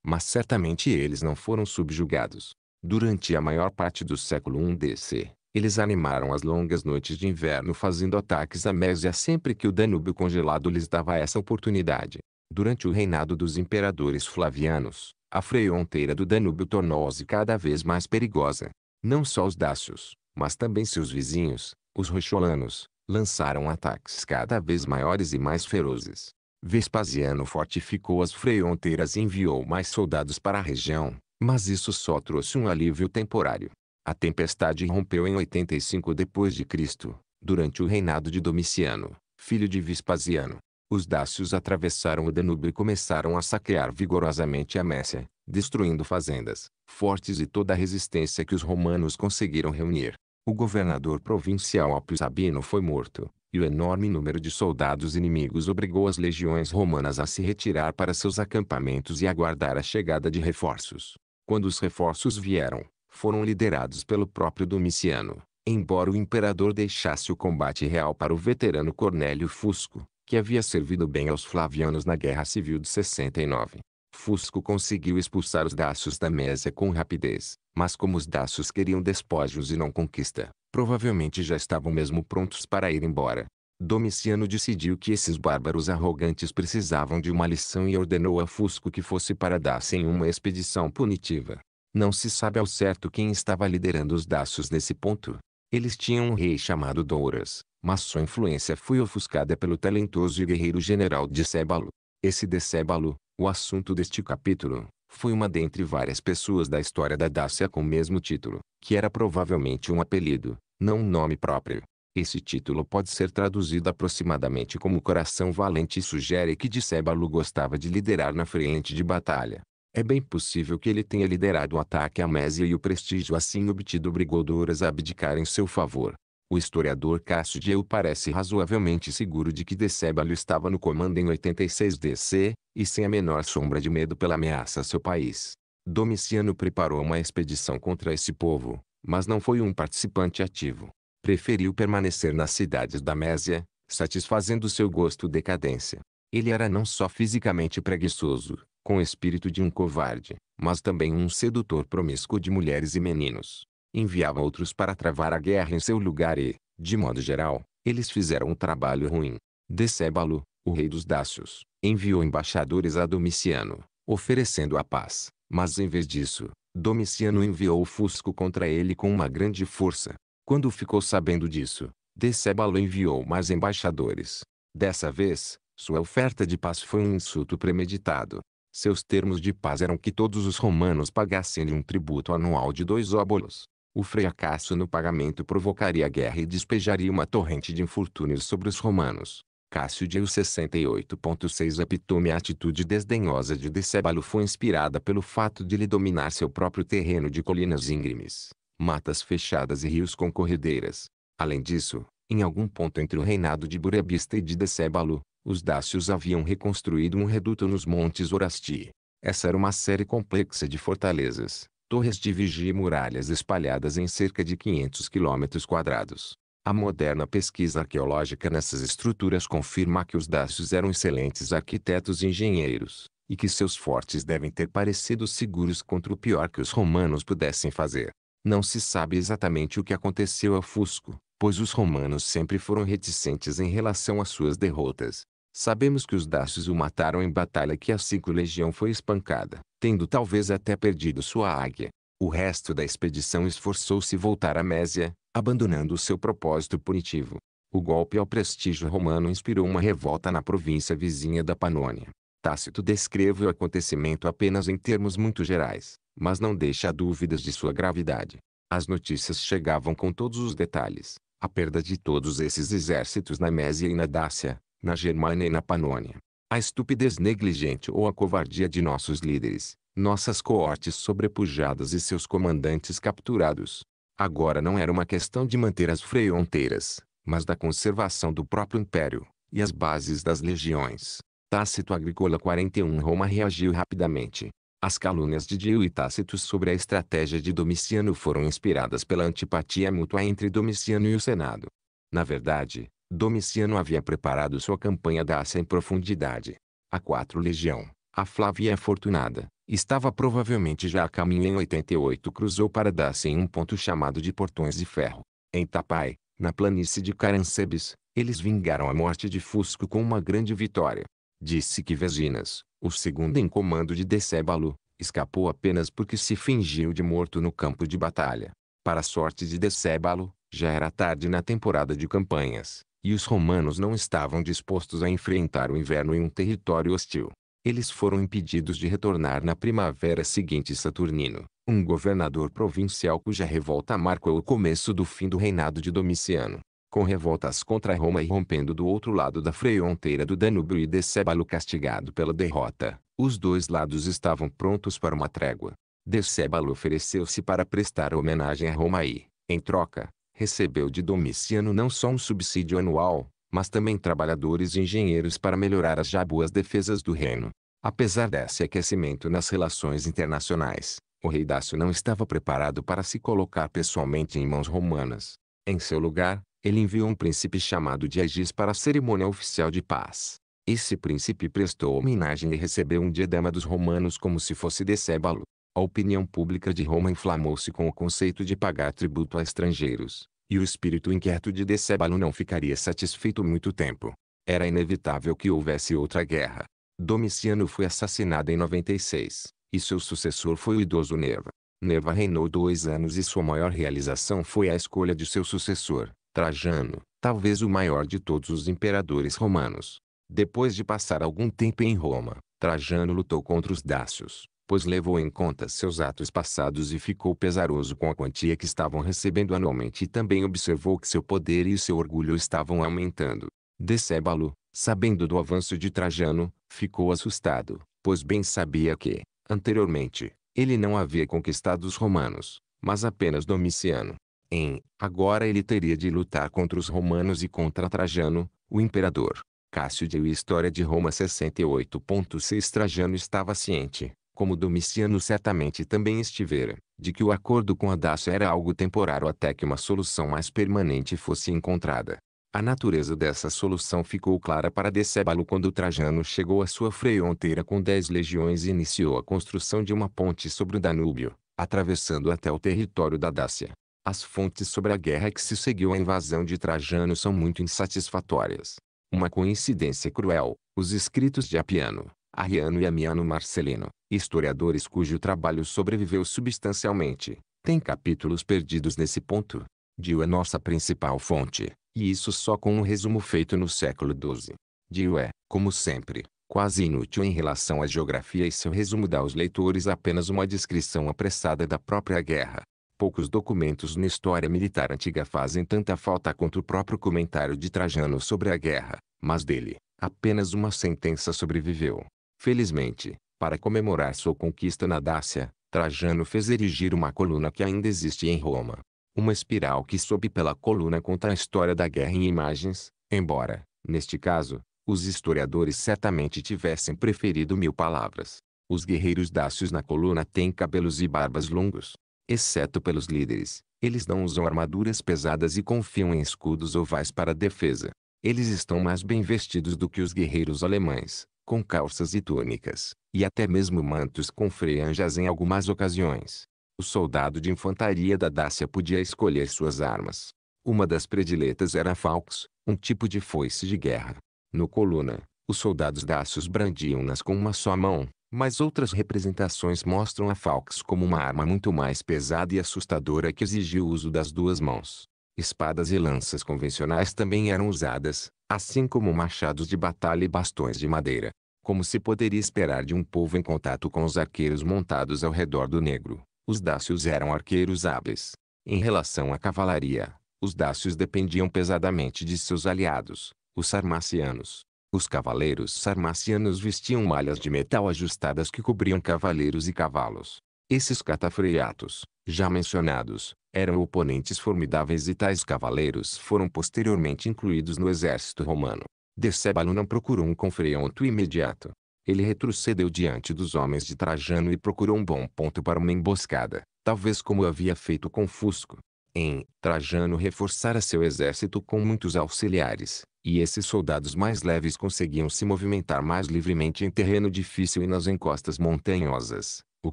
mas certamente eles não foram subjugados. Durante a maior parte do século I DC, eles animaram as longas noites de inverno fazendo ataques à Mésia sempre que o Danúbio congelado lhes dava essa oportunidade. Durante o reinado dos imperadores flavianos, a fronteira do Danúbio tornou-se cada vez mais perigosa. Não só os dácios, mas também seus vizinhos, os roxolanos, lançaram ataques cada vez maiores e mais ferozes. Vespasiano fortificou as fronteiras e enviou mais soldados para a região, mas isso só trouxe um alívio temporário. A tempestade rompeu em 85 d.C., durante o reinado de Domiciano, filho de Vespasiano os dácios atravessaram o Danúbio e começaram a saquear vigorosamente a Mécia, destruindo fazendas, fortes e toda a resistência que os romanos conseguiram reunir. O governador provincial Apio Sabino foi morto, e o enorme número de soldados inimigos obrigou as legiões romanas a se retirar para seus acampamentos e aguardar a chegada de reforços. Quando os reforços vieram, foram liderados pelo próprio Domiciano, embora o imperador deixasse o combate real para o veterano Cornélio Fusco, que havia servido bem aos flavianos na Guerra Civil de 69. Fusco conseguiu expulsar os dacios da mesa com rapidez, mas como os dacios queriam despojos e não conquista, provavelmente já estavam mesmo prontos para ir embora. Domiciano decidiu que esses bárbaros arrogantes precisavam de uma lição e ordenou a Fusco que fosse para Dácia em uma expedição punitiva. Não se sabe ao certo quem estava liderando os dacios nesse ponto. Eles tinham um rei chamado Douras, mas sua influência foi ofuscada pelo talentoso e guerreiro general Decébalo. Esse Decébalo, o assunto deste capítulo, foi uma dentre várias pessoas da história da Dácia com o mesmo título, que era provavelmente um apelido, não um nome próprio. Esse título pode ser traduzido aproximadamente como Coração Valente e sugere que Dicébalo gostava de liderar na frente de batalha. É bem possível que ele tenha liderado o ataque à Mésia e o prestígio assim obtido obrigou Douras a abdicar em seu favor. O historiador Cássio Dieu parece razoavelmente seguro de que Decébalo estava no comando em 86 DC, e sem a menor sombra de medo pela ameaça a seu país. Domiciano preparou uma expedição contra esse povo, mas não foi um participante ativo. Preferiu permanecer nas cidades da Mésia, satisfazendo seu gosto decadência. Ele era não só fisicamente preguiçoso, com o espírito de um covarde, mas também um sedutor promíscuo de mulheres e meninos enviava outros para travar a guerra em seu lugar e, de modo geral, eles fizeram um trabalho ruim. Decébalo, o rei dos Dácios, enviou embaixadores a Domiciano, oferecendo a paz, mas em vez disso, Domiciano enviou o Fusco contra ele com uma grande força. Quando ficou sabendo disso, Decébalo enviou mais embaixadores. Dessa vez, sua oferta de paz foi um insulto premeditado. Seus termos de paz eram que todos os romanos pagassem-lhe um tributo anual de dois óbolos, o fracasso no pagamento provocaria guerra e despejaria uma torrente de infortúnios sobre os romanos. Cássio de 68.6 Epitome A atitude desdenhosa de Decébalo foi inspirada pelo fato de lhe dominar seu próprio terreno de colinas íngremes, matas fechadas e rios com corredeiras. Além disso, em algum ponto entre o reinado de Burebista e de Decébalo, os dácios haviam reconstruído um reduto nos montes Orasti. Essa era uma série complexa de fortalezas, torres de vigia e muralhas espalhadas em cerca de 500 quilômetros quadrados. A moderna pesquisa arqueológica nessas estruturas confirma que os dácios eram excelentes arquitetos e engenheiros, e que seus fortes devem ter parecido seguros contra o pior que os romanos pudessem fazer. Não se sabe exatamente o que aconteceu a Fusco, pois os romanos sempre foram reticentes em relação às suas derrotas, Sabemos que os dácios o mataram em batalha que a cinco legião foi espancada, tendo talvez até perdido sua águia. O resto da expedição esforçou-se voltar à Mésia, abandonando o seu propósito punitivo. O golpe ao prestígio romano inspirou uma revolta na província vizinha da Panônia. Tácito descreve o acontecimento apenas em termos muito gerais, mas não deixa dúvidas de sua gravidade. As notícias chegavam com todos os detalhes. A perda de todos esses exércitos na Mésia e na Dácia, na Germânia e na Panônia. A estupidez negligente ou a covardia de nossos líderes, nossas coortes sobrepujadas e seus comandantes capturados. Agora não era uma questão de manter as fronteiras, mas da conservação do próprio império, e as bases das legiões. Tácito Agricola 41 Roma reagiu rapidamente. As calúnias de Dio e Tácito sobre a estratégia de Domiciano foram inspiradas pela antipatia mútua entre Domiciano e o Senado. Na verdade, Domiciano havia preparado sua campanha da Ásia em profundidade. A 4 Legião, a Flávia é Fortunada, estava provavelmente já a caminho em 88 cruzou para Dácia em um ponto chamado de Portões de Ferro. Em Tapai, na planície de Carancebes, eles vingaram a morte de Fusco com uma grande vitória. Disse que Vesinas, o segundo em comando de Decébalo, escapou apenas porque se fingiu de morto no campo de batalha. Para a sorte de Decébalo, já era tarde na temporada de campanhas. E os romanos não estavam dispostos a enfrentar o inverno em um território hostil. Eles foram impedidos de retornar na primavera seguinte Saturnino, um governador provincial cuja revolta marcou o começo do fim do reinado de Domiciano. Com revoltas contra Roma irrompendo do outro lado da fronteira do Danúbio e Decébalo castigado pela derrota, os dois lados estavam prontos para uma trégua. Decébalo ofereceu-se para prestar homenagem a Roma e, em troca, recebeu de Domiciano não só um subsídio anual, mas também trabalhadores e engenheiros para melhorar as já boas defesas do reino. Apesar desse aquecimento nas relações internacionais, o rei Dácio não estava preparado para se colocar pessoalmente em mãos romanas. Em seu lugar, ele enviou um príncipe chamado de Agis para a cerimônia oficial de paz. Esse príncipe prestou homenagem e recebeu um diadema dos romanos como se fosse decébalo. A opinião pública de Roma inflamou-se com o conceito de pagar tributo a estrangeiros, e o espírito inquieto de Decébalo não ficaria satisfeito muito tempo. Era inevitável que houvesse outra guerra. Domiciano foi assassinado em 96, e seu sucessor foi o idoso Nerva. Nerva reinou dois anos e sua maior realização foi a escolha de seu sucessor, Trajano, talvez o maior de todos os imperadores romanos. Depois de passar algum tempo em Roma, Trajano lutou contra os dácios, pois levou em conta seus atos passados e ficou pesaroso com a quantia que estavam recebendo anualmente e também observou que seu poder e seu orgulho estavam aumentando. Decébalo, sabendo do avanço de Trajano, ficou assustado, pois bem sabia que, anteriormente, ele não havia conquistado os romanos, mas apenas Domiciano. Em, agora ele teria de lutar contra os romanos e contra Trajano, o imperador. Cássio de História de Roma 68.6 Trajano estava ciente, como Domiciano certamente também estivera, de que o acordo com a Dácia era algo temporário até que uma solução mais permanente fosse encontrada. A natureza dessa solução ficou clara para Decébalo quando Trajano chegou à sua fronteira com dez legiões e iniciou a construção de uma ponte sobre o Danúbio, atravessando até o território da Dácia. As fontes sobre a guerra que se seguiu à invasão de Trajano são muito insatisfatórias. Uma coincidência cruel, os escritos de Apiano, Ariano e Amiano Marcelino, historiadores cujo trabalho sobreviveu substancialmente, têm capítulos perdidos nesse ponto. Dio é nossa principal fonte, e isso só com um resumo feito no século XII. Dio é, como sempre, quase inútil em relação à geografia e seu resumo dá aos leitores apenas uma descrição apressada da própria guerra. Poucos documentos na história militar antiga fazem tanta falta quanto o próprio comentário de Trajano sobre a guerra, mas dele, apenas uma sentença sobreviveu. Felizmente, para comemorar sua conquista na Dácia, Trajano fez erigir uma coluna que ainda existe em Roma. Uma espiral que sobe pela coluna conta a história da guerra em imagens, embora, neste caso, os historiadores certamente tivessem preferido mil palavras. Os guerreiros dácios na coluna têm cabelos e barbas longos. Exceto pelos líderes, eles não usam armaduras pesadas e confiam em escudos ovais para defesa. Eles estão mais bem vestidos do que os guerreiros alemães, com calças e túnicas, e até mesmo mantos com franjas em algumas ocasiões. O soldado de infantaria da Dácia podia escolher suas armas. Uma das prediletas era a falx, um tipo de foice de guerra. No coluna, os soldados dácios brandiam-nas com uma só mão, mas outras representações mostram a falx como uma arma muito mais pesada e assustadora que exigia o uso das duas mãos. Espadas e lanças convencionais também eram usadas, assim como machados de batalha e bastões de madeira, como se poderia esperar de um povo em contato com os arqueiros montados ao redor do negro. Os dácios eram arqueiros hábeis. Em relação à cavalaria, os dácios dependiam pesadamente de seus aliados, os sarmacianos. Os cavaleiros sarmacianos vestiam malhas de metal ajustadas que cobriam cavaleiros e cavalos. Esses catafreiatos, já mencionados, eram oponentes formidáveis e tais cavaleiros foram posteriormente incluídos no exército romano. Decébalo não procurou um confronto imediato. Ele retrocedeu diante dos homens de Trajano e procurou um bom ponto para uma emboscada, talvez como havia feito Confusco. Em Trajano reforçara seu exército com muitos auxiliares, e esses soldados mais leves conseguiam se movimentar mais livremente em terreno difícil e nas encostas montanhosas o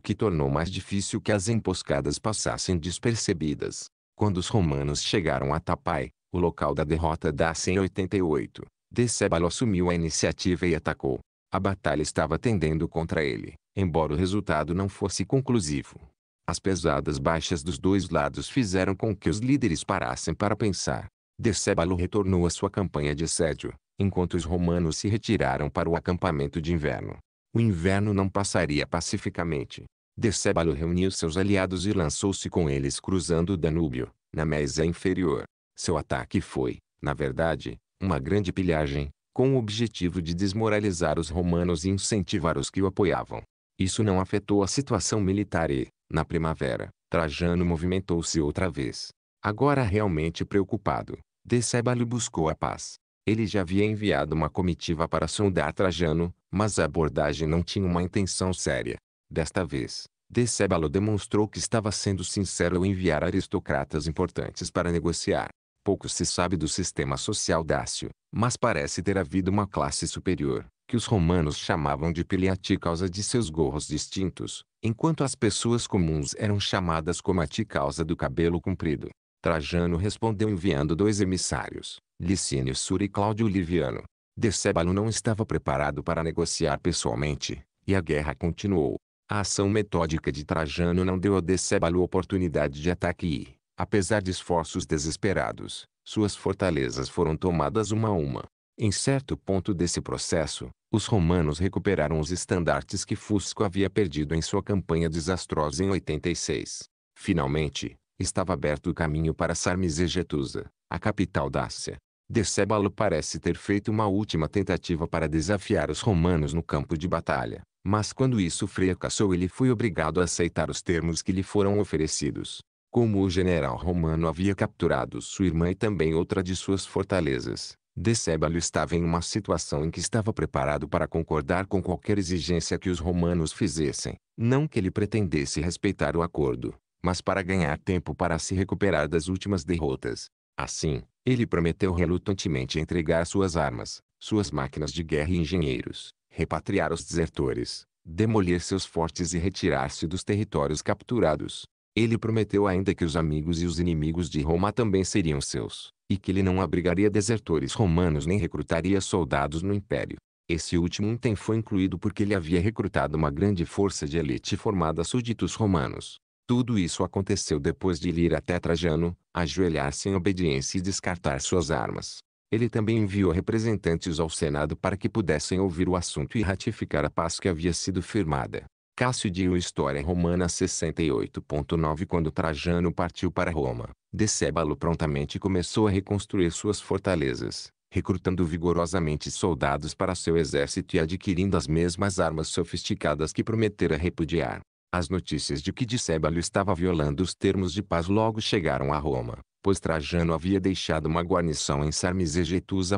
que tornou mais difícil que as emboscadas passassem despercebidas. Quando os romanos chegaram a Tapai, o local da derrota da 188, Decebalo assumiu a iniciativa e atacou. A batalha estava tendendo contra ele, embora o resultado não fosse conclusivo. As pesadas baixas dos dois lados fizeram com que os líderes parassem para pensar. Decebalo retornou à sua campanha de assédio, enquanto os romanos se retiraram para o acampamento de inverno. O inverno não passaria pacificamente. Decébalo reuniu seus aliados e lançou-se com eles cruzando o Danúbio, na Mésia inferior. Seu ataque foi, na verdade, uma grande pilhagem, com o objetivo de desmoralizar os romanos e incentivar os que o apoiavam. Isso não afetou a situação militar e, na primavera, Trajano movimentou-se outra vez. Agora realmente preocupado, Decébalo buscou a paz. Ele já havia enviado uma comitiva para sondar Trajano, mas a abordagem não tinha uma intenção séria. Desta vez, Decebalo demonstrou que estava sendo sincero ao enviar aristocratas importantes para negociar. Pouco se sabe do sistema social dácio, mas parece ter havido uma classe superior, que os romanos chamavam de piliati causa de seus gorros distintos, enquanto as pessoas comuns eram chamadas comati causa do cabelo comprido. Trajano respondeu enviando dois emissários, Licínio Sura e Cláudio Liviano, Decébalo não estava preparado para negociar pessoalmente, e a guerra continuou. A ação metódica de Trajano não deu a Decébalo oportunidade de ataque e, apesar de esforços desesperados, suas fortalezas foram tomadas uma a uma. Em certo ponto desse processo, os romanos recuperaram os estandartes que Fusco havia perdido em sua campanha desastrosa em 86. Finalmente, estava aberto o caminho para Sarmizegetusa, a capital da Ásia. Decébalo parece ter feito uma última tentativa para desafiar os romanos no campo de batalha, mas quando isso fracassou ele foi obrigado a aceitar os termos que lhe foram oferecidos. Como o general romano havia capturado sua irmã e também outra de suas fortalezas, Decébalo estava em uma situação em que estava preparado para concordar com qualquer exigência que os romanos fizessem, não que ele pretendesse respeitar o acordo, mas para ganhar tempo para se recuperar das últimas derrotas. Assim, ele prometeu relutantemente entregar suas armas, suas máquinas de guerra e engenheiros, repatriar os desertores, demolir seus fortes e retirar-se dos territórios capturados. Ele prometeu ainda que os amigos e os inimigos de Roma também seriam seus, e que ele não abrigaria desertores romanos nem recrutaria soldados no império. Esse último item foi incluído porque ele havia recrutado uma grande força de elite formada súditos romanos, tudo isso aconteceu depois de ir até Trajano, ajoelhar-se em obediência e descartar suas armas. Ele também enviou representantes ao Senado para que pudessem ouvir o assunto e ratificar a paz que havia sido firmada. Cássio deu História Romana 68.9 Quando Trajano partiu para Roma, Decébalo prontamente começou a reconstruir suas fortalezas, recrutando vigorosamente soldados para seu exército e adquirindo as mesmas armas sofisticadas que prometera repudiar. As notícias de que Dicébalo estava violando os termos de paz logo chegaram a Roma, pois Trajano havia deixado uma guarnição em Sarmes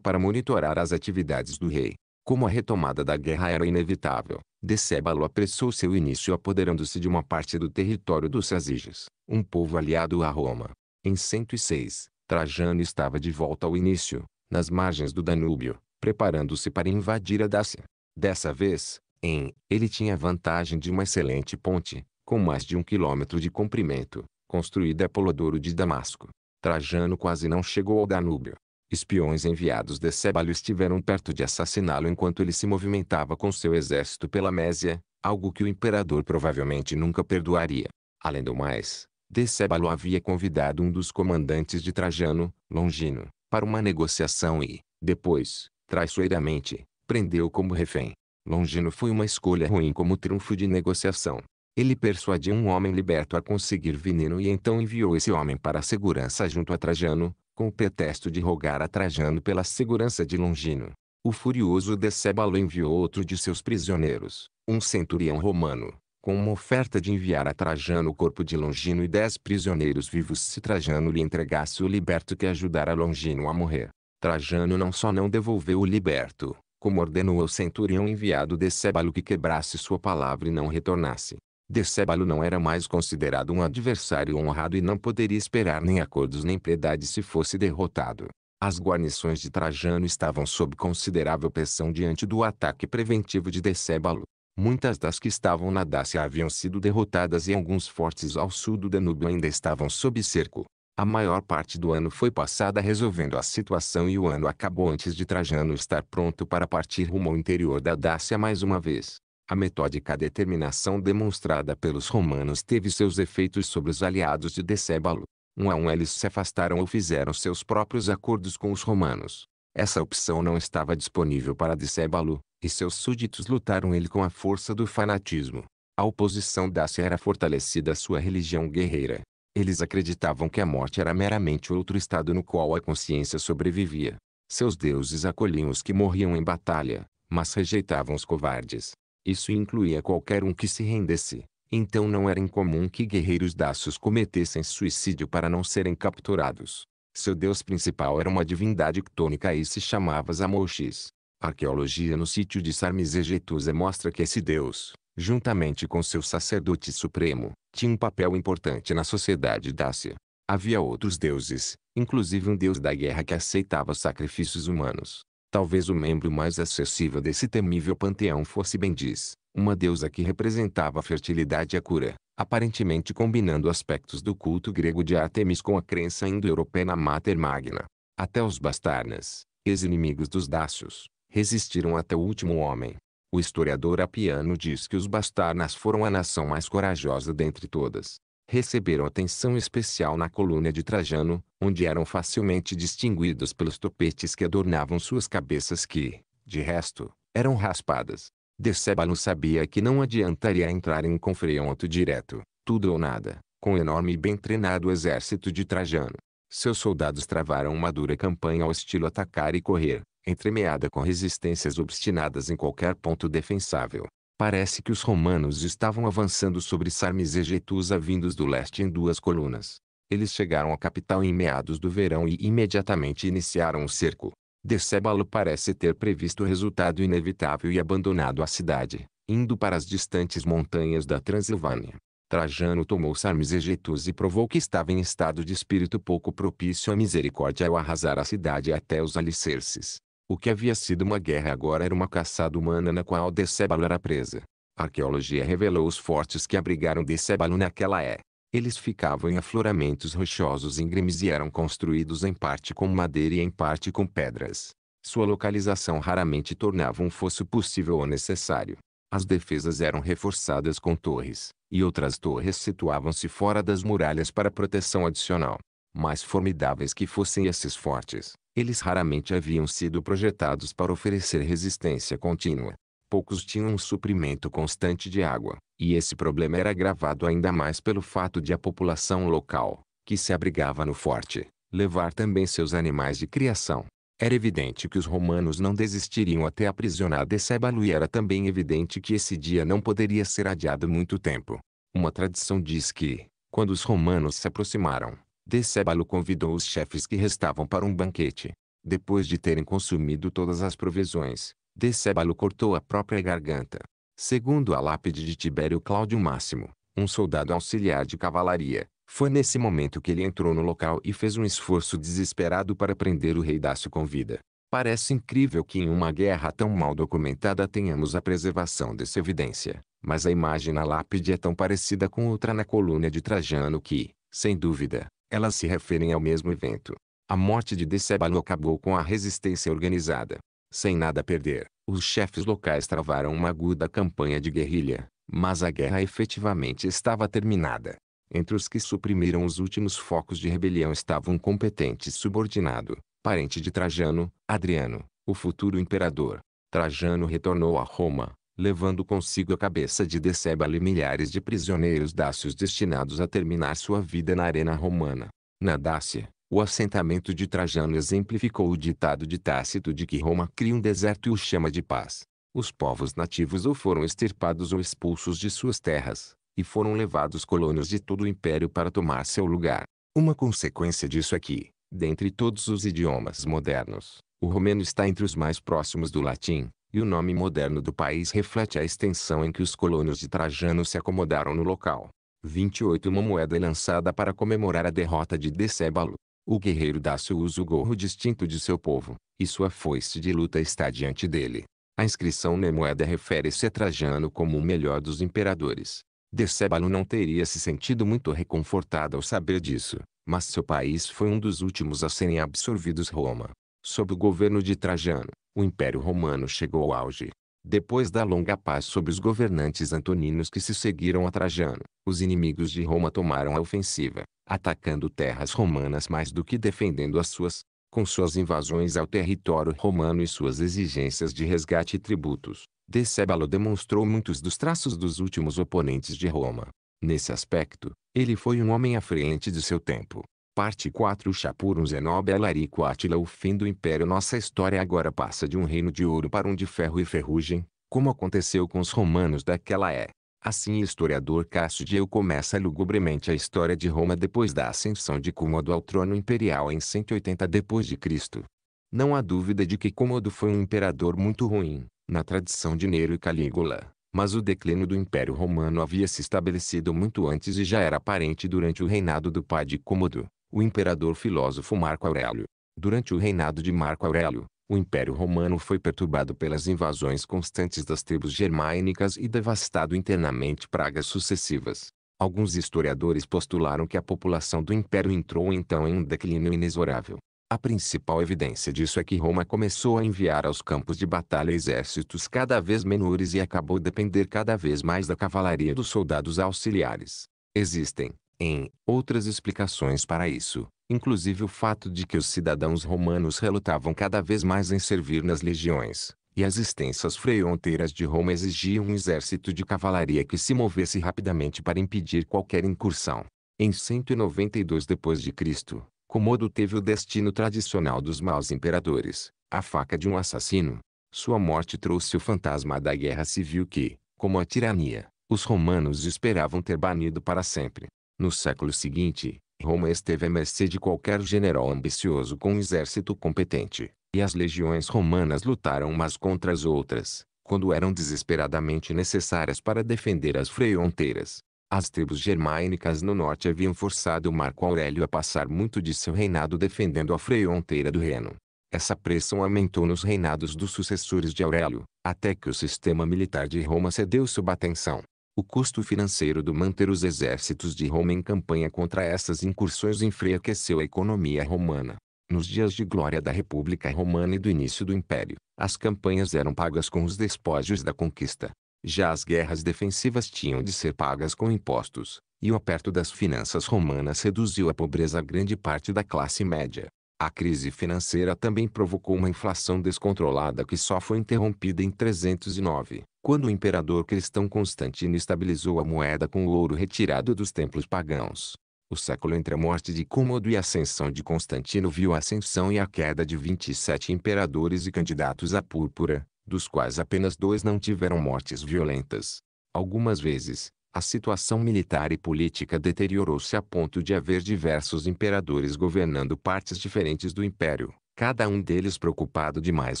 para monitorar as atividades do rei. Como a retomada da guerra era inevitável, Decébalo apressou seu início apoderando-se de uma parte do território dos Sazíges, um povo aliado a Roma. Em 106, Trajano estava de volta ao início, nas margens do Danúbio, preparando-se para invadir a Dácia. Dessa vez, em, ele tinha vantagem de uma excelente ponte, com mais de um quilômetro de comprimento, construída pelo Douro de Damasco. Trajano quase não chegou ao Danúbio. Espiões enviados de Sébalo estiveram perto de assassiná-lo enquanto ele se movimentava com seu exército pela Mésia, algo que o imperador provavelmente nunca perdoaria. Além do mais, Decébalo havia convidado um dos comandantes de Trajano, Longino, para uma negociação e, depois, traiçoeiramente, prendeu como refém. Longino foi uma escolha ruim como trunfo de negociação. Ele persuadiu um homem liberto a conseguir veneno e então enviou esse homem para a segurança junto a Trajano, com o pretexto de rogar a Trajano pela segurança de Longino. O furioso Decebalo enviou outro de seus prisioneiros, um centurião romano, com uma oferta de enviar a Trajano o corpo de Longino e dez prisioneiros vivos se Trajano lhe entregasse o liberto que ajudara Longino a morrer. Trajano não só não devolveu o liberto, como ordenou ao centurião enviado Decébalo que quebrasse sua palavra e não retornasse. Decébalo não era mais considerado um adversário honrado e não poderia esperar nem acordos nem piedade se fosse derrotado. As guarnições de Trajano estavam sob considerável pressão diante do ataque preventivo de Decébalo. Muitas das que estavam na Dácia haviam sido derrotadas e alguns fortes ao sul do Danúbio ainda estavam sob cerco. A maior parte do ano foi passada resolvendo a situação e o ano acabou antes de Trajano estar pronto para partir rumo ao interior da Dácia mais uma vez. A metódica determinação demonstrada pelos romanos teve seus efeitos sobre os aliados de Decébalo. Um a um eles se afastaram ou fizeram seus próprios acordos com os romanos. Essa opção não estava disponível para Decébalo, e seus súditos lutaram ele com a força do fanatismo. A oposição dácia era fortalecida sua religião guerreira, eles acreditavam que a morte era meramente outro estado no qual a consciência sobrevivia. Seus deuses acolhiam os que morriam em batalha, mas rejeitavam os covardes. Isso incluía qualquer um que se rendesse. Então não era incomum que guerreiros daços cometessem suicídio para não serem capturados. Seu deus principal era uma divindade ctônica e se chamava Zamoxis. Arqueologia no sítio de Sarmizegetusa mostra que esse deus, juntamente com seu sacerdote supremo, tinha um papel importante na sociedade dácia. Havia outros deuses, inclusive um deus da guerra que aceitava sacrifícios humanos. Talvez o membro mais acessível desse temível panteão fosse Bendis, uma deusa que representava a fertilidade e a cura, aparentemente combinando aspectos do culto grego de Artemis com a crença indo-europeia na Mater Magna. Até os Bastarnas, ex-inimigos dos Dácios, resistiram até o último homem, o historiador Apiano diz que os bastarnas foram a nação mais corajosa dentre todas. Receberam atenção especial na colônia de Trajano, onde eram facilmente distinguidos pelos topetes que adornavam suas cabeças que, de resto, eram raspadas. Decébalo sabia que não adiantaria entrar em um confronto direto, tudo ou nada, com o enorme e bem treinado exército de Trajano. Seus soldados travaram uma dura campanha ao estilo atacar e correr, entremeada com resistências obstinadas em qualquer ponto defensável. Parece que os romanos estavam avançando sobre Sarmes e Getusa vindos do leste em duas colunas. Eles chegaram à capital em meados do verão e imediatamente iniciaram o cerco. Decebalo parece ter previsto o resultado inevitável e abandonado a cidade, indo para as distantes montanhas da Transilvânia. Trajano tomou Sarmes e Getusa e provou que estava em estado de espírito pouco propício à misericórdia ao arrasar a cidade até os alicerces. O que havia sido uma guerra agora era uma caçada humana na qual Decebalo era presa. A arqueologia revelou os fortes que abrigaram Decebalo naquela é. Eles ficavam em afloramentos rochosos íngremes e eram construídos em parte com madeira e em parte com pedras. Sua localização raramente tornava um fosso possível ou necessário. As defesas eram reforçadas com torres, e outras torres situavam-se fora das muralhas para proteção adicional. Mais formidáveis que fossem esses fortes, eles raramente haviam sido projetados para oferecer resistência contínua. Poucos tinham um suprimento constante de água, e esse problema era agravado ainda mais pelo fato de a população local, que se abrigava no forte, levar também seus animais de criação. Era evidente que os romanos não desistiriam até aprisionar Decébalo e era também evidente que esse dia não poderia ser adiado muito tempo. Uma tradição diz que, quando os romanos se aproximaram, Decébalo convidou os chefes que restavam para um banquete. Depois de terem consumido todas as provisões, Decébalo cortou a própria garganta. Segundo a lápide de Tibério Cláudio Máximo, um soldado auxiliar de cavalaria, foi nesse momento que ele entrou no local e fez um esforço desesperado para prender o rei Dácio com vida. Parece incrível que em uma guerra tão mal documentada tenhamos a preservação dessa evidência, mas a imagem na lápide é tão parecida com outra na coluna de Trajano que, sem dúvida, elas se referem ao mesmo evento. A morte de Decebalo acabou com a resistência organizada. Sem nada a perder, os chefes locais travaram uma aguda campanha de guerrilha, mas a guerra efetivamente estava terminada. Entre os que suprimiram os últimos focos de rebelião estava um competente subordinado, parente de Trajano, Adriano, o futuro imperador. Trajano retornou a Roma, levando consigo a cabeça de Decebal e milhares de prisioneiros dácios destinados a terminar sua vida na arena romana. Na Dácia, o assentamento de Trajano exemplificou o ditado de Tácito de que Roma cria um deserto e o chama de paz. Os povos nativos ou foram extirpados ou expulsos de suas terras, e foram levados colonos de todo o império para tomar seu lugar. Uma consequência disso é que, dentre todos os idiomas modernos, o romeno está entre os mais próximos do latim, e o nome moderno do país reflete a extensão em que os colonos de Trajano se acomodaram no local. 28 Uma moeda é lançada para comemorar a derrota de Decébalo. O guerreiro Dácio usa o gorro distinto de seu povo, e sua foice de luta está diante dele. A inscrição na moeda refere-se a Trajano como o melhor dos imperadores. Decébalo não teria se sentido muito reconfortado ao saber disso, mas seu país foi um dos últimos a serem absorvidos Roma. Sob o governo de Trajano, o Império Romano chegou ao auge. Depois da longa paz sob os governantes antoninos que se seguiram a Trajano, os inimigos de Roma tomaram a ofensiva, atacando terras romanas mais do que defendendo as suas, com suas invasões ao território romano e suas exigências de resgate e tributos. Decebalo demonstrou muitos dos traços dos últimos oponentes de Roma. Nesse aspecto, ele foi um homem à frente de seu tempo. Parte 4 Chapurum Zenob Alarico Átila O fim do império Nossa história agora passa de um reino de ouro para um de ferro e ferrugem, como aconteceu com os romanos daquela é. Assim historiador Cássio Dieu começa lugubremente a história de Roma depois da ascensão de Cômodo ao trono imperial em 180 d.C. Não há dúvida de que Cômodo foi um imperador muito ruim, na tradição de Nero e Calígula, mas o declínio do Império Romano havia se estabelecido muito antes e já era aparente durante o reinado do pai de Cômodo o imperador filósofo Marco Aurélio. Durante o reinado de Marco Aurélio, o Império Romano foi perturbado pelas invasões constantes das tribos germânicas e devastado internamente pragas sucessivas. Alguns historiadores postularam que a população do Império entrou então em um declínio inexorável. A principal evidência disso é que Roma começou a enviar aos campos de batalha exércitos cada vez menores e acabou depender cada vez mais da cavalaria dos soldados auxiliares. Existem, em outras explicações para isso, inclusive o fato de que os cidadãos romanos relutavam cada vez mais em servir nas legiões, e as extensas fronteiras de Roma exigiam um exército de cavalaria que se movesse rapidamente para impedir qualquer incursão. Em 192 d.C., Comodo teve o destino tradicional dos maus imperadores, a faca de um assassino. Sua morte trouxe o fantasma da guerra civil que, como a tirania, os romanos esperavam ter banido para sempre. No século seguinte, Roma esteve à mercê de qualquer general ambicioso com um exército competente, e as legiões romanas lutaram umas contra as outras, quando eram desesperadamente necessárias para defender as fronteiras. As tribos germânicas no norte haviam forçado Marco Aurélio a passar muito de seu reinado defendendo a fronteira do Reno. Essa pressão aumentou nos reinados dos sucessores de Aurélio, até que o sistema militar de Roma cedeu sob a tensão o custo financeiro do manter os exércitos de Roma em campanha contra essas incursões enfraqueceu a economia romana. Nos dias de glória da República Romana e do início do Império, as campanhas eram pagas com os despojos da conquista. Já as guerras defensivas tinham de ser pagas com impostos, e o aperto das finanças romanas reduziu à pobreza grande parte da classe média. A crise financeira também provocou uma inflação descontrolada que só foi interrompida em 309, quando o imperador cristão Constantino estabilizou a moeda com o ouro retirado dos templos pagãos. O século entre a morte de Cômodo e a ascensão de Constantino viu a ascensão e a queda de 27 imperadores e candidatos à púrpura, dos quais apenas dois não tiveram mortes violentas. Algumas vezes, a situação militar e política deteriorou-se a ponto de haver diversos imperadores governando partes diferentes do império, cada um deles preocupado demais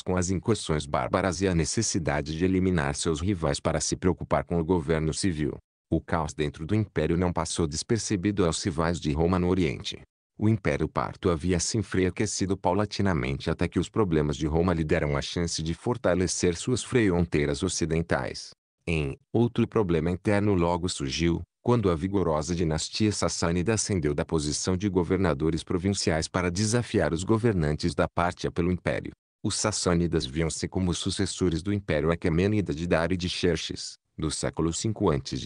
com as incursões bárbaras e a necessidade de eliminar seus rivais para se preocupar com o governo civil. O caos dentro do império não passou despercebido aos rivais de Roma no Oriente. O Império Parto havia se enfraquecido paulatinamente até que os problemas de Roma lhe deram a chance de fortalecer suas fronteiras ocidentais. Em outro problema interno logo surgiu, quando a vigorosa dinastia sassânida ascendeu da posição de governadores provinciais para desafiar os governantes da Pártia pelo império. Os sassânidas viam-se como sucessores do império aquemênida de Dário e de Xerxes, do século V a.C.,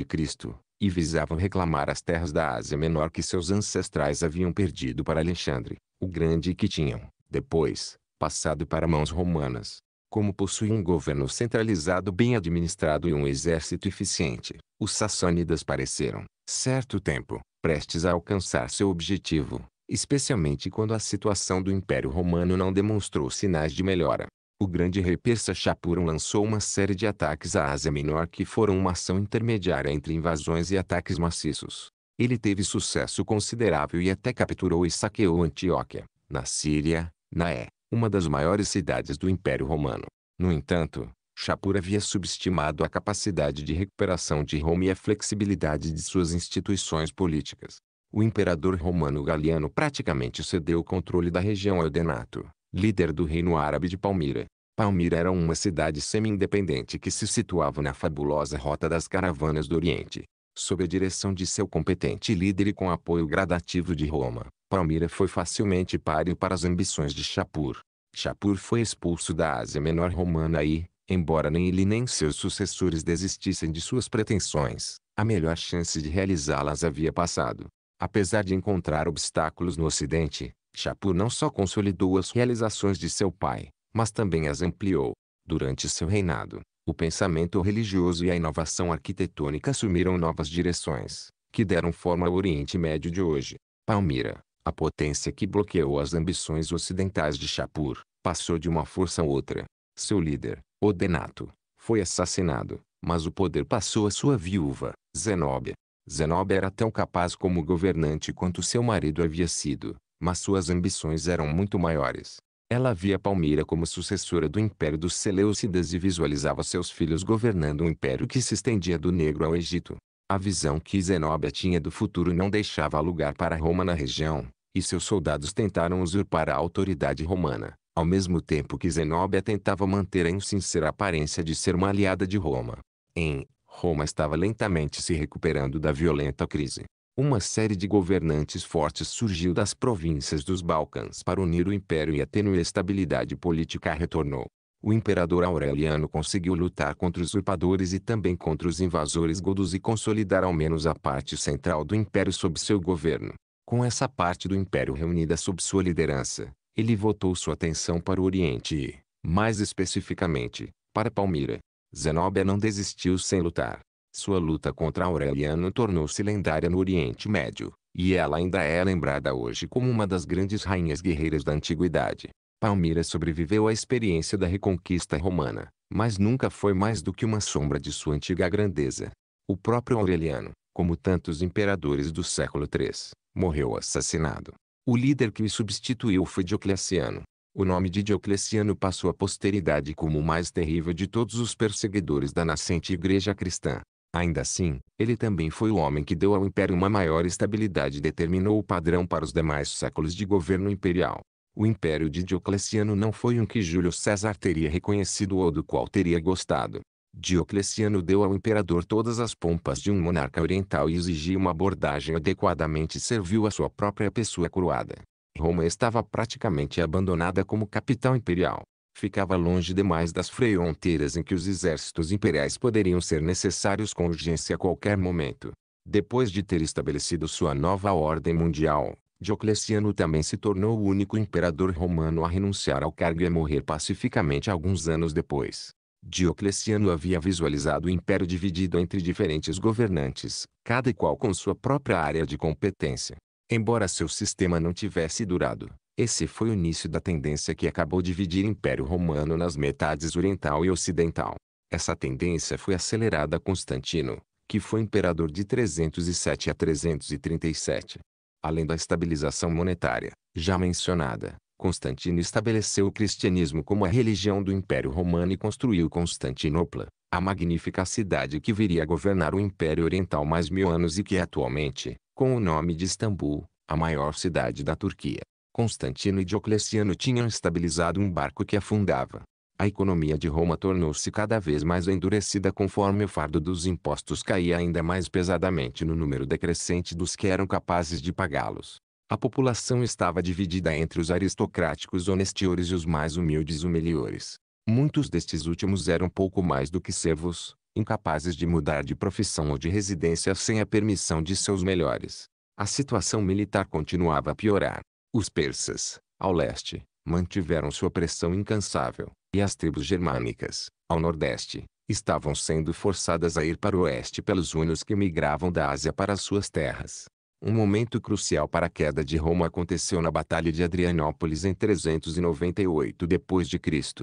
e visavam reclamar as terras da Ásia Menor que seus ancestrais haviam perdido para Alexandre, o Grande e que tinham, depois, passado para mãos romanas. Como possui um governo centralizado bem administrado e um exército eficiente, os sassânidas pareceram, certo tempo, prestes a alcançar seu objetivo, especialmente quando a situação do Império Romano não demonstrou sinais de melhora. O grande rei persa Chapuram lançou uma série de ataques à Ásia Menor que foram uma ação intermediária entre invasões e ataques maciços. Ele teve sucesso considerável e até capturou e saqueou Antioquia, na Síria, na E, uma das maiores cidades do Império Romano. No entanto, Shapur havia subestimado a capacidade de recuperação de Roma e a flexibilidade de suas instituições políticas. O imperador romano Galiano praticamente cedeu o controle da região ao Denato, líder do reino árabe de Palmira. Palmira era uma cidade semi-independente que se situava na fabulosa rota das caravanas do Oriente. Sob a direção de seu competente líder e com apoio gradativo de Roma, Palmira foi facilmente páreo para as ambições de Chapur. Chapur foi expulso da Ásia Menor Romana e, embora nem ele nem seus sucessores desistissem de suas pretensões, a melhor chance de realizá-las havia passado. Apesar de encontrar obstáculos no Ocidente, Chapur não só consolidou as realizações de seu pai, mas também as ampliou. Durante seu reinado, o pensamento religioso e a inovação arquitetônica assumiram novas direções, que deram forma ao Oriente Médio de hoje. Palmira, a potência que bloqueou as ambições ocidentais de Shapur, passou de uma força a outra. Seu líder, Odenato, foi assassinado, mas o poder passou à sua viúva, Zenobia. Zenobia era tão capaz como governante quanto seu marido havia sido, mas suas ambições eram muito maiores. Ela via Palmira como sucessora do Império dos Seleucidas e visualizava seus filhos governando um império que se estendia do Negro ao Egito. A visão que Zenobia tinha do futuro não deixava lugar para Roma na região, e seus soldados tentaram usurpar a autoridade romana, ao mesmo tempo que Zenóbia tentava manter a insincera aparência de ser uma aliada de Roma. Em Roma estava lentamente se recuperando da violenta crise. Uma série de governantes fortes surgiu das províncias dos Balcãs para unir o império e a tênue estabilidade política retornou. O imperador Aureliano conseguiu lutar contra os usurpadores e também contra os invasores godos e consolidar ao menos a parte central do império sob seu governo. Com essa parte do Império reunida sob sua liderança, ele voltou sua atenção para o Oriente e, mais especificamente, para Palmira. Zenobia não desistiu sem lutar. Sua luta contra Aureliano tornou-se lendária no Oriente Médio, e ela ainda é lembrada hoje como uma das grandes rainhas guerreiras da antiguidade. Palmira sobreviveu à experiência da reconquista romana, mas nunca foi mais do que uma sombra de sua antiga grandeza. O próprio Aureliano, como tantos imperadores do século III, morreu assassinado. O líder que o substituiu foi Diocleciano. O nome de Diocleciano passou à posteridade como o mais terrível de todos os perseguidores da nascente igreja cristã. Ainda assim, ele também foi o homem que deu ao império uma maior estabilidade e determinou o padrão para os demais séculos de governo imperial. O império de Diocleciano não foi um que Júlio César teria reconhecido ou do qual teria gostado. Diocleciano deu ao imperador todas as pompas de um monarca oriental e exigiu uma abordagem adequadamente serviu à sua própria pessoa coroada. Roma estava praticamente abandonada como capital imperial. Ficava longe demais das fronteiras em que os exércitos imperiais poderiam ser necessários com urgência a qualquer momento. Depois de ter estabelecido sua nova ordem mundial, Diocleciano também se tornou o único imperador romano a renunciar ao cargo e a morrer pacificamente alguns anos depois. Diocleciano havia visualizado o império dividido entre diferentes governantes, cada qual com sua própria área de competência. Embora seu sistema não tivesse durado, esse foi o início da tendência que acabou dividir o Império Romano nas metades oriental e ocidental. Essa tendência foi acelerada a Constantino, que foi imperador de 307 a 337. Além da estabilização monetária, já mencionada, Constantino estabeleceu o cristianismo como a religião do Império Romano e construiu Constantinopla, a magnífica cidade que viria a governar o Império Oriental mais mil anos e que é atualmente, com o nome de Istambul, a maior cidade da Turquia. Constantino e Diocleciano tinham estabilizado um barco que afundava. A economia de Roma tornou-se cada vez mais endurecida conforme o fardo dos impostos caía ainda mais pesadamente no número decrescente dos que eram capazes de pagá-los. A população estava dividida entre os aristocráticos honestiores e os mais humildes humiliores. Muitos destes últimos eram pouco mais do que servos, incapazes de mudar de profissão ou de residência sem a permissão de seus melhores. A situação militar continuava a piorar. Os persas, ao leste, mantiveram sua pressão incansável, e as tribos germânicas, ao nordeste, estavam sendo forçadas a ir para o oeste pelos hunos que migravam da Ásia para suas terras. Um momento crucial para a queda de Roma aconteceu na Batalha de Adrianópolis em 398 d.C.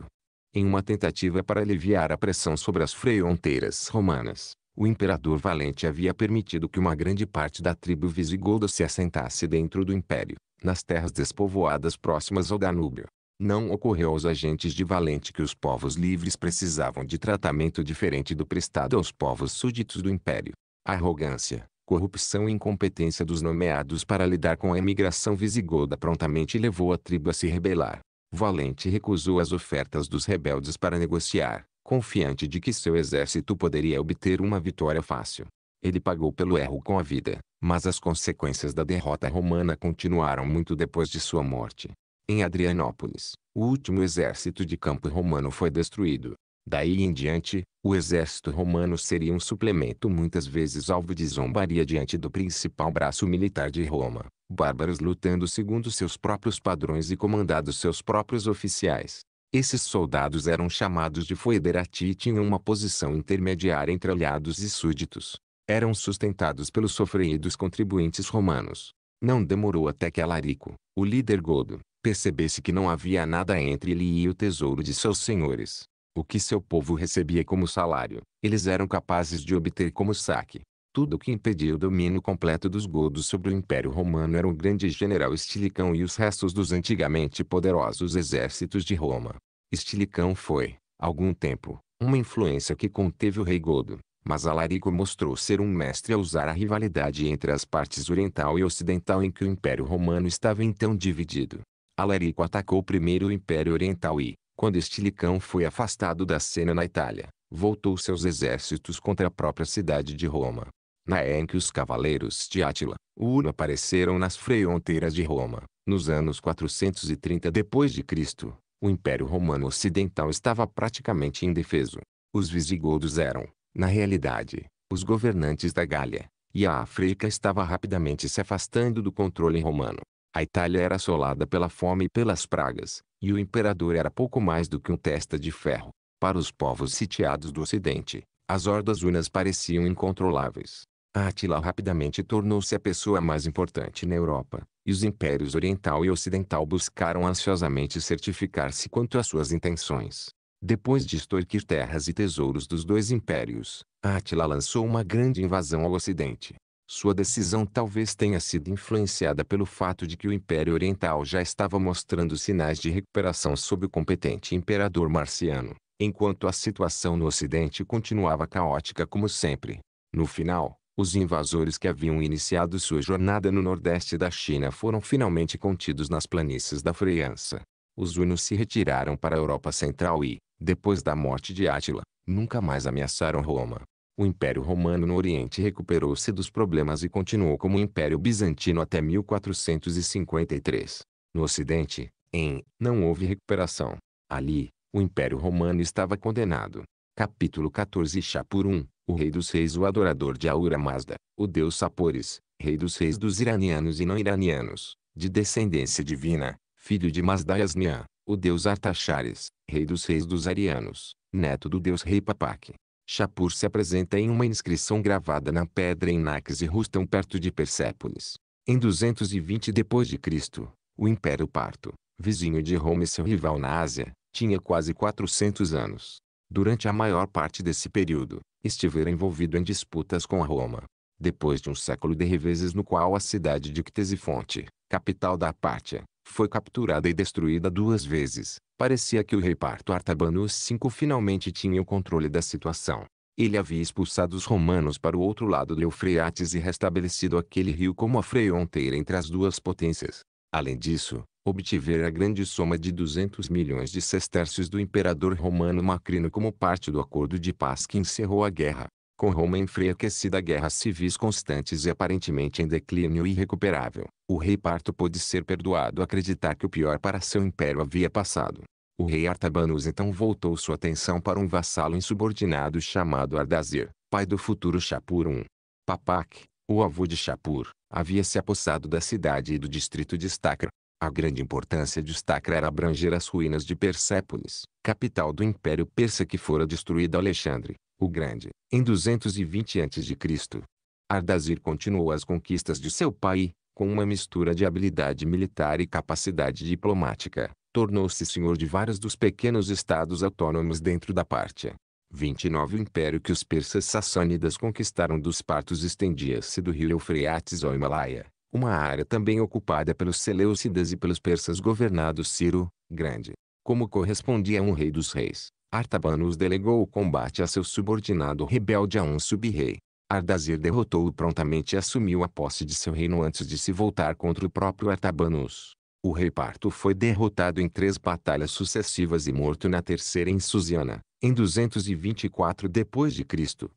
Em uma tentativa para aliviar a pressão sobre as fronteiras romanas, o imperador Valente havia permitido que uma grande parte da tribo visigoda se assentasse dentro do império, nas terras despovoadas próximas ao Danúbio. Não ocorreu aos agentes de Valente que os povos livres precisavam de tratamento diferente do prestado aos povos súditos do império. A arrogância, corrupção e incompetência dos nomeados para lidar com a emigração visigoda prontamente levou a tribo a se rebelar. Valente recusou as ofertas dos rebeldes para negociar, confiante de que seu exército poderia obter uma vitória fácil. Ele pagou pelo erro com a vida, mas as consequências da derrota romana continuaram muito depois de sua morte. Em Adrianópolis, o último exército de campo romano foi destruído, Daí em diante, o exército romano seria um suplemento muitas vezes alvo de zombaria diante do principal braço militar de Roma, bárbaros lutando segundo seus próprios padrões e comandados seus próprios oficiais. Esses soldados eram chamados de foederati e tinham uma posição intermediária entre aliados e súditos. Eram sustentados pelos sofridos contribuintes romanos. Não demorou até que Alarico, o líder godo, percebesse que não havia nada entre ele e o tesouro de seus senhores. O que seu povo recebia como salário, eles eram capazes de obter como saque. Tudo o que impedia o domínio completo dos godos sobre o Império Romano era o um grande general Estilicão e os restos dos antigamente poderosos exércitos de Roma. Estilicão foi, algum tempo, uma influência que conteve o rei godo, mas Alarico mostrou ser um mestre a usar a rivalidade entre as partes oriental e ocidental em que o Império Romano estava então dividido. Alarico atacou primeiro o Império Oriental e, quando Estilicão foi afastado da cena na Itália, voltou seus exércitos contra a própria cidade de Roma. Na é em que os cavaleiros de Átila, Uno apareceram nas fronteiras de Roma, nos anos 430 d.C., o Império Romano Ocidental estava praticamente indefeso. Os visigodos eram, na realidade, os governantes da Gália, e a África estava rapidamente se afastando do controle romano. A Itália era assolada pela fome e pelas pragas, e o imperador era pouco mais do que um testa de ferro. Para os povos sitiados do ocidente, as hordas unas pareciam incontroláveis. Átila rapidamente tornou-se a pessoa mais importante na Europa, e os impérios oriental e ocidental buscaram ansiosamente certificar-se quanto às suas intenções. Depois de extorquir terras e tesouros dos dois impérios, Átila lançou uma grande invasão ao ocidente, sua decisão talvez tenha sido influenciada pelo fato de que o Império Oriental já estava mostrando sinais de recuperação sob o competente imperador marciano, enquanto a situação no Ocidente continuava caótica como sempre. No final, os invasores que haviam iniciado sua jornada no nordeste da China foram finalmente contidos nas planícies da França. Os hunos se retiraram para a Europa Central e, depois da morte de Átila, nunca mais ameaçaram Roma. O Império Romano no Oriente recuperou-se dos problemas e continuou como Império Bizantino até 1453. No Ocidente, em, não houve recuperação. Ali, o Império Romano estava condenado. Capítulo 14 Chapur 1 O rei dos reis o adorador de Aura Mazda, o deus Sapores, rei dos reis dos iranianos e não iranianos, de descendência divina, filho de Mazda Yasnian, o deus Artaxares, rei dos reis dos arianos, neto do deus rei Papak, Shapur se apresenta em uma inscrição gravada na pedra em Naxes e Rustam perto de Persépolis. Em 220 d.C., o Império Parto, vizinho de Roma e seu rival na Ásia, tinha quase 400 anos. Durante a maior parte desse período, estivera envolvido em disputas com Roma. Depois de um século de reveses no qual a cidade de Ctesifonte, capital da Pátia, foi capturada e destruída duas vezes, Parecia que o rei parto Artabano V finalmente tinha o controle da situação. Ele havia expulsado os romanos para o outro lado do Eufreates e restabelecido aquele rio como a fronteira entre as duas potências. Além disso, obtivera a grande soma de 200 milhões de sestércios do imperador romano Macrino como parte do acordo de paz que encerrou a guerra. Com Roma enfraquecida, guerras civis constantes e aparentemente em declínio irrecuperável, o rei Parto pôde ser perdoado acreditar que o pior para seu império havia passado. O rei Artabanus então voltou sua atenção para um vassalo insubordinado chamado Ardazir, pai do futuro Shapur I. Papak, o avô de Shapur, havia se apossado da cidade e do distrito de Stakra. A grande importância de Stakra era abranger as ruínas de Persépolis, capital do Império Persa que fora destruída Alexandre, o Grande, em 220 a.C. Ardazir continuou as conquistas de seu pai, com uma mistura de habilidade militar e capacidade diplomática, tornou-se senhor de vários dos pequenos estados autônomos dentro da Pártia. 29 O império que os persas sassânidas conquistaram dos partos estendia-se do rio Eufreates ao Himalaia, uma área também ocupada pelos seleucidas e pelos persas governados Ciro, grande, como correspondia a um rei dos reis. Artabanus delegou o combate a seu subordinado rebelde a um sub-rei. Ardazir derrotou-o prontamente e assumiu a posse de seu reino antes de se voltar contra o próprio Artabanus. O rei Parto foi derrotado em três batalhas sucessivas e morto na terceira em Susiana, em 224 d.C.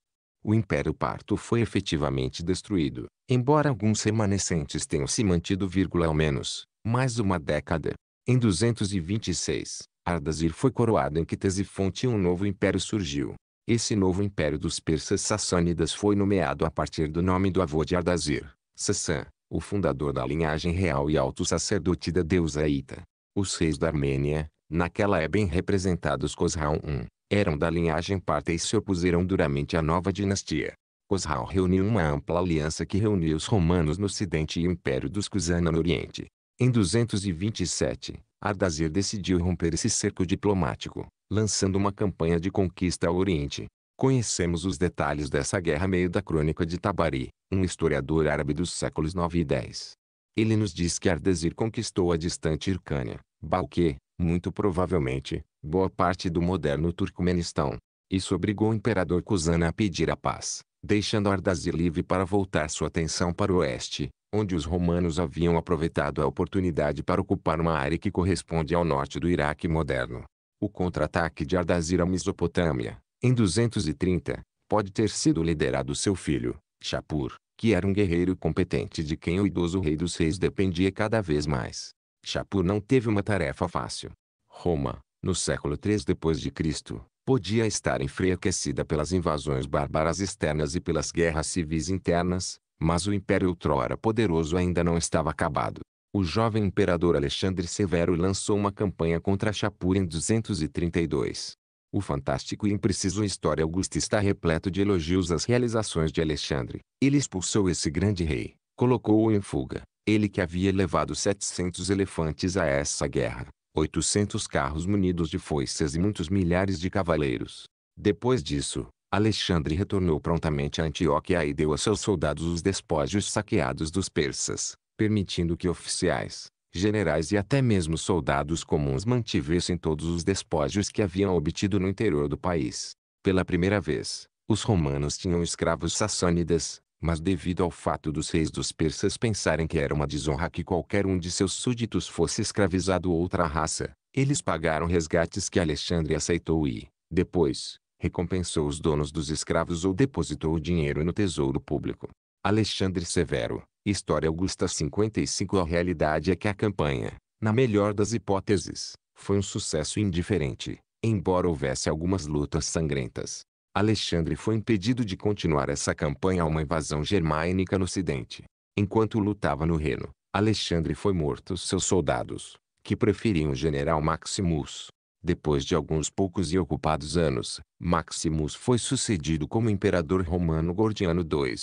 O Império Parto foi efetivamente destruído, embora alguns remanescentes tenham se mantido vírgula, ao menos, mais uma década. Em 226, Ardazir foi coroado em Ktesifonte e um novo império surgiu. Esse novo império dos persas sassânidas foi nomeado a partir do nome do avô de Ardazir, Sassan, o fundador da linhagem real e alto sacerdote da deusa Ita. Os reis da Armênia, naquela é bem representados Khosrau I, eram da linhagem parta e se opuseram duramente à nova dinastia. Khosrau reuniu uma ampla aliança que reuniu os romanos no ocidente e o império dos cusana no oriente. Em 227, Ardazir decidiu romper esse cerco diplomático, lançando uma campanha de conquista ao Oriente. Conhecemos os detalhes dessa guerra meio da crônica de Tabari, um historiador árabe dos séculos 9 e 10. Ele nos diz que Ardezir conquistou a distante Irkânia, Balque, muito provavelmente, boa parte do moderno Turcomenistão. Isso obrigou o imperador Kuzana a pedir a paz, deixando Ardazir livre para voltar sua atenção para o oeste, onde os romanos haviam aproveitado a oportunidade para ocupar uma área que corresponde ao norte do Iraque moderno. O contra-ataque de Ardazir à Mesopotâmia, em 230, pode ter sido liderado seu filho, Shapur, que era um guerreiro competente de quem o idoso rei dos reis dependia cada vez mais. Shapur não teve uma tarefa fácil. Roma, no século III d.C., podia estar enfraquecida pelas invasões bárbaras externas e pelas guerras civis internas, mas o império outrora poderoso ainda não estava acabado. O jovem imperador Alexandre Severo lançou uma campanha contra Chapur em 232. O fantástico e impreciso História Augusta está repleto de elogios às realizações de Alexandre. Ele expulsou esse grande rei, colocou-o em fuga, ele que havia levado 700 elefantes a essa guerra, 800 carros munidos de foices e muitos milhares de cavaleiros. Depois disso, Alexandre retornou prontamente a Antioquia e deu a seus soldados os despojos saqueados dos persas, permitindo que oficiais, generais e até mesmo soldados comuns mantivessem todos os despojos que haviam obtido no interior do país. Pela primeira vez, os romanos tinham escravos sassânidas, mas devido ao fato dos reis dos persas pensarem que era uma desonra que qualquer um de seus súditos fosse escravizado outra raça, eles pagaram resgates que Alexandre aceitou e, depois, recompensou os donos dos escravos ou depositou o dinheiro no tesouro público. Alexandre Severo, História Augusta 55 A realidade é que a campanha, na melhor das hipóteses, foi um sucesso indiferente, embora houvesse algumas lutas sangrentas. Alexandre foi impedido de continuar essa campanha a uma invasão germânica no ocidente. Enquanto lutava no Reno, Alexandre foi morto seus soldados, que preferiam o general Maximus, depois de alguns poucos e ocupados anos, Maximus foi sucedido como imperador romano Gordiano II,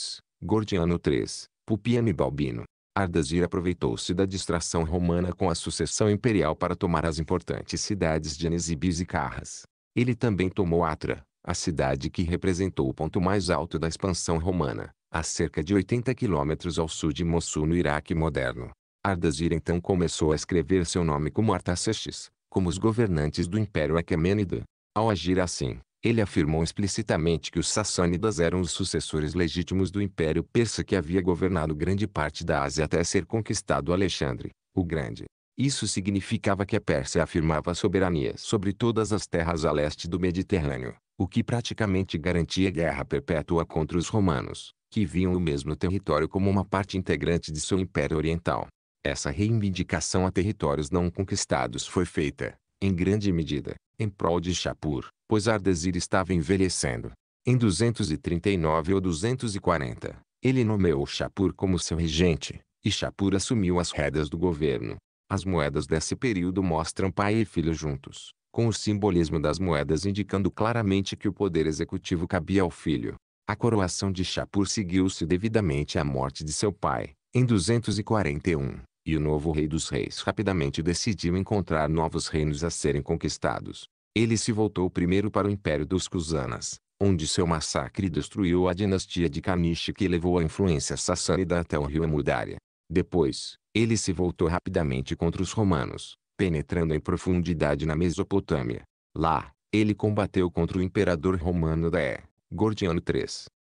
Gordiano III, Pupiano e Balbino. Ardazir aproveitou-se da distração romana com a sucessão imperial para tomar as importantes cidades de Anisibis e Carras. Ele também tomou Atra, a cidade que representou o ponto mais alto da expansão romana, a cerca de 80 quilômetros ao sul de Mossul no Iraque moderno. Ardazir então começou a escrever seu nome como Artaxerxes, como os governantes do Império Aquemênida. Ao agir assim, ele afirmou explicitamente que os Sassânidas eram os sucessores legítimos do Império Persa que havia governado grande parte da Ásia até ser conquistado Alexandre, o Grande. Isso significava que a Pérsia afirmava soberania sobre todas as terras a leste do Mediterrâneo, o que praticamente garantia guerra perpétua contra os romanos, que viam o mesmo território como uma parte integrante de seu Império Oriental. Essa reivindicação a territórios não conquistados foi feita, em grande medida, em prol de Chapur, pois Ardesir estava envelhecendo. Em 239 ou 240, ele nomeou Chapur como seu regente, e Chapur assumiu as rédeas do governo. As moedas desse período mostram pai e filho juntos, com o simbolismo das moedas indicando claramente que o poder executivo cabia ao filho. A coroação de Chapur seguiu-se devidamente à morte de seu pai, em 241, e o novo rei dos reis rapidamente decidiu encontrar novos reinos a serem conquistados. Ele se voltou primeiro para o Império dos Cusanas, onde seu massacre destruiu a dinastia de Caniche que levou a influência sassânida até o rio Amudária. Depois, ele se voltou rapidamente contra os romanos, penetrando em profundidade na Mesopotâmia. Lá, ele combateu contra o imperador romano da E, Gordiano III.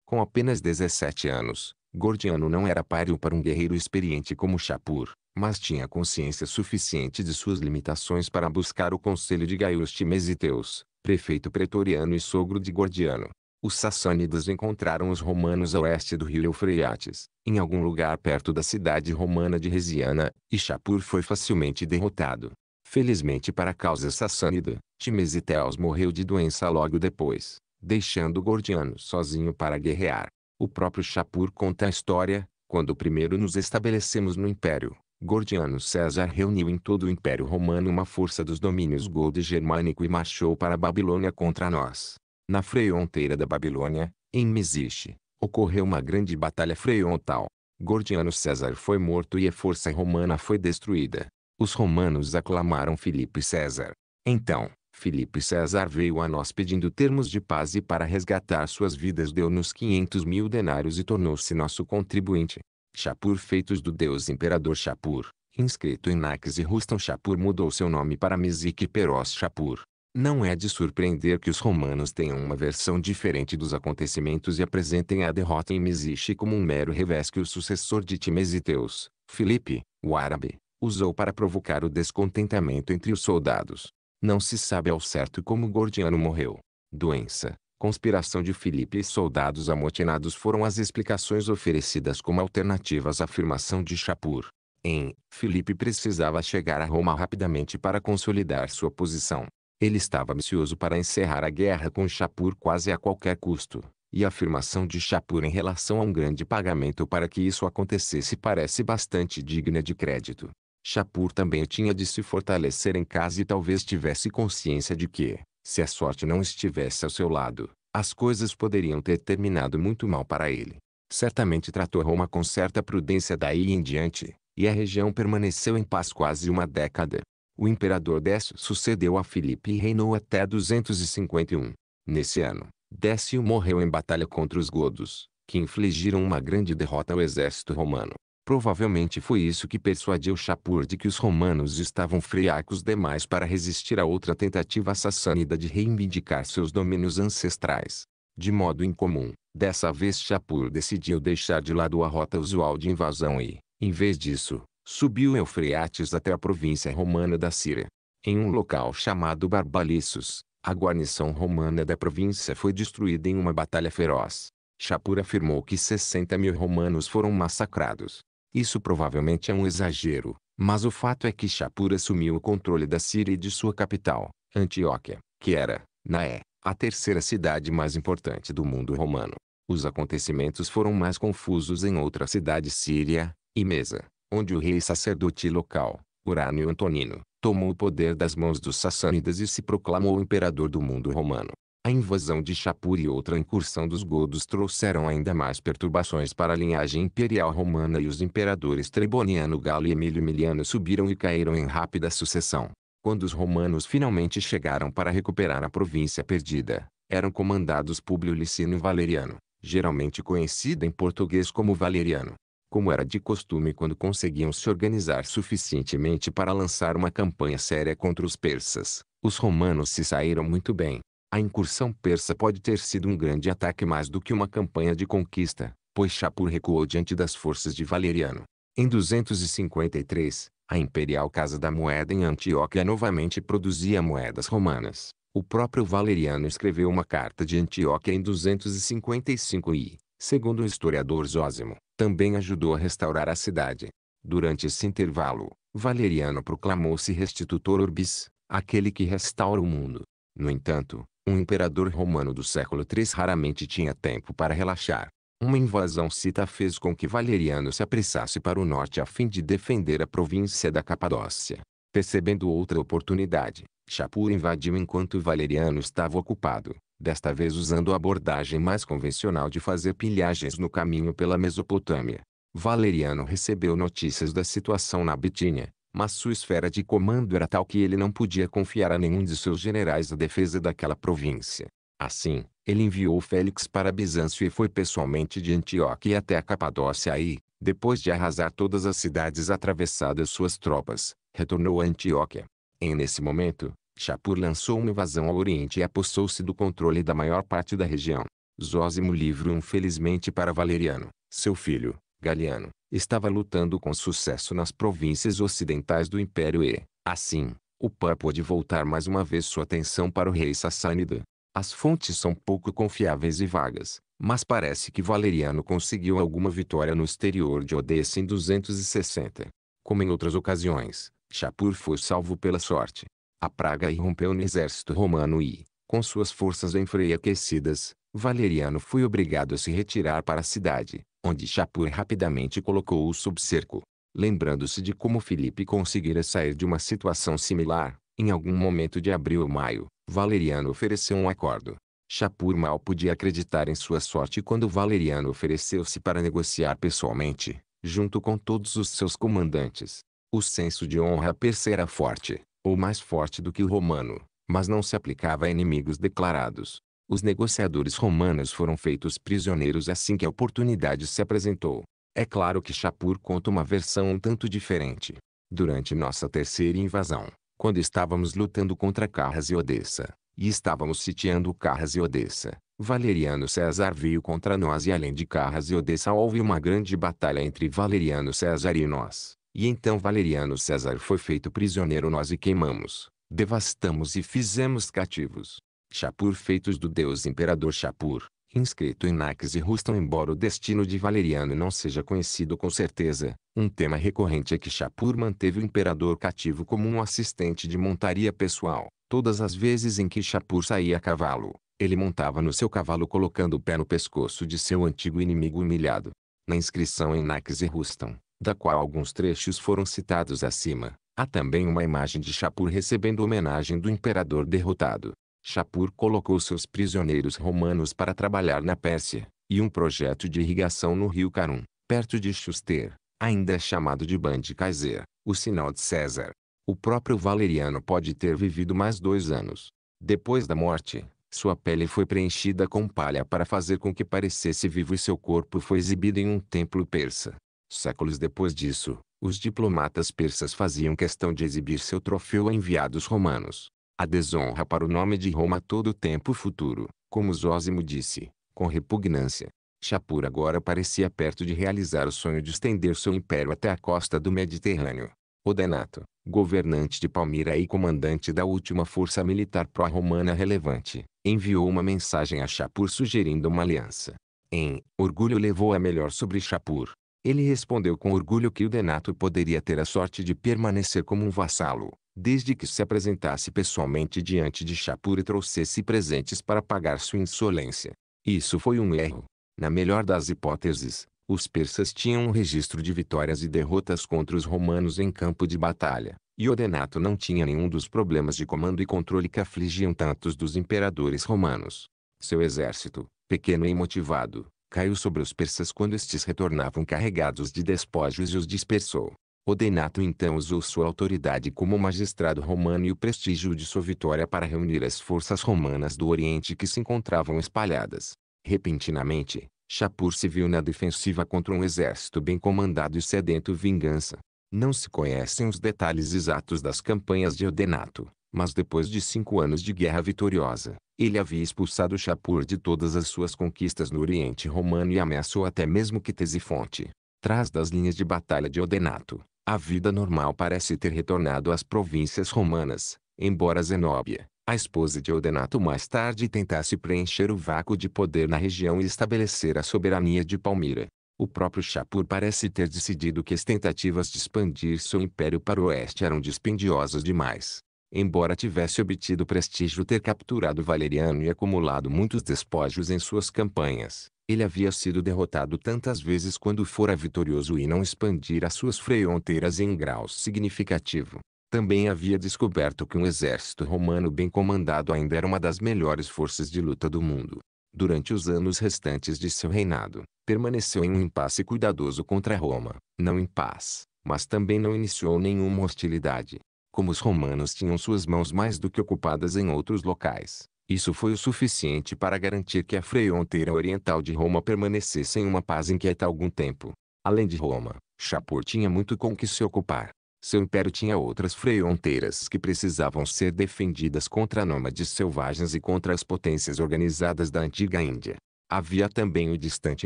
Com apenas 17 anos, Gordiano não era páreo para um guerreiro experiente como Chapur, mas tinha consciência suficiente de suas limitações para buscar o conselho de Gaius Timesiteus, prefeito pretoriano e sogro de Gordiano. Os sassânidas encontraram os romanos a oeste do rio Eufreates, em algum lugar perto da cidade romana de Resiana, e Chapur foi facilmente derrotado. Felizmente para a causa sassânida, Timesiteus morreu de doença logo depois, deixando Gordiano sozinho para guerrear. O próprio Chapur conta a história, quando primeiro nos estabelecemos no Império, Gordiano César reuniu em todo o Império Romano uma força dos domínios gold e germânico e marchou para a Babilônia contra nós. Na fronteira da Babilônia, em Mesiche, ocorreu uma grande batalha frontal. Gordiano César foi morto e a força romana foi destruída. Os romanos aclamaram Filipe César. Então, Felipe César veio a nós pedindo termos de paz e para resgatar suas vidas deu-nos 500 mil denários e tornou-se nosso contribuinte. Chapur feitos do deus imperador Chapur, inscrito em Naxi Rustam Chapur mudou seu nome para Mezik Peros Shapur. Não é de surpreender que os romanos tenham uma versão diferente dos acontecimentos e apresentem a derrota em Mesiche como um mero revés que o sucessor de Timesiteus, Filipe, o árabe, usou para provocar o descontentamento entre os soldados. Não se sabe ao certo como Gordiano morreu. Doença, conspiração de Filipe e soldados amotinados foram as explicações oferecidas como alternativas à afirmação de Chapur. Em, Filipe precisava chegar a Roma rapidamente para consolidar sua posição. Ele estava ambicioso para encerrar a guerra com Chapur quase a qualquer custo, e a afirmação de Chapur em relação a um grande pagamento para que isso acontecesse parece bastante digna de crédito. Chapur também tinha de se fortalecer em casa e talvez tivesse consciência de que, se a sorte não estivesse ao seu lado, as coisas poderiam ter terminado muito mal para ele. Certamente tratou Roma com certa prudência daí em diante, e a região permaneceu em paz quase uma década. O imperador Décio sucedeu a Filipe e reinou até 251. Nesse ano, Décio morreu em batalha contra os godos, que infligiram uma grande derrota ao exército romano. Provavelmente foi isso que persuadiu Shapur de que os romanos estavam friacos demais para resistir a outra tentativa assassânida de reivindicar seus domínios ancestrais. De modo incomum, dessa vez Shapur decidiu deixar de lado a rota usual de invasão e, em vez disso, subiu Eufrates até a província romana da Síria. Em um local chamado Barbalissos, a guarnição romana da província foi destruída em uma batalha feroz. Shapur afirmou que 60 mil romanos foram massacrados. Isso provavelmente é um exagero, mas o fato é que Shapur assumiu o controle da Síria e de sua capital, Antioquia, que era, Naé, a terceira cidade mais importante do mundo romano. Os acontecimentos foram mais confusos em outra cidade síria, Imesa, onde o rei sacerdote local, Urânio Antonino, tomou o poder das mãos dos sassânidas e se proclamou imperador do mundo romano. A invasão de Shapur e outra incursão dos godos trouxeram ainda mais perturbações para a linhagem imperial romana e os imperadores Treboniano Galo e Emílio Miliano subiram e caíram em rápida sucessão. Quando os romanos finalmente chegaram para recuperar a província perdida, eram comandados Públio Licínio Valeriano, geralmente conhecido em português como Valeriano. Como era de costume quando conseguiam se organizar suficientemente para lançar uma campanha séria contra os persas, os romanos se saíram muito bem, a incursão persa pode ter sido um grande ataque mais do que uma campanha de conquista, pois Shapur recuou diante das forças de Valeriano. Em 253, a imperial Casa da Moeda em Antioquia novamente produzia moedas romanas. O próprio Valeriano escreveu uma carta de Antioquia em 255 e, segundo o historiador Zósimo, também ajudou a restaurar a cidade. Durante esse intervalo, Valeriano proclamou-se Restitutor Urbis, aquele que restaura o mundo. No entanto, um imperador romano do século III raramente tinha tempo para relaxar. Uma invasão cita fez com que Valeriano se apressasse para o norte a fim de defender a província da Capadócia. Percebendo outra oportunidade, Shapur invadiu enquanto Valeriano estava ocupado, desta vez usando a abordagem mais convencional de fazer pilhagens no caminho pela Mesopotâmia. Valeriano recebeu notícias da situação na Bitínia, mas sua esfera de comando era tal que ele não podia confiar a nenhum de seus generais a defesa daquela província. Assim, ele enviou Félix para Bizâncio e foi pessoalmente de Antioquia até a Capadócia aí, depois de arrasar todas as cidades atravessadas suas tropas, retornou a Antioquia. Em nesse momento, Chapur lançou uma invasão ao Oriente e apossou-se do controle da maior parte da região. Zósimo livro infelizmente para Valeriano, seu filho, Galiano, estava lutando com sucesso nas províncias ocidentais do império e, assim, o Pã pôde voltar mais uma vez sua atenção para o rei Sassânida. As fontes são pouco confiáveis e vagas, mas parece que Valeriano conseguiu alguma vitória no exterior de Odessa em 260. Como em outras ocasiões, Shapur foi salvo pela sorte. A praga irrompeu no exército romano e, com suas forças enfraquecidas, Valeriano foi obrigado a se retirar para a cidade, onde Chapur rapidamente colocou-o sob cerco. Lembrando-se de como Felipe conseguira sair de uma situação similar, em algum momento de abril ou maio, Valeriano ofereceu um acordo. Chapur mal podia acreditar em sua sorte quando Valeriano ofereceu-se para negociar pessoalmente, junto com todos os seus comandantes. O senso de honra persa era forte, ou mais forte do que o romano, mas não se aplicava a inimigos declarados. Os negociadores romanos foram feitos prisioneiros assim que a oportunidade se apresentou. É claro que Chapur conta uma versão um tanto diferente. Durante nossa terceira invasão, quando estávamos lutando contra Carras e Odessa, e estávamos sitiando Carras e Odessa, Valeriano César veio contra nós e além de Carras e Odessa houve uma grande batalha entre Valeriano César e nós. E então Valeriano César foi feito prisioneiro nós e queimamos, devastamos e fizemos cativos. Chapur feitos do deus imperador Chapur, inscrito em Nax e Rustam embora o destino de Valeriano não seja conhecido com certeza, um tema recorrente é que Chapur manteve o imperador cativo como um assistente de montaria pessoal. Todas as vezes em que Chapur saía a cavalo, ele montava no seu cavalo colocando o pé no pescoço de seu antigo inimigo humilhado. Na inscrição em Nax e Rustam, da qual alguns trechos foram citados acima, há também uma imagem de Chapur recebendo homenagem do imperador derrotado. Chapur colocou seus prisioneiros romanos para trabalhar na Pérsia, e um projeto de irrigação no rio Carum, perto de Schuster, ainda é chamado de Band Kaiser, o sinal de César. O próprio Valeriano pode ter vivido mais dois anos. Depois da morte, sua pele foi preenchida com palha para fazer com que parecesse vivo e seu corpo foi exibido em um templo persa. Séculos depois disso, os diplomatas persas faziam questão de exibir seu troféu a enviados romanos a desonra para o nome de Roma a todo tempo futuro, como Zósimo disse, com repugnância. Chapur agora parecia perto de realizar o sonho de estender seu império até a costa do Mediterrâneo. Odenato, governante de Palmira e comandante da última força militar pró-romana relevante, enviou uma mensagem a Chapur sugerindo uma aliança. Em orgulho levou a melhor sobre Chapur. Ele respondeu com orgulho que o Denato poderia ter a sorte de permanecer como um vassalo, desde que se apresentasse pessoalmente diante de Chapur e trouxesse presentes para pagar sua insolência. Isso foi um erro. Na melhor das hipóteses, os persas tinham um registro de vitórias e derrotas contra os romanos em campo de batalha, e Odenato não tinha nenhum dos problemas de comando e controle que afligiam tantos dos imperadores romanos. Seu exército, pequeno e motivado, caiu sobre os persas quando estes retornavam carregados de despojos e os dispersou. Odenato então usou sua autoridade como magistrado romano e o prestígio de sua vitória para reunir as forças romanas do Oriente que se encontravam espalhadas. Repentinamente, Chapur se viu na defensiva contra um exército bem comandado e sedento vingança. Não se conhecem os detalhes exatos das campanhas de Odenato, mas depois de cinco anos de guerra vitoriosa, ele havia expulsado Chapur de todas as suas conquistas no Oriente Romano e ameaçou até mesmo que Tesifonte. Tras das linhas de batalha de Odenato, a vida normal parece ter retornado às províncias romanas, embora Zenóbia, a esposa de Odenato mais tarde tentasse preencher o vácuo de poder na região e estabelecer a soberania de Palmira. O próprio Chapur parece ter decidido que as tentativas de expandir seu império para o oeste eram dispendiosas demais. Embora tivesse obtido prestígio ter capturado Valeriano e acumulado muitos despojos em suas campanhas, ele havia sido derrotado tantas vezes quando fora vitorioso e não expandir as suas fronteiras em grau significativo. Também havia descoberto que um exército romano bem comandado ainda era uma das melhores forças de luta do mundo. Durante os anos restantes de seu reinado, permaneceu em um impasse cuidadoso contra Roma, não em paz, mas também não iniciou nenhuma hostilidade. Como os romanos tinham suas mãos mais do que ocupadas em outros locais, isso foi o suficiente para garantir que a fronteira oriental de Roma permanecesse em uma paz inquieta há algum tempo. Além de Roma, Chapur tinha muito com que se ocupar. Seu império tinha outras fronteiras que precisavam ser defendidas contra nômades selvagens e contra as potências organizadas da antiga Índia. Havia também o distante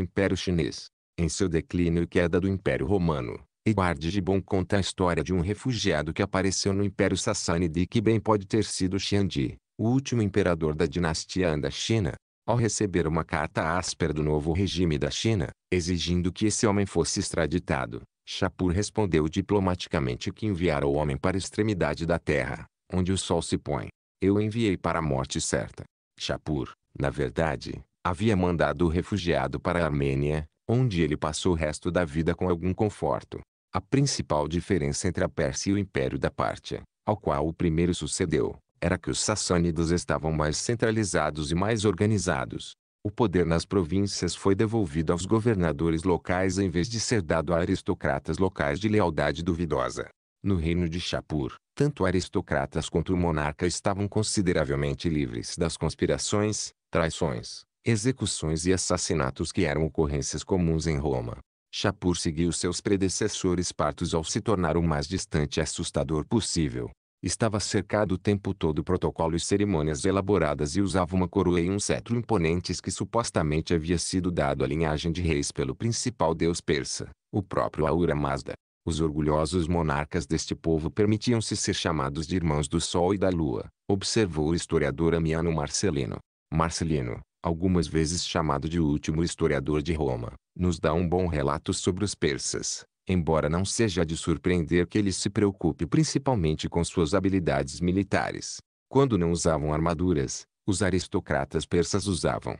Império Chinês. Em seu declínio e queda do Império Romano, Eduardo de Bon conta a história de um refugiado que apareceu no Império Sassânida e que bem pode ter sido Xiandi, o último imperador da dinastia anda da China, ao receber uma carta áspera do novo regime da China, exigindo que esse homem fosse extraditado, Shapur respondeu diplomaticamente que enviara o homem para a extremidade da terra, onde o sol se põe. Eu enviei para a morte certa. Shapur, na verdade, havia mandado o refugiado para a Armênia, onde ele passou o resto da vida com algum conforto. A principal diferença entre a Pérsia e o Império da Pártia, ao qual o primeiro sucedeu, era que os sassânidas estavam mais centralizados e mais organizados. O poder nas províncias foi devolvido aos governadores locais em vez de ser dado a aristocratas locais de lealdade duvidosa. No reino de Shapur, tanto aristocratas quanto o monarca estavam consideravelmente livres das conspirações, traições, execuções e assassinatos que eram ocorrências comuns em Roma. Shapur seguiu seus predecessores partos ao se tornar o mais distante e assustador possível. Estava cercado o tempo todo protocolo e cerimônias elaboradas e usava uma coroa e um cetro imponentes que supostamente havia sido dado à linhagem de reis pelo principal deus persa, o próprio Aura Mazda. Os orgulhosos monarcas deste povo permitiam-se ser chamados de irmãos do sol e da lua, observou o historiador Amiano Marcelino. Marcelino, algumas vezes chamado de último historiador de Roma, nos dá um bom relato sobre os persas, embora não seja de surpreender que ele se preocupe principalmente com suas habilidades militares. Quando não usavam armaduras, os aristocratas persas usavam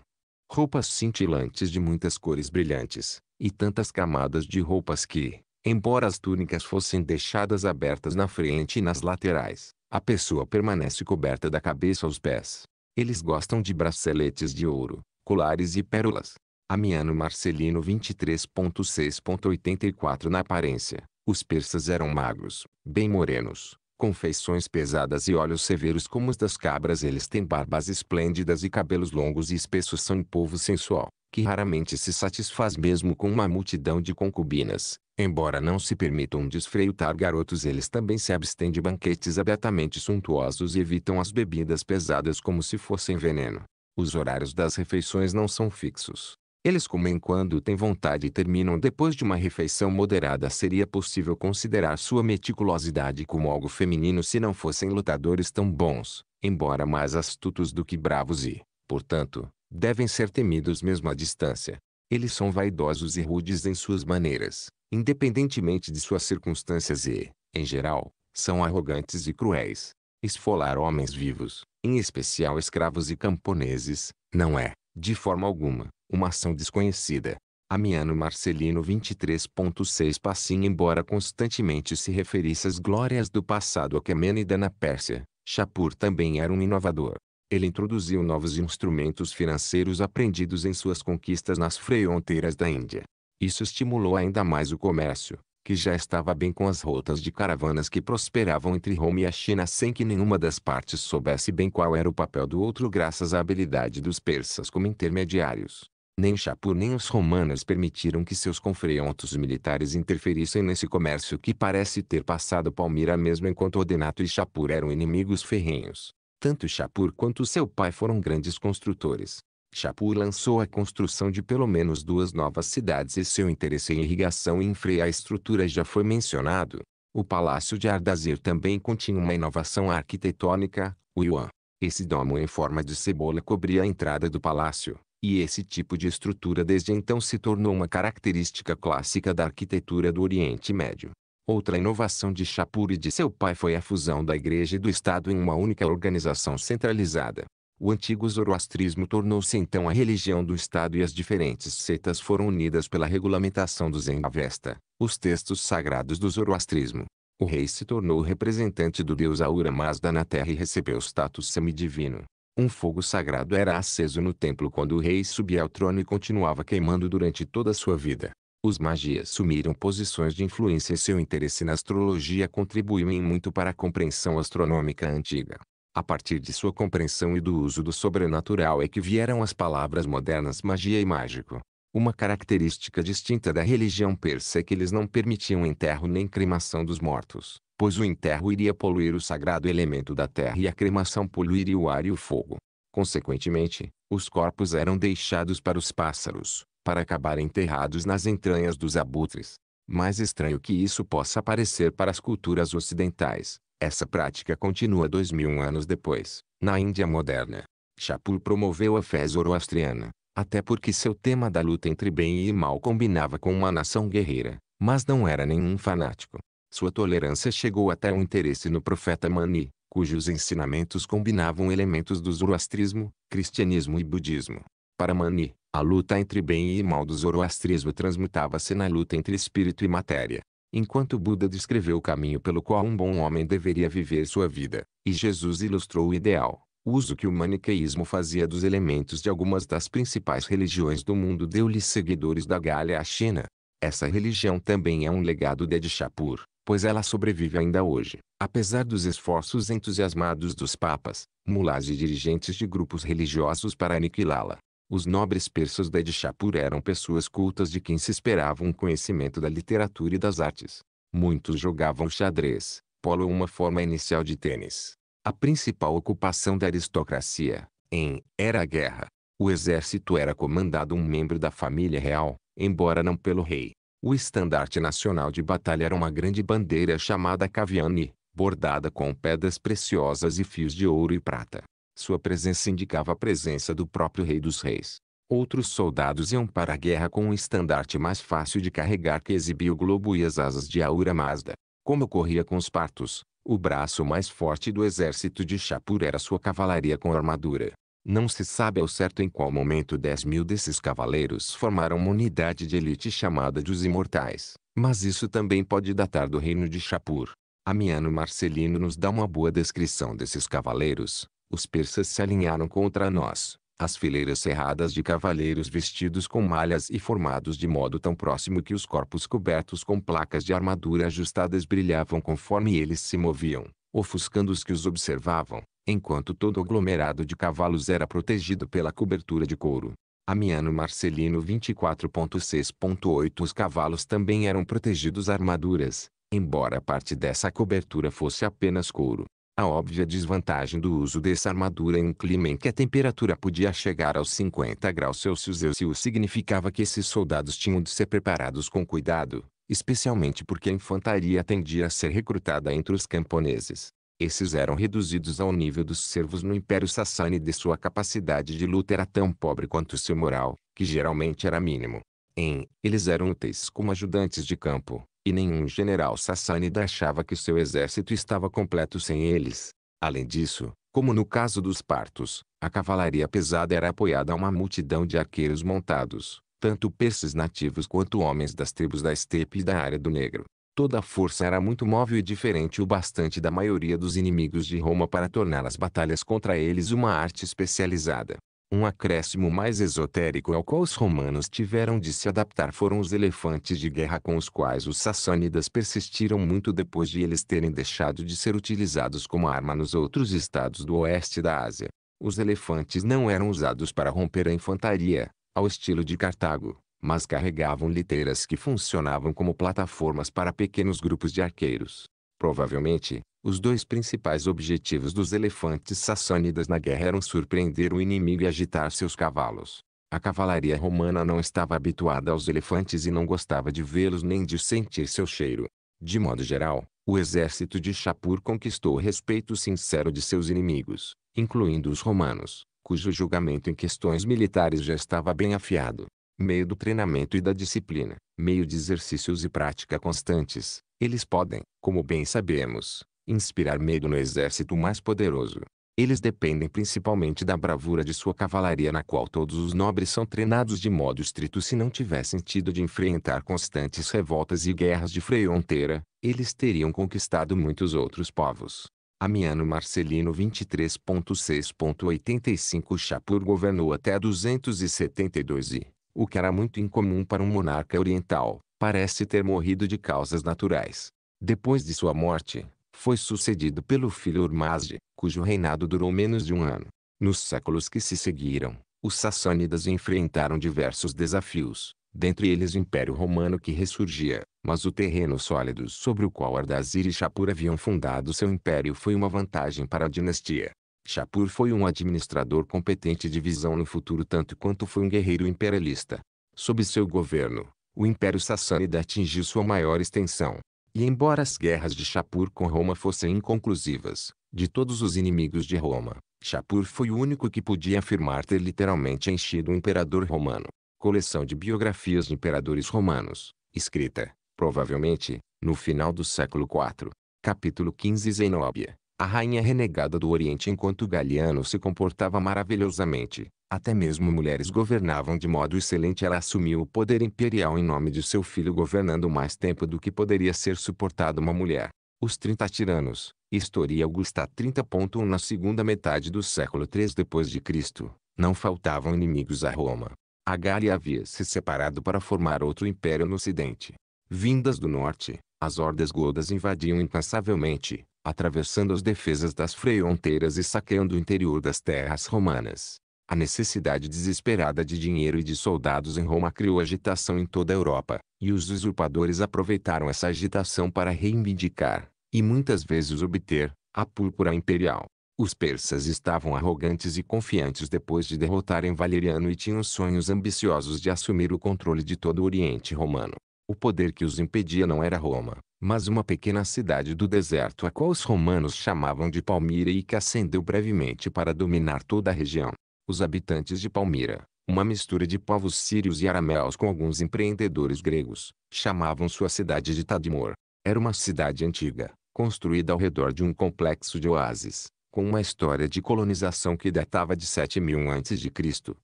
roupas cintilantes de muitas cores brilhantes, e tantas camadas de roupas que, embora as túnicas fossem deixadas abertas na frente e nas laterais, a pessoa permanece coberta da cabeça aos pés. Eles gostam de braceletes de ouro, colares e pérolas, Amiano Marcelino 23.6.84 Na aparência, os persas eram magros, bem morenos, com feições pesadas e olhos severos como os das cabras. Eles têm barbas esplêndidas e cabelos longos e espessos. São um povo sensual, que raramente se satisfaz mesmo com uma multidão de concubinas. Embora não se permitam desfreutar garotos, eles também se abstêm de banquetes abertamente suntuosos e evitam as bebidas pesadas como se fossem veneno. Os horários das refeições não são fixos. Eles comem quando têm vontade e terminam depois de uma refeição moderada. Seria possível considerar sua meticulosidade como algo feminino se não fossem lutadores tão bons, embora mais astutos do que bravos e, portanto, devem ser temidos mesmo à distância. Eles são vaidosos e rudes em suas maneiras, independentemente de suas circunstâncias e, em geral, são arrogantes e cruéis. Esfolar homens vivos, em especial escravos e camponeses, não é, de forma alguma, uma ação desconhecida. Amiano Marcelino 23.6 Passim embora constantemente se referisse às glórias do passado aquemênida na Pérsia, Shapur também era um inovador. Ele introduziu novos instrumentos financeiros aprendidos em suas conquistas nas fronteiras da Índia. Isso estimulou ainda mais o comércio, que já estava bem com as rotas de caravanas que prosperavam entre Roma e a China sem que nenhuma das partes soubesse bem qual era o papel do outro graças à habilidade dos persas como intermediários nem Chapur nem os romanos permitiram que seus confreontos militares interferissem nesse comércio que parece ter passado Palmira mesmo enquanto Odenato e Chapur eram inimigos ferrenhos. Tanto Chapur quanto seu pai foram grandes construtores. Chapur lançou a construção de pelo menos duas novas cidades e seu interesse em irrigação e em frear estruturas já foi mencionado. O Palácio de Ardazir também continha uma inovação arquitetônica, o Yuan. Esse domo em forma de cebola cobria a entrada do palácio e esse tipo de estrutura desde então se tornou uma característica clássica da arquitetura do Oriente Médio. Outra inovação de Shapur e de seu pai foi a fusão da igreja e do Estado em uma única organização centralizada. O antigo zoroastrismo tornou-se então a religião do Estado e as diferentes seitas foram unidas pela regulamentação do Zen Avesta, os textos sagrados do zoroastrismo. O rei se tornou representante do deus Aura Mazda na terra e recebeu o status semidivino. Um fogo sagrado era aceso no templo quando o rei subia ao trono e continuava queimando durante toda a sua vida. Os magias assumiram posições de influência e seu interesse na astrologia contribuiu em muito para a compreensão astronômica antiga. A partir de sua compreensão e do uso do sobrenatural é que vieram as palavras modernas magia e mágico. Uma característica distinta da religião persa é que eles não permitiam enterro nem cremação dos mortos pois o enterro iria poluir o sagrado elemento da terra e a cremação poluiria o ar e o fogo. Consequentemente, os corpos eram deixados para os pássaros, para acabar enterrados nas entranhas dos abutres. Mais estranho que isso possa parecer para as culturas ocidentais, essa prática continua dois mil anos depois, na Índia moderna. Chapur promoveu a fé zoroastriana, até porque seu tema da luta entre bem e mal combinava com uma nação guerreira, mas não era nenhum fanático. Sua tolerância chegou até o interesse no profeta Mani, cujos ensinamentos combinavam elementos do zoroastrismo, cristianismo e budismo. Para Mani, a luta entre bem e mal do zoroastrismo transmutava-se na luta entre espírito e matéria. Enquanto Buda descreveu o caminho pelo qual um bom homem deveria viver sua vida, e Jesus ilustrou o ideal, o uso que o maniqueísmo fazia dos elementos de algumas das principais religiões do mundo deu-lhe seguidores da Gália à China. Essa religião também é um legado de Adishapur, pois ela sobrevive ainda hoje, apesar dos esforços entusiasmados dos papas, mulás e dirigentes de grupos religiosos para aniquilá-la. Os nobres persas da Edishapur eram pessoas cultas de quem se esperava um conhecimento da literatura e das artes. Muitos jogavam xadrez, polo ou uma forma inicial de tênis. A principal ocupação da aristocracia, em, era a guerra. O exército era comandado um membro da família real, embora não pelo rei. O estandarte nacional de batalha era uma grande bandeira chamada Caviani, bordada com pedras preciosas e fios de ouro e prata. Sua presença indicava a presença do próprio rei dos reis. Outros soldados iam para a guerra com um estandarte mais fácil de carregar que exibia o globo e as asas de Aura Mazda. Como ocorria com os partos, o braço mais forte do exército de Shapur era sua cavalaria com armadura. Não se sabe ao certo em qual momento dez mil desses cavaleiros formaram uma unidade de elite chamada de Imortais, mas isso também pode datar do reino de Shapur. Amiano Marcelino nos dá uma boa descrição desses cavaleiros. Os persas se alinharam contra nós, as fileiras cerradas de cavaleiros vestidos com malhas e formados de modo tão próximo que os corpos cobertos com placas de armadura ajustadas brilhavam conforme eles se moviam, ofuscando os que os observavam enquanto todo o aglomerado de cavalos era protegido pela cobertura de couro. Amiano Marcelino 24.6.8 Os cavalos também eram protegidos armaduras, embora parte dessa cobertura fosse apenas couro. A óbvia desvantagem do uso dessa armadura em um clima em que a temperatura podia chegar aos 50 graus Celsius Celsius significava que esses soldados tinham de ser preparados com cuidado, especialmente porque a infantaria tendia a ser recrutada entre os camponeses esses eram reduzidos ao nível dos servos no Império Sassânida e sua capacidade de luta era tão pobre quanto seu moral, que geralmente era mínimo. Em, eles eram úteis como ajudantes de campo, e nenhum general sassânida achava que seu exército estava completo sem eles. Além disso, como no caso dos partos, a cavalaria pesada era apoiada a uma multidão de arqueiros montados, tanto persas nativos quanto homens das tribos da estepe e da área do negro toda a força era muito móvel e diferente o bastante da maioria dos inimigos de Roma para tornar as batalhas contra eles uma arte especializada. Um acréscimo mais esotérico ao qual os romanos tiveram de se adaptar foram os elefantes de guerra com os quais os sassânidas persistiram muito depois de eles terem deixado de ser utilizados como arma nos outros estados do oeste da Ásia. Os elefantes não eram usados para romper a infantaria, ao estilo de Cartago, mas carregavam liteiras que funcionavam como plataformas para pequenos grupos de arqueiros. Provavelmente, os dois principais objetivos dos elefantes sassânidas na guerra eram surpreender o inimigo e agitar seus cavalos. A cavalaria romana não estava habituada aos elefantes e não gostava de vê-los nem de sentir seu cheiro. De modo geral, o exército de Shapur conquistou o respeito sincero de seus inimigos, incluindo os romanos, cujo julgamento em questões militares já estava bem afiado meio do treinamento e da disciplina, meio de exercícios e prática constantes, eles podem, como bem sabemos, inspirar medo no exército mais poderoso. Eles dependem principalmente da bravura de sua cavalaria, na qual todos os nobres são treinados de modo estrito. Se não tivessem tido de enfrentar constantes revoltas e guerras de fronteira, eles teriam conquistado muitos outros povos. Amiano Marcelino 23.6.85 Chapur governou até 272 e o que era muito incomum para um monarca oriental, parece ter morrido de causas naturais. Depois de sua morte, foi sucedido pelo filho Urmazd, cujo reinado durou menos de um ano. Nos séculos que se seguiram, os sassânidas enfrentaram diversos desafios, dentre eles o Império Romano que ressurgia, mas o terreno sólido sobre o qual Ardazir e Shapur haviam fundado seu império foi uma vantagem para a dinastia. Chapur foi um administrador competente de visão no futuro tanto quanto foi um guerreiro imperialista. Sob seu governo, o Império Sassânida atingiu sua maior extensão. E embora as guerras de Chapur com Roma fossem inconclusivas, de todos os inimigos de Roma, Chapur foi o único que podia afirmar ter literalmente enchido o imperador romano. Coleção de biografias de imperadores romanos, escrita, provavelmente, no final do século IV. Capítulo 15 Zenobia a rainha renegada do Oriente enquanto Galiano se comportava maravilhosamente. Até mesmo mulheres governavam de modo excelente ela assumiu o poder imperial em nome de seu filho governando mais tempo do que poderia ser suportado uma mulher. Os 30 tiranos, história Augusta 30.1 Na segunda metade do século III d.C., não faltavam inimigos a Roma. A Gália havia se separado para formar outro império no ocidente. Vindas do norte, as hordas godas invadiam incansavelmente, atravessando as defesas das fronteiras e saqueando o interior das terras romanas. A necessidade desesperada de dinheiro e de soldados em Roma criou agitação em toda a Europa, e os usurpadores aproveitaram essa agitação para reivindicar, e muitas vezes obter, a púrpura imperial. Os persas estavam arrogantes e confiantes depois de derrotarem Valeriano e tinham sonhos ambiciosos de assumir o controle de todo o Oriente Romano. O poder que os impedia não era Roma, mas uma pequena cidade do deserto a qual os romanos chamavam de Palmira e que ascendeu brevemente para dominar toda a região. Os habitantes de Palmira, uma mistura de povos sírios e arameus com alguns empreendedores gregos, chamavam sua cidade de Tadmor. Era uma cidade antiga, construída ao redor de um complexo de oásis, com uma história de colonização que datava de 7000 a.C.,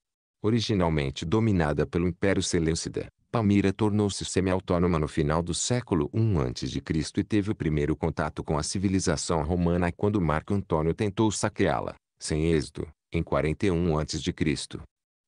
originalmente dominada pelo Império Seleucida. Palmira tornou-se semi-autônoma no final do século I a.C. e teve o primeiro contato com a civilização romana quando Marco Antônio tentou saqueá-la, sem êxito, em 41 a.C.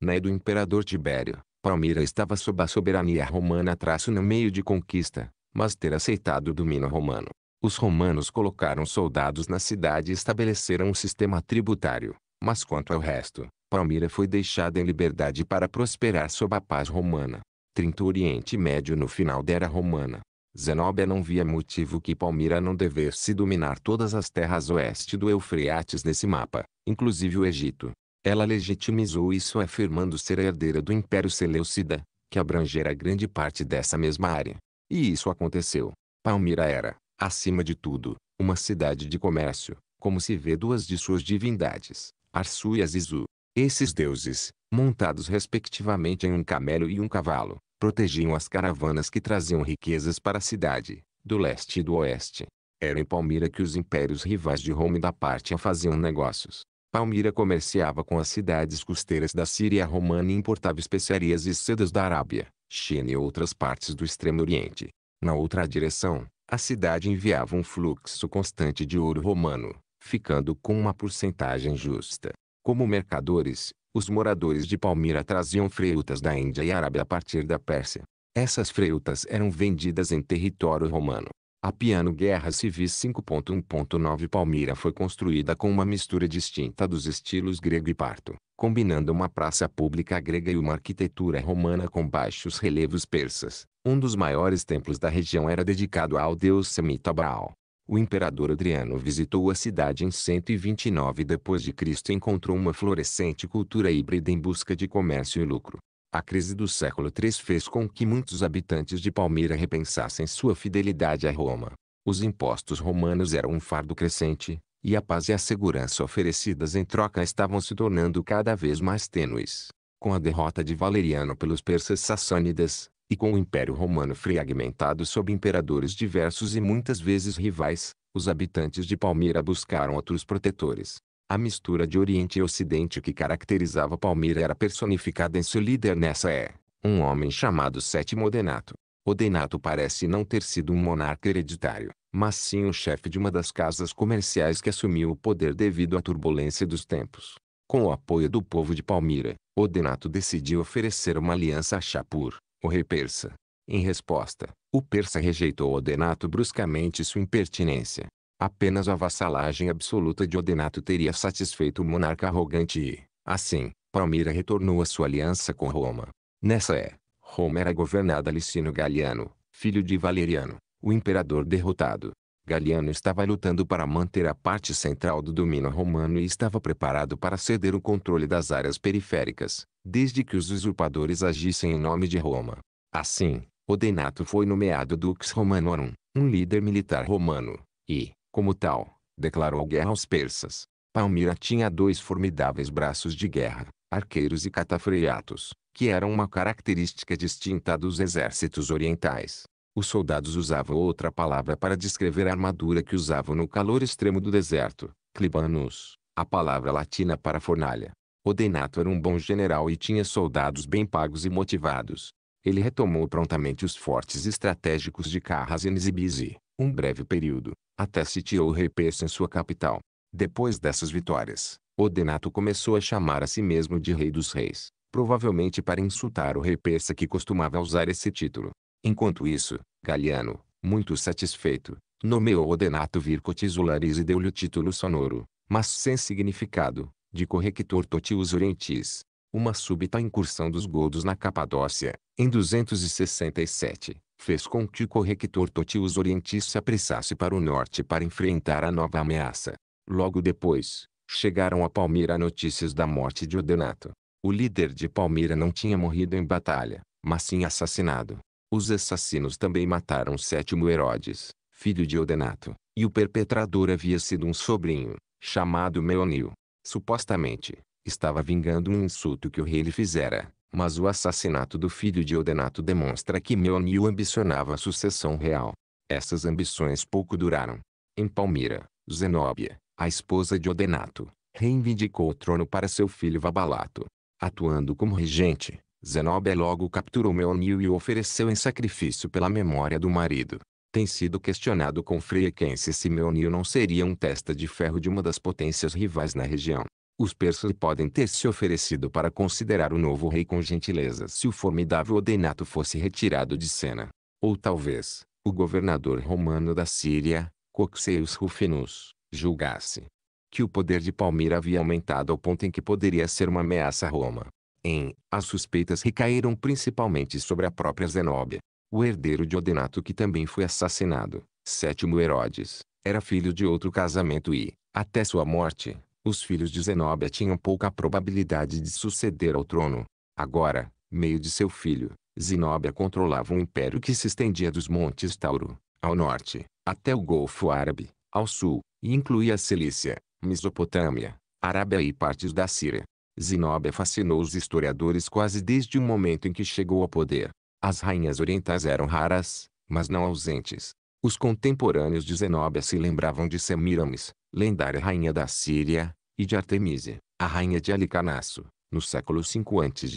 Na é do imperador Tibério, Palmira estava sob a soberania romana traço no meio de conquista, mas ter aceitado o domínio romano. Os romanos colocaram soldados na cidade e estabeleceram um sistema tributário, mas quanto ao resto, Palmira foi deixada em liberdade para prosperar sob a paz romana. 30 Oriente Médio no final da Era Romana. Zenóbia não via motivo que Palmira não devesse dominar todas as terras oeste do Eufreates nesse mapa, inclusive o Egito. Ela legitimizou isso afirmando ser a herdeira do Império Seleucida, que abrangera grande parte dessa mesma área. E isso aconteceu. Palmira era, acima de tudo, uma cidade de comércio, como se vê duas de suas divindades, Arsu e Azizu. Esses deuses, montados respectivamente em um camelo e um cavalo, protegiam as caravanas que traziam riquezas para a cidade, do leste e do oeste. Era em Palmira que os impérios rivais de Roma e da Pártia faziam negócios. Palmira comerciava com as cidades costeiras da Síria romana e importava especiarias e sedas da Arábia, China e outras partes do Extremo Oriente. Na outra direção, a cidade enviava um fluxo constante de ouro romano, ficando com uma porcentagem justa. Como mercadores, os moradores de Palmira traziam freutas da Índia e Arábia a partir da Pérsia. Essas freutas eram vendidas em território romano. A Piano Guerra Civis 5.1.9 Palmira foi construída com uma mistura distinta dos estilos grego e parto, combinando uma praça pública grega e uma arquitetura romana com baixos relevos persas. Um dos maiores templos da região era dedicado ao deus semita Baal, o imperador Adriano visitou a cidade em 129 d.C. e encontrou uma florescente cultura híbrida em busca de comércio e lucro. A crise do século III fez com que muitos habitantes de Palmira repensassem sua fidelidade a Roma. Os impostos romanos eram um fardo crescente, e a paz e a segurança oferecidas em troca estavam se tornando cada vez mais tênues. Com a derrota de Valeriano pelos persas sassânidas, e com o Império Romano fragmentado sob imperadores diversos e muitas vezes rivais, os habitantes de Palmira buscaram outros protetores. A mistura de Oriente e Ocidente que caracterizava Palmira era personificada em seu líder nessa é, um homem chamado Sétimo Odenato. Odenato parece não ter sido um monarca hereditário, mas sim o chefe de uma das casas comerciais que assumiu o poder devido à turbulência dos tempos. Com o apoio do povo de Palmira, Odenato decidiu oferecer uma aliança a Shapur, o rei persa. Em resposta, o persa rejeitou Odenato bruscamente sua impertinência. Apenas a vassalagem absoluta de Odenato teria satisfeito o monarca arrogante e, assim, Palmira retornou à sua aliança com Roma. Nessa é, Roma era governada Licino Galiano, filho de Valeriano, o imperador derrotado. Galiano estava lutando para manter a parte central do domínio romano e estava preparado para ceder o controle das áreas periféricas, desde que os usurpadores agissem em nome de Roma. Assim, Odenato foi nomeado Dux Romanorum, um líder militar romano, e, como tal, declarou guerra aos persas. Palmira tinha dois formidáveis braços de guerra, arqueiros e catafreiatos, que eram uma característica distinta dos exércitos orientais. Os soldados usavam outra palavra para descrever a armadura que usavam no calor extremo do deserto, clibanus, a palavra latina para fornalha. Odenato era um bom general e tinha soldados bem pagos e motivados. Ele retomou prontamente os fortes estratégicos de Carras e Bizi, um breve período, até sitiou o Repesa em sua capital. Depois dessas vitórias, Odenato começou a chamar a si mesmo de Rei dos Reis, provavelmente para insultar o Repesa que costumava usar esse título. Enquanto isso, Galiano, muito satisfeito, nomeou Odenato Tisularis e deu-lhe o título sonoro, mas sem significado, de corrector totius orientis. Uma súbita incursão dos godos na Capadócia, em 267, fez com que o corrector totius orientis se apressasse para o norte para enfrentar a nova ameaça. Logo depois, chegaram a Palmira notícias da morte de Odenato. O líder de Palmira não tinha morrido em batalha, mas sim assassinado. Os assassinos também mataram Sétimo Herodes, filho de Odenato, e o perpetrador havia sido um sobrinho, chamado Meonil. Supostamente, estava vingando um insulto que o rei lhe fizera, mas o assassinato do filho de Odenato demonstra que Meonil ambicionava a sucessão real. Essas ambições pouco duraram. Em Palmira, Zenóbia, a esposa de Odenato, reivindicou o trono para seu filho Vabalato. Atuando como regente, Zenobia logo capturou Meonil e o ofereceu em sacrifício pela memória do marido. Tem sido questionado com frequência se Meonil não seria um testa de ferro de uma das potências rivais na região. Os persas podem ter se oferecido para considerar o novo rei com gentileza se o formidável Odenato fosse retirado de cena. Ou talvez, o governador romano da Síria, Coxeius Rufinus, julgasse que o poder de Palmira havia aumentado ao ponto em que poderia ser uma ameaça a Roma. Em, as suspeitas recaíram principalmente sobre a própria Zenóbia. O herdeiro de Odenato que também foi assassinado, Sétimo Herodes, era filho de outro casamento e, até sua morte, os filhos de Zenóbia tinham pouca probabilidade de suceder ao trono. Agora, meio de seu filho, Zenóbia controlava um império que se estendia dos Montes Tauro, ao norte, até o Golfo Árabe, ao sul, e incluía a Cilícia, Mesopotâmia, Arábia e partes da Síria. Zenóbia fascinou os historiadores quase desde o momento em que chegou ao poder. As rainhas orientais eram raras, mas não ausentes. Os contemporâneos de Zenóbia se lembravam de Semiramis, lendária rainha da Síria, e de Artemisia, a rainha de Halicarnasso, no século V a.C.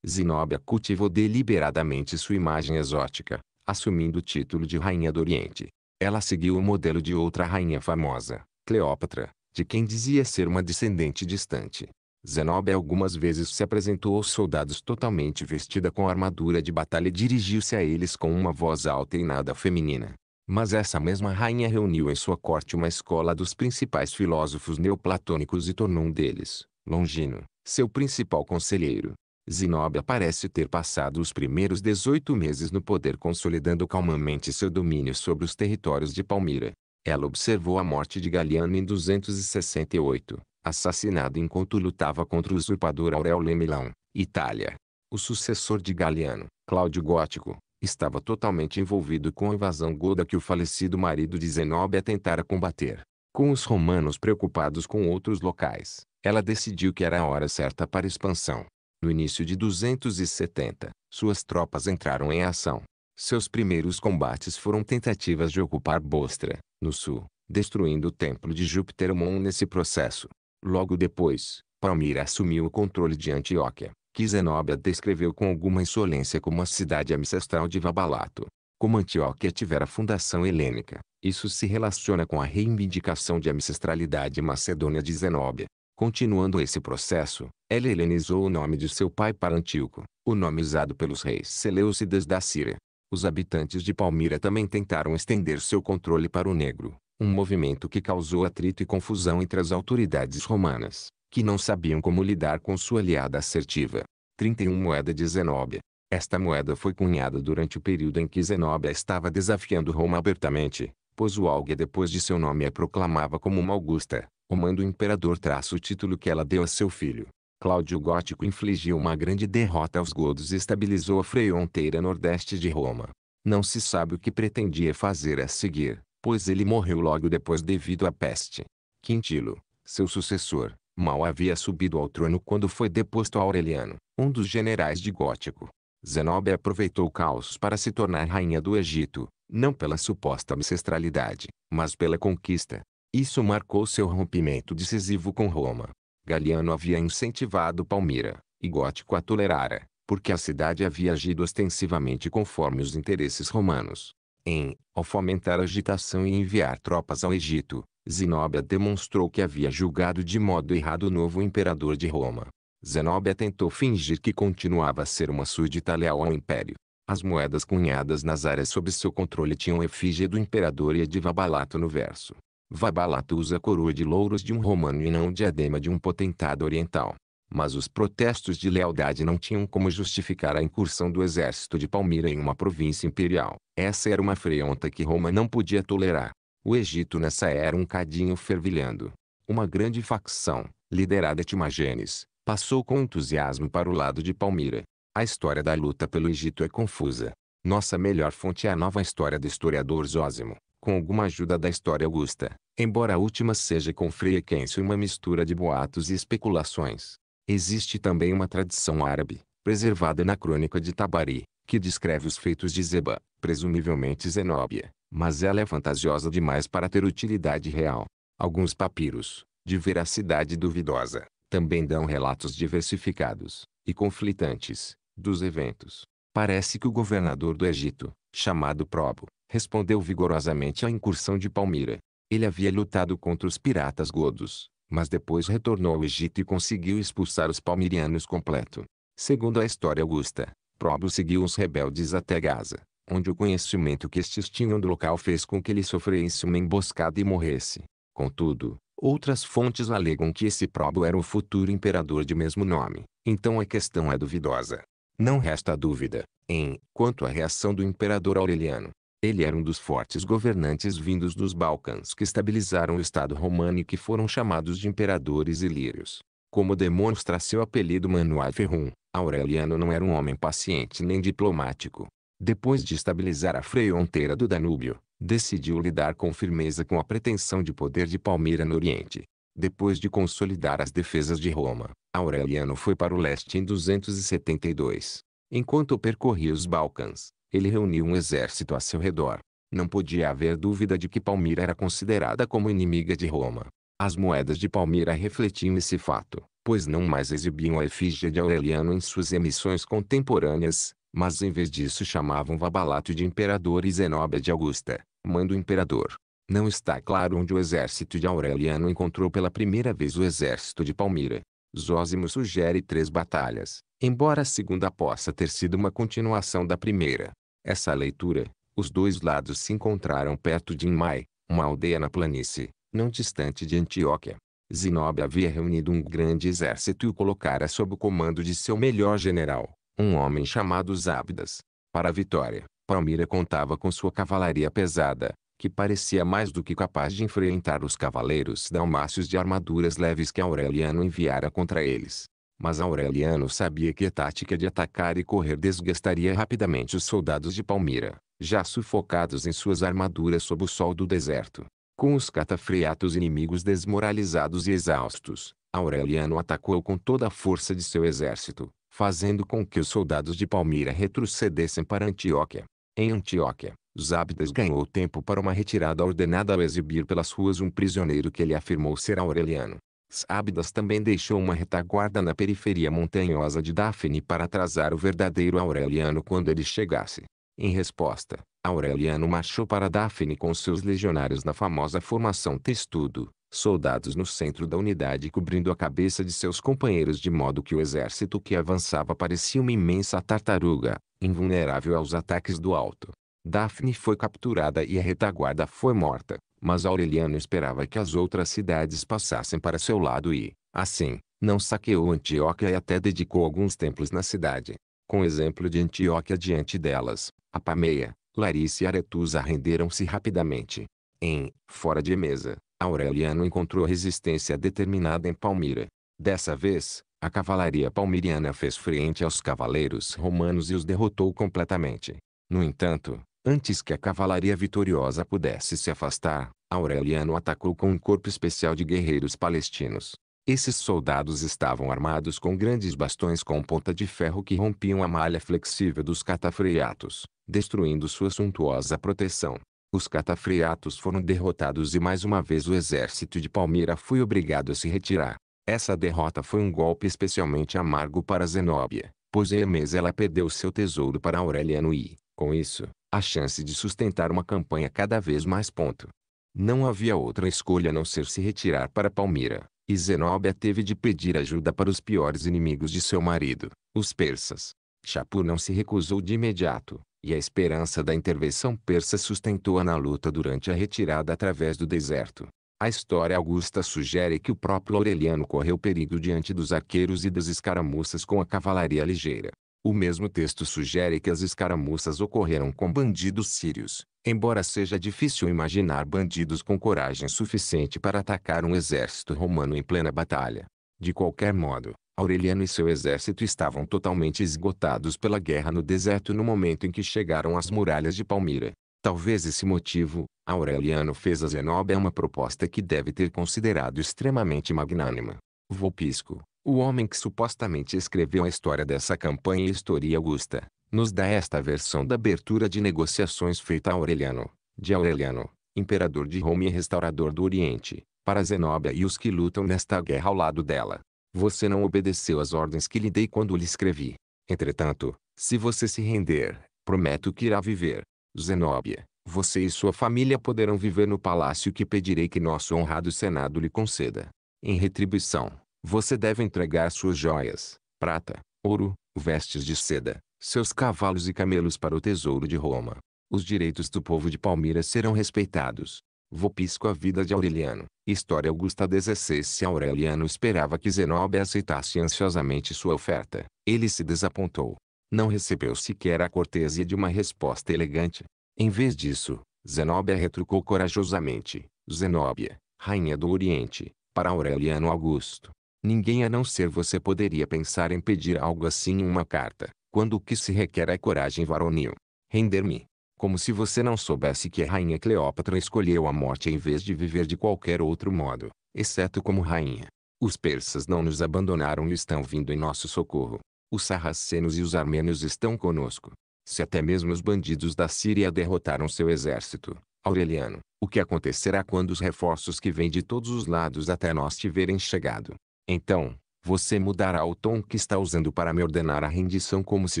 Zenóbia cultivou deliberadamente sua imagem exótica, assumindo o título de Rainha do Oriente. Ela seguiu o modelo de outra rainha famosa, Cleópatra, de quem dizia ser uma descendente distante. Zenobe algumas vezes se apresentou aos soldados totalmente vestida com armadura de batalha e dirigiu-se a eles com uma voz alta e nada feminina. Mas essa mesma rainha reuniu em sua corte uma escola dos principais filósofos neoplatônicos e tornou um deles, Longino, seu principal conselheiro. Zinobe parece ter passado os primeiros 18 meses no poder consolidando calmamente seu domínio sobre os territórios de Palmira. Ela observou a morte de Galiano em 268, assassinado enquanto lutava contra o usurpador Aureole Milão, Itália. O sucessor de Galiano, Cláudio Gótico, estava totalmente envolvido com a invasão goda que o falecido marido de Zenobia tentara combater. Com os romanos preocupados com outros locais, ela decidiu que era a hora certa para expansão. No início de 270, suas tropas entraram em ação. Seus primeiros combates foram tentativas de ocupar Bostra, no sul, destruindo o templo de Júpiter Mon nesse processo. Logo depois, Palmira assumiu o controle de Antioquia, que Zenóbia descreveu com alguma insolência como a cidade ancestral de Vabalato. Como Antioquia tivera fundação helênica, isso se relaciona com a reivindicação de ancestralidade macedônia de Zenóbia. Continuando esse processo, ela helenizou o nome de seu pai para Antíoco, o nome usado pelos reis Seleucidas da Síria. Os habitantes de Palmira também tentaram estender seu controle para o negro, um movimento que causou atrito e confusão entre as autoridades romanas, que não sabiam como lidar com sua aliada assertiva. 31 Moeda de Zenóbia Esta moeda foi cunhada durante o período em que Zenóbia estava desafiando Roma abertamente, pois o Áugia depois de seu nome a proclamava como uma augusta, omando do imperador traça o título que ela deu a seu filho. Cláudio Gótico infligiu uma grande derrota aos godos e estabilizou a fronteira nordeste de Roma. Não se sabe o que pretendia fazer a seguir, pois ele morreu logo depois devido à peste. Quintilo, seu sucessor, mal havia subido ao trono quando foi deposto Aureliano, um dos generais de Gótico. Zenobia aproveitou o caos para se tornar rainha do Egito, não pela suposta ancestralidade, mas pela conquista. Isso marcou seu rompimento decisivo com Roma. Galiano havia incentivado Palmira, e Gótico a tolerara, porque a cidade havia agido ostensivamente conforme os interesses romanos. Em ao fomentar agitação e enviar tropas ao Egito, Zenóbia demonstrou que havia julgado de modo errado o novo imperador de Roma. Zenóbia tentou fingir que continuava a ser uma súdita leal ao império. As moedas cunhadas nas áreas sob seu controle tinham efígie do imperador e a de Vabalato no verso. Vabalato usa a coroa de louros de um romano e não o diadema de um potentado oriental mas os protestos de lealdade não tinham como justificar a incursão do exército de Palmira em uma província imperial. Essa era uma freonta que Roma não podia tolerar. O Egito nessa era um cadinho fervilhando. Uma grande facção, liderada Timagenes, passou com entusiasmo para o lado de Palmira. A história da luta pelo Egito é confusa. Nossa melhor fonte é a nova história do historiador Zósimo, com alguma ajuda da história augusta, embora a última seja com Frequência uma mistura de boatos e especulações. Existe também uma tradição árabe, preservada na crônica de Tabari, que descreve os feitos de Zeba, presumivelmente Zenóbia, mas ela é fantasiosa demais para ter utilidade real. Alguns papiros, de veracidade duvidosa, também dão relatos diversificados e conflitantes dos eventos. Parece que o governador do Egito, chamado Probo, respondeu vigorosamente à incursão de Palmira. Ele havia lutado contra os piratas godos, mas depois retornou ao Egito e conseguiu expulsar os palmirianos completo. Segundo a história augusta, Próbio seguiu os rebeldes até Gaza, onde o conhecimento que estes tinham do local fez com que ele sofresse uma emboscada e morresse. Contudo, outras fontes alegam que esse Próbio era o futuro imperador de mesmo nome, então a questão é duvidosa. Não resta dúvida, em, quanto à reação do imperador Aureliano, ele era um dos fortes governantes vindos dos Balcãs que estabilizaram o Estado romano e que foram chamados de imperadores ilírios. Como demonstra seu apelido Manuel Ferrum, Aureliano não era um homem paciente nem diplomático. Depois de estabilizar a fronteira do Danúbio, decidiu lidar com firmeza com a pretensão de poder de Palmira no Oriente. Depois de consolidar as defesas de Roma, Aureliano foi para o leste em 272. Enquanto percorria os Balcãs, ele reuniu um exército a seu redor. Não podia haver dúvida de que Palmira era considerada como inimiga de Roma. As moedas de Palmira refletiam esse fato, pois não mais exibiam a efígie de Aureliano em suas emissões contemporâneas, mas em vez disso chamavam Vabalato de imperador e Zenobia de Augusta, mãe do imperador. Não está claro onde o exército de Aureliano encontrou pela primeira vez o exército de Palmira. Zósimo sugere três batalhas, embora a segunda possa ter sido uma continuação da primeira. Essa leitura, os dois lados se encontraram perto de Imai, uma aldeia na planície, não distante de Antioquia. Zinóbio havia reunido um grande exército e o colocara sob o comando de seu melhor general, um homem chamado Zábidas. Para a vitória, Palmira contava com sua cavalaria pesada, que parecia mais do que capaz de enfrentar os cavaleiros dalmácios de armaduras leves que Aureliano enviara contra eles. Mas Aureliano sabia que a tática de atacar e correr desgastaria rapidamente os soldados de Palmira, já sufocados em suas armaduras sob o sol do deserto. Com os catafreatos inimigos desmoralizados e exaustos, Aureliano atacou com toda a força de seu exército, fazendo com que os soldados de Palmira retrocedessem para Antioquia. Em Antioquia, Zabdas ganhou tempo para uma retirada ordenada ao exibir pelas ruas um prisioneiro que ele afirmou ser Aureliano. Sábidas também deixou uma retaguarda na periferia montanhosa de Dafne para atrasar o verdadeiro Aureliano quando ele chegasse. Em resposta, Aureliano marchou para Dafne com seus legionários na famosa formação Testudo, soldados no centro da unidade cobrindo a cabeça de seus companheiros de modo que o exército que avançava parecia uma imensa tartaruga, invulnerável aos ataques do alto. Daphne foi capturada e a retaguarda foi morta. Mas Aureliano esperava que as outras cidades passassem para seu lado e, assim, não saqueou Antioquia e até dedicou alguns templos na cidade. Com exemplo de Antioquia diante delas, a Pameia, Larissa e Aretusa renderam-se rapidamente. Em Fora de Mesa, Aureliano encontrou resistência determinada em Palmira. Dessa vez, a cavalaria palmiriana fez frente aos cavaleiros romanos e os derrotou completamente. No entanto, Antes que a cavalaria vitoriosa pudesse se afastar, Aureliano atacou com um corpo especial de guerreiros palestinos. Esses soldados estavam armados com grandes bastões com ponta de ferro que rompiam a malha flexível dos catafreatos, destruindo sua suntuosa proteção. Os catafreatos foram derrotados e mais uma vez o exército de Palmira foi obrigado a se retirar. Essa derrota foi um golpe especialmente amargo para Zenóbia, pois em Hermes ela perdeu seu tesouro para Aureliano e, com isso, a chance de sustentar uma campanha cada vez mais. Ponto. Não havia outra escolha a não ser se retirar para Palmira, e Zenóbia teve de pedir ajuda para os piores inimigos de seu marido, os persas. Chapur não se recusou de imediato, e a esperança da intervenção persa sustentou-a na luta durante a retirada através do deserto. A história augusta sugere que o próprio Aureliano correu perigo diante dos arqueiros e das escaramuças com a cavalaria ligeira. O mesmo texto sugere que as escaramuças ocorreram com bandidos sírios, embora seja difícil imaginar bandidos com coragem suficiente para atacar um exército romano em plena batalha. De qualquer modo, Aureliano e seu exército estavam totalmente esgotados pela guerra no deserto no momento em que chegaram às muralhas de Palmira. Talvez esse motivo, Aureliano fez a Zenobia uma proposta que deve ter considerado extremamente magnânima. Vopisco o homem que supostamente escreveu a história dessa campanha e é história Augusta, nos dá esta versão da abertura de negociações feita a Aureliano, de Aureliano, imperador de Roma e restaurador do Oriente, para Zenóbia e os que lutam nesta guerra ao lado dela. Você não obedeceu às ordens que lhe dei quando lhe escrevi. Entretanto, se você se render, prometo que irá viver. Zenóbia, você e sua família poderão viver no palácio que pedirei que nosso honrado Senado lhe conceda. Em retribuição, você deve entregar suas joias, prata, ouro, vestes de seda, seus cavalos e camelos para o tesouro de Roma. Os direitos do povo de Palmira serão respeitados. Vopisco a vida de Aureliano. História Augusta 16 Se Aureliano esperava que Zenóbia aceitasse ansiosamente sua oferta, ele se desapontou. Não recebeu sequer a cortesia de uma resposta elegante. Em vez disso, Zenóbia retrucou corajosamente. Zenóbia, rainha do Oriente, para Aureliano Augusto, Ninguém a não ser você poderia pensar em pedir algo assim em uma carta, quando o que se requer é coragem varonil. Render-me. Como se você não soubesse que a rainha Cleópatra escolheu a morte em vez de viver de qualquer outro modo, exceto como rainha. Os persas não nos abandonaram e estão vindo em nosso socorro. Os sarracenos e os armênios estão conosco. Se até mesmo os bandidos da Síria derrotaram seu exército, Aureliano, o que acontecerá quando os reforços que vêm de todos os lados até nós tiverem chegado? Então, você mudará o tom que está usando para me ordenar a rendição como se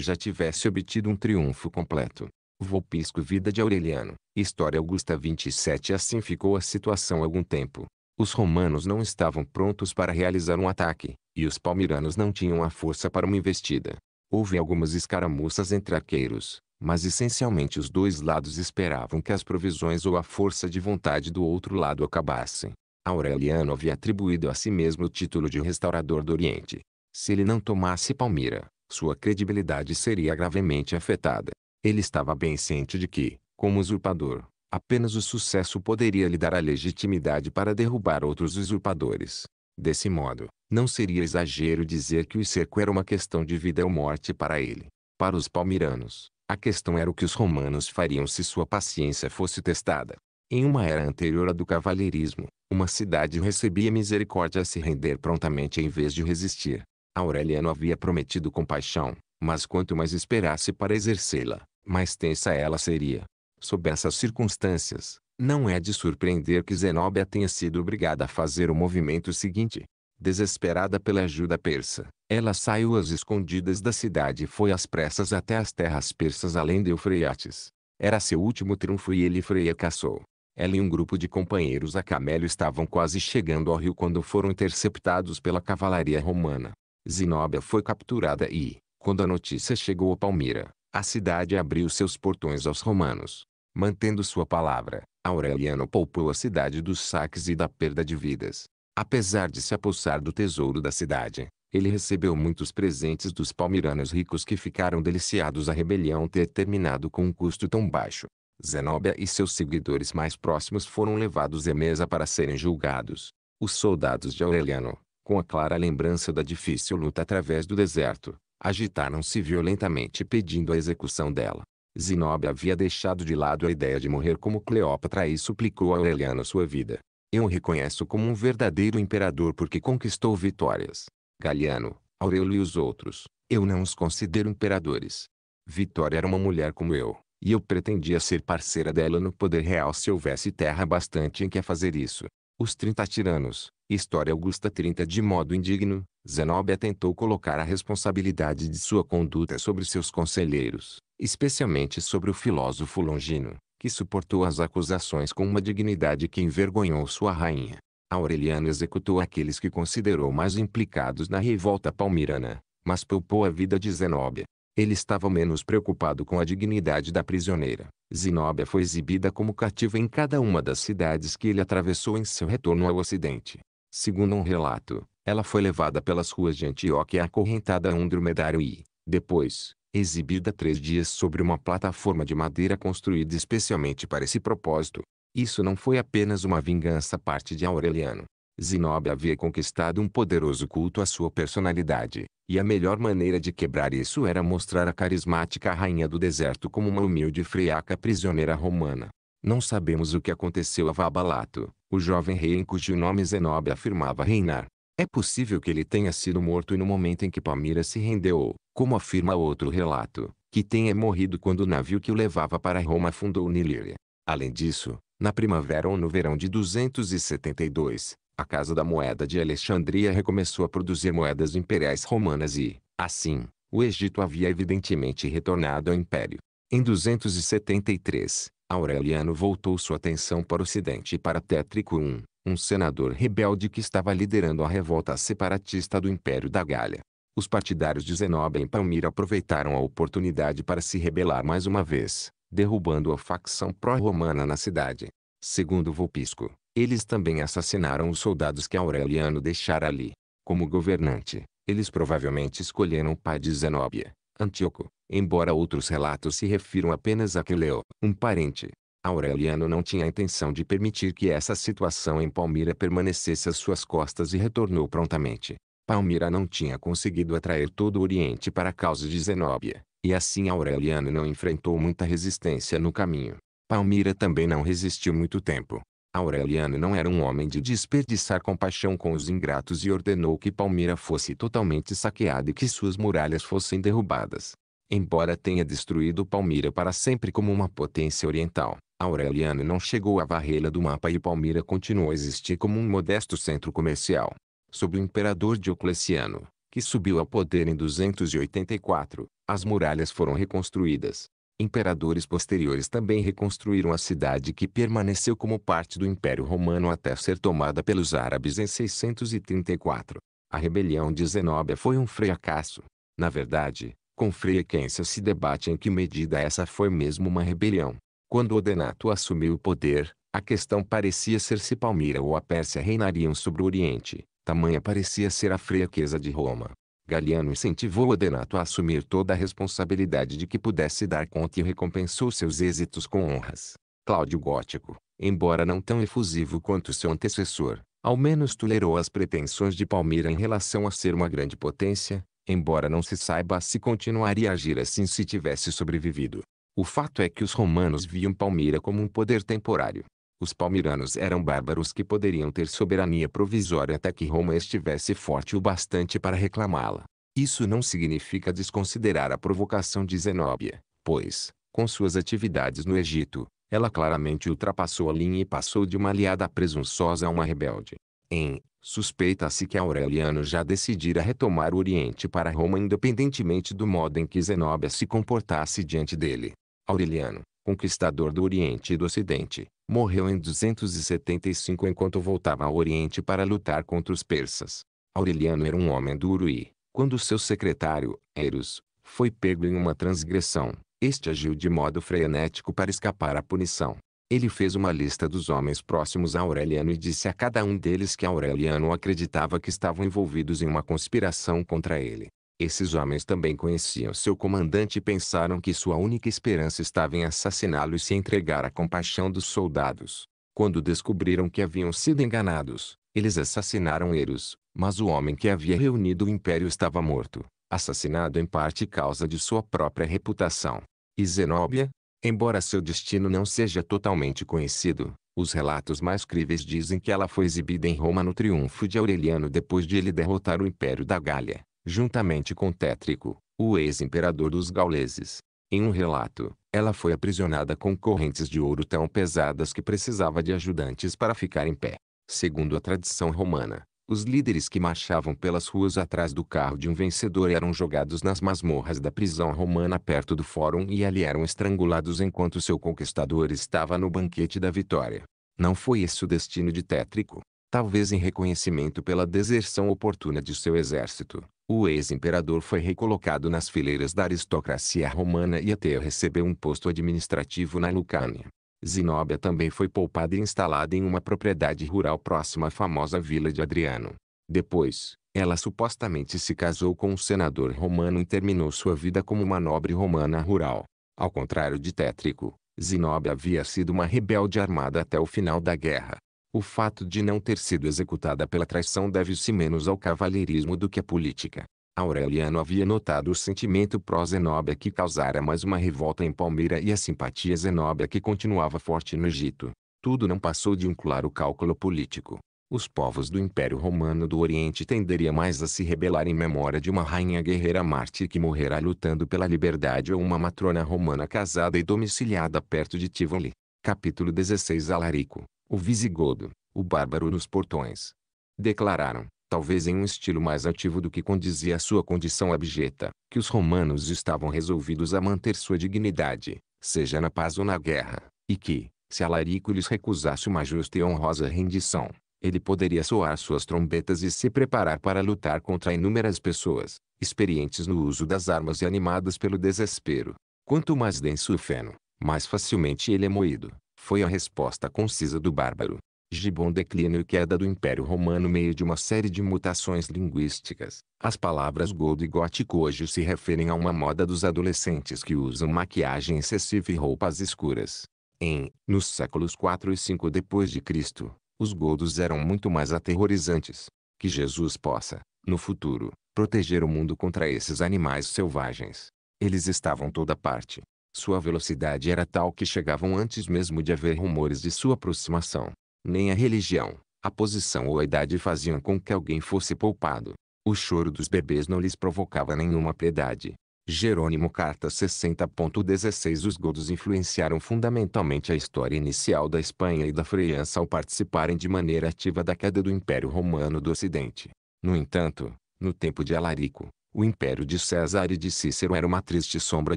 já tivesse obtido um triunfo completo. Volpisco Vida de Aureliano, História Augusta 27 Assim ficou a situação algum tempo. Os romanos não estavam prontos para realizar um ataque, e os palmiranos não tinham a força para uma investida. Houve algumas escaramuças entre arqueiros, mas essencialmente os dois lados esperavam que as provisões ou a força de vontade do outro lado acabassem. Aureliano havia atribuído a si mesmo o título de restaurador do Oriente. Se ele não tomasse Palmira, sua credibilidade seria gravemente afetada. Ele estava bem ciente de que, como usurpador, apenas o sucesso poderia lhe dar a legitimidade para derrubar outros usurpadores. Desse modo, não seria exagero dizer que o cerco era uma questão de vida ou morte para ele. Para os palmiranos, a questão era o que os romanos fariam se sua paciência fosse testada. Em uma era anterior à do cavalheirismo, uma cidade recebia misericórdia a se render prontamente em vez de resistir. Aureliano havia prometido compaixão, mas quanto mais esperasse para exercê-la, mais tensa ela seria. Sob essas circunstâncias, não é de surpreender que Zenóbia tenha sido obrigada a fazer o movimento seguinte. Desesperada pela ajuda persa, ela saiu às escondidas da cidade e foi às pressas até as terras persas além de Eufreates. Era seu último triunfo e ele freia caçou. Ela e um grupo de companheiros a camelo estavam quase chegando ao rio quando foram interceptados pela cavalaria romana. Zinóbia foi capturada e, quando a notícia chegou a Palmira, a cidade abriu seus portões aos romanos. Mantendo sua palavra, Aureliano poupou a cidade dos saques e da perda de vidas. Apesar de se apossar do tesouro da cidade, ele recebeu muitos presentes dos palmiranos ricos que ficaram deliciados a rebelião ter terminado com um custo tão baixo. Zenóbia e seus seguidores mais próximos foram levados à mesa para serem julgados. Os soldados de Aureliano, com a clara lembrança da difícil luta através do deserto, agitaram-se violentamente pedindo a execução dela. Zenóbia havia deixado de lado a ideia de morrer como Cleópatra e suplicou a Aureliano sua vida. Eu o reconheço como um verdadeiro imperador porque conquistou vitórias. Galiano, Aurelio e os outros, eu não os considero imperadores. Vitória era uma mulher como eu, e eu pretendia ser parceira dela no poder real se houvesse terra bastante em que fazer isso. Os 30 tiranos, História Augusta 30 de modo indigno, Zenobia tentou colocar a responsabilidade de sua conduta sobre seus conselheiros, especialmente sobre o filósofo Longino, que suportou as acusações com uma dignidade que envergonhou sua rainha. Aureliano executou aqueles que considerou mais implicados na revolta palmirana, mas poupou a vida de Zenobia. Ele estava menos preocupado com a dignidade da prisioneira. Zinóbia foi exibida como cativa em cada uma das cidades que ele atravessou em seu retorno ao ocidente. Segundo um relato, ela foi levada pelas ruas de Antioquia acorrentada a um dromedário e, depois, exibida três dias sobre uma plataforma de madeira construída especialmente para esse propósito. Isso não foi apenas uma vingança parte de Aureliano. Zinob havia conquistado um poderoso culto à sua personalidade, e a melhor maneira de quebrar isso era mostrar a carismática rainha do deserto como uma humilde friaca prisioneira romana. Não sabemos o que aconteceu a Vabalato, o jovem rei em cujo nome Zenob afirmava reinar. É possível que ele tenha sido morto no momento em que Palmira se rendeu, como afirma outro relato, que tenha morrido quando o navio que o levava para Roma afundou Nilíria. Além disso, na primavera ou no verão de 272, a Casa da Moeda de Alexandria recomeçou a produzir moedas imperiais romanas e, assim, o Egito havia evidentemente retornado ao império. Em 273, Aureliano voltou sua atenção para o ocidente e para Tétrico I, um senador rebelde que estava liderando a revolta separatista do Império da Gália. Os partidários de Zenobia em Palmira aproveitaram a oportunidade para se rebelar mais uma vez, derrubando a facção pró-romana na cidade. Segundo Vopisco, eles também assassinaram os soldados que Aureliano deixara ali. Como governante, eles provavelmente escolheram o pai de Zenóbia, Antíoco, embora outros relatos se refiram apenas a Queleo, um parente. Aureliano não tinha a intenção de permitir que essa situação em Palmira permanecesse às suas costas e retornou prontamente. Palmira não tinha conseguido atrair todo o Oriente para a causa de Zenóbia, e assim Aureliano não enfrentou muita resistência no caminho. Palmira também não resistiu muito tempo, Aureliano não era um homem de desperdiçar compaixão com os ingratos e ordenou que Palmira fosse totalmente saqueada e que suas muralhas fossem derrubadas. Embora tenha destruído Palmira para sempre como uma potência oriental, Aureliano não chegou à varrela do mapa e Palmira continuou a existir como um modesto centro comercial. Sob o imperador Diocleciano, que subiu ao poder em 284, as muralhas foram reconstruídas, Imperadores posteriores também reconstruíram a cidade que permaneceu como parte do Império Romano até ser tomada pelos árabes em 634. A rebelião de Zenóbia foi um fracasso. Na verdade, com frequência se debate em que medida essa foi mesmo uma rebelião. Quando Odenato assumiu o poder, a questão parecia ser se Palmira ou a Pérsia reinariam sobre o Oriente. Tamanha parecia ser a fraqueza de Roma. Galiano incentivou Odenato a assumir toda a responsabilidade de que pudesse dar conta e recompensou seus êxitos com honras. Cláudio Gótico, embora não tão efusivo quanto seu antecessor, ao menos tolerou as pretensões de Palmira em relação a ser uma grande potência, embora não se saiba se continuaria a agir assim se tivesse sobrevivido. O fato é que os romanos viam Palmira como um poder temporário, os palmiranos eram bárbaros que poderiam ter soberania provisória até que Roma estivesse forte o bastante para reclamá-la. Isso não significa desconsiderar a provocação de Zenóbia, pois, com suas atividades no Egito, ela claramente ultrapassou a linha e passou de uma aliada presunçosa a uma rebelde. Em Suspeita-se que Aureliano já decidira retomar o Oriente para Roma independentemente do modo em que Zenóbia se comportasse diante dele. Aureliano, conquistador do Oriente e do Ocidente, morreu em 275 enquanto voltava ao Oriente para lutar contra os persas. Aureliano era um homem duro e, quando seu secretário, Eros, foi pego em uma transgressão, este agiu de modo frenético para escapar à punição. Ele fez uma lista dos homens próximos a Aureliano e disse a cada um deles que Aureliano acreditava que estavam envolvidos em uma conspiração contra ele. Esses homens também conheciam seu comandante e pensaram que sua única esperança estava em assassiná-lo e se entregar à compaixão dos soldados. Quando descobriram que haviam sido enganados, eles assassinaram Eros, mas o homem que havia reunido o império estava morto, assassinado em parte causa de sua própria reputação. E Zenóbia, embora seu destino não seja totalmente conhecido, os relatos mais críveis dizem que ela foi exibida em Roma no triunfo de Aureliano depois de ele derrotar o Império da Gália juntamente com Tétrico, o ex-imperador dos gauleses. Em um relato, ela foi aprisionada com correntes de ouro tão pesadas que precisava de ajudantes para ficar em pé. Segundo a tradição romana, os líderes que marchavam pelas ruas atrás do carro de um vencedor eram jogados nas masmorras da prisão romana perto do fórum e ali eram estrangulados enquanto seu conquistador estava no banquete da vitória. Não foi esse o destino de Tétrico. Talvez em reconhecimento pela deserção oportuna de seu exército, o ex-imperador foi recolocado nas fileiras da aristocracia romana e até recebeu um posto administrativo na Lucânia. Zenóbia também foi poupada e instalada em uma propriedade rural próxima à famosa vila de Adriano. Depois, ela supostamente se casou com um senador romano e terminou sua vida como uma nobre romana rural. Ao contrário de Tétrico, Zenóbia havia sido uma rebelde armada até o final da guerra. O fato de não ter sido executada pela traição deve-se menos ao cavalheirismo do que à política. Aureliano havia notado o sentimento pró-Zenóbia que causara mais uma revolta em Palmeira e a simpatia Zenóbia que continuava forte no Egito. Tudo não passou de um claro cálculo político. Os povos do Império Romano do Oriente tenderiam mais a se rebelar em memória de uma rainha guerreira mártir que morrerá lutando pela liberdade ou uma matrona romana casada e domiciliada perto de Tivoli. Capítulo 16 Alarico o visigodo, o bárbaro nos portões. Declararam, talvez em um estilo mais ativo do que condizia à sua condição abjeta, que os romanos estavam resolvidos a manter sua dignidade, seja na paz ou na guerra, e que, se Alarico lhes recusasse uma justa e honrosa rendição, ele poderia soar suas trombetas e se preparar para lutar contra inúmeras pessoas, experientes no uso das armas e animadas pelo desespero. Quanto mais denso o feno, mais facilmente ele é moído. Foi a resposta concisa do bárbaro. Gibbon declínio e queda do Império Romano meio de uma série de mutações linguísticas. As palavras godo e gótico hoje se referem a uma moda dos adolescentes que usam maquiagem excessiva e roupas escuras. Em, nos séculos 4 e 5 depois de Cristo, os godos eram muito mais aterrorizantes. Que Jesus possa, no futuro, proteger o mundo contra esses animais selvagens. Eles estavam toda parte. Sua velocidade era tal que chegavam antes mesmo de haver rumores de sua aproximação. Nem a religião, a posição ou a idade faziam com que alguém fosse poupado. O choro dos bebês não lhes provocava nenhuma piedade. Jerônimo Carta 60.16 Os godos influenciaram fundamentalmente a história inicial da Espanha e da França ao participarem de maneira ativa da queda do Império Romano do Ocidente. No entanto, no tempo de Alarico, o império de César e de Cícero era uma triste sombra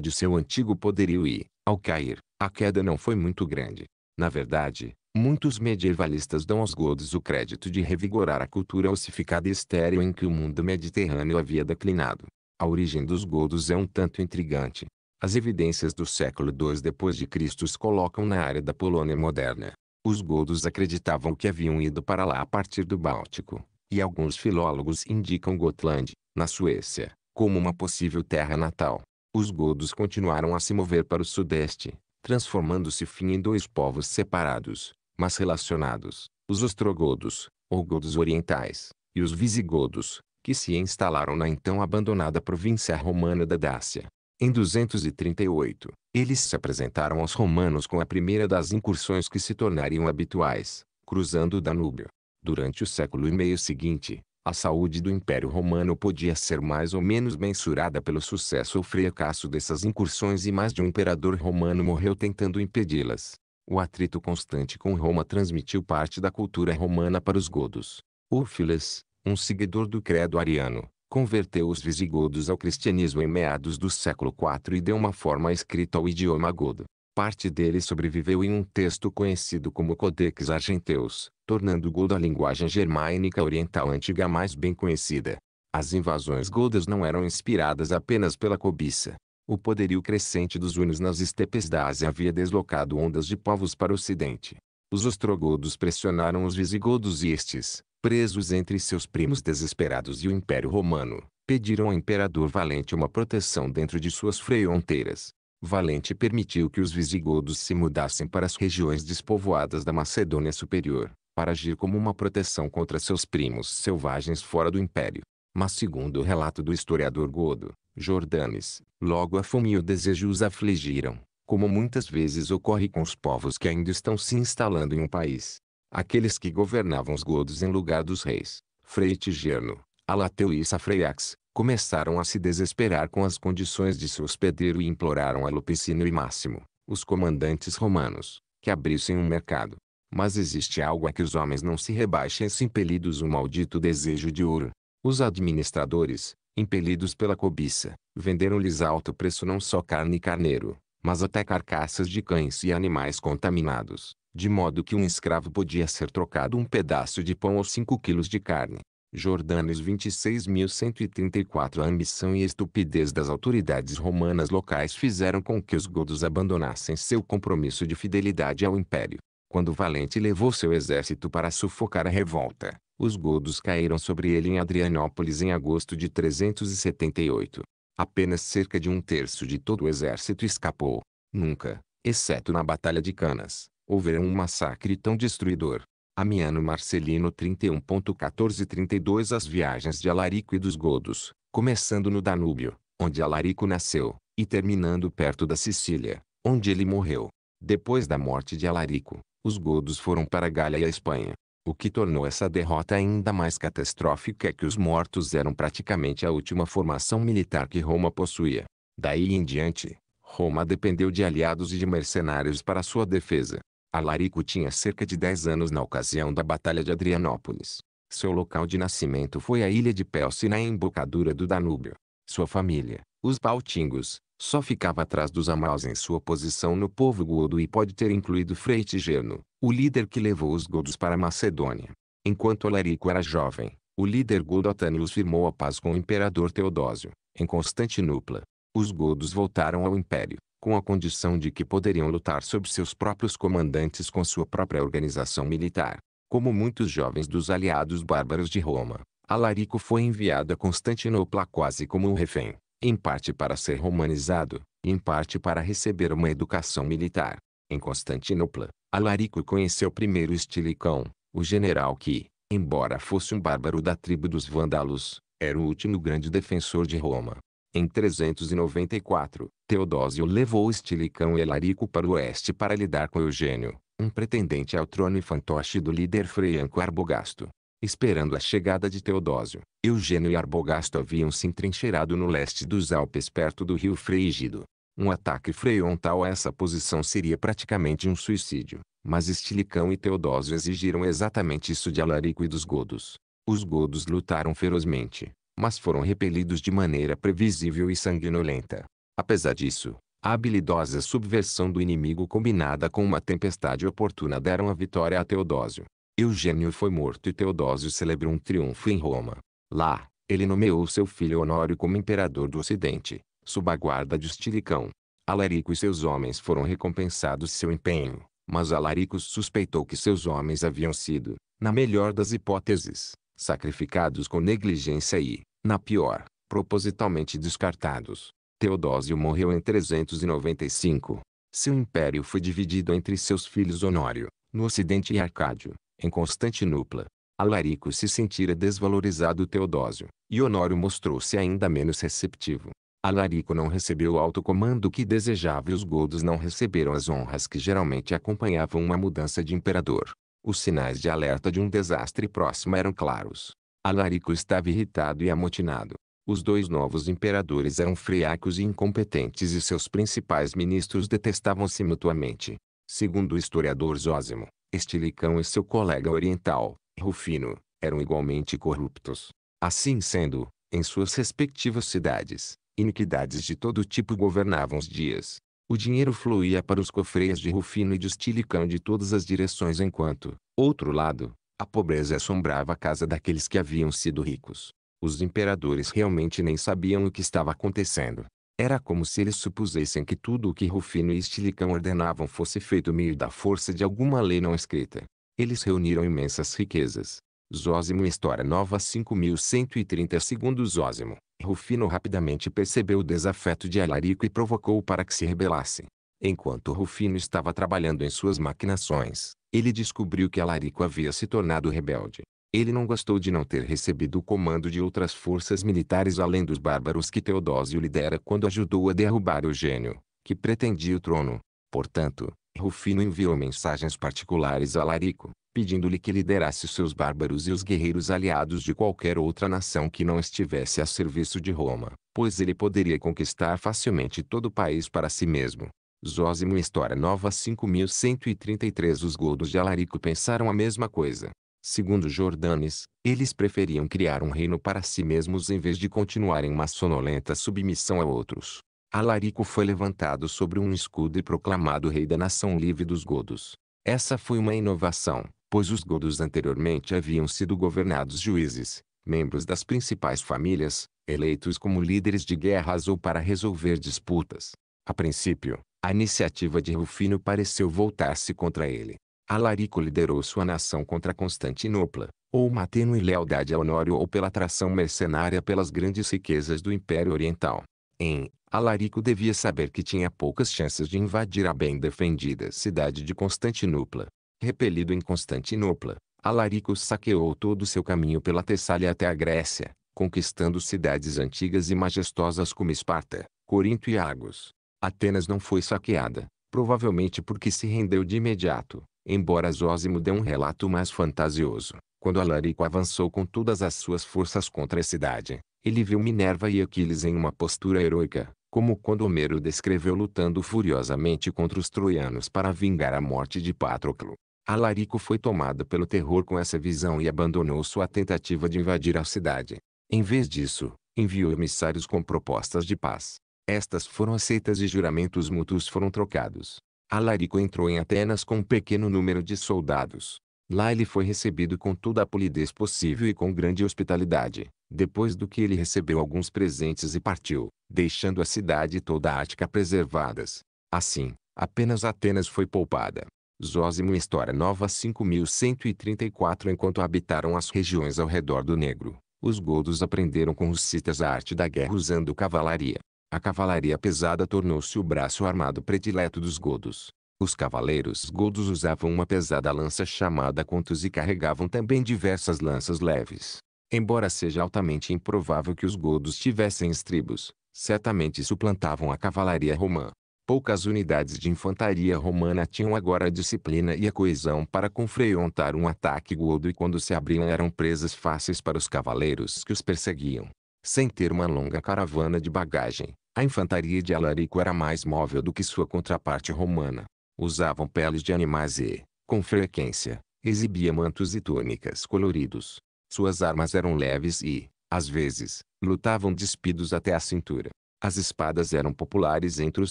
de seu antigo poderio e, ao cair, a queda não foi muito grande. Na verdade, muitos medievalistas dão aos godos o crédito de revigorar a cultura ossificada e estéril em que o mundo mediterrâneo havia declinado. A origem dos godos é um tanto intrigante. As evidências do século II depois de Cristo os colocam na área da Polônia moderna. Os godos acreditavam que haviam ido para lá a partir do Báltico, e alguns filólogos indicam Gotland, na Suécia, como uma possível terra natal. Os godos continuaram a se mover para o sudeste, transformando-se fim em dois povos separados, mas relacionados, os ostrogodos, ou godos orientais, e os visigodos, que se instalaram na então abandonada província romana da Dácia. Em 238, eles se apresentaram aos romanos com a primeira das incursões que se tornariam habituais, cruzando o Danúbio. Durante o século e meio seguinte, a saúde do Império Romano podia ser mais ou menos mensurada pelo sucesso ou fracasso dessas incursões e mais de um imperador romano morreu tentando impedi-las. O atrito constante com Roma transmitiu parte da cultura romana para os godos. Úrfiles, um seguidor do credo ariano, converteu os visigodos ao cristianismo em meados do século IV e deu uma forma escrita ao idioma godo parte dele sobreviveu em um texto conhecido como Codex Argenteus, tornando godo a linguagem germânica oriental antiga mais bem conhecida. As invasões godas não eram inspiradas apenas pela cobiça. O poderio crescente dos hunos nas estepes da Ásia havia deslocado ondas de povos para o ocidente. Os ostrogodos pressionaram os visigodos e estes, presos entre seus primos desesperados e o Império Romano, pediram ao imperador valente uma proteção dentro de suas fronteiras. Valente permitiu que os visigodos se mudassem para as regiões despovoadas da Macedônia Superior, para agir como uma proteção contra seus primos selvagens fora do império. Mas segundo o relato do historiador Godo, Jordanes, logo a fome e o desejo os afligiram, como muitas vezes ocorre com os povos que ainda estão se instalando em um país. Aqueles que governavam os godos em lugar dos reis, Freitigerno, Alateu e Safreiax, começaram a se desesperar com as condições de seu hospedeiro e imploraram a Lupicínio e Máximo, os comandantes romanos, que abrissem um mercado. Mas existe algo a que os homens não se rebaixem se impelidos um maldito desejo de ouro. Os administradores, impelidos pela cobiça, venderam-lhes alto preço não só carne e carneiro, mas até carcaças de cães e animais contaminados, de modo que um escravo podia ser trocado um pedaço de pão ou cinco quilos de carne. Jordanes 26.134 A ambição e estupidez das autoridades romanas locais fizeram com que os godos abandonassem seu compromisso de fidelidade ao império. Quando Valente levou seu exército para sufocar a revolta, os godos caíram sobre ele em Adrianópolis em agosto de 378. Apenas cerca de um terço de todo o exército escapou. Nunca, exceto na Batalha de Canas, houveram um massacre tão destruidor. Amiano Marcelino 31.1432 As viagens de Alarico e dos Godos, começando no Danúbio, onde Alarico nasceu, e terminando perto da Sicília, onde ele morreu. Depois da morte de Alarico, os godos foram para a Galha e a Espanha. O que tornou essa derrota ainda mais catastrófica é que os mortos eram praticamente a última formação militar que Roma possuía. Daí em diante, Roma dependeu de aliados e de mercenários para sua defesa. Alarico tinha cerca de 10 anos na ocasião da Batalha de Adrianópolis. Seu local de nascimento foi a ilha de Pelce na embocadura do Danúbio. Sua família, os Pautingos, só ficava atrás dos Amaus em sua posição no povo godo e pode ter incluído Freitigeno, o líder que levou os godos para Macedônia. Enquanto Alarico era jovem, o líder godo Atânius firmou a paz com o imperador Teodósio, em Constantinopla. Os godos voltaram ao império, com a condição de que poderiam lutar sob seus próprios comandantes com sua própria organização militar. Como muitos jovens dos aliados bárbaros de Roma, Alarico foi enviado a Constantinopla quase como um refém, em parte para ser romanizado, em parte para receber uma educação militar. Em Constantinopla, Alarico conheceu primeiro Estilicão, o general que, embora fosse um bárbaro da tribo dos vândalos, era o último grande defensor de Roma. Em 394, Teodósio levou Estilicão e Alarico para o oeste para lidar com Eugênio, um pretendente ao trono fantoche do líder freianco Arbogasto. Esperando a chegada de Teodósio, Eugênio e Arbogasto haviam se entrincheirado no leste dos Alpes perto do rio Freigido. Um ataque freontal a essa posição seria praticamente um suicídio, mas Estilicão e Teodósio exigiram exatamente isso de Alarico e dos godos. Os godos lutaram ferozmente, mas foram repelidos de maneira previsível e sanguinolenta. Apesar disso, a habilidosa subversão do inimigo combinada com uma tempestade oportuna deram a vitória a Teodósio. Eugênio foi morto e Teodósio celebrou um triunfo em Roma. Lá, ele nomeou seu filho Honório como imperador do Ocidente, sob a guarda de Estilicão. Alarico e seus homens foram recompensados seu empenho, mas Alarico suspeitou que seus homens haviam sido, na melhor das hipóteses, sacrificados com negligência e, na pior, propositalmente descartados. Teodósio morreu em 395. Seu império foi dividido entre seus filhos Honório, no ocidente e Arcádio, em Constantinopla. Alarico se sentira desvalorizado Teodósio, e Honório mostrou-se ainda menos receptivo. Alarico não recebeu o alto comando que desejava e os godos não receberam as honras que geralmente acompanhavam uma mudança de imperador. Os sinais de alerta de um desastre próximo eram claros. Alarico estava irritado e amotinado. Os dois novos imperadores eram friacos e incompetentes e seus principais ministros detestavam-se mutuamente. Segundo o historiador Zósimo, Estilicão e seu colega oriental, Rufino, eram igualmente corruptos. Assim sendo, em suas respectivas cidades, iniquidades de todo tipo governavam os dias. O dinheiro fluía para os cofreias de Rufino e de Estilicão de todas as direções enquanto, outro lado, a pobreza é assombrava a casa daqueles que haviam sido ricos. Os imperadores realmente nem sabiam o que estava acontecendo. Era como se eles supusessem que tudo o que Rufino e Estilicão ordenavam fosse feito meio da força de alguma lei não escrita. Eles reuniram imensas riquezas. Zósimo História Nova 5130 Segundo Zósimo, Rufino rapidamente percebeu o desafeto de Alarico e provocou-o para que se rebelasse. Enquanto Rufino estava trabalhando em suas maquinações, ele descobriu que Alarico havia se tornado rebelde. Ele não gostou de não ter recebido o comando de outras forças militares além dos bárbaros que Teodósio lidera quando ajudou a derrubar Eugênio, que pretendia o trono. Portanto, Rufino enviou mensagens particulares a Alarico, pedindo-lhe que liderasse seus bárbaros e os guerreiros aliados de qualquer outra nação que não estivesse a serviço de Roma, pois ele poderia conquistar facilmente todo o país para si mesmo. Zósimo História Nova 5133 Os godos de Alarico pensaram a mesma coisa. Segundo Jordanes, eles preferiam criar um reino para si mesmos em vez de continuarem uma sonolenta submissão a outros. Alarico foi levantado sobre um escudo e proclamado rei da nação livre dos godos. Essa foi uma inovação, pois os godos anteriormente haviam sido governados juízes, membros das principais famílias, eleitos como líderes de guerras ou para resolver disputas. A princípio, a iniciativa de Rufino pareceu voltar-se contra ele. Alarico liderou sua nação contra Constantinopla, ou uma tênue lealdade a Honório ou pela atração mercenária pelas grandes riquezas do Império Oriental. Em Alarico devia saber que tinha poucas chances de invadir a bem defendida cidade de Constantinopla. Repelido em Constantinopla, Alarico saqueou todo o seu caminho pela Tessália até a Grécia, conquistando cidades antigas e majestosas como Esparta, Corinto e Argos. Atenas não foi saqueada, provavelmente porque se rendeu de imediato, embora Zósimo dê um relato mais fantasioso. Quando Alarico avançou com todas as suas forças contra a cidade, ele viu Minerva e Aquiles em uma postura heroica, como quando Homero descreveu lutando furiosamente contra os troianos para vingar a morte de Patroclo. Alarico foi tomado pelo terror com essa visão e abandonou sua tentativa de invadir a cidade. Em vez disso, enviou emissários com propostas de paz. Estas foram aceitas e juramentos mútuos foram trocados. Alarico entrou em Atenas com um pequeno número de soldados. Lá ele foi recebido com toda a polidez possível e com grande hospitalidade. Depois do que ele recebeu alguns presentes e partiu, deixando a cidade e toda a Ática preservadas. Assim, apenas Atenas foi poupada. Zósimo História Nova 5134 Enquanto habitaram as regiões ao redor do Negro, os godos aprenderam com os citas a arte da guerra usando cavalaria. A cavalaria pesada tornou-se o braço armado predileto dos godos. Os cavaleiros godos usavam uma pesada lança chamada contos e carregavam também diversas lanças leves. Embora seja altamente improvável que os godos tivessem estribos, certamente suplantavam a cavalaria romã. Poucas unidades de infantaria romana tinham agora a disciplina e a coesão para confrontar um ataque godo e quando se abriam eram presas fáceis para os cavaleiros que os perseguiam. Sem ter uma longa caravana de bagagem, a infantaria de Alarico era mais móvel do que sua contraparte romana. Usavam peles de animais e, com frequência, exibia mantos e túnicas coloridos. Suas armas eram leves e, às vezes, lutavam despidos até a cintura. As espadas eram populares entre os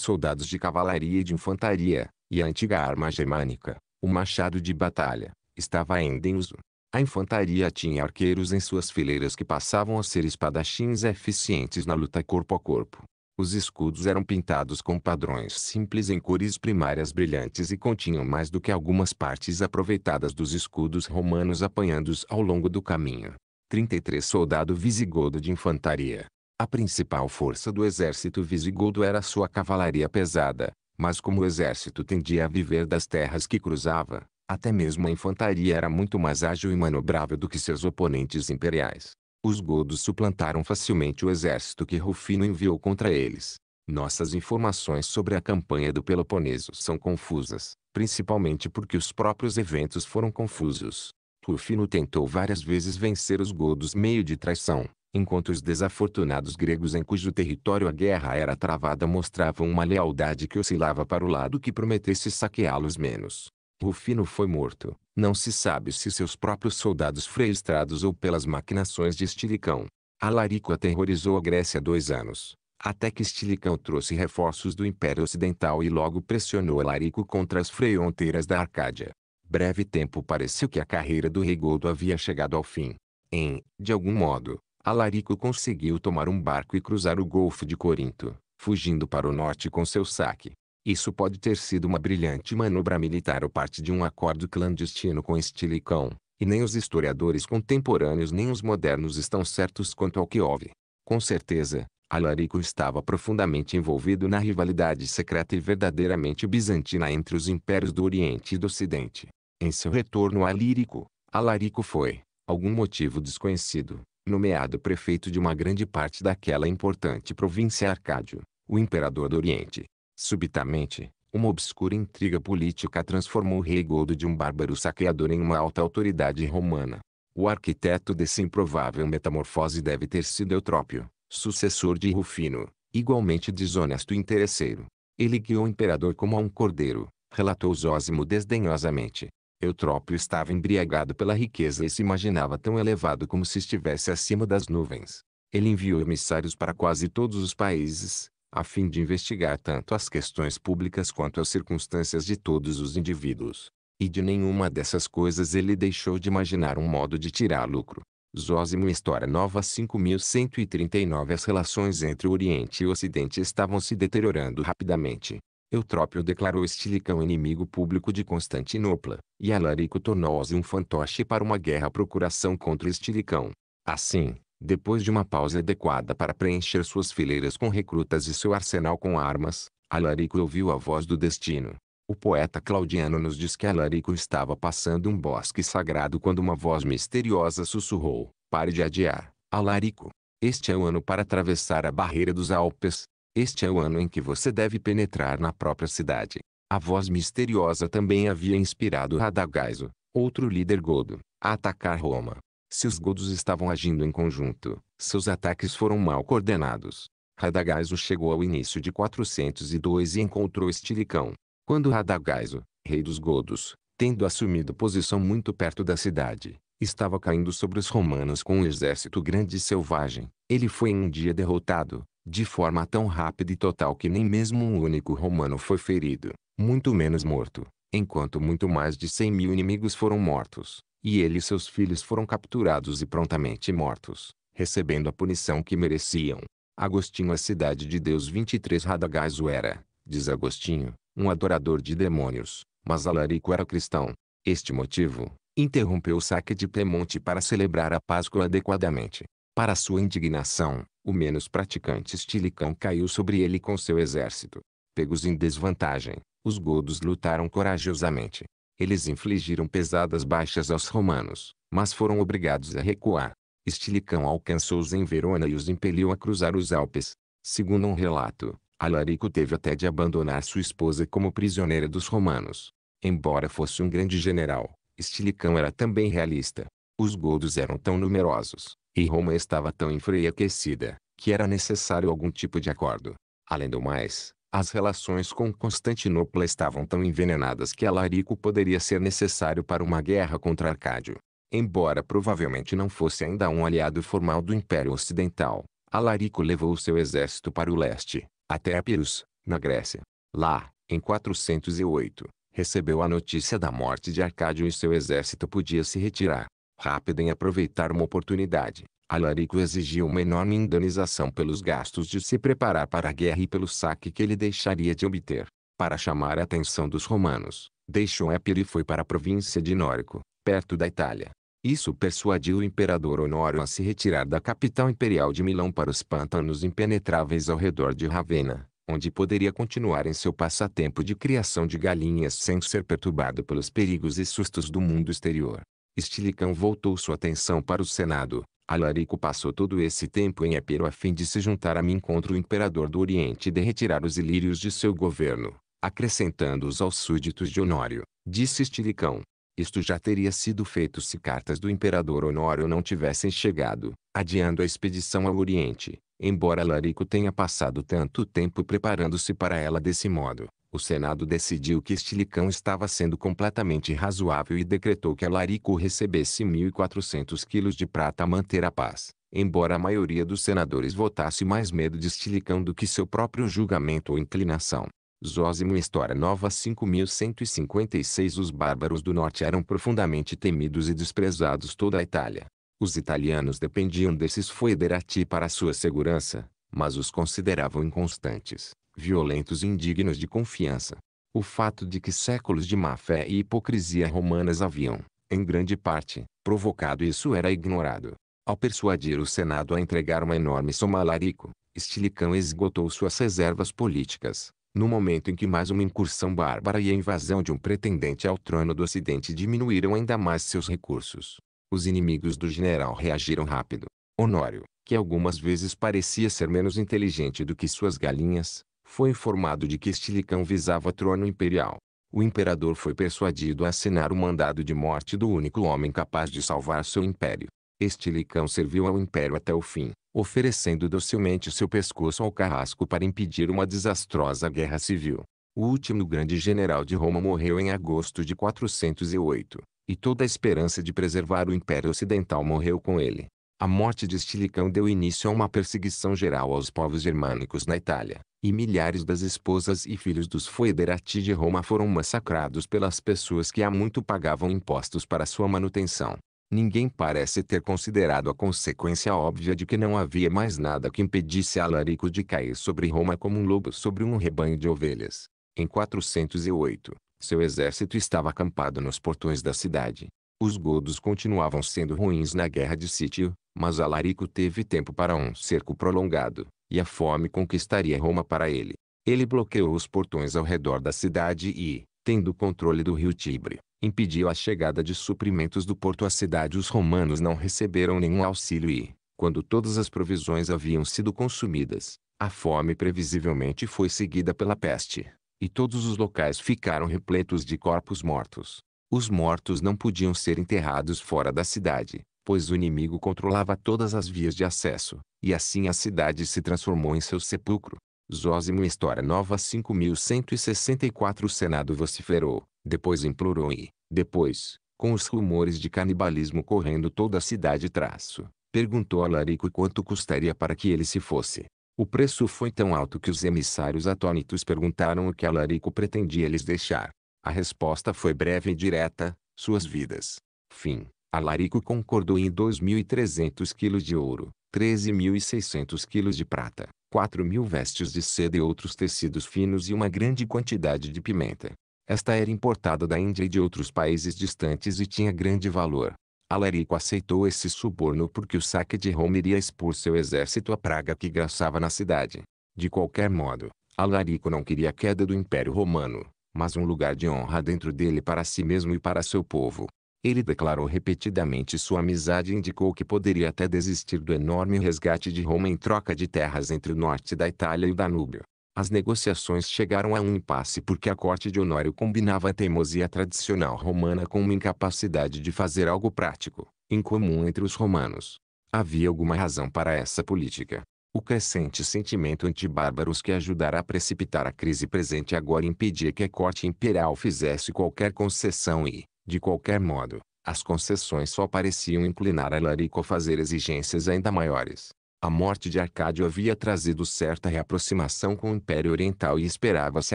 soldados de cavalaria e de infantaria, e a antiga arma germânica, o machado de batalha, estava ainda em uso. A infantaria tinha arqueiros em suas fileiras que passavam a ser espadachins eficientes na luta corpo a corpo. Os escudos eram pintados com padrões simples em cores primárias brilhantes e continham mais do que algumas partes aproveitadas dos escudos romanos apanhados ao longo do caminho. 33 Soldado visigodo de infantaria. A principal força do exército visigodo era sua cavalaria pesada, mas como o exército tendia a viver das terras que cruzava, até mesmo a infantaria era muito mais ágil e manobrável do que seus oponentes imperiais. Os godos suplantaram facilmente o exército que Rufino enviou contra eles. Nossas informações sobre a campanha do Peloponeso são confusas, principalmente porque os próprios eventos foram confusos. Rufino tentou várias vezes vencer os godos meio de traição, enquanto os desafortunados gregos em cujo território a guerra era travada mostravam uma lealdade que oscilava para o lado que prometesse saqueá-los menos. Rufino foi morto. Não se sabe se seus próprios soldados frustrados ou pelas maquinações de Estilicão. Alarico aterrorizou a Grécia dois anos, até que Estilicão trouxe reforços do Império Ocidental e logo pressionou Alarico contra as fronteiras da Arcádia. Breve tempo pareceu que a carreira do Rigoldo havia chegado ao fim. Em, de algum modo, Alarico conseguiu tomar um barco e cruzar o Golfo de Corinto, fugindo para o norte com seu saque. Isso pode ter sido uma brilhante manobra militar ou parte de um acordo clandestino com Estilicão, e nem os historiadores contemporâneos nem os modernos estão certos quanto ao que houve. Com certeza, Alarico estava profundamente envolvido na rivalidade secreta e verdadeiramente bizantina entre os impérios do Oriente e do Ocidente. Em seu retorno a Lírico, Alarico foi, algum motivo desconhecido, nomeado prefeito de uma grande parte daquela importante província Arcádio, o imperador do Oriente. Subitamente, uma obscura intriga política transformou o rei Godo de um bárbaro saqueador em uma alta autoridade romana. O arquiteto dessa improvável metamorfose deve ter sido Eutrópio, sucessor de Rufino, igualmente desonesto e interesseiro. Ele guiou o imperador como a um cordeiro, relatou Zósimo desdenhosamente. Eutrópio estava embriagado pela riqueza e se imaginava tão elevado como se estivesse acima das nuvens. Ele enviou emissários para quase todos os países, a fim de investigar tanto as questões públicas quanto as circunstâncias de todos os indivíduos. E de nenhuma dessas coisas ele deixou de imaginar um modo de tirar lucro. Zósimo História Nova 5139 As relações entre o Oriente e o Ocidente estavam se deteriorando rapidamente. Eutrópio declarou Estilicão inimigo público de Constantinopla, e Alarico tornou-se um fantoche para uma guerra procuração contra Estilicão. Assim, depois de uma pausa adequada para preencher suas fileiras com recrutas e seu arsenal com armas, Alarico ouviu a voz do destino. O poeta Claudiano nos diz que Alarico estava passando um bosque sagrado quando uma voz misteriosa sussurrou: Pare de adiar, Alarico. Este é o ano para atravessar a barreira dos Alpes. Este é o ano em que você deve penetrar na própria cidade. A voz misteriosa também havia inspirado Radagaiso, outro líder godo, a atacar Roma. Se os godos estavam agindo em conjunto. Seus ataques foram mal coordenados. Radagaiso chegou ao início de 402 e encontrou Estilicão. Quando Radagaiso, rei dos godos, tendo assumido posição muito perto da cidade, estava caindo sobre os romanos com um exército grande e selvagem, ele foi em um dia derrotado, de forma tão rápida e total que nem mesmo um único romano foi ferido, muito menos morto, enquanto muito mais de 100 mil inimigos foram mortos e ele e seus filhos foram capturados e prontamente mortos, recebendo a punição que mereciam. Agostinho a é Cidade de Deus 23 Radagaiso era, diz Agostinho, um adorador de demônios, mas Alarico era cristão. Este motivo, interrompeu o saque de Piemonte para celebrar a Páscoa adequadamente. Para sua indignação, o menos praticante estilicão caiu sobre ele com seu exército. Pegos em desvantagem, os godos lutaram corajosamente, eles infligiram pesadas baixas aos romanos, mas foram obrigados a recuar. Estilicão alcançou-os em Verona e os impeliu a cruzar os Alpes. Segundo um relato, Alarico teve até de abandonar sua esposa como prisioneira dos romanos. Embora fosse um grande general, Estilicão era também realista. Os godos eram tão numerosos, e Roma estava tão enfraquecida, que era necessário algum tipo de acordo. Além do mais, as relações com Constantinopla estavam tão envenenadas que Alarico poderia ser necessário para uma guerra contra Arcádio. Embora provavelmente não fosse ainda um aliado formal do Império Ocidental, Alarico levou seu exército para o leste, até Epirus, na Grécia. Lá, em 408, recebeu a notícia da morte de Arcádio e seu exército podia se retirar. Rápido em aproveitar uma oportunidade, Alarico exigiu uma enorme indenização pelos gastos de se preparar para a guerra e pelo saque que ele deixaria de obter. Para chamar a atenção dos romanos, deixou Épiro e foi para a província de Nórico, perto da Itália. Isso persuadiu o imperador Honório a se retirar da capital imperial de Milão para os pântanos impenetráveis ao redor de Ravenna, onde poderia continuar em seu passatempo de criação de galinhas sem ser perturbado pelos perigos e sustos do mundo exterior. Estilicão voltou sua atenção para o Senado, Alarico passou todo esse tempo em Epiro a fim de se juntar a mim contra o imperador do Oriente e de retirar os ilírios de seu governo, acrescentando-os aos súditos de Honório, disse Estilicão. Isto já teria sido feito se cartas do imperador Honório não tivessem chegado, adiando a expedição ao Oriente, embora Alarico tenha passado tanto tempo preparando-se para ela desse modo o Senado decidiu que Estilicão estava sendo completamente razoável e decretou que Alarico recebesse 1.400 quilos de prata a manter a paz, embora a maioria dos senadores votasse mais medo de Estilicão do que seu próprio julgamento ou inclinação. Zósimo História Nova 5156 Os bárbaros do norte eram profundamente temidos e desprezados toda a Itália. Os italianos dependiam desses foederati para sua segurança, mas os consideravam inconstantes, violentos e indignos de confiança. O fato de que séculos de má-fé e hipocrisia romanas haviam, em grande parte, provocado isso era ignorado. Ao persuadir o Senado a entregar uma enorme soma a Larico, Estilicão esgotou suas reservas políticas. No momento em que mais uma incursão bárbara e a invasão de um pretendente ao trono do Ocidente diminuíram ainda mais seus recursos, os inimigos do general reagiram rápido. Honório, que algumas vezes parecia ser menos inteligente do que suas galinhas, foi informado de que Estilicão visava trono imperial. O imperador foi persuadido a assinar o mandado de morte do único homem capaz de salvar seu império. Estilicão serviu ao império até o fim, oferecendo docilmente seu pescoço ao carrasco para impedir uma desastrosa guerra civil. O último grande general de Roma morreu em agosto de 408, e toda a esperança de preservar o Império Ocidental morreu com ele. A morte de Estilicão deu início a uma perseguição geral aos povos germânicos na Itália e milhares das esposas e filhos dos foederati de Roma foram massacrados pelas pessoas que há muito pagavam impostos para sua manutenção. Ninguém parece ter considerado a consequência óbvia de que não havia mais nada que impedisse a Alarico de cair sobre Roma como um lobo sobre um rebanho de ovelhas. Em 408, seu exército estava acampado nos portões da cidade. Os godos continuavam sendo ruins na guerra de sítio, mas Alarico teve tempo para um cerco prolongado e a fome conquistaria Roma para ele. Ele bloqueou os portões ao redor da cidade e, tendo controle do rio Tibre, impediu a chegada de suprimentos do porto à cidade. Os romanos não receberam nenhum auxílio e, quando todas as provisões haviam sido consumidas, a fome previsivelmente foi seguida pela peste, e todos os locais ficaram repletos de corpos mortos. Os mortos não podiam ser enterrados fora da cidade, pois o inimigo controlava todas as vias de acesso, e assim a cidade se transformou em seu sepulcro. Zósimo História Nova 5164 O Senado vociferou, depois implorou e, depois, com os rumores de canibalismo correndo toda a cidade traço, perguntou a Larico quanto custaria para que ele se fosse. O preço foi tão alto que os emissários atônitos perguntaram o que Alarico pretendia lhes deixar. A resposta foi breve e direta, suas vidas. Fim. Alarico concordou em 2.300 quilos de ouro, 13.600 quilos de prata, 4.000 vestes de seda e outros tecidos finos e uma grande quantidade de pimenta. Esta era importada da Índia e de outros países distantes e tinha grande valor. Alarico aceitou esse suborno porque o saque de Roma iria expor seu exército à praga que graçava na cidade. De qualquer modo, Alarico não queria a queda do Império Romano, mas um lugar de honra dentro dele para si mesmo e para seu povo. Ele declarou repetidamente sua amizade e indicou que poderia até desistir do enorme resgate de Roma em troca de terras entre o norte da Itália e o Danúbio. As negociações chegaram a um impasse porque a corte de Honório combinava a teimosia tradicional romana com uma incapacidade de fazer algo prático, incomum entre os romanos. Havia alguma razão para essa política. O crescente sentimento antibárbaros que ajudara a precipitar a crise presente agora impedia que a corte imperial fizesse qualquer concessão e, de qualquer modo, as concessões só pareciam inclinar a Larico a fazer exigências ainda maiores. A morte de Arcádio havia trazido certa reaproximação com o Império Oriental e esperava-se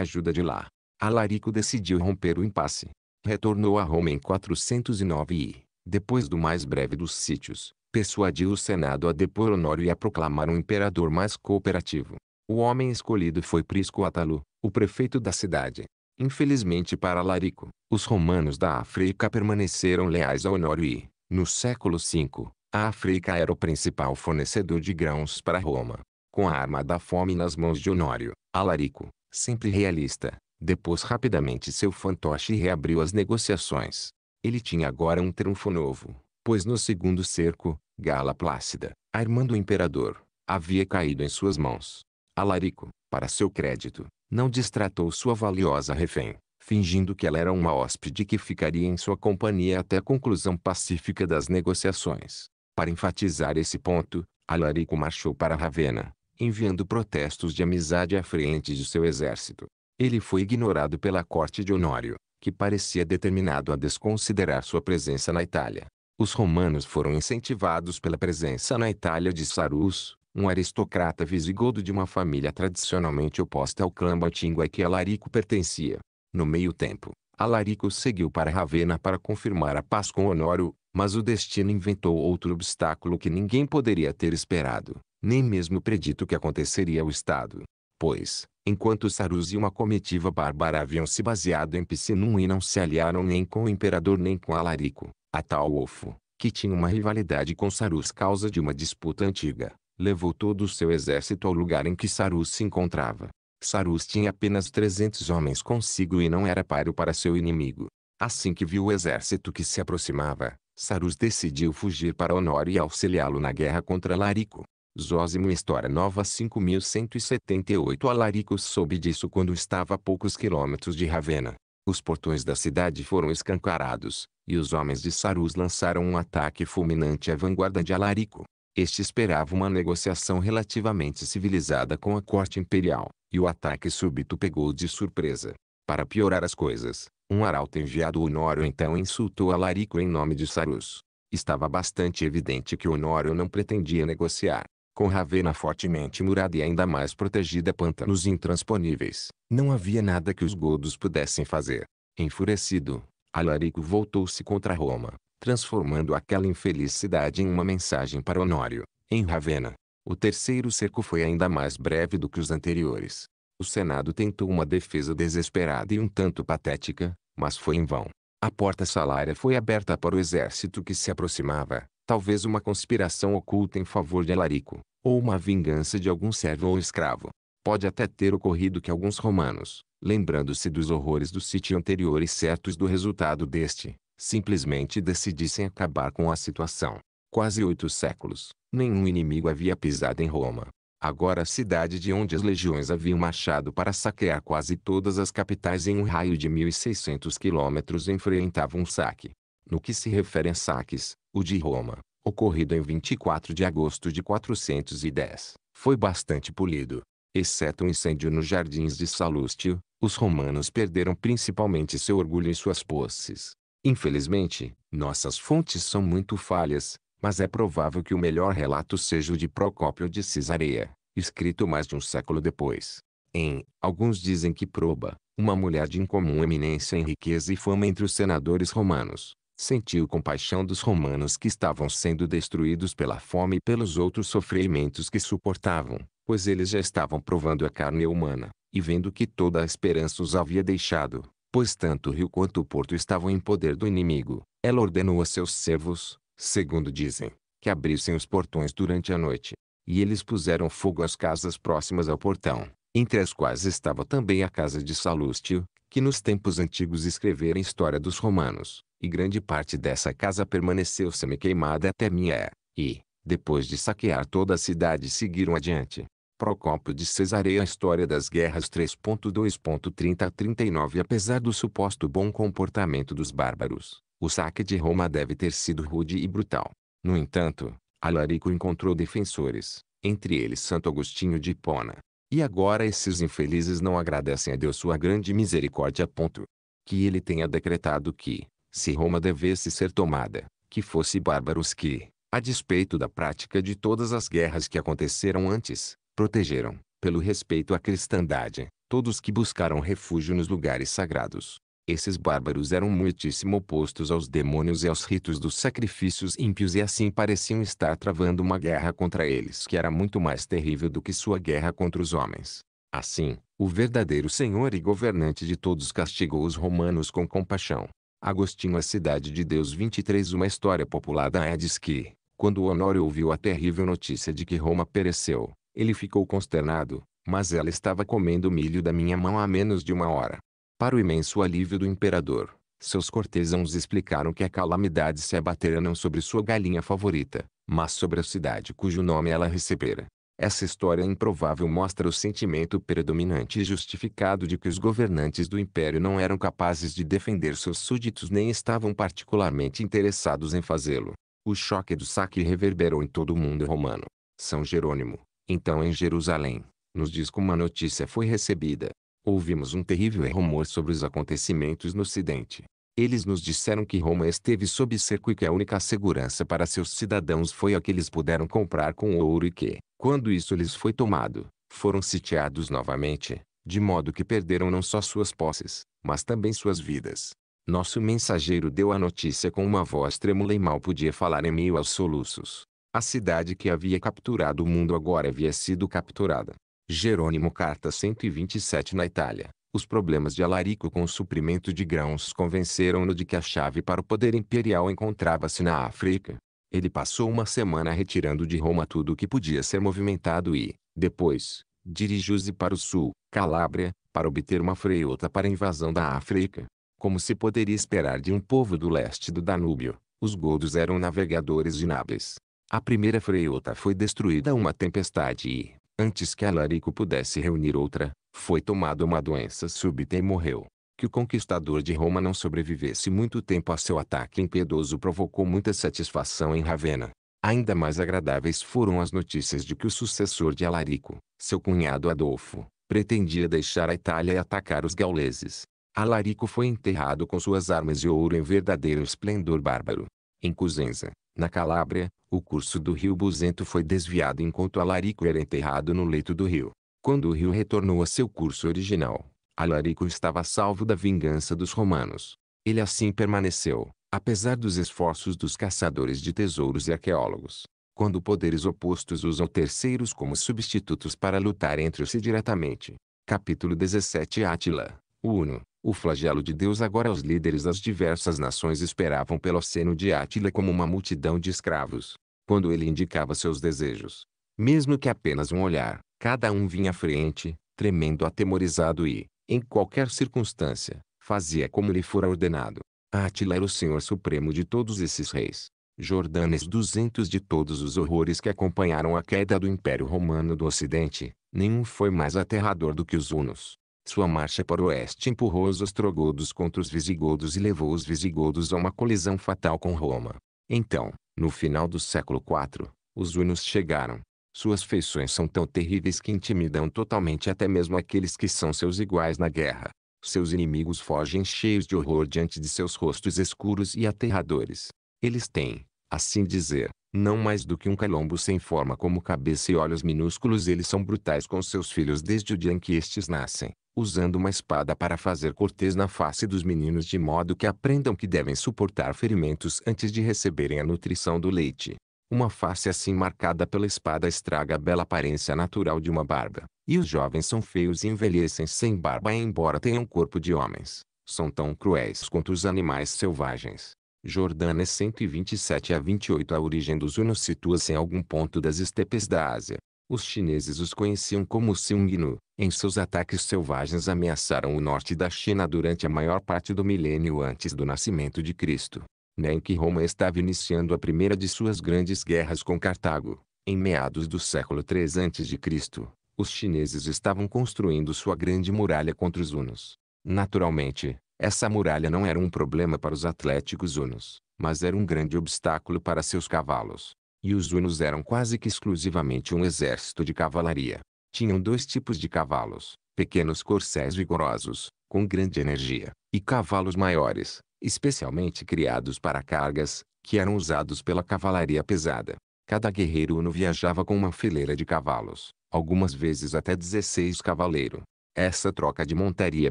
ajuda de lá. Alarico decidiu romper o impasse. Retornou a Roma em 409 e, depois do mais breve dos sítios, persuadiu o Senado a depor Honório e a proclamar um imperador mais cooperativo. O homem escolhido foi Prisco Atalo, o prefeito da cidade. Infelizmente para Larico, os romanos da África permaneceram leais a Honório e, no século V, a África era o principal fornecedor de grãos para Roma. Com a arma da fome nas mãos de Honório, Alarico, sempre realista, depois rapidamente seu fantoche reabriu as negociações. Ele tinha agora um triunfo novo, pois no segundo cerco, Gala Plácida, a irmã do imperador, havia caído em suas mãos. Alarico, para seu crédito, não distratou sua valiosa refém, fingindo que ela era uma hóspede que ficaria em sua companhia até a conclusão pacífica das negociações. Para enfatizar esse ponto, Alarico marchou para Ravenna, enviando protestos de amizade à frente de seu exército. Ele foi ignorado pela corte de Honório, que parecia determinado a desconsiderar sua presença na Itália. Os romanos foram incentivados pela presença na Itália de Sarus, um aristocrata visigodo de uma família tradicionalmente oposta ao clã Batinga a que Alarico pertencia. No meio tempo, Alarico seguiu para Ravena para confirmar a paz com Honório, mas o destino inventou outro obstáculo que ninguém poderia ter esperado, nem mesmo predito que aconteceria ao Estado. Pois, enquanto Sarus e uma comitiva bárbara haviam se baseado em Pisinum e não se aliaram nem com o imperador nem com Alarico, a tal Ofo, que tinha uma rivalidade com Sarus causa de uma disputa antiga, levou todo o seu exército ao lugar em que Sarus se encontrava. Sarus tinha apenas 300 homens consigo e não era páreo para seu inimigo. Assim que viu o exército que se aproximava, Sarus decidiu fugir para Honor e auxiliá-lo na guerra contra Larico. Zósimo História Nova 5178 Alarico soube disso quando estava a poucos quilômetros de Ravenna. Os portões da cidade foram escancarados, e os homens de Sarus lançaram um ataque fulminante à vanguarda de Alarico. Este esperava uma negociação relativamente civilizada com a corte imperial, e o ataque súbito pegou de surpresa. Para piorar as coisas, um arauto enviado Honório então insultou Alarico em nome de Sarus. Estava bastante evidente que Honório não pretendia negociar. Com Ravena fortemente murada e ainda mais protegida pântanos intransponíveis, não havia nada que os godos pudessem fazer. Enfurecido, Alarico voltou-se contra Roma, transformando aquela infelicidade em uma mensagem para Honório, em Ravenna. O terceiro cerco foi ainda mais breve do que os anteriores. O Senado tentou uma defesa desesperada e um tanto patética, mas foi em vão. A porta salária foi aberta para o exército que se aproximava, talvez uma conspiração oculta em favor de Alarico, ou uma vingança de algum servo ou escravo. Pode até ter ocorrido que alguns romanos, lembrando-se dos horrores do sítio anterior e certos do resultado deste, simplesmente decidissem acabar com a situação. Quase oito séculos, nenhum inimigo havia pisado em Roma. Agora a cidade de onde as legiões haviam marchado para saquear quase todas as capitais em um raio de 1.600 quilômetros enfrentava um saque. No que se refere a saques, o de Roma, ocorrido em 24 de agosto de 410, foi bastante polido. Exceto um incêndio nos jardins de Salustio. os romanos perderam principalmente seu orgulho e suas posses. Infelizmente, nossas fontes são muito falhas, mas é provável que o melhor relato seja o de Procópio de Cesareia, escrito mais de um século depois. Em, alguns dizem que Proba, uma mulher de incomum eminência em riqueza e fama entre os senadores romanos, sentiu compaixão dos romanos que estavam sendo destruídos pela fome e pelos outros sofrimentos que suportavam, pois eles já estavam provando a carne humana, e vendo que toda a esperança os havia deixado, pois tanto o rio quanto o porto estavam em poder do inimigo. Ela ordenou a seus servos, segundo dizem, que abrissem os portões durante a noite. E eles puseram fogo às casas próximas ao portão, entre as quais estava também a casa de Salústio, que nos tempos antigos escrevera a história dos romanos, e grande parte dessa casa permaneceu semi-queimada até minha e, depois de saquear toda a cidade seguiram adiante, Procópio de Cesareia A história das guerras 3.2.30 a 39 Apesar do suposto bom comportamento dos bárbaros, o saque de Roma deve ter sido rude e brutal. No entanto, Alarico encontrou defensores, entre eles Santo Agostinho de Hipona. E agora esses infelizes não agradecem a Deus sua grande misericórdia. Ponto. Que ele tenha decretado que, se Roma devesse ser tomada, que fosse bárbaros que, a despeito da prática de todas as guerras que aconteceram antes, protegeram, pelo respeito à cristandade, todos que buscaram refúgio nos lugares sagrados. Esses bárbaros eram muitíssimo opostos aos demônios e aos ritos dos sacrifícios ímpios e assim pareciam estar travando uma guerra contra eles que era muito mais terrível do que sua guerra contra os homens. Assim, o verdadeiro Senhor e governante de todos castigou os romanos com compaixão. Agostinho A Cidade de Deus 23 Uma história populada é diz que, quando Honório ouviu a terrível notícia de que Roma pereceu, ele ficou consternado, mas ela estava comendo milho da minha mão há menos de uma hora. Para o imenso alívio do imperador, seus cortesãos explicaram que a calamidade se abatera não sobre sua galinha favorita, mas sobre a cidade cujo nome ela recebera. Essa história improvável mostra o sentimento predominante e justificado de que os governantes do império não eram capazes de defender seus súditos nem estavam particularmente interessados em fazê-lo. O choque do saque reverberou em todo o mundo romano. São Jerônimo, então em Jerusalém, nos diz como a notícia foi recebida. Ouvimos um terrível rumor sobre os acontecimentos no Ocidente. Eles nos disseram que Roma esteve sob cerco e que a única segurança para seus cidadãos foi a que eles puderam comprar com ouro e que, quando isso lhes foi tomado, foram sitiados novamente, de modo que perderam não só suas posses, mas também suas vidas. Nosso mensageiro deu a notícia com uma voz trêmula e mal podia falar em meio aos soluços. A cidade que havia capturado o mundo agora havia sido capturada. Jerônimo Carta 127 na Itália. Os problemas de Alarico com o suprimento de grãos convenceram-no de que a chave para o poder imperial encontrava-se na África. Ele passou uma semana retirando de Roma tudo o que podia ser movimentado e, depois, dirigiu-se para o sul, Calábria, para obter uma freiota para a invasão da África. Como se poderia esperar de um povo do leste do Danúbio, os godos eram navegadores de naves, a primeira freota foi destruída a uma tempestade e, antes que Alarico pudesse reunir outra, foi tomada uma doença súbita e morreu. Que o conquistador de Roma não sobrevivesse muito tempo a seu ataque impiedoso provocou muita satisfação em Ravenna. Ainda mais agradáveis foram as notícias de que o sucessor de Alarico, seu cunhado Adolfo, pretendia deixar a Itália e atacar os gauleses. Alarico foi enterrado com suas armas de ouro em verdadeiro esplendor bárbaro. Em Cusenza, na Calábria, o curso do rio Buzento foi desviado enquanto Alarico era enterrado no leito do rio. Quando o rio retornou a seu curso original, Alarico estava salvo da vingança dos romanos. Ele assim permaneceu, apesar dos esforços dos caçadores de tesouros e arqueólogos. Quando poderes opostos usam terceiros como substitutos para lutar entre si diretamente. Capítulo 17 Átila Uno. O flagelo de Deus agora os líderes das diversas nações esperavam pelo aceno de Átila como uma multidão de escravos. Quando ele indicava seus desejos, mesmo que apenas um olhar, cada um vinha à frente, tremendo atemorizado e, em qualquer circunstância, fazia como lhe fora ordenado. Átila era o senhor supremo de todos esses reis. Jordanes 200 de todos os horrores que acompanharam a queda do Império Romano do Ocidente, nenhum foi mais aterrador do que os Hunos. Sua marcha para o oeste empurrou os ostrogodos contra os visigodos e levou os visigodos a uma colisão fatal com Roma. Então, no final do século IV, os hunos chegaram. Suas feições são tão terríveis que intimidam totalmente até mesmo aqueles que são seus iguais na guerra. Seus inimigos fogem cheios de horror diante de seus rostos escuros e aterradores. Eles têm, assim dizer, não mais do que um calombo sem forma como cabeça e olhos minúsculos eles são brutais com seus filhos desde o dia em que estes nascem usando uma espada para fazer cortes na face dos meninos de modo que aprendam que devem suportar ferimentos antes de receberem a nutrição do leite. Uma face assim marcada pela espada estraga a bela aparência natural de uma barba, e os jovens são feios e envelhecem sem barba embora tenham corpo de homens. São tão cruéis quanto os animais selvagens. Jordânia 127 a 28 A origem dos hunos situa-se em algum ponto das estepes da Ásia, os chineses os conheciam como Xiongnu. Em seus ataques selvagens ameaçaram o norte da China durante a maior parte do milênio antes do nascimento de Cristo. Nem que Roma estava iniciando a primeira de suas grandes guerras com Cartago, em meados do século III a.C., os chineses estavam construindo sua grande muralha contra os hunos. Naturalmente, essa muralha não era um problema para os atléticos hunos, mas era um grande obstáculo para seus cavalos e os hunos eram quase que exclusivamente um exército de cavalaria. Tinham dois tipos de cavalos, pequenos corcéis vigorosos, com grande energia, e cavalos maiores, especialmente criados para cargas, que eram usados pela cavalaria pesada. Cada guerreiro huno viajava com uma fileira de cavalos, algumas vezes até 16 cavaleiros, essa troca de montaria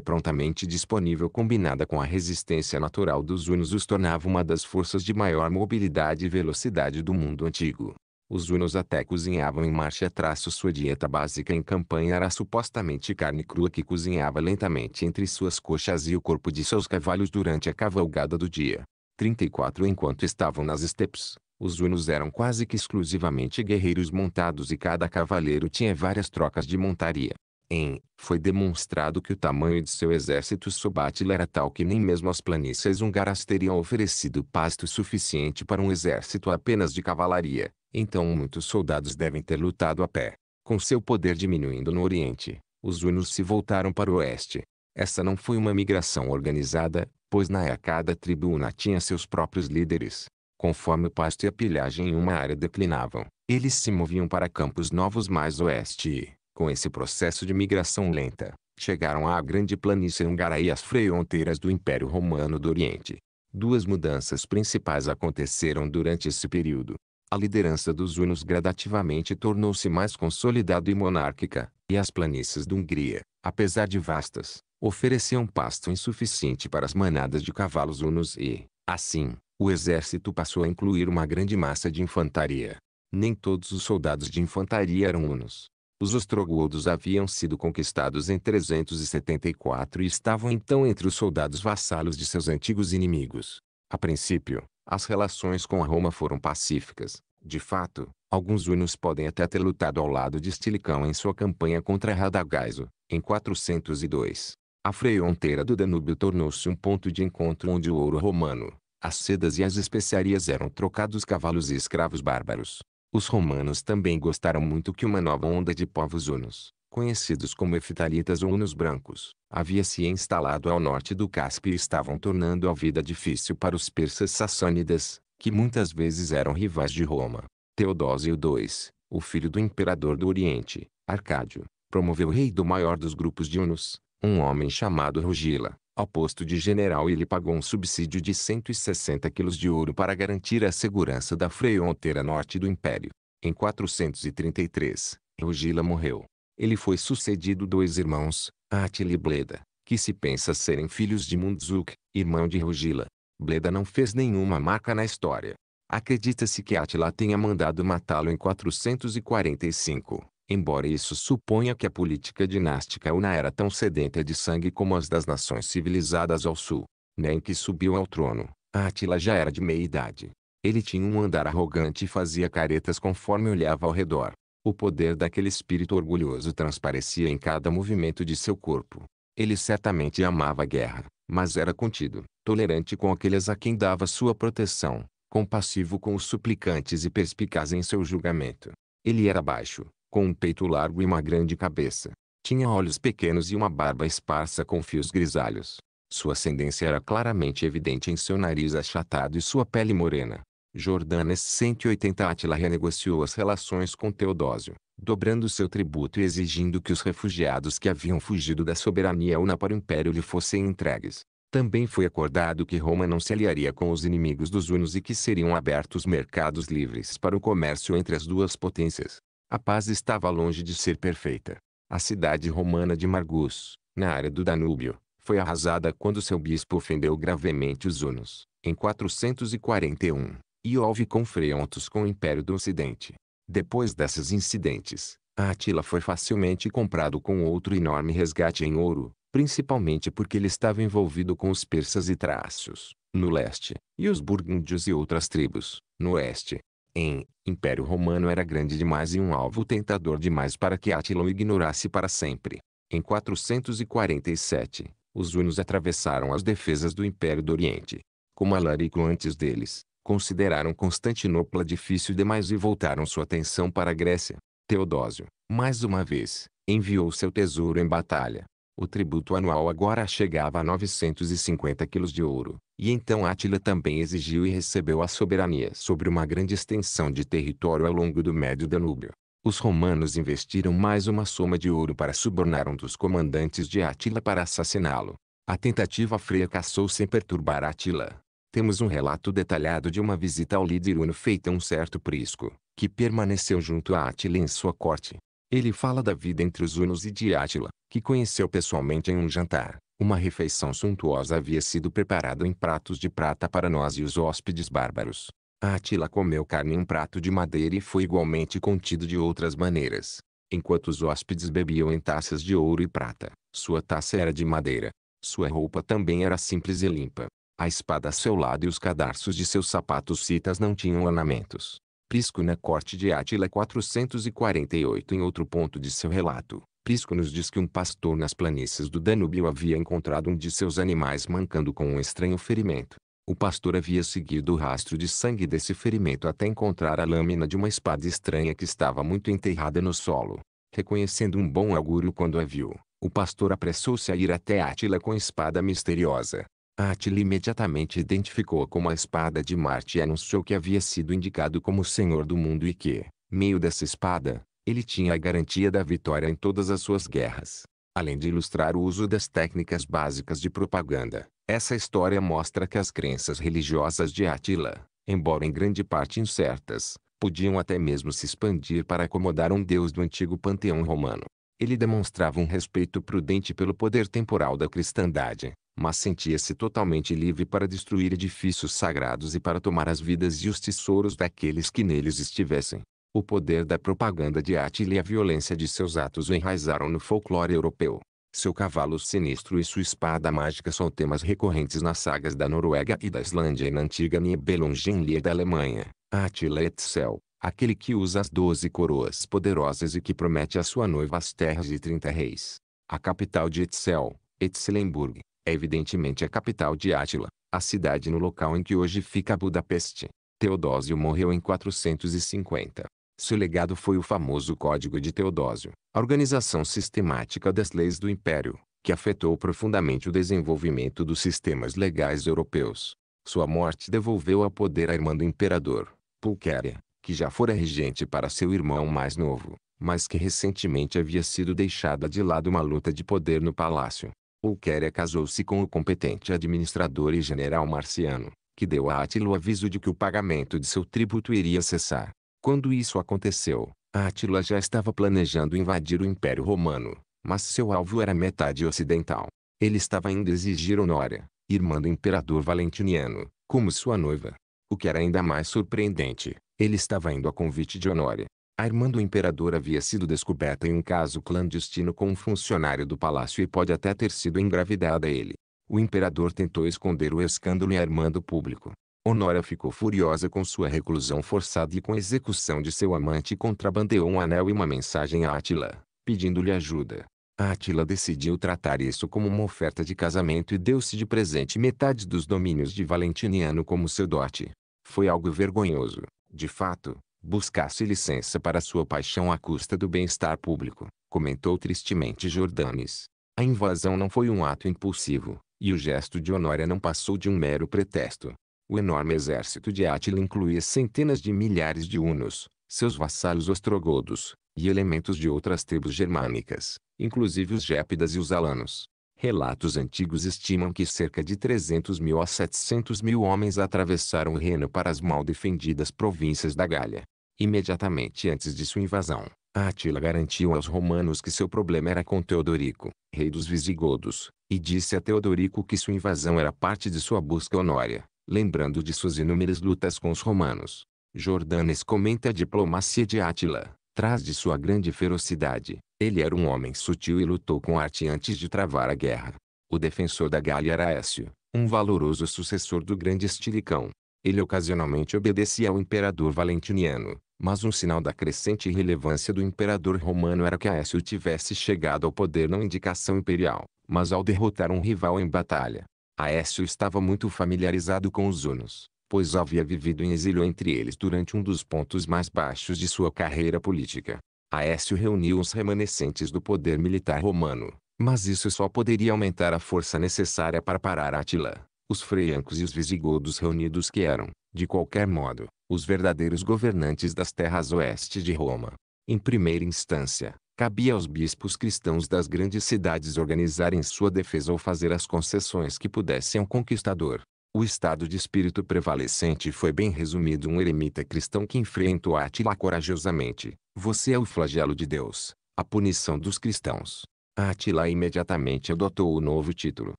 prontamente disponível combinada com a resistência natural dos hunos os tornava uma das forças de maior mobilidade e velocidade do mundo antigo. Os hunos até cozinhavam em marcha traço sua dieta básica em campanha era supostamente carne crua que cozinhava lentamente entre suas coxas e o corpo de seus cavalos durante a cavalgada do dia. 34 Enquanto estavam nas estepes, os hunos eram quase que exclusivamente guerreiros montados e cada cavaleiro tinha várias trocas de montaria em, foi demonstrado que o tamanho de seu exército subátil era tal que nem mesmo as planícies húngaras teriam oferecido pasto suficiente para um exército apenas de cavalaria, então muitos soldados devem ter lutado a pé. Com seu poder diminuindo no Oriente, os hunos se voltaram para o Oeste. Essa não foi uma migração organizada, pois na época cada tribuna tinha seus próprios líderes. Conforme o pasto e a pilhagem em uma área declinavam, eles se moviam para campos novos mais oeste e, com esse processo de migração lenta, chegaram à Grande Planície Húngara e às fronteiras do Império Romano do Oriente. Duas mudanças principais aconteceram durante esse período. A liderança dos hunos gradativamente tornou-se mais consolidada e monárquica, e as planícies da Hungria, apesar de vastas, ofereciam pasto insuficiente para as manadas de cavalos hunos e, assim, o exército passou a incluir uma grande massa de infantaria. Nem todos os soldados de infantaria eram hunos. Os ostrogodos haviam sido conquistados em 374 e estavam então entre os soldados vassalos de seus antigos inimigos. A princípio, as relações com a Roma foram pacíficas. De fato, alguns hunos podem até ter lutado ao lado de Estilicão em sua campanha contra Radagaiso, em 402. A fronteira do Danúbio tornou-se um ponto de encontro onde o ouro romano, as sedas e as especiarias eram trocados cavalos e escravos bárbaros. Os romanos também gostaram muito que uma nova onda de povos hunos, conhecidos como efitalitas ou hunos brancos, havia se instalado ao norte do Cáspio e estavam tornando a vida difícil para os persas sassânidas, que muitas vezes eram rivais de Roma. Teodósio II, o filho do imperador do Oriente, Arcádio, promoveu o rei do maior dos grupos de hunos, um homem chamado Rugila, ao posto de general e lhe pagou um subsídio de 160 quilos de ouro para garantir a segurança da fronteira norte do império. Em 433, Rugila morreu. Ele foi sucedido dois irmãos, Attila e Bleda, que se pensa serem filhos de Mundzuk, irmão de Rugila. Bleda não fez nenhuma marca na história. Acredita-se que Attila tenha mandado matá-lo em 445 embora isso suponha que a política dinástica una era tão sedenta de sangue como as das nações civilizadas ao sul. Nem que subiu ao trono, Átila já era de meia-idade. Ele tinha um andar arrogante e fazia caretas conforme olhava ao redor. O poder daquele espírito orgulhoso transparecia em cada movimento de seu corpo. Ele certamente amava a guerra, mas era contido, tolerante com aqueles a quem dava sua proteção, compassivo com os suplicantes e perspicaz em seu julgamento. Ele era baixo, com um peito largo e uma grande cabeça. Tinha olhos pequenos e uma barba esparsa com fios grisalhos. Sua ascendência era claramente evidente em seu nariz achatado e sua pele morena. Jordanes 180 Átila renegociou as relações com Teodósio, dobrando seu tributo e exigindo que os refugiados que haviam fugido da soberania una para o império lhe fossem entregues. Também foi acordado que Roma não se aliaria com os inimigos dos Hunos e que seriam abertos mercados livres para o comércio entre as duas potências. A paz estava longe de ser perfeita. A cidade romana de Margus, na área do Danúbio, foi arrasada quando seu bispo ofendeu gravemente os hunos, em 441, e houve confrontos com o Império do Ocidente. Depois desses incidentes, Atila foi facilmente comprado com outro enorme resgate em ouro, principalmente porque ele estava envolvido com os persas e trácios, no leste, e os burgúndios e outras tribos, no oeste, em Império Romano era grande demais e um alvo tentador demais para que Átila o ignorasse para sempre. Em 447, os hunos atravessaram as defesas do Império do Oriente. Como Alarico antes deles, consideraram Constantinopla difícil demais e voltaram sua atenção para a Grécia. Teodósio, mais uma vez, enviou seu tesouro em batalha, o tributo anual agora chegava a 950 quilos de ouro, e então Átila também exigiu e recebeu a soberania sobre uma grande extensão de território ao longo do Médio Danúbio. Os romanos investiram mais uma soma de ouro para subornar um dos comandantes de Átila para assassiná-lo. A tentativa fracassou sem perturbar Átila. Temos um relato detalhado de uma visita ao líder Uno feita a um certo Prisco, que permaneceu junto a Átila em sua corte. Ele fala da vida entre os hunos e de Átila, que conheceu pessoalmente em um jantar. Uma refeição suntuosa havia sido preparada em pratos de prata para nós e os hóspedes bárbaros. Átila comeu carne em um prato de madeira e foi igualmente contido de outras maneiras. Enquanto os hóspedes bebiam em taças de ouro e prata, sua taça era de madeira. Sua roupa também era simples e limpa. A espada a seu lado e os cadarços de seus sapatos citas não tinham ornamentos. Prisco na corte de Átila 448 Em outro ponto de seu relato, Prisco nos diz que um pastor nas planícies do Danúbio havia encontrado um de seus animais mancando com um estranho ferimento. O pastor havia seguido o rastro de sangue desse ferimento até encontrar a lâmina de uma espada estranha que estava muito enterrada no solo. Reconhecendo um bom augúrio quando a viu, o pastor apressou-se a ir até Átila com a espada misteriosa. Átila imediatamente identificou a como a espada de Marte e anunciou que havia sido indicado como senhor do mundo e que, meio dessa espada, ele tinha a garantia da vitória em todas as suas guerras. Além de ilustrar o uso das técnicas básicas de propaganda, essa história mostra que as crenças religiosas de Átila, embora em grande parte incertas, podiam até mesmo se expandir para acomodar um deus do antigo panteão romano. Ele demonstrava um respeito prudente pelo poder temporal da cristandade, mas sentia-se totalmente livre para destruir edifícios sagrados e para tomar as vidas e os tesouros daqueles que neles estivessem. O poder da propaganda de Attila e a violência de seus atos o enraizaram no folclore europeu. Seu cavalo sinistro e sua espada mágica são temas recorrentes nas sagas da Noruega e da Islândia e na antiga Nibelungenlia da Alemanha. Attila Etzel, aquele que usa as doze coroas poderosas e que promete à sua noiva as terras de trinta reis. A capital de Etzel, Etzelenburg, é evidentemente a capital de Átila, a cidade no local em que hoje fica Budapeste. Teodósio morreu em 450. Seu legado foi o famoso Código de Teodósio, a organização sistemática das leis do Império, que afetou profundamente o desenvolvimento dos sistemas legais europeus. Sua morte devolveu ao poder a irmã do imperador, Pulquéria, que já fora regente para seu irmão mais novo, mas que recentemente havia sido deixada de lado uma luta de poder no palácio. Pulquéria casou-se com o competente administrador e general Marciano, que deu a Átilo aviso de que o pagamento de seu tributo iria cessar. Quando isso aconteceu, Átila já estava planejando invadir o Império Romano, mas seu alvo era metade ocidental. Ele estava indo exigir Honória, irmã do imperador Valentiniano, como sua noiva. O que era ainda mais surpreendente, ele estava indo a convite de Honória, a irmã do imperador havia sido descoberta em um caso clandestino com um funcionário do palácio e pode até ter sido engravidada ele. O imperador tentou esconder o escândalo e a irmã do público. Honora ficou furiosa com sua reclusão forçada e com a execução de seu amante contrabandeou um anel e uma mensagem a Átila, pedindo-lhe ajuda. Átila decidiu tratar isso como uma oferta de casamento e deu-se de presente metade dos domínios de Valentiniano como seu dote. Foi algo vergonhoso, de fato, buscasse licença para sua paixão à custa do bem-estar público, comentou tristemente Jordanes. A invasão não foi um ato impulsivo, e o gesto de Honória não passou de um mero pretexto. O enorme exército de Átila incluía centenas de milhares de hunos, seus vassalos ostrogodos, e elementos de outras tribos germânicas, inclusive os gépidas e os alanos. Relatos antigos estimam que cerca de 300 mil a 700 mil homens atravessaram o Reno para as mal defendidas províncias da Galha, Imediatamente antes de sua invasão, Átila garantiu aos romanos que seu problema era com Teodorico, rei dos Visigodos, e disse a Teodorico que sua invasão era parte de sua busca honória, lembrando de suas inúmeras lutas com os romanos. Jordanes comenta a diplomacia de Átila, traz de sua grande ferocidade. Ele era um homem sutil e lutou com arte antes de travar a guerra. O defensor da Gália era Écio, um valoroso sucessor do grande Estilicão. Ele ocasionalmente obedecia ao imperador valentiniano, mas um sinal da crescente irrelevância do imperador romano era que Aécio tivesse chegado ao poder não indicação imperial, mas ao derrotar um rival em batalha. Aécio estava muito familiarizado com os hunos, pois havia vivido em exílio entre eles durante um dos pontos mais baixos de sua carreira política. Aécio reuniu os remanescentes do poder militar romano, mas isso só poderia aumentar a força necessária para parar Atila. Os freiancos e os visigodos reunidos que eram, de qualquer modo, os verdadeiros governantes das terras oeste de Roma. Em primeira instância, cabia aos bispos cristãos das grandes cidades organizarem sua defesa ou fazer as concessões que pudessem ao conquistador. O estado de espírito prevalecente foi bem resumido um eremita cristão que enfrentou Átila corajosamente. Você é o flagelo de Deus, a punição dos cristãos. Átila imediatamente adotou o novo título,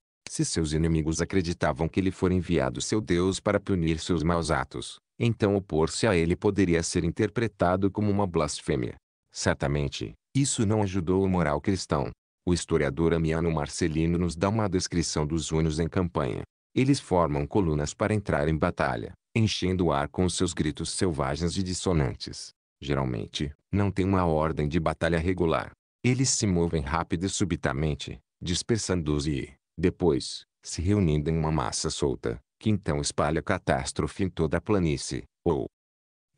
se seus inimigos acreditavam que ele fora enviado seu Deus para punir seus maus atos, então opor-se a ele poderia ser interpretado como uma blasfêmia. Certamente, isso não ajudou o moral cristão. O historiador Amiano Marcelino nos dá uma descrição dos Hunos em campanha. Eles formam colunas para entrar em batalha, enchendo o ar com seus gritos selvagens e dissonantes. Geralmente, não tem uma ordem de batalha regular. Eles se movem rápido e subitamente, dispersando-os e, depois, se reunindo em uma massa solta, que então espalha catástrofe em toda a planície, ou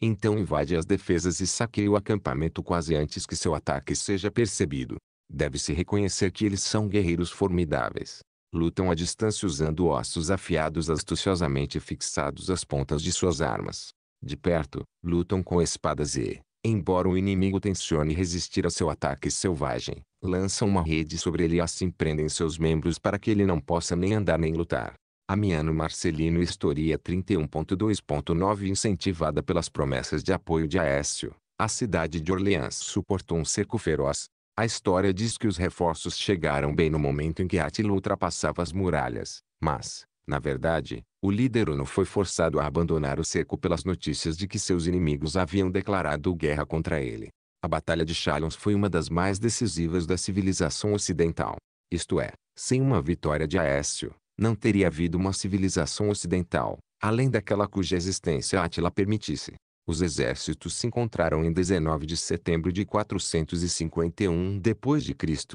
então invade as defesas e saqueia o acampamento quase antes que seu ataque seja percebido. Deve-se reconhecer que eles são guerreiros formidáveis. Lutam à distância usando ossos afiados astuciosamente fixados às pontas de suas armas. De perto, lutam com espadas e, Embora o inimigo tencione resistir a seu ataque selvagem, lançam uma rede sobre ele e assim prendem seus membros para que ele não possa nem andar nem lutar. Amiano Marcelino Historia 31.2.9 Incentivada pelas promessas de apoio de Aécio, a cidade de Orleans suportou um cerco feroz. A história diz que os reforços chegaram bem no momento em que Attila ultrapassava as muralhas, mas, na verdade, o líder não foi forçado a abandonar o cerco pelas notícias de que seus inimigos haviam declarado guerra contra ele. A Batalha de Chalons foi uma das mais decisivas da civilização ocidental. Isto é, sem uma vitória de Aécio, não teria havido uma civilização ocidental, além daquela cuja existência Átila permitisse. Os exércitos se encontraram em 19 de setembro de 451 d.C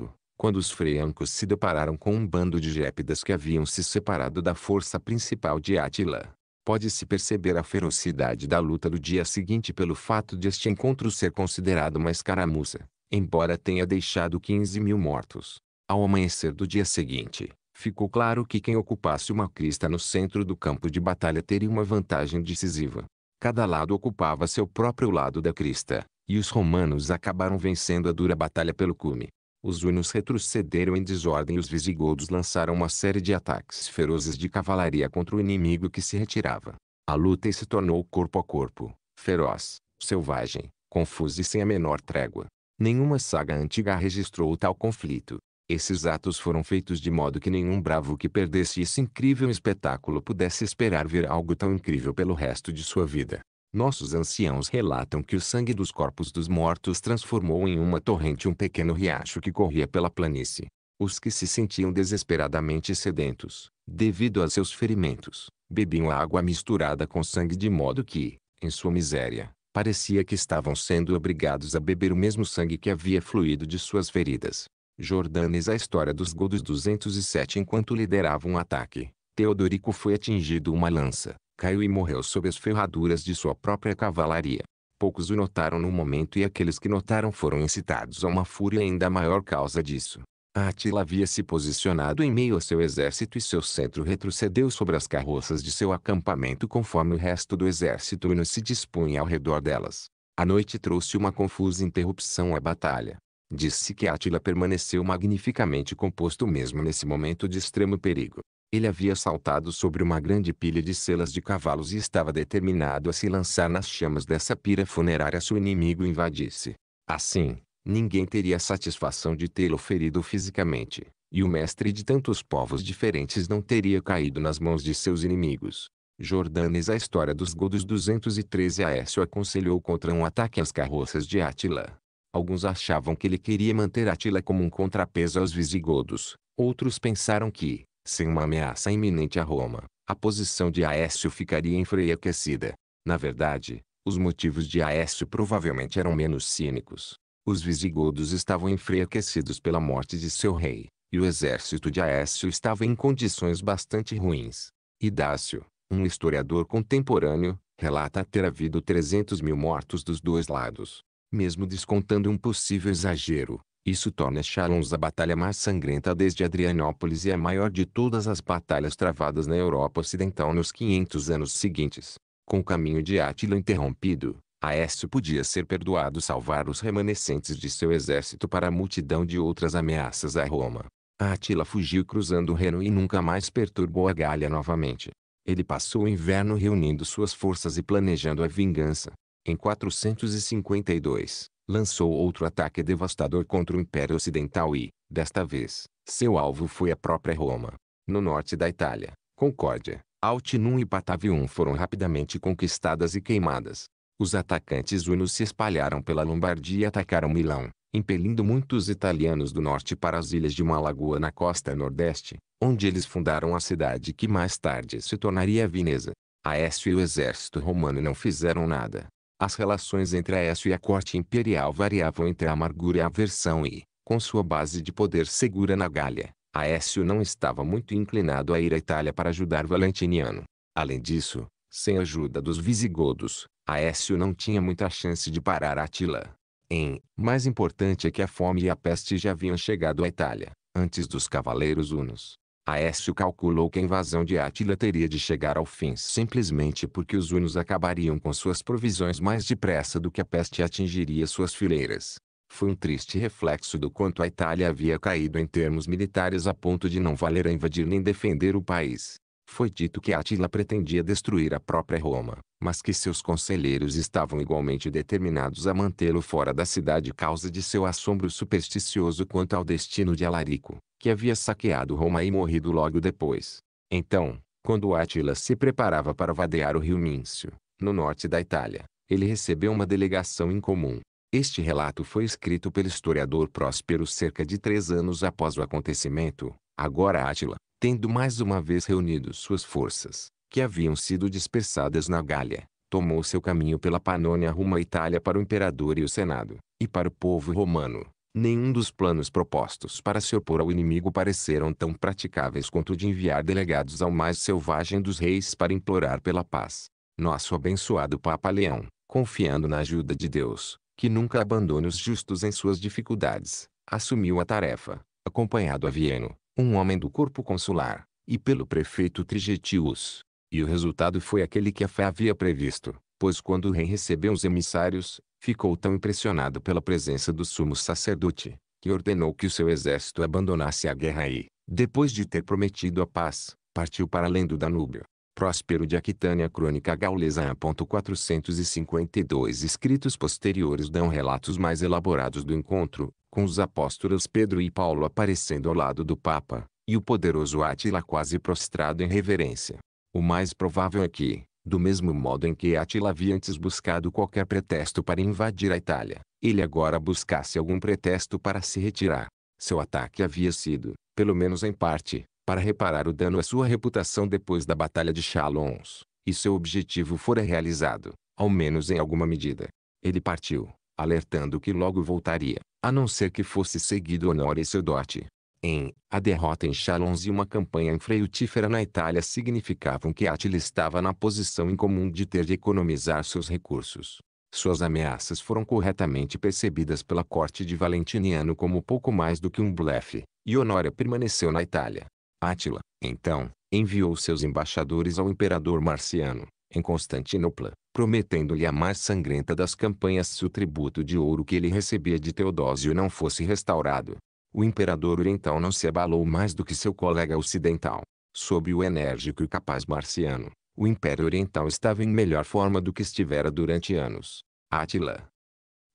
quando os freiancos se depararam com um bando de gépidas que haviam se separado da força principal de Átila. Pode-se perceber a ferocidade da luta do dia seguinte pelo fato de este encontro ser considerado uma escaramuça, embora tenha deixado 15 mil mortos. Ao amanhecer do dia seguinte, ficou claro que quem ocupasse uma crista no centro do campo de batalha teria uma vantagem decisiva. Cada lado ocupava seu próprio lado da crista, e os romanos acabaram vencendo a dura batalha pelo cume. Os hunos retrocederam em desordem e os visigodos lançaram uma série de ataques ferozes de cavalaria contra o inimigo que se retirava. A luta se tornou corpo a corpo, feroz, selvagem, confusa e sem a menor trégua. Nenhuma saga antiga registrou tal conflito. Esses atos foram feitos de modo que nenhum bravo que perdesse esse incrível espetáculo pudesse esperar ver algo tão incrível pelo resto de sua vida. Nossos anciãos relatam que o sangue dos corpos dos mortos transformou em uma torrente um pequeno riacho que corria pela planície. Os que se sentiam desesperadamente sedentos, devido a seus ferimentos, bebiam a água misturada com sangue de modo que, em sua miséria, parecia que estavam sendo obrigados a beber o mesmo sangue que havia fluído de suas feridas. Jordanes a história dos Godos 207 enquanto liderava um ataque. Teodorico foi atingido uma lança, caiu e morreu sob as ferraduras de sua própria cavalaria. Poucos o notaram no momento e aqueles que notaram foram incitados a uma fúria ainda maior causa disso. Átila havia se posicionado em meio a seu exército e seu centro retrocedeu sobre as carroças de seu acampamento conforme o resto do exército Uno se dispunha ao redor delas. A noite trouxe uma confusa interrupção à batalha. Disse que Átila permaneceu magnificamente composto mesmo nesse momento de extremo perigo. Ele havia saltado sobre uma grande pilha de selas de cavalos e estava determinado a se lançar nas chamas dessa pira funerária se o inimigo invadisse. Assim, ninguém teria a satisfação de tê-lo ferido fisicamente, e o mestre de tantos povos diferentes não teria caído nas mãos de seus inimigos. Jordanes a história dos godos 213 Aécio aconselhou contra um ataque às carroças de Átila. Alguns achavam que ele queria manter Átila como um contrapeso aos visigodos, outros pensaram que, sem uma ameaça iminente a Roma, a posição de Aécio ficaria enfraquecida. Na verdade, os motivos de Aécio provavelmente eram menos cínicos. Os visigodos estavam enfraquecidos pela morte de seu rei, e o exército de Aécio estava em condições bastante ruins. Idácio, um historiador contemporâneo, relata ter havido 300 mil mortos dos dois lados. Mesmo descontando um possível exagero, isso torna Chalons a batalha mais sangrenta desde Adrianópolis e a é maior de todas as batalhas travadas na Europa Ocidental nos 500 anos seguintes. Com o caminho de Átila interrompido, Aécio podia ser perdoado salvar os remanescentes de seu exército para a multidão de outras ameaças a Roma. Átila fugiu cruzando o Reno e nunca mais perturbou a Galha novamente. Ele passou o inverno reunindo suas forças e planejando a vingança. Em 452, lançou outro ataque devastador contra o Império Ocidental e, desta vez, seu alvo foi a própria Roma. No norte da Itália, Concórdia, Altinum e Patavium foram rapidamente conquistadas e queimadas. Os atacantes hunos se espalharam pela Lombardia e atacaram Milão, impelindo muitos italianos do norte para as ilhas de uma lagoa na costa nordeste, onde eles fundaram a cidade que mais tarde se tornaria Veneza. Aécio e o exército romano não fizeram nada, as relações entre Aécio e a corte imperial variavam entre a amargura e a aversão e, com sua base de poder segura na Gália, Aécio não estava muito inclinado a ir à Itália para ajudar Valentiniano. Além disso, sem a ajuda dos visigodos, Aécio não tinha muita chance de parar Atila. Em, mais importante é que a fome e a peste já haviam chegado à Itália, antes dos cavaleiros hunos. Aécio calculou que a invasão de Átila teria de chegar ao fim simplesmente porque os hunos acabariam com suas provisões mais depressa do que a peste atingiria suas fileiras. Foi um triste reflexo do quanto a Itália havia caído em termos militares a ponto de não valer a invadir nem defender o país. Foi dito que Átila pretendia destruir a própria Roma, mas que seus conselheiros estavam igualmente determinados a mantê-lo fora da cidade causa de seu assombro supersticioso quanto ao destino de Alarico que havia saqueado Roma e morrido logo depois. Então, quando Átila se preparava para vadear o rio Míncio, no norte da Itália, ele recebeu uma delegação incomum. Este relato foi escrito pelo historiador Próspero cerca de três anos após o acontecimento. Agora Átila, tendo mais uma vez reunido suas forças, que haviam sido dispersadas na Gália, tomou seu caminho pela Panônia rumo à Itália para o imperador e o senado, e para o povo romano. Nenhum dos planos propostos para se opor ao inimigo pareceram tão praticáveis quanto o de enviar delegados ao mais selvagem dos reis para implorar pela paz. Nosso abençoado Papa Leão, confiando na ajuda de Deus, que nunca abandona os justos em suas dificuldades, assumiu a tarefa, acompanhado a Vieno, um homem do corpo consular, e pelo prefeito Trigetius. E o resultado foi aquele que a fé havia previsto, pois quando o rei recebeu os emissários, ficou tão impressionado pela presença do sumo sacerdote, que ordenou que o seu exército abandonasse a guerra e, depois de ter prometido a paz, partiu para além do Danúbio. Próspero de Aquitânia Crônica Gaulesa 452 Escritos posteriores dão relatos mais elaborados do encontro, com os apóstolos Pedro e Paulo aparecendo ao lado do Papa, e o poderoso Átila quase prostrado em reverência. O mais provável é que, do mesmo modo em que Attila havia antes buscado qualquer pretexto para invadir a Itália, ele agora buscasse algum pretexto para se retirar. Seu ataque havia sido, pelo menos em parte, para reparar o dano à sua reputação depois da Batalha de Chalons, e seu objetivo fora realizado, ao menos em alguma medida. Ele partiu, alertando que logo voltaria, a não ser que fosse seguido Honor e seu dote em A derrota em Chalons e uma campanha infrutífera na Itália significavam que Attila estava na posição incomum de ter de economizar seus recursos. Suas ameaças foram corretamente percebidas pela corte de Valentiniano como pouco mais do que um blefe, e Honória permaneceu na Itália. Átila, então, enviou seus embaixadores ao imperador Marciano, em Constantinopla, prometendo-lhe a mais sangrenta das campanhas se o tributo de ouro que ele recebia de Teodósio não fosse restaurado. O imperador oriental não se abalou mais do que seu colega ocidental. Sob o enérgico e capaz marciano, o Império Oriental estava em melhor forma do que estivera durante anos. Átila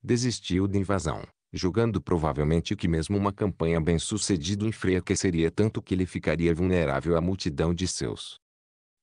desistiu da invasão, julgando provavelmente que mesmo uma campanha bem-sucedida enfraqueceria tanto que ele ficaria vulnerável à multidão de seus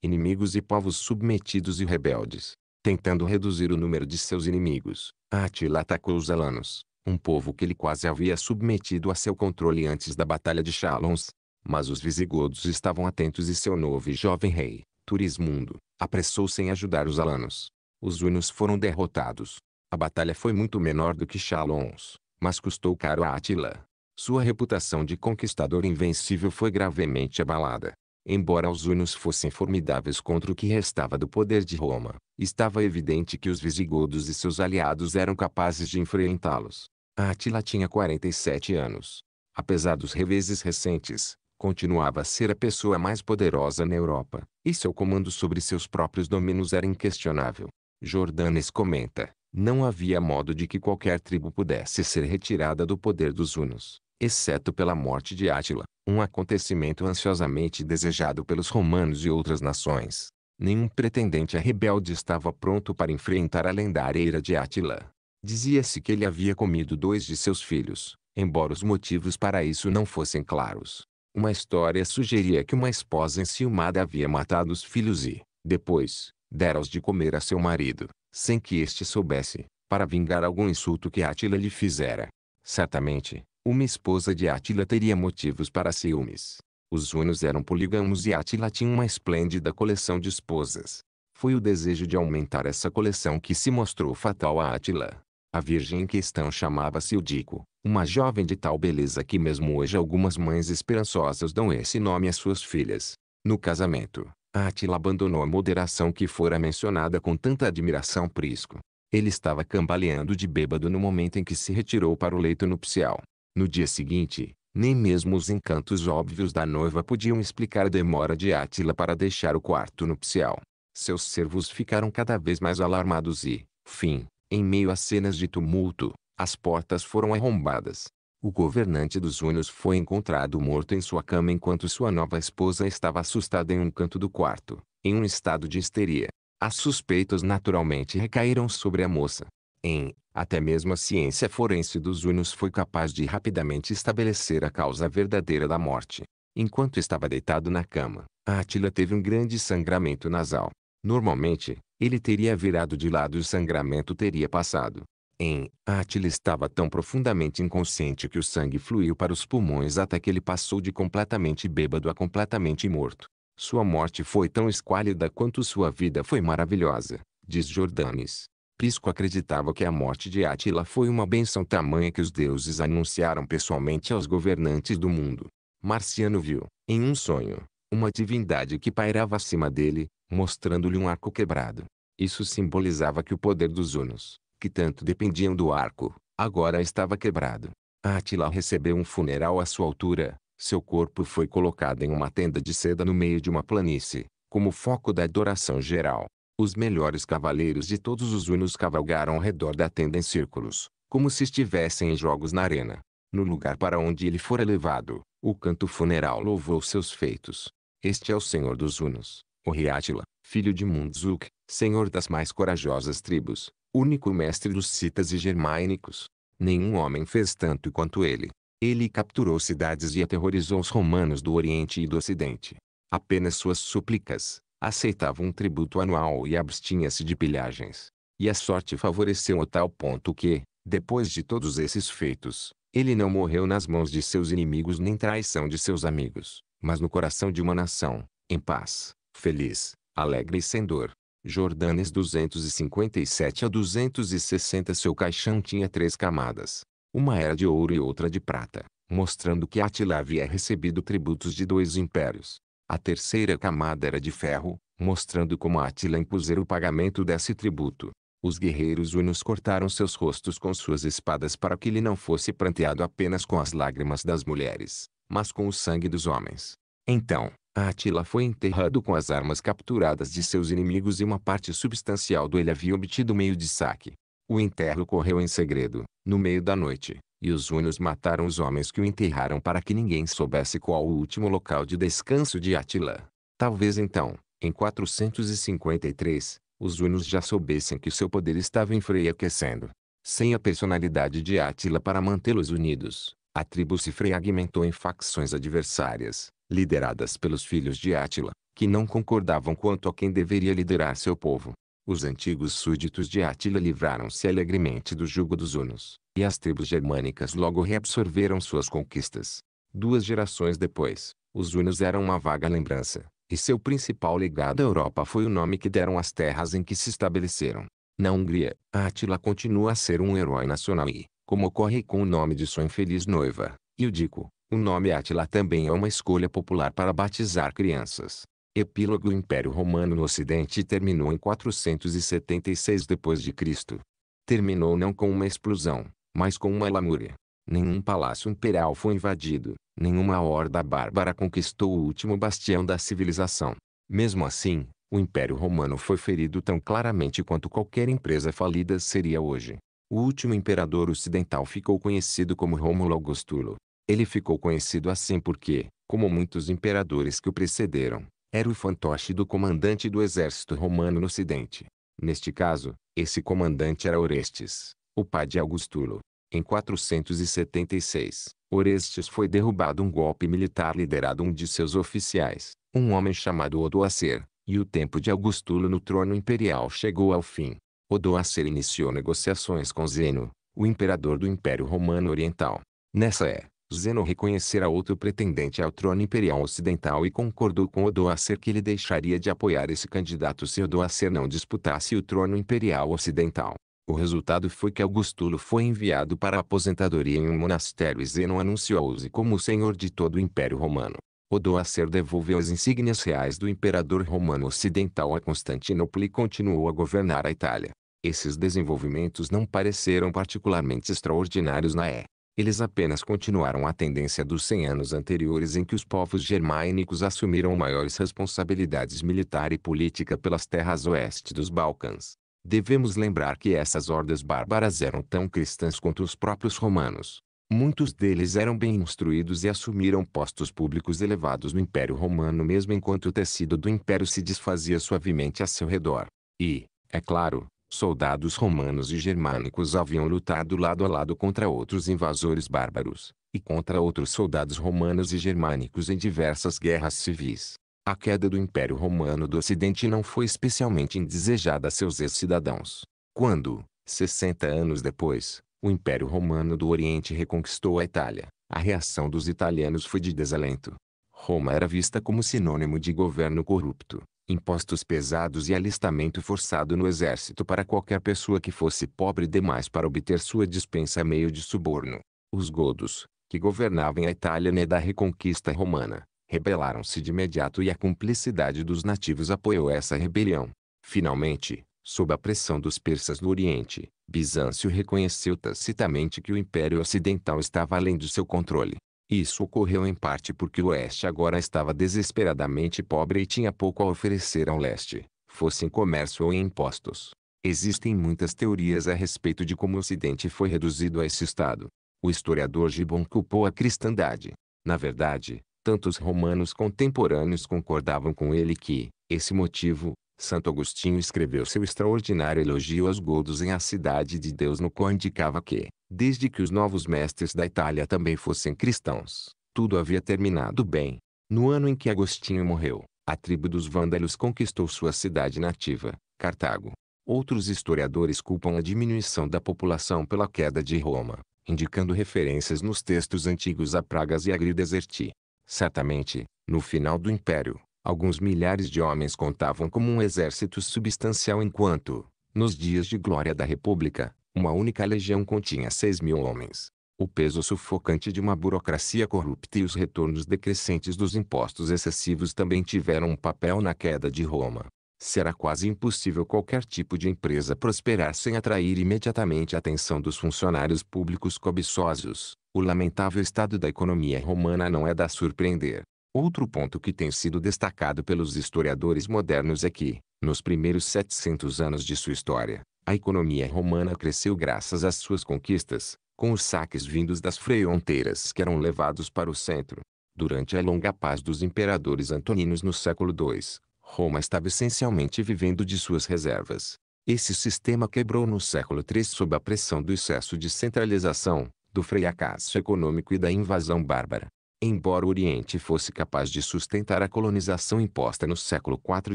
inimigos e povos submetidos e rebeldes. Tentando reduzir o número de seus inimigos, Átila atacou os alanos, um povo que ele quase havia submetido a seu controle antes da Batalha de Chalons. Mas os visigodos estavam atentos e seu novo e jovem rei, Turismundo, apressou-se em ajudar os alanos. Os hunos foram derrotados. A batalha foi muito menor do que Chalons, mas custou caro a Atila. Sua reputação de conquistador invencível foi gravemente abalada. Embora os hunos fossem formidáveis contra o que restava do poder de Roma, estava evidente que os visigodos e seus aliados eram capazes de enfrentá-los. Atila tinha 47 anos. Apesar dos reveses recentes, continuava a ser a pessoa mais poderosa na Europa, e seu comando sobre seus próprios domínios era inquestionável. Jordanes comenta, não havia modo de que qualquer tribo pudesse ser retirada do poder dos hunos, exceto pela morte de Átila, um acontecimento ansiosamente desejado pelos romanos e outras nações. Nenhum pretendente a rebelde estava pronto para enfrentar a lendária ira de Átila. Dizia-se que ele havia comido dois de seus filhos, embora os motivos para isso não fossem claros. Uma história sugeria que uma esposa enciumada havia matado os filhos e, depois, dera-os de comer a seu marido, sem que este soubesse, para vingar algum insulto que Átila lhe fizera. Certamente, uma esposa de Átila teria motivos para ciúmes. Os hunos eram polígamos e Átila tinha uma esplêndida coleção de esposas. Foi o desejo de aumentar essa coleção que se mostrou fatal a Átila. A virgem em questão chamava-se Udico, uma jovem de tal beleza que mesmo hoje algumas mães esperançosas dão esse nome às suas filhas. No casamento, Átila abandonou a moderação que fora mencionada com tanta admiração Prisco. Ele estava cambaleando de bêbado no momento em que se retirou para o leito nupcial. No dia seguinte, nem mesmo os encantos óbvios da noiva podiam explicar a demora de Átila para deixar o quarto nupcial. Seus servos ficaram cada vez mais alarmados e, fim, em meio a cenas de tumulto, as portas foram arrombadas. O governante dos Hunos foi encontrado morto em sua cama enquanto sua nova esposa estava assustada em um canto do quarto, em um estado de histeria. As suspeitas naturalmente recaíram sobre a moça. Em, até mesmo a ciência forense dos Hunos foi capaz de rapidamente estabelecer a causa verdadeira da morte. Enquanto estava deitado na cama, Atila teve um grande sangramento nasal. Normalmente, ele teria virado de lado e o sangramento teria passado. Em, Átila estava tão profundamente inconsciente que o sangue fluiu para os pulmões até que ele passou de completamente bêbado a completamente morto. Sua morte foi tão esquálida quanto sua vida foi maravilhosa, diz Jordanes. Prisco acreditava que a morte de Átila foi uma benção tamanha que os deuses anunciaram pessoalmente aos governantes do mundo. Marciano viu, em um sonho, uma divindade que pairava acima dele, mostrando-lhe um arco quebrado. Isso simbolizava que o poder dos hunos, que tanto dependiam do arco, agora estava quebrado. Átila recebeu um funeral à sua altura, seu corpo foi colocado em uma tenda de seda no meio de uma planície, como foco da adoração geral. Os melhores cavaleiros de todos os hunos cavalgaram ao redor da tenda em círculos, como se estivessem em jogos na arena. No lugar para onde ele fora levado, o canto funeral louvou seus feitos. Este é o Senhor dos Hunos, o Riátila, filho de Mundzuk, senhor das mais corajosas tribos, único mestre dos citas e germânicos. Nenhum homem fez tanto quanto ele. Ele capturou cidades e aterrorizou os romanos do Oriente e do Ocidente. Apenas suas súplicas, aceitava um tributo anual e abstinha-se de pilhagens. E a sorte favoreceu a tal ponto que, depois de todos esses feitos, ele não morreu nas mãos de seus inimigos nem traição de seus amigos, mas no coração de uma nação, em paz feliz, alegre e sem dor. Jordanes 257 a 260 Seu caixão tinha três camadas. Uma era de ouro e outra de prata, mostrando que Atila havia recebido tributos de dois impérios. A terceira camada era de ferro, mostrando como Atila impusera o pagamento desse tributo. Os guerreiros hunos cortaram seus rostos com suas espadas para que ele não fosse pranteado apenas com as lágrimas das mulheres, mas com o sangue dos homens. Então, Atila foi enterrado com as armas capturadas de seus inimigos e uma parte substancial do ele havia obtido meio de saque. O enterro ocorreu em segredo, no meio da noite, e os Hunos mataram os homens que o enterraram para que ninguém soubesse qual o último local de descanso de Atila. Talvez então, em 453, os Hunos já soubessem que seu poder estava enfraquecendo, Sem a personalidade de Atila para mantê-los unidos, a tribo se fragmentou em facções adversárias, lideradas pelos filhos de Átila, que não concordavam quanto a quem deveria liderar seu povo. Os antigos súditos de Átila livraram-se alegremente do jugo dos hunos, e as tribos germânicas logo reabsorveram suas conquistas. Duas gerações depois, os hunos eram uma vaga lembrança, e seu principal legado à Europa foi o nome que deram às terras em que se estabeleceram. Na Hungria, Átila continua a ser um herói nacional e, como ocorre com o nome de sua infeliz noiva, Ildico, o nome Átila também é uma escolha popular para batizar crianças. Epílogo O Império Romano no Ocidente terminou em 476 d.C. Terminou não com uma explosão, mas com uma lamúria. Nenhum palácio imperial foi invadido, nenhuma horda bárbara conquistou o último bastião da civilização. Mesmo assim, o Império Romano foi ferido tão claramente quanto qualquer empresa falida seria hoje. O último imperador ocidental ficou conhecido como Rômulo Augustulo. Ele ficou conhecido assim porque, como muitos imperadores que o precederam, era o fantoche do comandante do exército romano no Ocidente. Neste caso, esse comandante era Orestes, o pai de Augustulo. Em 476, Orestes foi derrubado um golpe militar liderado um de seus oficiais, um homem chamado Odoacer, e o tempo de Augustulo no trono imperial chegou ao fim. Odoacer iniciou negociações com Zeno, o imperador do Império Romano Oriental. Nessa é Zeno reconhecera outro pretendente ao trono imperial ocidental e concordou com Odoacer que ele deixaria de apoiar esse candidato se Odoacer não disputasse o trono imperial ocidental. O resultado foi que Augustulo foi enviado para a aposentadoria em um monastério e Zeno anunciou-se como o senhor de todo o Império Romano. Odoacer devolveu as insígnias reais do imperador romano ocidental a Constantinopla e continuou a governar a Itália. Esses desenvolvimentos não pareceram particularmente extraordinários na época eles apenas continuaram a tendência dos 100 anos anteriores em que os povos germânicos assumiram maiores responsabilidades militar e política pelas terras oeste dos Balcãs. Devemos lembrar que essas hordas bárbaras eram tão cristãs quanto os próprios romanos. Muitos deles eram bem instruídos e assumiram postos públicos elevados no Império Romano mesmo enquanto o tecido do império se desfazia suavemente a seu redor. E, é claro, soldados romanos e germânicos haviam lutado lado a lado contra outros invasores bárbaros, e contra outros soldados romanos e germânicos em diversas guerras civis. A queda do Império Romano do Ocidente não foi especialmente indesejada a seus ex-cidadãos. Quando, 60 anos depois, o Império Romano do Oriente reconquistou a Itália, a reação dos italianos foi de desalento. Roma era vista como sinônimo de governo corrupto, impostos pesados e alistamento forçado no exército para qualquer pessoa que fosse pobre demais para obter sua dispensa a meio de suborno. Os godos, que governavam a Itália na né da reconquista romana, rebelaram-se de imediato e a cumplicidade dos nativos apoiou essa rebelião. Finalmente, sob a pressão dos persas no Oriente, Bizâncio reconheceu tacitamente que o Império Ocidental estava além de seu controle. Isso ocorreu em parte porque o oeste agora estava desesperadamente pobre e tinha pouco a oferecer ao leste, fosse em comércio ou em impostos. Existem muitas teorias a respeito de como o ocidente foi reduzido a esse estado. O historiador Gibbon culpou a cristandade. Na verdade, tanto os romanos contemporâneos concordavam com ele que, esse motivo, Santo Agostinho escreveu seu extraordinário elogio aos godos em A Cidade de Deus no qual indicava que, desde que os novos mestres da Itália também fossem cristãos, tudo havia terminado bem. No ano em que Agostinho morreu, a tribo dos vândalos conquistou sua cidade nativa, Cartago. Outros historiadores culpam a diminuição da população pela queda de Roma, indicando referências nos textos antigos a pragas e agrideserti. Certamente, no final do Império, Alguns milhares de homens contavam como um exército substancial enquanto, nos dias de glória da República, uma única legião continha seis mil homens. O peso sufocante de uma burocracia corrupta e os retornos decrescentes dos impostos excessivos também tiveram um papel na queda de Roma. Será quase impossível qualquer tipo de empresa prosperar sem atrair imediatamente a atenção dos funcionários públicos cobiçosos. O lamentável estado da economia romana não é da surpreender. Outro ponto que tem sido destacado pelos historiadores modernos é que, nos primeiros 700 anos de sua história, a economia romana cresceu graças às suas conquistas, com os saques vindos das fronteiras que eram levados para o centro. Durante a longa paz dos imperadores antoninos no século II, Roma estava essencialmente vivendo de suas reservas. Esse sistema quebrou no século III sob a pressão do excesso de centralização, do fracasso econômico e da invasão bárbara. Embora o Oriente fosse capaz de sustentar a colonização imposta no século IV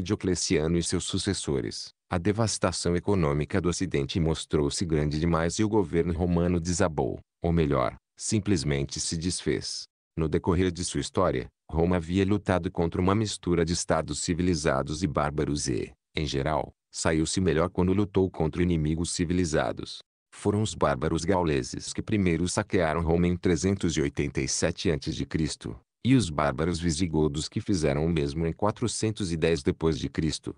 Diocleciano e seus sucessores, a devastação econômica do Ocidente mostrou-se grande demais e o governo romano desabou, ou melhor, simplesmente se desfez. No decorrer de sua história, Roma havia lutado contra uma mistura de estados civilizados e bárbaros e, em geral, saiu-se melhor quando lutou contra inimigos civilizados foram os bárbaros gauleses que primeiro saquearam Roma em 387 a.C., e os bárbaros visigodos que fizeram o mesmo em 410 d.C.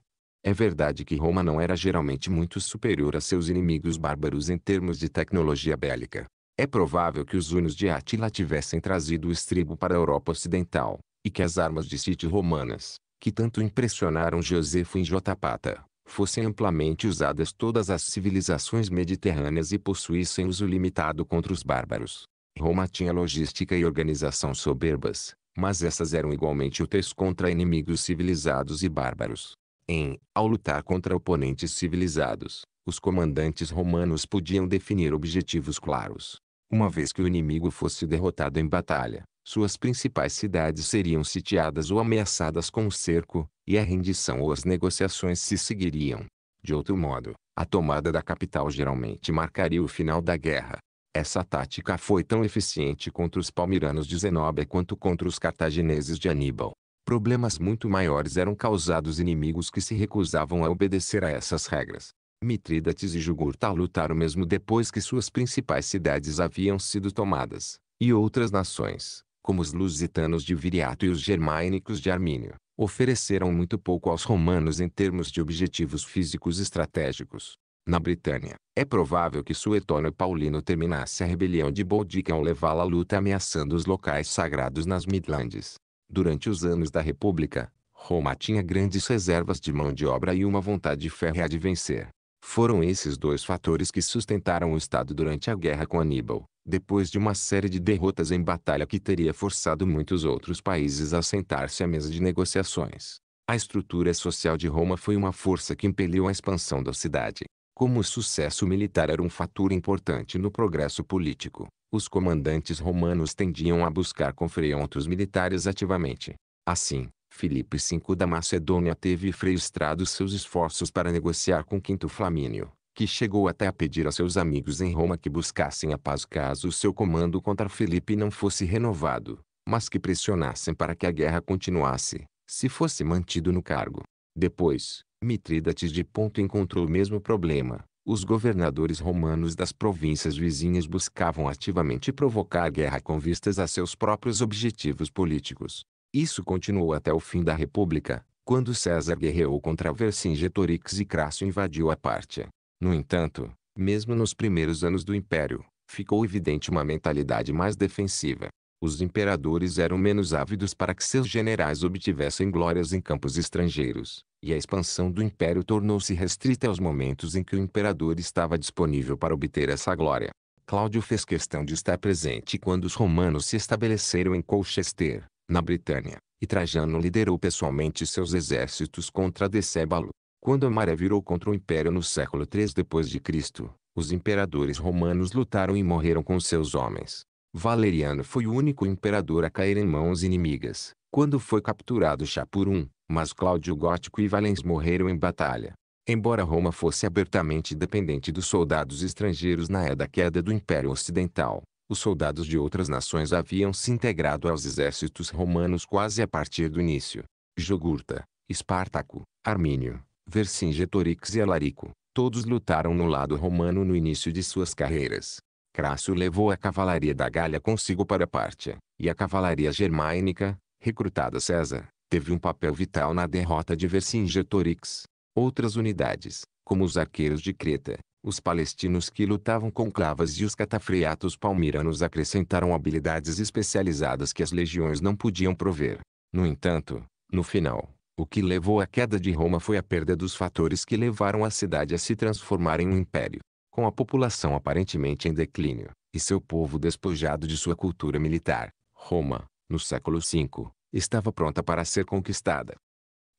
É verdade que Roma não era geralmente muito superior a seus inimigos bárbaros em termos de tecnologia bélica. É provável que os hunos de Átila tivessem trazido o estribo para a Europa Ocidental, e que as armas de sítio romanas, que tanto impressionaram Josefo em Jotapata, fossem amplamente usadas todas as civilizações mediterrâneas e possuíssem uso limitado contra os bárbaros. Roma tinha logística e organização soberbas, mas essas eram igualmente úteis contra inimigos civilizados e bárbaros. Em, ao lutar contra oponentes civilizados, os comandantes romanos podiam definir objetivos claros. Uma vez que o inimigo fosse derrotado em batalha, suas principais cidades seriam sitiadas ou ameaçadas com um cerco, e a rendição ou as negociações se seguiriam. De outro modo, a tomada da capital geralmente marcaria o final da guerra. Essa tática foi tão eficiente contra os palmiranos de Zenobia quanto contra os cartagineses de Aníbal. Problemas muito maiores eram causados inimigos que se recusavam a obedecer a essas regras. Mitrídates e Jugurta lutaram mesmo depois que suas principais cidades haviam sido tomadas, e outras nações, como os lusitanos de Viriato e os germânicos de Armínio, ofereceram muito pouco aos romanos em termos de objetivos físicos estratégicos. Na Britânia, é provável que Suetônio Paulino terminasse a rebelião de Boudica ao levá-la à luta ameaçando os locais sagrados nas Midlands. Durante os anos da República, Roma tinha grandes reservas de mão de obra e uma vontade férrea de vencer. Foram esses dois fatores que sustentaram o Estado durante a guerra com Aníbal depois de uma série de derrotas em batalha que teria forçado muitos outros países a sentar-se à mesa de negociações. A estrutura social de Roma foi uma força que impeliu a expansão da cidade. Como o sucesso militar era um fator importante no progresso político, os comandantes romanos tendiam a buscar confrontos militares ativamente. Assim, Filipe V da Macedônia teve frustrado seus esforços para negociar com Quinto Flamínio, que chegou até a pedir a seus amigos em Roma que buscassem a paz caso o seu comando contra Felipe não fosse renovado, mas que pressionassem para que a guerra continuasse, se fosse mantido no cargo. Depois, Mitrídates de Ponto encontrou o mesmo problema. Os governadores romanos das províncias vizinhas buscavam ativamente provocar guerra com vistas a seus próprios objetivos políticos. Isso continuou até o fim da República, quando César guerreou contra Vercingetorix e Crasso invadiu a Pártia. No entanto, mesmo nos primeiros anos do império, ficou evidente uma mentalidade mais defensiva. Os imperadores eram menos ávidos para que seus generais obtivessem glórias em campos estrangeiros, e a expansão do império tornou-se restrita aos momentos em que o imperador estava disponível para obter essa glória. Cláudio fez questão de estar presente quando os romanos se estabeleceram em Colchester, na Britânia, e Trajano liderou pessoalmente seus exércitos contra Decébalo, quando a maré virou contra o império no século III depois de Cristo, os imperadores romanos lutaram e morreram com seus homens. Valeriano foi o único imperador a cair em mãos inimigas, quando foi capturado Chapurum, mas Cláudio Gótico e Valens morreram em batalha. Embora Roma fosse abertamente dependente dos soldados estrangeiros na da queda do Império Ocidental, os soldados de outras nações haviam se integrado aos exércitos romanos quase a partir do início. Jogurta, Espartaco, Armínio, Vercingetorix e Alarico, todos lutaram no lado romano no início de suas carreiras. Crássio levou a cavalaria da Galha consigo para a Pártia, e a cavalaria germânica, recrutada César, teve um papel vital na derrota de Vercingetorix. Outras unidades, como os arqueiros de Creta, os palestinos que lutavam com clavas e os catafriatos palmiranos acrescentaram habilidades especializadas que as legiões não podiam prover. No entanto, no final, o que levou à queda de Roma foi a perda dos fatores que levaram a cidade a se transformar em um império, com a população aparentemente em declínio, e seu povo despojado de sua cultura militar. Roma, no século V, estava pronta para ser conquistada.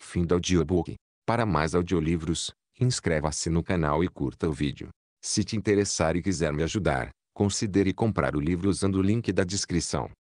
Fim do audiobook. Para mais audiolivros, inscreva-se no canal e curta o vídeo. Se te interessar e quiser me ajudar, considere comprar o livro usando o link da descrição.